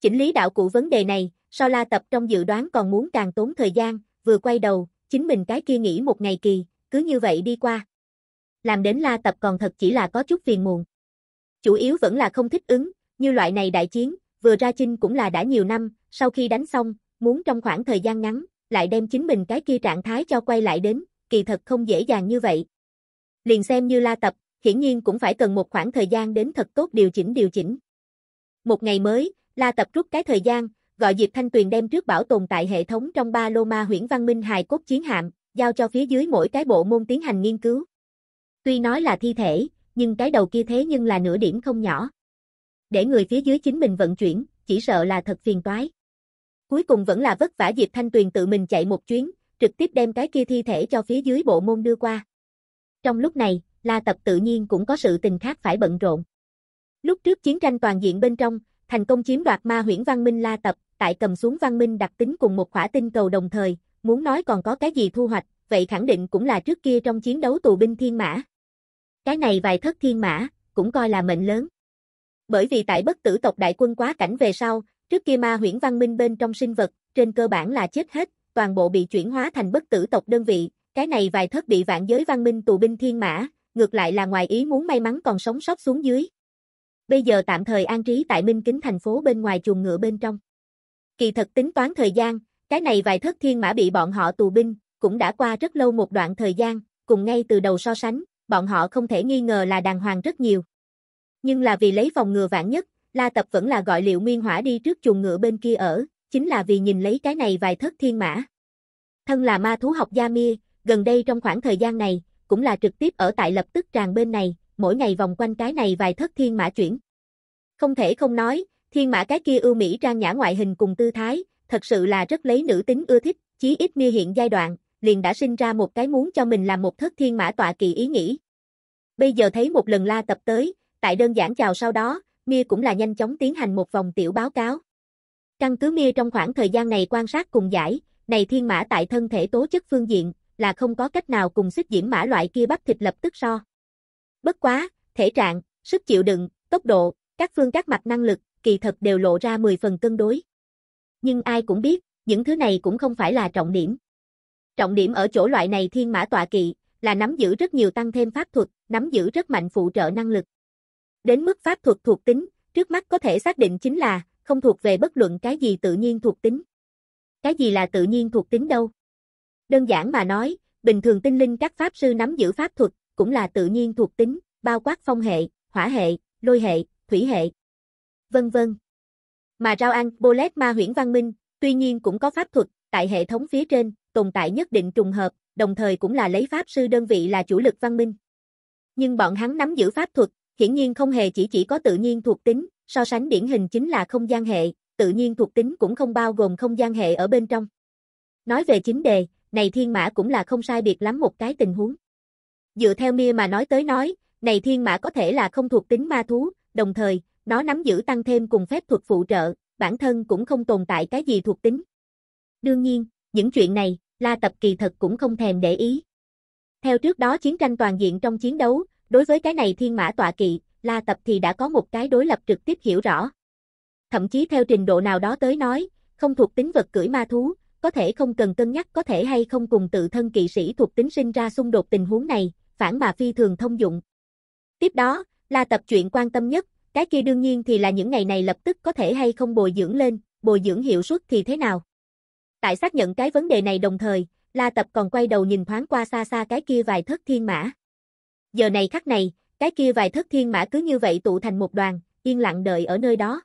Chỉnh lý đạo cụ vấn đề này, so la tập trong dự đoán còn muốn càng tốn thời gian, vừa quay đầu, chính mình cái kia nghỉ một ngày kỳ, cứ như vậy đi qua. Làm đến la tập còn thật chỉ là có chút phiền muộn. Chủ yếu vẫn là không thích ứng, như loại này đại chiến, vừa ra chinh cũng là đã nhiều năm, sau khi đánh xong, muốn trong khoảng thời gian ngắn, lại đem chính mình cái kia trạng thái cho quay lại đến, kỳ thật không dễ dàng như vậy. Liền xem như la tập, hiển nhiên cũng phải cần một khoảng thời gian đến thật tốt điều chỉnh điều chỉnh. Một ngày mới, la tập rút cái thời gian, gọi Diệp Thanh Tuyền đem trước bảo tồn tại hệ thống trong ba lô ma huyễn văn minh hài cốt chiến hạm, giao cho phía dưới mỗi cái bộ môn tiến hành nghiên cứu. Tuy nói là thi thể, nhưng cái đầu kia thế nhưng là nửa điểm không nhỏ để người phía dưới chính mình vận chuyển, chỉ sợ là thật phiền toái. Cuối cùng vẫn là vất vả Diệp Thanh Tuyền tự mình chạy một chuyến, trực tiếp đem cái kia thi thể cho phía dưới bộ môn đưa qua. Trong lúc này, La Tập tự nhiên cũng có sự tình khác phải bận rộn. Lúc trước chiến tranh toàn diện bên trong, thành công chiếm đoạt ma huyễn văn minh La Tập, tại cầm xuống văn minh đặc tính cùng một khỏa tinh cầu đồng thời, muốn nói còn có cái gì thu hoạch, vậy khẳng định cũng là trước kia trong chiến đấu tù binh thiên mã. Cái này vài thất thiên mã, cũng coi là mệnh lớn bởi vì tại bất tử tộc đại quân quá cảnh về sau, trước kia ma huyễn văn minh bên trong sinh vật, trên cơ bản là chết hết, toàn bộ bị chuyển hóa thành bất tử tộc đơn vị, cái này vài thất bị vạn giới văn minh tù binh thiên mã, ngược lại là ngoài ý muốn may mắn còn sống sót xuống dưới. Bây giờ tạm thời an trí tại Minh Kính thành phố bên ngoài chuồng ngựa bên trong. Kỳ thật tính toán thời gian, cái này vài thất thiên mã bị bọn họ tù binh, cũng đã qua rất lâu một đoạn thời gian, cùng ngay từ đầu so sánh, bọn họ không thể nghi ngờ là đàng hoàng rất nhiều. Nhưng là vì lấy phòng ngừa vạn nhất, La Tập vẫn là gọi Liệu Nguyên Hỏa đi trước chuồng ngựa bên kia ở, chính là vì nhìn lấy cái này vài thất thiên mã. Thân là ma thú học gia Mia, gần đây trong khoảng thời gian này, cũng là trực tiếp ở tại lập tức tràn bên này, mỗi ngày vòng quanh cái này vài thất thiên mã chuyển. Không thể không nói, thiên mã cái kia ưu mỹ trang nhã ngoại hình cùng tư thái, thật sự là rất lấy nữ tính ưa thích, chí ít Mia hiện giai đoạn, liền đã sinh ra một cái muốn cho mình làm một thất thiên mã tọa kỳ ý nghĩ. Bây giờ thấy một lần La Tập tới, tại đơn giản chào sau đó, Mia cũng là nhanh chóng tiến hành một vòng tiểu báo cáo. Căn cứ Mia trong khoảng thời gian này quan sát cùng giải, này thiên mã tại thân thể tố chất phương diện, là không có cách nào cùng xích diễm mã loại kia bắp thịt lập tức so. Bất quá, thể trạng, sức chịu đựng, tốc độ, các phương các mặt năng lực, kỳ thật đều lộ ra 10 phần cân đối. Nhưng ai cũng biết, những thứ này cũng không phải là trọng điểm. Trọng điểm ở chỗ loại này thiên mã tọa kỵ, là nắm giữ rất nhiều tăng thêm pháp thuật, nắm giữ rất mạnh phụ trợ năng lực. Đến mức pháp thuật thuộc tính, trước mắt có thể xác định chính là, không thuộc về bất luận cái gì tự nhiên thuộc tính. Cái gì là tự nhiên thuộc tính đâu? Đơn giản mà nói, bình thường tinh linh các pháp sư nắm giữ pháp thuật, cũng là tự nhiên thuộc tính, bao quát phong hệ, hỏa hệ, lôi hệ, thủy hệ, vân vân. Mà rau ăn Bolet Ma Huyễn Văn Minh, tuy nhiên cũng có pháp thuật, tại hệ thống phía trên, tồn tại nhất định trùng hợp, đồng thời cũng là lấy pháp sư đơn vị là chủ lực văn minh. Nhưng bọn hắn nắm giữ pháp thuật, hiển nhiên không hề chỉ chỉ có tự nhiên thuộc tính, so sánh điển hình chính là không gian hệ, tự nhiên thuộc tính cũng không bao gồm không gian hệ ở bên trong. Nói về chính đề, này thiên mã cũng là không sai biệt lắm một cái tình huống. Dựa theo Mia mà nói tới nói, này thiên mã có thể là không thuộc tính ma thú, đồng thời, nó nắm giữ tăng thêm cùng phép thuật phụ trợ, bản thân cũng không tồn tại cái gì thuộc tính. Đương nhiên, những chuyện này, La Tập kỳ thật cũng không thèm để ý. Theo trước đó chiến tranh toàn diện trong chiến đấu, Đối với cái này thiên mã tọa kỵ, La Tập thì đã có một cái đối lập trực tiếp hiểu rõ. Thậm chí theo trình độ nào đó tới nói, không thuộc tính vật cưỡi ma thú, có thể không cần cân nhắc có thể hay không cùng tự thân kỵ sĩ thuộc tính sinh ra xung đột tình huống này, phản mà phi thường thông dụng. Tiếp đó, la tập chuyện quan tâm nhất, cái kia đương nhiên thì là những ngày này lập tức có thể hay không bồi dưỡng lên, bồi dưỡng hiệu suất thì thế nào. Tại xác nhận cái vấn đề này đồng thời, La Tập còn quay đầu nhìn thoáng qua xa xa cái kia vài thất thiên mã. Giờ này khắc này, cái kia vài thất thiên mã cứ như vậy tụ thành một đoàn, yên lặng đợi ở nơi đó.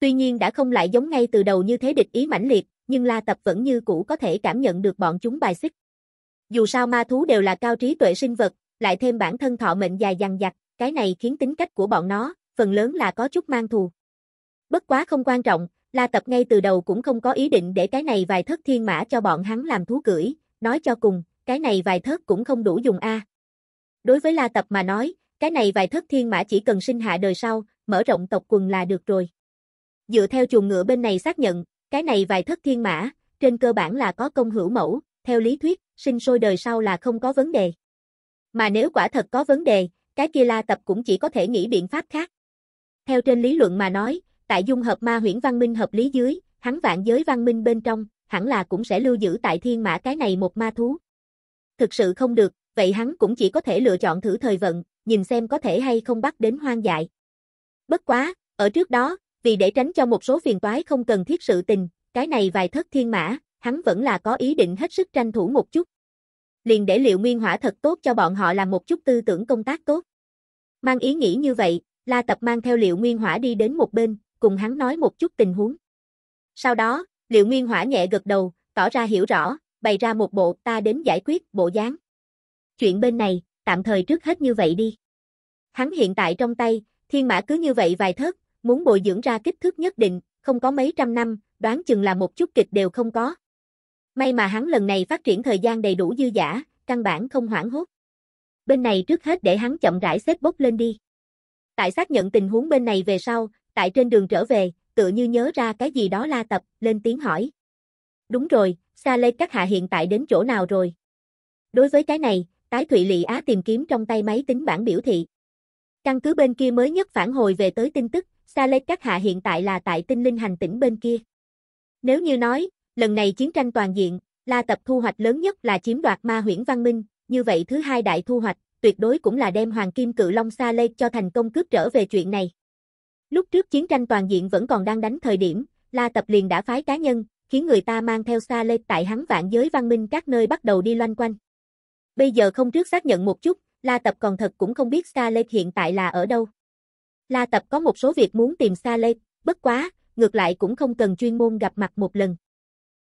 Tuy nhiên đã không lại giống ngay từ đầu như thế địch ý mãnh liệt, nhưng La Tập vẫn như cũ có thể cảm nhận được bọn chúng bài xích. Dù sao ma thú đều là cao trí tuệ sinh vật, lại thêm bản thân thọ mệnh dài dằng dặc, cái này khiến tính cách của bọn nó, phần lớn là có chút mang thù. Bất quá không quan trọng, La Tập ngay từ đầu cũng không có ý định để cái này vài thất thiên mã cho bọn hắn làm thú cưỡi, nói cho cùng, cái này vài thất cũng không đủ dùng a. À. Đối với La Tập mà nói, cái này vài thất thiên mã chỉ cần sinh hạ đời sau, mở rộng tộc quần là được rồi. Dựa theo chuồng ngựa bên này xác nhận, cái này vài thất thiên mã, trên cơ bản là có công hữu mẫu, theo lý thuyết, sinh sôi đời sau là không có vấn đề. Mà nếu quả thật có vấn đề, cái kia La Tập cũng chỉ có thể nghĩ biện pháp khác. Theo trên lý luận mà nói, tại dung hợp ma huyễn văn minh hợp lý dưới, hắn vạn giới văn minh bên trong, hẳn là cũng sẽ lưu giữ tại thiên mã cái này một ma thú. Thực sự không được, vậy hắn cũng chỉ có thể lựa chọn thử thời vận, nhìn xem có thể hay không bắt đến hoang dại. Bất quá, ở trước đó, vì để tránh cho một số phiền toái không cần thiết sự tình, cái này vài thất thiên mã, hắn vẫn là có ý định hết sức tranh thủ một chút. Liền để liệu nguyên hỏa thật tốt cho bọn họ làm một chút tư tưởng công tác tốt. Mang ý nghĩ như vậy, La Tập mang theo liệu nguyên hỏa đi đến một bên, cùng hắn nói một chút tình huống. Sau đó, liệu nguyên hỏa nhẹ gật đầu, tỏ ra hiểu rõ, bày ra một bộ ta đến giải quyết bộ dáng chuyện bên này, tạm thời trước hết như vậy đi. Hắn hiện tại trong tay, thiên mã cứ như vậy vài thớt, muốn bồi dưỡng ra kích thước nhất định, không có mấy trăm năm, đoán chừng là một chút kịch đều không có. May mà hắn lần này phát triển thời gian đầy đủ dư giả, căn bản không hoảng hốt. Bên này trước hết để hắn chậm rãi xếp bốc lên đi. Tại xác nhận tình huống bên này về sau, tại trên đường trở về, tựa như nhớ ra cái gì đó la tập, lên tiếng hỏi. Đúng rồi, sa lê các hạ hiện tại đến chỗ nào rồi? Đối với cái này, Tái Thụy Lị Á tìm kiếm trong tay máy tính bản biểu thị. Căn cứ bên kia mới nhất phản hồi về tới tin tức, Sa Lê Các Hạ hiện tại là tại tinh linh hành tỉnh bên kia. Nếu như nói, lần này chiến tranh toàn diện, La Tập thu hoạch lớn nhất là chiếm đoạt ma huyễn văn minh, như vậy thứ hai đại thu hoạch, tuyệt đối cũng là đem Hoàng Kim Cự Long Sa Lê cho thành công cướp trở về chuyện này. Lúc trước chiến tranh toàn diện vẫn còn đang đánh thời điểm, La Tập liền đã phái cá nhân, khiến người ta mang theo Sa Lê tại hắn vạn giới văn minh các nơi bắt đầu đi loanh quanh. Bây giờ không trước xác nhận một chút, La Tập còn thật cũng không biết Scarlett hiện tại là ở đâu. La Tập có một số việc muốn tìm Scarlett, bất quá, ngược lại cũng không cần chuyên môn gặp mặt một lần.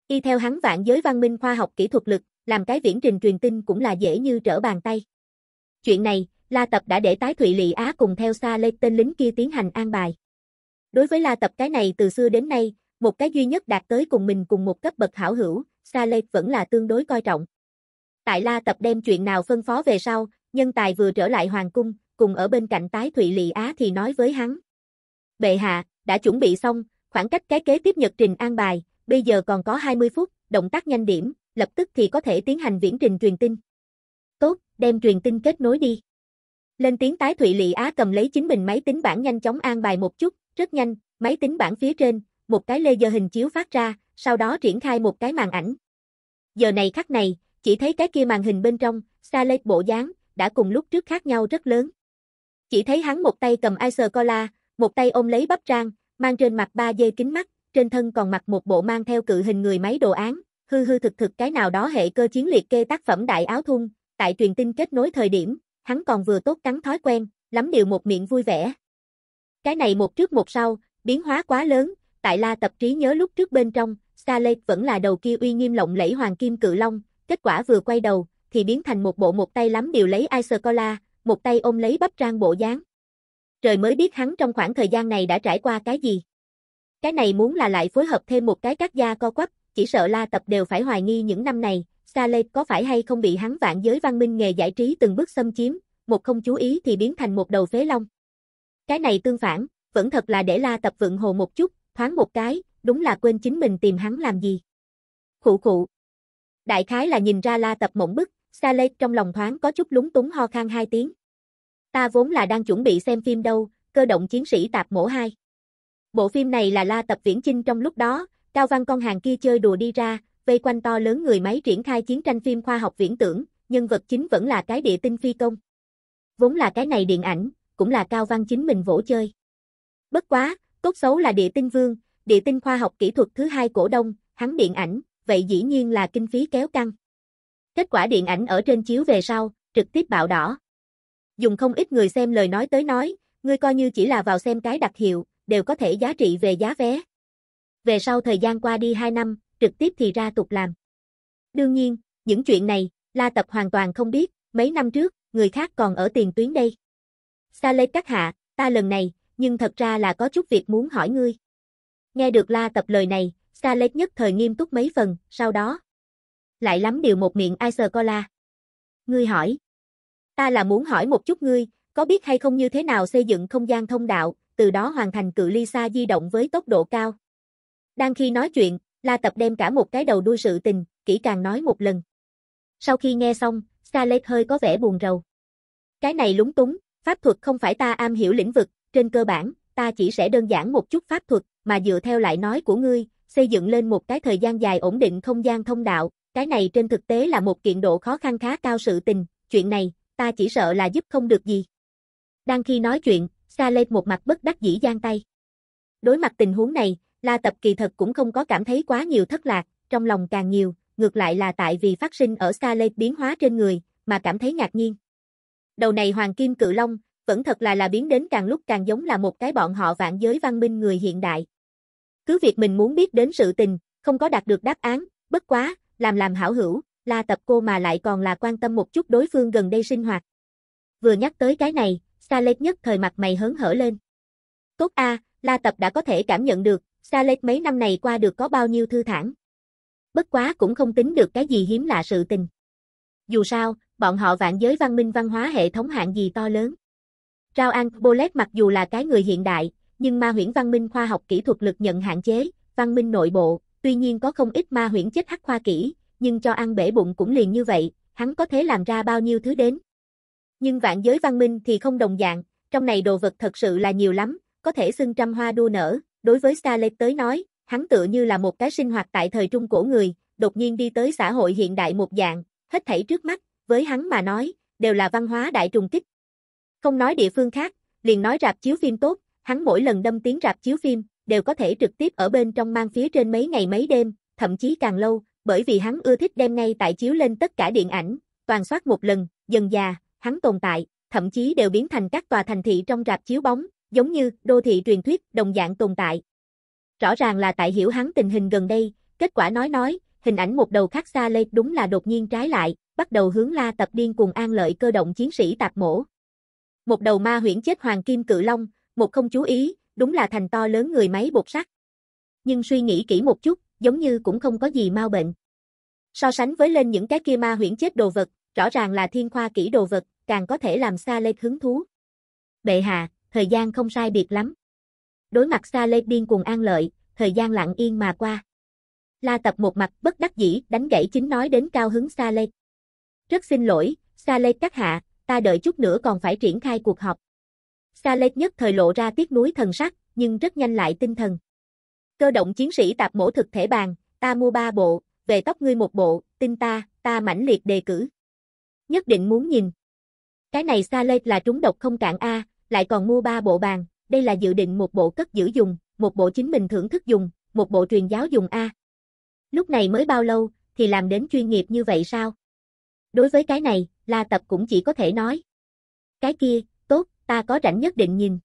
Y theo hắn vạn giới văn minh khoa học kỹ thuật lực, làm cái viễn trình truyền tin cũng là dễ như trở bàn tay. Chuyện này, La Tập đã để tái Thụy Lị Á cùng theo xa tên lính kia tiến hành an bài. Đối với La Tập cái này từ xưa đến nay, một cái duy nhất đạt tới cùng mình cùng một cấp bậc hảo hữu, Sa vẫn là tương đối coi trọng. Tại La Tập đem chuyện nào phân phó về sau, nhân tài vừa trở lại hoàng cung, cùng ở bên cạnh tái Thụy Lị Á thì nói với hắn. Bệ hạ, đã chuẩn bị xong, khoảng cách cái kế tiếp nhật trình an bài, bây giờ còn có 20 phút, động tác nhanh điểm, lập tức thì có thể tiến hành viễn trình truyền tin. Tốt, đem truyền tin kết nối đi. Lên tiếng tái Thụy Lị Á cầm lấy chính mình máy tính bảng nhanh chóng an bài một chút, rất nhanh, máy tính bảng phía trên, một cái laser hình chiếu phát ra, sau đó triển khai một cái màn ảnh. Giờ này khắc này, chỉ thấy cái kia màn hình bên trong, Saleh bộ dáng, đã cùng lúc trước khác nhau rất lớn. Chỉ thấy hắn một tay cầm Ice Cola, một tay ôm lấy bắp rang, mang trên mặt ba dê kính mắt, trên thân còn mặc một bộ mang theo cự hình người máy đồ án, hư hư thực thực cái nào đó hệ cơ chiến liệt kê tác phẩm đại áo thun, tại truyền tin kết nối thời điểm, hắn còn vừa tốt cắn thói quen, lắm điều một miệng vui vẻ. Cái này một trước một sau, biến hóa quá lớn, tại la tập trí nhớ lúc trước bên trong, Scarlett vẫn là đầu kia uy nghiêm lộng lẫy hoàng kim cự long, Kết quả vừa quay đầu, thì biến thành một bộ một tay lắm điều lấy ice cola một tay ôm lấy bắp rang bộ dáng. Trời mới biết hắn trong khoảng thời gian này đã trải qua cái gì. Cái này muốn là lại phối hợp thêm một cái cắt da co quắp, chỉ sợ la tập đều phải hoài nghi những năm này, Saleh có phải hay không bị hắn vạn giới văn minh nghề giải trí từng bước xâm chiếm, một không chú ý thì biến thành một đầu phế long. Cái này tương phản, vẫn thật là để la tập vượng hồ một chút, thoáng một cái, đúng là quên chính mình tìm hắn làm gì. Khụ khụ, Đại khái là nhìn ra la tập mộng bức, Saleh trong lòng thoáng có chút lúng túng ho khan hai tiếng. Ta vốn là đang chuẩn bị xem phim đâu, cơ động chiến sĩ tạp mổ hai. Bộ phim này là la tập viễn chinh trong lúc đó, cao văn con hàng kia chơi đùa đi ra, vây quanh to lớn người máy triển khai chiến tranh phim khoa học viễn tưởng, nhân vật chính vẫn là cái địa tinh phi công. Vốn là cái này điện ảnh, cũng là cao văn chính mình vỗ chơi. Bất quá, tốt xấu là địa tinh vương, địa tinh khoa học kỹ thuật thứ hai cổ đông, hắn điện ảnh, vậy dĩ nhiên là kinh phí kéo căng. Kết quả điện ảnh ở trên chiếu về sau, trực tiếp bạo đỏ. Dùng không ít người xem lời nói tới nói, người coi như chỉ là vào xem cái đặc hiệu, đều có thể giá trị về giá vé. Về sau thời gian qua đi 2 năm, trực tiếp thì ra tục làm. Đương nhiên, những chuyện này, La Tập hoàn toàn không biết, mấy năm trước, người khác còn ở tiền tuyến đây. Sa lê các hạ, ta lần này, nhưng thật ra là có chút việc muốn hỏi ngươi. Nghe được La Tập lời này, Scarlett nhất thời nghiêm túc mấy phần, sau đó. Lại lắm điều một miệng Ice Cola. Ngươi hỏi. Ta là muốn hỏi một chút ngươi, có biết hay không như thế nào xây dựng không gian thông đạo, từ đó hoàn thành cự ly xa di động với tốc độ cao. Đang khi nói chuyện, La Tập đem cả một cái đầu đuôi sự tình, kỹ càng nói một lần. Sau khi nghe xong, Scarlett hơi có vẻ buồn rầu. Cái này lúng túng, pháp thuật không phải ta am hiểu lĩnh vực, trên cơ bản, ta chỉ sẽ đơn giản một chút pháp thuật, mà dựa theo lại nói của ngươi, xây dựng lên một cái thời gian dài ổn định không gian thông đạo, cái này trên thực tế là một kiện độ khó khăn khá cao sự tình, chuyện này, ta chỉ sợ là giúp không được gì. Đang khi nói chuyện, Sa Lê một mặt bất đắc dĩ giang tay. Đối mặt tình huống này, La Tập kỳ thật cũng không có cảm thấy quá nhiều thất lạc, trong lòng càng nhiều, ngược lại là tại vì phát sinh ở Sa Lê biến hóa trên người, mà cảm thấy ngạc nhiên. Đầu này Hoàng Kim Cự Long, vẫn thật là là biến đến càng lúc càng giống là một cái bọn họ vạn giới văn minh người hiện đại. Cứ việc mình muốn biết đến sự tình, không có đạt được đáp án, bất quá, làm làm hảo hữu, la tập cô mà lại còn là quan tâm một chút đối phương gần đây sinh hoạt. Vừa nhắc tới cái này, Scarlett nhất thời mặt mày hớn hở lên. Tốt a, la tập đã có thể cảm nhận được, Scarlett mấy năm này qua được có bao nhiêu thư thản. Bất quá cũng không tính được cái gì hiếm lạ sự tình. Dù sao, bọn họ vạn giới văn minh văn hóa hệ thống hạng gì to lớn. Rao An Bolet mặc dù là cái người hiện đại, nhưng ma huyễn văn minh khoa học kỹ thuật lực nhận hạn chế, văn minh nội bộ, tuy nhiên có không ít ma huyễn chết hắc khoa kỹ, nhưng cho ăn bể bụng cũng liền như vậy, hắn có thể làm ra bao nhiêu thứ đến. Nhưng vạn giới văn minh thì không đồng dạng, trong này đồ vật thật sự là nhiều lắm, có thể xưng trăm hoa đua nở, đối với Starlet tới nói, hắn tựa như là một cái sinh hoạt tại thời trung cổ người, đột nhiên đi tới xã hội hiện đại một dạng, hết thảy trước mắt, với hắn mà nói, đều là văn hóa đại trùng kích. Không nói địa phương khác, liền nói rạp chiếu phim tốt, hắn mỗi lần đâm tiếng rạp chiếu phim, đều có thể trực tiếp ở bên trong mang phía trên mấy ngày mấy đêm, thậm chí càng lâu, bởi vì hắn ưa thích đem ngay tại chiếu lên tất cả điện ảnh, toàn soát một lần, dần già, hắn tồn tại, thậm chí đều biến thành các tòa thành thị trong rạp chiếu bóng, giống như đô thị truyền thuyết đồng dạng tồn tại. Rõ ràng là tại hiểu hắn tình hình gần đây, kết quả nói nói, hình ảnh một đầu khác xa lê đúng là đột nhiên trái lại, bắt đầu hướng la tập điên cùng an lợi cơ động chiến sĩ tạp mổ. Một đầu ma huyễn chết hoàng kim cự long, một không chú ý, đúng là thành to lớn người máy bột sắt. Nhưng suy nghĩ kỹ một chút, giống như cũng không có gì mau bệnh. So sánh với lên những cái kia ma huyễn chết đồ vật, rõ ràng là thiên khoa kỹ đồ vật, càng có thể làm xa lê hứng thú. Bệ hạ, thời gian không sai biệt lắm. Đối mặt xa lê điên cuồng an lợi, thời gian lặng yên mà qua. La tập một mặt bất đắc dĩ đánh gãy chính nói đến cao hứng xa lê. Rất xin lỗi, xa lê các hạ, ta đợi chút nữa còn phải triển khai cuộc họp. Scarlett nhất thời lộ ra tiếc nuối thần sắc, nhưng rất nhanh lại tinh thần. Cơ động chiến sĩ tạp mổ thực thể bàn, ta mua ba bộ, về tóc ngươi một bộ, tin ta, ta mãnh liệt đề cử. Nhất định muốn nhìn. Cái này Scarlett là trúng độc không cạn A, lại còn mua ba bộ bàn, đây là dự định một bộ cất giữ dùng, một bộ chính mình thưởng thức dùng, một bộ truyền giáo dùng A. Lúc này mới bao lâu, thì làm đến chuyên nghiệp như vậy sao? Đối với cái này, La Tập cũng chỉ có thể nói. Cái kia, ta có rảnh nhất định nhìn.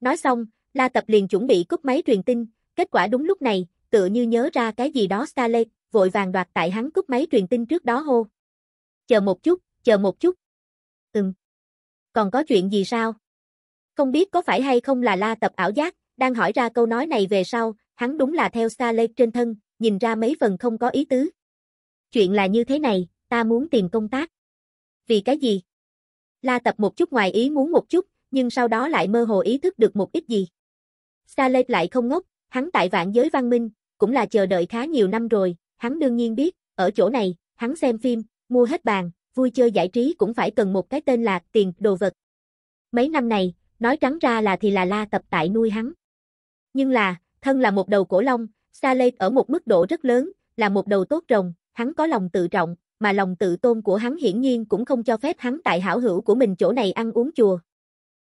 Nói xong, La Tập liền chuẩn bị cúp máy truyền tin, kết quả đúng lúc này, tựa như nhớ ra cái gì đó Starley, vội vàng đoạt tại hắn cúp máy truyền tin trước đó hô. Chờ một chút, chờ một chút. Ừm. Còn có chuyện gì sao? Không biết có phải hay không là La Tập ảo giác, đang hỏi ra câu nói này về sau, hắn đúng là theo Starley trên thân, nhìn ra mấy phần không có ý tứ. Chuyện là như thế này, ta muốn tìm công tác. Vì cái gì? La tập một chút ngoài ý muốn một chút, nhưng sau đó lại mơ hồ ý thức được một ít gì. Saleh lại không ngốc, hắn tại vạn giới văn minh, cũng là chờ đợi khá nhiều năm rồi, hắn đương nhiên biết, ở chỗ này, hắn xem phim, mua hết bàn, vui chơi giải trí cũng phải cần một cái tên là tiền đồ vật. Mấy năm này, nói trắng ra là thì là la tập tại nuôi hắn. Nhưng là, thân là một đầu cổ long, Saleh ở một mức độ rất lớn, là một đầu tốt rồng, hắn có lòng tự trọng, mà lòng tự tôn của hắn hiển nhiên cũng không cho phép hắn tại hảo hữu của mình chỗ này ăn uống chùa.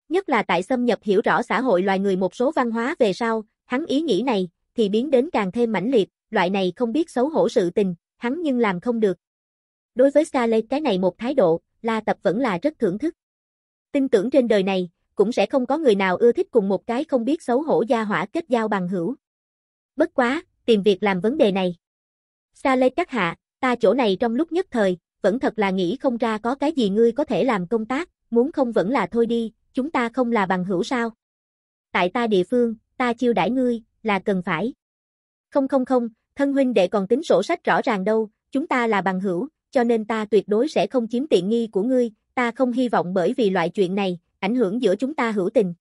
Nhất là tại xâm nhập hiểu rõ xã hội loài người một số văn hóa về sau, hắn ý nghĩ này, thì biến đến càng thêm mãnh liệt, loại này không biết xấu hổ sự tình, hắn nhưng làm không được. Đối với Scarlett cái này một thái độ, La Tập vẫn là rất thưởng thức. Tin tưởng trên đời này, cũng sẽ không có người nào ưa thích cùng một cái không biết xấu hổ gia hỏa kết giao bằng hữu. Bất quá, tìm việc làm vấn đề này. Scarlett các hạ, Ta chỗ này trong lúc nhất thời, vẫn thật là nghĩ không ra có cái gì ngươi có thể làm công tác, muốn không vẫn là thôi đi, chúng ta không là bằng hữu sao. Tại ta địa phương, ta chiêu đãi ngươi, là cần phải. Không không không, thân huynh đệ còn tính sổ sách rõ ràng đâu, chúng ta là bằng hữu, cho nên ta tuyệt đối sẽ không chiếm tiện nghi của ngươi, ta không hy vọng bởi vì loại chuyện này, ảnh hưởng giữa chúng ta hữu tình.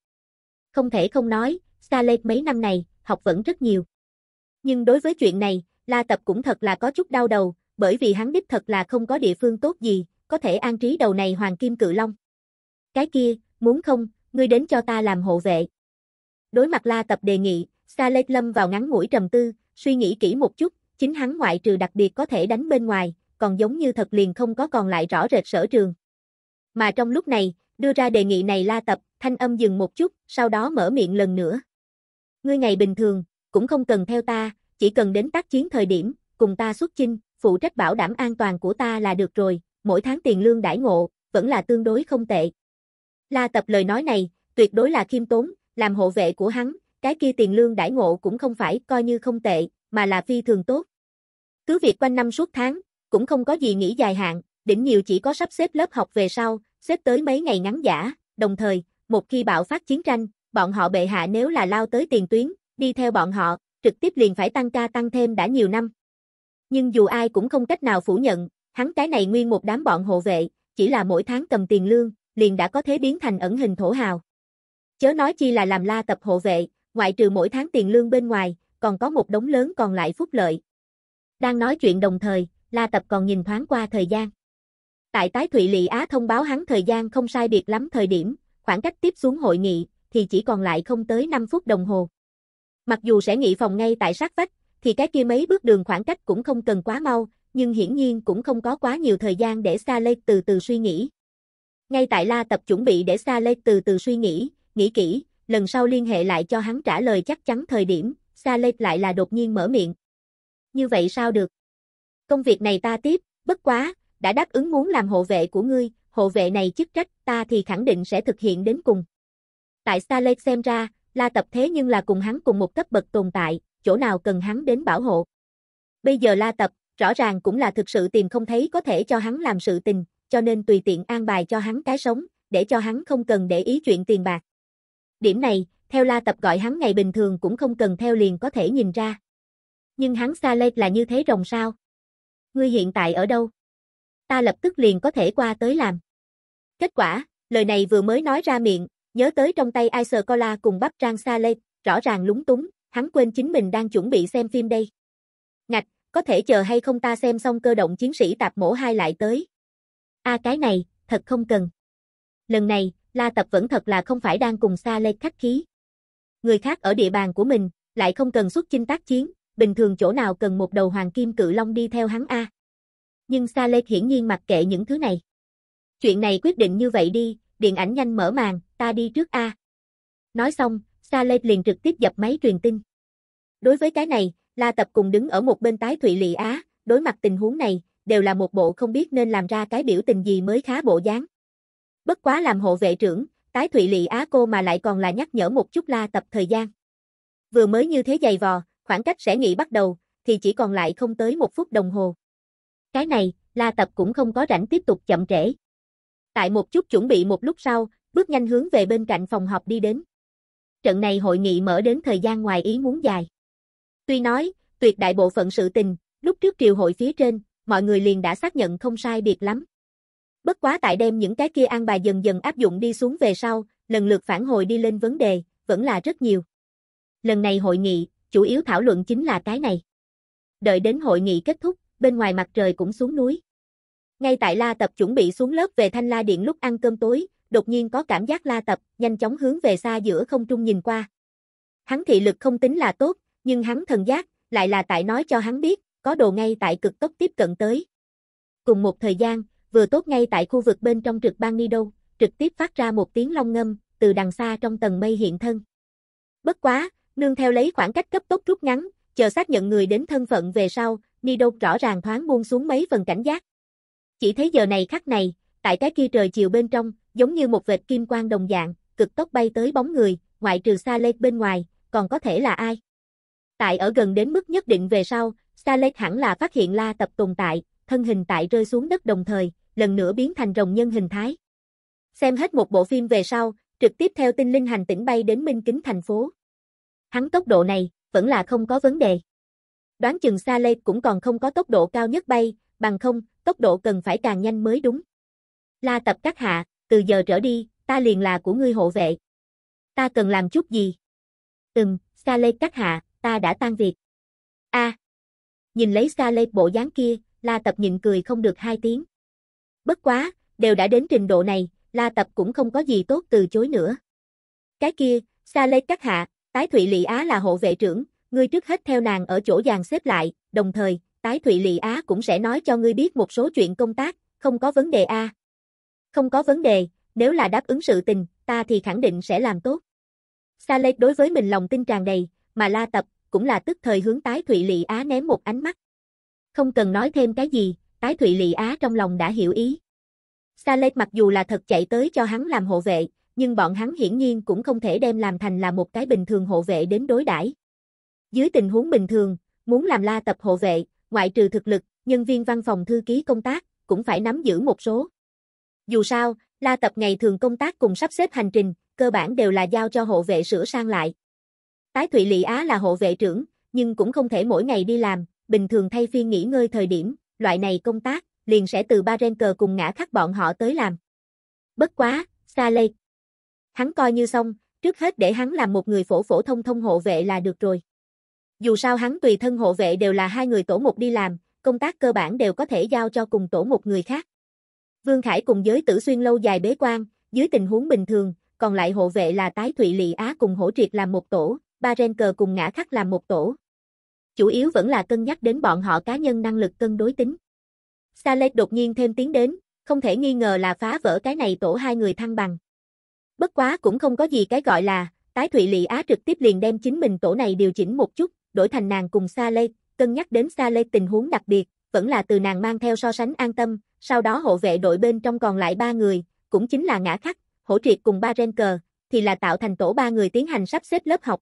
Không thể không nói, Scarlett mấy năm này, học vẫn rất nhiều. Nhưng đối với chuyện này, La Tập cũng thật là có chút đau đầu, bởi vì hắn đích thật là không có địa phương tốt gì, có thể an trí đầu này hoàng kim cự long. Cái kia, muốn không, ngươi đến cho ta làm hộ vệ. Đối mặt La Tập đề nghị, lê lâm vào ngắn ngủi trầm tư, suy nghĩ kỹ một chút, chính hắn ngoại trừ đặc biệt có thể đánh bên ngoài, còn giống như thật liền không có còn lại rõ rệt sở trường. Mà trong lúc này, đưa ra đề nghị này La Tập, thanh âm dừng một chút, sau đó mở miệng lần nữa. Ngươi ngày bình thường, cũng không cần theo ta, chỉ cần đến tác chiến thời điểm, cùng ta xuất chinh, phụ trách bảo đảm an toàn của ta là được rồi, mỗi tháng tiền lương đãi ngộ, vẫn là tương đối không tệ. La tập lời nói này, tuyệt đối là khiêm tốn, làm hộ vệ của hắn, cái kia tiền lương đãi ngộ cũng không phải coi như không tệ, mà là phi thường tốt. Cứ việc quanh năm suốt tháng, cũng không có gì nghĩ dài hạn, đỉnh nhiều chỉ có sắp xếp lớp học về sau, xếp tới mấy ngày ngắn giả, đồng thời, một khi bạo phát chiến tranh, bọn họ bệ hạ nếu là lao tới tiền tuyến, đi theo bọn họ, trực tiếp liền phải tăng ca tăng thêm đã nhiều năm. Nhưng dù ai cũng không cách nào phủ nhận, hắn cái này nguyên một đám bọn hộ vệ, chỉ là mỗi tháng cầm tiền lương, liền đã có thế biến thành ẩn hình thổ hào. Chớ nói chi là làm la tập hộ vệ, ngoại trừ mỗi tháng tiền lương bên ngoài, còn có một đống lớn còn lại phúc lợi. Đang nói chuyện đồng thời, la tập còn nhìn thoáng qua thời gian. Tại tái Thụy Lị Á thông báo hắn thời gian không sai biệt lắm thời điểm, khoảng cách tiếp xuống hội nghị, thì chỉ còn lại không tới 5 phút đồng hồ. Mặc dù sẽ nghị phòng ngay tại sát vách, thì cái kia mấy bước đường khoảng cách cũng không cần quá mau, nhưng hiển nhiên cũng không có quá nhiều thời gian để Sa Lê từ từ suy nghĩ. Ngay tại La Tập chuẩn bị để Sa Lê từ từ suy nghĩ, nghĩ kỹ, lần sau liên hệ lại cho hắn trả lời chắc chắn thời điểm, Sa Lê lại là đột nhiên mở miệng. Như vậy sao được? Công việc này ta tiếp, bất quá, đã đáp ứng muốn làm hộ vệ của ngươi, hộ vệ này chức trách ta thì khẳng định sẽ thực hiện đến cùng. Tại Sa Lê xem ra, La Tập thế nhưng là cùng hắn cùng một cấp bậc tồn tại, chỗ nào cần hắn đến bảo hộ. Bây giờ la tập, rõ ràng cũng là thực sự tìm không thấy có thể cho hắn làm sự tình, cho nên tùy tiện an bài cho hắn cái sống, để cho hắn không cần để ý chuyện tiền bạc. Điểm này, theo la tập gọi hắn ngày bình thường cũng không cần theo liền có thể nhìn ra. Nhưng hắn xa lê là như thế rồng sao? Ngươi hiện tại ở đâu? Ta lập tức liền có thể qua tới làm. Kết quả, lời này vừa mới nói ra miệng, nhớ tới trong tay Iser Cola cùng bắp Trang xa lê, rõ ràng lúng túng, hắn quên chính mình đang chuẩn bị xem phim đây. Ngạch, có thể chờ hay không ta xem xong cơ động chiến sĩ tạp mổ hai lại tới. A cái này, thật không cần. Lần này, La Tập vẫn thật là không phải đang cùng xa lê khách khí. Người khác ở địa bàn của mình, lại không cần xuất chinh tác chiến, bình thường chỗ nào cần một đầu hoàng kim cự long đi theo hắn A. Nhưng Sa Lê hiển nhiên mặc kệ những thứ này. Chuyện này quyết định như vậy đi, điện ảnh nhanh mở màn, ta đi trước A. Nói xong, Saleh liền trực tiếp dập máy truyền tin. Đối với cái này, La Tập cùng đứng ở một bên tái Thụy Lị Á, đối mặt tình huống này, đều là một bộ không biết nên làm ra cái biểu tình gì mới khá bộ dáng. Bất quá làm hộ vệ trưởng, tái Thụy Lị Á cô mà lại còn là nhắc nhở một chút La Tập thời gian. Vừa mới như thế dày vò, khoảng cách sẽ nghỉ bắt đầu, thì chỉ còn lại không tới một phút đồng hồ. Cái này, La Tập cũng không có rảnh tiếp tục chậm trễ. Tại một chút chuẩn bị một lúc sau, bước nhanh hướng về bên cạnh phòng họp đi đến trận này hội nghị mở đến thời gian ngoài ý muốn dài. Tuy nói, tuyệt đại bộ phận sự tình, lúc trước triều hội phía trên, mọi người liền đã xác nhận không sai biệt lắm. Bất quá tại đem những cái kia an bài dần dần áp dụng đi xuống về sau, lần lượt phản hồi đi lên vấn đề, vẫn là rất nhiều. Lần này hội nghị, chủ yếu thảo luận chính là cái này. Đợi đến hội nghị kết thúc, bên ngoài mặt trời cũng xuống núi. Ngay tại La Tập chuẩn bị xuống lớp về Thanh La Điện lúc ăn cơm tối, đột nhiên có cảm giác la tập, nhanh chóng hướng về xa giữa không trung nhìn qua. Hắn thị lực không tính là tốt, nhưng hắn thần giác, lại là tại nói cho hắn biết, có đồ ngay tại cực tốc tiếp cận tới. Cùng một thời gian, vừa tốt ngay tại khu vực bên trong trực ban ni đâu, trực tiếp phát ra một tiếng long ngâm, từ đằng xa trong tầng mây hiện thân. Bất quá, nương theo lấy khoảng cách cấp tốc rút ngắn, chờ xác nhận người đến thân phận về sau, Nido rõ ràng thoáng buông xuống mấy phần cảnh giác. Chỉ thấy giờ này khắc này, tại cái kia trời chiều bên trong, giống như một vệt kim quang đồng dạng, cực tốc bay tới bóng người, ngoại trừ Saleh bên ngoài, còn có thể là ai? Tại ở gần đến mức nhất định về sau, Saleh hẳn là phát hiện La Tập tồn tại, thân hình tại rơi xuống đất đồng thời, lần nữa biến thành rồng nhân hình thái. Xem hết một bộ phim về sau, trực tiếp theo tinh linh hành tỉnh bay đến Minh Kính thành phố. Hắn tốc độ này, vẫn là không có vấn đề. Đoán chừng Saleh cũng còn không có tốc độ cao nhất bay, bằng không, tốc độ cần phải càng nhanh mới đúng. La Tập các hạ, từ giờ trở đi, ta liền là của ngươi hộ vệ. Ta cần làm chút gì? Ừm, Sa Lê các hạ, ta đã tan việc. A. nhìn lấy Sa Lê bộ dáng kia, La Tập nhịn cười không được hai tiếng. Bất quá, đều đã đến trình độ này, La Tập cũng không có gì tốt từ chối nữa. Cái kia, Sa Lê các hạ, Tái Thụy Lệ Á là hộ vệ trưởng, ngươi trước hết theo nàng ở chỗ dàn xếp lại, đồng thời, Tái Thụy Lệ Á cũng sẽ nói cho ngươi biết một số chuyện công tác, không có vấn đề a, không có vấn đề, nếu là đáp ứng sự tình, ta thì khẳng định sẽ làm tốt. Sa Lê đối với mình lòng tin tràn đầy, mà La Tập cũng là tức thời hướng tái Thụy Lị Á ném một ánh mắt. Không cần nói thêm cái gì, tái Thụy Lị Á trong lòng đã hiểu ý. Sa Lê mặc dù là thật chạy tới cho hắn làm hộ vệ, nhưng bọn hắn hiển nhiên cũng không thể đem làm thành là một cái bình thường hộ vệ đến đối đãi. Dưới tình huống bình thường, muốn làm La Tập hộ vệ, ngoại trừ thực lực, nhân viên văn phòng thư ký công tác cũng phải nắm giữ một số dù sao, La Tập ngày thường công tác cùng sắp xếp hành trình, cơ bản đều là giao cho hộ vệ sửa sang lại. Tái Thụy Lị Á là hộ vệ trưởng, nhưng cũng không thể mỗi ngày đi làm, bình thường thay phiên nghỉ ngơi thời điểm, loại này công tác, liền sẽ từ ba ren cờ cùng ngã khắc bọn họ tới làm. Bất quá, xa lê Hắn coi như xong, trước hết để hắn làm một người phổ phổ thông thông hộ vệ là được rồi. Dù sao hắn tùy thân hộ vệ đều là hai người tổ một đi làm, công tác cơ bản đều có thể giao cho cùng tổ một người khác. Vương Khải cùng giới tử xuyên lâu dài bế quan, dưới tình huống bình thường, còn lại hộ vệ là Tái Thụy Lị Á cùng hổ triệt làm một tổ, ba ren cờ cùng ngã khắc làm một tổ. Chủ yếu vẫn là cân nhắc đến bọn họ cá nhân năng lực cân đối tính. Sa Lê đột nhiên thêm tiếng đến, không thể nghi ngờ là phá vỡ cái này tổ hai người thăng bằng. Bất quá cũng không có gì cái gọi là, Tái Thụy Lị Á trực tiếp liền đem chính mình tổ này điều chỉnh một chút, đổi thành nàng cùng Sa Lê, cân nhắc đến Sa Lê tình huống đặc biệt, vẫn là từ nàng mang theo so sánh an tâm, sau đó hộ vệ đội bên trong còn lại ba người, cũng chính là ngã khắc, hỗ triệt cùng ba ren cờ, thì là tạo thành tổ ba người tiến hành sắp xếp lớp học.